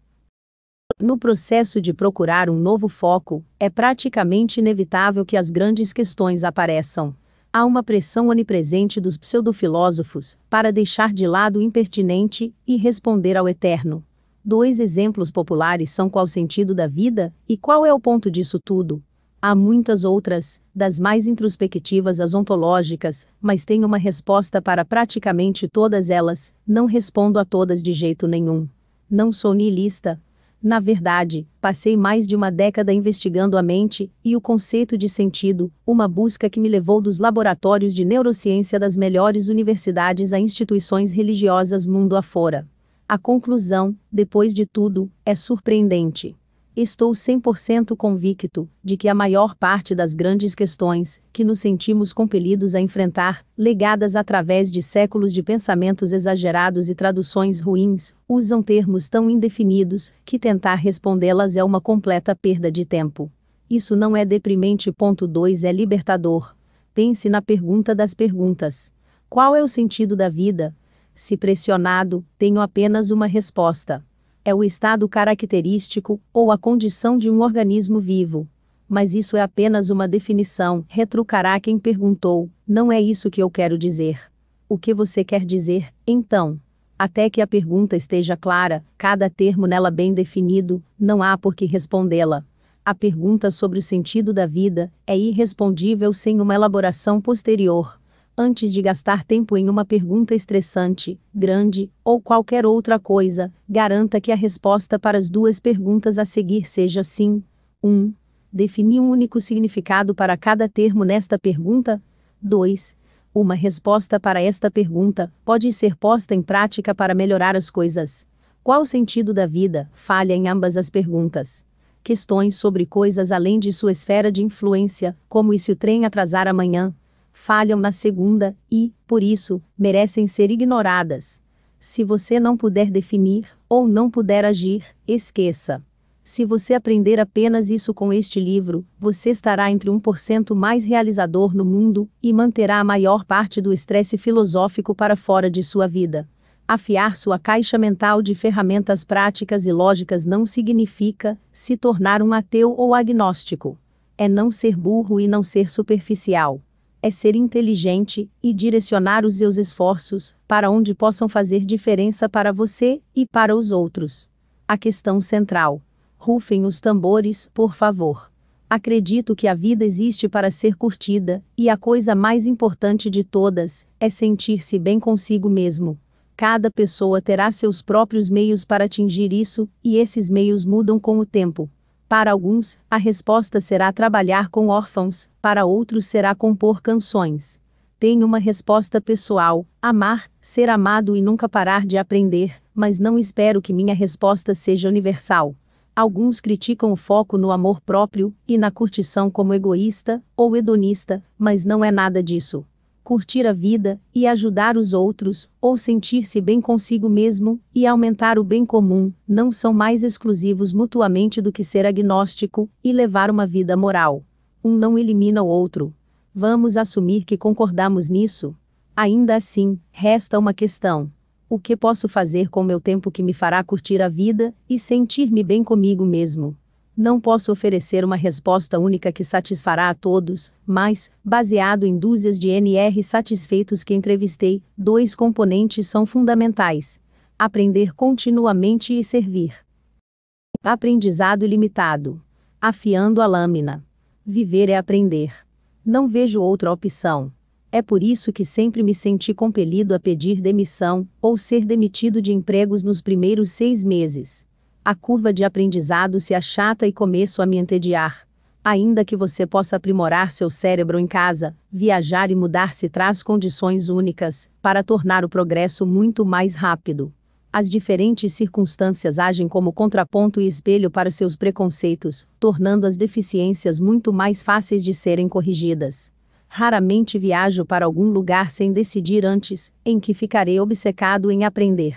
no processo de procurar um novo foco, é praticamente inevitável que as grandes questões apareçam. Há uma pressão onipresente dos pseudofilósofos para deixar de lado o impertinente e responder ao eterno. Dois exemplos populares são qual o sentido da vida e qual é o ponto disso tudo. Há muitas outras, das mais introspectivas às ontológicas, mas tenho uma resposta para praticamente todas elas, não respondo a todas de jeito nenhum. Não sou niilista, na verdade, passei mais de uma década investigando a mente e o conceito de sentido, uma busca que me levou dos laboratórios de neurociência das melhores universidades a instituições religiosas mundo afora. A conclusão, depois de tudo, é surpreendente. Estou 100% convicto de que a maior parte das grandes questões que nos sentimos compelidos a enfrentar, legadas através de séculos de pensamentos exagerados e traduções ruins, usam termos tão indefinidos que tentar respondê-las é uma completa perda de tempo. Isso não é deprimente. Ponto 2 é libertador. Pense na pergunta das perguntas. Qual é o sentido da vida? Se pressionado, tenho apenas uma resposta é o estado característico ou a condição de um organismo vivo. Mas isso é apenas uma definição, retrucará quem perguntou. Não é isso que eu quero dizer. O que você quer dizer, então? Até que a pergunta esteja clara, cada termo nela bem definido, não há por que respondê-la. A pergunta sobre o sentido da vida é irrespondível sem uma elaboração posterior antes de gastar tempo em uma pergunta estressante, grande ou qualquer outra coisa, garanta que a resposta para as duas perguntas a seguir seja sim. 1. Um, definir um único significado para cada termo nesta pergunta. 2. Uma resposta para esta pergunta pode ser posta em prática para melhorar as coisas. Qual o sentido da vida? Falha em ambas as perguntas questões sobre coisas além de sua esfera de influência, como e se o trem atrasar amanhã, falham na segunda e, por isso, merecem ser ignoradas. Se você não puder definir ou não puder agir, esqueça. Se você aprender apenas isso com este livro, você estará entre 1% mais realizador no mundo e manterá a maior parte do estresse filosófico para fora de sua vida. Afiar sua caixa mental de ferramentas práticas e lógicas não significa se tornar um ateu ou agnóstico. É não ser burro e não ser superficial é ser inteligente e direcionar os seus esforços para onde possam fazer diferença para você e para os outros. A questão central. Rufem os tambores, por favor. Acredito que a vida existe para ser curtida, e a coisa mais importante de todas é sentir-se bem consigo mesmo. Cada pessoa terá seus próprios meios para atingir isso, e esses meios mudam com o tempo. Para alguns, a resposta será trabalhar com órfãos, para outros será compor canções. Tem uma resposta pessoal: amar, ser amado e nunca parar de aprender, mas não espero que minha resposta seja universal. Alguns criticam o foco no amor próprio e na curtição como egoísta ou hedonista, mas não é nada disso curtir a vida e ajudar os outros, ou sentir-se bem consigo mesmo e aumentar o bem comum, não são mais exclusivos mutuamente do que ser agnóstico e levar uma vida moral. Um não elimina o outro. Vamos assumir que concordamos nisso? Ainda assim, resta uma questão. O que posso fazer com meu tempo que me fará curtir a vida e sentir-me bem comigo mesmo? Não posso oferecer uma resposta única que satisfará a todos, mas, baseado em dúzias de NR satisfeitos que entrevistei, dois componentes são fundamentais: aprender continuamente e servir. Aprendizado ilimitado. Afiando a lâmina. Viver é aprender. Não vejo outra opção. É por isso que sempre me senti compelido a pedir demissão ou ser demitido de empregos nos primeiros seis meses. A curva de aprendizado se achata e começo a me entediar. Ainda que você possa aprimorar seu cérebro em casa, viajar e mudar-se traz condições únicas para tornar o progresso muito mais rápido. As diferentes circunstâncias agem como contraponto e espelho para seus preconceitos, tornando as deficiências muito mais fáceis de serem corrigidas. Raramente viajo para algum lugar sem decidir antes em que ficarei obcecado em aprender.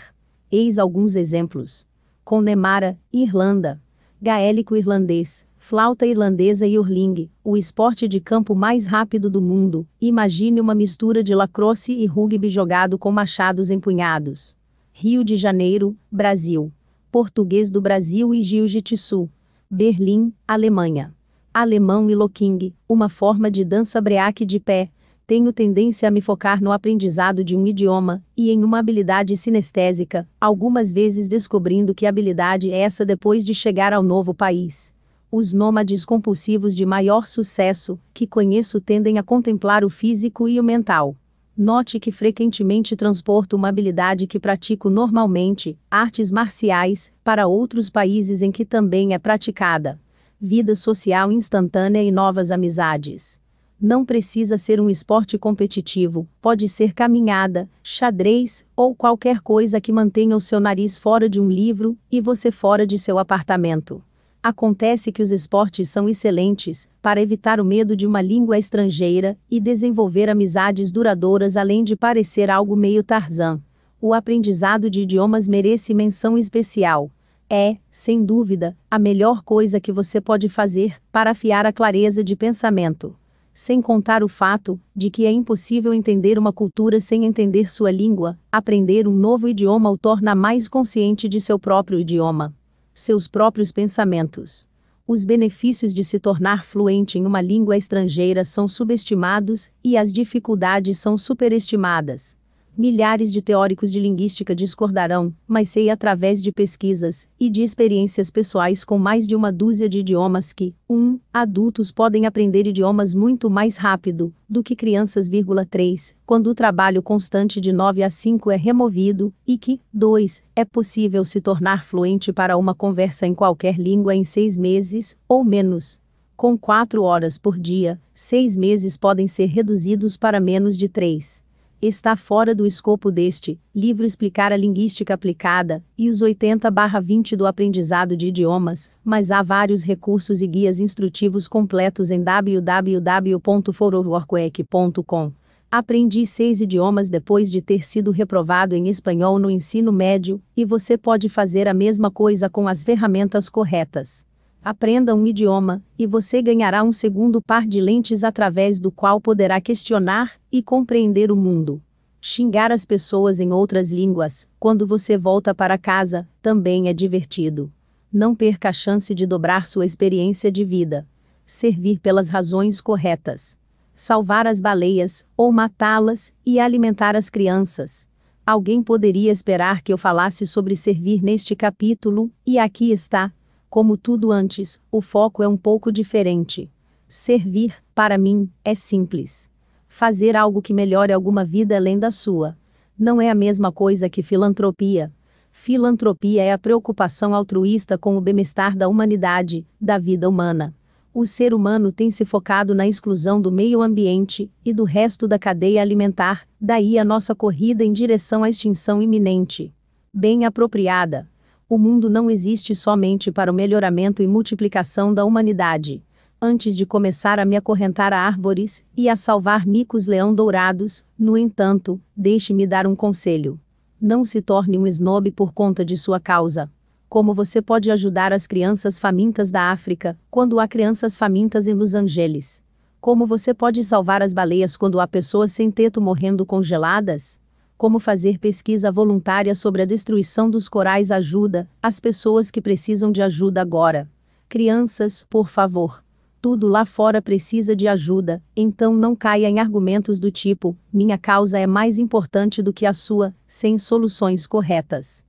Eis alguns exemplos. Condemara, Irlanda. Gaélico irlandês, flauta irlandesa e hurling, o esporte de campo mais rápido do mundo. Imagine uma mistura de lacrosse e rugby jogado com machados empunhados. Rio de Janeiro, Brasil. Português do Brasil e Jiu-Jitsu. Berlim, Alemanha. Alemão e locking, uma forma de dança break de pé, tenho tendência a me focar no aprendizado de um idioma e em uma habilidade sinestésica, algumas vezes descobrindo que habilidade é essa depois de chegar ao novo país. Os nômades compulsivos de maior sucesso que conheço tendem a contemplar o físico e o mental. Note que frequentemente transporto uma habilidade que pratico normalmente, artes marciais, para outros países em que também é praticada. Vida social instantânea e novas amizades não precisa ser um esporte competitivo, pode ser caminhada, xadrez ou qualquer coisa que mantenha o seu nariz fora de um livro e você fora de seu apartamento. Acontece que os esportes são excelentes para evitar o medo de uma língua estrangeira e desenvolver amizades duradouras além de parecer algo meio Tarzan. O aprendizado de idiomas merece menção especial é, sem dúvida, a melhor coisa que você pode fazer para afiar a clareza de pensamento sem contar o fato de que é impossível entender uma cultura sem entender sua língua, aprender um novo idioma o torna mais consciente de seu próprio idioma, seus próprios pensamentos. Os benefícios de se tornar fluente em uma língua estrangeira são subestimados e as dificuldades são superestimadas. Milhares de teóricos de linguística discordarão, mas sei através de pesquisas e de experiências pessoais com mais de uma dúzia de idiomas que, 1. Um, adultos podem aprender idiomas muito mais rápido do que crianças, 3, quando o trabalho constante de 9 a 5 é removido, e que, 2, é possível se tornar fluente para uma conversa em qualquer língua em 6 meses ou menos com 4 horas por dia, seis meses podem ser reduzidos para menos de 3 está fora do escopo deste livro explicar a linguística aplicada e os 80/20 do aprendizado de idiomas, mas há vários recursos e guias instrutivos completos em www.fororworkweek.com. Aprendi seis idiomas depois de ter sido reprovado em espanhol no ensino médio, e você pode fazer a mesma coisa com as ferramentas corretas. Aprenda um idioma, e você ganhará um segundo par de lentes através do qual poderá questionar e compreender o mundo. Xingar as pessoas em outras línguas, quando você volta para casa, também é divertido. Não perca a chance de dobrar sua experiência de vida. Servir pelas razões corretas. Salvar as baleias, ou matá-las, e alimentar as crianças. Alguém poderia esperar que eu falasse sobre servir neste capítulo, e aqui está, como tudo antes, o foco é um pouco diferente. Servir, para mim, é simples. Fazer algo que melhore alguma vida além da sua. Não é a mesma coisa que filantropia. Filantropia é a preocupação altruísta com o bem-estar da humanidade, da vida humana. O ser humano tem se focado na exclusão do meio ambiente e do resto da cadeia alimentar, daí a nossa corrida em direção à extinção iminente. Bem apropriada o mundo não existe somente para o melhoramento e multiplicação da humanidade. Antes de começar a me acorrentar a árvores e a salvar micos leão dourados, no entanto, deixe-me dar um conselho. Não se torne um snob por conta de sua causa. Como você pode ajudar as crianças famintas da África, quando há crianças famintas em Los Angeles? Como você pode salvar as baleias quando há pessoas sem teto morrendo congeladas? como fazer pesquisa voluntária sobre a destruição dos corais ajuda as pessoas que precisam de ajuda agora. Crianças, por favor. Tudo lá fora precisa de ajuda, então não caia em argumentos do tipo: minha causa é mais importante do que a sua, sem soluções corretas.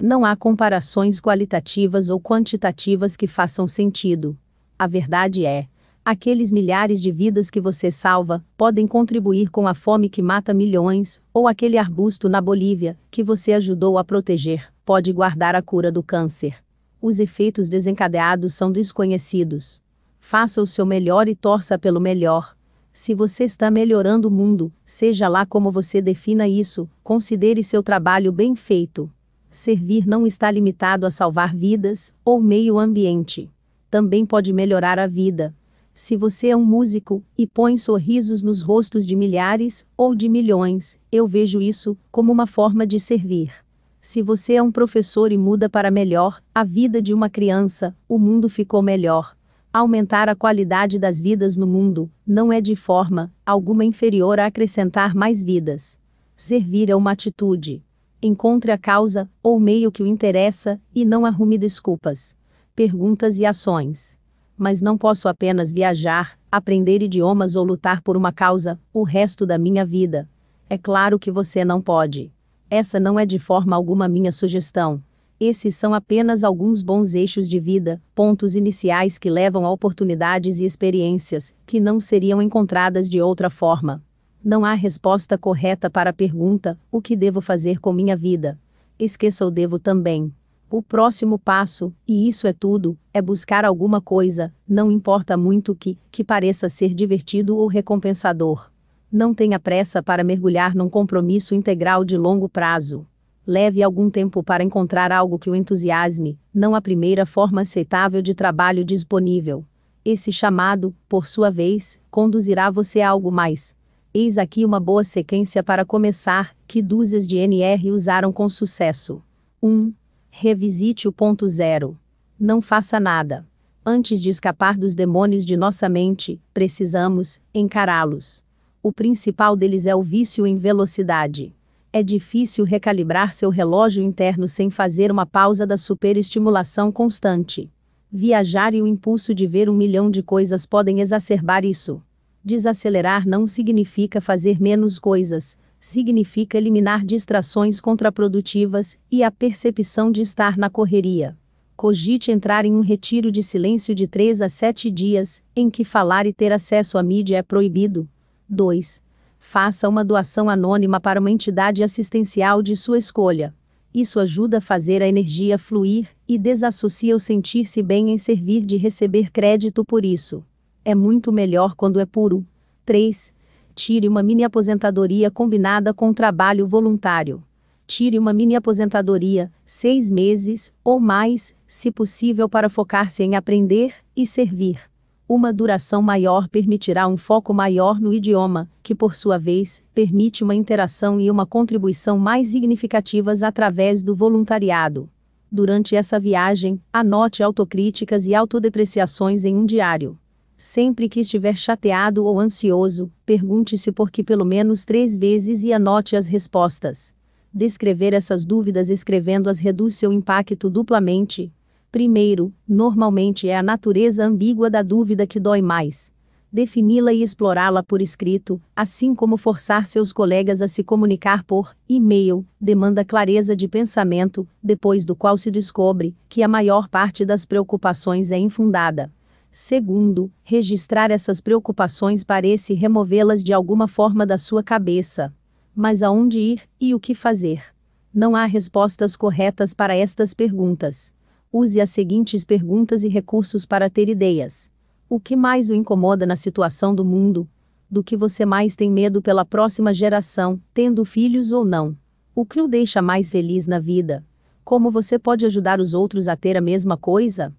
Não há comparações qualitativas ou quantitativas que façam sentido. A verdade é, Aqueles milhares de vidas que você salva podem contribuir com a fome que mata milhões, ou aquele arbusto na Bolívia que você ajudou a proteger pode guardar a cura do câncer. Os efeitos desencadeados são desconhecidos. Faça o seu melhor e torça pelo melhor. Se você está melhorando o mundo, seja lá como você defina isso, considere seu trabalho bem feito. Servir não está limitado a salvar vidas ou meio ambiente. Também pode melhorar a vida, se você é um músico e põe sorrisos nos rostos de milhares ou de milhões, eu vejo isso como uma forma de servir. Se você é um professor e muda para melhor a vida de uma criança, o mundo ficou melhor. Aumentar a qualidade das vidas no mundo não é de forma alguma inferior a acrescentar mais vidas. Servir é uma atitude encontre a causa ou meio que o interessa e não arrume desculpas, perguntas e ações mas não posso apenas viajar, aprender idiomas ou lutar por uma causa o resto da minha vida. É claro que você não pode. Essa não é de forma alguma minha sugestão. Esses são apenas alguns bons eixos de vida, pontos iniciais que levam a oportunidades e experiências que não seriam encontradas de outra forma. Não há resposta correta para a pergunta: o que devo fazer com minha vida? Esqueça o devo também. O próximo passo, e isso é tudo, é buscar alguma coisa, não importa muito o que, que pareça ser divertido ou recompensador. Não tenha pressa para mergulhar num compromisso integral de longo prazo. Leve algum tempo para encontrar algo que o entusiasme, não a primeira forma aceitável de trabalho disponível. Esse chamado, por sua vez, conduzirá você a algo mais. Eis aqui uma boa sequência para começar, que dúzias de NR usaram com sucesso. 1. Um, Revisite o ponto zero. Não faça nada. Antes de escapar dos demônios de nossa mente, precisamos encará-los. O principal deles é o vício em velocidade. É difícil recalibrar seu relógio interno sem fazer uma pausa da superestimulação constante. Viajar e o impulso de ver um milhão de coisas podem exacerbar isso. Desacelerar não significa fazer menos coisas, significa eliminar distrações contraprodutivas e a percepção de estar na correria. Cogite entrar em um retiro de silêncio de 3 a 7 dias, em que falar e ter acesso à mídia é proibido. 2. Faça uma doação anônima para uma entidade assistencial de sua escolha. Isso ajuda a fazer a energia fluir e desassocia o sentir-se bem em servir de receber crédito por isso. É muito melhor quando é puro. 3 Tire uma mini aposentadoria combinada com trabalho voluntário. Tire uma mini aposentadoria, seis meses ou mais, se possível, para focar-se em aprender e servir. Uma duração maior permitirá um foco maior no idioma, que por sua vez permite uma interação e uma contribuição mais significativas através do voluntariado. Durante essa viagem, anote autocríticas e autodepreciações em um diário. Sempre que estiver chateado ou ansioso, pergunte-se por que pelo menos três vezes e anote as respostas. Descrever essas dúvidas escrevendo-as reduz seu impacto duplamente. Primeiro, normalmente é a natureza ambígua da dúvida que dói mais. Defini-la e explorá-la por escrito, assim como forçar seus colegas a se comunicar por e-mail, demanda clareza de pensamento, depois do qual se descobre que a maior parte das preocupações é infundada. Segundo, registrar essas preocupações parece removê-las de alguma forma da sua cabeça. Mas aonde ir e o que fazer? Não há respostas corretas para estas perguntas. Use as seguintes perguntas e recursos para ter ideias. O que mais o incomoda na situação do mundo? Do que você mais tem medo pela próxima geração, tendo filhos ou não? O que o deixa mais feliz na vida? Como você pode ajudar os outros a ter a mesma coisa?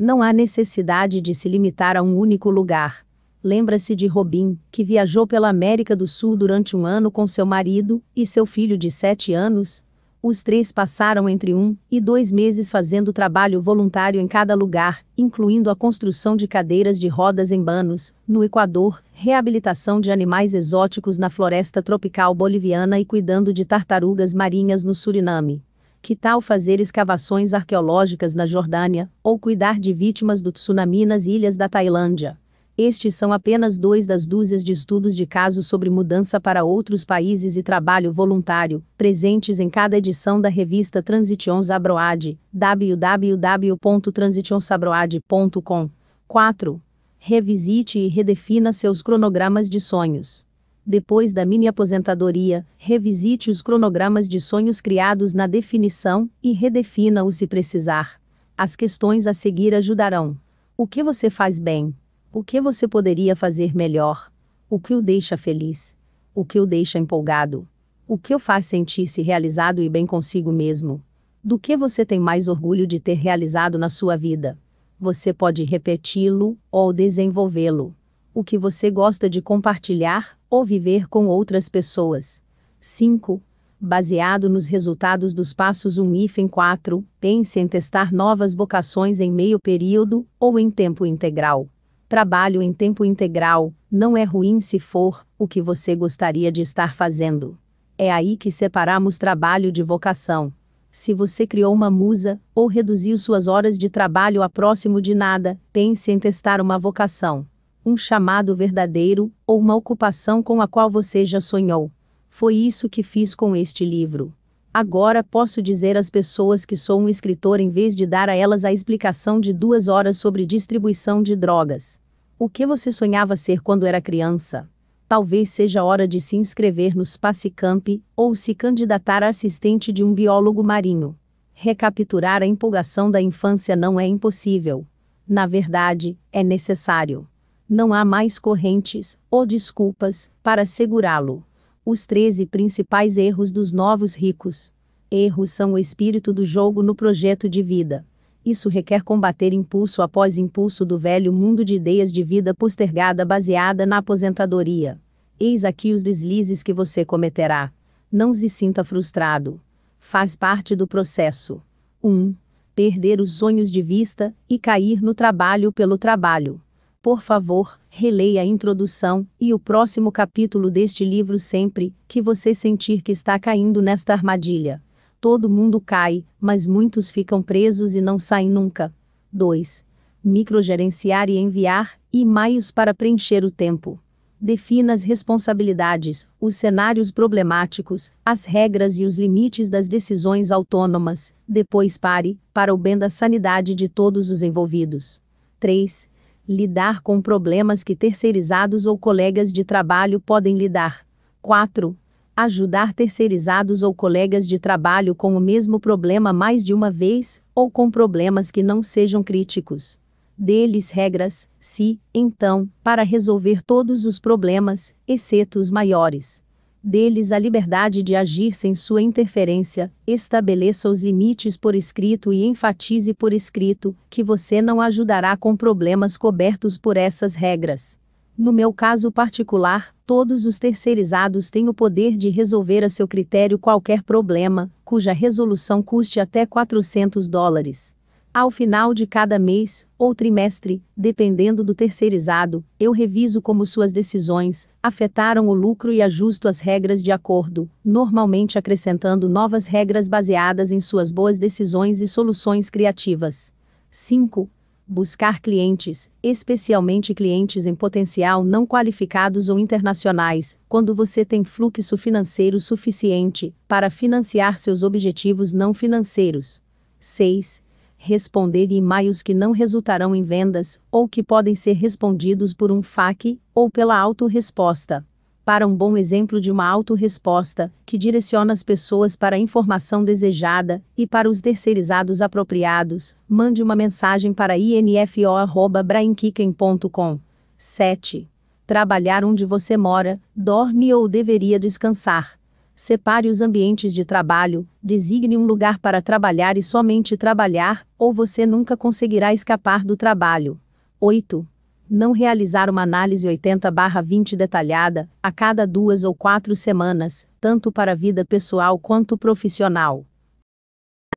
Não há necessidade de se limitar a um único lugar. Lembra-se de Robin, que viajou pela América do Sul durante um ano com seu marido e seu filho de sete anos. Os três passaram entre um e dois meses fazendo trabalho voluntário em cada lugar, incluindo a construção de cadeiras de rodas em Banos, no Equador, reabilitação de animais exóticos na floresta tropical boliviana e cuidando de tartarugas marinhas no Suriname. Que tal fazer escavações arqueológicas na Jordânia ou cuidar de vítimas do tsunami nas ilhas da Tailândia? Estes são apenas dois das dúzias de estudos de casos sobre mudança para outros países e trabalho voluntário, presentes em cada edição da revista Transitions Abroad, www.transitionsabroad.com. 4. Revisite e redefina seus cronogramas de sonhos depois da mini aposentadoria, revisite os cronogramas de sonhos criados na definição e redefina-os se precisar. As questões a seguir ajudarão. O que você faz bem? O que você poderia fazer melhor? O que o deixa feliz? O que o deixa empolgado? O que o faz sentir-se realizado e bem consigo mesmo? Do que você tem mais orgulho de ter realizado na sua vida? Você pode repeti-lo ou desenvolvê-lo. O que você gosta de compartilhar ou viver com outras pessoas. 5. Baseado nos resultados dos passos 1 IFEM 4, pense em testar novas vocações em meio período ou em tempo integral. Trabalho em tempo integral não é ruim se for o que você gostaria de estar fazendo. É aí que separamos trabalho de vocação. Se você criou uma musa ou reduziu suas horas de trabalho a próximo de nada, pense em testar uma vocação um chamado verdadeiro, ou uma ocupação com a qual você já sonhou. Foi isso que fiz com este livro. Agora posso dizer às pessoas que sou um escritor em vez de dar a elas a explicação de duas horas sobre distribuição de drogas. O que você sonhava ser quando era criança? Talvez seja hora de se inscrever no Space Camp ou se candidatar a assistente de um biólogo marinho. Recapturar a empolgação da infância não é impossível. Na verdade, é necessário não há mais correntes ou desculpas para segurá-lo. Os 13 principais erros dos novos ricos. Erros são o espírito do jogo no projeto de vida. Isso requer combater impulso após impulso do velho mundo de ideias de vida postergada baseada na aposentadoria. Eis aqui os deslizes que você cometerá. Não se sinta frustrado. Faz parte do processo. 1. Um, perder os sonhos de vista e cair no trabalho pelo trabalho. Por favor, releia a introdução e o próximo capítulo deste livro sempre que você sentir que está caindo nesta armadilha. Todo mundo cai, mas muitos ficam presos e não saem nunca. 2. Microgerenciar e enviar e-mails para preencher o tempo. Defina as responsabilidades, os cenários problemáticos, as regras e os limites das decisões autônomas. Depois pare, para o bem da sanidade de todos os envolvidos. 3 Lidar com problemas que terceirizados ou colegas de trabalho podem lidar. 4. Ajudar terceirizados ou colegas de trabalho com o mesmo problema mais de uma vez, ou com problemas que não sejam críticos. Deles regras, se, então, para resolver todos os problemas, exceto os maiores deles a liberdade de agir sem sua interferência, estabeleça os limites por escrito e enfatize por escrito que você não ajudará com problemas cobertos por essas regras. No meu caso particular, todos os terceirizados têm o poder de resolver a seu critério qualquer problema, cuja resolução custe até 400 dólares. Ao final de cada mês ou trimestre, dependendo do terceirizado, eu reviso como suas decisões afetaram o lucro e ajusto as regras de acordo, normalmente acrescentando novas regras baseadas em suas boas decisões e soluções criativas. 5. Buscar clientes, especialmente clientes em potencial não qualificados ou internacionais, quando você tem fluxo financeiro suficiente para financiar seus objetivos não financeiros. 6 responder e-mails que não resultarão em vendas, ou que podem ser respondidos por um FAQ, ou pela autorresposta. Para um bom exemplo de uma autorresposta, que direciona as pessoas para a informação desejada, e para os terceirizados apropriados, mande uma mensagem para info.brainkicken.com. 7. Trabalhar onde você mora, dorme ou deveria descansar separe os ambientes de trabalho, designe um lugar para trabalhar e somente trabalhar, ou você nunca conseguirá escapar do trabalho. 8. Não realizar uma análise 80/20 detalhada, a cada duas ou quatro semanas, tanto para a vida pessoal quanto profissional.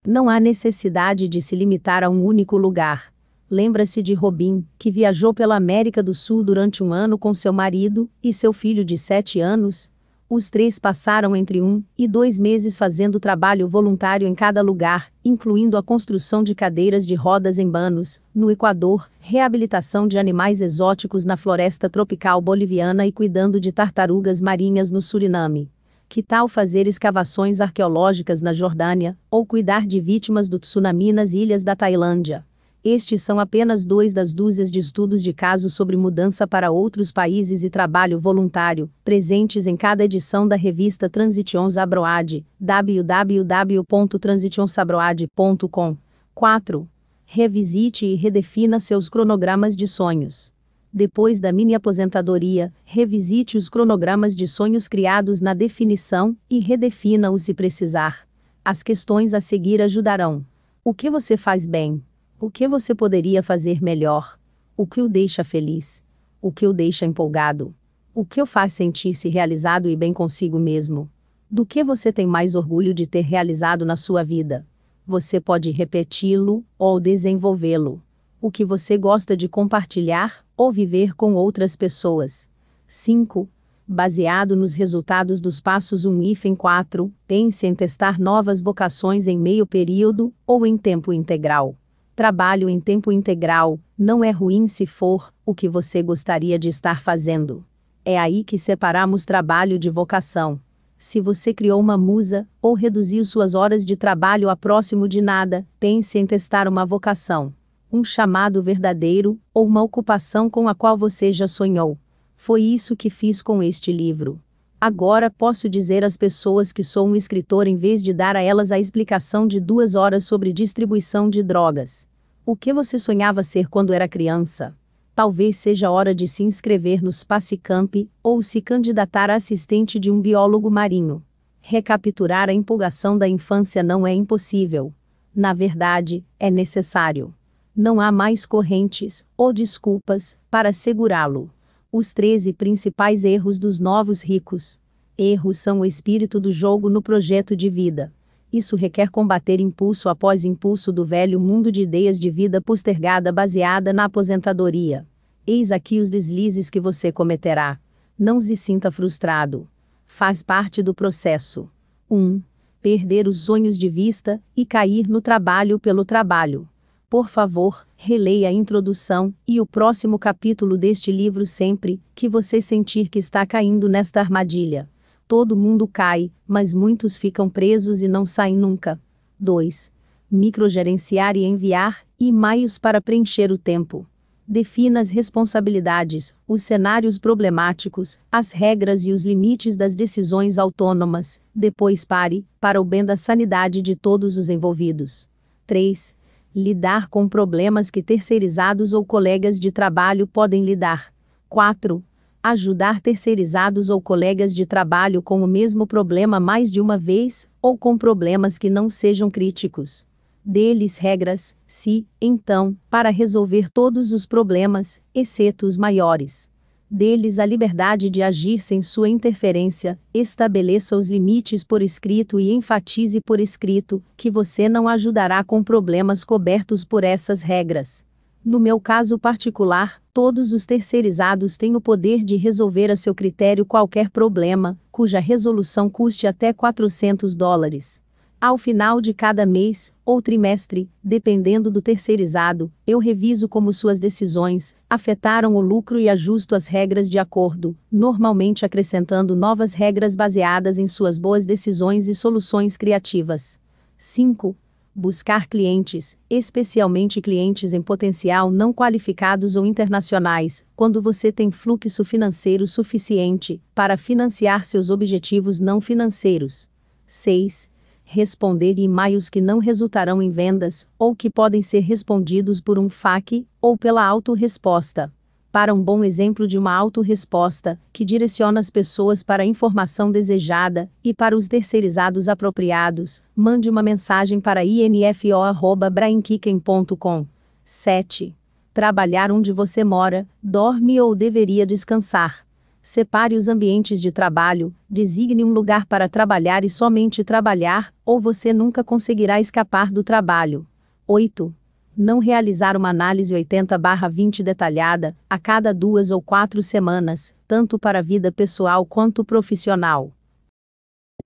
Não há necessidade de se limitar a um único lugar. Lembra-se de Robin, que viajou pela América do Sul durante um ano com seu marido e seu filho de 7 anos, os três passaram entre um e dois meses fazendo trabalho voluntário em cada lugar, incluindo a construção de cadeiras de rodas em Banos, no Equador, reabilitação de animais exóticos na floresta tropical boliviana e cuidando de tartarugas marinhas no Suriname. Que tal fazer escavações arqueológicas na Jordânia, ou cuidar de vítimas do tsunami nas ilhas da Tailândia? Estes são apenas dois das dúzias de estudos de casos sobre mudança para outros países e trabalho voluntário, presentes em cada edição da revista Transitions Abroad, www.transitionsabroad.com. 4. Revisite e redefina seus cronogramas de sonhos. Depois da mini-aposentadoria, revisite os cronogramas de sonhos criados na definição e redefina-os se precisar. As questões a seguir ajudarão. O que você faz bem? O que você poderia fazer melhor? O que o deixa feliz? O que o deixa empolgado? O que o faz sentir-se realizado e bem consigo mesmo? Do que você tem mais orgulho de ter realizado na sua vida? Você pode repeti-lo ou desenvolvê-lo. O que você gosta de compartilhar ou viver com outras pessoas? 5. Baseado nos resultados dos passos 1 e 4, pense em testar novas vocações em meio período ou em tempo integral. Trabalho em tempo integral não é ruim se for o que você gostaria de estar fazendo. É aí que separamos trabalho de vocação. Se você criou uma musa ou reduziu suas horas de trabalho a próximo de nada, pense em testar uma vocação, um chamado verdadeiro ou uma ocupação com a qual você já sonhou. Foi isso que fiz com este livro. Agora posso dizer às pessoas que sou um escritor em vez de dar a elas a explicação de duas horas sobre distribuição de drogas. O que você sonhava ser quando era criança? Talvez seja hora de se inscrever no Space Camp ou se candidatar a assistente de um biólogo marinho. Recapturar a empolgação da infância não é impossível. Na verdade, é necessário. Não há mais correntes ou desculpas para segurá-lo. Os 13 principais erros dos novos ricos. Erros são o espírito do jogo no projeto de vida. Isso requer combater impulso após impulso do velho mundo de ideias de vida postergada baseada na aposentadoria. Eis aqui os deslizes que você cometerá. Não se sinta frustrado. Faz parte do processo. 1. Um, perder os sonhos de vista e cair no trabalho pelo trabalho. Por favor, releia a introdução e o próximo capítulo deste livro sempre que você sentir que está caindo nesta armadilha. Todo mundo cai, mas muitos ficam presos e não saem nunca. 2. Microgerenciar e enviar e-mails para preencher o tempo. Defina as responsabilidades, os cenários problemáticos, as regras e os limites das decisões autônomas. Depois pare, para o bem da sanidade de todos os envolvidos. 3 lidar com problemas que terceirizados ou colegas de trabalho podem lidar. 4. Ajudar terceirizados ou colegas de trabalho com o mesmo problema mais de uma vez, ou com problemas que não sejam críticos. Deles regras, se, então, para resolver todos os problemas, exceto os maiores deles a liberdade de agir sem sua interferência, estabeleça os limites por escrito e enfatize por escrito que você não ajudará com problemas cobertos por essas regras. No meu caso particular, todos os terceirizados têm o poder de resolver a seu critério qualquer problema, cuja resolução custe até 400 dólares. Ao final de cada mês ou trimestre, dependendo do terceirizado, eu reviso como suas decisões afetaram o lucro e ajusto as regras de acordo, normalmente acrescentando novas regras baseadas em suas boas decisões e soluções criativas. 5. Buscar clientes, especialmente clientes em potencial não qualificados ou internacionais, quando você tem fluxo financeiro suficiente para financiar seus objetivos não financeiros. 6 responder e-mails que não resultarão em vendas, ou que podem ser respondidos por um FAQ, ou pela autorresposta. Para um bom exemplo de uma autorresposta, que direciona as pessoas para a informação desejada, e para os terceirizados apropriados, mande uma mensagem para info.brainkicken.com. 7. Trabalhar onde você mora, dorme ou deveria descansar. Separe os ambientes de trabalho, designe um lugar para trabalhar e somente trabalhar, ou você nunca conseguirá escapar do trabalho. 8. Não realizar uma análise 80/20 detalhada, a cada duas ou quatro semanas, tanto para a vida pessoal quanto profissional.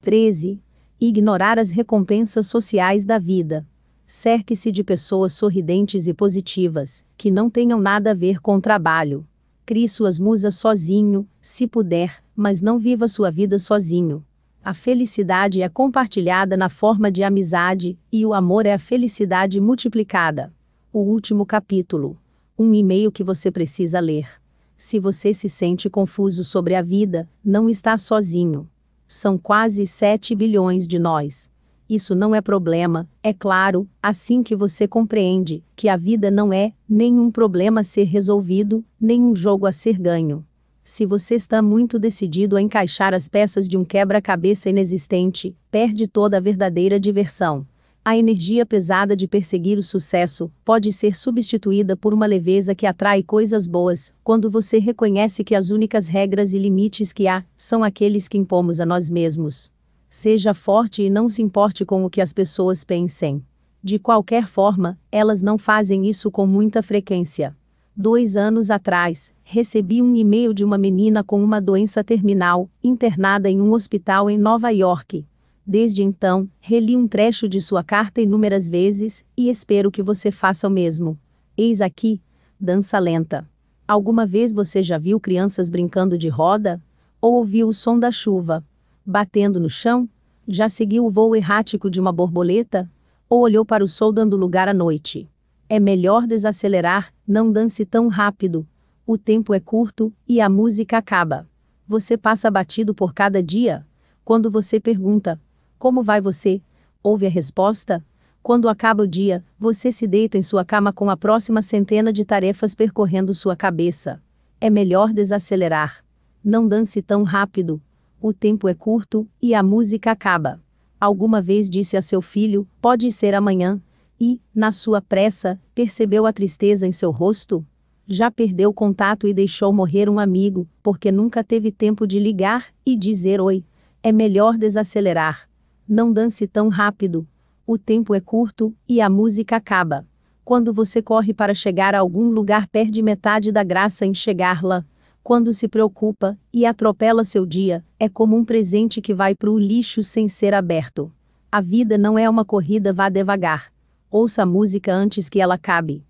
13. Ignorar as recompensas sociais da vida. Cerque-se de pessoas sorridentes e positivas, que não tenham nada a ver com o trabalho. Crie suas musas sozinho, se puder, mas não viva sua vida sozinho. A felicidade é compartilhada na forma de amizade, e o amor é a felicidade multiplicada. O último capítulo. Um e-mail que você precisa ler. Se você se sente confuso sobre a vida, não está sozinho. São quase 7 bilhões de nós isso não é problema, é claro, assim que você compreende que a vida não é nenhum problema a ser resolvido, nenhum jogo a ser ganho. Se você está muito decidido a encaixar as peças de um quebra-cabeça inexistente, perde toda a verdadeira diversão. A energia pesada de perseguir o sucesso pode ser substituída por uma leveza que atrai coisas boas, quando você reconhece que as únicas regras e limites que há são aqueles que impomos a nós mesmos. Seja forte e não se importe com o que as pessoas pensem. De qualquer forma, elas não fazem isso com muita frequência. Dois anos atrás, recebi um e-mail de uma menina com uma doença terminal, internada em um hospital em Nova York. Desde então, reli um trecho de sua carta inúmeras vezes e espero que você faça o mesmo. Eis aqui: dança lenta. Alguma vez você já viu crianças brincando de roda? Ou ouviu o som da chuva? batendo no chão, já seguiu o voo errático de uma borboleta, ou olhou para o sol dando lugar à noite. É melhor desacelerar, não dance tão rápido. O tempo é curto e a música acaba. Você passa batido por cada dia. Quando você pergunta: Como vai você? ouve a resposta. Quando acaba o dia, você se deita em sua cama com a próxima centena de tarefas percorrendo sua cabeça. É melhor desacelerar. Não dance tão rápido. O tempo é curto e a música acaba. Alguma vez disse a seu filho: Pode ser amanhã. E, na sua pressa, percebeu a tristeza em seu rosto? Já perdeu contato e deixou morrer um amigo, porque nunca teve tempo de ligar e dizer oi. É melhor desacelerar. Não dance tão rápido. O tempo é curto e a música acaba. Quando você corre para chegar a algum lugar, perde metade da graça em chegar lá quando se preocupa e atropela seu dia, é como um presente que vai para o lixo sem ser aberto. A vida não é uma corrida, vá devagar. Ouça a música antes que ela acabe.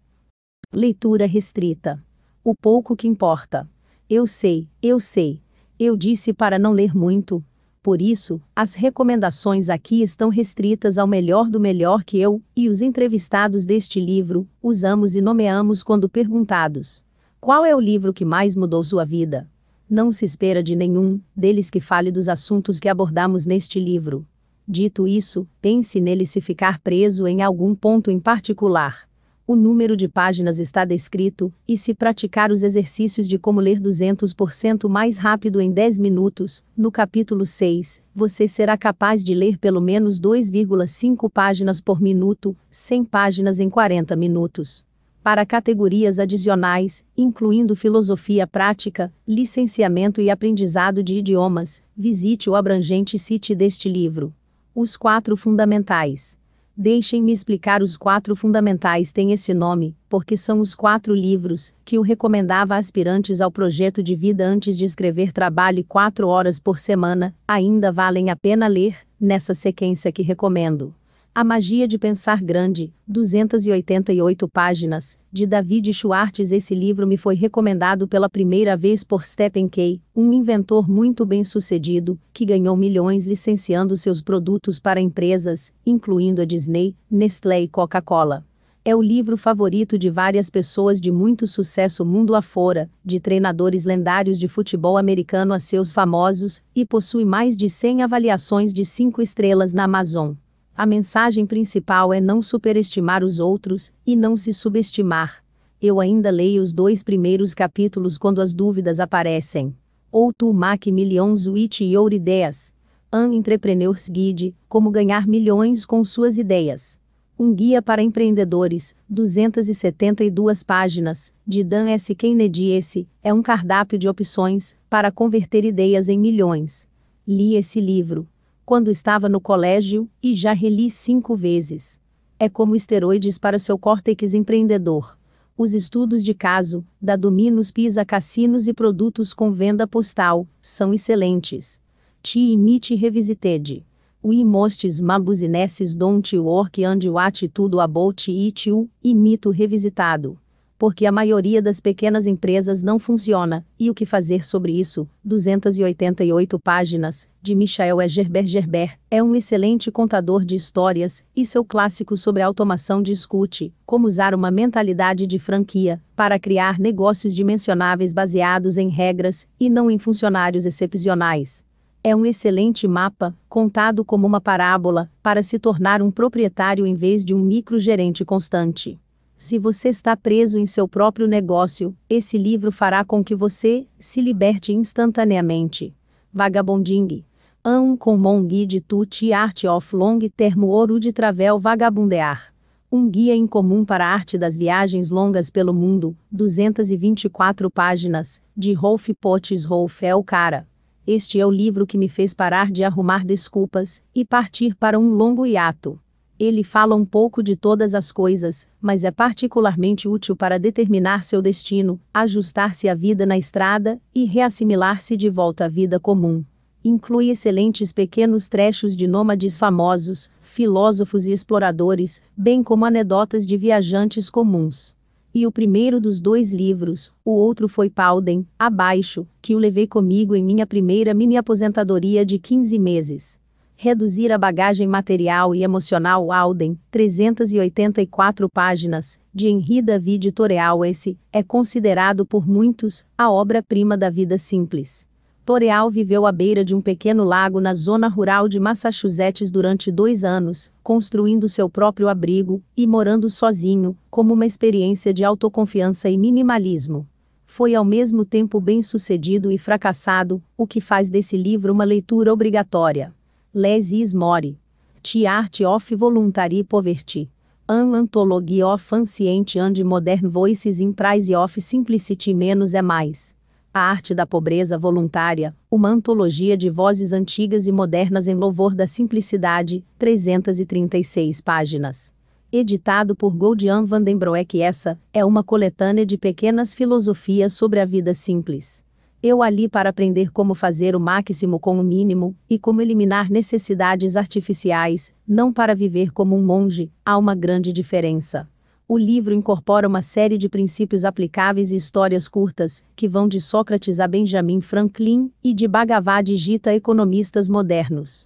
Leitura restrita. O pouco que importa. Eu sei, eu sei. Eu disse para não ler muito. Por isso, as recomendações aqui estão restritas ao melhor do melhor que eu e os entrevistados deste livro usamos e nomeamos quando perguntados. Qual é o livro que mais mudou sua vida? Não se espera de nenhum deles que fale dos assuntos que abordamos neste livro. Dito isso, pense nele se ficar preso em algum ponto em particular. O número de páginas está descrito, e se praticar os exercícios de como ler 200% mais rápido em 10 minutos, no capítulo 6, você será capaz de ler pelo menos 2,5 páginas por minuto, 100 páginas em 40 minutos para categorias adicionais, incluindo filosofia prática, licenciamento e aprendizado de idiomas, visite o abrangente site deste livro. Os quatro fundamentais. Deixem-me explicar os quatro fundamentais têm esse nome, porque são os quatro livros que eu recomendava aspirantes ao projeto de vida antes de escrever trabalhe quatro horas por semana, ainda valem a pena ler, nessa sequência que recomendo. A Magia de Pensar Grande, 288 páginas, de David Schwartz. Esse livro me foi recomendado pela primeira vez por Stephen Kay, um inventor muito bem sucedido, que ganhou milhões licenciando seus produtos para empresas, incluindo a Disney, Nestlé e Coca-Cola. É o livro favorito de várias pessoas de muito sucesso mundo afora, de treinadores lendários de futebol americano a seus famosos, e possui mais de 100 avaliações de 5 estrelas na Amazon. A mensagem principal é não superestimar os outros e não se subestimar. Eu ainda leio os dois primeiros capítulos quando as dúvidas aparecem. Outro Mac Millions with Your Ideas. An Entrepreneurs Guide, Como Ganhar Milhões com Suas Ideias. Um Guia para Empreendedores, 272 páginas, de Dan S. Kennedy. Esse é um cardápio de opções para converter ideias em milhões. Li esse livro, quando estava no colégio, e já reli cinco vezes. É como esteroides para seu córtex empreendedor. Os estudos de caso, da Dominos Pisa Cassinos e produtos com venda postal, são excelentes. Ti imite revisited. We mostes mabusinesses don't work and what tudo about it you, imito revisitado porque a maioria das pequenas empresas não funciona, e o que fazer sobre isso? 288 páginas, de Michael Egerber Gerber, é um excelente contador de histórias, e seu clássico sobre automação discute como usar uma mentalidade de franquia para criar negócios dimensionáveis baseados em regras e não em funcionários excepcionais é um excelente mapa, contado como uma parábola, para se tornar um proprietário em vez de um microgerente constante. Se você está preso em seu próprio negócio, esse livro fará com que você se liberte instantaneamente. Vagabonding. um comum guide to the art of long term ouro de travel vagabundear. Um guia em comum para a arte das viagens longas pelo mundo, 224 páginas, de Rolf Potts Rolf é o cara. Este é o livro que me fez parar de arrumar desculpas e partir para um longo hiato. Ele fala um pouco de todas as coisas, mas é particularmente útil para determinar seu destino, ajustar-se à vida na estrada e reassimilar-se de volta à vida comum. Inclui excelentes pequenos trechos de nômades famosos, filósofos e exploradores, bem como anedotas de viajantes comuns. E o primeiro dos dois livros, o outro foi Pauden, Abaixo, que o levei comigo em minha primeira mini-aposentadoria de 15 meses. Reduzir a bagagem material e emocional Alden, 384 páginas, de Henri David Toreal esse, é considerado por muitos, a obra-prima da vida simples. Toreal viveu à beira de um pequeno lago na zona rural de Massachusetts durante dois anos, construindo seu próprio abrigo e morando sozinho, como uma experiência de autoconfiança e minimalismo foi ao mesmo tempo bem-sucedido e fracassado, o que faz desse livro uma leitura obrigatória. Les is mori. The art of voluntary poverty. An Anthology of ancient and modern voices in Praise of simplicity menos é mais. A arte da pobreza voluntária, uma antologia de vozes antigas e modernas em louvor da simplicidade, 336 páginas editado por Goldian Broek, Essa é uma coletânea de pequenas filosofias sobre a vida simples. Eu ali para aprender como fazer o máximo com o mínimo e como eliminar necessidades artificiais, não para viver como um monge, há uma grande diferença. O livro incorpora uma série de princípios aplicáveis e histórias curtas, que vão de Sócrates a Benjamin Franklin e de Bhagavad Gita a economistas modernos.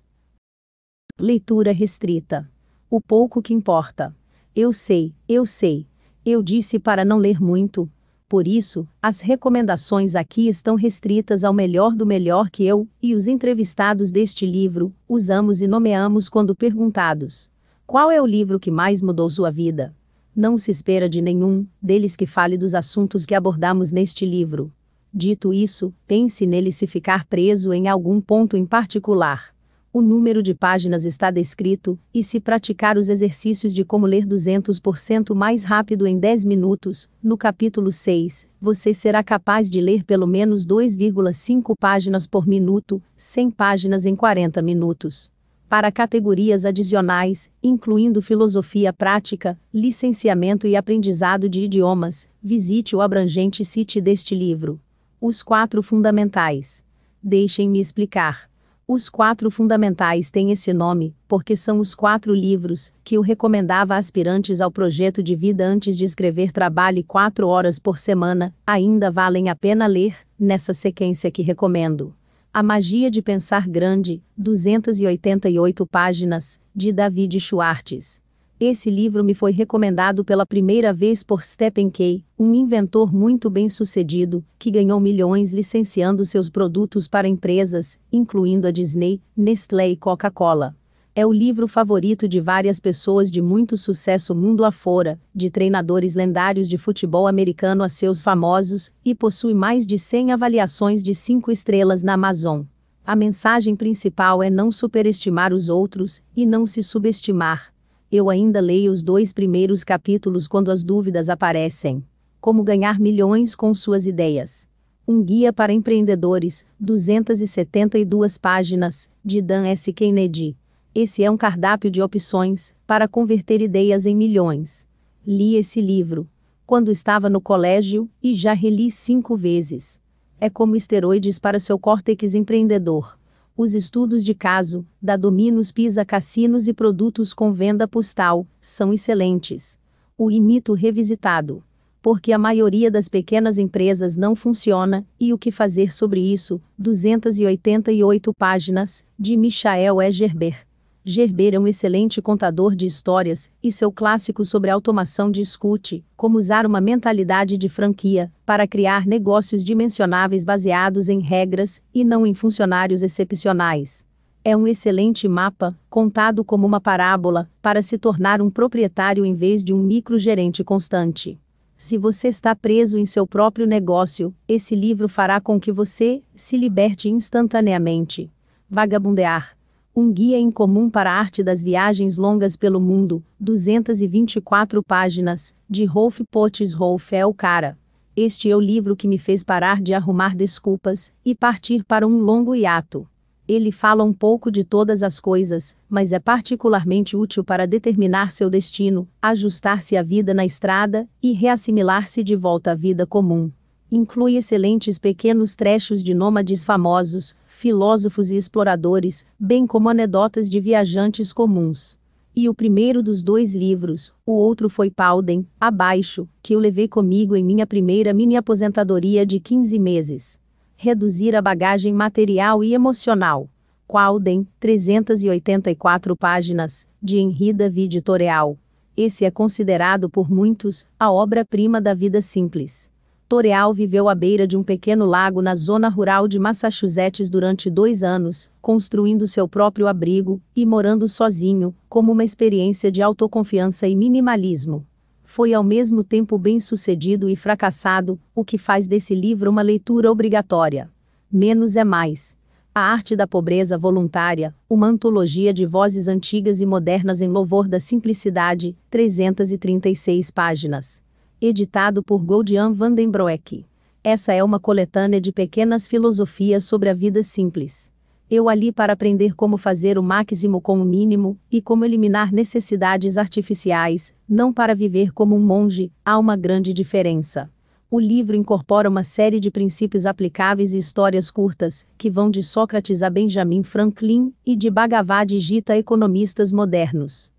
Leitura restrita. O pouco que importa. Eu sei, eu sei. Eu disse para não ler muito, por isso, as recomendações aqui estão restritas ao melhor do melhor que eu e os entrevistados deste livro usamos e nomeamos quando perguntados. Qual é o livro que mais mudou sua vida? Não se espera de nenhum deles que fale dos assuntos que abordamos neste livro. Dito isso, pense nele se ficar preso em algum ponto em particular o número de páginas está descrito, e se praticar os exercícios de como ler 200% mais rápido em 10 minutos, no capítulo 6, você será capaz de ler pelo menos 2,5 páginas por minuto, 100 páginas em 40 minutos. Para categorias adicionais, incluindo filosofia prática, licenciamento e aprendizado de idiomas, visite o abrangente site deste livro. Os quatro fundamentais. Deixem-me explicar. Os quatro fundamentais têm esse nome, porque são os quatro livros que eu recomendava a aspirantes ao projeto de vida antes de escrever trabalhe quatro horas por semana, ainda valem a pena ler, nessa sequência que recomendo. A Magia de Pensar Grande, 288 páginas, de David Schwartz. Esse livro me foi recomendado pela primeira vez por Stephen Kay, um inventor muito bem sucedido, que ganhou milhões licenciando seus produtos para empresas, incluindo a Disney, Nestlé e Coca-Cola. É o livro favorito de várias pessoas de muito sucesso mundo afora, de treinadores lendários de futebol americano a seus famosos, e possui mais de 100 avaliações de 5 estrelas na Amazon. A mensagem principal é não superestimar os outros e não se subestimar eu ainda leio os dois primeiros capítulos quando as dúvidas aparecem. Como ganhar milhões com suas ideias. Um Guia para Empreendedores, 272 páginas, de Dan S. Kennedy. Esse é um cardápio de opções para converter ideias em milhões. Li esse livro quando estava no colégio e já reli cinco vezes. É como esteroides para seu córtex empreendedor os estudos de caso, da Dominos Pisa Cassinos e produtos com venda postal, são excelentes. O imito revisitado. Porque a maioria das pequenas empresas não funciona, e o que fazer sobre isso? 288 páginas, de Michael Egerber. Gerber é um excelente contador de histórias, e seu clássico sobre automação discute como usar uma mentalidade de franquia para criar negócios dimensionáveis baseados em regras e não em funcionários excepcionais é um excelente mapa, contado como uma parábola, para se tornar um proprietário em vez de um microgerente constante. Se você está preso em seu próprio negócio, esse livro fará com que você se liberte instantaneamente. Vagabundear um Guia em Comum para a Arte das Viagens Longas pelo Mundo, 224 páginas, de Rolf Potts Rolf é o cara. Este é o livro que me fez parar de arrumar desculpas e partir para um longo hiato. Ele fala um pouco de todas as coisas, mas é particularmente útil para determinar seu destino, ajustar-se à vida na estrada e reassimilar-se de volta à vida comum. Inclui excelentes pequenos trechos de nômades famosos, filósofos e exploradores, bem como anedotas de viajantes comuns. E o primeiro dos dois livros, o outro foi Pauden, Abaixo, que eu levei comigo em minha primeira mini-aposentadoria de 15 meses. Reduzir a bagagem material e emocional. Qualden, 384 páginas, de Henri David Toreal. Esse é considerado por muitos a obra-prima da vida simples. Toreal viveu à beira de um pequeno lago na zona rural de Massachusetts durante dois anos, construindo seu próprio abrigo e morando sozinho, como uma experiência de autoconfiança e minimalismo. Foi ao mesmo tempo bem-sucedido e fracassado, o que faz desse livro uma leitura obrigatória. Menos é mais. A Arte da Pobreza Voluntária, uma antologia de vozes antigas e modernas em louvor da simplicidade, 336 páginas editado por Goldian van den Broek. Essa é uma coletânea de pequenas filosofias sobre a vida simples. Eu ali para aprender como fazer o máximo com o mínimo e como eliminar necessidades artificiais, não para viver como um monge, há uma grande diferença. O livro incorpora uma série de princípios aplicáveis e histórias curtas, que vão de Sócrates a Benjamin Franklin e de Bhagavad Gita a economistas modernos.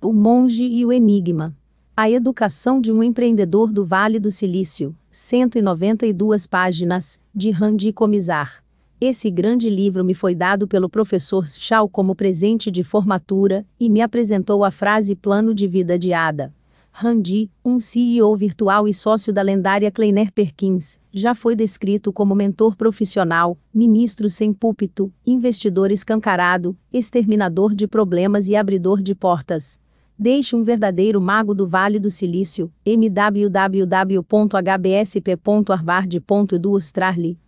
O monge e o enigma. A Educação de um Empreendedor do Vale do Silício, 192 páginas, de Randy Comisar. Esse grande livro me foi dado pelo professor Shaw como presente de formatura e me apresentou a frase Plano de Vida de Ada. Randy, um CEO virtual e sócio da lendária Kleiner Perkins, já foi descrito como mentor profissional, ministro sem púlpito, investidor escancarado, exterminador de problemas e abridor de portas. Deixe um verdadeiro mago do Vale do Silício, mwww.hbsp.harvard.edu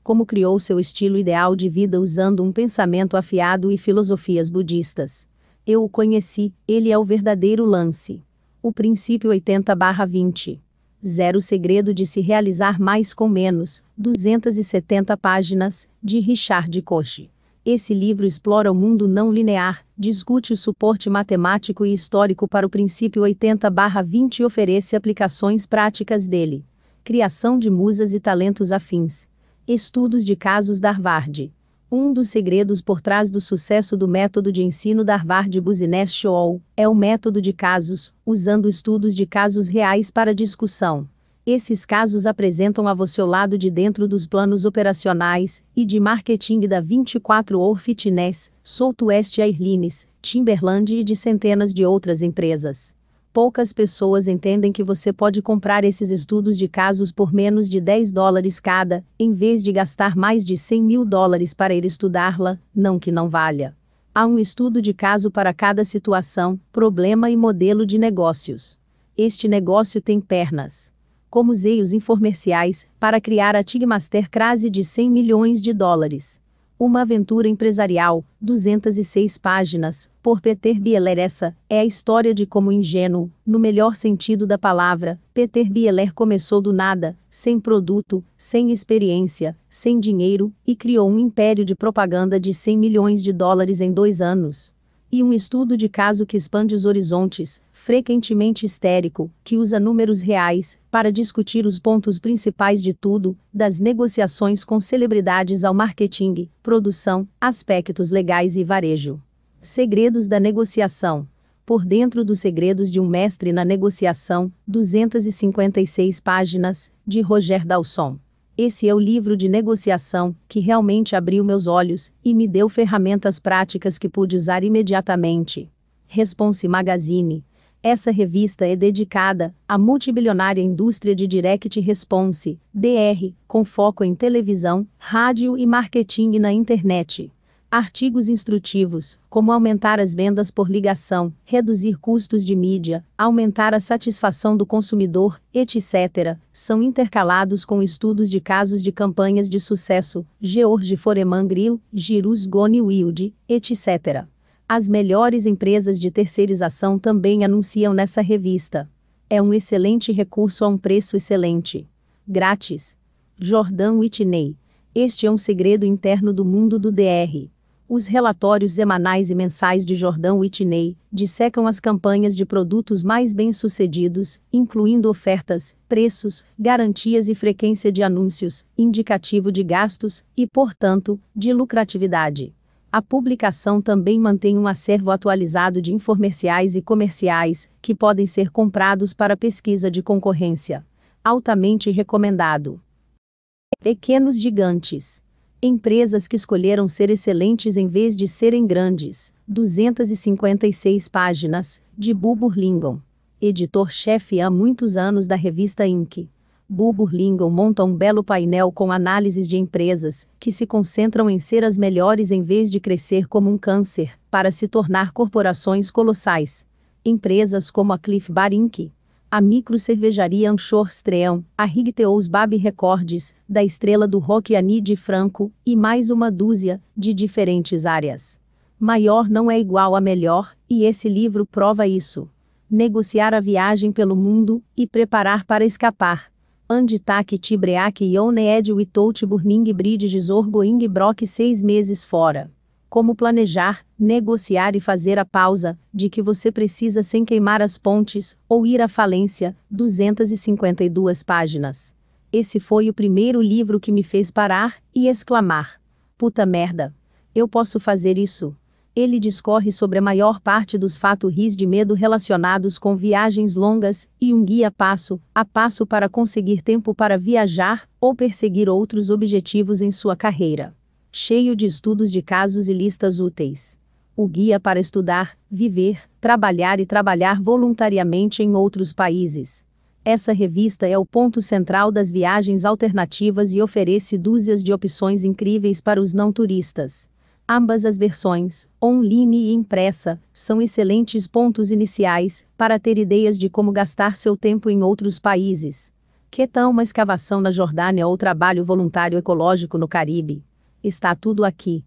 como criou seu estilo ideal de vida usando um pensamento afiado e filosofias budistas. Eu o conheci, ele é o verdadeiro lance. O princípio 80/20. Zero segredo de se realizar mais com menos, 270 páginas, de Richard Koch. Esse livro explora o mundo não linear, discute o suporte matemático e histórico para o princípio 80-20 e oferece aplicações práticas dele. Criação de musas e talentos afins. Estudos de casos da Harvard. Um dos segredos por trás do sucesso do método de ensino da Harvard Business School é o método de casos, usando estudos de casos reais para discussão. Esses casos apresentam a você o lado de dentro dos planos operacionais e de marketing da 24 ou Fitness, Southwest Airlines, Timberland e de centenas de outras empresas. Poucas pessoas entendem que você pode comprar esses estudos de casos por menos de 10 dólares cada, em vez de gastar mais de 100 mil dólares para ir estudá-la, não que não valha. Há um estudo de caso para cada situação, problema e modelo de negócios. Este negócio tem pernas como zeios informerciais, para criar a Tigmaster crase de 100 milhões de dólares. Uma aventura empresarial, 206 páginas, por Peter Bieler. Essa é a história de como ingênuo, no melhor sentido da palavra, Peter Bieler começou do nada, sem produto, sem experiência, sem dinheiro, e criou um império de propaganda de 100 milhões de dólares em dois anos. E um estudo de caso que expande os horizontes, frequentemente histérico, que usa números reais para discutir os pontos principais de tudo, das negociações com celebridades ao marketing, produção, aspectos legais e varejo. Segredos da negociação. Por dentro dos segredos de um mestre na negociação, 256 páginas, de Roger Dawson. Esse é o livro de negociação que realmente abriu meus olhos e me deu ferramentas práticas que pude usar imediatamente. Response Magazine, essa revista é dedicada à multibilionária indústria de direct response, DR, com foco em televisão, rádio e marketing na internet. Artigos instrutivos, como aumentar as vendas por ligação, reduzir custos de mídia, aumentar a satisfação do consumidor, etc., são intercalados com estudos de casos de campanhas de sucesso, George Foreman Grill, Girus Goni Wilde, etc. As melhores empresas de terceirização também anunciam nessa revista. É um excelente recurso a um preço excelente. Grátis. Jordan Whitney. Este é um segredo interno do mundo do DR. Os relatórios semanais e mensais de Jordan Whitney dissecam as campanhas de produtos mais bem-sucedidos, incluindo ofertas, preços, garantias e frequência de anúncios, indicativo de gastos e, portanto, de lucratividade. A publicação também mantém um acervo atualizado de informerciais e comerciais, que podem ser comprados para pesquisa de concorrência. Altamente recomendado. Pequenos gigantes. Empresas que escolheram ser excelentes em vez de serem grandes. 256 páginas, de Buburlingam. Editor-chefe há muitos anos da revista Inc. Bulburlingon monta um belo painel com análises de empresas, que se concentram em ser as melhores em vez de crescer como um câncer, para se tornar corporações colossais. Empresas como a Cliff Bar Inc., a microcervejaria Anchor Stream, a Rigteous Bab Records, da estrela do rock Anid Franco, e mais uma dúzia, de diferentes áreas. Maior não é igual a melhor, e esse livro prova isso. Negociar a viagem pelo mundo e preparar para escapar Anditak Tibreak Ioned Witout Burning Bridges Orgoing Brock seis meses fora. Como planejar, negociar e fazer a pausa, de que você precisa sem queimar as pontes, ou ir à falência, 252 páginas. Esse foi o primeiro livro que me fez parar e exclamar: Puta merda! Eu posso fazer isso ele discorre sobre a maior parte dos fatos ris de medo relacionados com viagens longas e um guia passo a passo para conseguir tempo para viajar ou perseguir outros objetivos em sua carreira. Cheio de estudos de casos e listas úteis. O guia para estudar, viver, trabalhar e trabalhar voluntariamente em outros países. Essa revista é o ponto central das viagens alternativas e oferece dúzias de opções incríveis para os não turistas. Ambas as versões, online e impressa, são excelentes pontos iniciais para ter ideias de como gastar seu tempo em outros países. Que tal uma escavação na Jordânia ou trabalho voluntário ecológico no Caribe? Está tudo aqui.